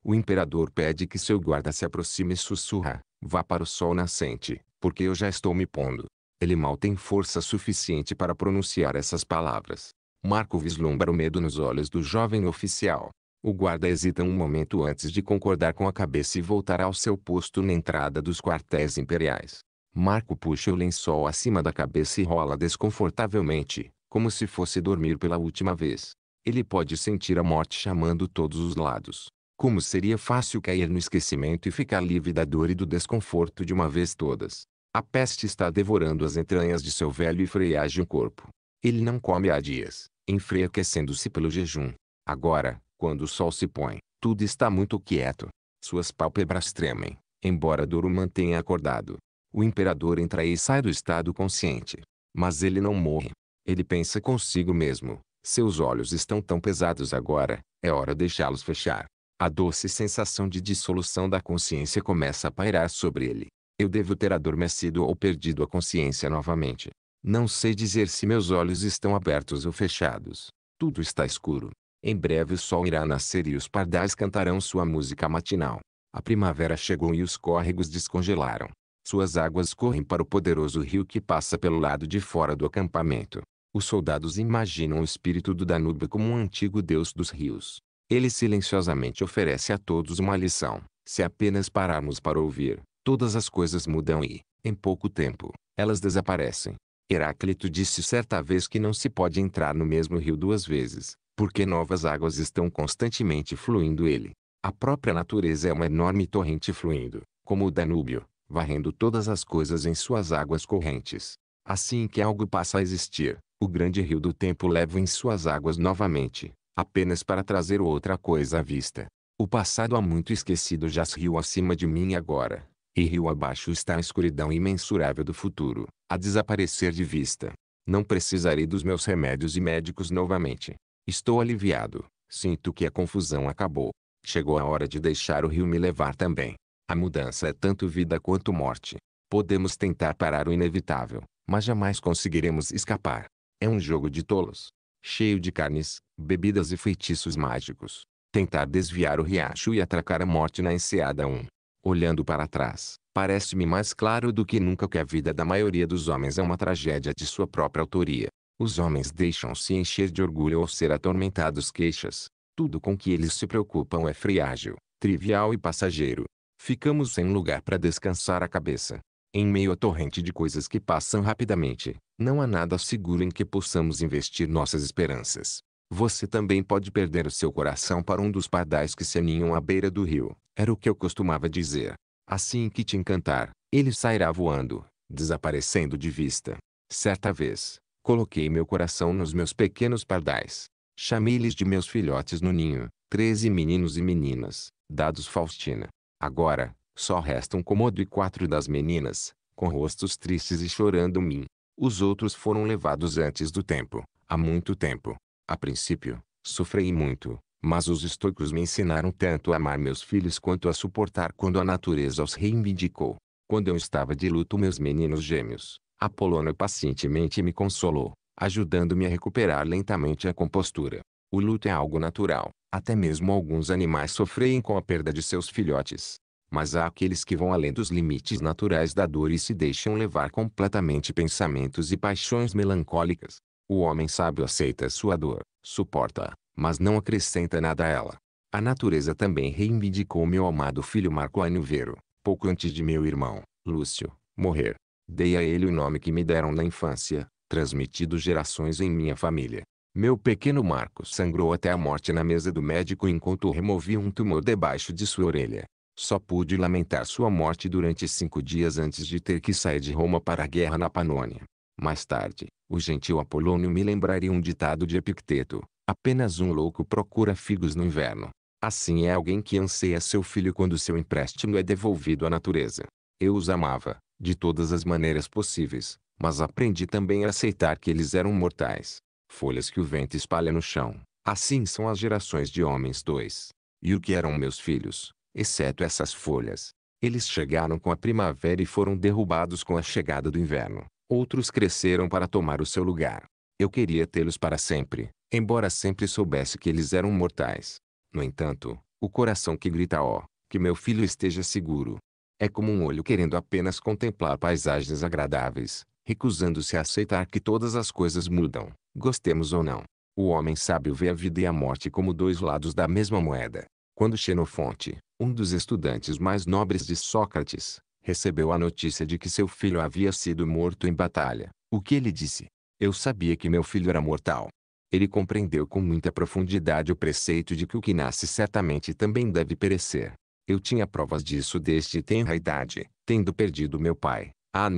A: O imperador pede que seu guarda se aproxime e sussurra, vá para o sol nascente, porque eu já estou me pondo. Ele mal tem força suficiente para pronunciar essas palavras. Marco vislumbra o medo nos olhos do jovem oficial. O guarda hesita um momento antes de concordar com a cabeça e voltar ao seu posto na entrada dos quartéis imperiais. Marco puxa o lençol acima da cabeça e rola desconfortavelmente, como se fosse dormir pela última vez. Ele pode sentir a morte chamando todos os lados. Como seria fácil cair no esquecimento e ficar livre da dor e do desconforto de uma vez todas. A peste está devorando as entranhas de seu velho e freage o corpo. Ele não come há dias, enfraquecendo-se pelo jejum. Agora, quando o sol se põe, tudo está muito quieto. Suas pálpebras tremem, embora Doro mantenha acordado. O imperador entra e sai do estado consciente. Mas ele não morre. Ele pensa consigo mesmo. Seus olhos estão tão pesados agora, é hora deixá-los fechar. A doce sensação de dissolução da consciência começa a pairar sobre ele. Eu devo ter adormecido ou perdido a consciência novamente. Não sei dizer se meus olhos estão abertos ou fechados. Tudo está escuro. Em breve o sol irá nascer e os pardais cantarão sua música matinal. A primavera chegou e os córregos descongelaram. Suas águas correm para o poderoso rio que passa pelo lado de fora do acampamento. Os soldados imaginam o espírito do Danúbio como um antigo deus dos rios. Ele silenciosamente oferece a todos uma lição. Se apenas pararmos para ouvir, todas as coisas mudam e, em pouco tempo, elas desaparecem. Heráclito disse certa vez que não se pode entrar no mesmo rio duas vezes, porque novas águas estão constantemente fluindo ele. A própria natureza é uma enorme torrente fluindo, como o Danúbio varrendo todas as coisas em suas águas correntes. Assim que algo passa a existir, o grande rio do tempo leva em suas águas novamente, apenas para trazer outra coisa à vista. O passado há muito esquecido já rio acima de mim agora, e rio abaixo está a escuridão imensurável do futuro, a desaparecer de vista. Não precisarei dos meus remédios e médicos novamente. Estou aliviado, sinto que a confusão acabou. Chegou a hora de deixar o rio me levar também. A mudança é tanto vida quanto morte. Podemos tentar parar o inevitável, mas jamais conseguiremos escapar. É um jogo de tolos, cheio de carnes, bebidas e feitiços mágicos. Tentar desviar o riacho e atracar a morte na enseada 1. Olhando para trás, parece-me mais claro do que nunca que a vida da maioria dos homens é uma tragédia de sua própria autoria. Os homens deixam-se encher de orgulho ou ser atormentados queixas. Tudo com que eles se preocupam é frágil, trivial e passageiro. Ficamos sem lugar para descansar a cabeça. Em meio à torrente de coisas que passam rapidamente, não há nada seguro em que possamos investir nossas esperanças. Você também pode perder o seu coração para um dos pardais que se aninham à beira do rio, era o que eu costumava dizer. Assim que te encantar, ele sairá voando, desaparecendo de vista. Certa vez, coloquei meu coração nos meus pequenos pardais. Chamei-lhes de meus filhotes no ninho, treze meninos e meninas, dados Faustina. Agora, só restam Comodo e quatro das meninas, com rostos tristes e chorando mim. Os outros foram levados antes do tempo, há muito tempo. A princípio, sofri muito, mas os estoicos me ensinaram tanto a amar meus filhos quanto a suportar quando a natureza os reivindicou. Quando eu estava de luto meus meninos gêmeos, Apolônio pacientemente me consolou, ajudando-me a recuperar lentamente a compostura. O luto é algo natural, até mesmo alguns animais sofrem com a perda de seus filhotes. Mas há aqueles que vão além dos limites naturais da dor e se deixam levar completamente pensamentos e paixões melancólicas. O homem sábio aceita sua dor, suporta, mas não acrescenta nada a ela. A natureza também reivindicou meu amado filho Marco Anio Vero, pouco antes de meu irmão, Lúcio, morrer. Dei a ele o nome que me deram na infância, transmitido gerações em minha família. Meu pequeno Marcos sangrou até a morte na mesa do médico enquanto removia um tumor debaixo de sua orelha. Só pude lamentar sua morte durante cinco dias antes de ter que sair de Roma para a guerra na Panônia. Mais tarde, o gentil Apolônio me lembraria um ditado de Epicteto. Apenas um louco procura figos no inverno. Assim é alguém que anseia seu filho quando seu empréstimo é devolvido à natureza. Eu os amava, de todas as maneiras possíveis, mas aprendi também a aceitar que eles eram mortais folhas que o vento espalha no chão. Assim são as gerações de homens dois. E o que eram meus filhos, exceto essas folhas? Eles chegaram com a primavera e foram derrubados com a chegada do inverno. Outros cresceram para tomar o seu lugar. Eu queria tê-los para sempre, embora sempre soubesse que eles eram mortais. No entanto, o coração que grita ó, oh, que meu filho esteja seguro. É como um olho querendo apenas contemplar paisagens agradáveis, recusando-se a aceitar que todas as coisas mudam, gostemos ou não. O homem sábio vê a vida e a morte como dois lados da mesma moeda. Quando Xenofonte, um dos estudantes mais nobres de Sócrates, recebeu a notícia de que seu filho havia sido morto em batalha, o que ele disse? Eu sabia que meu filho era mortal. Ele compreendeu com muita profundidade o preceito de que o que nasce certamente também deve perecer. Eu tinha provas disso desde tenra idade, tendo perdido meu pai, a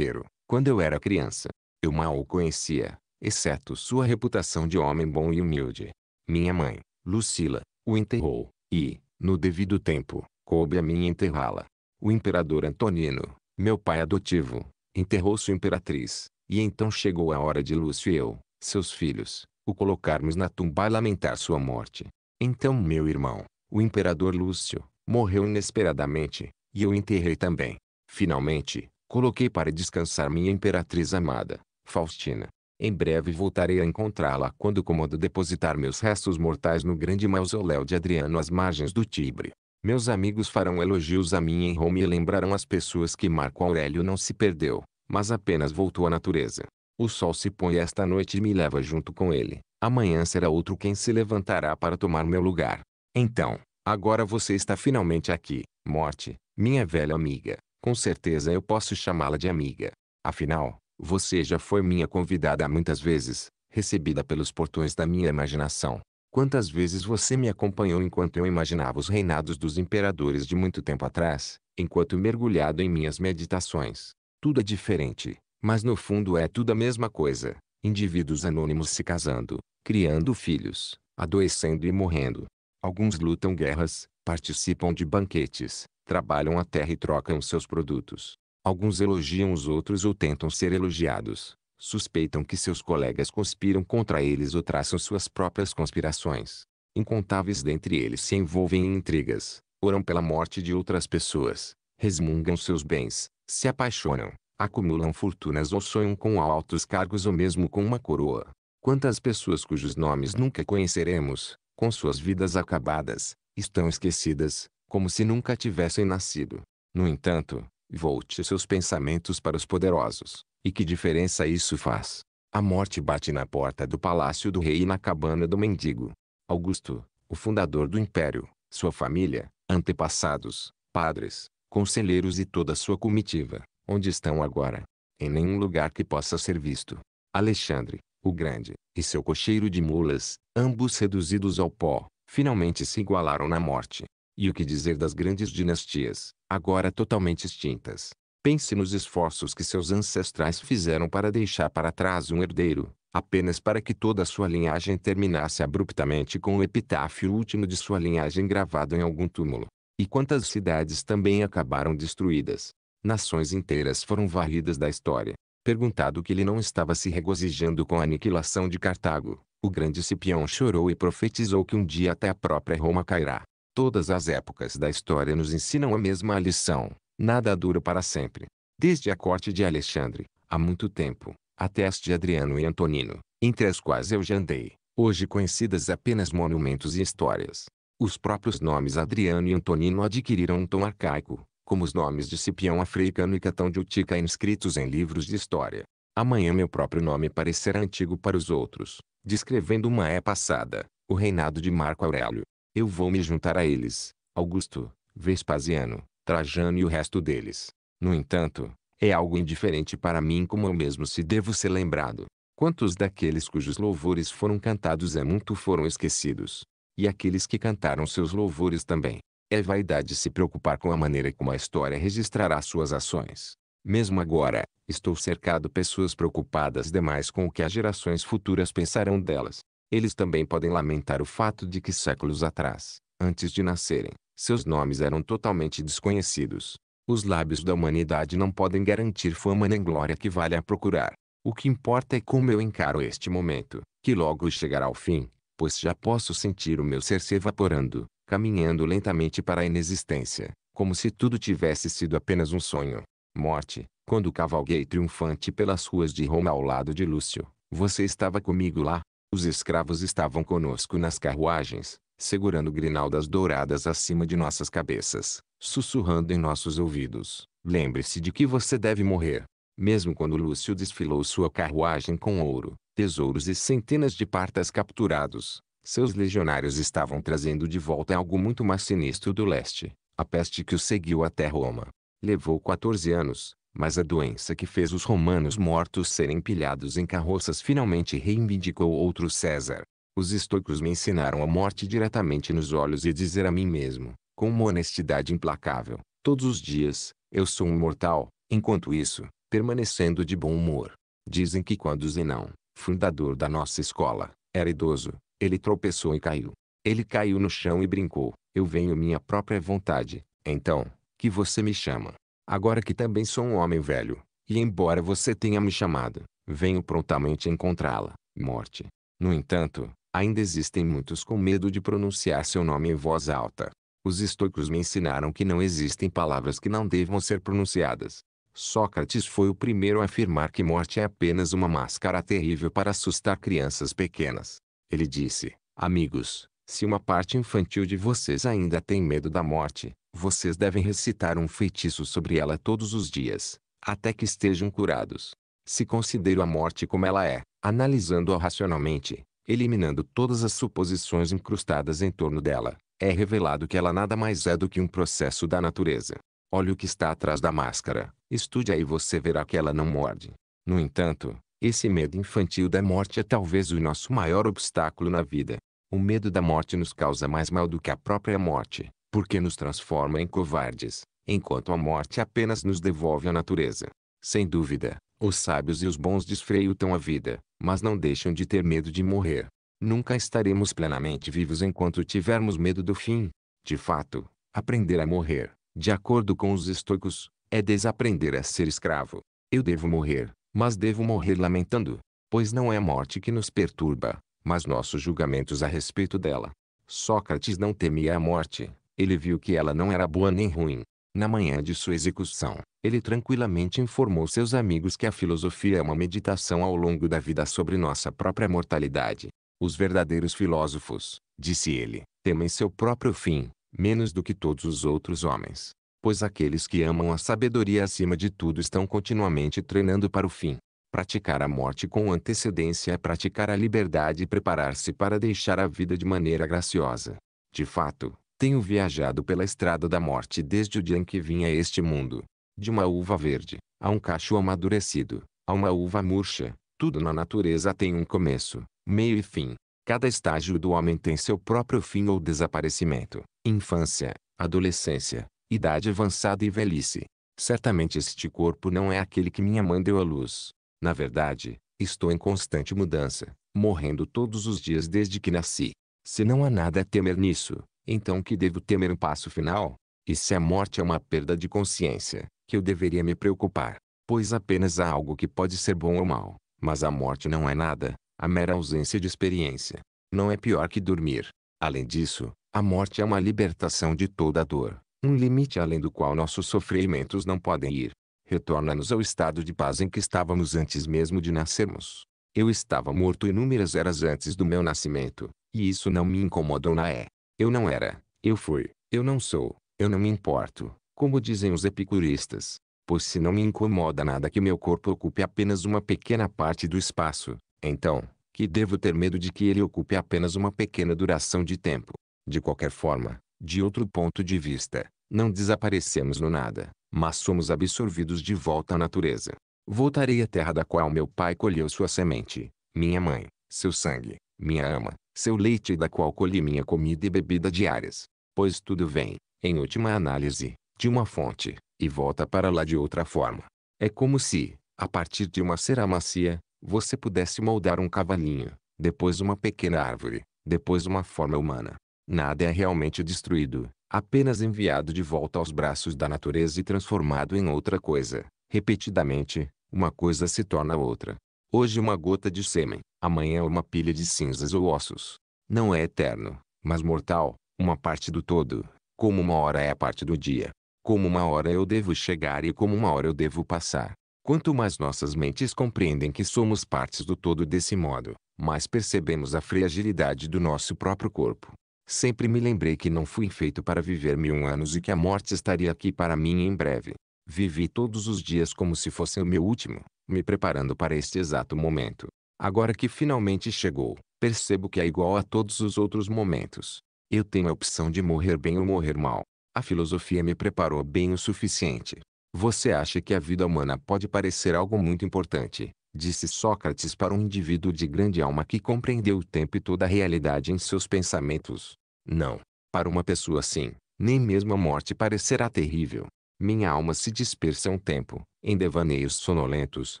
A: quando eu era criança, eu mal o conhecia, exceto sua reputação de homem bom e humilde. Minha mãe, Lucila, o enterrou, e, no devido tempo, coube a mim enterrá-la. O imperador Antonino, meu pai adotivo, enterrou sua imperatriz, e então chegou a hora de Lúcio e eu, seus filhos, o colocarmos na tumba e lamentar sua morte. Então meu irmão, o imperador Lúcio, morreu inesperadamente, e eu enterrei também. Finalmente, Coloquei para descansar minha imperatriz amada, Faustina. Em breve voltarei a encontrá-la quando comodo depositar meus restos mortais no grande mausoléu de Adriano às margens do Tibre. Meus amigos farão elogios a mim em Roma e lembrarão as pessoas que Marco Aurélio não se perdeu, mas apenas voltou à natureza. O sol se põe esta noite e me leva junto com ele. Amanhã será outro quem se levantará para tomar meu lugar. Então, agora você está finalmente aqui, morte, minha velha amiga. Com certeza eu posso chamá-la de amiga. Afinal, você já foi minha convidada muitas vezes, recebida pelos portões da minha imaginação. Quantas vezes você me acompanhou enquanto eu imaginava os reinados dos imperadores de muito tempo atrás, enquanto mergulhado em minhas meditações. Tudo é diferente, mas no fundo é tudo a mesma coisa. Indivíduos anônimos se casando, criando filhos, adoecendo e morrendo. Alguns lutam guerras, participam de banquetes, trabalham a terra e trocam seus produtos. Alguns elogiam os outros ou tentam ser elogiados, suspeitam que seus colegas conspiram contra eles ou traçam suas próprias conspirações. Incontáveis dentre eles se envolvem em intrigas, oram pela morte de outras pessoas, resmungam seus bens, se apaixonam, acumulam fortunas ou sonham com altos cargos ou mesmo com uma coroa. Quantas pessoas cujos nomes nunca conheceremos, com suas vidas acabadas, estão esquecidas, como se nunca tivessem nascido. No entanto, volte seus pensamentos para os poderosos. E que diferença isso faz? A morte bate na porta do palácio do rei e na cabana do mendigo. Augusto, o fundador do império, sua família, antepassados, padres, conselheiros e toda sua comitiva, onde estão agora? Em nenhum lugar que possa ser visto. Alexandre, o Grande, e seu cocheiro de mulas, ambos reduzidos ao pó, finalmente se igualaram na morte. E o que dizer das grandes dinastias, agora totalmente extintas? Pense nos esforços que seus ancestrais fizeram para deixar para trás um herdeiro, apenas para que toda a sua linhagem terminasse abruptamente com o epitáfio último de sua linhagem gravado em algum túmulo. E quantas cidades também acabaram destruídas? Nações inteiras foram varridas da história. Perguntado que ele não estava se regozijando com a aniquilação de Cartago, o grande Cipião chorou e profetizou que um dia até a própria Roma cairá. Todas as épocas da história nos ensinam a mesma lição. Nada dura para sempre. Desde a corte de Alexandre, há muito tempo, até as de Adriano e Antonino, entre as quais eu já andei, hoje conhecidas apenas monumentos e histórias. Os próprios nomes Adriano e Antonino adquiriram um tom arcaico, como os nomes de Cipião Africano e Catão de Utica inscritos em livros de história. Amanhã meu próprio nome parecerá antigo para os outros, descrevendo uma é passada, o reinado de Marco Aurélio. Eu vou me juntar a eles, Augusto, Vespasiano, Trajano e o resto deles. No entanto, é algo indiferente para mim como eu mesmo se devo ser lembrado. Quantos daqueles cujos louvores foram cantados é muito foram esquecidos. E aqueles que cantaram seus louvores também. É vaidade se preocupar com a maneira como a história registrará suas ações. Mesmo agora, estou cercado pessoas preocupadas demais com o que as gerações futuras pensarão delas. Eles também podem lamentar o fato de que séculos atrás, antes de nascerem, seus nomes eram totalmente desconhecidos. Os lábios da humanidade não podem garantir fama nem glória que vale a procurar. O que importa é como eu encaro este momento, que logo chegará ao fim, pois já posso sentir o meu ser se evaporando, caminhando lentamente para a inexistência, como se tudo tivesse sido apenas um sonho. Morte, quando cavalguei triunfante pelas ruas de Roma ao lado de Lúcio, você estava comigo lá, os escravos estavam conosco nas carruagens, segurando grinaldas douradas acima de nossas cabeças, sussurrando em nossos ouvidos. Lembre-se de que você deve morrer. Mesmo quando Lúcio desfilou sua carruagem com ouro, tesouros e centenas de partas capturados, seus legionários estavam trazendo de volta algo muito mais sinistro do leste, a peste que o seguiu até Roma. Levou 14 anos, mas a doença que fez os romanos mortos serem pilhados em carroças finalmente reivindicou outro César. Os estoicos me ensinaram a morte diretamente nos olhos e dizer a mim mesmo, com uma honestidade implacável, todos os dias, eu sou um mortal, enquanto isso, permanecendo de bom humor. Dizem que quando Zenão, fundador da nossa escola, era idoso, ele tropeçou e caiu. Ele caiu no chão e brincou, eu venho minha própria vontade, então, que você me chama. Agora que também sou um homem velho, e embora você tenha me chamado, venho prontamente encontrá-la, morte. No entanto, ainda existem muitos com medo de pronunciar seu nome em voz alta. Os estoicos me ensinaram que não existem palavras que não devam ser pronunciadas. Sócrates foi o primeiro a afirmar que morte é apenas uma máscara terrível para assustar crianças pequenas. Ele disse: Amigos, se uma parte infantil de vocês ainda tem medo da morte, vocês devem recitar um feitiço sobre ela todos os dias, até que estejam curados. Se considero a morte como ela é, analisando-a racionalmente, eliminando todas as suposições incrustadas em torno dela, é revelado que ela nada mais é do que um processo da natureza. Olhe o que está atrás da máscara, estude aí e você verá que ela não morde. No entanto, esse medo infantil da morte é talvez o nosso maior obstáculo na vida. O medo da morte nos causa mais mal do que a própria morte, porque nos transforma em covardes, enquanto a morte apenas nos devolve a natureza. Sem dúvida, os sábios e os bons desfreutam a vida, mas não deixam de ter medo de morrer. Nunca estaremos plenamente vivos enquanto tivermos medo do fim. De fato, aprender a morrer, de acordo com os estoicos, é desaprender a ser escravo. Eu devo morrer, mas devo morrer lamentando, pois não é a morte que nos perturba, mas nossos julgamentos a respeito dela. Sócrates não temia a morte, ele viu que ela não era boa nem ruim. Na manhã de sua execução, ele tranquilamente informou seus amigos que a filosofia é uma meditação ao longo da vida sobre nossa própria mortalidade. Os verdadeiros filósofos, disse ele, temem seu próprio fim, menos do que todos os outros homens. Pois aqueles que amam a sabedoria acima de tudo estão continuamente treinando para o fim. Praticar a morte com antecedência é praticar a liberdade e preparar-se para deixar a vida de maneira graciosa. De fato, tenho viajado pela estrada da morte desde o dia em que vim a este mundo. De uma uva verde, a um cacho amadurecido, a uma uva murcha, tudo na natureza tem um começo, meio e fim. Cada estágio do homem tem seu próprio fim ou desaparecimento. Infância, adolescência, idade avançada e velhice. Certamente este corpo não é aquele que minha mãe deu à luz. Na verdade, estou em constante mudança, morrendo todos os dias desde que nasci. Se não há nada a temer nisso, então que devo temer um passo final? E se a morte é uma perda de consciência, que eu deveria me preocupar? Pois apenas há algo que pode ser bom ou mal, mas a morte não é nada, a mera ausência de experiência. Não é pior que dormir. Além disso, a morte é uma libertação de toda a dor, um limite além do qual nossos sofrimentos não podem ir. Retorna-nos ao estado de paz em que estávamos antes mesmo de nascermos. Eu estava morto inúmeras eras antes do meu nascimento, e isso não me incomodou na é. Eu não era, eu fui, eu não sou, eu não me importo, como dizem os epicuristas. Pois se não me incomoda nada que meu corpo ocupe apenas uma pequena parte do espaço, então, que devo ter medo de que ele ocupe apenas uma pequena duração de tempo. De qualquer forma, de outro ponto de vista, não desaparecemos no nada, mas somos absorvidos de volta à natureza. Voltarei à terra da qual meu pai colheu sua semente, minha mãe, seu sangue, minha ama, seu leite da qual colhi minha comida e bebida diárias. Pois tudo vem, em última análise, de uma fonte, e volta para lá de outra forma. É como se, a partir de uma cera macia, você pudesse moldar um cavalinho, depois uma pequena árvore, depois uma forma humana. Nada é realmente destruído, apenas enviado de volta aos braços da natureza e transformado em outra coisa. Repetidamente, uma coisa se torna outra. Hoje uma gota de sêmen, Amanhã é uma pilha de cinzas ou ossos. Não é eterno, mas mortal, uma parte do todo, como uma hora é a parte do dia. Como uma hora eu devo chegar e como uma hora eu devo passar. Quanto mais nossas mentes compreendem que somos partes do todo desse modo, mais percebemos a fragilidade do nosso próprio corpo. Sempre me lembrei que não fui feito para viver mil anos e que a morte estaria aqui para mim em breve. Vivi todos os dias como se fosse o meu último, me preparando para este exato momento. Agora que finalmente chegou, percebo que é igual a todos os outros momentos. Eu tenho a opção de morrer bem ou morrer mal. A filosofia me preparou bem o suficiente. Você acha que a vida humana pode parecer algo muito importante, disse Sócrates para um indivíduo de grande alma que compreendeu o tempo e toda a realidade em seus pensamentos. Não, para uma pessoa assim, nem mesmo a morte parecerá terrível minha alma se dispersa um tempo, em devaneios sonolentos,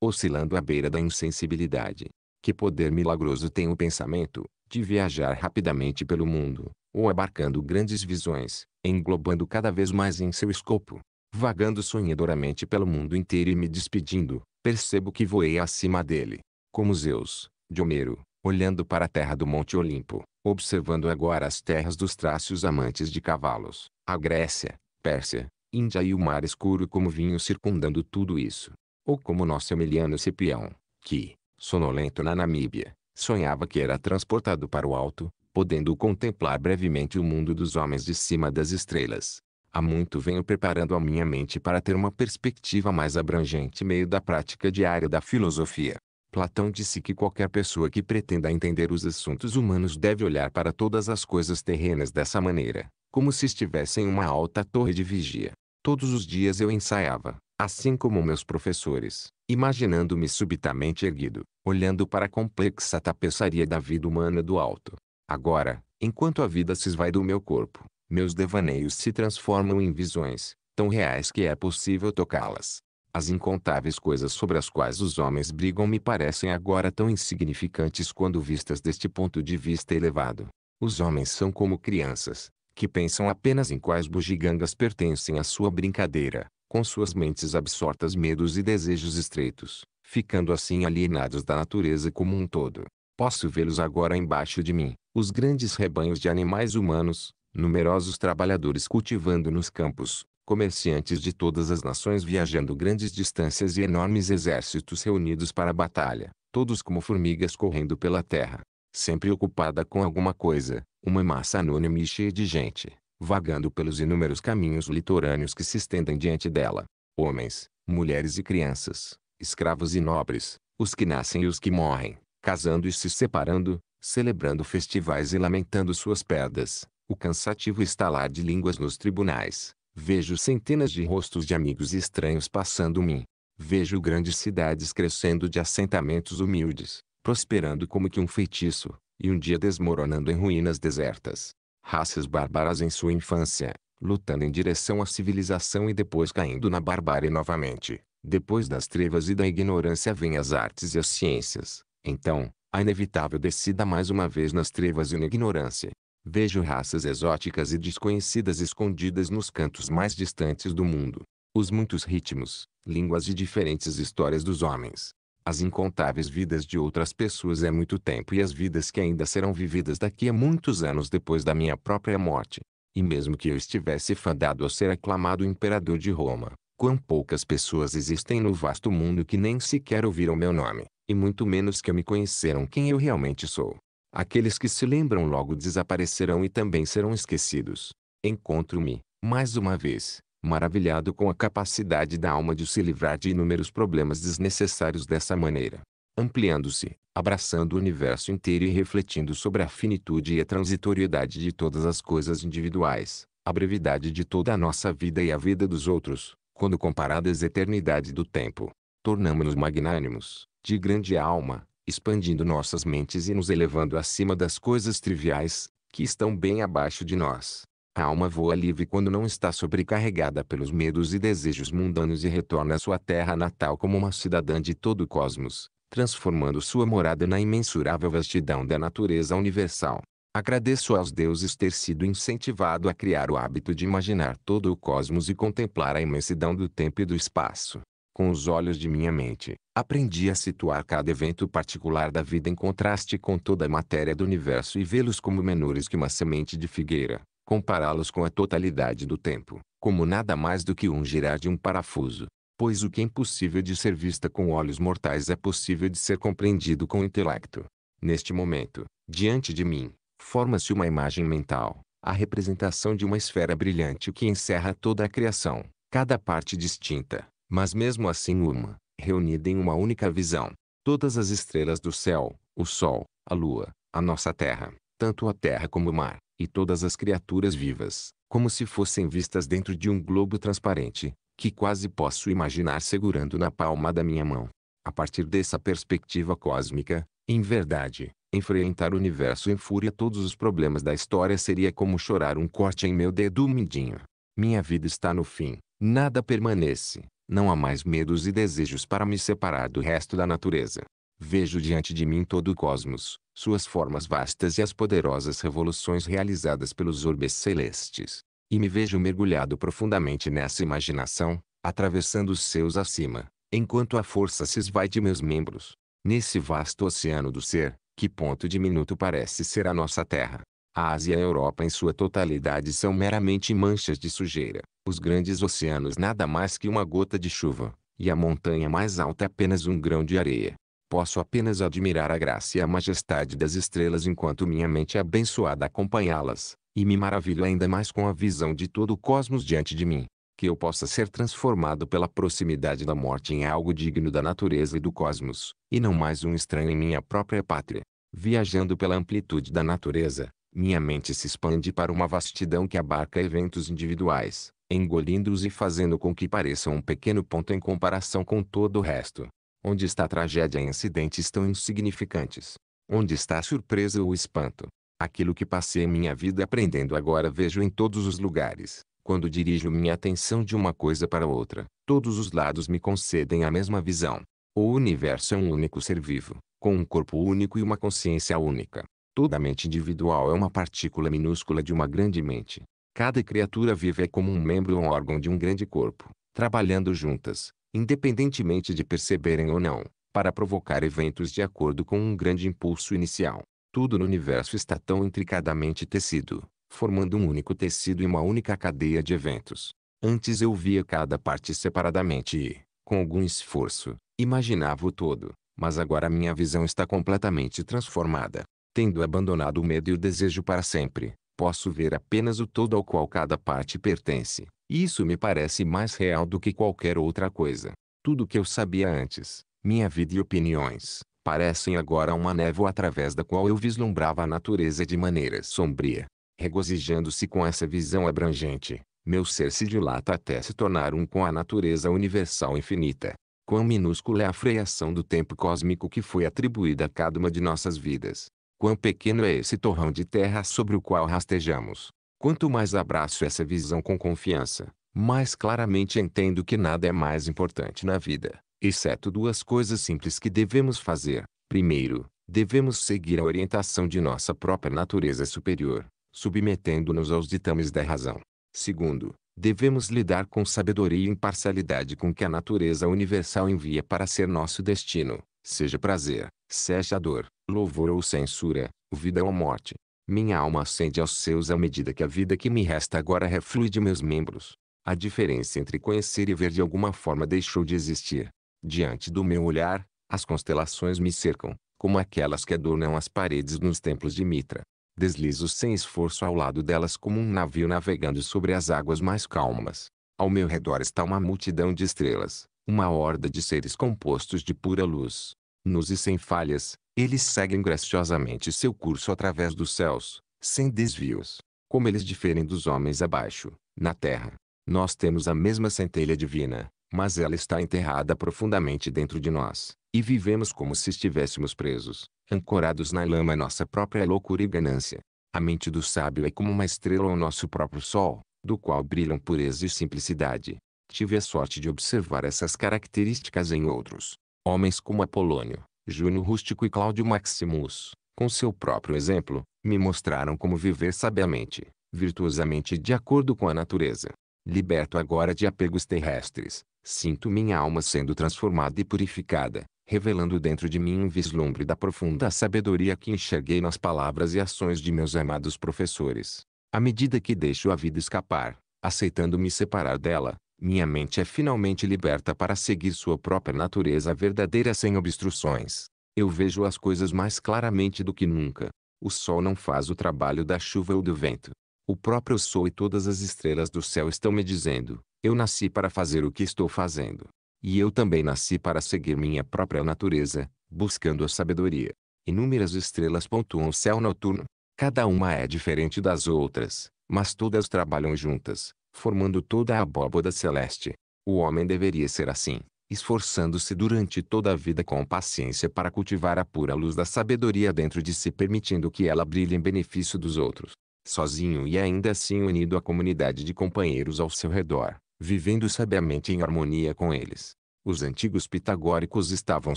A: oscilando à beira da insensibilidade. Que poder milagroso tem o pensamento, de viajar rapidamente pelo mundo, ou abarcando grandes visões, englobando cada vez mais em seu escopo. Vagando sonhadoramente pelo mundo inteiro e me despedindo, percebo que voei acima dele. Como Zeus, de Homero, olhando para a terra do Monte Olimpo, observando agora as terras dos trácios amantes de cavalos, a Grécia, Pérsia, Índia e o mar escuro como vinho circundando tudo isso. Ou como nosso Emiliano Cepião, que, sonolento na Namíbia, sonhava que era transportado para o alto, podendo contemplar brevemente o mundo dos homens de cima das estrelas. Há muito venho preparando a minha mente para ter uma perspectiva mais abrangente meio da prática diária da filosofia. Platão disse que qualquer pessoa que pretenda entender os assuntos humanos deve olhar para todas as coisas terrenas dessa maneira, como se estivesse em uma alta torre de vigia. Todos os dias eu ensaiava, assim como meus professores, imaginando-me subitamente erguido, olhando para a complexa tapeçaria da vida humana do alto. Agora, enquanto a vida se esvai do meu corpo, meus devaneios se transformam em visões, tão reais que é possível tocá-las. As incontáveis coisas sobre as quais os homens brigam me parecem agora tão insignificantes quando vistas deste ponto de vista elevado. Os homens são como crianças, que pensam apenas em quais bugigangas pertencem à sua brincadeira, com suas mentes absortas medos e desejos estreitos, ficando assim alienados da natureza como um todo. Posso vê-los agora embaixo de mim, os grandes rebanhos de animais humanos, numerosos trabalhadores cultivando nos campos, comerciantes de todas as nações viajando grandes distâncias e enormes exércitos reunidos para a batalha, todos como formigas correndo pela terra, sempre ocupada com alguma coisa, uma massa anônima e cheia de gente, vagando pelos inúmeros caminhos litorâneos que se estendem diante dela. Homens, mulheres e crianças, escravos e nobres, os que nascem e os que morrem, casando e se separando, celebrando festivais e lamentando suas perdas, o cansativo estalar de línguas nos tribunais. Vejo centenas de rostos de amigos estranhos passando mim. Vejo grandes cidades crescendo de assentamentos humildes, prosperando como que um feitiço, e um dia desmoronando em ruínas desertas. Raças bárbaras em sua infância, lutando em direção à civilização e depois caindo na barbárie novamente. Depois das trevas e da ignorância vêm as artes e as ciências. Então, a inevitável descida mais uma vez nas trevas e na ignorância. Vejo raças exóticas e desconhecidas escondidas nos cantos mais distantes do mundo. Os muitos ritmos, línguas e diferentes histórias dos homens, as incontáveis vidas de outras pessoas é muito tempo e as vidas que ainda serão vividas daqui a muitos anos depois da minha própria morte. E mesmo que eu estivesse fadado a ser aclamado imperador de Roma, quão poucas pessoas existem no vasto mundo que nem sequer ouviram meu nome, e muito menos que me conheceram quem eu realmente sou. Aqueles que se lembram logo desaparecerão e também serão esquecidos. Encontro-me, mais uma vez, maravilhado com a capacidade da alma de se livrar de inúmeros problemas desnecessários dessa maneira, ampliando-se, abraçando o universo inteiro e refletindo sobre a finitude e a transitoriedade de todas as coisas individuais, a brevidade de toda a nossa vida e a vida dos outros, quando comparadas à eternidade do tempo. Tornamos-nos magnânimos, de grande alma, expandindo nossas mentes e nos elevando acima das coisas triviais, que estão bem abaixo de nós. A alma voa livre quando não está sobrecarregada pelos medos e desejos mundanos e retorna à sua terra natal como uma cidadã de todo o cosmos, transformando sua morada na imensurável vastidão da natureza universal. Agradeço aos deuses ter sido incentivado a criar o hábito de imaginar todo o cosmos e contemplar a imensidão do tempo e do espaço. Com os olhos de minha mente, aprendi a situar cada evento particular da vida em contraste com toda a matéria do universo e vê-los como menores que uma semente de figueira, compará-los com a totalidade do tempo, como nada mais do que um girar de um parafuso. Pois o que é impossível de ser vista com olhos mortais é possível de ser compreendido com o intelecto. Neste momento, diante de mim, forma-se uma imagem mental, a representação de uma esfera brilhante que encerra toda a criação, cada parte distinta, mas mesmo assim uma, reunida em uma única visão. Todas as estrelas do céu, o Sol, a Lua, a nossa Terra, tanto a Terra como o mar, e todas as criaturas vivas, como se fossem vistas dentro de um globo transparente, que quase posso imaginar segurando na palma da minha mão. A partir dessa perspectiva cósmica, em verdade, enfrentar o universo em fúria todos os problemas da história seria como chorar um corte em meu dedo mindinho. Minha vida está no fim, nada permanece, não há mais medos e desejos para me separar do resto da natureza. Vejo diante de mim todo o cosmos, suas formas vastas e as poderosas revoluções realizadas pelos orbes celestes. E me vejo mergulhado profundamente nessa imaginação, atravessando os seus acima, enquanto a força se esvai de meus membros. Nesse vasto oceano do ser, que ponto diminuto parece ser a nossa terra. A Ásia e a Europa em sua totalidade são meramente manchas de sujeira. Os grandes oceanos nada mais que uma gota de chuva, e a montanha mais alta é apenas um grão de areia. Posso apenas admirar a graça e a majestade das estrelas enquanto minha mente é abençoada a acompanhá-las, e me maravilho ainda mais com a visão de todo o cosmos diante de mim. Que eu possa ser transformado pela proximidade da morte em algo digno da natureza e do cosmos, e não mais um estranho em minha própria pátria. Viajando pela amplitude da natureza, minha mente se expande para uma vastidão que abarca eventos individuais, engolindo-os e fazendo com que pareçam um pequeno ponto em comparação com todo o resto. Onde está a tragédia e incidentes tão insignificantes? Onde está a surpresa ou o espanto? Aquilo que passei minha vida aprendendo agora vejo em todos os lugares. Quando dirijo minha atenção de uma coisa para outra, todos os lados me concedem a mesma visão. O universo é um único ser vivo, com um corpo único e uma consciência única. Toda mente individual é uma partícula minúscula de uma grande mente. Cada criatura vive é como um membro ou um órgão de um grande corpo, trabalhando juntas, independentemente de perceberem ou não, para provocar eventos de acordo com um grande impulso inicial. Tudo no universo está tão intricadamente tecido, formando um único tecido e uma única cadeia de eventos. Antes eu via cada parte separadamente e, com algum esforço, imaginava o todo, mas agora minha visão está completamente transformada. Tendo abandonado o medo e o desejo para sempre, posso ver apenas o todo ao qual cada parte pertence. Isso me parece mais real do que qualquer outra coisa. Tudo o que eu sabia antes, minha vida e opiniões, parecem agora uma névoa através da qual eu vislumbrava a natureza de maneira sombria. Regozijando-se com essa visão abrangente, meu ser se dilata até se tornar um com a natureza universal infinita. Quão minúscula é a freação do tempo cósmico que foi atribuída a cada uma de nossas vidas. Quão pequeno é esse torrão de terra sobre o qual rastejamos. Quanto mais abraço essa visão com confiança, mais claramente entendo que nada é mais importante na vida, exceto duas coisas simples que devemos fazer. Primeiro, devemos seguir a orientação de nossa própria natureza superior, submetendo-nos aos ditames da razão. Segundo, devemos lidar com sabedoria e imparcialidade com que a natureza universal envia para ser nosso destino, seja prazer, seja dor, louvor ou censura, vida ou morte. Minha alma ascende aos seus à medida que a vida que me resta agora reflui de meus membros. A diferença entre conhecer e ver de alguma forma deixou de existir. Diante do meu olhar, as constelações me cercam, como aquelas que adornam as paredes nos templos de Mitra. Deslizo sem esforço ao lado delas como um navio navegando sobre as águas mais calmas. Ao meu redor está uma multidão de estrelas, uma horda de seres compostos de pura luz. Nus e sem falhas, eles seguem graciosamente seu curso através dos céus, sem desvios. Como eles diferem dos homens abaixo, na terra. Nós temos a mesma centelha divina, mas ela está enterrada profundamente dentro de nós, e vivemos como se estivéssemos presos, ancorados na lama nossa própria loucura e ganância. A mente do sábio é como uma estrela ao nosso próprio sol, do qual brilham pureza e simplicidade. Tive a sorte de observar essas características em outros homens como Apolônio, Júnior Rústico e Cláudio Maximus, com seu próprio exemplo, me mostraram como viver sabiamente, virtuosamente de acordo com a natureza. Liberto agora de apegos terrestres, sinto minha alma sendo transformada e purificada, revelando dentro de mim um vislumbre da profunda sabedoria que enxerguei nas palavras e ações de meus amados professores. À medida que deixo a vida escapar, aceitando me separar dela, minha mente é finalmente liberta para seguir sua própria natureza verdadeira sem obstruções. Eu vejo as coisas mais claramente do que nunca. O sol não faz o trabalho da chuva ou do vento. O próprio sol e todas as estrelas do céu estão me dizendo: eu nasci para fazer o que estou fazendo. E eu também nasci para seguir minha própria natureza, buscando a sabedoria. Inúmeras estrelas pontuam o céu noturno. Cada uma é diferente das outras, mas todas trabalham juntas, formando toda a abóboda celeste. O homem deveria ser assim, esforçando-se durante toda a vida com paciência para cultivar a pura luz da sabedoria dentro de si, permitindo que ela brilhe em benefício dos outros, sozinho e ainda assim unido à comunidade de companheiros ao seu redor, vivendo sabiamente em harmonia com eles. Os antigos pitagóricos estavam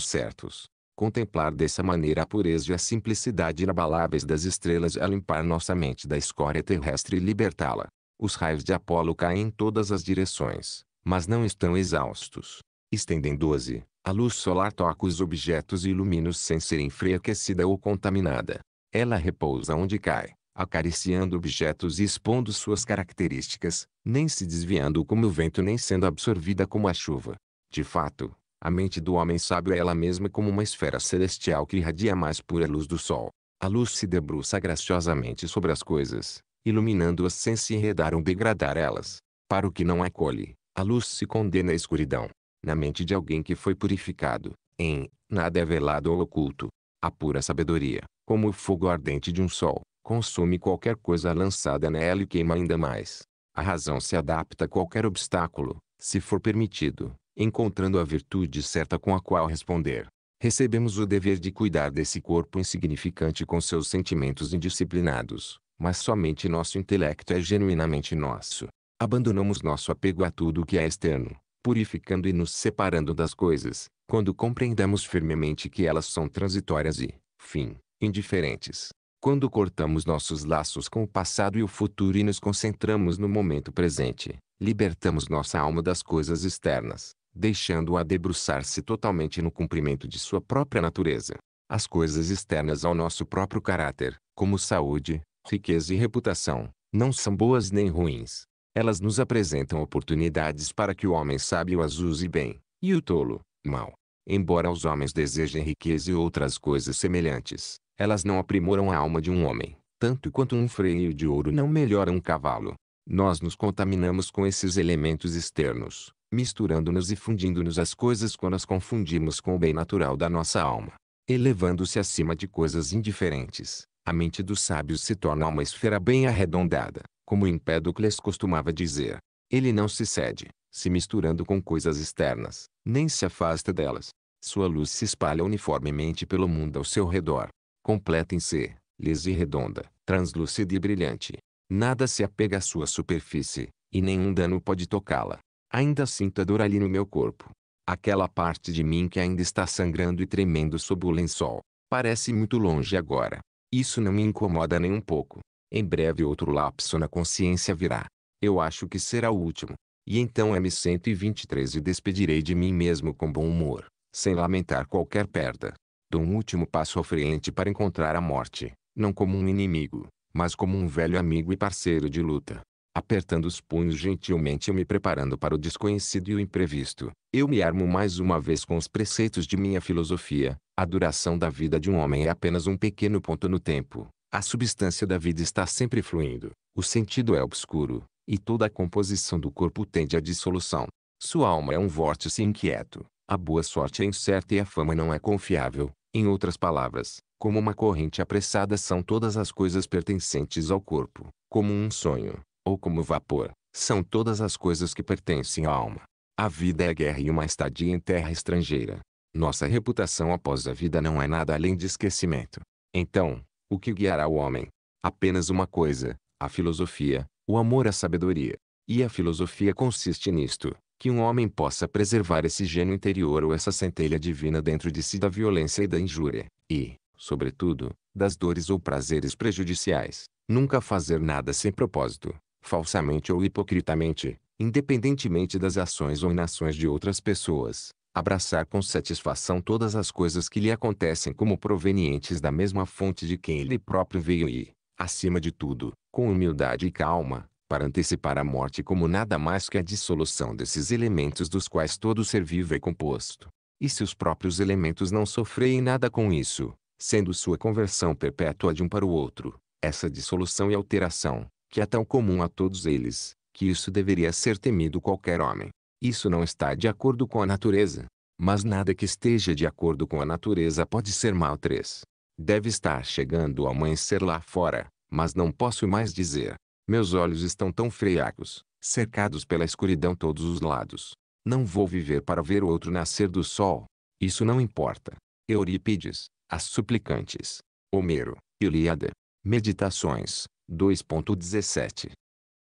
A: certos. Contemplar dessa maneira a pureza e a simplicidade inabaláveis das estrelas é limpar nossa mente da escória terrestre e libertá-la. Os raios de Apolo caem em todas as direções, mas não estão exaustos. Estendem 12. A luz solar toca os objetos e ilumina-os sem ser enfraquecida ou contaminada. Ela repousa onde cai, acariciando objetos e expondo suas características, nem se desviando como o vento nem sendo absorvida como a chuva. De fato, a mente do homem sábio é ela mesma como uma esfera celestial que irradia mais pura luz do sol. A luz se debruça graciosamente sobre as coisas, iluminando-as sem se enredar ou degradar elas. Para o que não acolhe, a luz se condena à escuridão. Na mente de alguém que foi purificado, em nada é velado ou oculto. A pura sabedoria, como o fogo ardente de um sol, consome qualquer coisa lançada nela e queima ainda mais. A razão se adapta a qualquer obstáculo, se for permitido, encontrando a virtude certa com a qual responder. Recebemos o dever de cuidar desse corpo insignificante com seus sentimentos indisciplinados, mas somente nosso intelecto é genuinamente nosso. Abandonamos nosso apego a tudo o que é externo, purificando e nos separando das coisas, quando compreendemos firmemente que elas são transitórias e, fim, indiferentes. Quando cortamos nossos laços com o passado e o futuro e nos concentramos no momento presente, libertamos nossa alma das coisas externas, deixando-a debruçar-se totalmente no cumprimento de sua própria natureza. As coisas externas ao nosso próprio caráter, como saúde, riqueza e reputação, não são boas nem ruins. Elas nos apresentam oportunidades para que o homem sábio as use bem, e o tolo, mal. Embora os homens desejem riqueza e outras coisas semelhantes, elas não aprimoram a alma de um homem, tanto quanto um freio de ouro não melhora um cavalo. Nós nos contaminamos com esses elementos externos, misturando-nos e fundindo-nos as coisas quando as confundimos com o bem natural da nossa alma, elevando-se acima de coisas indiferentes, a mente dos sábios se torna uma esfera bem arredondada, como Empédocles costumava dizer. Ele não se cede, se misturando com coisas externas, nem se afasta delas. Sua luz se espalha uniformemente pelo mundo ao seu redor, completa em si, lisa e redonda, translúcida e brilhante. Nada se apega à sua superfície, e nenhum dano pode tocá-la. Ainda sinto a dor ali no meu corpo. Aquela parte de mim que ainda está sangrando e tremendo sob o lençol. Parece muito longe agora, isso não me incomoda nem um pouco. Em breve outro lapso na consciência virá. Eu acho que será o último. E então é M123 e despedirei de mim mesmo com bom humor, sem lamentar qualquer perda. Dou um último passo à frente para encontrar a morte, não como um inimigo, mas como um velho amigo e parceiro de luta. Apertando os punhos gentilmente e me preparando para o desconhecido e o imprevisto, eu me armo mais uma vez com os preceitos de minha filosofia, a duração da vida de um homem é apenas um pequeno ponto no tempo. A substância da vida está sempre fluindo. O sentido é obscuro, e toda a composição do corpo tende à dissolução. Sua alma é um vórtice inquieto. A boa sorte é incerta e a fama não é confiável. Em outras palavras, como uma corrente apressada são todas as coisas pertencentes ao corpo, como um sonho, ou como vapor, são todas as coisas que pertencem à alma. A vida é guerra e uma estadia em terra estrangeira. Nossa reputação após a vida não é nada além de esquecimento. Então, o que guiará o homem? Apenas uma coisa, a filosofia, o amor à sabedoria. E a filosofia consiste nisto, que um homem possa preservar esse gênio interior ou essa centelha divina dentro de si da violência e da injúria, e, sobretudo, das dores ou prazeres prejudiciais. Nunca fazer nada sem propósito, falsamente ou hipocritamente, independentemente das ações ou inações de outras pessoas, abraçar com satisfação todas as coisas que lhe acontecem como provenientes da mesma fonte de quem ele próprio veio e, acima de tudo, com humildade e calma, para antecipar a morte como nada mais que a dissolução desses elementos dos quais todo ser vivo é composto. E se os próprios elementos não sofrem nada com isso, sendo sua conversão perpétua de um para o outro, essa dissolução e alteração, que é tão comum a todos eles, que isso deveria ser temido qualquer homem. Isso não está de acordo com a natureza. Mas nada que esteja de acordo com a natureza pode ser mal 3. Deve estar chegando o amanhecer lá fora, mas não posso mais dizer. Meus olhos estão tão friacos, cercados pela escuridão todos os lados. Não vou viver para ver o outro nascer do sol. Isso não importa. Eurípides, As Suplicantes. Homero, Ilíada. Meditações, 2.17.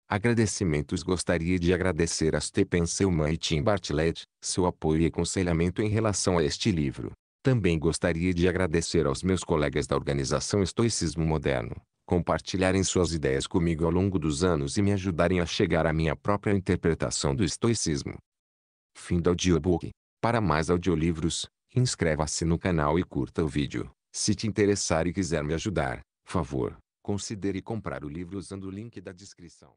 A: Agradecimentos Gostaria de agradecer a Stephen Selman e Tim Bartlett, seu apoio e aconselhamento em relação a este livro. Também gostaria de agradecer aos meus colegas da organização Estoicismo Moderno, compartilharem suas ideias comigo ao longo dos anos e me ajudarem a chegar à minha própria interpretação do estoicismo. Fim do audiobook. Para mais audiolivros, inscreva-se no canal e curta o vídeo. Se te interessar e quiser me ajudar, favor, considere comprar o livro usando o link da descrição.